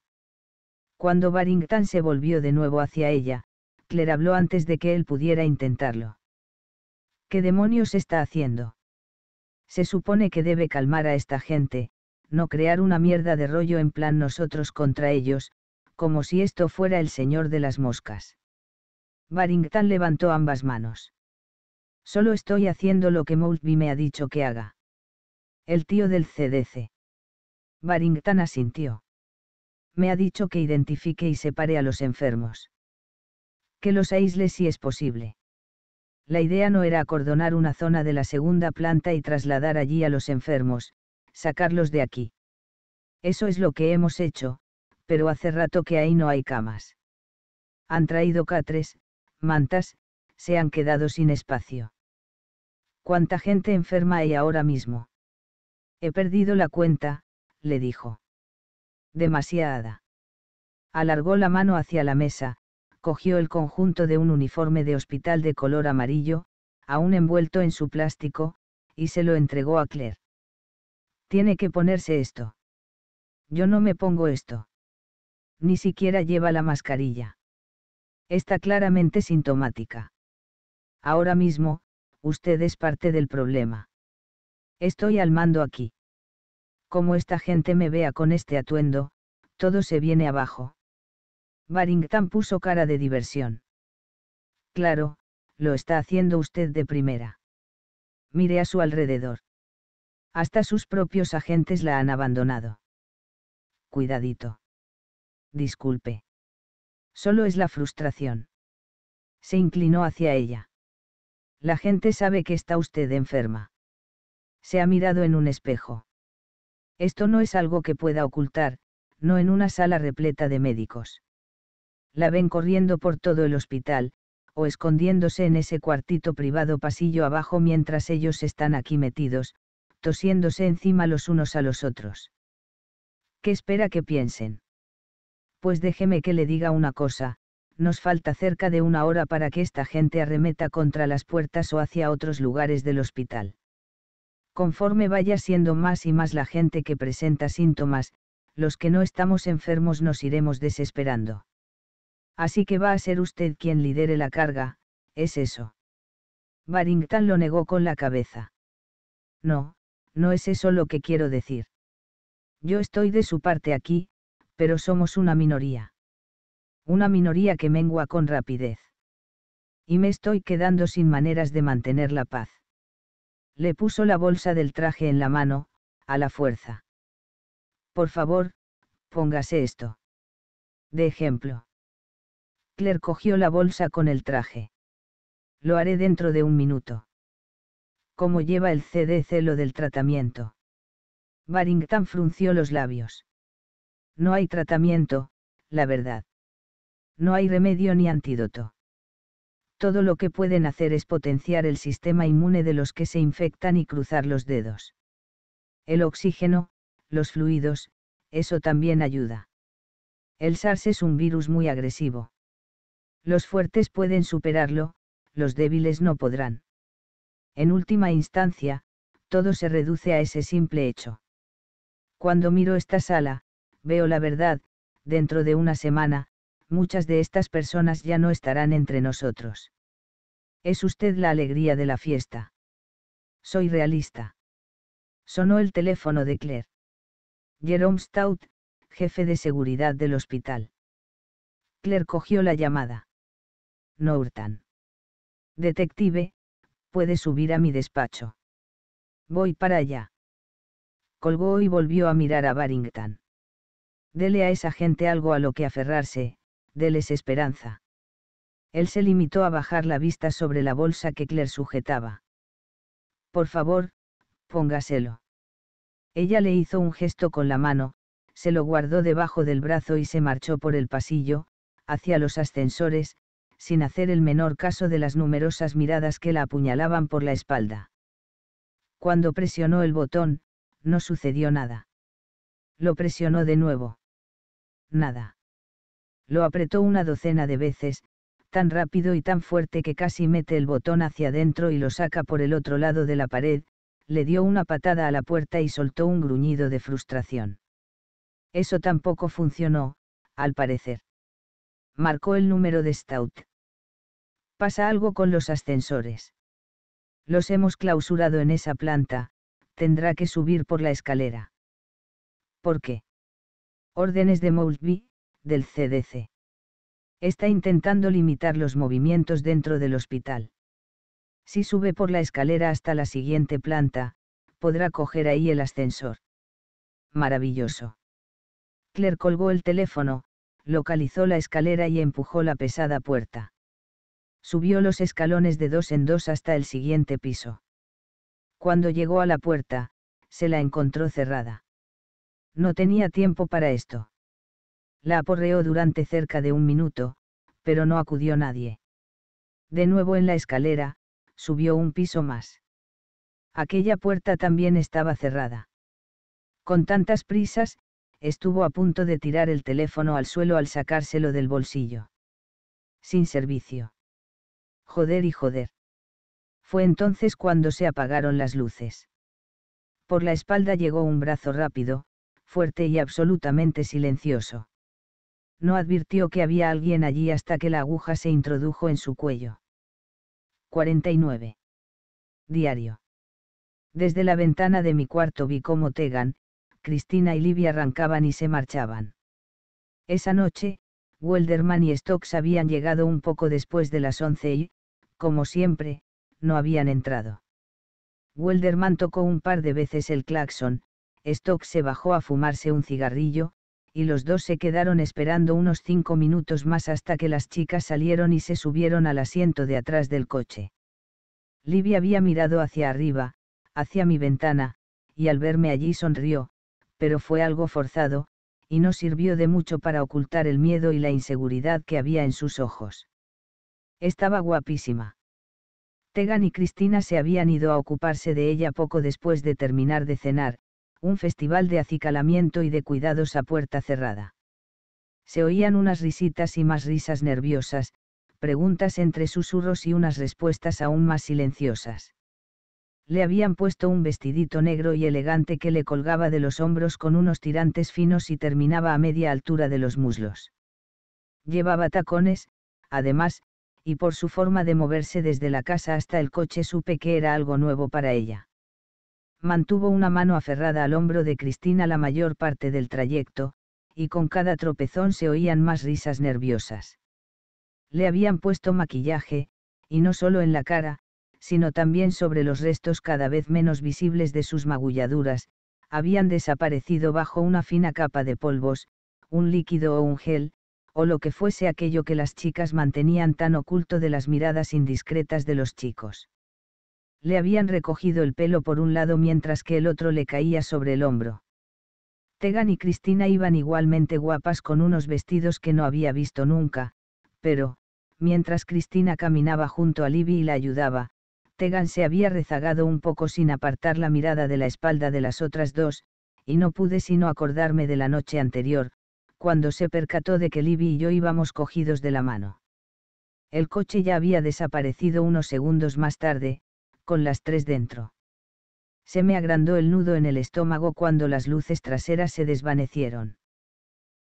Cuando Barrington se volvió de nuevo hacia ella, Claire habló antes de que él pudiera intentarlo. ¿Qué demonios está haciendo? Se supone que debe calmar a esta gente, no crear una mierda de rollo en plan nosotros contra ellos, como si esto fuera el señor de las moscas. Barrington levantó ambas manos. Solo estoy haciendo lo que Moultby me ha dicho que haga. El tío del CDC. Barrington asintió. Me ha dicho que identifique y separe a los enfermos. Que los aísle si es posible. La idea no era acordonar una zona de la segunda planta y trasladar allí a los enfermos, sacarlos de aquí. Eso es lo que hemos hecho, pero hace rato que ahí no hay camas. Han traído catres, mantas, se han quedado sin espacio. ¿Cuánta gente enferma hay ahora mismo? He perdido la cuenta, le dijo. Demasiada. Alargó la mano hacia la mesa, cogió el conjunto de un uniforme de hospital de color amarillo, aún envuelto en su plástico, y se lo entregó a Claire. Tiene que ponerse esto. Yo no me pongo esto. Ni siquiera lleva la mascarilla. Está claramente sintomática. Ahora mismo, usted es parte del problema. Estoy al mando aquí. Como esta gente me vea con este atuendo, todo se viene abajo. Barrington puso cara de diversión. Claro, lo está haciendo usted de primera. Mire a su alrededor. Hasta sus propios agentes la han abandonado. Cuidadito. Disculpe. Solo es la frustración. Se inclinó hacia ella. La gente sabe que está usted enferma. Se ha mirado en un espejo. Esto no es algo que pueda ocultar, no en una sala repleta de médicos. La ven corriendo por todo el hospital, o escondiéndose en ese cuartito privado pasillo abajo mientras ellos están aquí metidos, tosiéndose encima los unos a los otros. ¿Qué espera que piensen? Pues déjeme que le diga una cosa, nos falta cerca de una hora para que esta gente arremeta contra las puertas o hacia otros lugares del hospital. Conforme vaya siendo más y más la gente que presenta síntomas, los que no estamos enfermos nos iremos desesperando. Así que va a ser usted quien lidere la carga, es eso. Barrington lo negó con la cabeza. No, no es eso lo que quiero decir. Yo estoy de su parte aquí, pero somos una minoría. Una minoría que mengua con rapidez. Y me estoy quedando sin maneras de mantener la paz. Le puso la bolsa del traje en la mano, a la fuerza. Por favor, póngase esto. De ejemplo. Claire cogió la bolsa con el traje. Lo haré dentro de un minuto cómo lleva el CDC lo del tratamiento. Barrington frunció los labios. No hay tratamiento, la verdad. No hay remedio ni antídoto. Todo lo que pueden hacer es potenciar el sistema inmune de los que se infectan y cruzar los dedos. El oxígeno, los fluidos, eso también ayuda. El SARS es un virus muy agresivo. Los fuertes pueden superarlo, los débiles no podrán. En última instancia, todo se reduce a ese simple hecho. Cuando miro esta sala, veo la verdad, dentro de una semana, muchas de estas personas ya no estarán entre nosotros. Es usted la alegría de la fiesta. Soy realista. Sonó el teléfono de Claire. Jerome Stout, jefe de seguridad del hospital. Claire cogió la llamada. Norton. Detective, puede subir a mi despacho. Voy para allá. Colgó y volvió a mirar a Barrington. Dele a esa gente algo a lo que aferrarse, déles esperanza. Él se limitó a bajar la vista sobre la bolsa que Claire sujetaba. Por favor, póngaselo. Ella le hizo un gesto con la mano, se lo guardó debajo del brazo y se marchó por el pasillo, hacia los ascensores, sin hacer el menor caso de las numerosas miradas que la apuñalaban por la espalda. Cuando presionó el botón, no sucedió nada. Lo presionó de nuevo. Nada. Lo apretó una docena de veces, tan rápido y tan fuerte que casi mete el botón hacia adentro y lo saca por el otro lado de la pared, le dio una patada a la puerta y soltó un gruñido de frustración. Eso tampoco funcionó, al parecer. Marcó el número de Stout. Pasa algo con los ascensores. Los hemos clausurado en esa planta, tendrá que subir por la escalera. ¿Por qué? Órdenes de Moultby, del CDC. Está intentando limitar los movimientos dentro del hospital. Si sube por la escalera hasta la siguiente planta, podrá coger ahí el ascensor. Maravilloso. Claire colgó el teléfono, localizó la escalera y empujó la pesada puerta. Subió los escalones de dos en dos hasta el siguiente piso. Cuando llegó a la puerta, se la encontró cerrada. No tenía tiempo para esto. La aporreó durante cerca de un minuto, pero no acudió nadie. De nuevo en la escalera, subió un piso más. Aquella puerta también estaba cerrada. Con tantas prisas, estuvo a punto de tirar el teléfono al suelo al sacárselo del bolsillo. Sin servicio joder y joder. Fue entonces cuando se apagaron las luces. Por la espalda llegó un brazo rápido, fuerte y absolutamente silencioso. No advirtió que había alguien allí hasta que la aguja se introdujo en su cuello. 49. Diario. Desde la ventana de mi cuarto vi cómo Tegan, Cristina y Livia arrancaban y se marchaban. Esa noche, Welderman y Stokes habían llegado un poco después de las once y, como siempre, no habían entrado. Welderman tocó un par de veces el claxon, Stock se bajó a fumarse un cigarrillo, y los dos se quedaron esperando unos cinco minutos más hasta que las chicas salieron y se subieron al asiento de atrás del coche. Libby había mirado hacia arriba, hacia mi ventana, y al verme allí sonrió, pero fue algo forzado, y no sirvió de mucho para ocultar el miedo y la inseguridad que había en sus ojos. Estaba guapísima. Tegan y Cristina se habían ido a ocuparse de ella poco después de terminar de cenar, un festival de acicalamiento y de cuidados a puerta cerrada. Se oían unas risitas y más risas nerviosas, preguntas entre susurros y unas respuestas aún más silenciosas. Le habían puesto un vestidito negro y elegante que le colgaba de los hombros con unos tirantes finos y terminaba a media altura de los muslos. Llevaba tacones, además, y por su forma de moverse desde la casa hasta el coche supe que era algo nuevo para ella. Mantuvo una mano aferrada al hombro de Cristina la mayor parte del trayecto, y con cada tropezón se oían más risas nerviosas. Le habían puesto maquillaje, y no solo en la cara, sino también sobre los restos cada vez menos visibles de sus magulladuras, habían desaparecido bajo una fina capa de polvos, un líquido o un gel, o lo que fuese aquello que las chicas mantenían tan oculto de las miradas indiscretas de los chicos. Le habían recogido el pelo por un lado mientras que el otro le caía sobre el hombro. Tegan y Cristina iban igualmente guapas con unos vestidos que no había visto nunca, pero, mientras Cristina caminaba junto a Libby y la ayudaba, Tegan se había rezagado un poco sin apartar la mirada de la espalda de las otras dos, y no pude sino acordarme de la noche anterior, cuando se percató de que Libby y yo íbamos cogidos de la mano. El coche ya había desaparecido unos segundos más tarde, con las tres dentro. Se me agrandó el nudo en el estómago cuando las luces traseras se desvanecieron.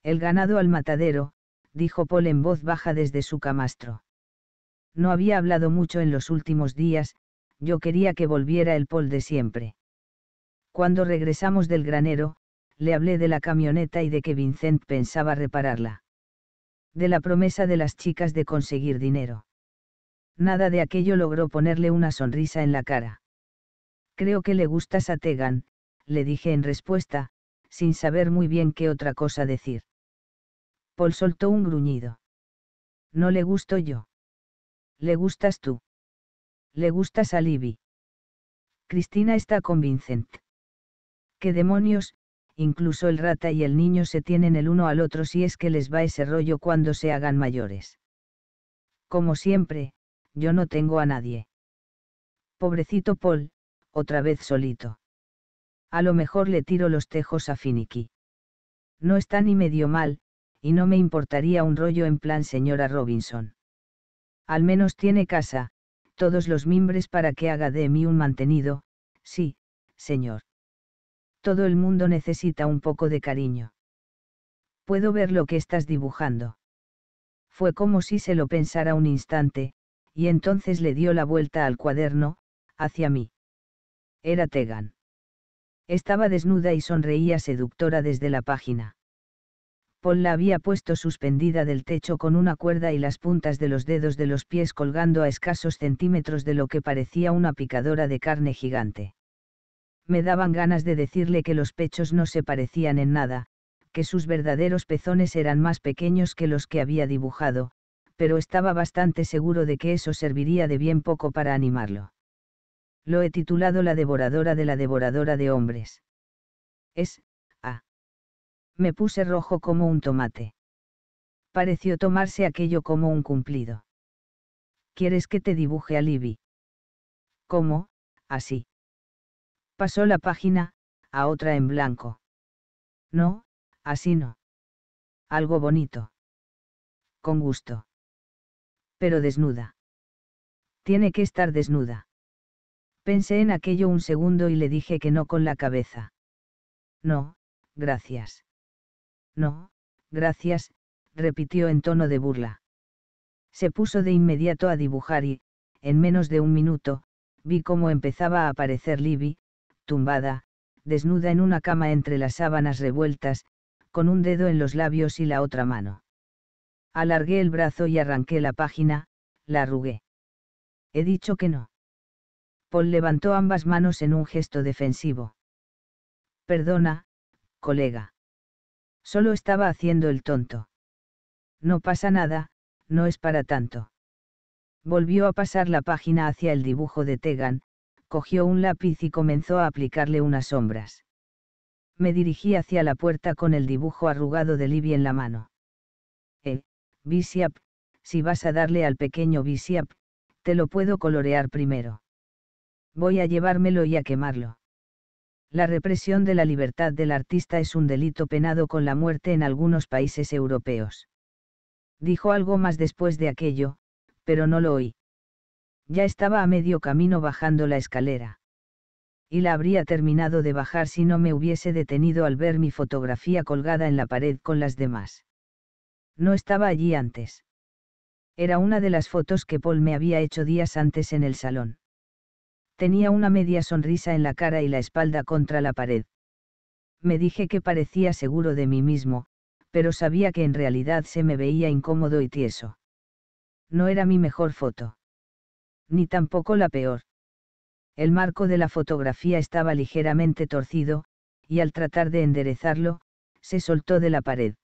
El ganado al matadero, dijo Paul en voz baja desde su camastro. No había hablado mucho en los últimos días, yo quería que volviera el Paul de siempre. Cuando regresamos del granero, le hablé de la camioneta y de que Vincent pensaba repararla. De la promesa de las chicas de conseguir dinero. Nada de aquello logró ponerle una sonrisa en la cara. Creo que le gustas a Tegan, le dije en respuesta, sin saber muy bien qué otra cosa decir. Paul soltó un gruñido. No le gusto yo. Le gustas tú. Le gustas a Libby. Cristina está con Vincent. ¿Qué demonios? incluso el rata y el niño se tienen el uno al otro si es que les va ese rollo cuando se hagan mayores. Como siempre, yo no tengo a nadie. Pobrecito Paul, otra vez solito. A lo mejor le tiro los tejos a Finicky. No está ni medio mal, y no me importaría un rollo en plan señora Robinson. Al menos tiene casa, todos los mimbres para que haga de mí un mantenido, sí, señor. Todo el mundo necesita un poco de cariño. Puedo ver lo que estás dibujando. Fue como si se lo pensara un instante, y entonces le dio la vuelta al cuaderno, hacia mí. Era Tegan. Estaba desnuda y sonreía seductora desde la página. Paul la había puesto suspendida del techo con una cuerda y las puntas de los dedos de los pies colgando a escasos centímetros de lo que parecía una picadora de carne gigante me daban ganas de decirle que los pechos no se parecían en nada, que sus verdaderos pezones eran más pequeños que los que había dibujado, pero estaba bastante seguro de que eso serviría de bien poco para animarlo. Lo he titulado La devoradora de la devoradora de hombres. Es, ah. Me puse rojo como un tomate. Pareció tomarse aquello como un cumplido. ¿Quieres que te dibuje a Libby? ¿Cómo? Así. Pasó la página, a otra en blanco. No, así no. Algo bonito. Con gusto. Pero desnuda. Tiene que estar desnuda. Pensé en aquello un segundo y le dije que no con la cabeza. No, gracias. No, gracias, repitió en tono de burla. Se puso de inmediato a dibujar y, en menos de un minuto, vi cómo empezaba a aparecer Libby, tumbada, desnuda en una cama entre las sábanas revueltas, con un dedo en los labios y la otra mano. Alargué el brazo y arranqué la página, la arrugué. He dicho que no. Paul levantó ambas manos en un gesto defensivo. Perdona, colega. Solo estaba haciendo el tonto. No pasa nada, no es para tanto. Volvió a pasar la página hacia el dibujo de Tegan, cogió un lápiz y comenzó a aplicarle unas sombras. Me dirigí hacia la puerta con el dibujo arrugado de Libby en la mano. Eh, Bishop, si vas a darle al pequeño Bishop, te lo puedo colorear primero. Voy a llevármelo y a quemarlo. La represión de la libertad del artista es un delito penado con la muerte en algunos países europeos. Dijo algo más después de aquello, pero no lo oí. Ya estaba a medio camino bajando la escalera. Y la habría terminado de bajar si no me hubiese detenido al ver mi fotografía colgada en la pared con las demás. No estaba allí antes. Era una de las fotos que Paul me había hecho días antes en el salón. Tenía una media sonrisa en la cara y la espalda contra la pared. Me dije que parecía seguro de mí mismo, pero sabía que en realidad se me veía incómodo y tieso. No era mi mejor foto ni tampoco la peor. El marco de la fotografía estaba ligeramente torcido, y al tratar de enderezarlo, se soltó de la pared.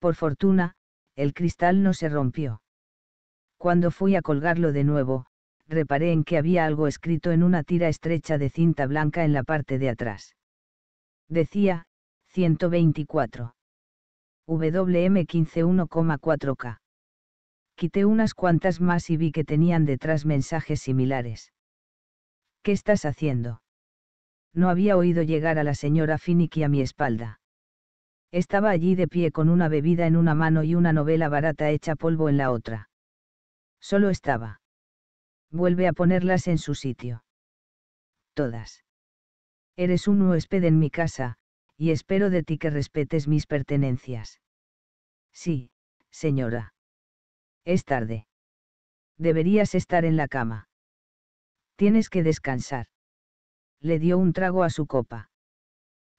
Por fortuna, el cristal no se rompió. Cuando fui a colgarlo de nuevo, reparé en que había algo escrito en una tira estrecha de cinta blanca en la parte de atrás. Decía, 124. WM15 1,4K quité unas cuantas más y vi que tenían detrás mensajes similares. ¿Qué estás haciendo? No había oído llegar a la señora Finicky a mi espalda. Estaba allí de pie con una bebida en una mano y una novela barata hecha polvo en la otra. Solo estaba. Vuelve a ponerlas en su sitio. Todas. Eres un huésped en mi casa, y espero de ti que respetes mis pertenencias. Sí, señora. Es tarde. Deberías estar en la cama. Tienes que descansar. Le dio un trago a su copa.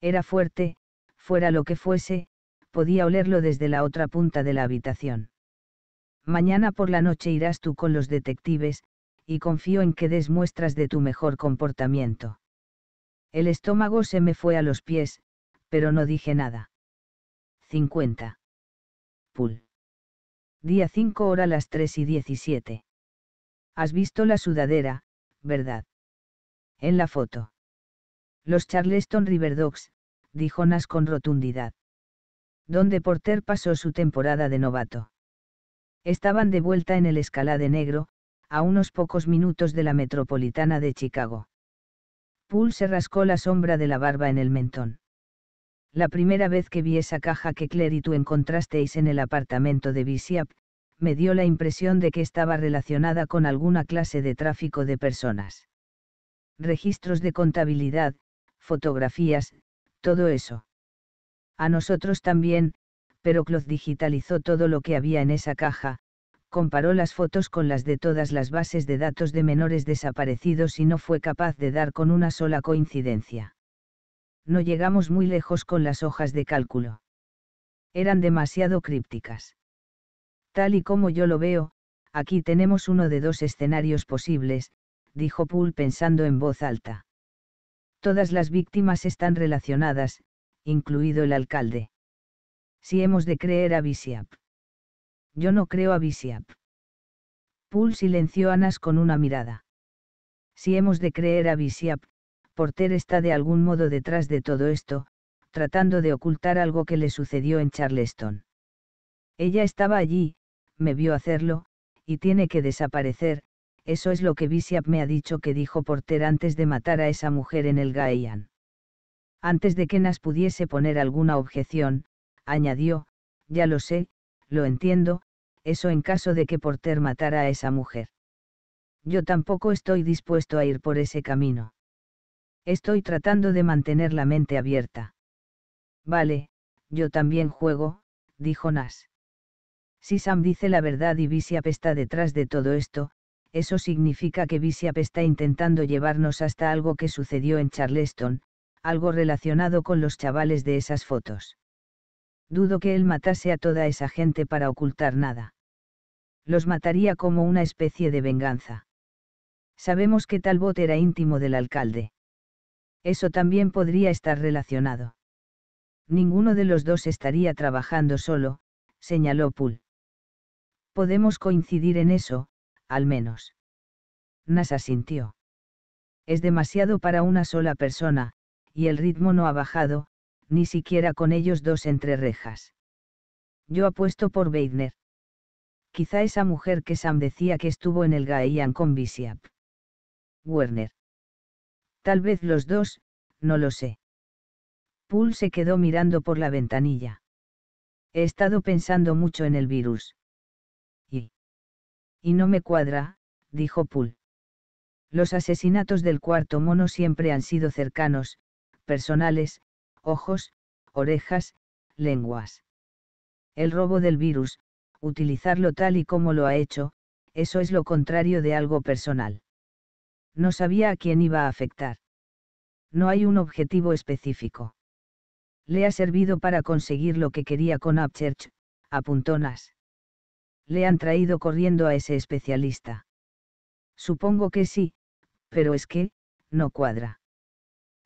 Era fuerte, fuera lo que fuese, podía olerlo desde la otra punta de la habitación. Mañana por la noche irás tú con los detectives, y confío en que des muestras de tu mejor comportamiento. El estómago se me fue a los pies, pero no dije nada. 50. Pull. Día 5 hora las 3 y 17. Has visto la sudadera, ¿verdad? En la foto. Los Charleston River Dogs, dijo Nas con rotundidad. Donde Porter pasó su temporada de novato. Estaban de vuelta en el Escalade Negro, a unos pocos minutos de la metropolitana de Chicago. Poole se rascó la sombra de la barba en el mentón. La primera vez que vi esa caja que Claire y tú encontrasteis en el apartamento de Visiap, me dio la impresión de que estaba relacionada con alguna clase de tráfico de personas. Registros de contabilidad, fotografías, todo eso. A nosotros también, pero Cloth digitalizó todo lo que había en esa caja, comparó las fotos con las de todas las bases de datos de menores desaparecidos y no fue capaz de dar con una sola coincidencia no llegamos muy lejos con las hojas de cálculo. Eran demasiado crípticas. Tal y como yo lo veo, aquí tenemos uno de dos escenarios posibles, dijo Poole pensando en voz alta. Todas las víctimas están relacionadas, incluido el alcalde. Si hemos de creer a Visiap. Yo no creo a Visiap. Poole silenció a Anas con una mirada. Si hemos de creer a Visiap, Porter está de algún modo detrás de todo esto, tratando de ocultar algo que le sucedió en Charleston. Ella estaba allí, me vio hacerlo, y tiene que desaparecer, eso es lo que Bishop me ha dicho que dijo Porter antes de matar a esa mujer en el Gaian. Antes de que Nas pudiese poner alguna objeción, añadió, ya lo sé, lo entiendo, eso en caso de que Porter matara a esa mujer. Yo tampoco estoy dispuesto a ir por ese camino. Estoy tratando de mantener la mente abierta. Vale, yo también juego, dijo Nas. Si Sam dice la verdad y Bishop está detrás de todo esto, eso significa que Bishop está intentando llevarnos hasta algo que sucedió en Charleston, algo relacionado con los chavales de esas fotos. Dudo que él matase a toda esa gente para ocultar nada. Los mataría como una especie de venganza. Sabemos que tal Talbot era íntimo del alcalde. Eso también podría estar relacionado. Ninguno de los dos estaría trabajando solo, señaló Poole. Podemos coincidir en eso, al menos. NASA asintió. Es demasiado para una sola persona, y el ritmo no ha bajado, ni siquiera con ellos dos entre rejas. Yo apuesto por Weidner. Quizá esa mujer que Sam decía que estuvo en el Gaian con Bishop. Werner. Tal vez los dos, no lo sé. Poole se quedó mirando por la ventanilla. He estado pensando mucho en el virus. Y. Y no me cuadra, dijo Poole. Los asesinatos del cuarto mono siempre han sido cercanos, personales, ojos, orejas, lenguas. El robo del virus, utilizarlo tal y como lo ha hecho, eso es lo contrario de algo personal. No sabía a quién iba a afectar. No hay un objetivo específico. Le ha servido para conseguir lo que quería con Upchurch, apuntó Nas. Le han traído corriendo a ese especialista. Supongo que sí, pero es que, no cuadra.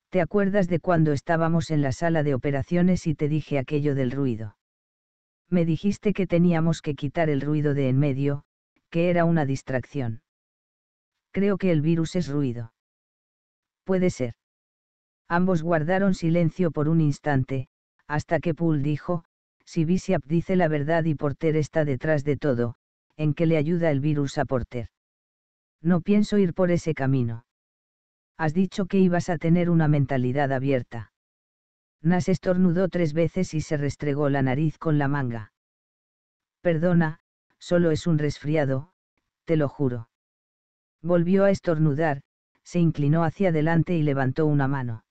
¿Te acuerdas de cuando estábamos en la sala de operaciones y te dije aquello del ruido? Me dijiste que teníamos que quitar el ruido de en medio, que era una distracción creo que el virus es ruido. Puede ser. Ambos guardaron silencio por un instante, hasta que Poole dijo, si Bishop dice la verdad y Porter está detrás de todo, ¿en qué le ayuda el virus a Porter? No pienso ir por ese camino. Has dicho que ibas a tener una mentalidad abierta. Nas estornudó tres veces y se restregó la nariz con la manga. Perdona, solo es un resfriado, te lo juro. Volvió a estornudar, se inclinó hacia adelante y levantó una mano.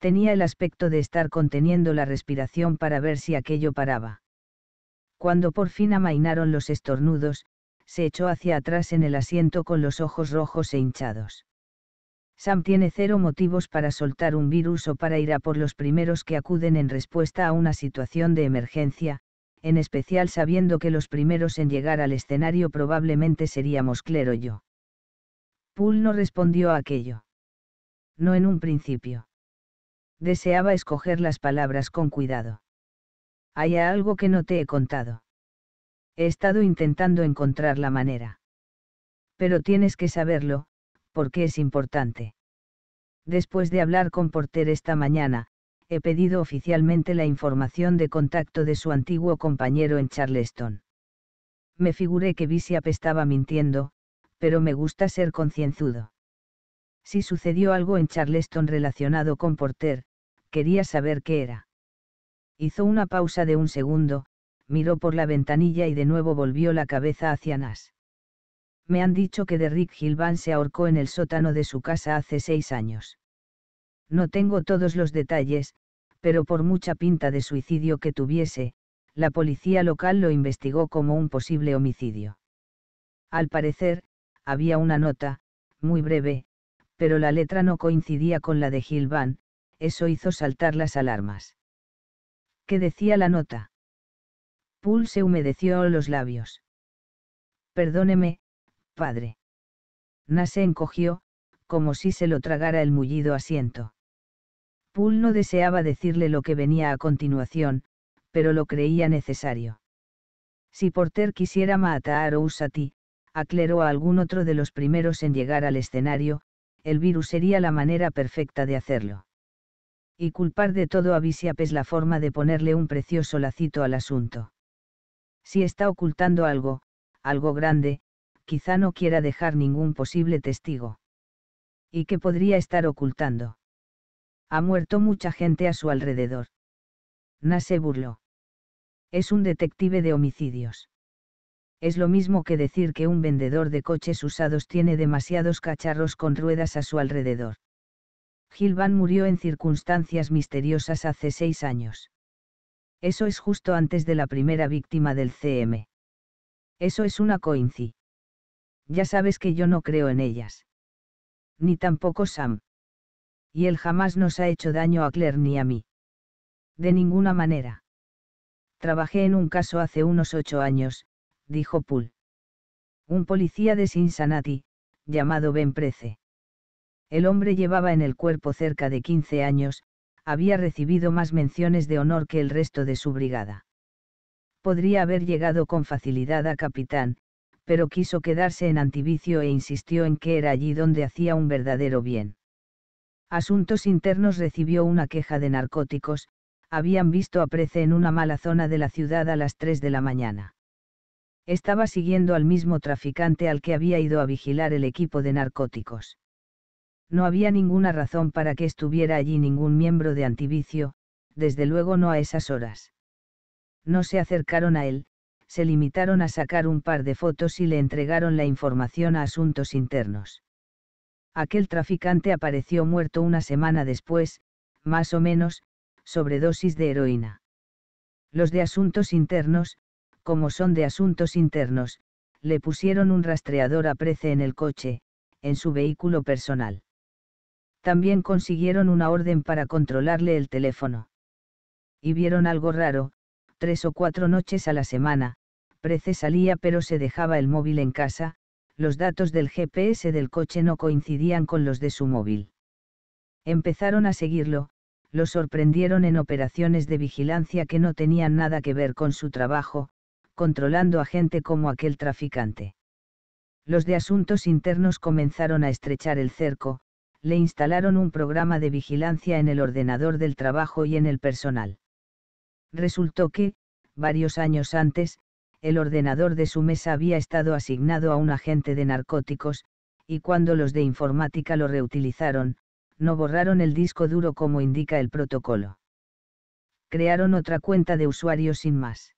Tenía el aspecto de estar conteniendo la respiración para ver si aquello paraba. Cuando por fin amainaron los estornudos, se echó hacia atrás en el asiento con los ojos rojos e hinchados. Sam tiene cero motivos para soltar un virus o para ir a por los primeros que acuden en respuesta a una situación de emergencia, en especial sabiendo que los primeros en llegar al escenario probablemente seríamos Clero o yo. Poole no respondió a aquello. No en un principio. Deseaba escoger las palabras con cuidado. Hay algo que no te he contado. He estado intentando encontrar la manera. Pero tienes que saberlo, porque es importante. Después de hablar con Porter esta mañana, he pedido oficialmente la información de contacto de su antiguo compañero en Charleston. Me figuré que Bisi estaba mintiendo, pero me gusta ser concienzudo. Si sucedió algo en Charleston relacionado con Porter, quería saber qué era. Hizo una pausa de un segundo, miró por la ventanilla y de nuevo volvió la cabeza hacia Nas. Me han dicho que Derrick Gilvan se ahorcó en el sótano de su casa hace seis años. No tengo todos los detalles, pero por mucha pinta de suicidio que tuviese, la policía local lo investigó como un posible homicidio. Al parecer, había una nota, muy breve, pero la letra no coincidía con la de Gilván, eso hizo saltar las alarmas. ¿Qué decía la nota? Poole se humedeció los labios. Perdóneme, padre. Nase encogió, como si se lo tragara el mullido asiento. Poole no deseaba decirle lo que venía a continuación, pero lo creía necesario. Si Porter quisiera matar a ti, aclaró a algún otro de los primeros en llegar al escenario, el virus sería la manera perfecta de hacerlo. Y culpar de todo a Bisiap es la forma de ponerle un precioso lacito al asunto. Si está ocultando algo, algo grande, quizá no quiera dejar ningún posible testigo. ¿Y qué podría estar ocultando? Ha muerto mucha gente a su alrededor. Nase burló. Es un detective de homicidios es lo mismo que decir que un vendedor de coches usados tiene demasiados cacharros con ruedas a su alrededor. Gilvan murió en circunstancias misteriosas hace seis años. Eso es justo antes de la primera víctima del CM. Eso es una coincidencia. Ya sabes que yo no creo en ellas. Ni tampoco Sam. Y él jamás nos ha hecho daño a Claire ni a mí. De ninguna manera. Trabajé en un caso hace unos ocho años, dijo Poole. Un policía de Cincinnati, llamado Ben Prece. El hombre llevaba en el cuerpo cerca de 15 años, había recibido más menciones de honor que el resto de su brigada. Podría haber llegado con facilidad a capitán, pero quiso quedarse en Antivicio e insistió en que era allí donde hacía un verdadero bien. Asuntos Internos recibió una queja de narcóticos, habían visto a Prece en una mala zona de la ciudad a las 3 de la mañana estaba siguiendo al mismo traficante al que había ido a vigilar el equipo de narcóticos. No había ninguna razón para que estuviera allí ningún miembro de antivicio, desde luego no a esas horas. No se acercaron a él, se limitaron a sacar un par de fotos y le entregaron la información a asuntos internos. Aquel traficante apareció muerto una semana después, más o menos, sobredosis de heroína. Los de asuntos internos, como son de asuntos internos, le pusieron un rastreador a prece en el coche, en su vehículo personal. También consiguieron una orden para controlarle el teléfono. Y vieron algo raro, tres o cuatro noches a la semana, Prece salía pero se dejaba el móvil en casa, los datos del GPS del coche no coincidían con los de su móvil. Empezaron a seguirlo, lo sorprendieron en operaciones de vigilancia que no tenían nada que ver con su trabajo, controlando a gente como aquel traficante. Los de asuntos internos comenzaron a estrechar el cerco, le instalaron un programa de vigilancia en el ordenador del trabajo y en el personal. Resultó que, varios años antes, el ordenador de su mesa había estado asignado a un agente de narcóticos, y cuando los de informática lo reutilizaron, no borraron el disco duro como indica el protocolo. Crearon otra cuenta de usuario sin más.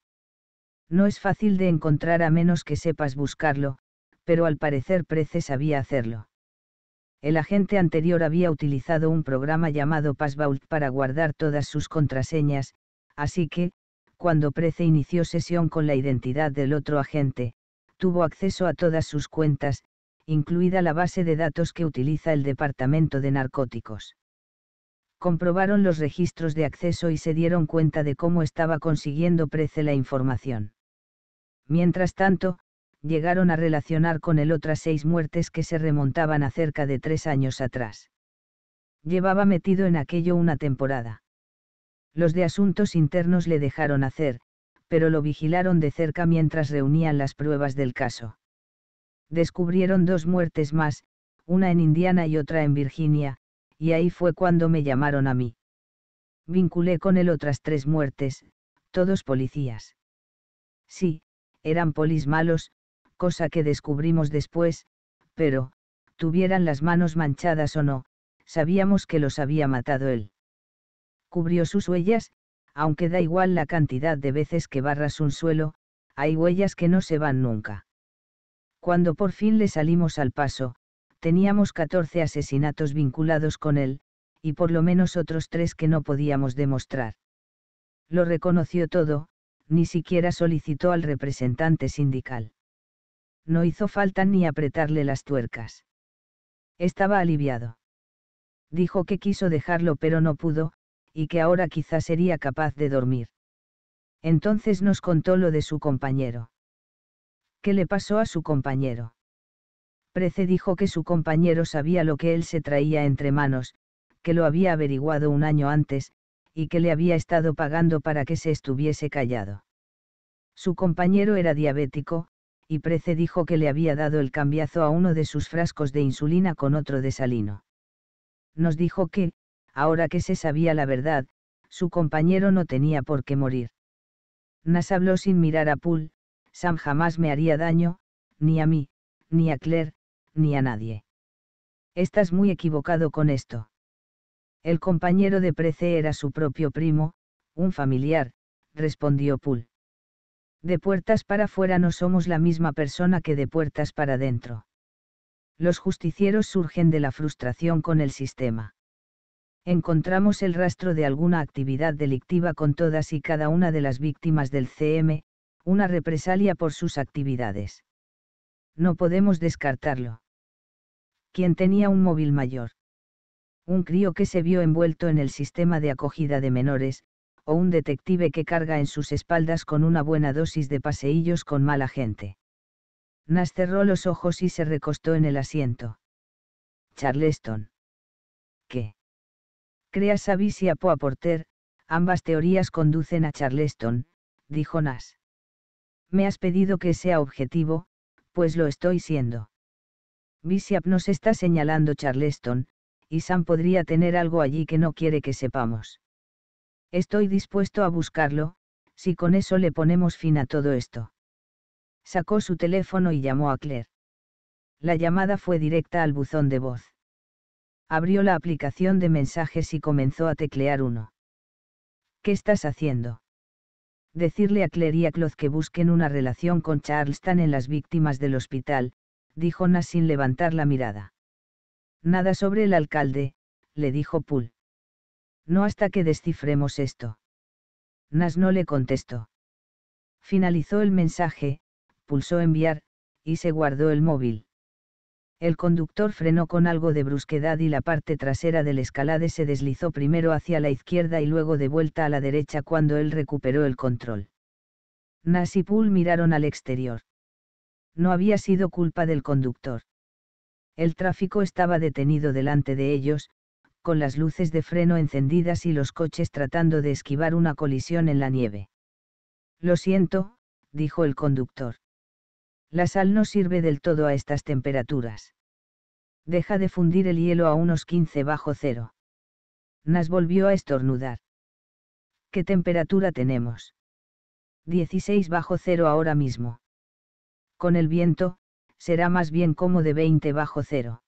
No es fácil de encontrar a menos que sepas buscarlo, pero al parecer Prece sabía hacerlo. El agente anterior había utilizado un programa llamado Passvault para guardar todas sus contraseñas, así que, cuando Prece inició sesión con la identidad del otro agente, tuvo acceso a todas sus cuentas, incluida la base de datos que utiliza el Departamento de Narcóticos. Comprobaron los registros de acceso y se dieron cuenta de cómo estaba consiguiendo Prece la información. Mientras tanto, llegaron a relacionar con él otras seis muertes que se remontaban a cerca de tres años atrás. Llevaba metido en aquello una temporada. Los de asuntos internos le dejaron hacer, pero lo vigilaron de cerca mientras reunían las pruebas del caso. Descubrieron dos muertes más, una en Indiana y otra en Virginia, y ahí fue cuando me llamaron a mí. Vinculé con él otras tres muertes, todos policías. Sí, eran polis malos, cosa que descubrimos después, pero, tuvieran las manos manchadas o no, sabíamos que los había matado él. Cubrió sus huellas, aunque da igual la cantidad de veces que barras un suelo, hay huellas que no se van nunca. Cuando por fin le salimos al paso, teníamos 14 asesinatos vinculados con él, y por lo menos otros tres que no podíamos demostrar. Lo reconoció todo, ni siquiera solicitó al representante sindical. No hizo falta ni apretarle las tuercas. Estaba aliviado. Dijo que quiso dejarlo pero no pudo, y que ahora quizá sería capaz de dormir. Entonces nos contó lo de su compañero. ¿Qué le pasó a su compañero? Prece dijo que su compañero sabía lo que él se traía entre manos, que lo había averiguado un año antes, y que le había estado pagando para que se estuviese callado. Su compañero era diabético, y Prece dijo que le había dado el cambiazo a uno de sus frascos de insulina con otro de salino. Nos dijo que, ahora que se sabía la verdad, su compañero no tenía por qué morir. Nas habló sin mirar a Poole, Sam jamás me haría daño, ni a mí, ni a Claire, ni a nadie. Estás muy equivocado con esto. El compañero de Prece era su propio primo, un familiar, respondió Poole. De puertas para fuera no somos la misma persona que de puertas para dentro. Los justicieros surgen de la frustración con el sistema. Encontramos el rastro de alguna actividad delictiva con todas y cada una de las víctimas del CM, una represalia por sus actividades. No podemos descartarlo. Quien tenía un móvil mayor? un crío que se vio envuelto en el sistema de acogida de menores, o un detective que carga en sus espaldas con una buena dosis de paseillos con mala gente. Nas cerró los ojos y se recostó en el asiento. Charleston. ¿Qué? Creas a o a Poa Porter, ambas teorías conducen a Charleston, dijo Nas. Me has pedido que sea objetivo, pues lo estoy siendo. Bishop nos está señalando Charleston, y Sam podría tener algo allí que no quiere que sepamos. Estoy dispuesto a buscarlo, si con eso le ponemos fin a todo esto. Sacó su teléfono y llamó a Claire. La llamada fue directa al buzón de voz. Abrió la aplicación de mensajes y comenzó a teclear uno. ¿Qué estás haciendo? Decirle a Claire y a Cloth que busquen una relación con Charleston en las víctimas del hospital, dijo Nas sin levantar la mirada. Nada sobre el alcalde, le dijo Poole. No hasta que descifremos esto. Nas no le contestó. Finalizó el mensaje, pulsó enviar, y se guardó el móvil. El conductor frenó con algo de brusquedad y la parte trasera del escalade se deslizó primero hacia la izquierda y luego de vuelta a la derecha cuando él recuperó el control. Nas y Poole miraron al exterior. No había sido culpa del conductor. El tráfico estaba detenido delante de ellos, con las luces de freno encendidas y los coches tratando de esquivar una colisión en la nieve. Lo siento, dijo el conductor. La sal no sirve del todo a estas temperaturas. Deja de fundir el hielo a unos 15 bajo cero. Nas volvió a estornudar. ¿Qué temperatura tenemos? 16 bajo cero ahora mismo. Con el viento, será más bien como de 20 bajo cero.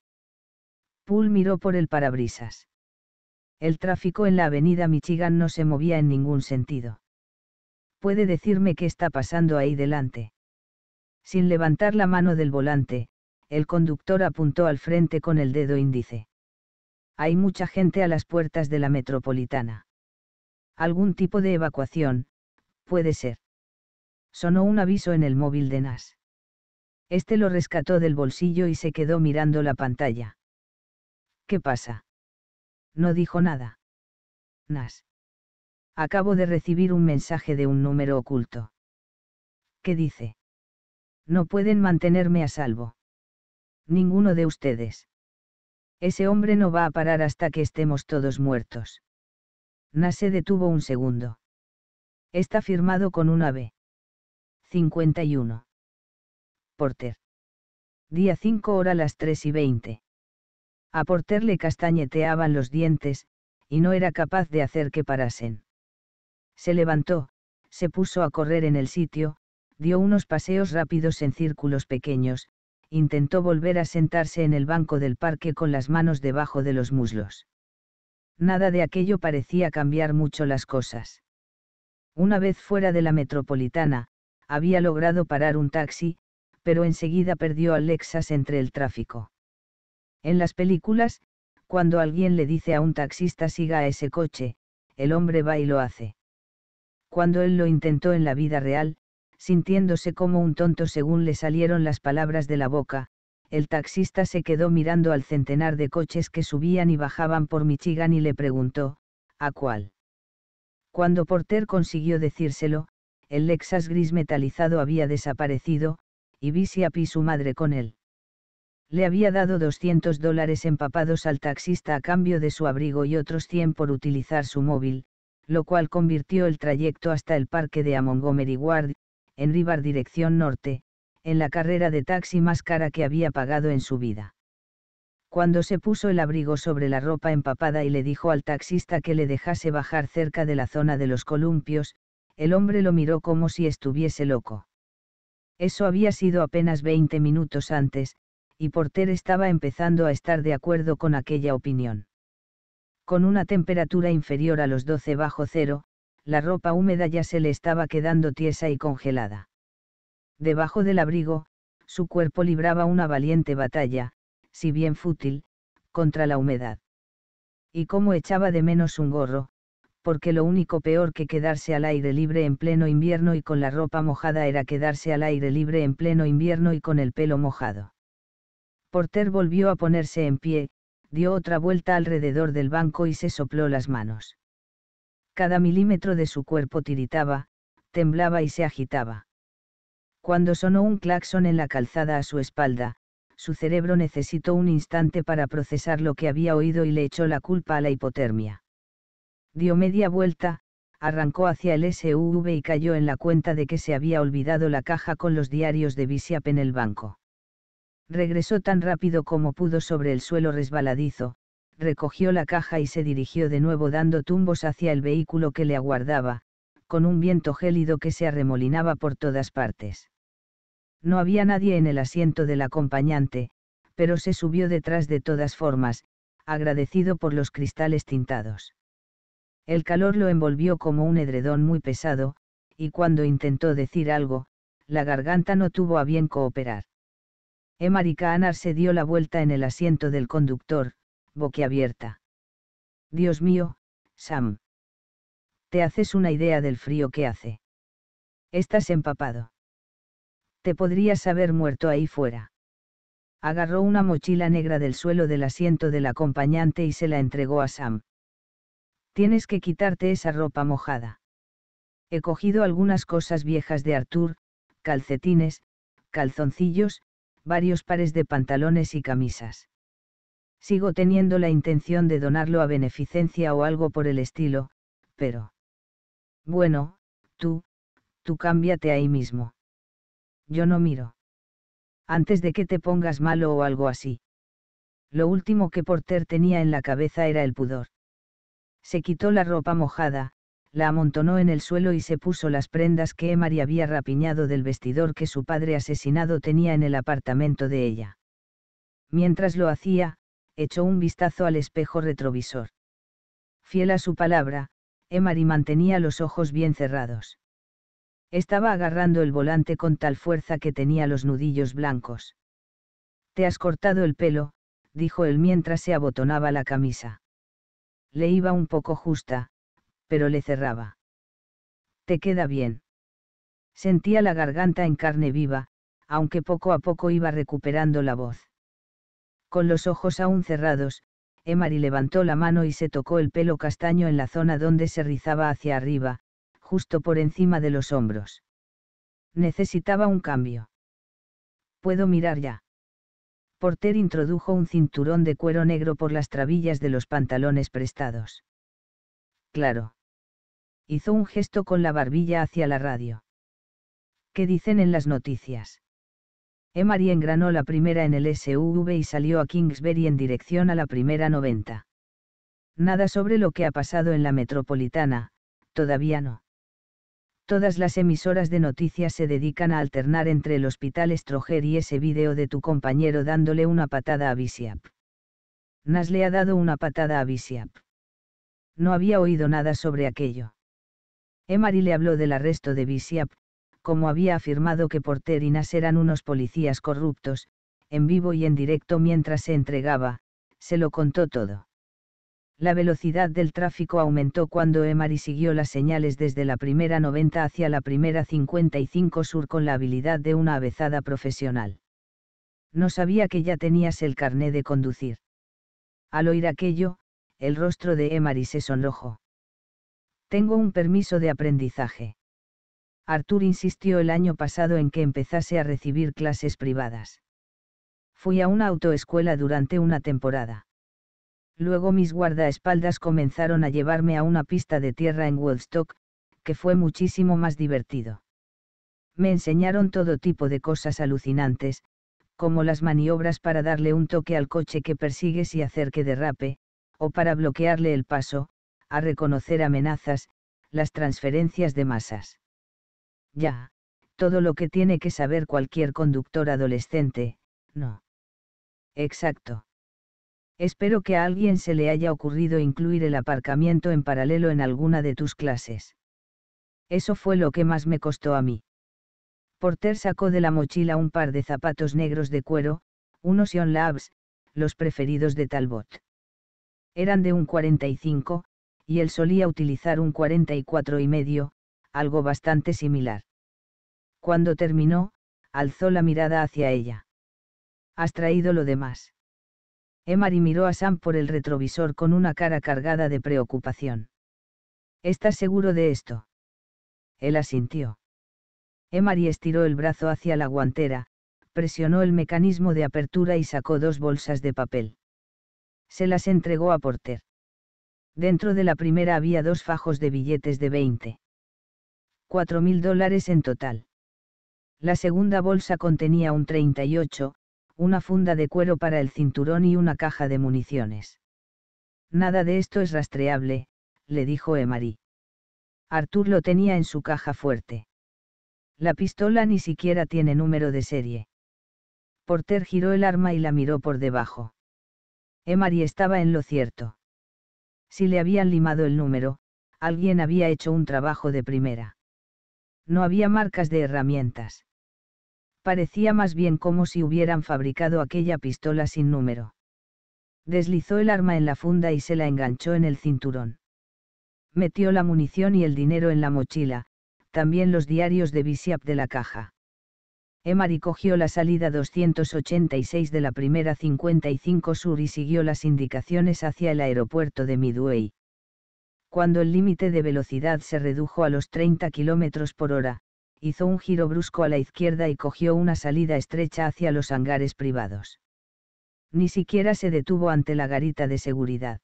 Poole miró por el parabrisas. El tráfico en la avenida Michigan no se movía en ningún sentido. ¿Puede decirme qué está pasando ahí delante? Sin levantar la mano del volante, el conductor apuntó al frente con el dedo índice. Hay mucha gente a las puertas de la metropolitana. Algún tipo de evacuación, puede ser. Sonó un aviso en el móvil de Nash. Este lo rescató del bolsillo y se quedó mirando la pantalla. ¿Qué pasa? No dijo nada. Nas. Acabo de recibir un mensaje de un número oculto. ¿Qué dice? No pueden mantenerme a salvo. Ninguno de ustedes. Ese hombre no va a parar hasta que estemos todos muertos. Nas se detuvo un segundo. Está firmado con un B. 51. Porter. Día 5 horas las tres y veinte. A Porter le castañeteaban los dientes, y no era capaz de hacer que parasen. Se levantó, se puso a correr en el sitio, dio unos paseos rápidos en círculos pequeños, intentó volver a sentarse en el banco del parque con las manos debajo de los muslos. Nada de aquello parecía cambiar mucho las cosas. Una vez fuera de la metropolitana, había logrado parar un taxi, pero enseguida perdió al Lexus entre el tráfico. En las películas, cuando alguien le dice a un taxista siga a ese coche, el hombre va y lo hace. Cuando él lo intentó en la vida real, sintiéndose como un tonto según le salieron las palabras de la boca, el taxista se quedó mirando al centenar de coches que subían y bajaban por Michigan y le preguntó, ¿a cuál? Cuando Porter consiguió decírselo, el Lexus gris metalizado había desaparecido, y y su madre con él. Le había dado 200 dólares empapados al taxista a cambio de su abrigo y otros 100 por utilizar su móvil, lo cual convirtió el trayecto hasta el parque de Montgomery Ward, en Rivar dirección norte, en la carrera de taxi más cara que había pagado en su vida. Cuando se puso el abrigo sobre la ropa empapada y le dijo al taxista que le dejase bajar cerca de la zona de los columpios, el hombre lo miró como si estuviese loco. Eso había sido apenas 20 minutos antes, y Porter estaba empezando a estar de acuerdo con aquella opinión. Con una temperatura inferior a los 12 bajo cero, la ropa húmeda ya se le estaba quedando tiesa y congelada. Debajo del abrigo, su cuerpo libraba una valiente batalla, si bien fútil, contra la humedad. Y como echaba de menos un gorro, porque lo único peor que quedarse al aire libre en pleno invierno y con la ropa mojada era quedarse al aire libre en pleno invierno y con el pelo mojado. Porter volvió a ponerse en pie, dio otra vuelta alrededor del banco y se sopló las manos. Cada milímetro de su cuerpo tiritaba, temblaba y se agitaba. Cuando sonó un claxon en la calzada a su espalda, su cerebro necesitó un instante para procesar lo que había oído y le echó la culpa a la hipotermia dio media vuelta, arrancó hacia el SUV y cayó en la cuenta de que se había olvidado la caja con los diarios de Visiap en el banco. Regresó tan rápido como pudo sobre el suelo resbaladizo, recogió la caja y se dirigió de nuevo dando tumbos hacia el vehículo que le aguardaba, con un viento gélido que se arremolinaba por todas partes. No había nadie en el asiento del acompañante, pero se subió detrás de todas formas, agradecido por los cristales tintados. El calor lo envolvió como un edredón muy pesado, y cuando intentó decir algo, la garganta no tuvo a bien cooperar. y se dio la vuelta en el asiento del conductor, boquiabierta. Dios mío, Sam. Te haces una idea del frío que hace. Estás empapado. Te podrías haber muerto ahí fuera. Agarró una mochila negra del suelo del asiento del acompañante y se la entregó a Sam tienes que quitarte esa ropa mojada. He cogido algunas cosas viejas de Artur, calcetines, calzoncillos, varios pares de pantalones y camisas. Sigo teniendo la intención de donarlo a beneficencia o algo por el estilo, pero... Bueno, tú, tú cámbiate ahí mismo. Yo no miro. Antes de que te pongas malo o algo así. Lo último que Porter tenía en la cabeza era el pudor. Se quitó la ropa mojada, la amontonó en el suelo y se puso las prendas que Emari había rapiñado del vestidor que su padre asesinado tenía en el apartamento de ella. Mientras lo hacía, echó un vistazo al espejo retrovisor. Fiel a su palabra, Emari mantenía los ojos bien cerrados. Estaba agarrando el volante con tal fuerza que tenía los nudillos blancos. Te has cortado el pelo, dijo él mientras se abotonaba la camisa le iba un poco justa, pero le cerraba. Te queda bien. Sentía la garganta en carne viva, aunque poco a poco iba recuperando la voz. Con los ojos aún cerrados, Emari levantó la mano y se tocó el pelo castaño en la zona donde se rizaba hacia arriba, justo por encima de los hombros. Necesitaba un cambio. ¿Puedo mirar ya? Porter introdujo un cinturón de cuero negro por las trabillas de los pantalones prestados. Claro. Hizo un gesto con la barbilla hacia la radio. ¿Qué dicen en las noticias? Emari engranó la primera en el SUV y salió a Kingsbury en dirección a la primera 90. Nada sobre lo que ha pasado en la metropolitana, todavía no todas las emisoras de noticias se dedican a alternar entre el hospital Stroger y ese vídeo de tu compañero dándole una patada a Bisiap. Nas le ha dado una patada a Bisiap. No había oído nada sobre aquello. Emari le habló del arresto de Bisiap, como había afirmado que Porter y Nas eran unos policías corruptos, en vivo y en directo mientras se entregaba, se lo contó todo. La velocidad del tráfico aumentó cuando Emari siguió las señales desde la primera 90 hacia la primera 55 sur con la habilidad de una avezada profesional. No sabía que ya tenías el carné de conducir. Al oír aquello, el rostro de Emari se sonrojó. Tengo un permiso de aprendizaje. Arthur insistió el año pasado en que empezase a recibir clases privadas. Fui a una autoescuela durante una temporada Luego mis guardaespaldas comenzaron a llevarme a una pista de tierra en Woodstock, que fue muchísimo más divertido. Me enseñaron todo tipo de cosas alucinantes, como las maniobras para darle un toque al coche que persigues y hacer que derrape, o para bloquearle el paso, a reconocer amenazas, las transferencias de masas. Ya, todo lo que tiene que saber cualquier conductor adolescente, no. Exacto. Espero que a alguien se le haya ocurrido incluir el aparcamiento en paralelo en alguna de tus clases. Eso fue lo que más me costó a mí. Porter sacó de la mochila un par de zapatos negros de cuero, unos Ion Labs, los preferidos de Talbot. Eran de un 45, y él solía utilizar un 44 y medio, algo bastante similar. Cuando terminó, alzó la mirada hacia ella. ¿Has traído lo demás? Emary miró a Sam por el retrovisor con una cara cargada de preocupación. ¿Estás seguro de esto? Él asintió. Emari estiró el brazo hacia la guantera, presionó el mecanismo de apertura y sacó dos bolsas de papel. Se las entregó a Porter. Dentro de la primera había dos fajos de billetes de 20. Cuatro mil dólares en total. La segunda bolsa contenía un 38, una funda de cuero para el cinturón y una caja de municiones. Nada de esto es rastreable, le dijo Emary. Arthur lo tenía en su caja fuerte. La pistola ni siquiera tiene número de serie. Porter giró el arma y la miró por debajo. Emary estaba en lo cierto. Si le habían limado el número, alguien había hecho un trabajo de primera. No había marcas de herramientas parecía más bien como si hubieran fabricado aquella pistola sin número. Deslizó el arma en la funda y se la enganchó en el cinturón. Metió la munición y el dinero en la mochila, también los diarios de Bisiap de la caja. Emari cogió la salida 286 de la primera 55 Sur y siguió las indicaciones hacia el aeropuerto de Midway. Cuando el límite de velocidad se redujo a los 30 km por hora, hizo un giro brusco a la izquierda y cogió una salida estrecha hacia los hangares privados. Ni siquiera se detuvo ante la garita de seguridad.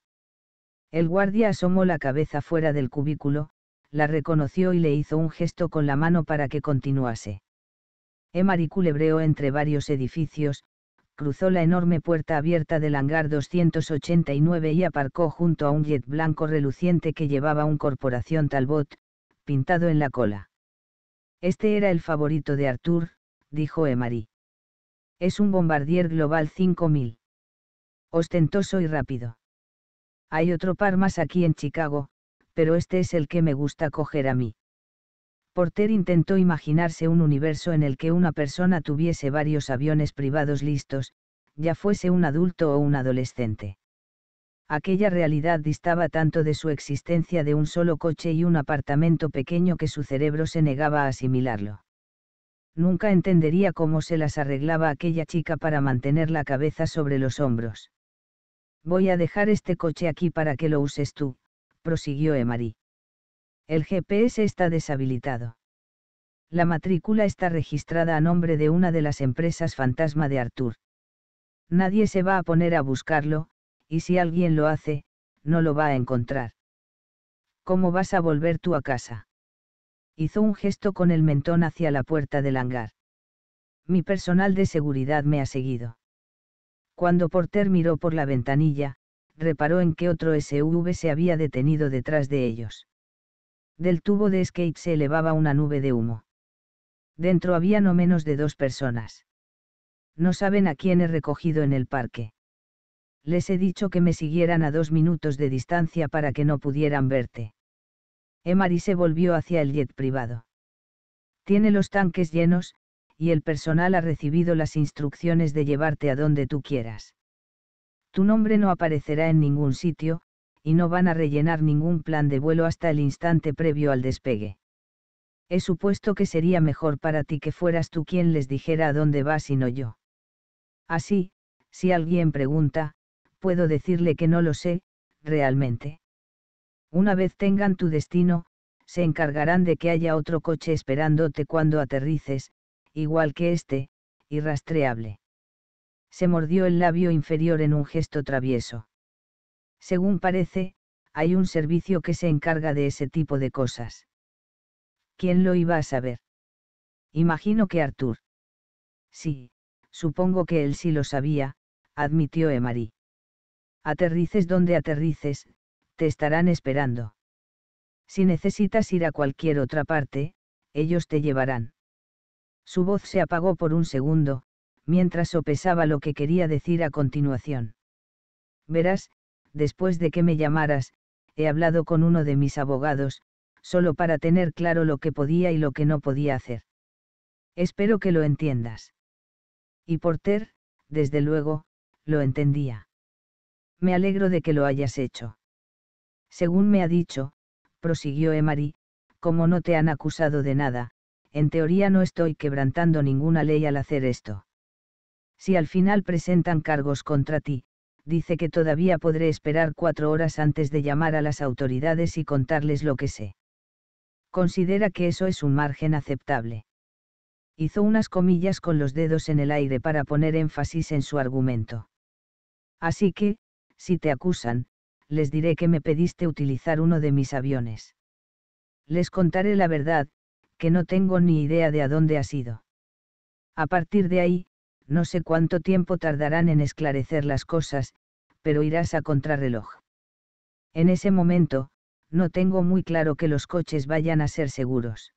El guardia asomó la cabeza fuera del cubículo, la reconoció y le hizo un gesto con la mano para que continuase. Emari culebreó entre varios edificios, cruzó la enorme puerta abierta del hangar 289 y aparcó junto a un jet blanco reluciente que llevaba un corporación Talbot, pintado en la cola. Este era el favorito de Arthur, dijo Emery. Es un Bombardier Global 5000. Ostentoso y rápido. Hay otro par más aquí en Chicago, pero este es el que me gusta coger a mí. Porter intentó imaginarse un universo en el que una persona tuviese varios aviones privados listos, ya fuese un adulto o un adolescente aquella realidad distaba tanto de su existencia de un solo coche y un apartamento pequeño que su cerebro se negaba a asimilarlo. Nunca entendería cómo se las arreglaba aquella chica para mantener la cabeza sobre los hombros. Voy a dejar este coche aquí para que lo uses tú, prosiguió Emarie. El GPS está deshabilitado. La matrícula está registrada a nombre de una de las empresas fantasma de Arthur. Nadie se va a poner a buscarlo, y si alguien lo hace, no lo va a encontrar. ¿Cómo vas a volver tú a casa? Hizo un gesto con el mentón hacia la puerta del hangar. Mi personal de seguridad me ha seguido. Cuando Porter miró por la ventanilla, reparó en que otro SUV se había detenido detrás de ellos. Del tubo de skate se elevaba una nube de humo. Dentro había no menos de dos personas. No saben a quién he recogido en el parque les he dicho que me siguieran a dos minutos de distancia para que no pudieran verte. Emari se volvió hacia el jet privado. Tiene los tanques llenos, y el personal ha recibido las instrucciones de llevarte a donde tú quieras. Tu nombre no aparecerá en ningún sitio, y no van a rellenar ningún plan de vuelo hasta el instante previo al despegue. He supuesto que sería mejor para ti que fueras tú quien les dijera a dónde vas y no yo. Así, si alguien pregunta, puedo decirle que no lo sé, realmente. Una vez tengan tu destino, se encargarán de que haya otro coche esperándote cuando aterrices, igual que este, irrastreable. Se mordió el labio inferior en un gesto travieso. Según parece, hay un servicio que se encarga de ese tipo de cosas. ¿Quién lo iba a saber? Imagino que Arthur. Sí, supongo que él sí lo sabía, admitió Emery aterrices donde aterrices, te estarán esperando. Si necesitas ir a cualquier otra parte, ellos te llevarán. Su voz se apagó por un segundo, mientras sopesaba lo que quería decir a continuación. Verás, después de que me llamaras, he hablado con uno de mis abogados, solo para tener claro lo que podía y lo que no podía hacer. Espero que lo entiendas. Y Porter, desde luego, lo entendía me alegro de que lo hayas hecho. Según me ha dicho, prosiguió Emari, como no te han acusado de nada, en teoría no estoy quebrantando ninguna ley al hacer esto. Si al final presentan cargos contra ti, dice que todavía podré esperar cuatro horas antes de llamar a las autoridades y contarles lo que sé. Considera que eso es un margen aceptable. Hizo unas comillas con los dedos en el aire para poner énfasis en su argumento. Así que, si te acusan, les diré que me pediste utilizar uno de mis aviones. Les contaré la verdad, que no tengo ni idea de a dónde has ido. A partir de ahí, no sé cuánto tiempo tardarán en esclarecer las cosas, pero irás a contrarreloj. En ese momento, no tengo muy claro que los coches vayan a ser seguros.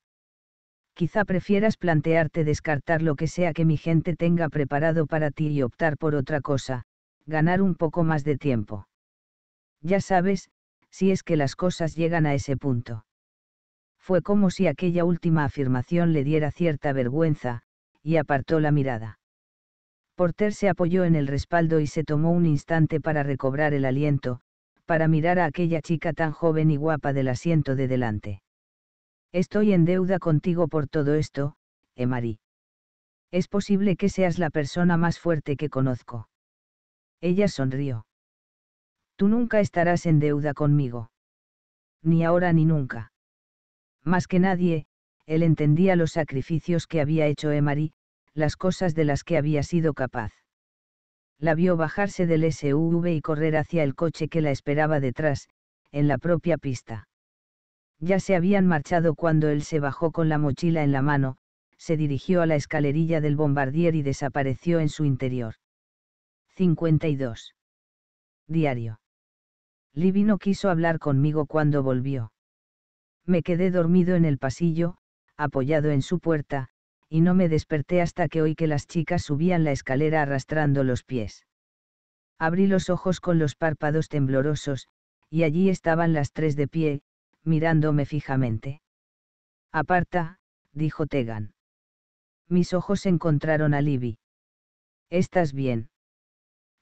Quizá prefieras plantearte descartar lo que sea que mi gente tenga preparado para ti y optar por otra cosa, ganar un poco más de tiempo. Ya sabes, si es que las cosas llegan a ese punto. Fue como si aquella última afirmación le diera cierta vergüenza, y apartó la mirada. Porter se apoyó en el respaldo y se tomó un instante para recobrar el aliento, para mirar a aquella chica tan joven y guapa del asiento de delante. Estoy en deuda contigo por todo esto, Emari. Es posible que seas la persona más fuerte que conozco. Ella sonrió. Tú nunca estarás en deuda conmigo. Ni ahora ni nunca. Más que nadie, él entendía los sacrificios que había hecho Emery, las cosas de las que había sido capaz. La vio bajarse del SUV y correr hacia el coche que la esperaba detrás, en la propia pista. Ya se habían marchado cuando él se bajó con la mochila en la mano, se dirigió a la escalerilla del bombardier y desapareció en su interior. 52. Diario. Libby no quiso hablar conmigo cuando volvió. Me quedé dormido en el pasillo, apoyado en su puerta, y no me desperté hasta que oí que las chicas subían la escalera arrastrando los pies. Abrí los ojos con los párpados temblorosos, y allí estaban las tres de pie, mirándome fijamente. Aparta, dijo Tegan. Mis ojos encontraron a Libby. ¿Estás bien?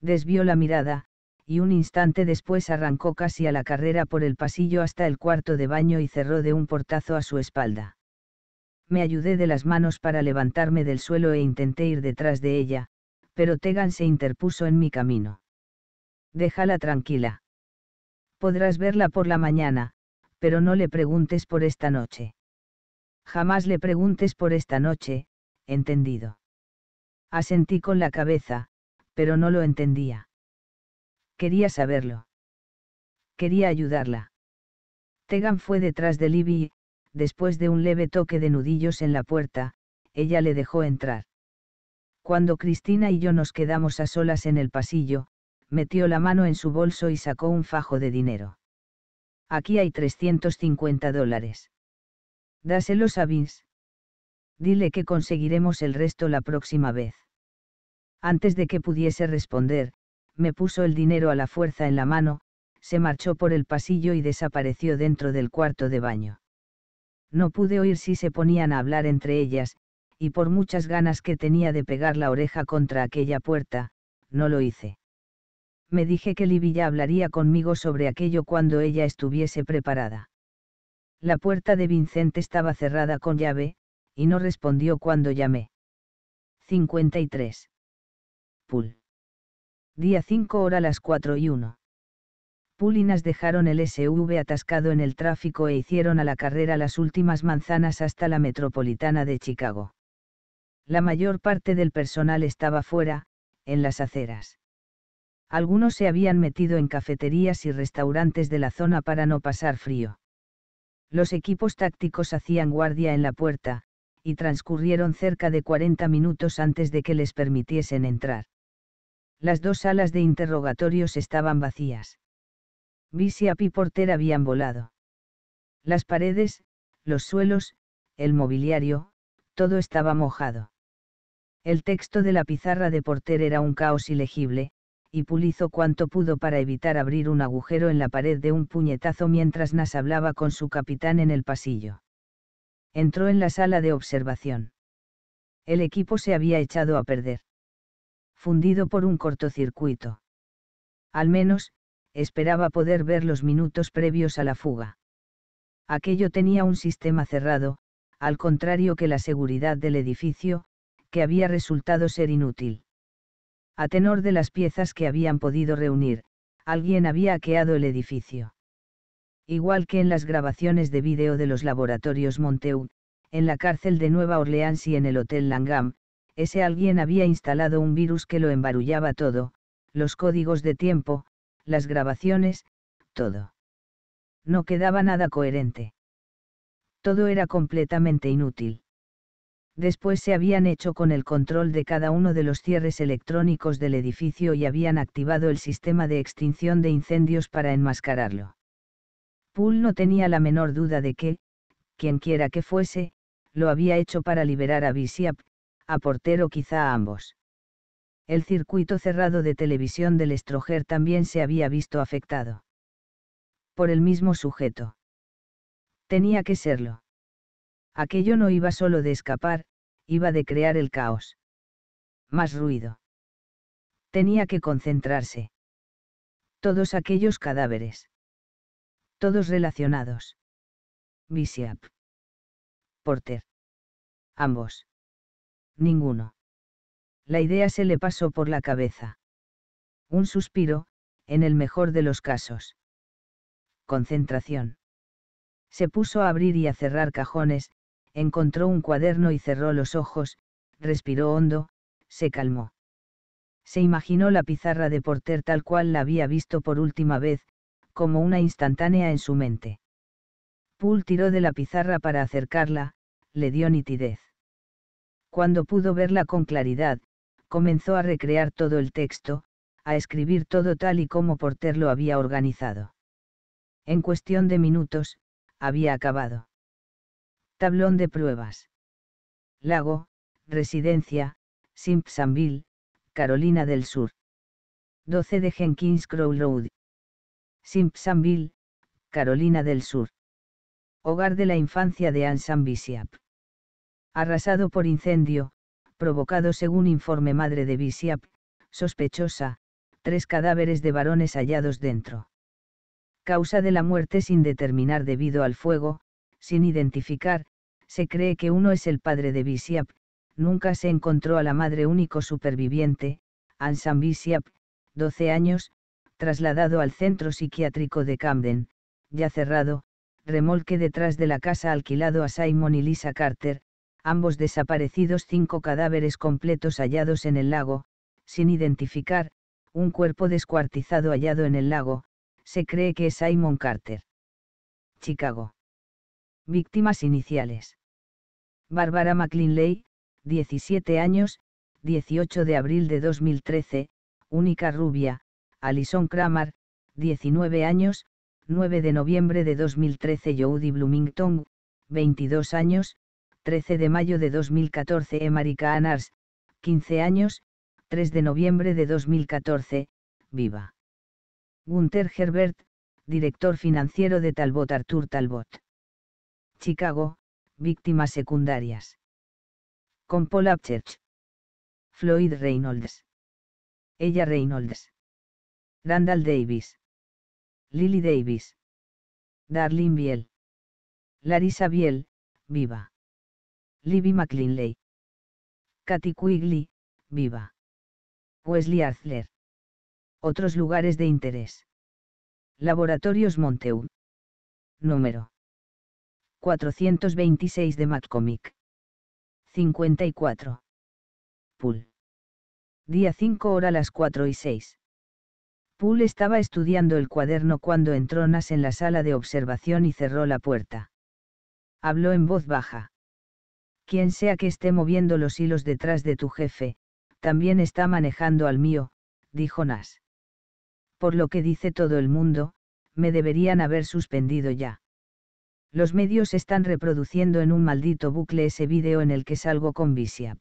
desvió la mirada, y un instante después arrancó casi a la carrera por el pasillo hasta el cuarto de baño y cerró de un portazo a su espalda. Me ayudé de las manos para levantarme del suelo e intenté ir detrás de ella, pero Tegan se interpuso en mi camino. Déjala tranquila. Podrás verla por la mañana, pero no le preguntes por esta noche. Jamás le preguntes por esta noche, entendido. Asentí con la cabeza, pero no lo entendía. Quería saberlo. Quería ayudarla. Tegan fue detrás de Libby y, después de un leve toque de nudillos en la puerta, ella le dejó entrar. Cuando Cristina y yo nos quedamos a solas en el pasillo, metió la mano en su bolso y sacó un fajo de dinero. Aquí hay 350 dólares. Dáselos a Vince. Dile que conseguiremos el resto la próxima vez. Antes de que pudiese responder, me puso el dinero a la fuerza en la mano, se marchó por el pasillo y desapareció dentro del cuarto de baño. No pude oír si se ponían a hablar entre ellas, y por muchas ganas que tenía de pegar la oreja contra aquella puerta, no lo hice. Me dije que Livilla hablaría conmigo sobre aquello cuando ella estuviese preparada. La puerta de Vicente estaba cerrada con llave, y no respondió cuando llamé. 53. Día 5 hora las 4 y 1. Pulinas dejaron el SUV atascado en el tráfico e hicieron a la carrera las últimas manzanas hasta la metropolitana de Chicago. La mayor parte del personal estaba fuera, en las aceras. Algunos se habían metido en cafeterías y restaurantes de la zona para no pasar frío. Los equipos tácticos hacían guardia en la puerta, y transcurrieron cerca de 40 minutos antes de que les permitiesen entrar. Las dos salas de interrogatorios estaban vacías. Bisiap y Porter habían volado. Las paredes, los suelos, el mobiliario, todo estaba mojado. El texto de la pizarra de Porter era un caos ilegible, y Pulizo cuanto pudo para evitar abrir un agujero en la pared de un puñetazo mientras Nas hablaba con su capitán en el pasillo. Entró en la sala de observación. El equipo se había echado a perder fundido por un cortocircuito. Al menos, esperaba poder ver los minutos previos a la fuga. Aquello tenía un sistema cerrado, al contrario que la seguridad del edificio, que había resultado ser inútil. A tenor de las piezas que habían podido reunir, alguien había hackeado el edificio. Igual que en las grabaciones de vídeo de los laboratorios Monteu, en la cárcel de Nueva Orleans y en el Hotel Langham, ese alguien había instalado un virus que lo embarullaba todo, los códigos de tiempo, las grabaciones, todo. No quedaba nada coherente. Todo era completamente inútil. Después se habían hecho con el control de cada uno de los cierres electrónicos del edificio y habían activado el sistema de extinción de incendios para enmascararlo. Poole no tenía la menor duda de que, quienquiera que fuese, lo había hecho para liberar a Bishop, a Porter o quizá a ambos. El circuito cerrado de televisión del Estroger también se había visto afectado. Por el mismo sujeto. Tenía que serlo. Aquello no iba solo de escapar, iba de crear el caos. Más ruido. Tenía que concentrarse. Todos aquellos cadáveres. Todos relacionados. Visiap. Porter. Ambos. Ninguno. La idea se le pasó por la cabeza. Un suspiro, en el mejor de los casos. Concentración. Se puso a abrir y a cerrar cajones, encontró un cuaderno y cerró los ojos, respiró hondo, se calmó. Se imaginó la pizarra de Porter tal cual la había visto por última vez, como una instantánea en su mente. Poole tiró de la pizarra para acercarla, le dio nitidez. Cuando pudo verla con claridad, comenzó a recrear todo el texto, a escribir todo tal y como Porter lo había organizado. En cuestión de minutos, había acabado. Tablón de pruebas. Lago, Residencia, Simpsonville, Carolina del Sur. 12 de Jenkins Crow Road. Simpsonville, Carolina del Sur. Hogar de la infancia de Anne arrasado por incendio, provocado según informe madre de Visiap, sospechosa, tres cadáveres de varones hallados dentro. Causa de la muerte sin determinar debido al fuego, sin identificar, se cree que uno es el padre de Visiap. nunca se encontró a la madre único superviviente, Ansan Visiap, 12 años, trasladado al centro psiquiátrico de Camden, ya cerrado, remolque detrás de la casa alquilado a Simon y Lisa Carter, ambos desaparecidos cinco cadáveres completos hallados en el lago, sin identificar, un cuerpo descuartizado hallado en el lago, se cree que es Simon Carter. Chicago. Víctimas iniciales. Bárbara McLinley, 17 años, 18 de abril de 2013, única rubia, Alison Kramer, 19 años, 9 de noviembre de 2013 Jody Bloomington, 22 años, 13 de mayo de 2014 Emarica Anars, 15 años, 3 de noviembre de 2014, viva. Gunther Herbert, director financiero de Talbot Arthur Talbot. Chicago, víctimas secundarias. Con Paul Upchurch. Floyd Reynolds. Ella Reynolds. Randall Davis. Lily Davis. Darlene Biel. Larissa Biel, viva. Libby McLinley. Katy Quigley, viva. Wesley Arthler. Otros lugares de interés. Laboratorios Monteu. Número 426 de Maccomic. 54. Pool. Día 5 hora las 4 y 6. Poole estaba estudiando el cuaderno cuando entró Nas en la sala de observación y cerró la puerta. Habló en voz baja. Quien sea que esté moviendo los hilos detrás de tu jefe, también está manejando al mío, dijo Nas. Por lo que dice todo el mundo, me deberían haber suspendido ya. Los medios están reproduciendo en un maldito bucle ese vídeo en el que salgo con Visiap.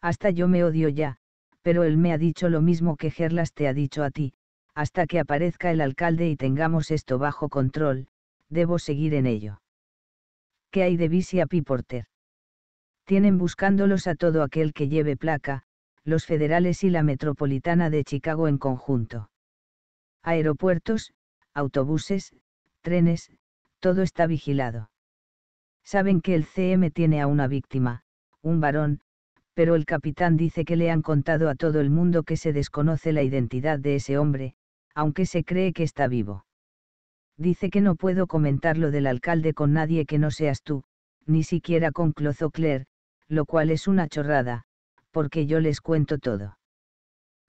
Hasta yo me odio ya, pero él me ha dicho lo mismo que Gerlas te ha dicho a ti, hasta que aparezca el alcalde y tengamos esto bajo control, debo seguir en ello. ¿Qué hay de Bisiap y Porter? tienen buscándolos a todo aquel que lleve placa, los federales y la metropolitana de Chicago en conjunto. Aeropuertos, autobuses, trenes, todo está vigilado. Saben que el CM tiene a una víctima, un varón, pero el capitán dice que le han contado a todo el mundo que se desconoce la identidad de ese hombre, aunque se cree que está vivo. Dice que no puedo comentar lo del alcalde con nadie que no seas tú, ni siquiera con Clozocler, lo cual es una chorrada, porque yo les cuento todo.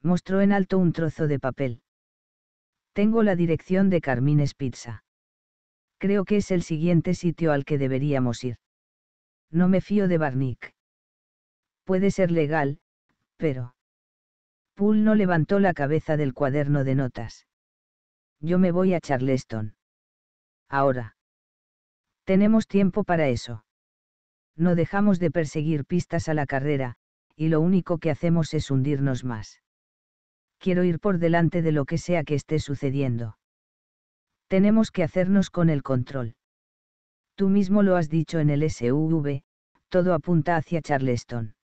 Mostró en alto un trozo de papel. Tengo la dirección de Carmines Pizza. Creo que es el siguiente sitio al que deberíamos ir. No me fío de Barnick. Puede ser legal, pero... Poole no levantó la cabeza del cuaderno de notas. Yo me voy a Charleston. Ahora. Tenemos tiempo para eso. No dejamos de perseguir pistas a la carrera, y lo único que hacemos es hundirnos más. Quiero ir por delante de lo que sea que esté sucediendo. Tenemos que hacernos con el control. Tú mismo lo has dicho en el SUV, todo apunta hacia Charleston.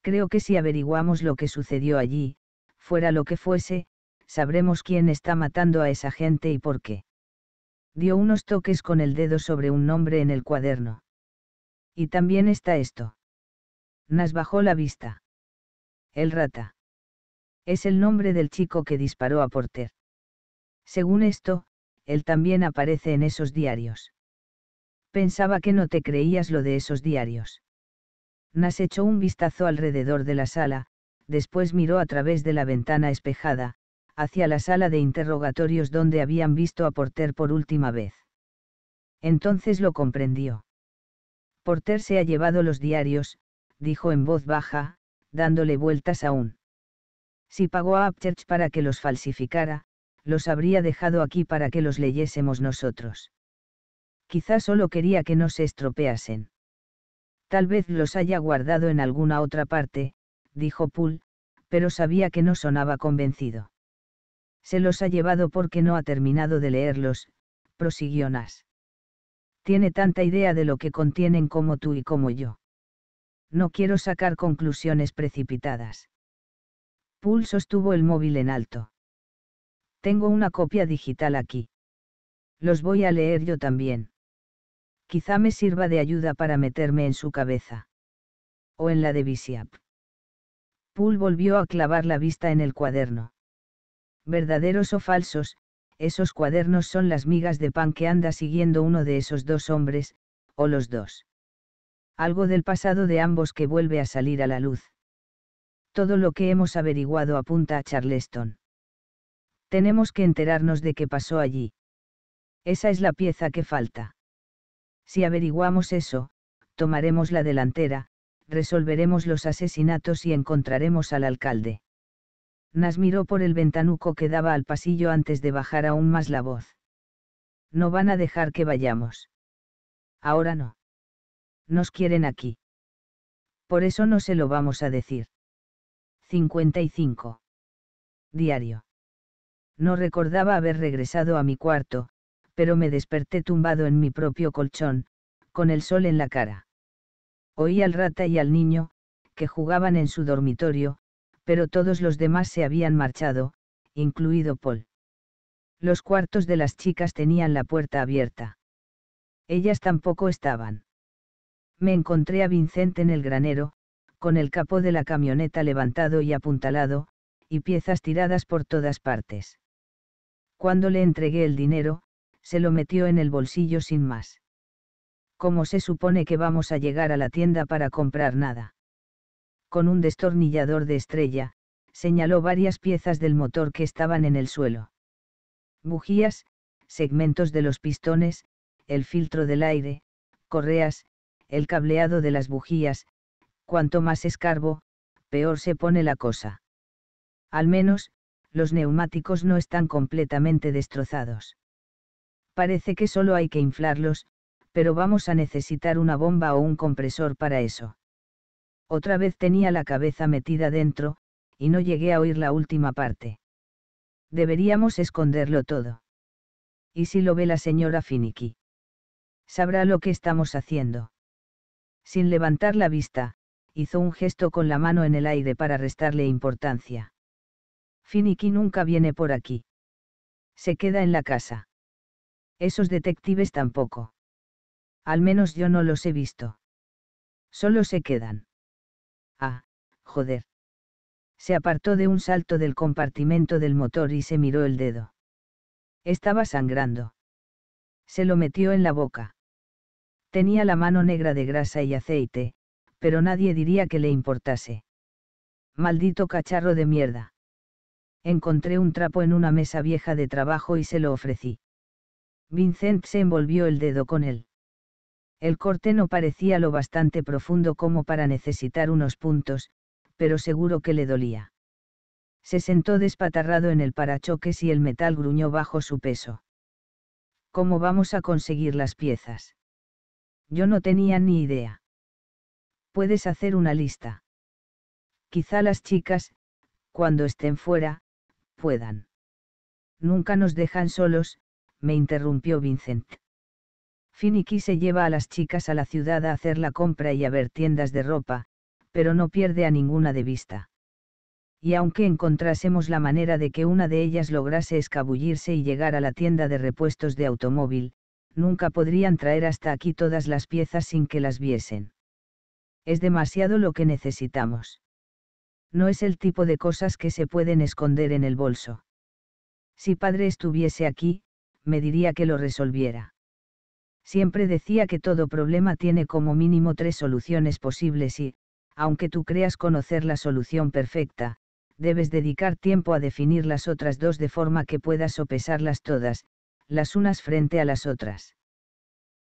Creo que si averiguamos lo que sucedió allí, fuera lo que fuese, sabremos quién está matando a esa gente y por qué. Dio unos toques con el dedo sobre un nombre en el cuaderno. Y también está esto. Nas bajó la vista. El rata. Es el nombre del chico que disparó a Porter. Según esto, él también aparece en esos diarios. Pensaba que no te creías lo de esos diarios. Nas echó un vistazo alrededor de la sala, después miró a través de la ventana espejada, hacia la sala de interrogatorios donde habían visto a Porter por última vez. Entonces lo comprendió. Porter se ha llevado los diarios, dijo en voz baja, dándole vueltas aún. Si pagó a Upchurch para que los falsificara, los habría dejado aquí para que los leyésemos nosotros. Quizá solo quería que no se estropeasen. Tal vez los haya guardado en alguna otra parte, dijo Poole, pero sabía que no sonaba convencido. Se los ha llevado porque no ha terminado de leerlos, prosiguió Nas tiene tanta idea de lo que contienen como tú y como yo. No quiero sacar conclusiones precipitadas. Poole sostuvo el móvil en alto. Tengo una copia digital aquí. Los voy a leer yo también. Quizá me sirva de ayuda para meterme en su cabeza. O en la de Visiap. Poole volvió a clavar la vista en el cuaderno. Verdaderos o falsos, esos cuadernos son las migas de pan que anda siguiendo uno de esos dos hombres, o los dos. Algo del pasado de ambos que vuelve a salir a la luz. Todo lo que hemos averiguado apunta a Charleston. Tenemos que enterarnos de qué pasó allí. Esa es la pieza que falta. Si averiguamos eso, tomaremos la delantera, resolveremos los asesinatos y encontraremos al alcalde. Nas miró por el ventanuco que daba al pasillo antes de bajar aún más la voz. No van a dejar que vayamos. Ahora no. Nos quieren aquí. Por eso no se lo vamos a decir. 55. Diario. No recordaba haber regresado a mi cuarto, pero me desperté tumbado en mi propio colchón, con el sol en la cara. Oí al rata y al niño, que jugaban en su dormitorio, pero todos los demás se habían marchado, incluido Paul. Los cuartos de las chicas tenían la puerta abierta. Ellas tampoco estaban. Me encontré a Vincent en el granero, con el capó de la camioneta levantado y apuntalado, y piezas tiradas por todas partes. Cuando le entregué el dinero, se lo metió en el bolsillo sin más. ¿Cómo se supone que vamos a llegar a la tienda para comprar nada? con un destornillador de estrella, señaló varias piezas del motor que estaban en el suelo. Bujías, segmentos de los pistones, el filtro del aire, correas, el cableado de las bujías, cuanto más escarbo, peor se pone la cosa. Al menos, los neumáticos no están completamente destrozados. Parece que solo hay que inflarlos, pero vamos a necesitar una bomba o un compresor para eso. Otra vez tenía la cabeza metida dentro, y no llegué a oír la última parte. Deberíamos esconderlo todo. ¿Y si lo ve la señora Finicky? Sabrá lo que estamos haciendo. Sin levantar la vista, hizo un gesto con la mano en el aire para restarle importancia. Finicky nunca viene por aquí. Se queda en la casa. Esos detectives tampoco. Al menos yo no los he visto. Solo se quedan. Ah, joder. Se apartó de un salto del compartimento del motor y se miró el dedo. Estaba sangrando. Se lo metió en la boca. Tenía la mano negra de grasa y aceite, pero nadie diría que le importase. Maldito cacharro de mierda. Encontré un trapo en una mesa vieja de trabajo y se lo ofrecí. Vincent se envolvió el dedo con él. El corte no parecía lo bastante profundo como para necesitar unos puntos, pero seguro que le dolía. Se sentó despatarrado en el parachoques y el metal gruñó bajo su peso. ¿Cómo vamos a conseguir las piezas? Yo no tenía ni idea. Puedes hacer una lista. Quizá las chicas, cuando estén fuera, puedan. Nunca nos dejan solos, me interrumpió Vincent. Finicky se lleva a las chicas a la ciudad a hacer la compra y a ver tiendas de ropa, pero no pierde a ninguna de vista. Y aunque encontrásemos la manera de que una de ellas lograse escabullirse y llegar a la tienda de repuestos de automóvil, nunca podrían traer hasta aquí todas las piezas sin que las viesen. Es demasiado lo que necesitamos. No es el tipo de cosas que se pueden esconder en el bolso. Si padre estuviese aquí, me diría que lo resolviera siempre decía que todo problema tiene como mínimo tres soluciones posibles y, aunque tú creas conocer la solución perfecta, debes dedicar tiempo a definir las otras dos de forma que puedas sopesarlas todas, las unas frente a las otras.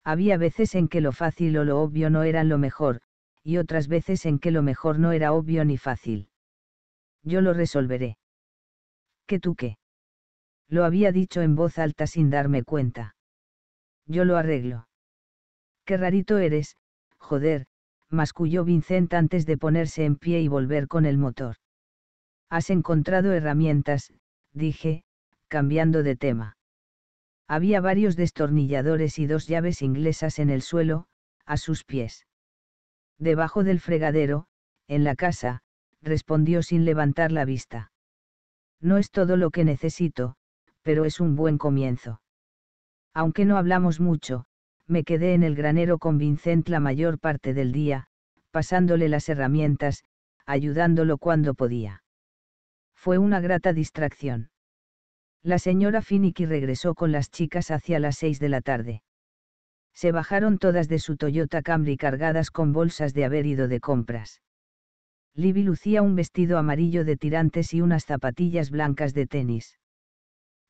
Había veces en que lo fácil o lo obvio no eran lo mejor, y otras veces en que lo mejor no era obvio ni fácil. Yo lo resolveré. ¿Qué tú qué? Lo había dicho en voz alta sin darme cuenta yo lo arreglo. Qué rarito eres, joder, masculló Vincent antes de ponerse en pie y volver con el motor. Has encontrado herramientas, dije, cambiando de tema. Había varios destornilladores y dos llaves inglesas en el suelo, a sus pies. Debajo del fregadero, en la casa, respondió sin levantar la vista. No es todo lo que necesito, pero es un buen comienzo. Aunque no hablamos mucho, me quedé en el granero con Vincent la mayor parte del día, pasándole las herramientas, ayudándolo cuando podía. Fue una grata distracción. La señora Finicky regresó con las chicas hacia las seis de la tarde. Se bajaron todas de su Toyota Camry cargadas con bolsas de haber ido de compras. Libby lucía un vestido amarillo de tirantes y unas zapatillas blancas de tenis.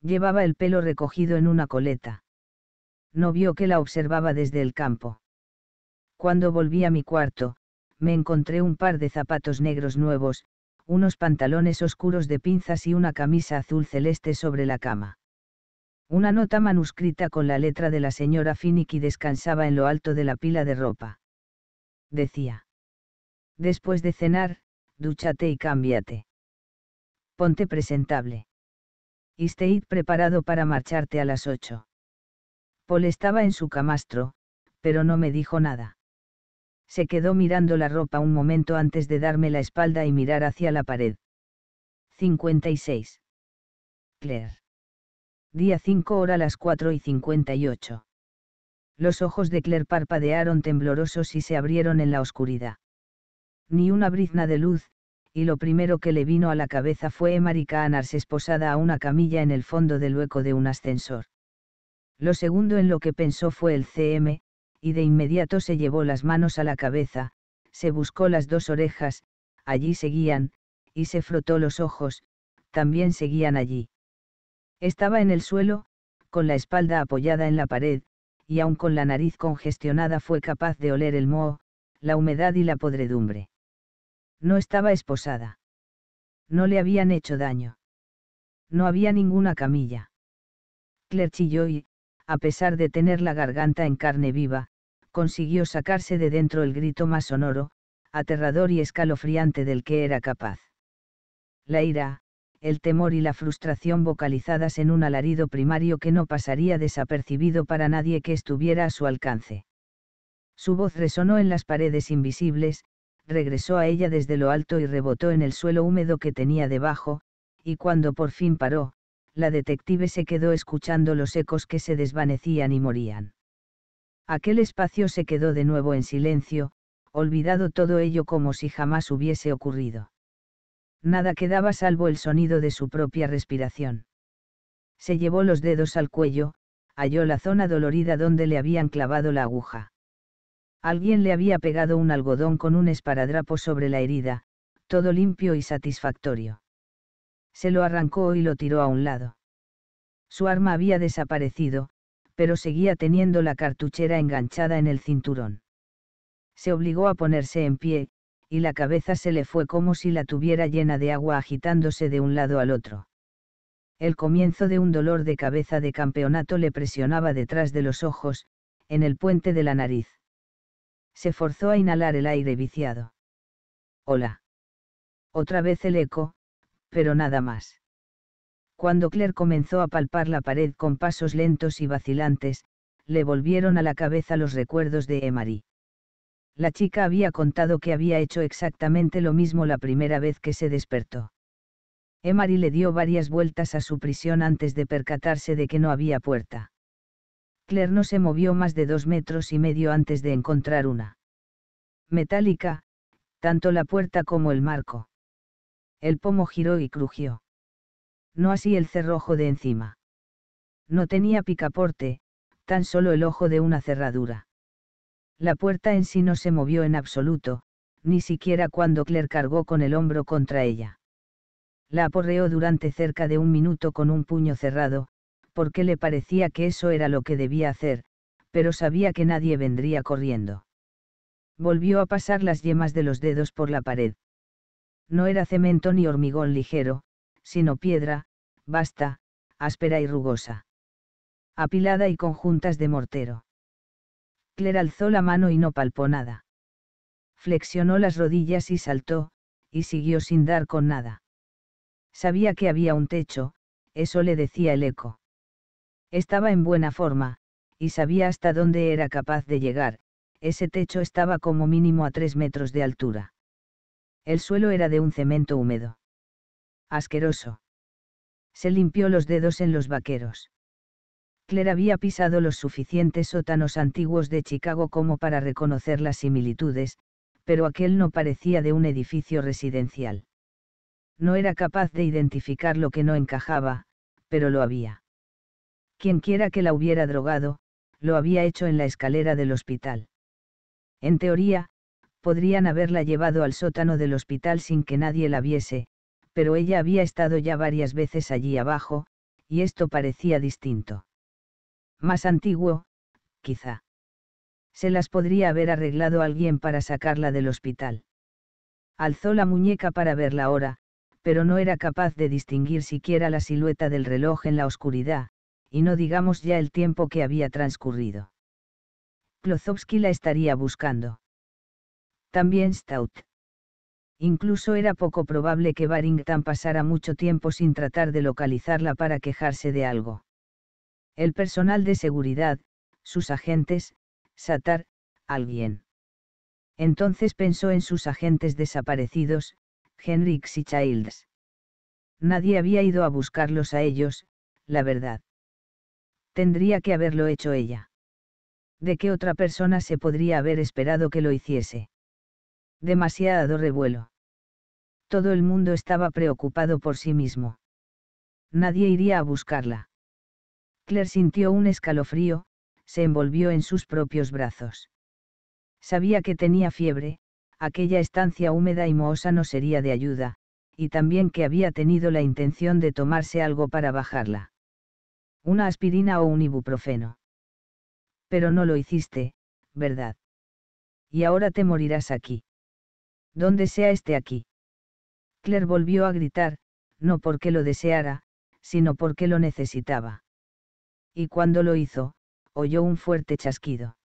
Llevaba el pelo recogido en una coleta no vio que la observaba desde el campo. Cuando volví a mi cuarto, me encontré un par de zapatos negros nuevos, unos pantalones oscuros de pinzas y una camisa azul celeste sobre la cama. Una nota manuscrita con la letra de la señora Finicky descansaba en lo alto de la pila de ropa. Decía. Después de cenar, dúchate y cámbiate. Ponte presentable. Y preparado para marcharte a las ocho. Paul estaba en su camastro, pero no me dijo nada. Se quedó mirando la ropa un momento antes de darme la espalda y mirar hacia la pared. 56. Claire. Día 5 hora las 4 y 58. Los ojos de Claire parpadearon temblorosos y se abrieron en la oscuridad. Ni una brizna de luz, y lo primero que le vino a la cabeza fue Emarika Anars esposada a una camilla en el fondo del hueco de un ascensor. Lo segundo en lo que pensó fue el CM, y de inmediato se llevó las manos a la cabeza, se buscó las dos orejas, allí seguían, y se frotó los ojos, también seguían allí. Estaba en el suelo, con la espalda apoyada en la pared, y aun con la nariz congestionada fue capaz de oler el moho, la humedad y la podredumbre. No estaba esposada. No le habían hecho daño. No había ninguna camilla. Clerchillo y, a pesar de tener la garganta en carne viva, consiguió sacarse de dentro el grito más sonoro, aterrador y escalofriante del que era capaz. La ira, el temor y la frustración vocalizadas en un alarido primario que no pasaría desapercibido para nadie que estuviera a su alcance. Su voz resonó en las paredes invisibles, regresó a ella desde lo alto y rebotó en el suelo húmedo que tenía debajo, y cuando por fin paró, la detective se quedó escuchando los ecos que se desvanecían y morían. Aquel espacio se quedó de nuevo en silencio, olvidado todo ello como si jamás hubiese ocurrido. Nada quedaba salvo el sonido de su propia respiración. Se llevó los dedos al cuello, halló la zona dolorida donde le habían clavado la aguja. Alguien le había pegado un algodón con un esparadrapo sobre la herida, todo limpio y satisfactorio se lo arrancó y lo tiró a un lado. Su arma había desaparecido, pero seguía teniendo la cartuchera enganchada en el cinturón. Se obligó a ponerse en pie, y la cabeza se le fue como si la tuviera llena de agua agitándose de un lado al otro. El comienzo de un dolor de cabeza de campeonato le presionaba detrás de los ojos, en el puente de la nariz. Se forzó a inhalar el aire viciado. Hola. Otra vez el eco, pero nada más. Cuando Claire comenzó a palpar la pared con pasos lentos y vacilantes, le volvieron a la cabeza los recuerdos de Emary. La chica había contado que había hecho exactamente lo mismo la primera vez que se despertó. Emary le dio varias vueltas a su prisión antes de percatarse de que no había puerta. Claire no se movió más de dos metros y medio antes de encontrar una. Metálica, tanto la puerta como el marco. El pomo giró y crujió. No así el cerrojo de encima. No tenía picaporte, tan solo el ojo de una cerradura. La puerta en sí no se movió en absoluto, ni siquiera cuando Claire cargó con el hombro contra ella. La aporreó durante cerca de un minuto con un puño cerrado, porque le parecía que eso era lo que debía hacer, pero sabía que nadie vendría corriendo. Volvió a pasar las yemas de los dedos por la pared. No era cemento ni hormigón ligero, sino piedra, vasta, áspera y rugosa. Apilada y con juntas de mortero. Claire alzó la mano y no palpó nada. Flexionó las rodillas y saltó, y siguió sin dar con nada. Sabía que había un techo, eso le decía el eco. Estaba en buena forma, y sabía hasta dónde era capaz de llegar, ese techo estaba como mínimo a tres metros de altura. El suelo era de un cemento húmedo. Asqueroso. Se limpió los dedos en los vaqueros. Claire había pisado los suficientes sótanos antiguos de Chicago como para reconocer las similitudes, pero aquel no parecía de un edificio residencial. No era capaz de identificar lo que no encajaba, pero lo había. Quienquiera que la hubiera drogado, lo había hecho en la escalera del hospital. En teoría, podrían haberla llevado al sótano del hospital sin que nadie la viese, pero ella había estado ya varias veces allí abajo, y esto parecía distinto. Más antiguo, quizá. Se las podría haber arreglado alguien para sacarla del hospital. Alzó la muñeca para ver la hora, pero no era capaz de distinguir siquiera la silueta del reloj en la oscuridad, y no digamos ya el tiempo que había transcurrido. Klozovsky la estaría buscando también Stout. Incluso era poco probable que Barrington pasara mucho tiempo sin tratar de localizarla para quejarse de algo. El personal de seguridad, sus agentes, Satar, alguien. Entonces pensó en sus agentes desaparecidos, Henrix y Childs. Nadie había ido a buscarlos a ellos, la verdad. Tendría que haberlo hecho ella. ¿De qué otra persona se podría haber esperado que lo hiciese? demasiado revuelo. Todo el mundo estaba preocupado por sí mismo. Nadie iría a buscarla. Claire sintió un escalofrío, se envolvió en sus propios brazos. Sabía que tenía fiebre, aquella estancia húmeda y mohosa no sería de ayuda, y también que había tenido la intención de tomarse algo para bajarla. Una aspirina o un ibuprofeno. Pero no lo hiciste, ¿verdad? Y ahora te morirás aquí. Dónde sea este aquí. Claire volvió a gritar, no porque lo deseara, sino porque lo necesitaba. Y cuando lo hizo, oyó un fuerte chasquido.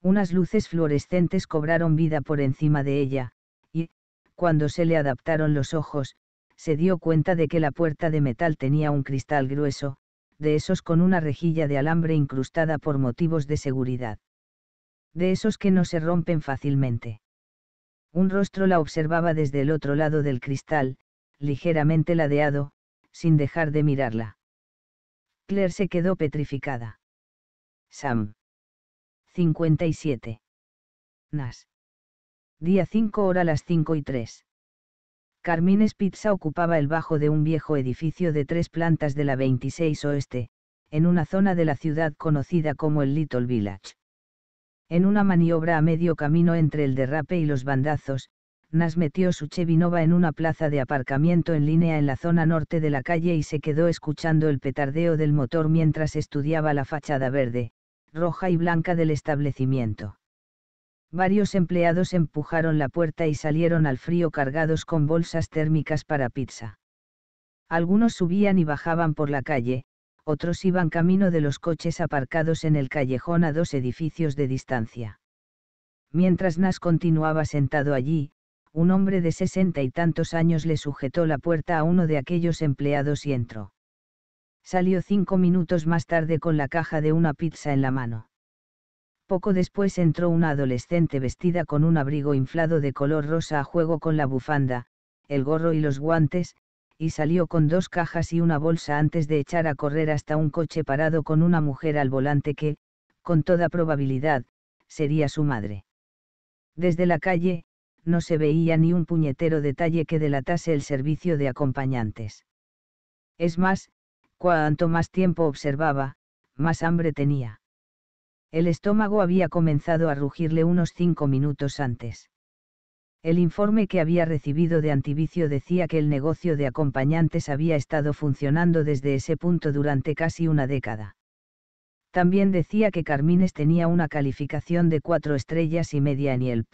Unas luces fluorescentes cobraron vida por encima de ella, y, cuando se le adaptaron los ojos, se dio cuenta de que la puerta de metal tenía un cristal grueso, de esos con una rejilla de alambre incrustada por motivos de seguridad. De esos que no se rompen fácilmente. Un rostro la observaba desde el otro lado del cristal, ligeramente ladeado, sin dejar de mirarla. Claire se quedó petrificada. Sam. 57. Nas. Día 5 hora las 5 y 3. Carmines Pizza ocupaba el bajo de un viejo edificio de tres plantas de la 26 Oeste, en una zona de la ciudad conocida como el Little Village. En una maniobra a medio camino entre el derrape y los bandazos, Nas metió su Chevinova en una plaza de aparcamiento en línea en la zona norte de la calle y se quedó escuchando el petardeo del motor mientras estudiaba la fachada verde, roja y blanca del establecimiento. Varios empleados empujaron la puerta y salieron al frío cargados con bolsas térmicas para pizza. Algunos subían y bajaban por la calle, otros iban camino de los coches aparcados en el callejón a dos edificios de distancia. Mientras Nas continuaba sentado allí, un hombre de sesenta y tantos años le sujetó la puerta a uno de aquellos empleados y entró. Salió cinco minutos más tarde con la caja de una pizza en la mano. Poco después entró una adolescente vestida con un abrigo inflado de color rosa a juego con la bufanda, el gorro y los guantes, y salió con dos cajas y una bolsa antes de echar a correr hasta un coche parado con una mujer al volante que, con toda probabilidad, sería su madre. Desde la calle, no se veía ni un puñetero detalle que delatase el servicio de acompañantes. Es más, cuanto más tiempo observaba, más hambre tenía. El estómago había comenzado a rugirle unos cinco minutos antes. El informe que había recibido de Antivicio decía que el negocio de acompañantes había estado funcionando desde ese punto durante casi una década. También decía que Carmines tenía una calificación de cuatro estrellas y media en Yelp.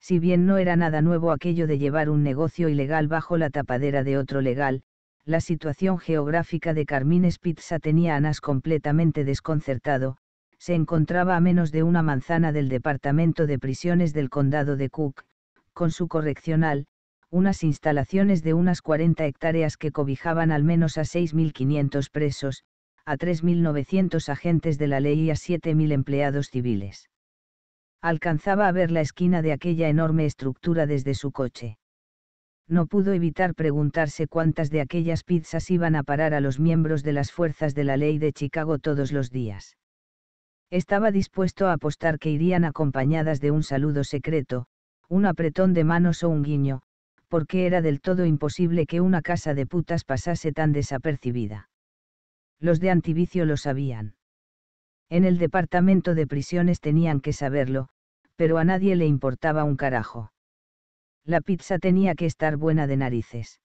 Si bien no era nada nuevo aquello de llevar un negocio ilegal bajo la tapadera de otro legal, la situación geográfica de Carmines Pizza tenía a Nas completamente desconcertado, se encontraba a menos de una manzana del departamento de prisiones del condado de Cook, con su correccional, unas instalaciones de unas 40 hectáreas que cobijaban al menos a 6.500 presos, a 3.900 agentes de la ley y a 7.000 empleados civiles. Alcanzaba a ver la esquina de aquella enorme estructura desde su coche. No pudo evitar preguntarse cuántas de aquellas pizzas iban a parar a los miembros de las fuerzas de la ley de Chicago todos los días. Estaba dispuesto a apostar que irían acompañadas de un saludo secreto, un apretón de manos o un guiño, porque era del todo imposible que una casa de putas pasase tan desapercibida. Los de Antivicio lo sabían. En el departamento de prisiones tenían que saberlo, pero a nadie le importaba un carajo. La pizza tenía que estar buena de narices.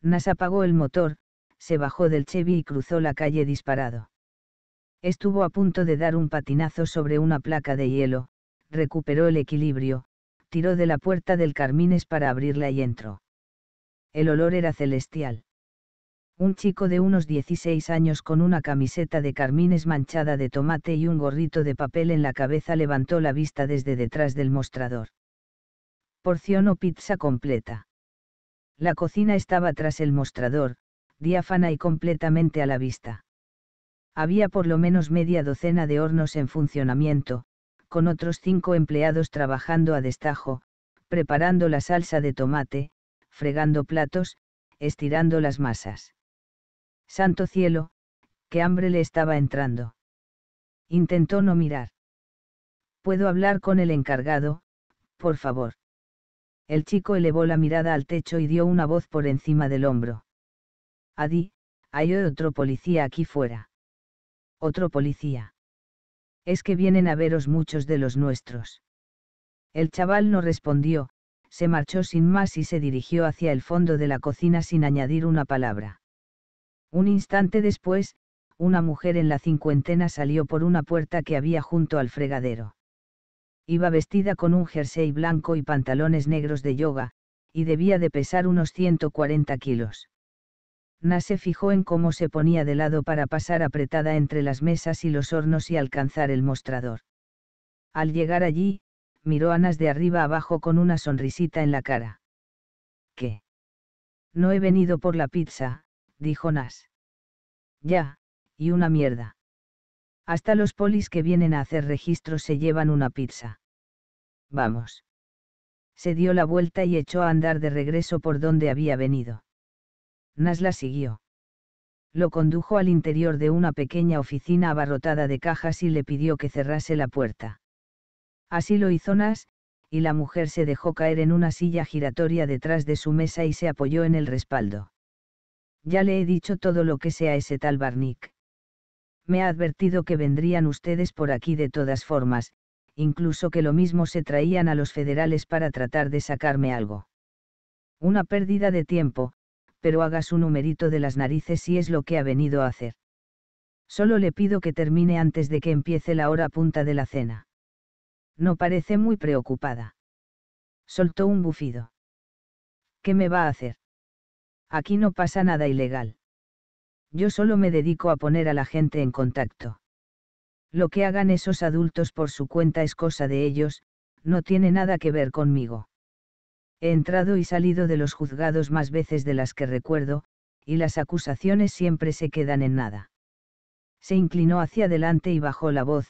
Nas apagó el motor, se bajó del Chevy y cruzó la calle disparado. Estuvo a punto de dar un patinazo sobre una placa de hielo, recuperó el equilibrio, tiró de la puerta del Carmines para abrirla y entró. El olor era celestial. Un chico de unos 16 años con una camiseta de carmines manchada de tomate y un gorrito de papel en la cabeza levantó la vista desde detrás del mostrador. Porción o pizza completa. La cocina estaba tras el mostrador, diáfana y completamente a la vista. Había por lo menos media docena de hornos en funcionamiento, con otros cinco empleados trabajando a destajo, preparando la salsa de tomate, fregando platos, estirando las masas. Santo cielo, qué hambre le estaba entrando. Intentó no mirar. ¿Puedo hablar con el encargado, por favor? El chico elevó la mirada al techo y dio una voz por encima del hombro. Adi, hay otro policía aquí fuera. Otro policía es que vienen a veros muchos de los nuestros. El chaval no respondió, se marchó sin más y se dirigió hacia el fondo de la cocina sin añadir una palabra. Un instante después, una mujer en la cincuentena salió por una puerta que había junto al fregadero. Iba vestida con un jersey blanco y pantalones negros de yoga, y debía de pesar unos 140 kilos. Nas se fijó en cómo se ponía de lado para pasar apretada entre las mesas y los hornos y alcanzar el mostrador. Al llegar allí, miró a Nas de arriba abajo con una sonrisita en la cara. ¿Qué? No he venido por la pizza, dijo Nas. Ya, y una mierda. Hasta los polis que vienen a hacer registros se llevan una pizza. Vamos. Se dio la vuelta y echó a andar de regreso por donde había venido. Nas la siguió. Lo condujo al interior de una pequeña oficina abarrotada de cajas y le pidió que cerrase la puerta. Así lo hizo Nas, y la mujer se dejó caer en una silla giratoria detrás de su mesa y se apoyó en el respaldo. Ya le he dicho todo lo que sea ese tal Barnick. Me ha advertido que vendrían ustedes por aquí de todas formas, incluso que lo mismo se traían a los federales para tratar de sacarme algo. Una pérdida de tiempo, pero haga su numerito de las narices si es lo que ha venido a hacer. Solo le pido que termine antes de que empiece la hora punta de la cena. No parece muy preocupada. Soltó un bufido. ¿Qué me va a hacer? Aquí no pasa nada ilegal. Yo solo me dedico a poner a la gente en contacto. Lo que hagan esos adultos por su cuenta es cosa de ellos, no tiene nada que ver conmigo. He entrado y salido de los juzgados más veces de las que recuerdo, y las acusaciones siempre se quedan en nada. Se inclinó hacia adelante y bajó la voz,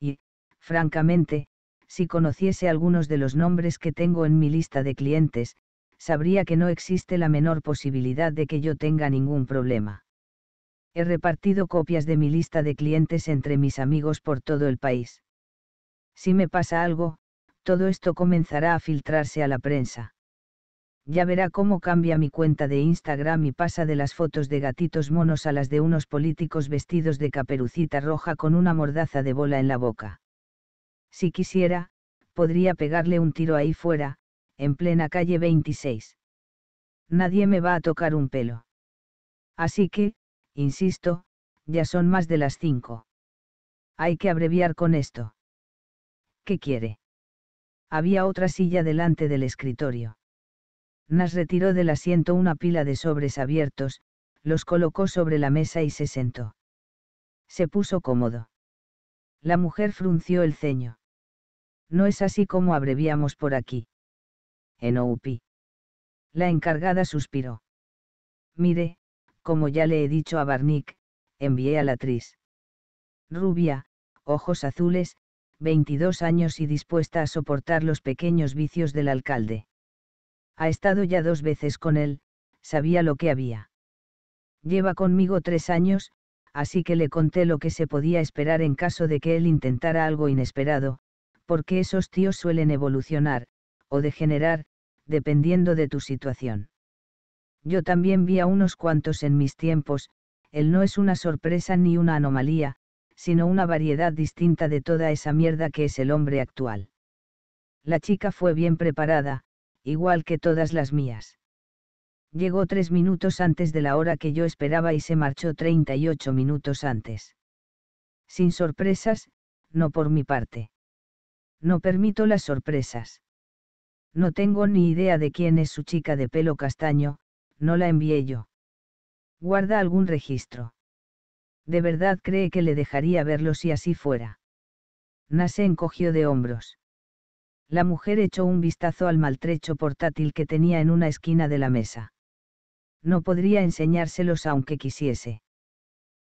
y, francamente, si conociese algunos de los nombres que tengo en mi lista de clientes, sabría que no existe la menor posibilidad de que yo tenga ningún problema. He repartido copias de mi lista de clientes entre mis amigos por todo el país. Si me pasa algo, todo esto comenzará a filtrarse a la prensa. Ya verá cómo cambia mi cuenta de Instagram y pasa de las fotos de gatitos monos a las de unos políticos vestidos de caperucita roja con una mordaza de bola en la boca. Si quisiera, podría pegarle un tiro ahí fuera, en plena calle 26. Nadie me va a tocar un pelo. Así que, insisto, ya son más de las cinco. Hay que abreviar con esto. ¿Qué quiere? Había otra silla delante del escritorio. Nas retiró del asiento una pila de sobres abiertos, los colocó sobre la mesa y se sentó. Se puso cómodo. La mujer frunció el ceño. No es así como abreviamos por aquí. En Oupi. La encargada suspiró. Mire, como ya le he dicho a Barnick, envié a la tris. Rubia, ojos azules, 22 años y dispuesta a soportar los pequeños vicios del alcalde ha estado ya dos veces con él, sabía lo que había. Lleva conmigo tres años, así que le conté lo que se podía esperar en caso de que él intentara algo inesperado, porque esos tíos suelen evolucionar, o degenerar, dependiendo de tu situación. Yo también vi a unos cuantos en mis tiempos, él no es una sorpresa ni una anomalía, sino una variedad distinta de toda esa mierda que es el hombre actual. La chica fue bien preparada, igual que todas las mías. Llegó tres minutos antes de la hora que yo esperaba y se marchó 38 minutos antes. Sin sorpresas, no por mi parte. No permito las sorpresas. No tengo ni idea de quién es su chica de pelo castaño, no la envié yo. Guarda algún registro. ¿De verdad cree que le dejaría verlo si así fuera? Nase encogió de hombros. La mujer echó un vistazo al maltrecho portátil que tenía en una esquina de la mesa. No podría enseñárselos aunque quisiese.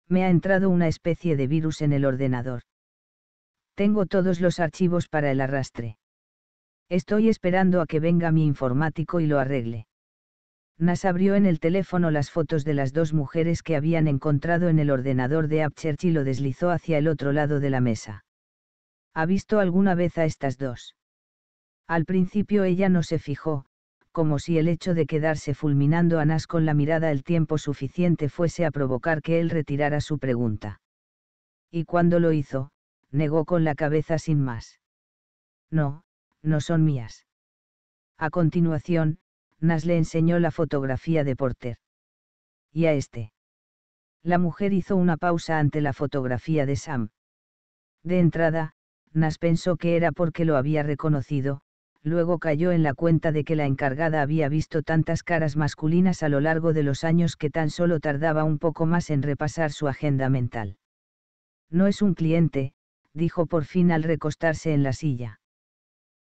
Me ha entrado una especie de virus en el ordenador. Tengo todos los archivos para el arrastre. Estoy esperando a que venga mi informático y lo arregle. Nas abrió en el teléfono las fotos de las dos mujeres que habían encontrado en el ordenador de Upchurch y lo deslizó hacia el otro lado de la mesa. ¿Ha visto alguna vez a estas dos? Al principio ella no se fijó, como si el hecho de quedarse fulminando a Nas con la mirada el tiempo suficiente fuese a provocar que él retirara su pregunta. Y cuando lo hizo, negó con la cabeza sin más. No, no son mías. A continuación, Nas le enseñó la fotografía de Porter. Y a este. La mujer hizo una pausa ante la fotografía de Sam. De entrada, Nas pensó que era porque lo había reconocido, luego cayó en la cuenta de que la encargada había visto tantas caras masculinas a lo largo de los años que tan solo tardaba un poco más en repasar su agenda mental. No es un cliente, dijo por fin al recostarse en la silla.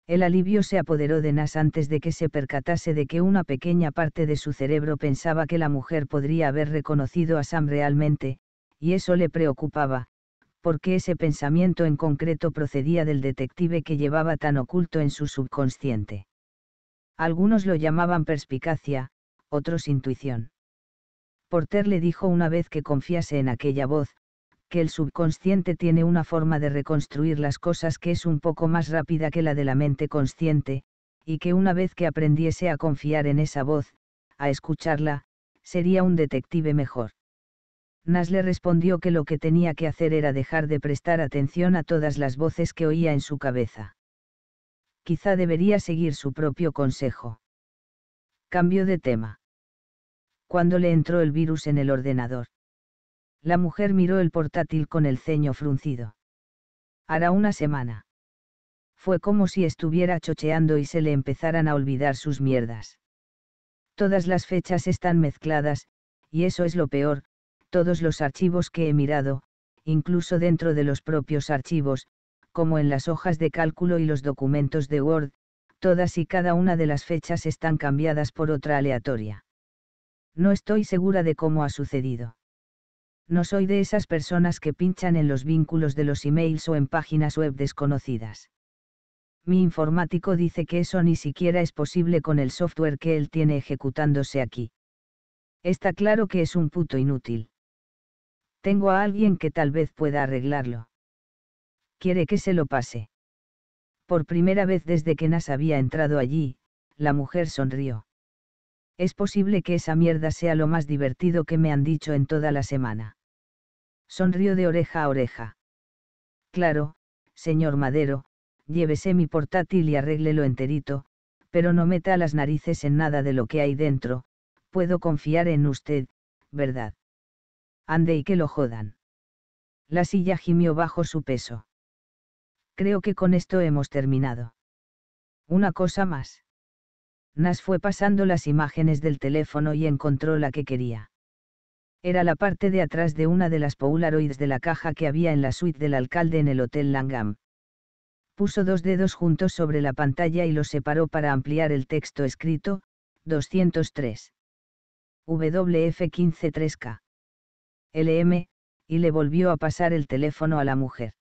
El alivio se apoderó de Nas antes de que se percatase de que una pequeña parte de su cerebro pensaba que la mujer podría haber reconocido a Sam realmente, y eso le preocupaba, porque ese pensamiento en concreto procedía del detective que llevaba tan oculto en su subconsciente. Algunos lo llamaban perspicacia, otros intuición. Porter le dijo una vez que confiase en aquella voz, que el subconsciente tiene una forma de reconstruir las cosas que es un poco más rápida que la de la mente consciente, y que una vez que aprendiese a confiar en esa voz, a escucharla, sería un detective mejor. Nas le respondió que lo que tenía que hacer era dejar de prestar atención a todas las voces que oía en su cabeza. Quizá debería seguir su propio consejo. Cambio de tema. Cuando le entró el virus en el ordenador. La mujer miró el portátil con el ceño fruncido. Hará una semana. Fue como si estuviera chocheando y se le empezaran a olvidar sus mierdas. Todas las fechas están mezcladas, y eso es lo peor, todos los archivos que he mirado, incluso dentro de los propios archivos, como en las hojas de cálculo y los documentos de Word, todas y cada una de las fechas están cambiadas por otra aleatoria. No estoy segura de cómo ha sucedido. No soy de esas personas que pinchan en los vínculos de los emails o en páginas web desconocidas. Mi informático dice que eso ni siquiera es posible con el software que él tiene ejecutándose aquí. Está claro que es un puto inútil. Tengo a alguien que tal vez pueda arreglarlo. Quiere que se lo pase. Por primera vez desde que Nas había entrado allí, la mujer sonrió. Es posible que esa mierda sea lo más divertido que me han dicho en toda la semana. Sonrió de oreja a oreja. Claro, señor Madero, llévese mi portátil y arréglelo enterito, pero no meta las narices en nada de lo que hay dentro, puedo confiar en usted, ¿verdad? ande y que lo jodan. La silla gimió bajo su peso. Creo que con esto hemos terminado. Una cosa más. Nas fue pasando las imágenes del teléfono y encontró la que quería. Era la parte de atrás de una de las Polaroids de la caja que había en la suite del alcalde en el Hotel Langham. Puso dos dedos juntos sobre la pantalla y los separó para ampliar el texto escrito, 203. WF153K. LM, y le volvió a pasar el teléfono a la mujer.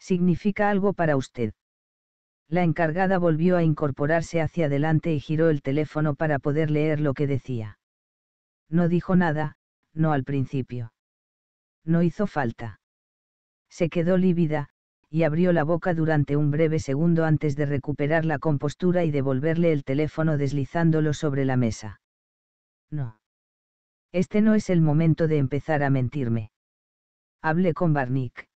¿Significa algo para usted? La encargada volvió a incorporarse hacia adelante y giró el teléfono para poder leer lo que decía. No dijo nada, no al principio. No hizo falta. Se quedó lívida, y abrió la boca durante un breve segundo antes de recuperar la compostura y devolverle el teléfono deslizándolo sobre la mesa. No. Este no es el momento de empezar a mentirme. Hablé con Barnick.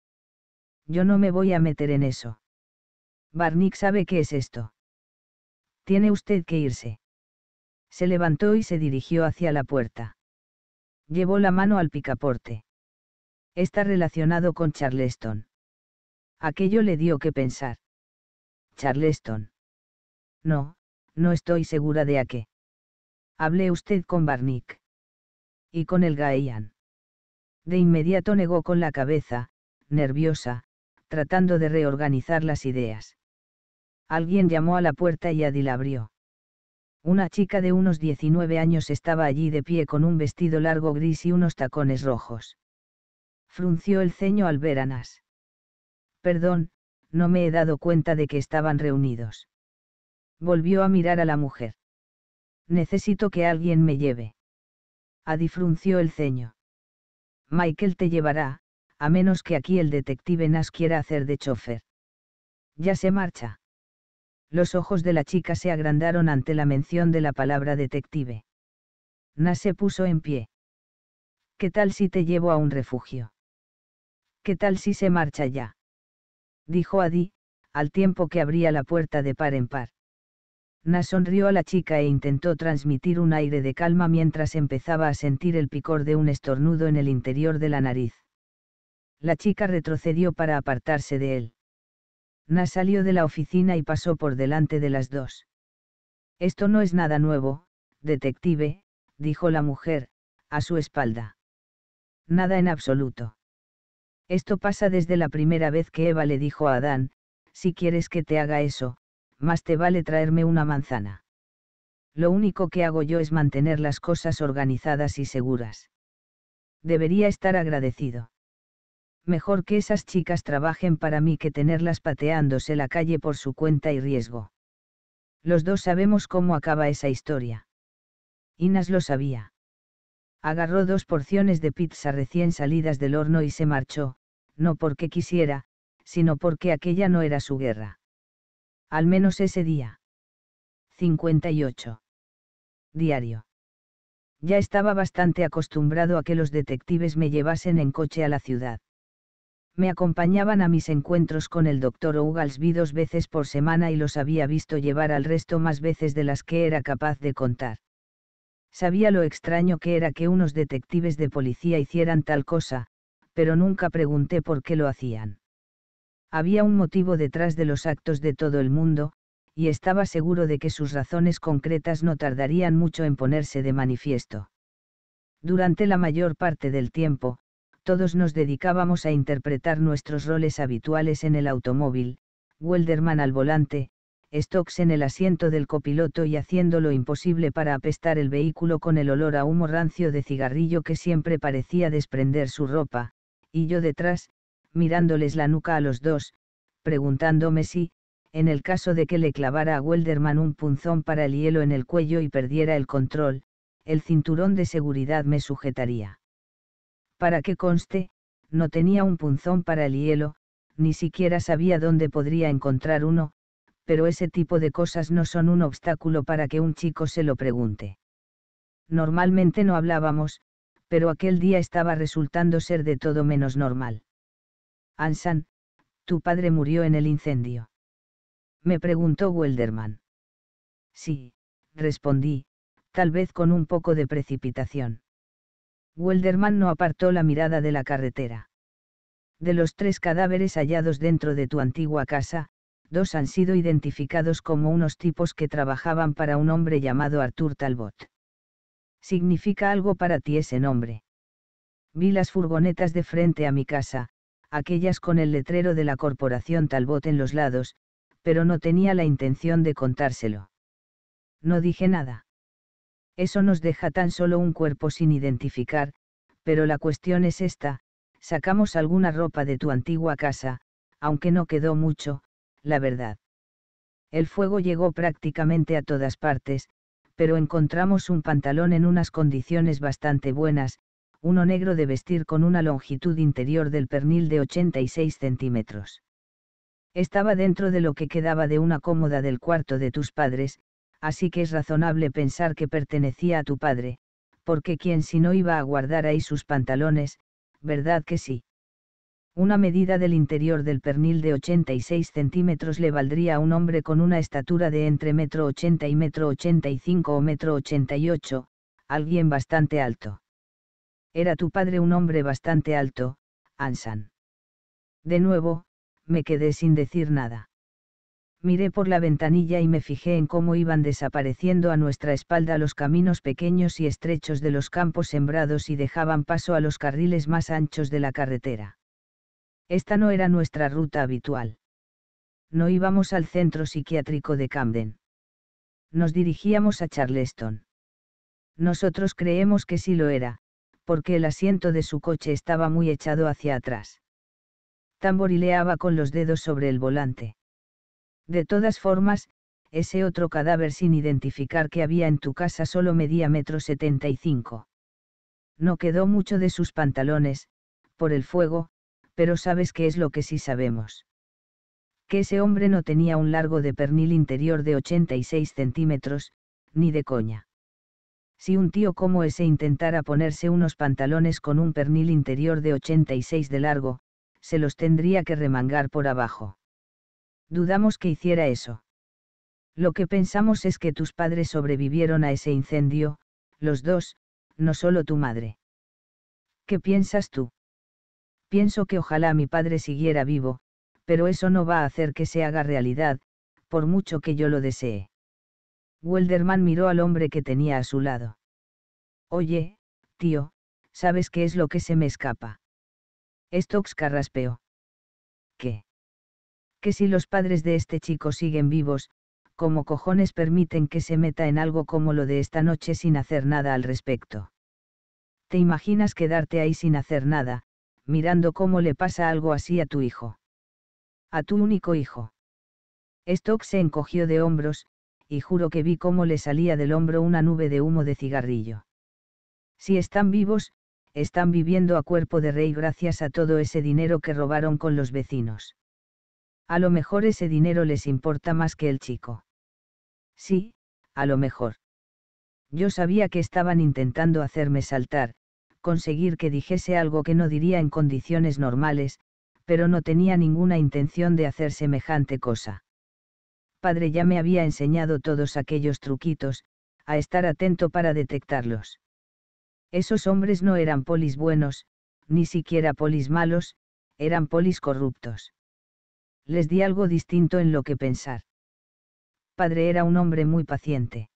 Yo no me voy a meter en eso. Barnick sabe qué es esto. Tiene usted que irse. Se levantó y se dirigió hacia la puerta. Llevó la mano al picaporte. Está relacionado con Charleston. Aquello le dio que pensar. Charleston. No, no estoy segura de a qué. Hablé usted con Barnick y con el Gaeyan. De inmediato negó con la cabeza, nerviosa, tratando de reorganizar las ideas. Alguien llamó a la puerta y Adil abrió. Una chica de unos 19 años estaba allí de pie con un vestido largo gris y unos tacones rojos. Frunció el ceño al ver a Nas. Perdón, no me he dado cuenta de que estaban reunidos. Volvió a mirar a la mujer. Necesito que alguien me lleve frunció el ceño. Michael te llevará, a menos que aquí el detective Nas quiera hacer de chofer. Ya se marcha. Los ojos de la chica se agrandaron ante la mención de la palabra detective. Nash se puso en pie. ¿Qué tal si te llevo a un refugio? ¿Qué tal si se marcha ya? Dijo Adi, al tiempo que abría la puerta de par en par. Nas sonrió a la chica e intentó transmitir un aire de calma mientras empezaba a sentir el picor de un estornudo en el interior de la nariz. La chica retrocedió para apartarse de él. Nas salió de la oficina y pasó por delante de las dos. Esto no es nada nuevo, detective, dijo la mujer, a su espalda. Nada en absoluto. Esto pasa desde la primera vez que Eva le dijo a Adán, si quieres que te haga eso, más te vale traerme una manzana. Lo único que hago yo es mantener las cosas organizadas y seguras. Debería estar agradecido. Mejor que esas chicas trabajen para mí que tenerlas pateándose la calle por su cuenta y riesgo. Los dos sabemos cómo acaba esa historia. Inas lo sabía. Agarró dos porciones de pizza recién salidas del horno y se marchó, no porque quisiera, sino porque aquella no era su guerra al menos ese día. 58. Diario. Ya estaba bastante acostumbrado a que los detectives me llevasen en coche a la ciudad. Me acompañaban a mis encuentros con el doctor Ugalsby dos veces por semana y los había visto llevar al resto más veces de las que era capaz de contar. Sabía lo extraño que era que unos detectives de policía hicieran tal cosa, pero nunca pregunté por qué lo hacían. Había un motivo detrás de los actos de todo el mundo, y estaba seguro de que sus razones concretas no tardarían mucho en ponerse de manifiesto. Durante la mayor parte del tiempo, todos nos dedicábamos a interpretar nuestros roles habituales en el automóvil, Welderman al volante, Stokes en el asiento del copiloto y haciendo lo imposible para apestar el vehículo con el olor a humo rancio de cigarrillo que siempre parecía desprender su ropa, y yo detrás, mirándoles la nuca a los dos, preguntándome si, en el caso de que le clavara a Welderman un punzón para el hielo en el cuello y perdiera el control, el cinturón de seguridad me sujetaría. Para que conste, no tenía un punzón para el hielo, ni siquiera sabía dónde podría encontrar uno, pero ese tipo de cosas no son un obstáculo para que un chico se lo pregunte. Normalmente no hablábamos, pero aquel día estaba resultando ser de todo menos normal. Ansan, tu padre murió en el incendio. Me preguntó Welderman. Sí, respondí, tal vez con un poco de precipitación. Welderman no apartó la mirada de la carretera. De los tres cadáveres hallados dentro de tu antigua casa, dos han sido identificados como unos tipos que trabajaban para un hombre llamado Arthur Talbot. ¿Significa algo para ti ese nombre? Vi las furgonetas de frente a mi casa, aquellas con el letrero de la corporación Talbot en los lados, pero no tenía la intención de contárselo. No dije nada. Eso nos deja tan solo un cuerpo sin identificar, pero la cuestión es esta, sacamos alguna ropa de tu antigua casa, aunque no quedó mucho, la verdad. El fuego llegó prácticamente a todas partes, pero encontramos un pantalón en unas condiciones bastante buenas, uno negro de vestir con una longitud interior del pernil de 86 centímetros. Estaba dentro de lo que quedaba de una cómoda del cuarto de tus padres, así que es razonable pensar que pertenecía a tu padre, porque quien si no iba a guardar ahí sus pantalones, ¿verdad que sí? Una medida del interior del pernil de 86 centímetros le valdría a un hombre con una estatura de entre metro 80 y metro 85 o metro 88, alguien bastante alto. Era tu padre un hombre bastante alto, Ansan. De nuevo, me quedé sin decir nada. Miré por la ventanilla y me fijé en cómo iban desapareciendo a nuestra espalda los caminos pequeños y estrechos de los campos sembrados y dejaban paso a los carriles más anchos de la carretera. Esta no era nuestra ruta habitual. No íbamos al centro psiquiátrico de Camden. Nos dirigíamos a Charleston. Nosotros creemos que sí lo era, porque el asiento de su coche estaba muy echado hacia atrás. Tamborileaba con los dedos sobre el volante. De todas formas, ese otro cadáver sin identificar que había en tu casa solo medía metro setenta y cinco. No quedó mucho de sus pantalones, por el fuego, pero sabes qué es lo que sí sabemos. Que ese hombre no tenía un largo de pernil interior de 86 centímetros, ni de coña. Si un tío como ese intentara ponerse unos pantalones con un pernil interior de 86 de largo, se los tendría que remangar por abajo. Dudamos que hiciera eso. Lo que pensamos es que tus padres sobrevivieron a ese incendio, los dos, no solo tu madre. ¿Qué piensas tú? Pienso que ojalá mi padre siguiera vivo, pero eso no va a hacer que se haga realidad, por mucho que yo lo desee. Welderman miró al hombre que tenía a su lado. Oye, tío, ¿sabes qué es lo que se me escapa? Stokes carraspeó. ¿Qué? Que si los padres de este chico siguen vivos, como cojones permiten que se meta en algo como lo de esta noche sin hacer nada al respecto? ¿Te imaginas quedarte ahí sin hacer nada, mirando cómo le pasa algo así a tu hijo? A tu único hijo. Stokes se encogió de hombros, y juro que vi cómo le salía del hombro una nube de humo de cigarrillo. Si están vivos, están viviendo a cuerpo de rey gracias a todo ese dinero que robaron con los vecinos. A lo mejor ese dinero les importa más que el chico. Sí, a lo mejor. Yo sabía que estaban intentando hacerme saltar, conseguir que dijese algo que no diría en condiciones normales, pero no tenía ninguna intención de hacer semejante cosa padre ya me había enseñado todos aquellos truquitos, a estar atento para detectarlos. Esos hombres no eran polis buenos, ni siquiera polis malos, eran polis corruptos. Les di algo distinto en lo que pensar. Padre era un hombre muy paciente.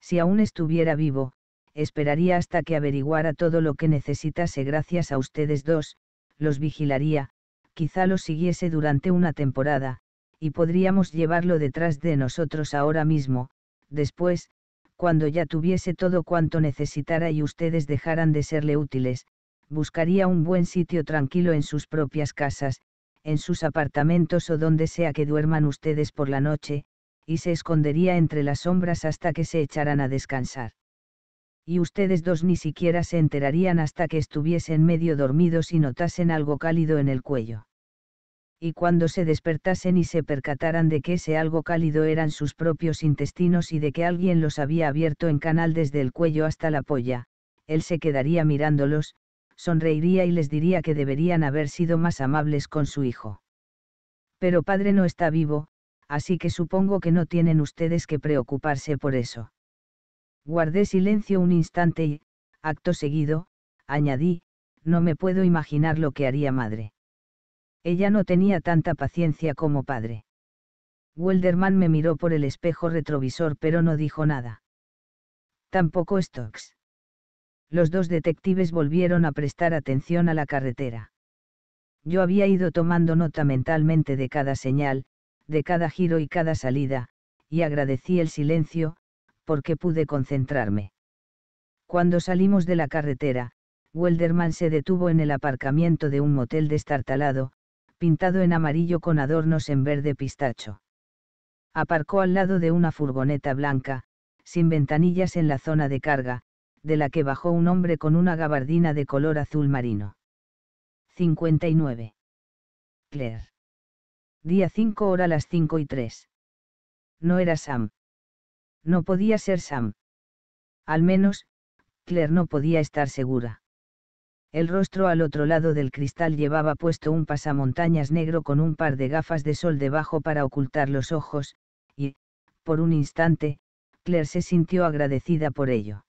Si aún estuviera vivo, esperaría hasta que averiguara todo lo que necesitase gracias a ustedes dos, los vigilaría, quizá los siguiese durante una temporada, y podríamos llevarlo detrás de nosotros ahora mismo, después, cuando ya tuviese todo cuanto necesitara y ustedes dejaran de serle útiles, buscaría un buen sitio tranquilo en sus propias casas, en sus apartamentos o donde sea que duerman ustedes por la noche, y se escondería entre las sombras hasta que se echaran a descansar. Y ustedes dos ni siquiera se enterarían hasta que estuviesen medio dormidos y notasen algo cálido en el cuello y cuando se despertasen y se percataran de que ese algo cálido eran sus propios intestinos y de que alguien los había abierto en canal desde el cuello hasta la polla, él se quedaría mirándolos, sonreiría y les diría que deberían haber sido más amables con su hijo. Pero padre no está vivo, así que supongo que no tienen ustedes que preocuparse por eso. Guardé silencio un instante y, acto seguido, añadí, no me puedo imaginar lo que haría madre. Ella no tenía tanta paciencia como padre. Welderman me miró por el espejo retrovisor pero no dijo nada. Tampoco Stokes. Los dos detectives volvieron a prestar atención a la carretera. Yo había ido tomando nota mentalmente de cada señal, de cada giro y cada salida, y agradecí el silencio, porque pude concentrarme. Cuando salimos de la carretera, Welderman se detuvo en el aparcamiento de un motel destartalado, pintado en amarillo con adornos en verde pistacho. Aparcó al lado de una furgoneta blanca, sin ventanillas en la zona de carga, de la que bajó un hombre con una gabardina de color azul marino. 59. Claire. Día 5 hora las 5 y 3. No era Sam. No podía ser Sam. Al menos, Claire no podía estar segura. El rostro al otro lado del cristal llevaba puesto un pasamontañas negro con un par de gafas de sol debajo para ocultar los ojos, y, por un instante, Claire se sintió agradecida por ello.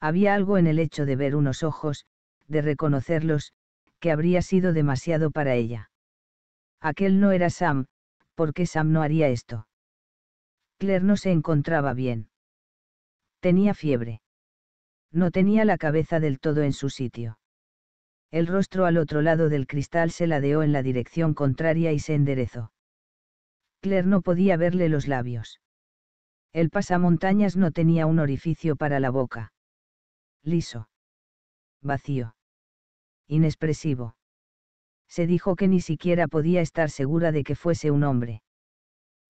Había algo en el hecho de ver unos ojos, de reconocerlos, que habría sido demasiado para ella. Aquel no era Sam, porque qué Sam no haría esto? Claire no se encontraba bien. Tenía fiebre. No tenía la cabeza del todo en su sitio. El rostro al otro lado del cristal se ladeó en la dirección contraria y se enderezó. Claire no podía verle los labios. El pasamontañas no tenía un orificio para la boca. Liso. Vacío. Inexpresivo. Se dijo que ni siquiera podía estar segura de que fuese un hombre.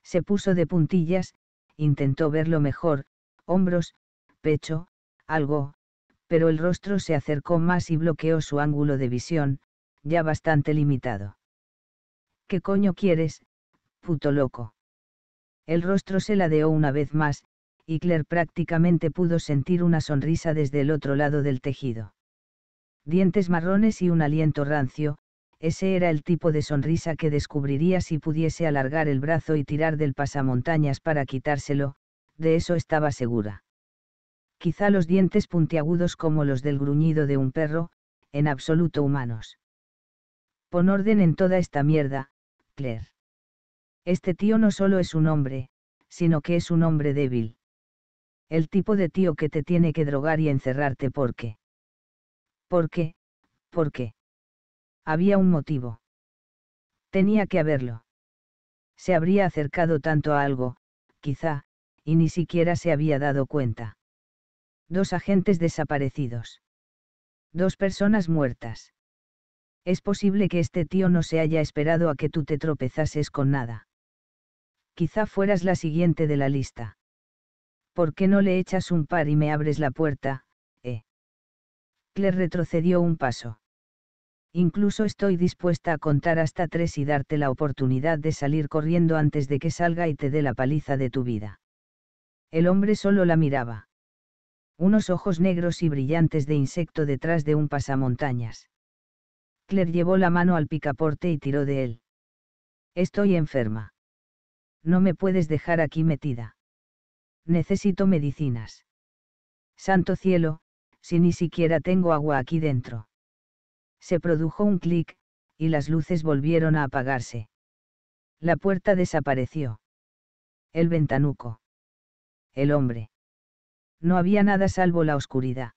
Se puso de puntillas, intentó verlo mejor, hombros, pecho, algo, pero el rostro se acercó más y bloqueó su ángulo de visión, ya bastante limitado. ¿Qué coño quieres, puto loco? El rostro se ladeó una vez más, y Claire prácticamente pudo sentir una sonrisa desde el otro lado del tejido. Dientes marrones y un aliento rancio, ese era el tipo de sonrisa que descubriría si pudiese alargar el brazo y tirar del pasamontañas para quitárselo, de eso estaba segura quizá los dientes puntiagudos como los del gruñido de un perro, en absoluto humanos. Pon orden en toda esta mierda, Claire. Este tío no solo es un hombre, sino que es un hombre débil. El tipo de tío que te tiene que drogar y encerrarte porque. ¿Por qué? ¿Por qué? Había un motivo. Tenía que haberlo. Se habría acercado tanto a algo, quizá, y ni siquiera se había dado cuenta dos agentes desaparecidos. Dos personas muertas. Es posible que este tío no se haya esperado a que tú te tropezases con nada. Quizá fueras la siguiente de la lista. ¿Por qué no le echas un par y me abres la puerta, eh? Claire retrocedió un paso. Incluso estoy dispuesta a contar hasta tres y darte la oportunidad de salir corriendo antes de que salga y te dé la paliza de tu vida. El hombre solo la miraba. Unos ojos negros y brillantes de insecto detrás de un pasamontañas. Claire llevó la mano al picaporte y tiró de él. Estoy enferma. No me puedes dejar aquí metida. Necesito medicinas. Santo cielo, si ni siquiera tengo agua aquí dentro. Se produjo un clic, y las luces volvieron a apagarse. La puerta desapareció. El ventanuco. El hombre no había nada salvo la oscuridad.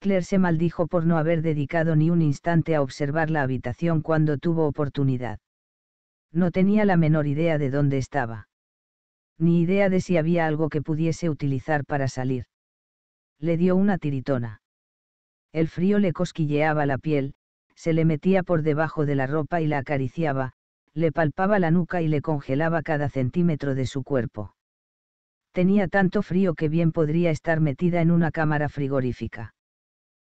Claire se maldijo por no haber dedicado ni un instante a observar la habitación cuando tuvo oportunidad. No tenía la menor idea de dónde estaba. Ni idea de si había algo que pudiese utilizar para salir. Le dio una tiritona. El frío le cosquilleaba la piel, se le metía por debajo de la ropa y la acariciaba, le palpaba la nuca y le congelaba cada centímetro de su cuerpo tenía tanto frío que bien podría estar metida en una cámara frigorífica.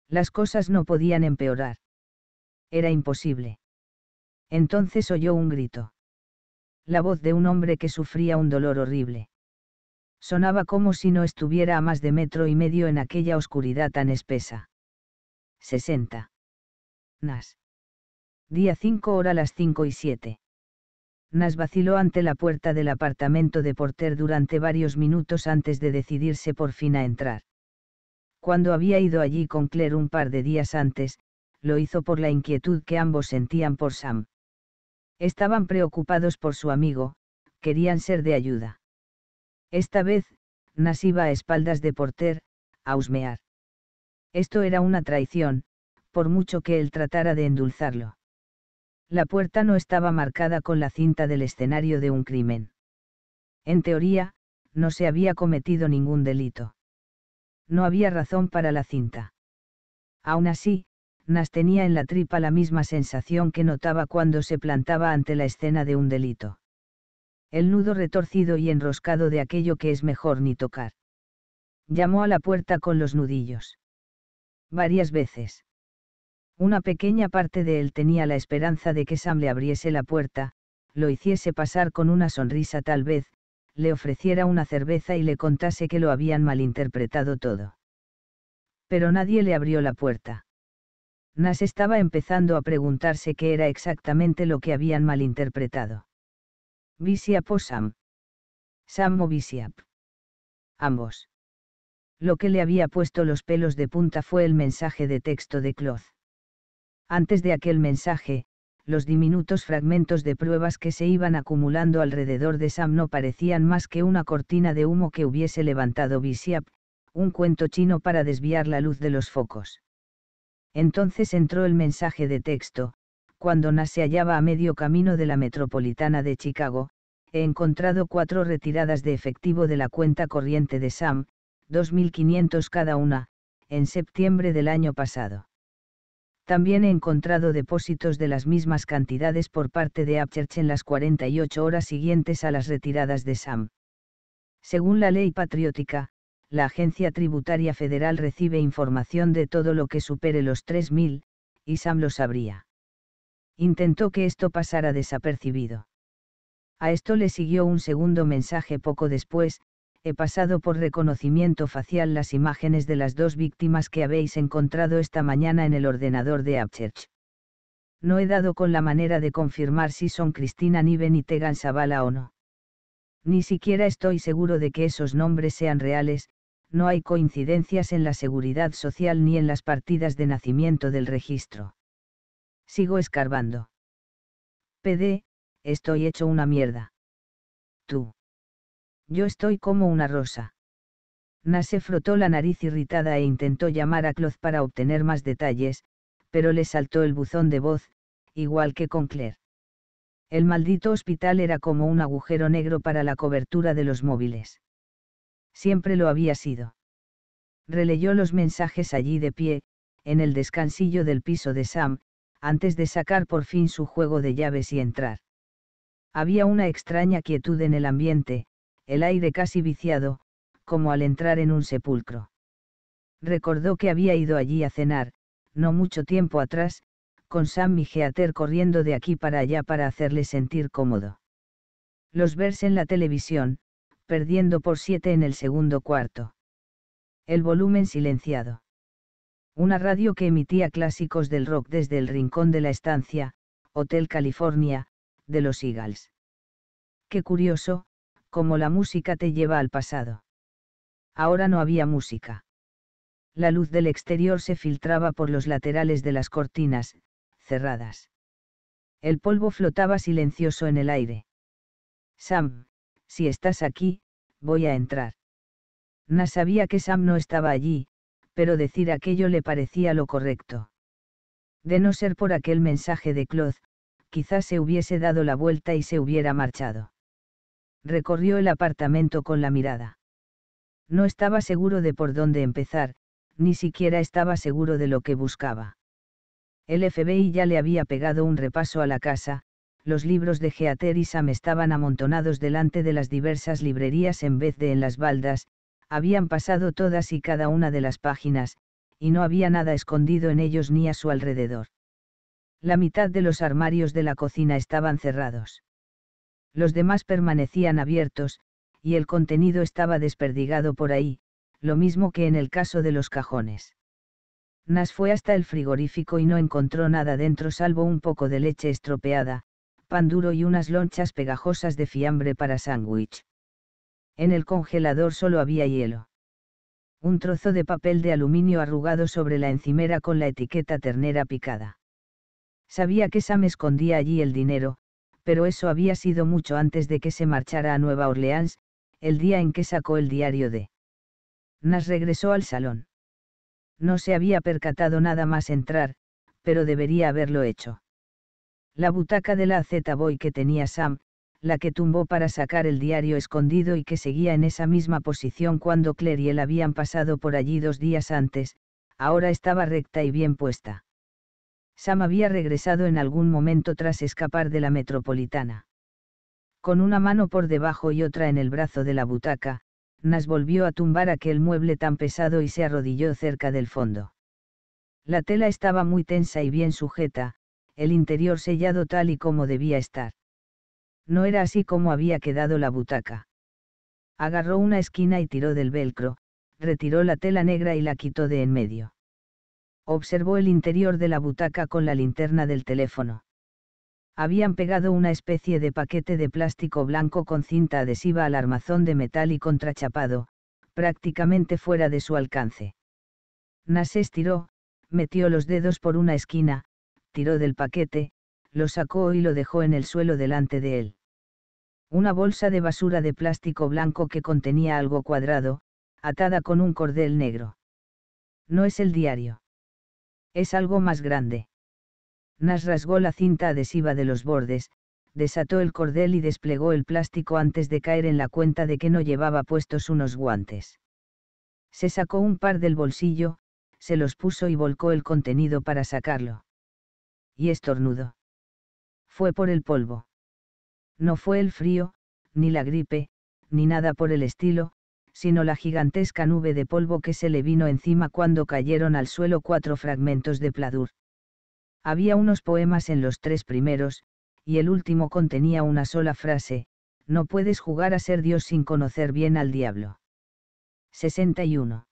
Las cosas no podían empeorar. Era imposible. Entonces oyó un grito. La voz de un hombre que sufría un dolor horrible. Sonaba como si no estuviera a más de metro y medio en aquella oscuridad tan espesa. 60. Nas. Día 5 hora las 5 y 7. Nas vaciló ante la puerta del apartamento de Porter durante varios minutos antes de decidirse por fin a entrar. Cuando había ido allí con Claire un par de días antes, lo hizo por la inquietud que ambos sentían por Sam. Estaban preocupados por su amigo, querían ser de ayuda. Esta vez, Nas iba a espaldas de Porter, a husmear. Esto era una traición, por mucho que él tratara de endulzarlo la puerta no estaba marcada con la cinta del escenario de un crimen. En teoría, no se había cometido ningún delito. No había razón para la cinta. Aún así, Nas tenía en la tripa la misma sensación que notaba cuando se plantaba ante la escena de un delito. El nudo retorcido y enroscado de aquello que es mejor ni tocar. Llamó a la puerta con los nudillos. Varias veces. Una pequeña parte de él tenía la esperanza de que Sam le abriese la puerta, lo hiciese pasar con una sonrisa tal vez, le ofreciera una cerveza y le contase que lo habían malinterpretado todo. Pero nadie le abrió la puerta. Nas estaba empezando a preguntarse qué era exactamente lo que habían malinterpretado. ¿Visiap o Sam. Sam o Visiap? Ambos. Lo que le había puesto los pelos de punta fue el mensaje de texto de Cloth. Antes de aquel mensaje, los diminutos fragmentos de pruebas que se iban acumulando alrededor de Sam no parecían más que una cortina de humo que hubiese levantado Visiap, un cuento chino para desviar la luz de los focos. Entonces entró el mensaje de texto, cuando Nas se hallaba a medio camino de la metropolitana de Chicago, he encontrado cuatro retiradas de efectivo de la cuenta corriente de Sam, 2.500 cada una, en septiembre del año pasado. También he encontrado depósitos de las mismas cantidades por parte de Abchurch en las 48 horas siguientes a las retiradas de Sam. Según la ley patriótica, la Agencia Tributaria Federal recibe información de todo lo que supere los 3.000, y Sam lo sabría. Intentó que esto pasara desapercibido. A esto le siguió un segundo mensaje poco después, he pasado por reconocimiento facial las imágenes de las dos víctimas que habéis encontrado esta mañana en el ordenador de Upchurch. No he dado con la manera de confirmar si son Cristina Niven y Tegan o no. Ni siquiera estoy seguro de que esos nombres sean reales, no hay coincidencias en la seguridad social ni en las partidas de nacimiento del registro. Sigo escarbando. PD, estoy hecho una mierda. Tú. Yo estoy como una rosa. Nase frotó la nariz irritada e intentó llamar a Cloth para obtener más detalles, pero le saltó el buzón de voz, igual que con Claire. El maldito hospital era como un agujero negro para la cobertura de los móviles. Siempre lo había sido. Releyó los mensajes allí de pie, en el descansillo del piso de Sam, antes de sacar por fin su juego de llaves y entrar. Había una extraña quietud en el ambiente, el aire casi viciado, como al entrar en un sepulcro. Recordó que había ido allí a cenar, no mucho tiempo atrás, con Sam y corriendo de aquí para allá para hacerle sentir cómodo. Los verse en la televisión, perdiendo por siete en el segundo cuarto. El volumen silenciado. Una radio que emitía clásicos del rock desde el rincón de la estancia, Hotel California, de los Eagles. Qué curioso, como la música te lleva al pasado. Ahora no había música. La luz del exterior se filtraba por los laterales de las cortinas, cerradas. El polvo flotaba silencioso en el aire. Sam, si estás aquí, voy a entrar. Na sabía que Sam no estaba allí, pero decir aquello le parecía lo correcto. De no ser por aquel mensaje de Cloth, quizás se hubiese dado la vuelta y se hubiera marchado recorrió el apartamento con la mirada. No estaba seguro de por dónde empezar, ni siquiera estaba seguro de lo que buscaba. El FBI ya le había pegado un repaso a la casa, los libros de Geater y Sam estaban amontonados delante de las diversas librerías en vez de en las baldas, habían pasado todas y cada una de las páginas, y no había nada escondido en ellos ni a su alrededor. La mitad de los armarios de la cocina estaban cerrados. Los demás permanecían abiertos, y el contenido estaba desperdigado por ahí, lo mismo que en el caso de los cajones. Nas fue hasta el frigorífico y no encontró nada dentro salvo un poco de leche estropeada, pan duro y unas lonchas pegajosas de fiambre para sándwich. En el congelador solo había hielo. Un trozo de papel de aluminio arrugado sobre la encimera con la etiqueta ternera picada. Sabía que Sam escondía allí el dinero, pero eso había sido mucho antes de que se marchara a Nueva Orleans, el día en que sacó el diario de. Nas regresó al salón. No se había percatado nada más entrar, pero debería haberlo hecho. La butaca de la Z Boy que tenía Sam, la que tumbó para sacar el diario escondido y que seguía en esa misma posición cuando Claire y él habían pasado por allí dos días antes, ahora estaba recta y bien puesta. Sam había regresado en algún momento tras escapar de la metropolitana. Con una mano por debajo y otra en el brazo de la butaca, Nas volvió a tumbar aquel mueble tan pesado y se arrodilló cerca del fondo. La tela estaba muy tensa y bien sujeta, el interior sellado tal y como debía estar. No era así como había quedado la butaca. Agarró una esquina y tiró del velcro, retiró la tela negra y la quitó de en medio observó el interior de la butaca con la linterna del teléfono. Habían pegado una especie de paquete de plástico blanco con cinta adhesiva al armazón de metal y contrachapado, prácticamente fuera de su alcance. Nas estiró, metió los dedos por una esquina, tiró del paquete, lo sacó y lo dejó en el suelo delante de él. Una bolsa de basura de plástico blanco que contenía algo cuadrado, atada con un cordel negro. No es el diario. Es algo más grande. Nas rasgó la cinta adhesiva de los bordes, desató el cordel y desplegó el plástico antes de caer en la cuenta de que no llevaba puestos unos guantes. Se sacó un par del bolsillo, se los puso y volcó el contenido para sacarlo. Y estornudo. Fue por el polvo. No fue el frío, ni la gripe, ni nada por el estilo, sino la gigantesca nube de polvo que se le vino encima cuando cayeron al suelo cuatro fragmentos de pladur. Había unos poemas en los tres primeros, y el último contenía una sola frase, no puedes jugar a ser Dios sin conocer bien al diablo. 61.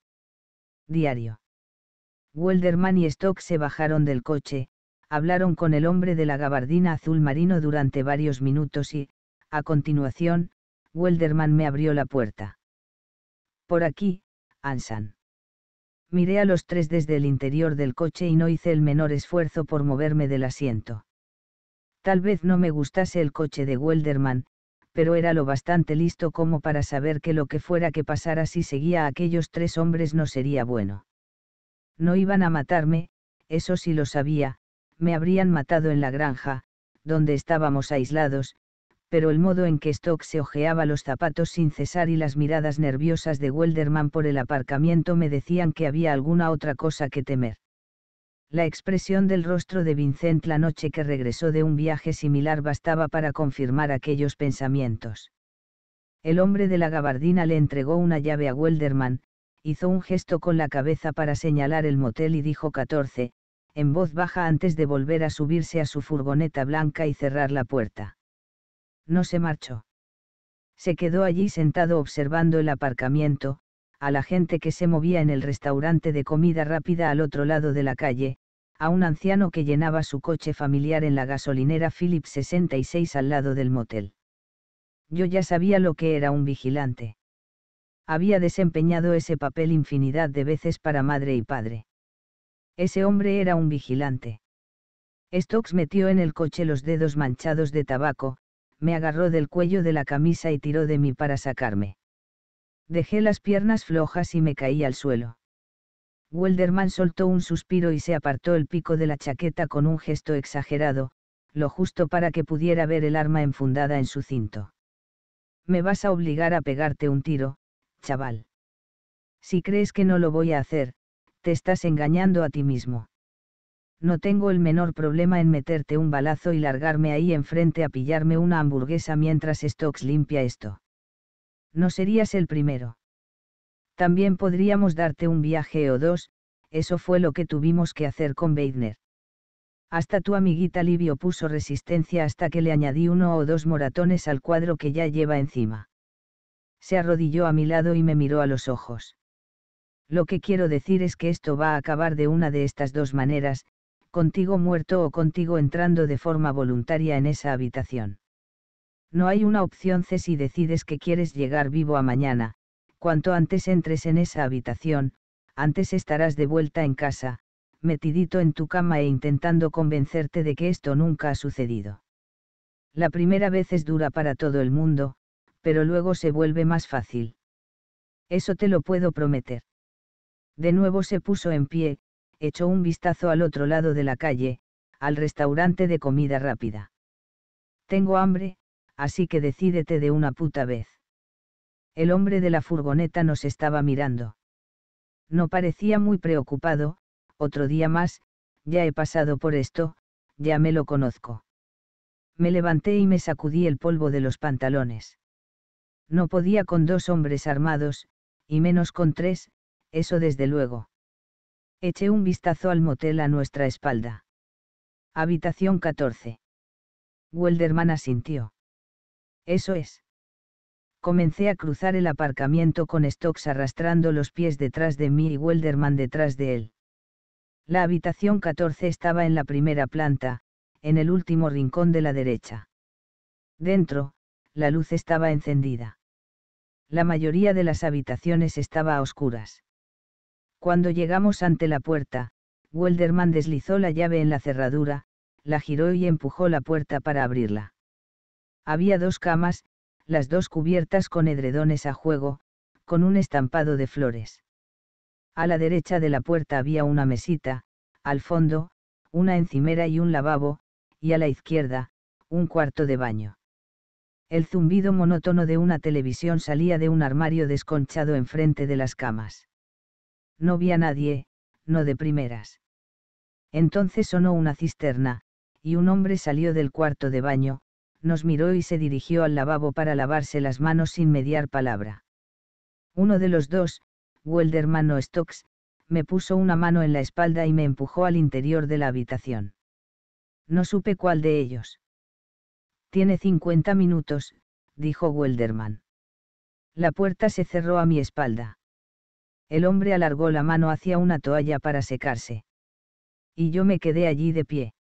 Diario. Welderman y Stock se bajaron del coche, hablaron con el hombre de la gabardina azul marino durante varios minutos y, a continuación, Welderman me abrió la puerta. Por aquí, Ansan. Miré a los tres desde el interior del coche y no hice el menor esfuerzo por moverme del asiento. Tal vez no me gustase el coche de Welderman, pero era lo bastante listo como para saber que lo que fuera que pasara si seguía a aquellos tres hombres no sería bueno. No iban a matarme, eso sí lo sabía, me habrían matado en la granja, donde estábamos aislados, pero el modo en que Stock se ojeaba los zapatos sin cesar y las miradas nerviosas de Welderman por el aparcamiento me decían que había alguna otra cosa que temer. La expresión del rostro de Vincent la noche que regresó de un viaje similar bastaba para confirmar aquellos pensamientos. El hombre de la gabardina le entregó una llave a Welderman, hizo un gesto con la cabeza para señalar el motel y dijo 14, en voz baja antes de volver a subirse a su furgoneta blanca y cerrar la puerta no se marchó. Se quedó allí sentado observando el aparcamiento, a la gente que se movía en el restaurante de comida rápida al otro lado de la calle, a un anciano que llenaba su coche familiar en la gasolinera Philip 66 al lado del motel. Yo ya sabía lo que era un vigilante. Había desempeñado ese papel infinidad de veces para madre y padre. Ese hombre era un vigilante. Stokes metió en el coche los dedos manchados de tabaco, me agarró del cuello de la camisa y tiró de mí para sacarme. Dejé las piernas flojas y me caí al suelo. Welderman soltó un suspiro y se apartó el pico de la chaqueta con un gesto exagerado, lo justo para que pudiera ver el arma enfundada en su cinto. Me vas a obligar a pegarte un tiro, chaval. Si crees que no lo voy a hacer, te estás engañando a ti mismo no tengo el menor problema en meterte un balazo y largarme ahí enfrente a pillarme una hamburguesa mientras Stokes limpia esto. No serías el primero. También podríamos darte un viaje o dos, eso fue lo que tuvimos que hacer con Weidner. Hasta tu amiguita Livio puso resistencia hasta que le añadí uno o dos moratones al cuadro que ya lleva encima. Se arrodilló a mi lado y me miró a los ojos. Lo que quiero decir es que esto va a acabar de una de estas dos maneras, contigo muerto o contigo entrando de forma voluntaria en esa habitación. No hay una opción C si decides que quieres llegar vivo a mañana, cuanto antes entres en esa habitación, antes estarás de vuelta en casa, metidito en tu cama e intentando convencerte de que esto nunca ha sucedido. La primera vez es dura para todo el mundo, pero luego se vuelve más fácil. Eso te lo puedo prometer. De nuevo se puso en pie, echó un vistazo al otro lado de la calle, al restaurante de comida rápida. Tengo hambre, así que decídete de una puta vez. El hombre de la furgoneta nos estaba mirando. No parecía muy preocupado, otro día más, ya he pasado por esto, ya me lo conozco. Me levanté y me sacudí el polvo de los pantalones. No podía con dos hombres armados, y menos con tres, eso desde luego. Eché un vistazo al motel a nuestra espalda. Habitación 14. Welderman asintió. Eso es. Comencé a cruzar el aparcamiento con Stocks arrastrando los pies detrás de mí y Welderman detrás de él. La habitación 14 estaba en la primera planta, en el último rincón de la derecha. Dentro, la luz estaba encendida. La mayoría de las habitaciones estaba a oscuras. Cuando llegamos ante la puerta, Welderman deslizó la llave en la cerradura, la giró y empujó la puerta para abrirla. Había dos camas, las dos cubiertas con edredones a juego, con un estampado de flores. A la derecha de la puerta había una mesita, al fondo, una encimera y un lavabo, y a la izquierda, un cuarto de baño. El zumbido monótono de una televisión salía de un armario desconchado enfrente de las camas no vi a nadie, no de primeras. Entonces sonó una cisterna, y un hombre salió del cuarto de baño, nos miró y se dirigió al lavabo para lavarse las manos sin mediar palabra. Uno de los dos, Welderman o Stokes, me puso una mano en la espalda y me empujó al interior de la habitación. No supe cuál de ellos. Tiene 50 minutos, dijo Welderman. La puerta se cerró a mi espalda. El hombre alargó la mano hacia una toalla para secarse. Y yo me quedé allí de pie.